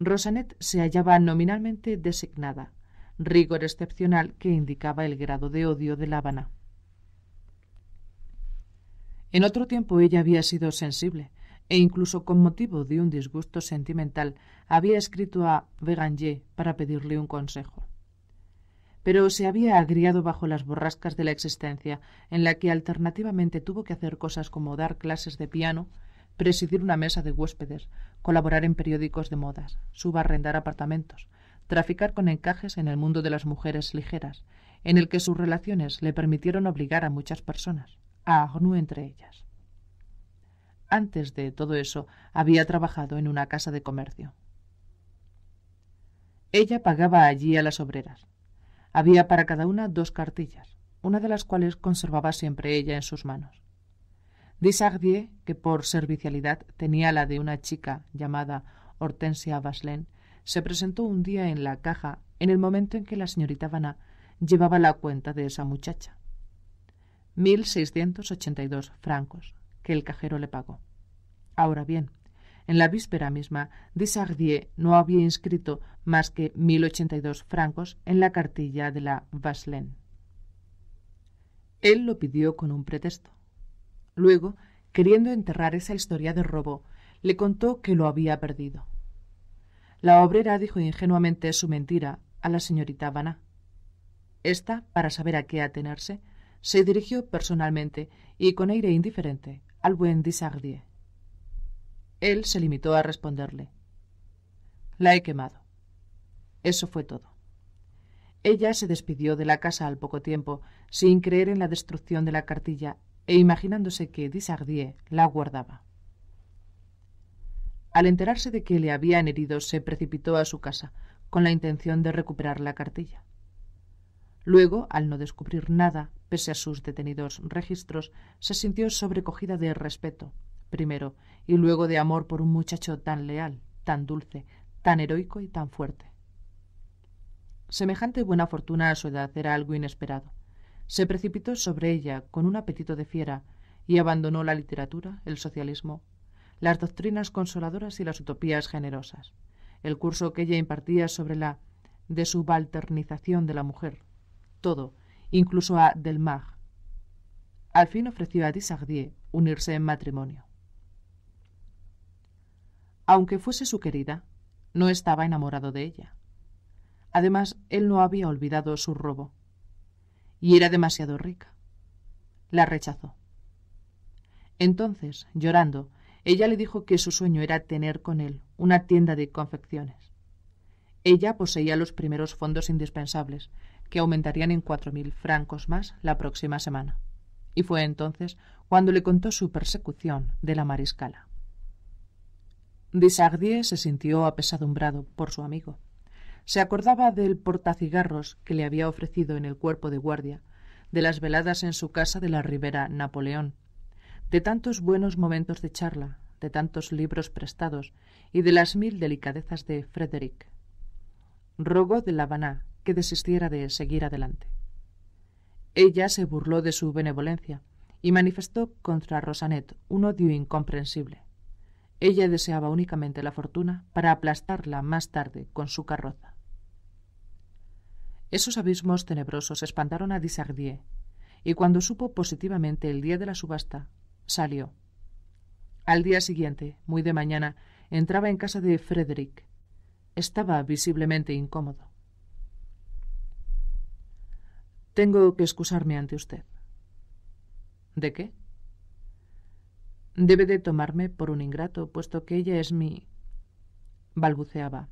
Rosanet se hallaba nominalmente designada, rigor excepcional que indicaba el grado de odio de La En otro tiempo ella había sido sensible, e incluso con motivo de un disgusto sentimental había escrito a Veganier para pedirle un consejo. Pero se había agriado bajo las borrascas de la existencia, en la que alternativamente tuvo que hacer cosas como dar clases de piano, presidir una mesa de huéspedes, colaborar en periódicos de modas, subarrendar apartamentos, traficar con encajes en el mundo de las mujeres ligeras, en el que sus relaciones le permitieron obligar a muchas personas, a entre ellas. Antes de todo eso, había trabajado en una casa de comercio. Ella pagaba allí a las obreras. Había para cada una dos cartillas, una de las cuales conservaba siempre ella en sus manos. Disardier, que por servicialidad tenía la de una chica llamada Hortensia Baslen, se presentó un día en la caja en el momento en que la señorita Vana llevaba la cuenta de esa muchacha. 1.682 francos, que el cajero le pagó. Ahora bien, en la víspera misma, desardier no había inscrito más que 1082 francos en la cartilla de la Vaslen. Él lo pidió con un pretexto. Luego, queriendo enterrar esa historia de robo, le contó que lo había perdido. La obrera dijo ingenuamente su mentira a la señorita Vana. Esta, para saber a qué atenerse, se dirigió personalmente y con aire indiferente al buen Dissardier. Él se limitó a responderle. La he quemado. Eso fue todo. Ella se despidió de la casa al poco tiempo, sin creer en la destrucción de la cartilla e imaginándose que Dissardier la guardaba. Al enterarse de que le habían herido, se precipitó a su casa, con la intención de recuperar la cartilla. Luego, al no descubrir nada, Pese a sus detenidos registros, se sintió sobrecogida de respeto, primero, y luego de amor por un muchacho tan leal, tan dulce, tan heroico y tan fuerte. Semejante buena fortuna a su edad era algo inesperado. Se precipitó sobre ella con un apetito de fiera y abandonó la literatura, el socialismo, las doctrinas consoladoras y las utopías generosas. El curso que ella impartía sobre la desubalternización de la mujer. Todo, incluso a Delmar. Al fin ofreció a Dissardier unirse en matrimonio. Aunque fuese su querida, no estaba enamorado de ella. Además, él no había olvidado su robo. Y era demasiado rica. La rechazó. Entonces, llorando, ella le dijo que su sueño era tener con él una tienda de confecciones. Ella poseía los primeros fondos indispensables que aumentarían en cuatro mil francos más la próxima semana. Y fue entonces cuando le contó su persecución de la mariscala. Desardier se sintió apesadumbrado por su amigo. Se acordaba del portacigarros que le había ofrecido en el cuerpo de guardia, de las veladas en su casa de la Ribera Napoleón, de tantos buenos momentos de charla, de tantos libros prestados y de las mil delicadezas de Frederick. Rogó de La que desistiera de seguir adelante. Ella se burló de su benevolencia y manifestó contra Rosanet un odio incomprensible. Ella deseaba únicamente la fortuna para aplastarla más tarde con su carroza. Esos abismos tenebrosos espantaron a Disardier, y cuando supo positivamente el día de la subasta, salió. Al día siguiente, muy de mañana, entraba en casa de Frederick. Estaba visiblemente incómodo. Tengo que excusarme ante usted. ¿De qué? Debe de tomarme por un ingrato, puesto que ella es mi... balbuceaba.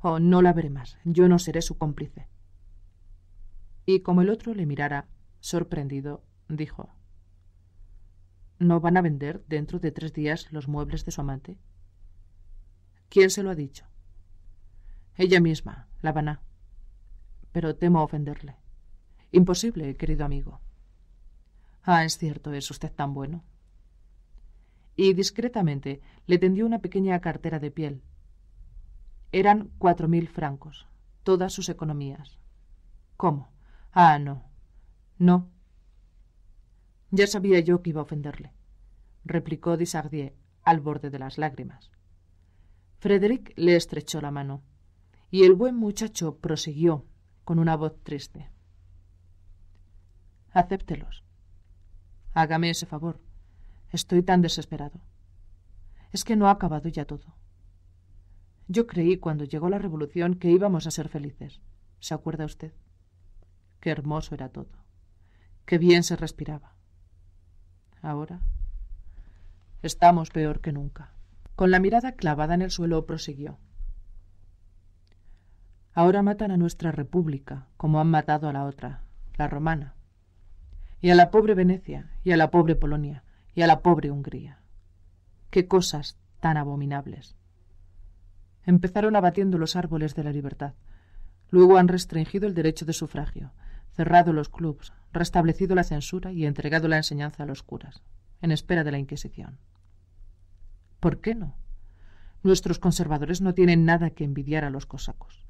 Oh, no la veré más. Yo no seré su cómplice. Y como el otro le mirara, sorprendido, dijo ¿No van a vender dentro de tres días los muebles de su amante? ¿Quién se lo ha dicho? Ella misma, la van a. Pero temo ofenderle. Imposible, querido amigo. Ah, es cierto, es usted tan bueno. Y discretamente le tendió una pequeña cartera de piel. Eran cuatro mil francos, todas sus economías. ¿Cómo? Ah, no. No. Ya sabía yo que iba a ofenderle, replicó Disardier al borde de las lágrimas. Frederick le estrechó la mano y el buen muchacho prosiguió con una voz triste acéptelos. Hágame ese favor. Estoy tan desesperado. Es que no ha acabado ya todo. Yo creí cuando llegó la revolución que íbamos a ser felices. ¿Se acuerda usted? Qué hermoso era todo. Qué bien se respiraba. Ahora estamos peor que nunca. Con la mirada clavada en el suelo prosiguió. Ahora matan a nuestra república, como han matado a la otra, la romana y a la pobre Venecia, y a la pobre Polonia, y a la pobre Hungría. Qué cosas tan abominables. Empezaron abatiendo los árboles de la libertad. Luego han restringido el derecho de sufragio, cerrado los clubs, restablecido la censura y entregado la enseñanza a los curas, en espera de la Inquisición. ¿Por qué no? Nuestros conservadores no tienen nada que envidiar a los cosacos.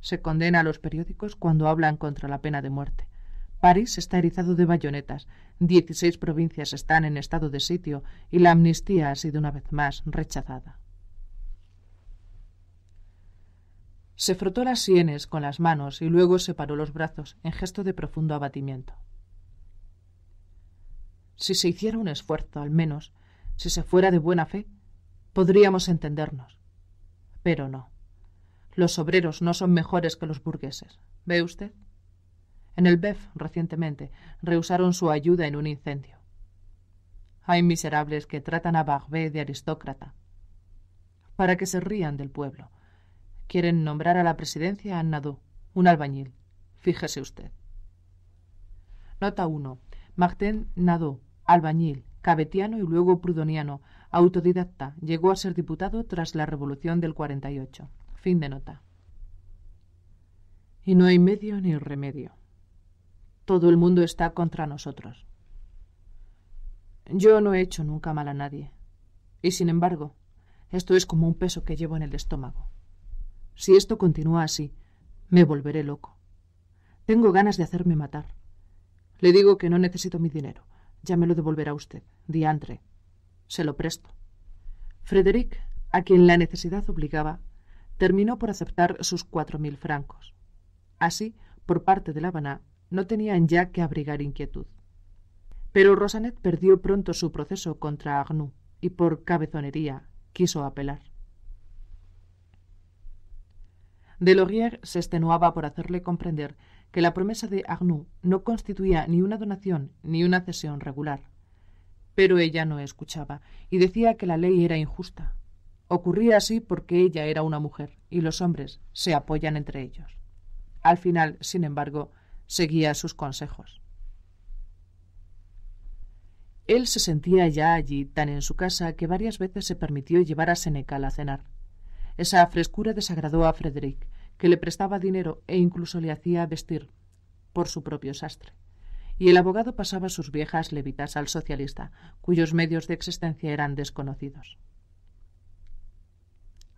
Se condena a los periódicos cuando hablan contra la pena de muerte París está erizado de bayonetas, 16 provincias están en estado de sitio y la amnistía ha sido una vez más rechazada. Se frotó las sienes con las manos y luego separó los brazos en gesto de profundo abatimiento. Si se hiciera un esfuerzo, al menos, si se fuera de buena fe, podríamos entendernos. Pero no. Los obreros no son mejores que los burgueses. ¿Ve usted? en el BEF recientemente, rehusaron su ayuda en un incendio. Hay miserables que tratan a Barbet de aristócrata para que se rían del pueblo. Quieren nombrar a la presidencia a Nadeau, un albañil. Fíjese usted. Nota 1. Martín Nadeau, albañil, cabetiano y luego prudoniano, autodidacta, llegó a ser diputado tras la Revolución del 48. Fin de nota. Y no hay medio ni remedio. Todo el mundo está contra nosotros. Yo no he hecho nunca mal a nadie. Y sin embargo, esto es como un peso que llevo en el estómago. Si esto continúa así, me volveré loco. Tengo ganas de hacerme matar. Le digo que no necesito mi dinero. Ya me lo devolverá usted, diantre. Se lo presto. Frederick, a quien la necesidad obligaba, terminó por aceptar sus cuatro mil francos. Así, por parte de La Habana, no tenían ya que abrigar inquietud. Pero Rosanet perdió pronto su proceso contra arnoux y por cabezonería quiso apelar. Delorier se extenuaba por hacerle comprender que la promesa de arnoux no constituía ni una donación ni una cesión regular. Pero ella no escuchaba y decía que la ley era injusta. Ocurría así porque ella era una mujer y los hombres se apoyan entre ellos. Al final, sin embargo, seguía sus consejos. Él se sentía ya allí tan en su casa que varias veces se permitió llevar a Seneca a cenar. Esa frescura desagradó a Frederick, que le prestaba dinero e incluso le hacía vestir por su propio sastre. Y el abogado pasaba sus viejas levitas al socialista, cuyos medios de existencia eran desconocidos.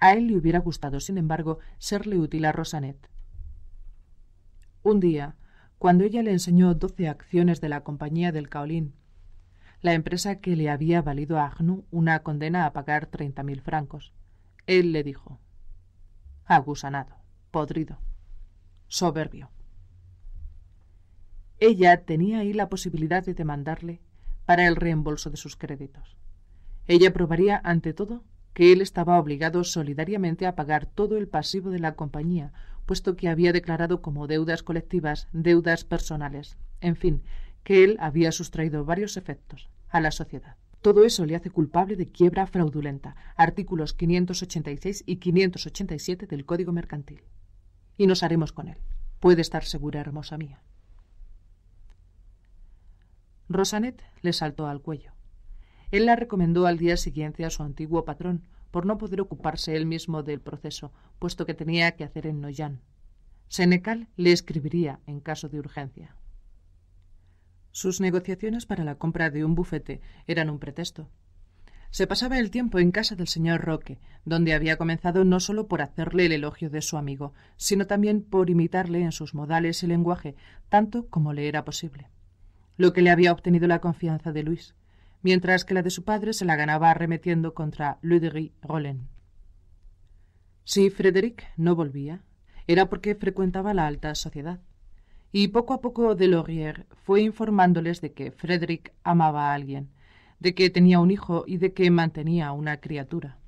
A él le hubiera gustado, sin embargo, serle útil a Rosanet. Un día, cuando ella le enseñó doce acciones de la compañía del Caolín, la empresa que le había valido a Agnou una condena a pagar treinta mil francos. Él le dijo: Agusanado, podrido, soberbio. Ella tenía ahí la posibilidad de demandarle para el reembolso de sus créditos. Ella probaría, ante todo, que él estaba obligado solidariamente a pagar todo el pasivo de la compañía, puesto que había declarado como deudas colectivas deudas personales, en fin, que él había sustraído varios efectos a la sociedad. Todo eso le hace culpable de quiebra fraudulenta, artículos 586 y 587 del Código Mercantil. Y nos haremos con él. Puede estar segura, hermosa mía. Rosanet le saltó al cuello. Él la recomendó al día siguiente a su antiguo patrón, por no poder ocuparse él mismo del proceso, puesto que tenía que hacer en Noyan. Senecal le escribiría en caso de urgencia. Sus negociaciones para la compra de un bufete eran un pretexto. Se pasaba el tiempo en casa del señor Roque, donde había comenzado no sólo por hacerle el elogio de su amigo, sino también por imitarle en sus modales y lenguaje, tanto como le era posible. Lo que le había obtenido la confianza de Luis mientras que la de su padre se la ganaba arremetiendo contra Ludwig Rollin. Si Frederick no volvía, era porque frecuentaba la alta sociedad, y poco a poco Delorier fue informándoles de que Frederick amaba a alguien, de que tenía un hijo y de que mantenía una criatura.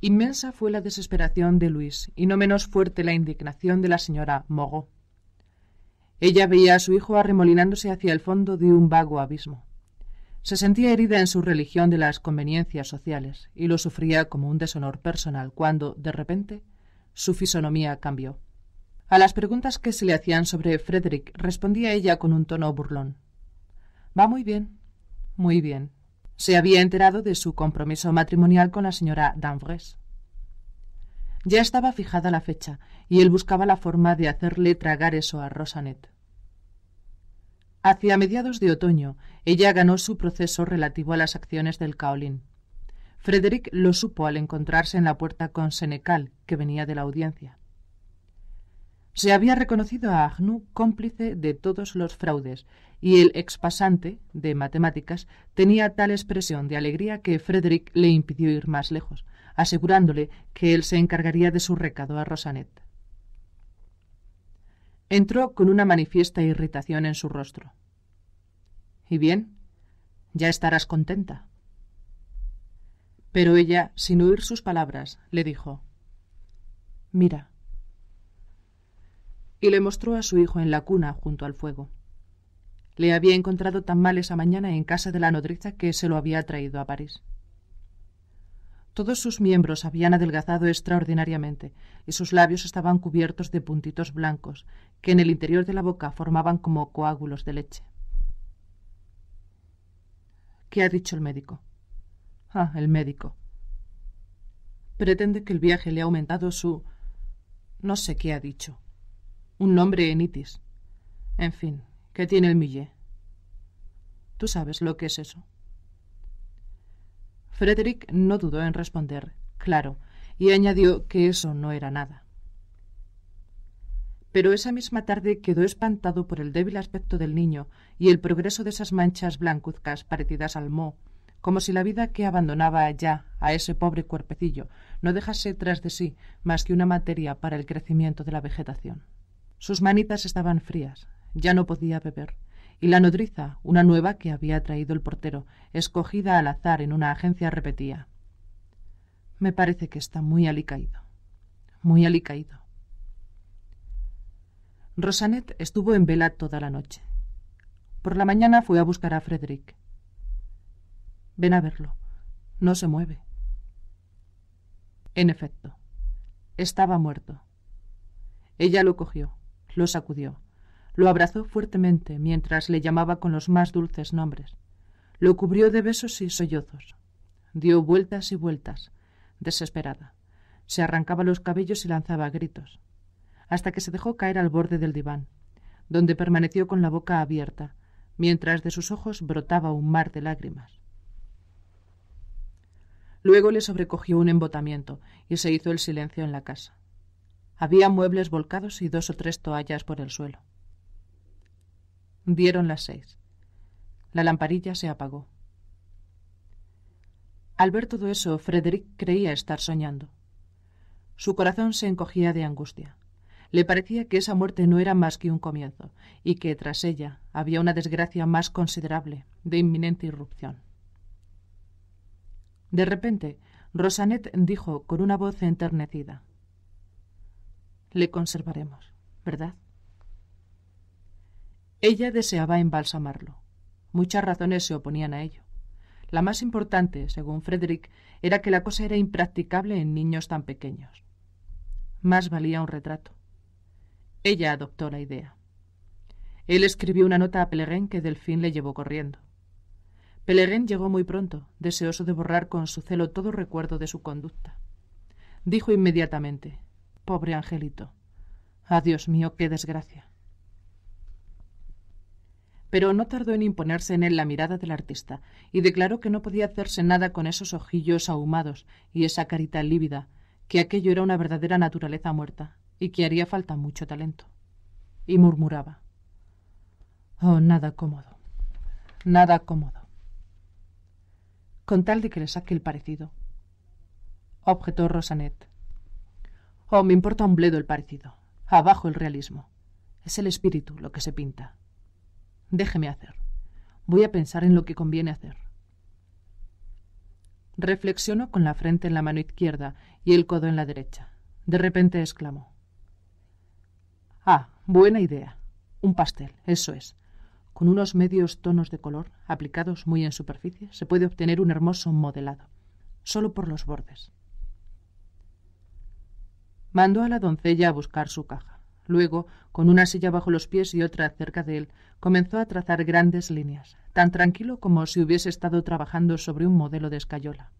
Inmensa fue la desesperación de Luis y no menos fuerte la indignación de la señora Moreau. Ella veía a su hijo arremolinándose hacia el fondo de un vago abismo. Se sentía herida en su religión de las conveniencias sociales y lo sufría como un deshonor personal cuando, de repente, su fisonomía cambió. A las preguntas que se le hacían sobre Frederick respondía ella con un tono burlón. Va muy bien, muy bien. Se había enterado de su compromiso matrimonial con la señora Danvres. Ya estaba fijada la fecha, y él buscaba la forma de hacerle tragar eso a Rosanet. Hacia mediados de otoño, ella ganó su proceso relativo a las acciones del Kaolin. Frederick lo supo al encontrarse en la puerta con Senecal, que venía de la audiencia. Se había reconocido a Agnu cómplice de todos los fraudes, y el expasante de matemáticas tenía tal expresión de alegría que Frederick le impidió ir más lejos asegurándole que él se encargaría de su recado a Rosanet. Entró con una manifiesta irritación en su rostro. ¿Y bien? Ya estarás contenta. Pero ella, sin oír sus palabras, le dijo Mira. Y le mostró a su hijo en la cuna junto al fuego. Le había encontrado tan mal esa mañana en casa de la nodriza que se lo había traído a París. Todos sus miembros habían adelgazado extraordinariamente y sus labios estaban cubiertos de puntitos blancos que en el interior de la boca formaban como coágulos de leche. ¿Qué ha dicho el médico? Ah, el médico. Pretende que el viaje le ha aumentado su... No sé qué ha dicho. Un nombre en itis. En fin, ¿qué tiene el millé? Tú sabes lo que es eso. Frederick no dudó en responder, claro, y añadió que eso no era nada. Pero esa misma tarde quedó espantado por el débil aspecto del niño y el progreso de esas manchas blancuzcas parecidas al moho, como si la vida que abandonaba ya a ese pobre cuerpecillo no dejase tras de sí más que una materia para el crecimiento de la vegetación. Sus manitas estaban frías, ya no podía beber, y la nodriza, una nueva que había traído el portero, escogida al azar en una agencia, repetía Me parece que está muy alicaído. Muy alicaído. Rosanet estuvo en vela toda la noche. Por la mañana fue a buscar a Frederick. Ven a verlo. No se mueve. En efecto, estaba muerto. Ella lo cogió, lo sacudió, lo abrazó fuertemente mientras le llamaba con los más dulces nombres. Lo cubrió de besos y sollozos. Dio vueltas y vueltas, desesperada. Se arrancaba los cabellos y lanzaba gritos, hasta que se dejó caer al borde del diván, donde permaneció con la boca abierta, mientras de sus ojos brotaba un mar de lágrimas. Luego le sobrecogió un embotamiento y se hizo el silencio en la casa. Había muebles volcados y dos o tres toallas por el suelo. Dieron las seis. La lamparilla se apagó. Al ver todo eso, Frederick creía estar soñando. Su corazón se encogía de angustia. Le parecía que esa muerte no era más que un comienzo, y que tras ella había una desgracia más considerable, de inminente irrupción. De repente, Rosanet dijo con una voz enternecida Le conservaremos, ¿verdad? Ella deseaba embalsamarlo. Muchas razones se oponían a ello. La más importante, según Frederick, era que la cosa era impracticable en niños tan pequeños. Más valía un retrato. Ella adoptó la idea. Él escribió una nota a Pellegrin que fin le llevó corriendo. Pellegrin llegó muy pronto, deseoso de borrar con su celo todo recuerdo de su conducta. Dijo inmediatamente Pobre angelito. a Dios mío, qué desgracia pero no tardó en imponerse en él la mirada del artista, y declaró que no podía hacerse nada con esos ojillos ahumados y esa carita lívida, que aquello era una verdadera naturaleza muerta, y que haría falta mucho talento. Y murmuraba. Oh, nada cómodo. Nada cómodo. Con tal de que le saque el parecido. Objetó Rosanet. Oh, me importa un bledo el parecido. Abajo el realismo. Es el espíritu lo que se pinta. Déjeme hacer. Voy a pensar en lo que conviene hacer. Reflexionó con la frente en la mano izquierda y el codo en la derecha. De repente exclamó. Ah, buena idea. Un pastel, eso es. Con unos medios tonos de color, aplicados muy en superficie, se puede obtener un hermoso modelado, solo por los bordes. Mandó a la doncella a buscar su caja. Luego, con una silla bajo los pies y otra cerca de él, comenzó a trazar grandes líneas, tan tranquilo como si hubiese estado trabajando sobre un modelo de escayola.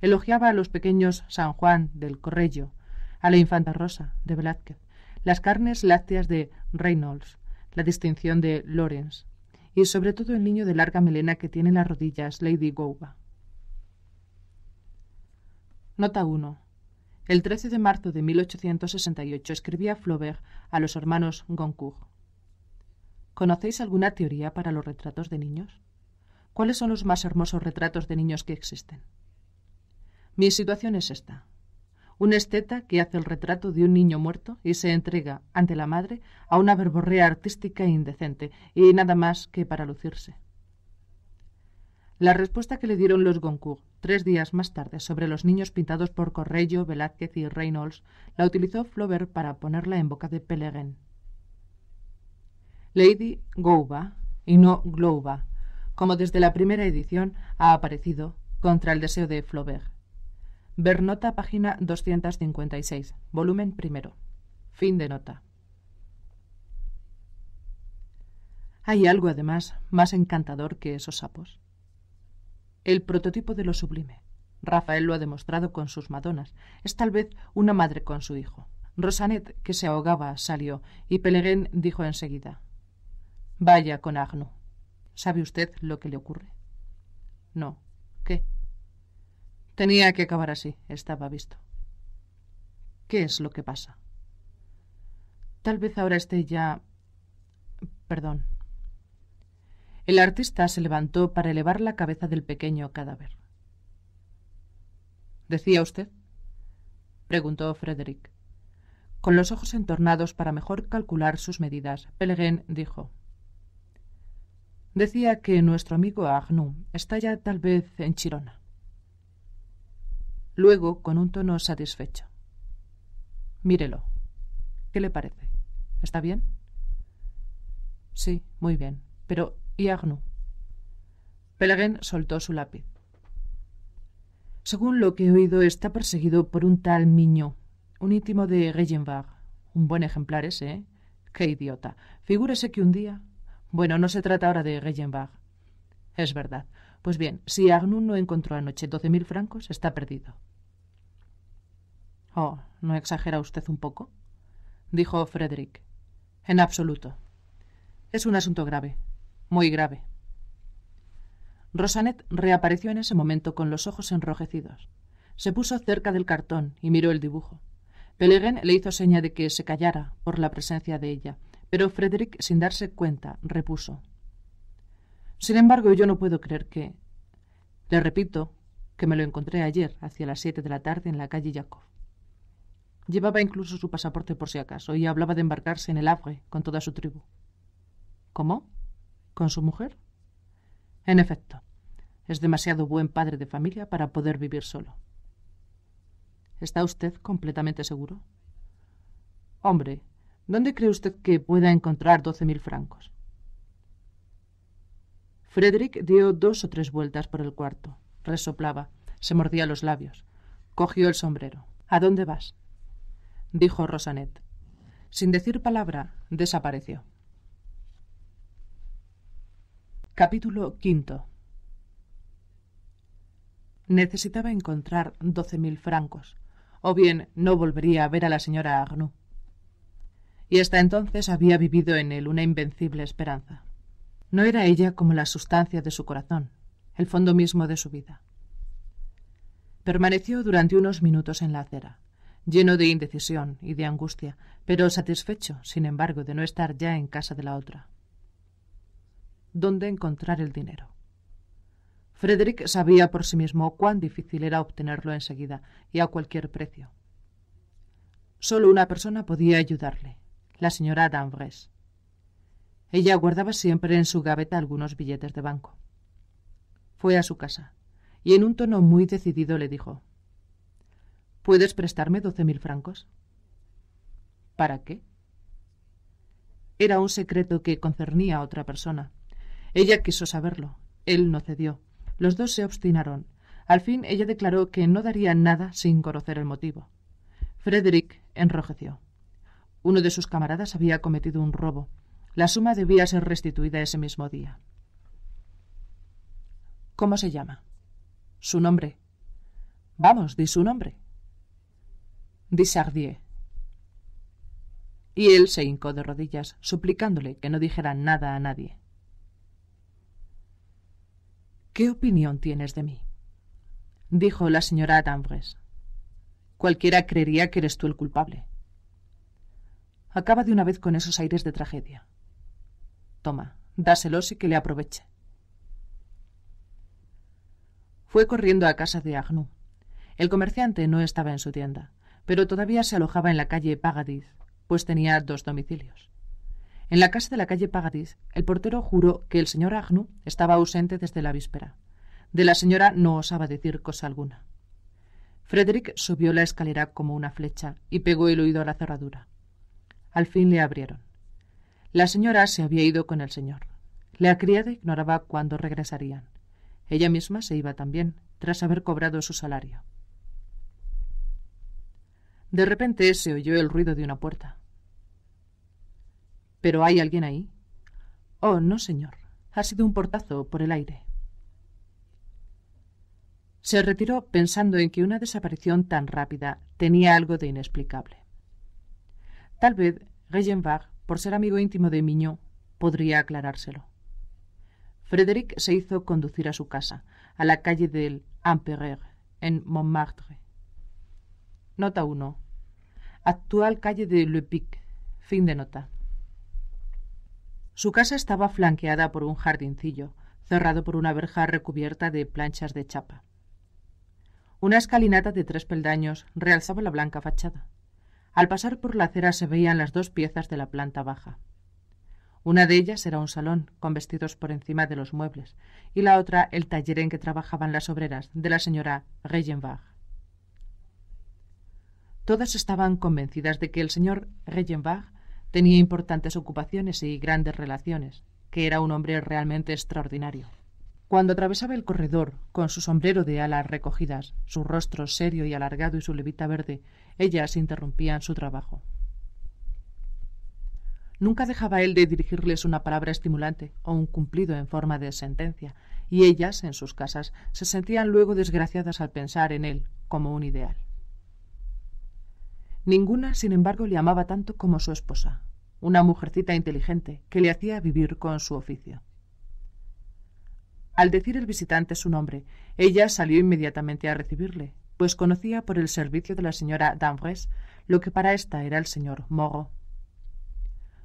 Elogiaba a los pequeños San Juan del Corrello, a la Infanta Rosa de Velázquez, las carnes lácteas de Reynolds, la distinción de Lawrence, y sobre todo el niño de larga melena que tiene en las rodillas, Lady Gouba. Nota 1. El 13 de marzo de 1868 escribía Flaubert a los hermanos Goncourt. ¿Conocéis alguna teoría para los retratos de niños? ¿Cuáles son los más hermosos retratos de niños que existen? Mi situación es esta. Un esteta que hace el retrato de un niño muerto y se entrega ante la madre a una verborrea artística e indecente y nada más que para lucirse. La respuesta que le dieron los Goncourt tres días más tarde sobre los niños pintados por Correggio, Velázquez y Reynolds la utilizó Flaubert para ponerla en boca de Pellegrin. Lady Gouba, y no Glouba, como desde la primera edición ha aparecido contra el deseo de Flaubert. Ver nota página 256, volumen primero. Fin de nota. Hay algo además más encantador que esos sapos el prototipo de lo sublime. Rafael lo ha demostrado con sus Madonas. Es tal vez una madre con su hijo. Rosanet, que se ahogaba, salió y Peleguén dijo enseguida: Vaya con Agno. ¿Sabe usted lo que le ocurre? No. ¿Qué? Tenía que acabar así, estaba visto. ¿Qué es lo que pasa? Tal vez ahora esté ya. Perdón. El artista se levantó para elevar la cabeza del pequeño cadáver. ¿Decía usted? preguntó Frederick. Con los ojos entornados para mejor calcular sus medidas, Pellegrin dijo Decía que nuestro amigo Agnum está ya tal vez en Chirona. Luego, con un tono satisfecho. Mírelo. ¿Qué le parece? ¿Está bien? Sí, muy bien. Pero y Pelagén soltó su lápiz. Según lo que he oído, está perseguido por un tal Miño, un íntimo de Regenbach. Un buen ejemplar ese, ¿eh? Qué idiota. Figúrese que un día. Bueno, no se trata ahora de Regenbach. Es verdad. Pues bien, si Agnou no encontró anoche doce mil francos, está perdido. Oh, ¿no exagera usted un poco? dijo Frederick. En absoluto. Es un asunto grave muy grave. Rosanet reapareció en ese momento con los ojos enrojecidos. Se puso cerca del cartón y miró el dibujo. Peleguen le hizo seña de que se callara por la presencia de ella, pero Frederick, sin darse cuenta, repuso. Sin embargo, yo no puedo creer que. Le repito que me lo encontré ayer, hacia las siete de la tarde, en la calle Jacob. Llevaba incluso su pasaporte por si acaso y hablaba de embarcarse en el Havre con toda su tribu. ¿Cómo? con su mujer? En efecto, es demasiado buen padre de familia para poder vivir solo. ¿Está usted completamente seguro? Hombre, ¿dónde cree usted que pueda encontrar doce mil francos? Frederick dio dos o tres vueltas por el cuarto, resoplaba, se mordía los labios, cogió el sombrero. ¿A dónde vas? dijo Rosanet. Sin decir palabra, desapareció. Capítulo V. Necesitaba encontrar doce mil francos, o bien no volvería a ver a la señora Agnou. Y hasta entonces había vivido en él una invencible esperanza. No era ella como la sustancia de su corazón, el fondo mismo de su vida. Permaneció durante unos minutos en la acera, lleno de indecisión y de angustia, pero satisfecho, sin embargo, de no estar ya en casa de la otra dónde encontrar el dinero. Frederick sabía por sí mismo cuán difícil era obtenerlo enseguida y a cualquier precio. Solo una persona podía ayudarle, la señora Danvers. Ella guardaba siempre en su gaveta algunos billetes de banco. Fue a su casa y en un tono muy decidido le dijo: ¿Puedes prestarme doce mil francos? ¿Para qué? Era un secreto que concernía a otra persona ella quiso saberlo. Él no cedió. Los dos se obstinaron. Al fin ella declaró que no daría nada sin conocer el motivo. Frederick enrojeció. Uno de sus camaradas había cometido un robo. La suma debía ser restituida ese mismo día. ¿Cómo se llama? Su nombre. Vamos, di su nombre. Dissardier. Y él se hincó de rodillas, suplicándole que no dijera nada a nadie. ¿Qué opinión tienes de mí? dijo la señora Danvers. Cualquiera creería que eres tú el culpable. Acaba de una vez con esos aires de tragedia. Toma, dáselos y que le aproveche. Fue corriendo a casa de Arnoux. El comerciante no estaba en su tienda, pero todavía se alojaba en la calle Pagadiz, pues tenía dos domicilios. En la casa de la calle Pagadis, el portero juró que el señor Agnu estaba ausente desde la víspera. De la señora no osaba decir cosa alguna. Frederick subió la escalera como una flecha y pegó el oído a la cerradura. Al fin le abrieron. La señora se había ido con el señor. La criada ignoraba cuándo regresarían. Ella misma se iba también, tras haber cobrado su salario. De repente se oyó el ruido de una puerta. ¿Pero hay alguien ahí? Oh, no, señor. Ha sido un portazo por el aire. Se retiró pensando en que una desaparición tan rápida tenía algo de inexplicable. Tal vez Regenbach, por ser amigo íntimo de Miño, podría aclarárselo. Frédéric se hizo conducir a su casa, a la calle del Empereur, en Montmartre. Nota 1. Actual calle de Le Pic. Fin de nota. Su casa estaba flanqueada por un jardincillo, cerrado por una verja recubierta de planchas de chapa. Una escalinata de tres peldaños realzaba la blanca fachada. Al pasar por la acera se veían las dos piezas de la planta baja. Una de ellas era un salón, con vestidos por encima de los muebles, y la otra el taller en que trabajaban las obreras de la señora Regenbach. Todas estaban convencidas de que el señor Regenbach Tenía importantes ocupaciones y grandes relaciones, que era un hombre realmente extraordinario. Cuando atravesaba el corredor, con su sombrero de alas recogidas, su rostro serio y alargado y su levita verde, ellas interrumpían su trabajo. Nunca dejaba él de dirigirles una palabra estimulante o un cumplido en forma de sentencia, y ellas, en sus casas, se sentían luego desgraciadas al pensar en él como un ideal. Ninguna, sin embargo, le amaba tanto como su esposa, una mujercita inteligente que le hacía vivir con su oficio. Al decir el visitante su nombre, ella salió inmediatamente a recibirle, pues conocía por el servicio de la señora Danvres lo que para ésta era el señor Moreau.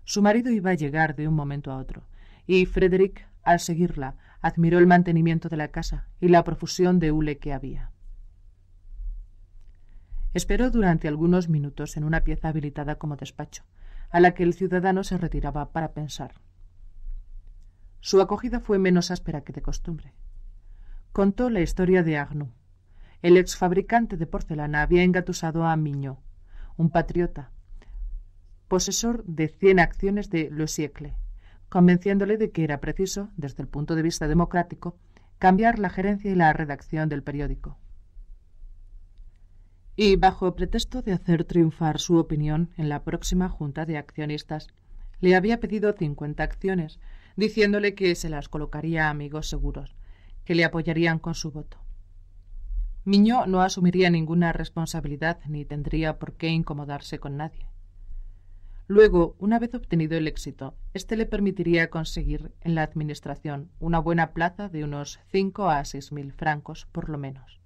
Su marido iba a llegar de un momento a otro, y Frederick, al seguirla, admiró el mantenimiento de la casa y la profusión de hule que había. Esperó durante algunos minutos en una pieza habilitada como despacho, a la que el ciudadano se retiraba para pensar. Su acogida fue menos áspera que de costumbre. Contó la historia de Agnou. El exfabricante de porcelana había engatusado a Miño, un patriota, posesor de cien acciones de Le Siecle, convenciéndole de que era preciso, desde el punto de vista democrático, cambiar la gerencia y la redacción del periódico y bajo pretexto de hacer triunfar su opinión en la próxima junta de accionistas, le había pedido 50 acciones, diciéndole que se las colocaría a amigos seguros, que le apoyarían con su voto. Miño no asumiría ninguna responsabilidad ni tendría por qué incomodarse con nadie. Luego, una vez obtenido el éxito, este le permitiría conseguir en la administración una buena plaza de unos cinco a seis mil francos por lo menos.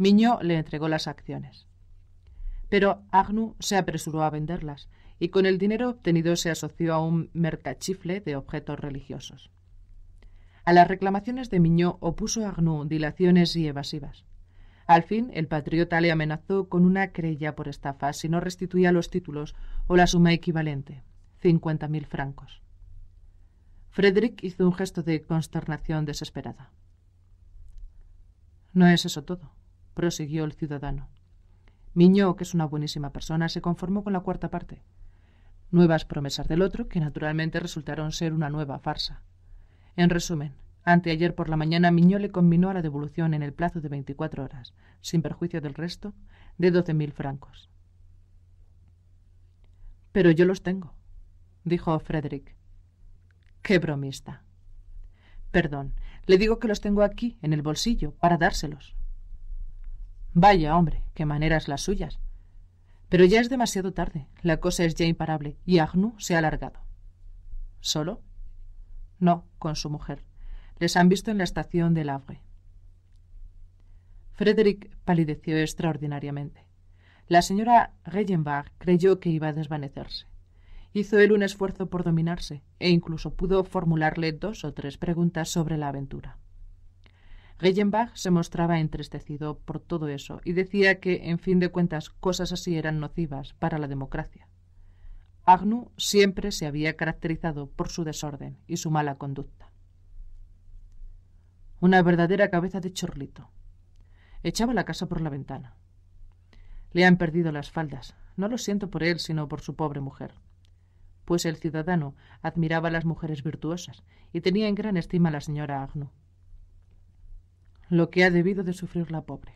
Miño le entregó las acciones. Pero Agnú se apresuró a venderlas y con el dinero obtenido se asoció a un mercachifle de objetos religiosos. A las reclamaciones de Miño opuso Agnú dilaciones y evasivas. Al fin, el patriota le amenazó con una crella por estafa si no restituía los títulos o la suma equivalente, 50.000 francos. Frederick hizo un gesto de consternación desesperada. No es eso todo prosiguió el ciudadano. Miñó, que es una buenísima persona, se conformó con la cuarta parte. Nuevas promesas del otro, que naturalmente resultaron ser una nueva farsa. En resumen, anteayer por la mañana Miñó le combinó a la devolución en el plazo de veinticuatro horas, sin perjuicio del resto, de doce mil francos. Pero yo los tengo, dijo Frederick. Qué bromista. Perdón, le digo que los tengo aquí, en el bolsillo, para dárselos. Vaya, hombre, qué maneras las suyas. Pero ya es demasiado tarde, la cosa es ya imparable, y Agnus se ha alargado. ¿Solo? No, con su mujer. Les han visto en la estación del Havre. Frederick palideció extraordinariamente. La señora Regenbach creyó que iba a desvanecerse. Hizo él un esfuerzo por dominarse e incluso pudo formularle dos o tres preguntas sobre la aventura. Reichenbach se mostraba entristecido por todo eso y decía que, en fin de cuentas, cosas así eran nocivas para la democracia. Agnu siempre se había caracterizado por su desorden y su mala conducta. Una verdadera cabeza de chorlito. Echaba la casa por la ventana. Le han perdido las faldas. No lo siento por él, sino por su pobre mujer. Pues el ciudadano admiraba a las mujeres virtuosas y tenía en gran estima a la señora Agnu lo que ha debido de sufrir la pobre.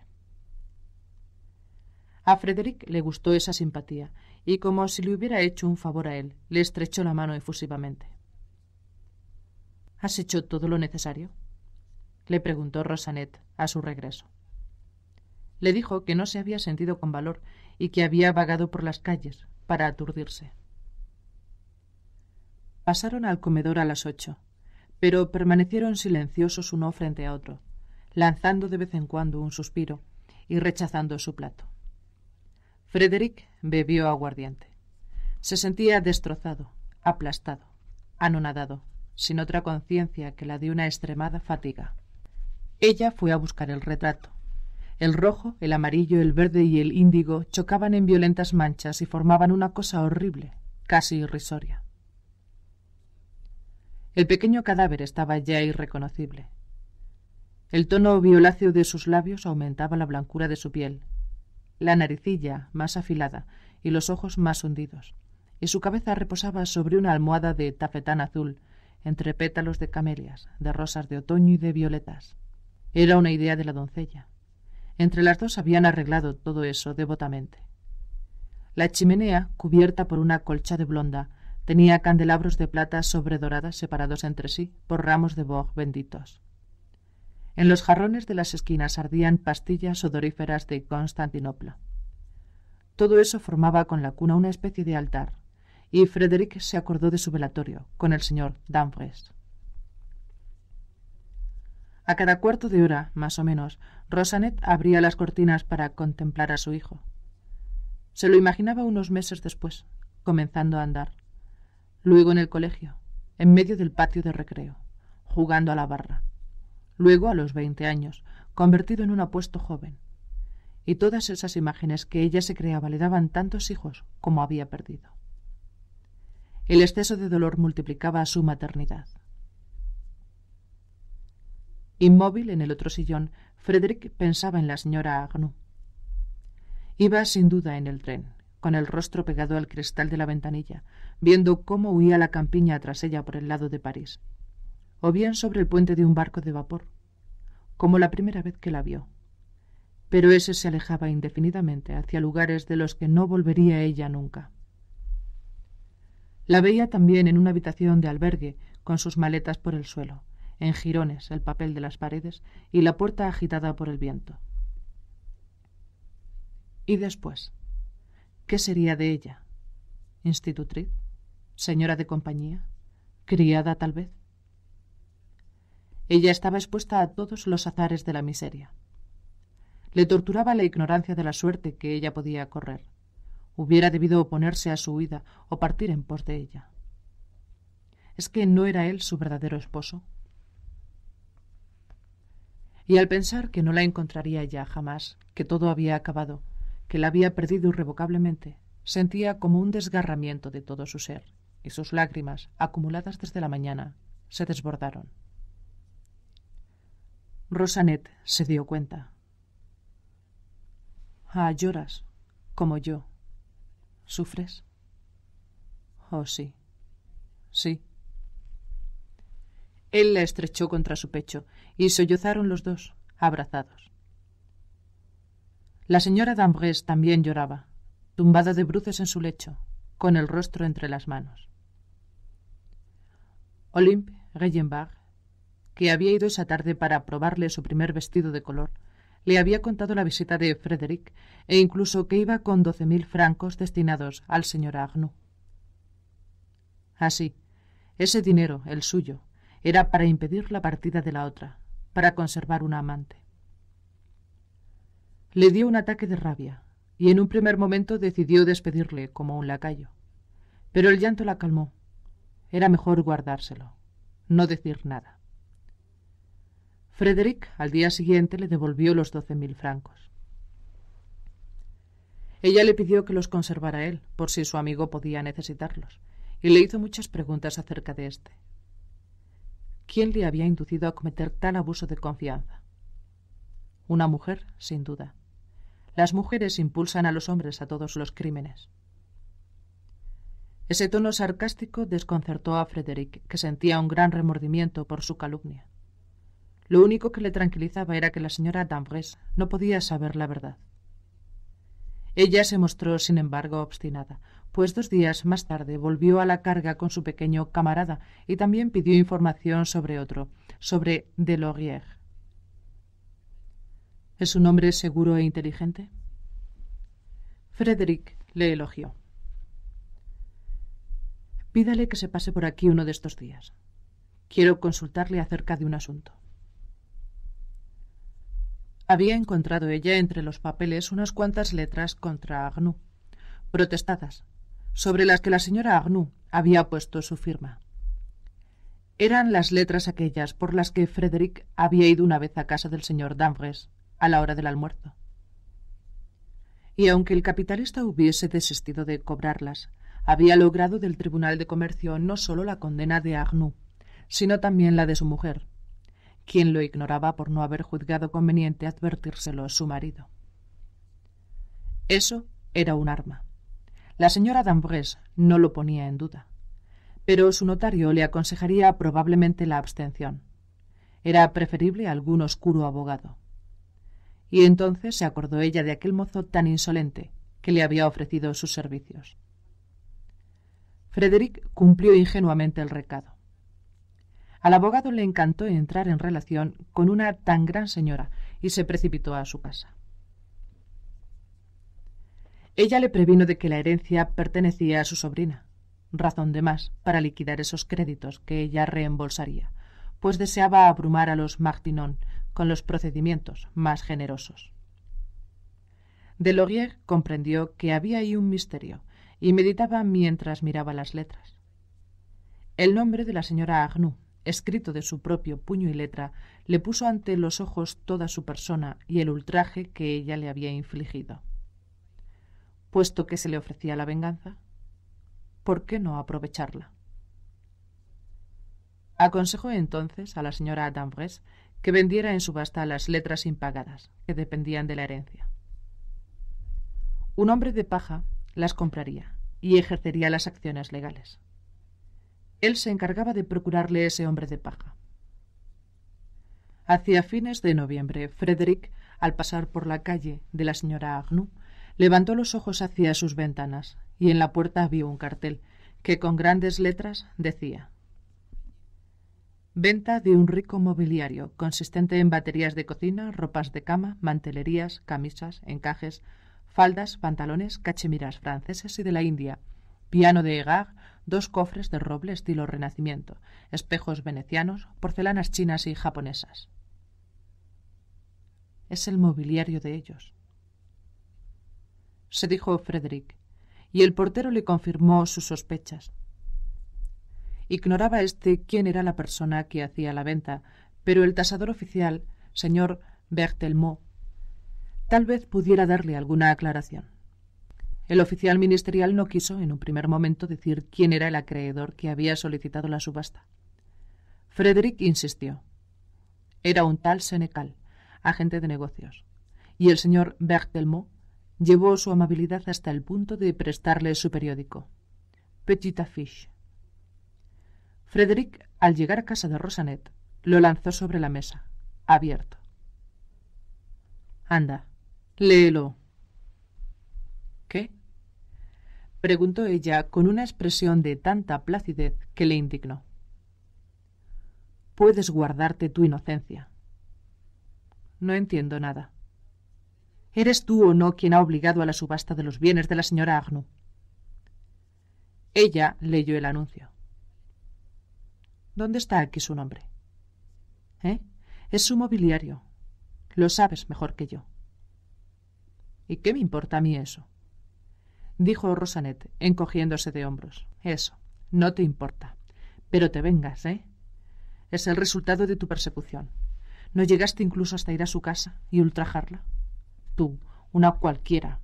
A Frederick le gustó esa simpatía, y como si le hubiera hecho un favor a él, le estrechó la mano efusivamente. ¿Has hecho todo lo necesario? le preguntó Rosanet a su regreso. Le dijo que no se había sentido con valor y que había vagado por las calles para aturdirse. Pasaron al comedor a las ocho, pero permanecieron silenciosos uno frente a otro, lanzando de vez en cuando un suspiro y rechazando su plato. Frederick bebió aguardiente. Se sentía destrozado, aplastado, anonadado, sin otra conciencia que la de una extremada fatiga. Ella fue a buscar el retrato. El rojo, el amarillo, el verde y el índigo chocaban en violentas manchas y formaban una cosa horrible, casi irrisoria. El pequeño cadáver estaba ya irreconocible. El tono violáceo de sus labios aumentaba la blancura de su piel, la naricilla más afilada y los ojos más hundidos, y su cabeza reposaba sobre una almohada de tafetán azul, entre pétalos de camelias, de rosas de otoño y de violetas. Era una idea de la doncella. Entre las dos habían arreglado todo eso devotamente. La chimenea, cubierta por una colcha de blonda, tenía candelabros de plata sobredoradas separados entre sí por ramos de boj benditos. En los jarrones de las esquinas ardían pastillas odoríferas de Constantinopla. Todo eso formaba con la cuna una especie de altar, y Frederick se acordó de su velatorio con el señor Danfres. A cada cuarto de hora, más o menos, Rosanet abría las cortinas para contemplar a su hijo. Se lo imaginaba unos meses después, comenzando a andar. Luego en el colegio, en medio del patio de recreo, jugando a la barra luego a los veinte años, convertido en un apuesto joven. Y todas esas imágenes que ella se creaba le daban tantos hijos como había perdido. El exceso de dolor multiplicaba su maternidad. Inmóvil en el otro sillón, Frederick pensaba en la señora Agnew. Iba sin duda en el tren, con el rostro pegado al cristal de la ventanilla, viendo cómo huía la campiña tras ella por el lado de París o bien sobre el puente de un barco de vapor, como la primera vez que la vio. Pero ese se alejaba indefinidamente hacia lugares de los que no volvería ella nunca. La veía también en una habitación de albergue, con sus maletas por el suelo, en jirones el papel de las paredes y la puerta agitada por el viento. ¿Y después? ¿Qué sería de ella? ¿Institutriz? ¿Señora de compañía? ¿Criada tal vez? Ella estaba expuesta a todos los azares de la miseria. Le torturaba la ignorancia de la suerte que ella podía correr. Hubiera debido oponerse a su huida o partir en pos de ella. ¿Es que no era él su verdadero esposo? Y al pensar que no la encontraría ya jamás, que todo había acabado, que la había perdido irrevocablemente, sentía como un desgarramiento de todo su ser, y sus lágrimas, acumuladas desde la mañana, se desbordaron. Rosanet se dio cuenta. Ah, lloras, como yo. ¿Sufres? Oh, sí. Sí. Él la estrechó contra su pecho y sollozaron los dos, abrazados. La señora d'Ambrés también lloraba, tumbada de bruces en su lecho, con el rostro entre las manos. Olympe Reyenbach que había ido esa tarde para probarle su primer vestido de color, le había contado la visita de Frederick e incluso que iba con doce mil francos destinados al señor Agnew. Así, ese dinero, el suyo, era para impedir la partida de la otra, para conservar una amante. Le dio un ataque de rabia y en un primer momento decidió despedirle como un lacayo. Pero el llanto la calmó. Era mejor guardárselo, no decir nada. Frederick al día siguiente le devolvió los doce mil francos. Ella le pidió que los conservara él, por si su amigo podía necesitarlos, y le hizo muchas preguntas acerca de éste. ¿Quién le había inducido a cometer tal abuso de confianza? Una mujer, sin duda. Las mujeres impulsan a los hombres a todos los crímenes. Ese tono sarcástico desconcertó a Frederick, que sentía un gran remordimiento por su calumnia. Lo único que le tranquilizaba era que la señora D'Ambres no podía saber la verdad. Ella se mostró, sin embargo, obstinada, pues dos días más tarde volvió a la carga con su pequeño camarada y también pidió información sobre otro, sobre Delaurier. ¿Es un hombre seguro e inteligente? Frederick le elogió. Pídale que se pase por aquí uno de estos días. Quiero consultarle acerca de un asunto. Había encontrado ella entre los papeles unas cuantas letras contra arnoux protestadas, sobre las que la señora arnoux había puesto su firma. Eran las letras aquellas por las que Frederick había ido una vez a casa del señor Danvers a la hora del almuerzo. Y aunque el capitalista hubiese desistido de cobrarlas, había logrado del Tribunal de Comercio no solo la condena de arnoux sino también la de su mujer, quien lo ignoraba por no haber juzgado conveniente advertírselo a su marido. Eso era un arma. La señora D'Ambrés no lo ponía en duda, pero su notario le aconsejaría probablemente la abstención. Era preferible algún oscuro abogado. Y entonces se acordó ella de aquel mozo tan insolente que le había ofrecido sus servicios. Frederick cumplió ingenuamente el recado. Al abogado le encantó entrar en relación con una tan gran señora y se precipitó a su casa. Ella le previno de que la herencia pertenecía a su sobrina, razón de más para liquidar esos créditos que ella reembolsaría, pues deseaba abrumar a los Martinon con los procedimientos más generosos. Delorier comprendió que había ahí un misterio y meditaba mientras miraba las letras. El nombre de la señora Agnou escrito de su propio puño y letra, le puso ante los ojos toda su persona y el ultraje que ella le había infligido. Puesto que se le ofrecía la venganza, ¿por qué no aprovecharla? Aconsejó entonces a la señora Dambrés que vendiera en subasta las letras impagadas que dependían de la herencia. Un hombre de paja las compraría y ejercería las acciones legales. Él se encargaba de procurarle ese hombre de paja. Hacia fines de noviembre, Frederick, al pasar por la calle de la señora Agnou, levantó los ojos hacia sus ventanas y en la puerta vio un cartel que con grandes letras decía Venta de un rico mobiliario consistente en baterías de cocina, ropas de cama, mantelerías, camisas, encajes, faldas, pantalones, cachemiras franceses y de la India, piano de Egar, dos cofres de roble estilo renacimiento, espejos venecianos, porcelanas chinas y japonesas. Es el mobiliario de ellos. Se dijo Frederick, y el portero le confirmó sus sospechas. Ignoraba éste quién era la persona que hacía la venta, pero el tasador oficial, señor Bertelmo, tal vez pudiera darle alguna aclaración. El oficial ministerial no quiso, en un primer momento, decir quién era el acreedor que había solicitado la subasta. Frederick insistió. Era un tal Senecal, agente de negocios, y el señor Berthelmot llevó su amabilidad hasta el punto de prestarle su periódico, Petit Affiche. Frederick, al llegar a casa de Rosanet, lo lanzó sobre la mesa, abierto. Anda, léelo, preguntó ella con una expresión de tanta placidez que le indignó. Puedes guardarte tu inocencia. No entiendo nada. ¿Eres tú o no quien ha obligado a la subasta de los bienes de la señora Agnew? Ella leyó el anuncio. ¿Dónde está aquí su nombre? ¿Eh? Es su mobiliario. Lo sabes mejor que yo. ¿Y qué me importa a mí eso? dijo Rosanet, encogiéndose de hombros. Eso, no te importa. Pero te vengas, ¿eh? Es el resultado de tu persecución. No llegaste incluso hasta ir a su casa y ultrajarla. Tú, una cualquiera.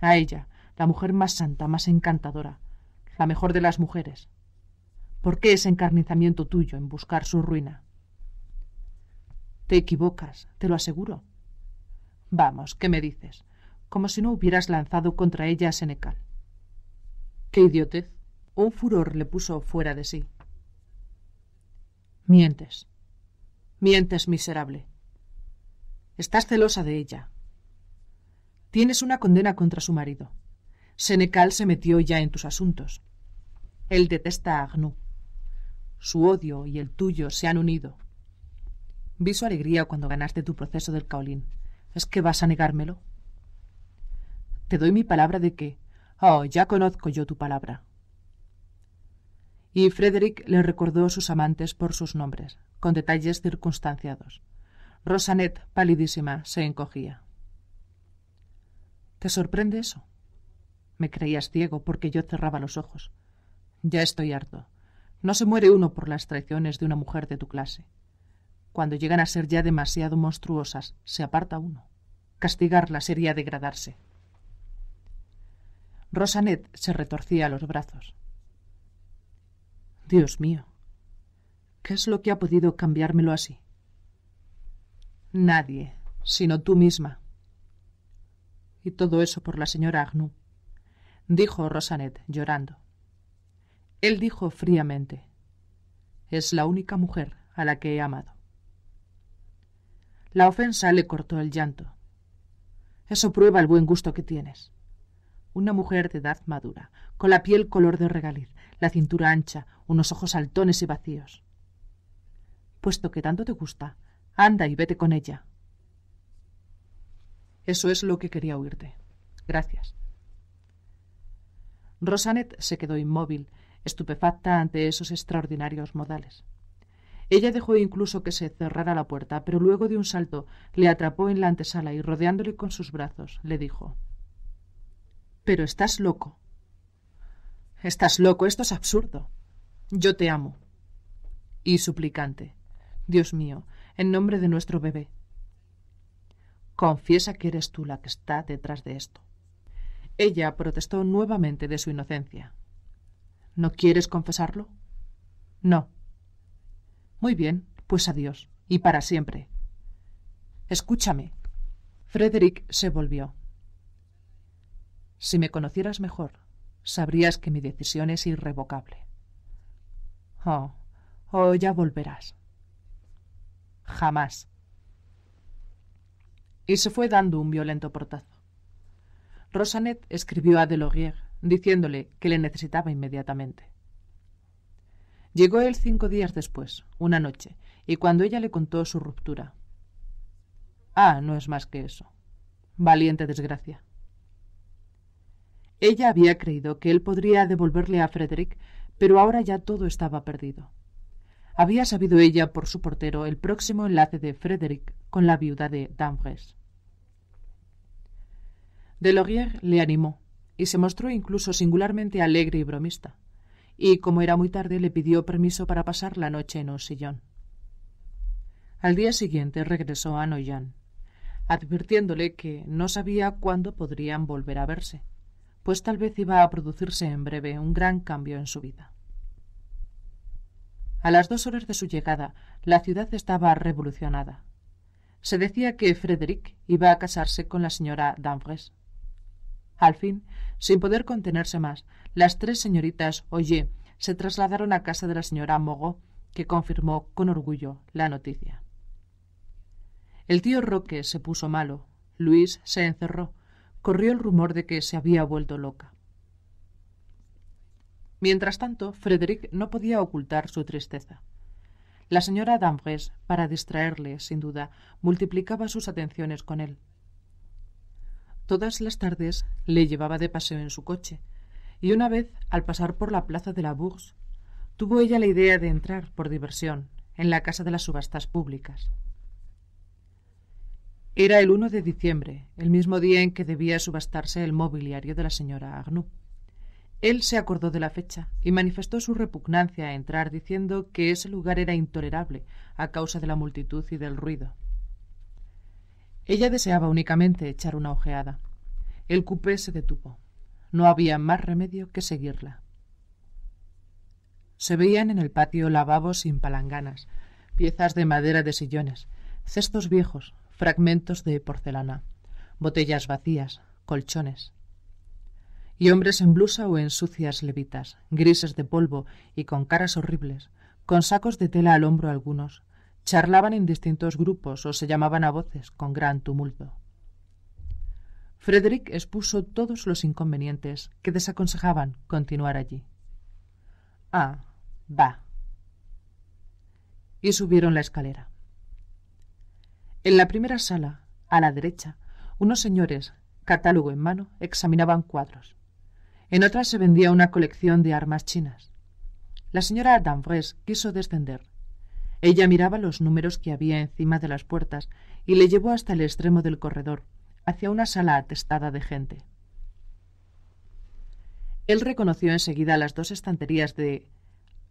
A ella, la mujer más santa, más encantadora, la mejor de las mujeres. ¿Por qué ese encarnizamiento tuyo en buscar su ruina? Te equivocas, te lo aseguro. Vamos, ¿qué me dices? como si no hubieras lanzado contra ella a Senecal. ¡Qué idiotez! Un furor le puso fuera de sí. Mientes. Mientes, miserable. Estás celosa de ella. Tienes una condena contra su marido. Senecal se metió ya en tus asuntos. Él detesta a Agnú. Su odio y el tuyo se han unido. Vi su alegría cuando ganaste tu proceso del caolín. ¿Es que vas a negármelo? Te doy mi palabra de que... Oh, ya conozco yo tu palabra. Y Frederick le recordó a sus amantes por sus nombres, con detalles circunstanciados. Rosanet, palidísima, se encogía. ¿Te sorprende eso? Me creías ciego porque yo cerraba los ojos. Ya estoy harto. No se muere uno por las traiciones de una mujer de tu clase. Cuando llegan a ser ya demasiado monstruosas, se aparta uno. Castigarla sería degradarse. Rosanet se retorcía los brazos. Dios mío, ¿qué es lo que ha podido cambiármelo así? Nadie, sino tú misma. Y todo eso por la señora Agnú dijo Rosanet llorando. Él dijo fríamente, es la única mujer a la que he amado. La ofensa le cortó el llanto. Eso prueba el buen gusto que tienes una mujer de edad madura, con la piel color de regaliz, la cintura ancha, unos ojos saltones y vacíos. Puesto que tanto te gusta, anda y vete con ella. Eso es lo que quería oírte. Gracias. Rosanet se quedó inmóvil, estupefacta ante esos extraordinarios modales. Ella dejó incluso que se cerrara la puerta, pero luego de un salto le atrapó en la antesala y rodeándole con sus brazos le dijo pero estás loco. Estás loco, esto es absurdo. Yo te amo. Y suplicante. Dios mío, en nombre de nuestro bebé. Confiesa que eres tú la que está detrás de esto. Ella protestó nuevamente de su inocencia. ¿No quieres confesarlo? No. Muy bien, pues adiós, y para siempre. Escúchame. Frederick se volvió. Si me conocieras mejor, sabrías que mi decisión es irrevocable. Oh, oh, ya volverás. Jamás. Y se fue dando un violento portazo. Rosanet escribió a Delorier diciéndole que le necesitaba inmediatamente. Llegó él cinco días después, una noche, y cuando ella le contó su ruptura. Ah, no es más que eso. Valiente desgracia, ella había creído que él podría devolverle a Frederick, pero ahora ya todo estaba perdido. Había sabido ella por su portero el próximo enlace de Frederick con la viuda de Danvers. Delorier le animó y se mostró incluso singularmente alegre y bromista, y como era muy tarde le pidió permiso para pasar la noche en un sillón. Al día siguiente regresó a Noyan, advirtiéndole que no sabía cuándo podrían volver a verse pues tal vez iba a producirse en breve un gran cambio en su vida. A las dos horas de su llegada, la ciudad estaba revolucionada. Se decía que Frederick iba a casarse con la señora Danfres. Al fin, sin poder contenerse más, las tres señoritas Oye se trasladaron a casa de la señora Mogo, que confirmó con orgullo la noticia. El tío Roque se puso malo, Luis se encerró corrió el rumor de que se había vuelto loca. Mientras tanto, Frederick no podía ocultar su tristeza. La señora Danvers, para distraerle, sin duda, multiplicaba sus atenciones con él. Todas las tardes le llevaba de paseo en su coche, y una vez, al pasar por la plaza de la Bourse, tuvo ella la idea de entrar, por diversión, en la casa de las subastas públicas. Era el 1 de diciembre, el mismo día en que debía subastarse el mobiliario de la señora Agnú. Él se acordó de la fecha y manifestó su repugnancia a entrar diciendo que ese lugar era intolerable a causa de la multitud y del ruido. Ella deseaba únicamente echar una ojeada. El coupé se detuvo. No había más remedio que seguirla. Se veían en el patio lavabos sin palanganas, piezas de madera de sillones, cestos viejos, fragmentos de porcelana, botellas vacías, colchones. Y hombres en blusa o en sucias levitas, grises de polvo y con caras horribles, con sacos de tela al hombro algunos, charlaban en distintos grupos o se llamaban a voces con gran tumulto. Frederick expuso todos los inconvenientes que desaconsejaban continuar allí. Ah, va. Y subieron la escalera. En la primera sala, a la derecha, unos señores, catálogo en mano, examinaban cuadros. En otra se vendía una colección de armas chinas. La señora Danvres quiso descender. Ella miraba los números que había encima de las puertas y le llevó hasta el extremo del corredor, hacia una sala atestada de gente. Él reconoció enseguida las dos estanterías de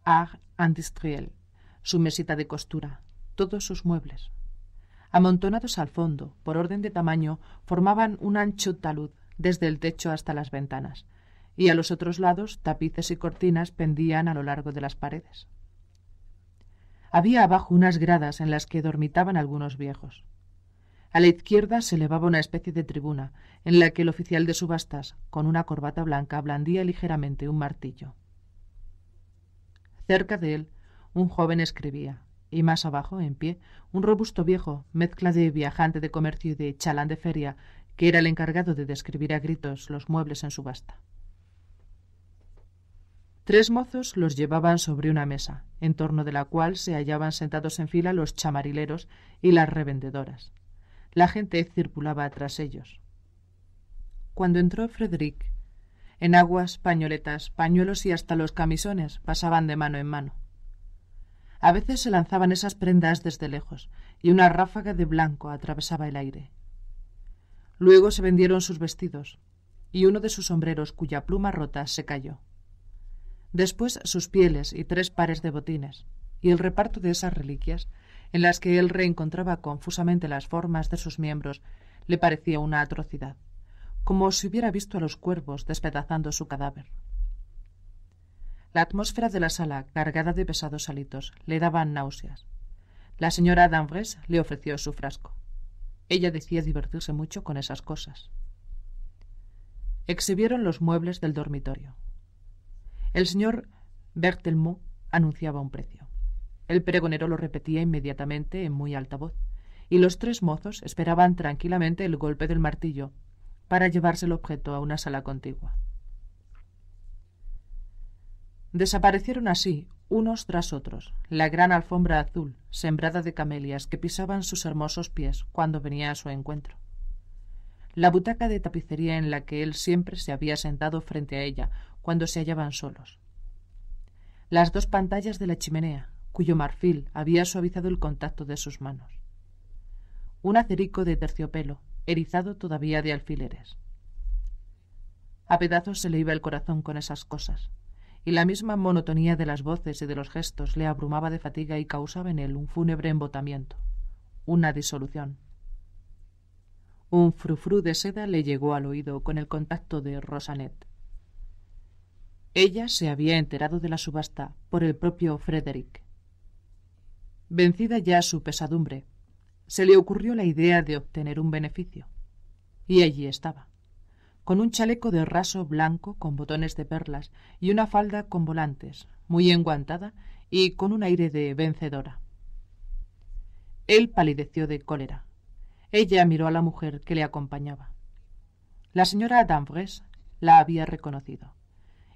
Art Industriel, su mesita de costura, todos sus muebles, amontonados al fondo, por orden de tamaño, formaban un ancho talud desde el techo hasta las ventanas, y a los otros lados tapices y cortinas pendían a lo largo de las paredes. Había abajo unas gradas en las que dormitaban algunos viejos. A la izquierda se elevaba una especie de tribuna, en la que el oficial de subastas, con una corbata blanca, blandía ligeramente un martillo. Cerca de él, un joven escribía y más abajo, en pie, un robusto viejo, mezcla de viajante de comercio y de chalán de feria, que era el encargado de describir a gritos los muebles en subasta. Tres mozos los llevaban sobre una mesa, en torno de la cual se hallaban sentados en fila los chamarileros y las revendedoras. La gente circulaba tras ellos. Cuando entró Frederick, enaguas, pañoletas, pañuelos y hasta los camisones pasaban de mano en mano. A veces se lanzaban esas prendas desde lejos, y una ráfaga de blanco atravesaba el aire. Luego se vendieron sus vestidos, y uno de sus sombreros cuya pluma rota se cayó. Después sus pieles y tres pares de botines, y el reparto de esas reliquias, en las que él reencontraba confusamente las formas de sus miembros, le parecía una atrocidad, como si hubiera visto a los cuervos despedazando su cadáver. La atmósfera de la sala, cargada de pesados alitos, le daban náuseas. La señora Danvers le ofreció su frasco. Ella decía divertirse mucho con esas cosas. Exhibieron los muebles del dormitorio. El señor Berthelmont anunciaba un precio. El pregonero lo repetía inmediatamente en muy alta voz, y los tres mozos esperaban tranquilamente el golpe del martillo para llevarse el objeto a una sala contigua. Desaparecieron así, unos tras otros, la gran alfombra azul, sembrada de camelias que pisaban sus hermosos pies cuando venía a su encuentro. La butaca de tapicería en la que él siempre se había sentado frente a ella cuando se hallaban solos. Las dos pantallas de la chimenea, cuyo marfil había suavizado el contacto de sus manos. Un acerico de terciopelo, erizado todavía de alfileres. A pedazos se le iba el corazón con esas cosas y la misma monotonía de las voces y de los gestos le abrumaba de fatiga y causaba en él un fúnebre embotamiento, una disolución. Un frufru de seda le llegó al oído con el contacto de Rosanet. Ella se había enterado de la subasta por el propio Frederick. Vencida ya su pesadumbre, se le ocurrió la idea de obtener un beneficio. Y allí estaba con un chaleco de raso blanco con botones de perlas y una falda con volantes, muy enguantada y con un aire de vencedora. Él palideció de cólera. Ella miró a la mujer que le acompañaba. La señora Danfres la había reconocido.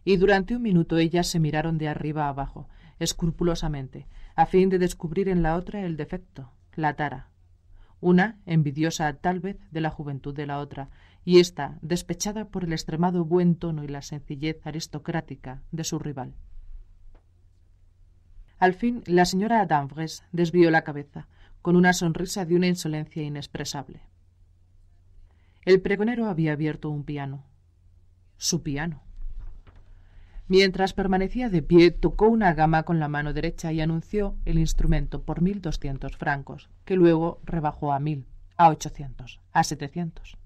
Y durante un minuto ellas se miraron de arriba a abajo, escrupulosamente, a fin de descubrir en la otra el defecto, la tara. Una, envidiosa tal vez de la juventud de la otra, y ésta despechada por el extremado buen tono y la sencillez aristocrática de su rival. Al fin, la señora Danvers desvió la cabeza, con una sonrisa de una insolencia inexpresable. El pregonero había abierto un piano. Su piano. Mientras permanecía de pie, tocó una gama con la mano derecha y anunció el instrumento por mil doscientos francos, que luego rebajó a mil, a ochocientos, a setecientos.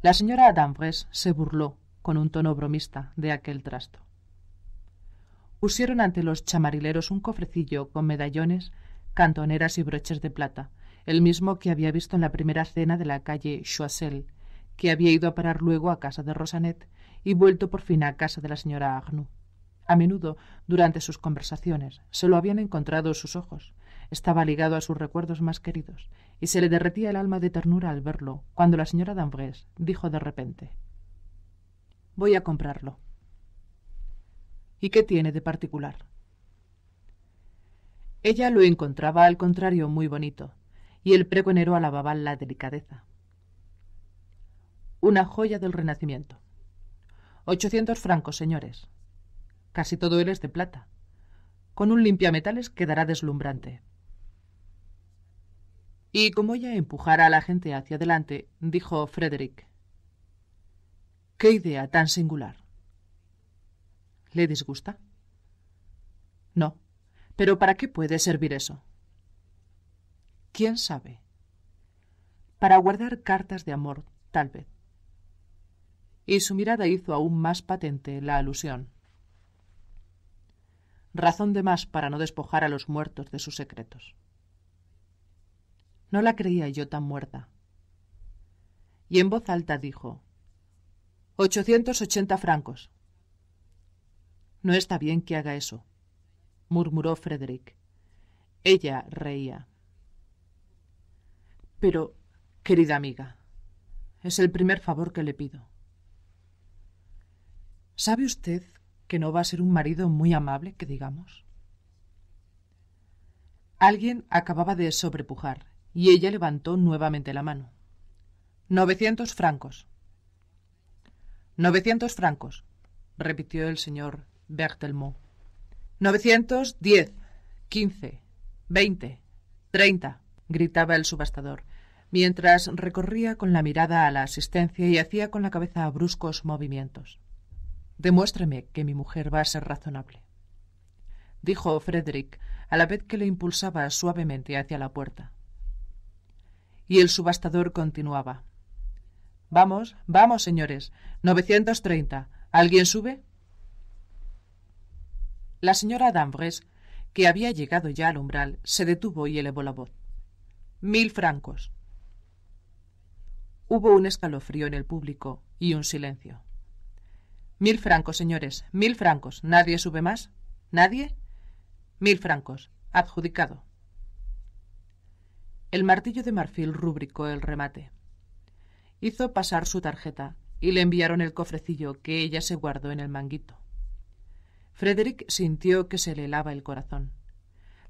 La señora Danvers se burló con un tono bromista de aquel trasto. Pusieron ante los chamarileros un cofrecillo con medallones, cantoneras y broches de plata, el mismo que había visto en la primera cena de la calle Choiseul, que había ido a parar luego a casa de Rosanet y vuelto por fin a casa de la señora agnoux A menudo, durante sus conversaciones, se lo habían encontrado sus ojos, estaba ligado a sus recuerdos más queridos, y se le derretía el alma de ternura al verlo, cuando la señora D'Ambrés dijo de repente Voy a comprarlo. ¿Y qué tiene de particular? Ella lo encontraba al contrario muy bonito, y el pregonero alababa la delicadeza. Una joya del Renacimiento. Ochocientos francos, señores. Casi todo él es de plata. Con un limpiametales quedará deslumbrante. Y como ella empujara a la gente hacia adelante, dijo Frederick. ¡Qué idea tan singular! ¿Le disgusta? No. Pero ¿para qué puede servir eso? ¿Quién sabe? Para guardar cartas de amor, tal vez. Y su mirada hizo aún más patente la alusión. Razón de más para no despojar a los muertos de sus secretos. No la creía yo tan muerta. Y en voz alta dijo, 880 francos. No está bien que haga eso, murmuró Frederick. Ella reía. Pero, querida amiga, es el primer favor que le pido. ¿Sabe usted que no va a ser un marido muy amable, que digamos? Alguien acababa de sobrepujar y ella levantó nuevamente la mano. Novecientos francos. Novecientos francos, repitió el señor Bertelmont. Novecientos diez, quince, veinte, treinta, gritaba el subastador, mientras recorría con la mirada a la asistencia y hacía con la cabeza bruscos movimientos. Demuéstreme que mi mujer va a ser razonable, dijo Frederick, a la vez que le impulsaba suavemente hacia la puerta. Y el subastador continuaba. Vamos, vamos, señores. 930. ¿Alguien sube? La señora Danvres, que había llegado ya al umbral, se detuvo y elevó la voz. Mil francos. Hubo un escalofrío en el público y un silencio. Mil francos, señores, mil francos. ¿Nadie sube más? ¿Nadie? Mil francos. Adjudicado. El martillo de marfil rubricó el remate. Hizo pasar su tarjeta y le enviaron el cofrecillo que ella se guardó en el manguito. Frederick sintió que se le helaba el corazón.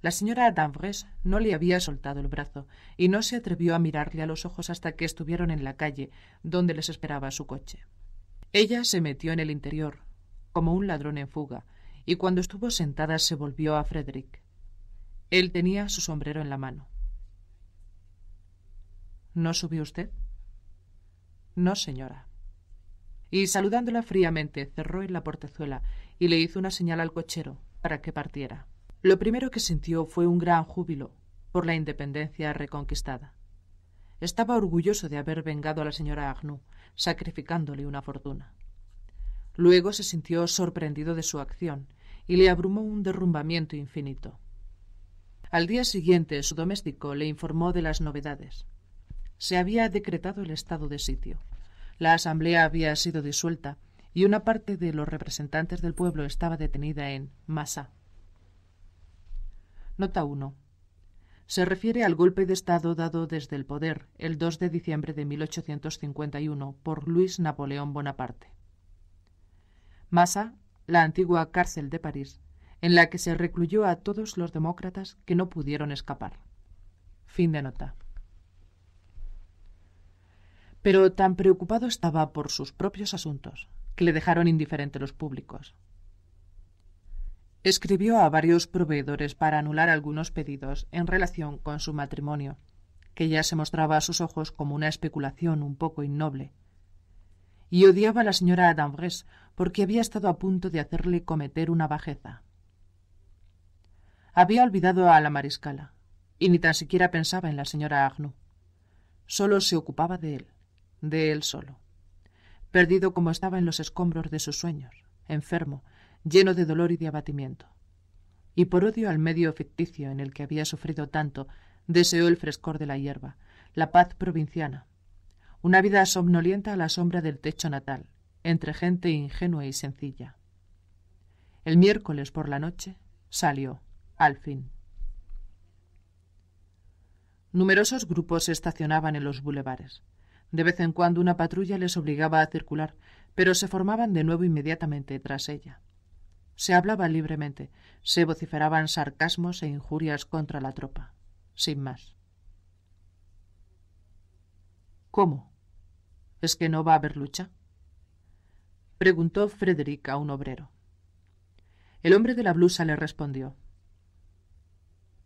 La señora Danvres no le había soltado el brazo y no se atrevió a mirarle a los ojos hasta que estuvieron en la calle, donde les esperaba su coche. Ella se metió en el interior, como un ladrón en fuga, y cuando estuvo sentada se volvió a Frederick. Él tenía su sombrero en la mano. ¿No subió usted? No, señora. Y saludándola fríamente, cerró en la portezuela y le hizo una señal al cochero para que partiera. Lo primero que sintió fue un gran júbilo por la independencia reconquistada. Estaba orgulloso de haber vengado a la señora Agnú, sacrificándole una fortuna. Luego se sintió sorprendido de su acción y le abrumó un derrumbamiento infinito. Al día siguiente su doméstico le informó de las novedades se había decretado el estado de sitio. La asamblea había sido disuelta y una parte de los representantes del pueblo estaba detenida en Massa. Nota 1. Se refiere al golpe de Estado dado desde el poder el 2 de diciembre de 1851 por Luis Napoleón Bonaparte. Massa, la antigua cárcel de París, en la que se recluyó a todos los demócratas que no pudieron escapar. Fin de nota pero tan preocupado estaba por sus propios asuntos que le dejaron indiferente los públicos. Escribió a varios proveedores para anular algunos pedidos en relación con su matrimonio, que ya se mostraba a sus ojos como una especulación un poco innoble. Y odiaba a la señora Danvers porque había estado a punto de hacerle cometer una bajeza. Había olvidado a la mariscala, y ni tan siquiera pensaba en la señora Agnou. Solo se ocupaba de él de él solo. Perdido como estaba en los escombros de sus sueños, enfermo, lleno de dolor y de abatimiento. Y por odio al medio ficticio en el que había sufrido tanto, deseó el frescor de la hierba, la paz provinciana, una vida somnolienta a la sombra del techo natal, entre gente ingenua y sencilla. El miércoles por la noche salió, al fin. Numerosos grupos se estacionaban en los bulevares. De vez en cuando una patrulla les obligaba a circular, pero se formaban de nuevo inmediatamente tras ella. Se hablaba libremente, se vociferaban sarcasmos e injurias contra la tropa, sin más. ¿Cómo? ¿Es que no va a haber lucha? preguntó Frederick a un obrero. El hombre de la blusa le respondió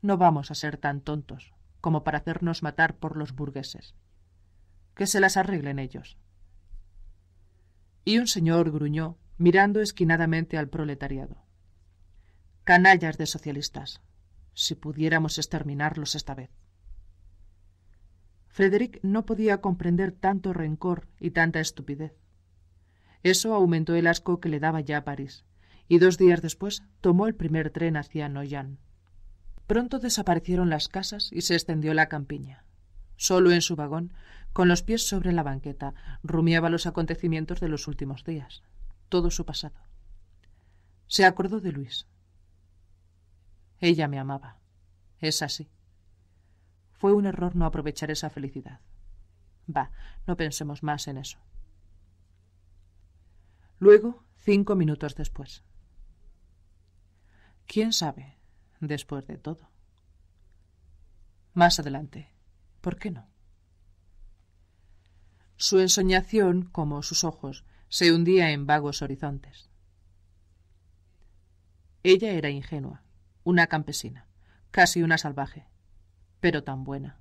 No vamos a ser tan tontos como para hacernos matar por los burgueses que se las arreglen ellos. Y un señor gruñó, mirando esquinadamente al proletariado. Canallas de socialistas. Si pudiéramos exterminarlos esta vez. Frederick no podía comprender tanto rencor y tanta estupidez. Eso aumentó el asco que le daba ya a París, y dos días después tomó el primer tren hacia Noyan. Pronto desaparecieron las casas y se extendió la campiña. Solo en su vagón con los pies sobre la banqueta, rumiaba los acontecimientos de los últimos días, todo su pasado. Se acordó de Luis. Ella me amaba. Es así. Fue un error no aprovechar esa felicidad. Va, no pensemos más en eso. Luego, cinco minutos después. ¿Quién sabe? Después de todo. Más adelante. ¿Por qué no? Su ensoñación, como sus ojos, se hundía en vagos horizontes. Ella era ingenua, una campesina, casi una salvaje, pero tan buena.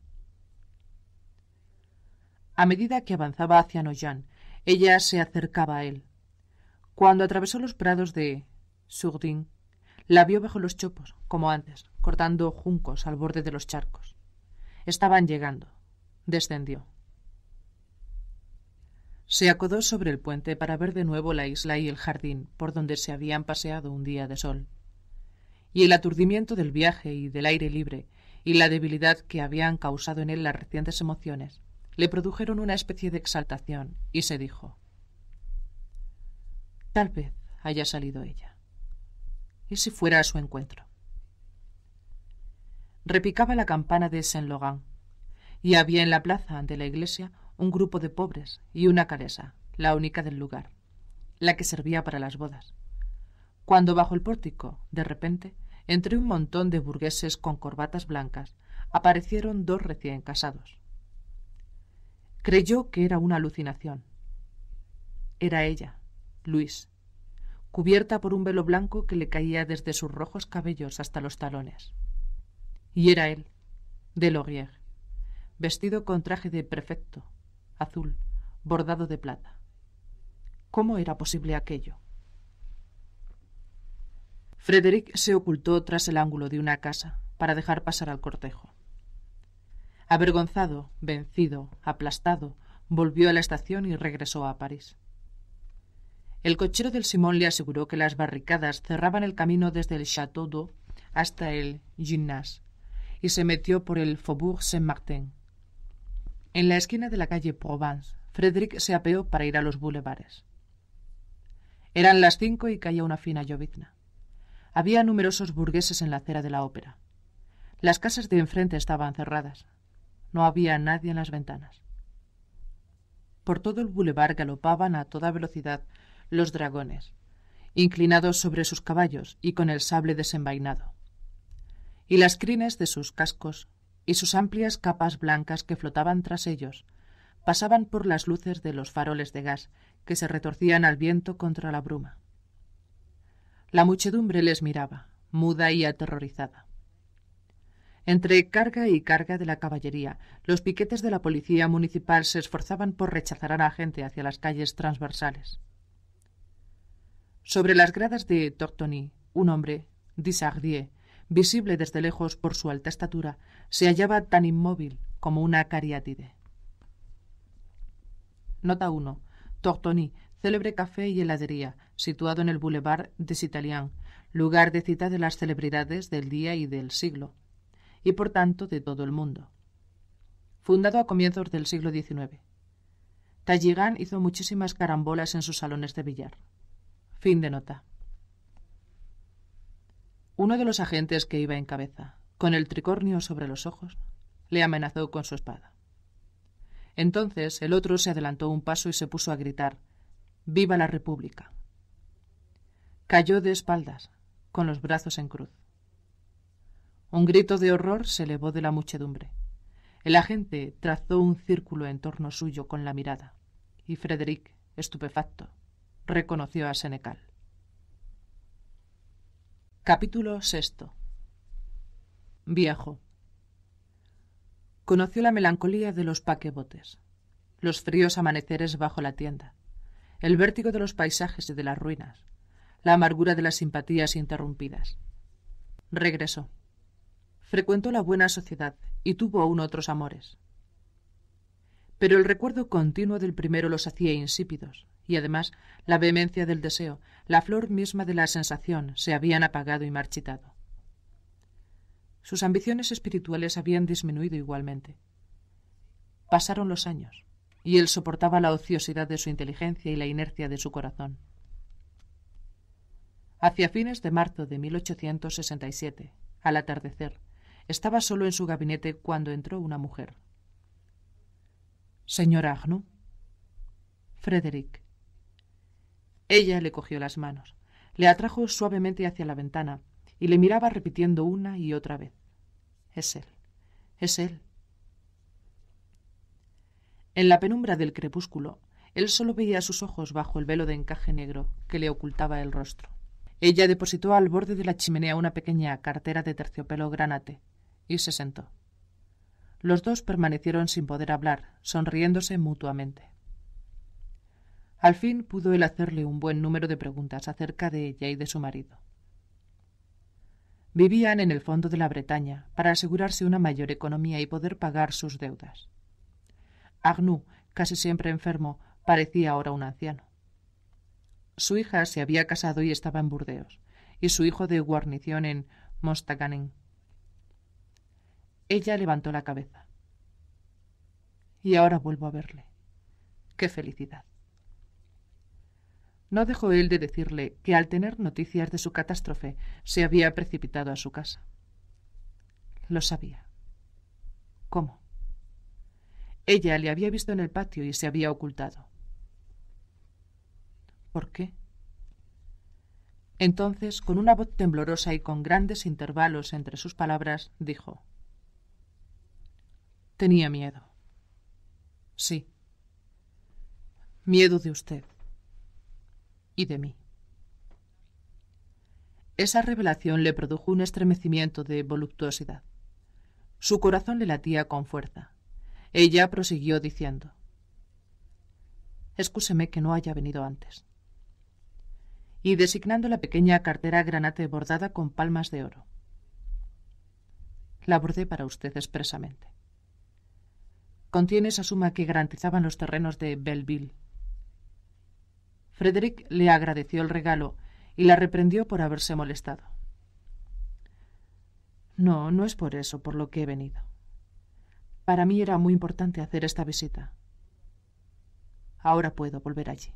A medida que avanzaba hacia Noyan, ella se acercaba a él. Cuando atravesó los prados de Sourdin, la vio bajo los chopos, como antes, cortando juncos al borde de los charcos. Estaban llegando. Descendió. Se acodó sobre el puente para ver de nuevo la isla y el jardín por donde se habían paseado un día de sol. Y el aturdimiento del viaje y del aire libre, y la debilidad que habían causado en él las recientes emociones, le produjeron una especie de exaltación, y se dijo Tal vez haya salido ella. ¿Y si fuera a su encuentro? Repicaba la campana de Saint-Laurent, y había en la plaza ante la iglesia un grupo de pobres y una caresa la única del lugar, la que servía para las bodas. Cuando bajo el pórtico, de repente, entre un montón de burgueses con corbatas blancas, aparecieron dos recién casados. Creyó que era una alucinación. Era ella, Luis, cubierta por un velo blanco que le caía desde sus rojos cabellos hasta los talones. Y era él, Delorier, vestido con traje de prefecto, azul, bordado de plata. ¿Cómo era posible aquello? Frederick se ocultó tras el ángulo de una casa para dejar pasar al cortejo. Avergonzado, vencido, aplastado, volvió a la estación y regresó a París. El cochero del Simón le aseguró que las barricadas cerraban el camino desde el Château d'Eau hasta el Gymnase y se metió por el Faubourg Saint-Martin en la esquina de la calle Provence, Frederick se apeó para ir a los bulevares. Eran las cinco y caía una fina llovizna. Había numerosos burgueses en la acera de la ópera. Las casas de enfrente estaban cerradas. No había nadie en las ventanas. Por todo el bulevar galopaban a toda velocidad los dragones, inclinados sobre sus caballos y con el sable desenvainado. Y las crines de sus cascos y sus amplias capas blancas que flotaban tras ellos pasaban por las luces de los faroles de gas que se retorcían al viento contra la bruma. La muchedumbre les miraba, muda y aterrorizada. Entre carga y carga de la caballería, los piquetes de la policía municipal se esforzaban por rechazar a la gente hacia las calles transversales. Sobre las gradas de Tortoni, un hombre, Disardier, visible desde lejos por su alta estatura, se hallaba tan inmóvil como una cariátide. Nota 1. Tortoni, célebre café y heladería, situado en el Boulevard des Italiens, lugar de cita de las celebridades del día y del siglo, y por tanto de todo el mundo. Fundado a comienzos del siglo XIX. Talligan hizo muchísimas carambolas en sus salones de billar. Fin de nota. Uno de los agentes que iba en cabeza, con el tricornio sobre los ojos, le amenazó con su espada. Entonces el otro se adelantó un paso y se puso a gritar Viva la República. Cayó de espaldas, con los brazos en cruz. Un grito de horror se elevó de la muchedumbre. El agente trazó un círculo en torno suyo con la mirada, y Frederick, estupefacto, reconoció a Senecal. Capítulo sexto viejo Conoció la melancolía de los paquebotes, los fríos amaneceres bajo la tienda, el vértigo de los paisajes y de las ruinas, la amargura de las simpatías interrumpidas. Regresó. Frecuentó la buena sociedad y tuvo aún otros amores. Pero el recuerdo continuo del primero los hacía insípidos, y además la vehemencia del deseo, la flor misma de la sensación, se habían apagado y marchitado. Sus ambiciones espirituales habían disminuido igualmente. Pasaron los años, y él soportaba la ociosidad de su inteligencia y la inercia de su corazón. Hacia fines de marzo de 1867, al atardecer, estaba solo en su gabinete cuando entró una mujer. Señora Agnew. Frederick. Ella le cogió las manos, le atrajo suavemente hacia la ventana y le miraba repitiendo una y otra vez. Es él, es él. En la penumbra del crepúsculo, él solo veía sus ojos bajo el velo de encaje negro que le ocultaba el rostro. Ella depositó al borde de la chimenea una pequeña cartera de terciopelo granate y se sentó. Los dos permanecieron sin poder hablar, sonriéndose mutuamente. Al fin pudo él hacerle un buen número de preguntas acerca de ella y de su marido. Vivían en el fondo de la Bretaña para asegurarse una mayor economía y poder pagar sus deudas. Agnú, casi siempre enfermo, parecía ahora un anciano. Su hija se había casado y estaba en Burdeos, y su hijo de guarnición en Mostaganen. Ella levantó la cabeza. Y ahora vuelvo a verle. ¡Qué felicidad! no dejó él de decirle que al tener noticias de su catástrofe se había precipitado a su casa. Lo sabía. ¿Cómo? Ella le había visto en el patio y se había ocultado. ¿Por qué? Entonces, con una voz temblorosa y con grandes intervalos entre sus palabras, dijo Tenía miedo. Sí. Miedo de usted de mí. Esa revelación le produjo un estremecimiento de voluptuosidad. Su corazón le latía con fuerza. Ella prosiguió diciendo «Escúseme que no haya venido antes. Y designando la pequeña cartera granate bordada con palmas de oro. La bordé para usted expresamente. Contiene esa suma que garantizaban los terrenos de Belleville Frederick le agradeció el regalo y la reprendió por haberse molestado. No, no es por eso por lo que he venido. Para mí era muy importante hacer esta visita. Ahora puedo volver allí.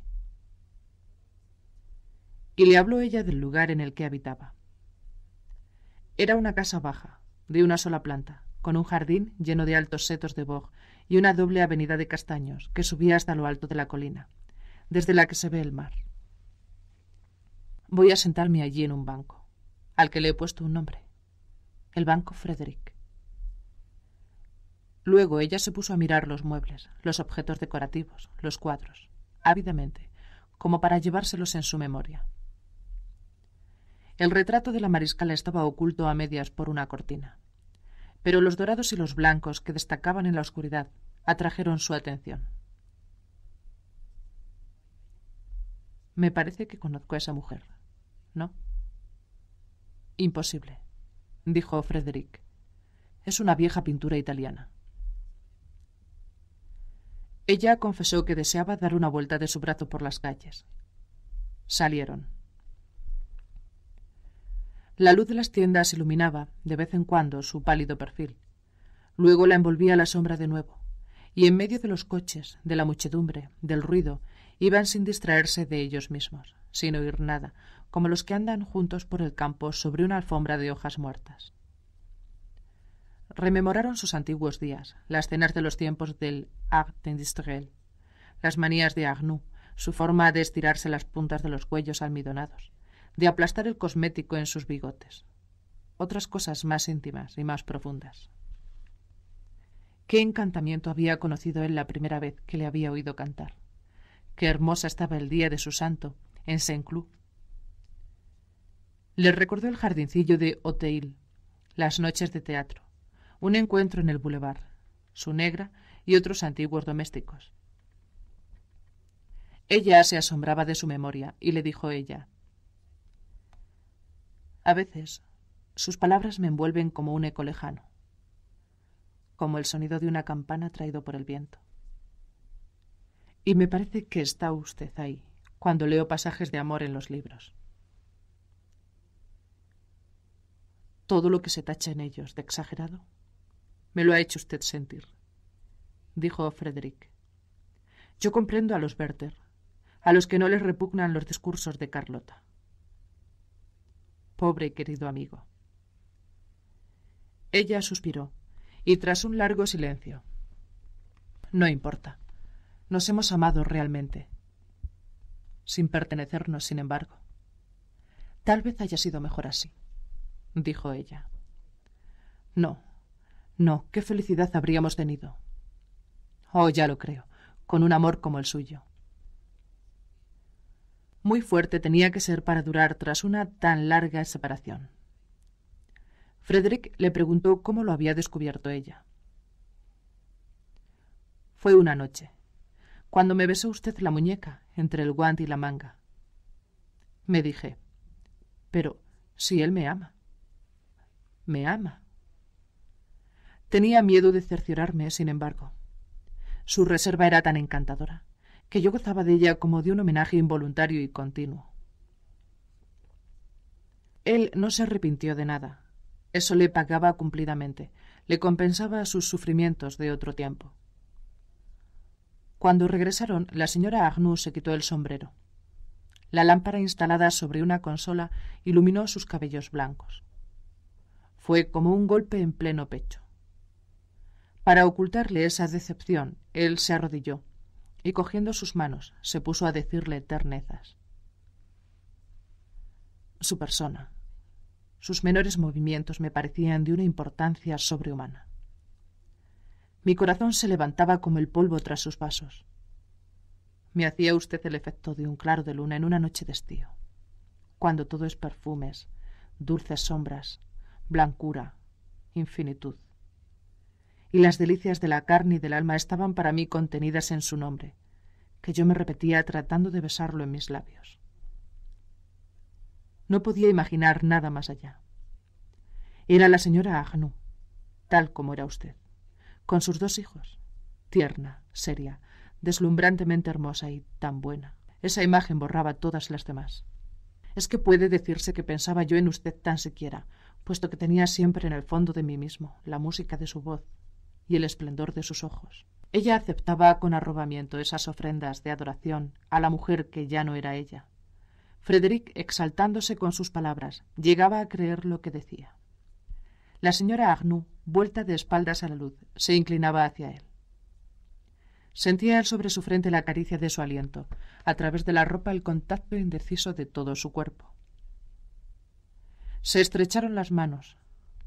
Y le habló ella del lugar en el que habitaba. Era una casa baja, de una sola planta, con un jardín lleno de altos setos de boj y una doble avenida de castaños que subía hasta lo alto de la colina desde la que se ve el mar. Voy a sentarme allí en un banco, al que le he puesto un nombre, el banco Frederick. Luego ella se puso a mirar los muebles, los objetos decorativos, los cuadros, ávidamente, como para llevárselos en su memoria. El retrato de la mariscal estaba oculto a medias por una cortina, pero los dorados y los blancos que destacaban en la oscuridad atrajeron su atención. Me parece que conozco a esa mujer. ¿No? Imposible, dijo Frederick. Es una vieja pintura italiana. Ella confesó que deseaba dar una vuelta de su brazo por las calles. Salieron. La luz de las tiendas iluminaba, de vez en cuando, su pálido perfil. Luego la envolvía la sombra de nuevo, y en medio de los coches, de la muchedumbre, del ruido Iban sin distraerse de ellos mismos, sin oír nada, como los que andan juntos por el campo sobre una alfombra de hojas muertas. Rememoraron sus antiguos días, las cenas de los tiempos del Art Industriel, las manías de Agnou, su forma de estirarse las puntas de los cuellos almidonados, de aplastar el cosmético en sus bigotes, otras cosas más íntimas y más profundas. ¿Qué encantamiento había conocido él la primera vez que le había oído cantar? Qué hermosa estaba el día de su santo, en Saint-Cloud. Le recordó el jardincillo de Oteil, las noches de teatro, un encuentro en el boulevard, su negra y otros antiguos domésticos. Ella se asombraba de su memoria y le dijo ella, A veces sus palabras me envuelven como un eco lejano, como el sonido de una campana traído por el viento. Y me parece que está usted ahí, cuando leo pasajes de amor en los libros. Todo lo que se tacha en ellos de exagerado, me lo ha hecho usted sentir, dijo Frederick. Yo comprendo a los Werther, a los que no les repugnan los discursos de Carlota. Pobre y querido amigo. Ella suspiró, y tras un largo silencio. No importa nos hemos amado realmente, sin pertenecernos, sin embargo. Tal vez haya sido mejor así, dijo ella. No, no, qué felicidad habríamos tenido. Oh, ya lo creo, con un amor como el suyo. Muy fuerte tenía que ser para durar tras una tan larga separación. Frederick le preguntó cómo lo había descubierto ella. Fue una noche, cuando me besó usted la muñeca entre el guante y la manga. Me dije, pero si él me ama. Me ama. Tenía miedo de cerciorarme, sin embargo. Su reserva era tan encantadora que yo gozaba de ella como de un homenaje involuntario y continuo. Él no se arrepintió de nada. Eso le pagaba cumplidamente, le compensaba sus sufrimientos de otro tiempo. Cuando regresaron, la señora Agnus se quitó el sombrero. La lámpara instalada sobre una consola iluminó sus cabellos blancos. Fue como un golpe en pleno pecho. Para ocultarle esa decepción, él se arrodilló y cogiendo sus manos se puso a decirle ternezas. Su persona, sus menores movimientos me parecían de una importancia sobrehumana. Mi corazón se levantaba como el polvo tras sus pasos. Me hacía usted el efecto de un claro de luna en una noche de estío, cuando todo es perfumes, dulces sombras, blancura, infinitud. Y las delicias de la carne y del alma estaban para mí contenidas en su nombre, que yo me repetía tratando de besarlo en mis labios. No podía imaginar nada más allá. Era la señora Agnú, tal como era usted con sus dos hijos. Tierna, seria, deslumbrantemente hermosa y tan buena. Esa imagen borraba todas las demás. Es que puede decirse que pensaba yo en usted tan siquiera, puesto que tenía siempre en el fondo de mí mismo la música de su voz y el esplendor de sus ojos. Ella aceptaba con arrobamiento esas ofrendas de adoración a la mujer que ya no era ella. Frederick, exaltándose con sus palabras, llegaba a creer lo que decía. La señora Agnou, vuelta de espaldas a la luz, se inclinaba hacia él. Sentía él sobre su frente la caricia de su aliento, a través de la ropa el contacto indeciso de todo su cuerpo. Se estrecharon las manos.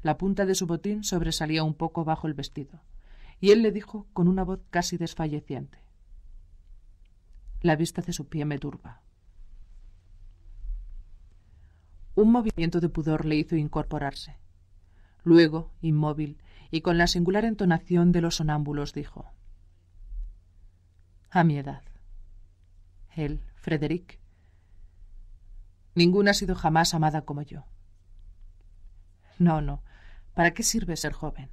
La punta de su botín sobresalía un poco bajo el vestido, y él le dijo con una voz casi desfalleciente. La vista de su pie me turba. Un movimiento de pudor le hizo incorporarse. Luego, inmóvil y con la singular entonación de los sonámbulos, dijo: A mi edad. Él, Frederick. Ninguna ha sido jamás amada como yo. No, no. ¿Para qué sirve ser joven?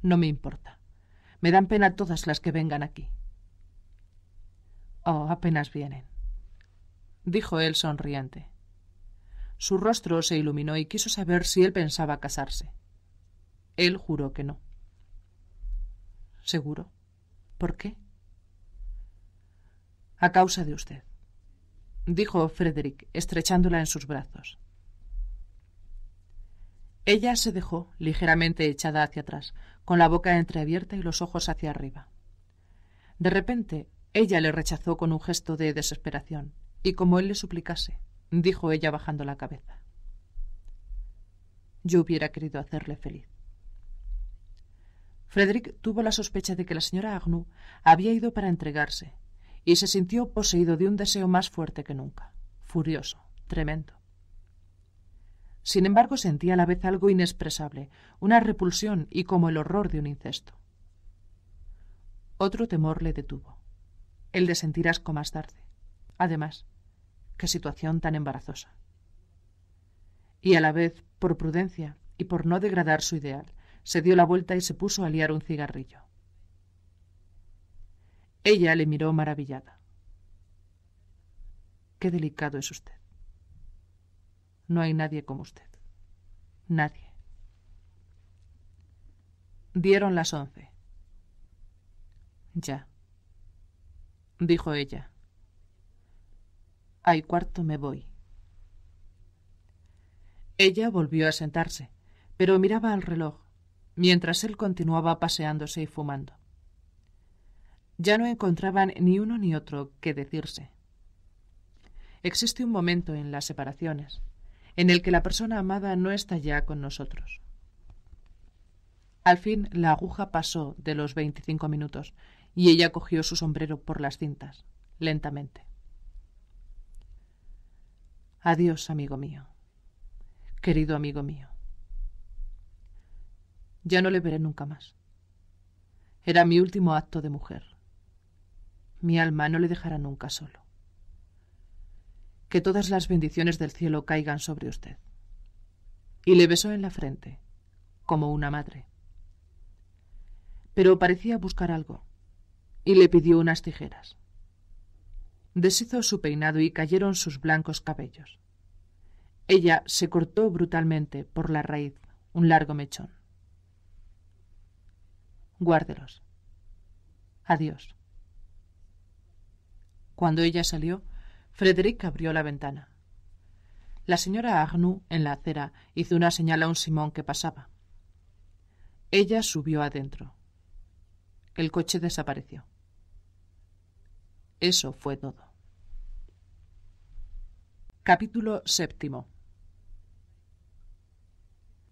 No me importa. Me dan pena todas las que vengan aquí. Oh, apenas vienen, dijo él sonriente. Su rostro se iluminó y quiso saber si él pensaba casarse. Él juró que no. Seguro. ¿Por qué? A causa de usted, dijo Frederick, estrechándola en sus brazos. Ella se dejó, ligeramente echada hacia atrás, con la boca entreabierta y los ojos hacia arriba. De repente, ella le rechazó con un gesto de desesperación, y como él le suplicase dijo ella bajando la cabeza. Yo hubiera querido hacerle feliz. Frederick tuvo la sospecha de que la señora Agnou había ido para entregarse y se sintió poseído de un deseo más fuerte que nunca, furioso, tremendo. Sin embargo, sentía a la vez algo inexpresable, una repulsión y como el horror de un incesto. Otro temor le detuvo, el de sentir asco más tarde. Además, Qué situación tan embarazosa. Y a la vez, por prudencia y por no degradar su ideal, se dio la vuelta y se puso a liar un cigarrillo. Ella le miró maravillada. Qué delicado es usted. No hay nadie como usted. Nadie. Dieron las once. Ya, dijo ella, al cuarto me voy. Ella volvió a sentarse, pero miraba al reloj, mientras él continuaba paseándose y fumando. Ya no encontraban ni uno ni otro que decirse. Existe un momento en las separaciones, en el que la persona amada no está ya con nosotros. Al fin la aguja pasó de los veinticinco minutos y ella cogió su sombrero por las cintas, lentamente. Adiós, amigo mío. Querido amigo mío. Ya no le veré nunca más. Era mi último acto de mujer. Mi alma no le dejará nunca solo. Que todas las bendiciones del cielo caigan sobre usted. Y le besó en la frente, como una madre. Pero parecía buscar algo, y le pidió unas tijeras deshizo su peinado y cayeron sus blancos cabellos. Ella se cortó brutalmente por la raíz un largo mechón. Guárdelos. Adiós. Cuando ella salió, Frederick abrió la ventana. La señora Arnoux, en la acera, hizo una señal a un Simón que pasaba. Ella subió adentro. El coche desapareció. Eso fue todo. Capítulo séptimo.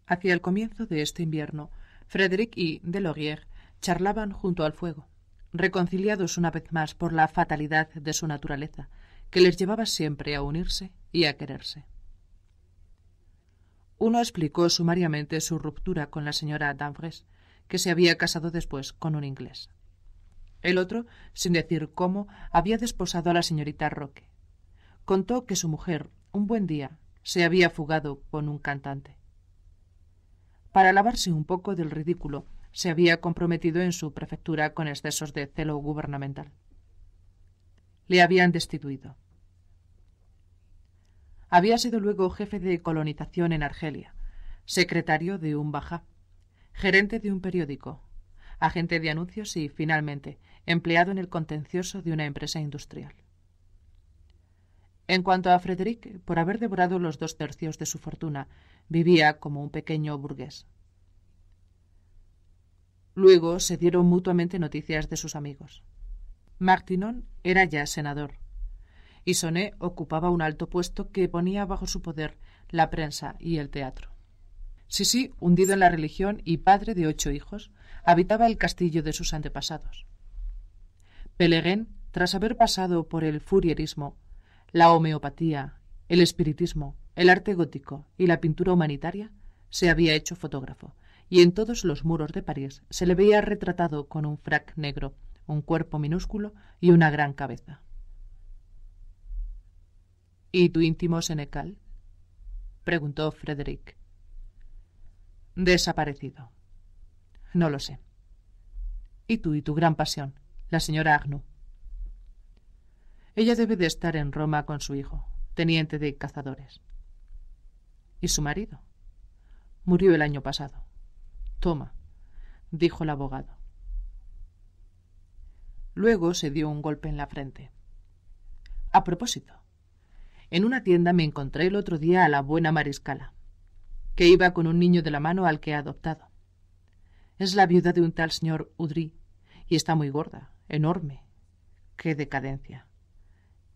Hacia el comienzo de este invierno, Frederick y Delorier charlaban junto al fuego, reconciliados una vez más por la fatalidad de su naturaleza, que les llevaba siempre a unirse y a quererse. Uno explicó sumariamente su ruptura con la señora Danfres, que se había casado después con un inglés. El otro, sin decir cómo, había desposado a la señorita Roque. Contó que su mujer, un buen día, se había fugado con un cantante. Para lavarse un poco del ridículo, se había comprometido en su prefectura con excesos de celo gubernamental. Le habían destituido. Había sido luego jefe de colonización en Argelia, secretario de un bajá, gerente de un periódico, agente de anuncios y, finalmente, empleado en el contencioso de una empresa industrial. En cuanto a Frederick, por haber devorado los dos tercios de su fortuna, vivía como un pequeño burgués. Luego se dieron mutuamente noticias de sus amigos. Martinon era ya senador y Sonet ocupaba un alto puesto que ponía bajo su poder la prensa y el teatro. Sisi, hundido en la religión y padre de ocho hijos, habitaba el castillo de sus antepasados. Peleguén, tras haber pasado por el furierismo, la homeopatía, el espiritismo, el arte gótico y la pintura humanitaria, se había hecho fotógrafo, y en todos los muros de París se le veía retratado con un frac negro, un cuerpo minúsculo y una gran cabeza. ¿Y tu íntimo Senecal? preguntó Frederick. Desaparecido. No lo sé. ¿Y tú y tu gran pasión? la señora Agnew. Ella debe de estar en Roma con su hijo, teniente de cazadores. ¿Y su marido? Murió el año pasado. Toma, dijo el abogado. Luego se dio un golpe en la frente. A propósito, en una tienda me encontré el otro día a la buena mariscala, que iba con un niño de la mano al que ha adoptado. Es la viuda de un tal señor Udry y está muy gorda, Enorme. Qué decadencia.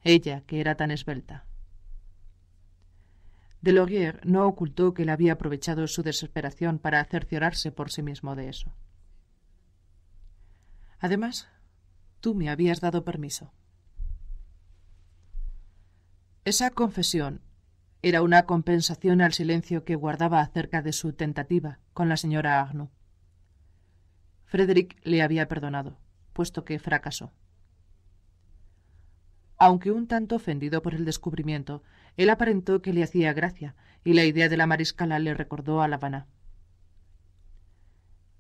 Ella, que era tan esbelta. Delorier no ocultó que le había aprovechado su desesperación para cerciorarse por sí mismo de eso. Además, tú me habías dado permiso. Esa confesión era una compensación al silencio que guardaba acerca de su tentativa con la señora Agno. Frederick le había perdonado puesto que fracasó. Aunque un tanto ofendido por el descubrimiento, él aparentó que le hacía gracia, y la idea de la mariscala le recordó a La Habana.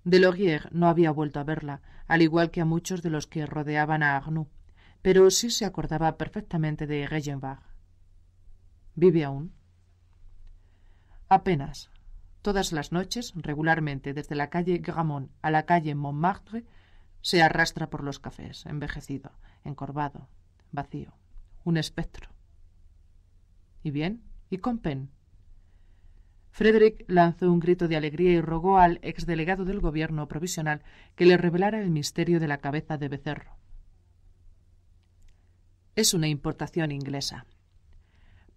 Delorier no había vuelto a verla, al igual que a muchos de los que rodeaban a Arnoux, pero sí se acordaba perfectamente de Regenbach. ¿Vive aún? Apenas. Todas las noches, regularmente, desde la calle Gramont a la calle Montmartre, se arrastra por los cafés, envejecido, encorvado, vacío, un espectro. ¿Y bien? ¿Y con pen? Frederick lanzó un grito de alegría y rogó al exdelegado del gobierno provisional que le revelara el misterio de la cabeza de becerro. Es una importación inglesa.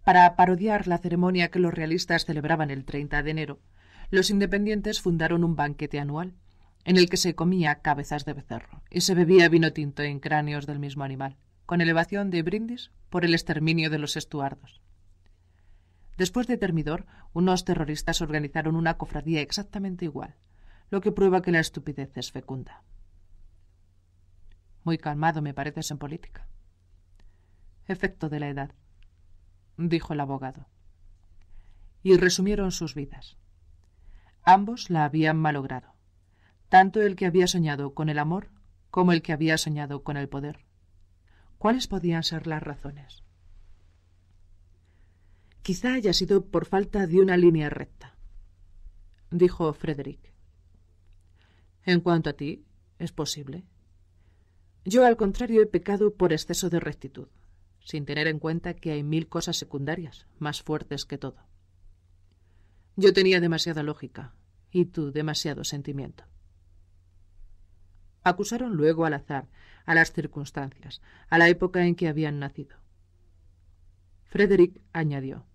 Para parodiar la ceremonia que los realistas celebraban el 30 de enero, los independientes fundaron un banquete anual en el que se comía cabezas de becerro y se bebía vino tinto en cráneos del mismo animal, con elevación de brindis por el exterminio de los estuardos. Después de Termidor, unos terroristas organizaron una cofradía exactamente igual, lo que prueba que la estupidez es fecunda. Muy calmado me pareces en política. Efecto de la edad, dijo el abogado. Y resumieron sus vidas. Ambos la habían malogrado tanto el que había soñado con el amor como el que había soñado con el poder. ¿Cuáles podían ser las razones? Quizá haya sido por falta de una línea recta, dijo Frederick. En cuanto a ti, es posible. Yo, al contrario, he pecado por exceso de rectitud, sin tener en cuenta que hay mil cosas secundarias, más fuertes que todo. Yo tenía demasiada lógica y tú demasiado sentimiento. Acusaron luego al azar, a las circunstancias, a la época en que habían nacido. Frederick añadió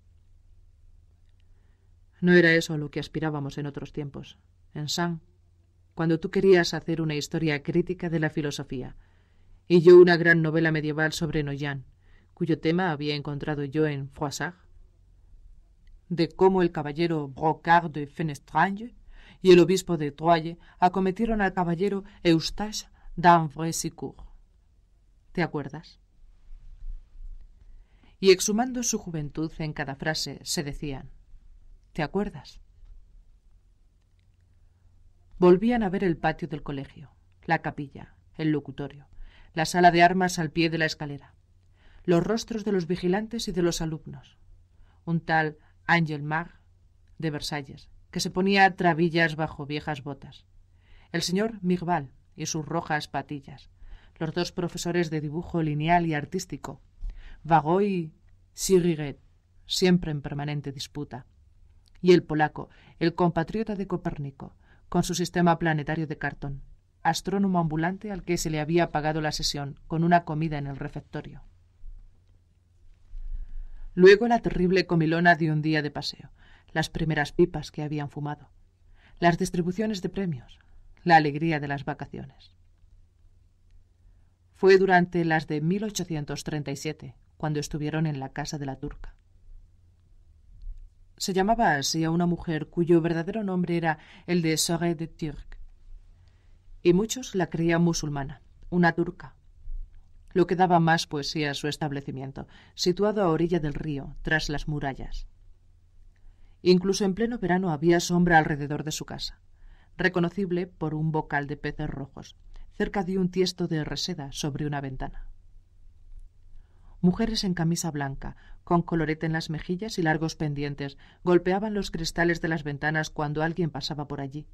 No era eso lo que aspirábamos en otros tiempos, en San, cuando tú querías hacer una historia crítica de la filosofía, y yo una gran novela medieval sobre Noyan, cuyo tema había encontrado yo en Froissart, de cómo el caballero Brocard de Fenestrange y el obispo de Troyes acometieron al caballero Eustache d'Anvresicourt. ¿Te acuerdas? Y exhumando su juventud en cada frase, se decían, ¿te acuerdas? Volvían a ver el patio del colegio, la capilla, el locutorio, la sala de armas al pie de la escalera, los rostros de los vigilantes y de los alumnos. Un tal Angel Mar de Versalles, que se ponía trabillas bajo viejas botas. El señor Migbal y sus rojas patillas. Los dos profesores de dibujo lineal y artístico. Vagoy y Siriguet, siempre en permanente disputa. Y el polaco, el compatriota de Copérnico, con su sistema planetario de cartón, astrónomo ambulante al que se le había pagado la sesión con una comida en el refectorio. Luego la terrible comilona de un día de paseo, las primeras pipas que habían fumado, las distribuciones de premios, la alegría de las vacaciones. Fue durante las de 1837 cuando estuvieron en la casa de la turca. Se llamaba así a una mujer cuyo verdadero nombre era el de Soré de Turc, y muchos la creían musulmana, una turca, lo que daba más poesía a su establecimiento, situado a orilla del río, tras las murallas. Incluso en pleno verano había sombra alrededor de su casa, reconocible por un bocal de peces rojos, cerca de un tiesto de reseda sobre una ventana. Mujeres en camisa blanca, con colorete en las mejillas y largos pendientes, golpeaban los cristales de las ventanas cuando alguien pasaba por allí.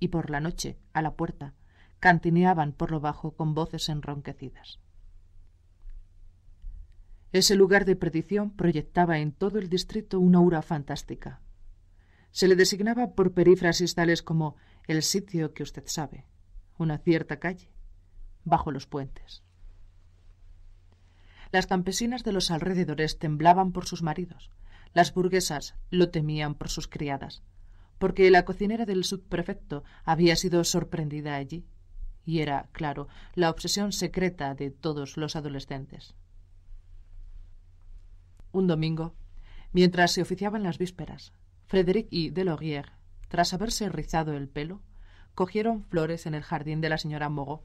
Y por la noche, a la puerta, cantineaban por lo bajo con voces enronquecidas. Ese lugar de predicción proyectaba en todo el distrito una aura fantástica, se le designaba por perífrasis tales como el sitio que usted sabe, una cierta calle, bajo los puentes. Las campesinas de los alrededores temblaban por sus maridos, las burguesas lo temían por sus criadas, porque la cocinera del subprefecto había sido sorprendida allí, y era, claro, la obsesión secreta de todos los adolescentes. Un domingo, mientras se oficiaban las vísperas, Frédéric y Delaurier, tras haberse rizado el pelo, cogieron flores en el jardín de la señora Mogot,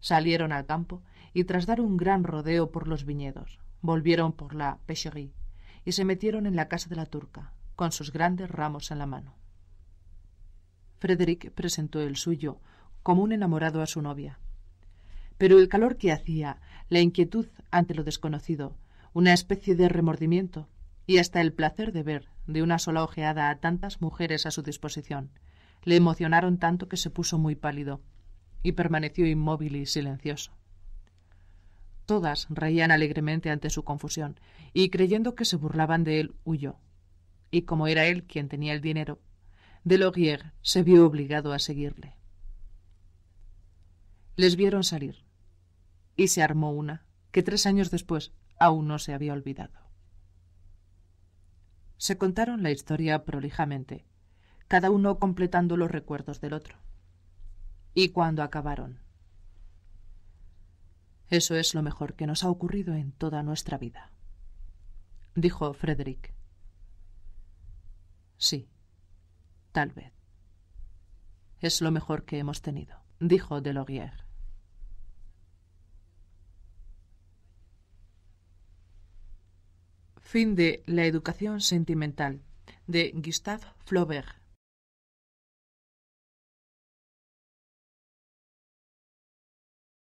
salieron al campo y tras dar un gran rodeo por los viñedos, volvieron por la Pecherie, y se metieron en la casa de la turca, con sus grandes ramos en la mano. Frédéric presentó el suyo como un enamorado a su novia. Pero el calor que hacía, la inquietud ante lo desconocido, una especie de remordimiento, y hasta el placer de ver de una sola ojeada a tantas mujeres a su disposición. Le emocionaron tanto que se puso muy pálido y permaneció inmóvil y silencioso. Todas reían alegremente ante su confusión y creyendo que se burlaban de él huyó. Y como era él quien tenía el dinero, Delorier se vio obligado a seguirle. Les vieron salir y se armó una que tres años después aún no se había olvidado. Se contaron la historia prolijamente, cada uno completando los recuerdos del otro. Y cuando acabaron. Eso es lo mejor que nos ha ocurrido en toda nuestra vida, dijo Frederick. Sí, tal vez. Es lo mejor que hemos tenido, dijo Delorier. Fin de La educación sentimental de Gustave Flaubert.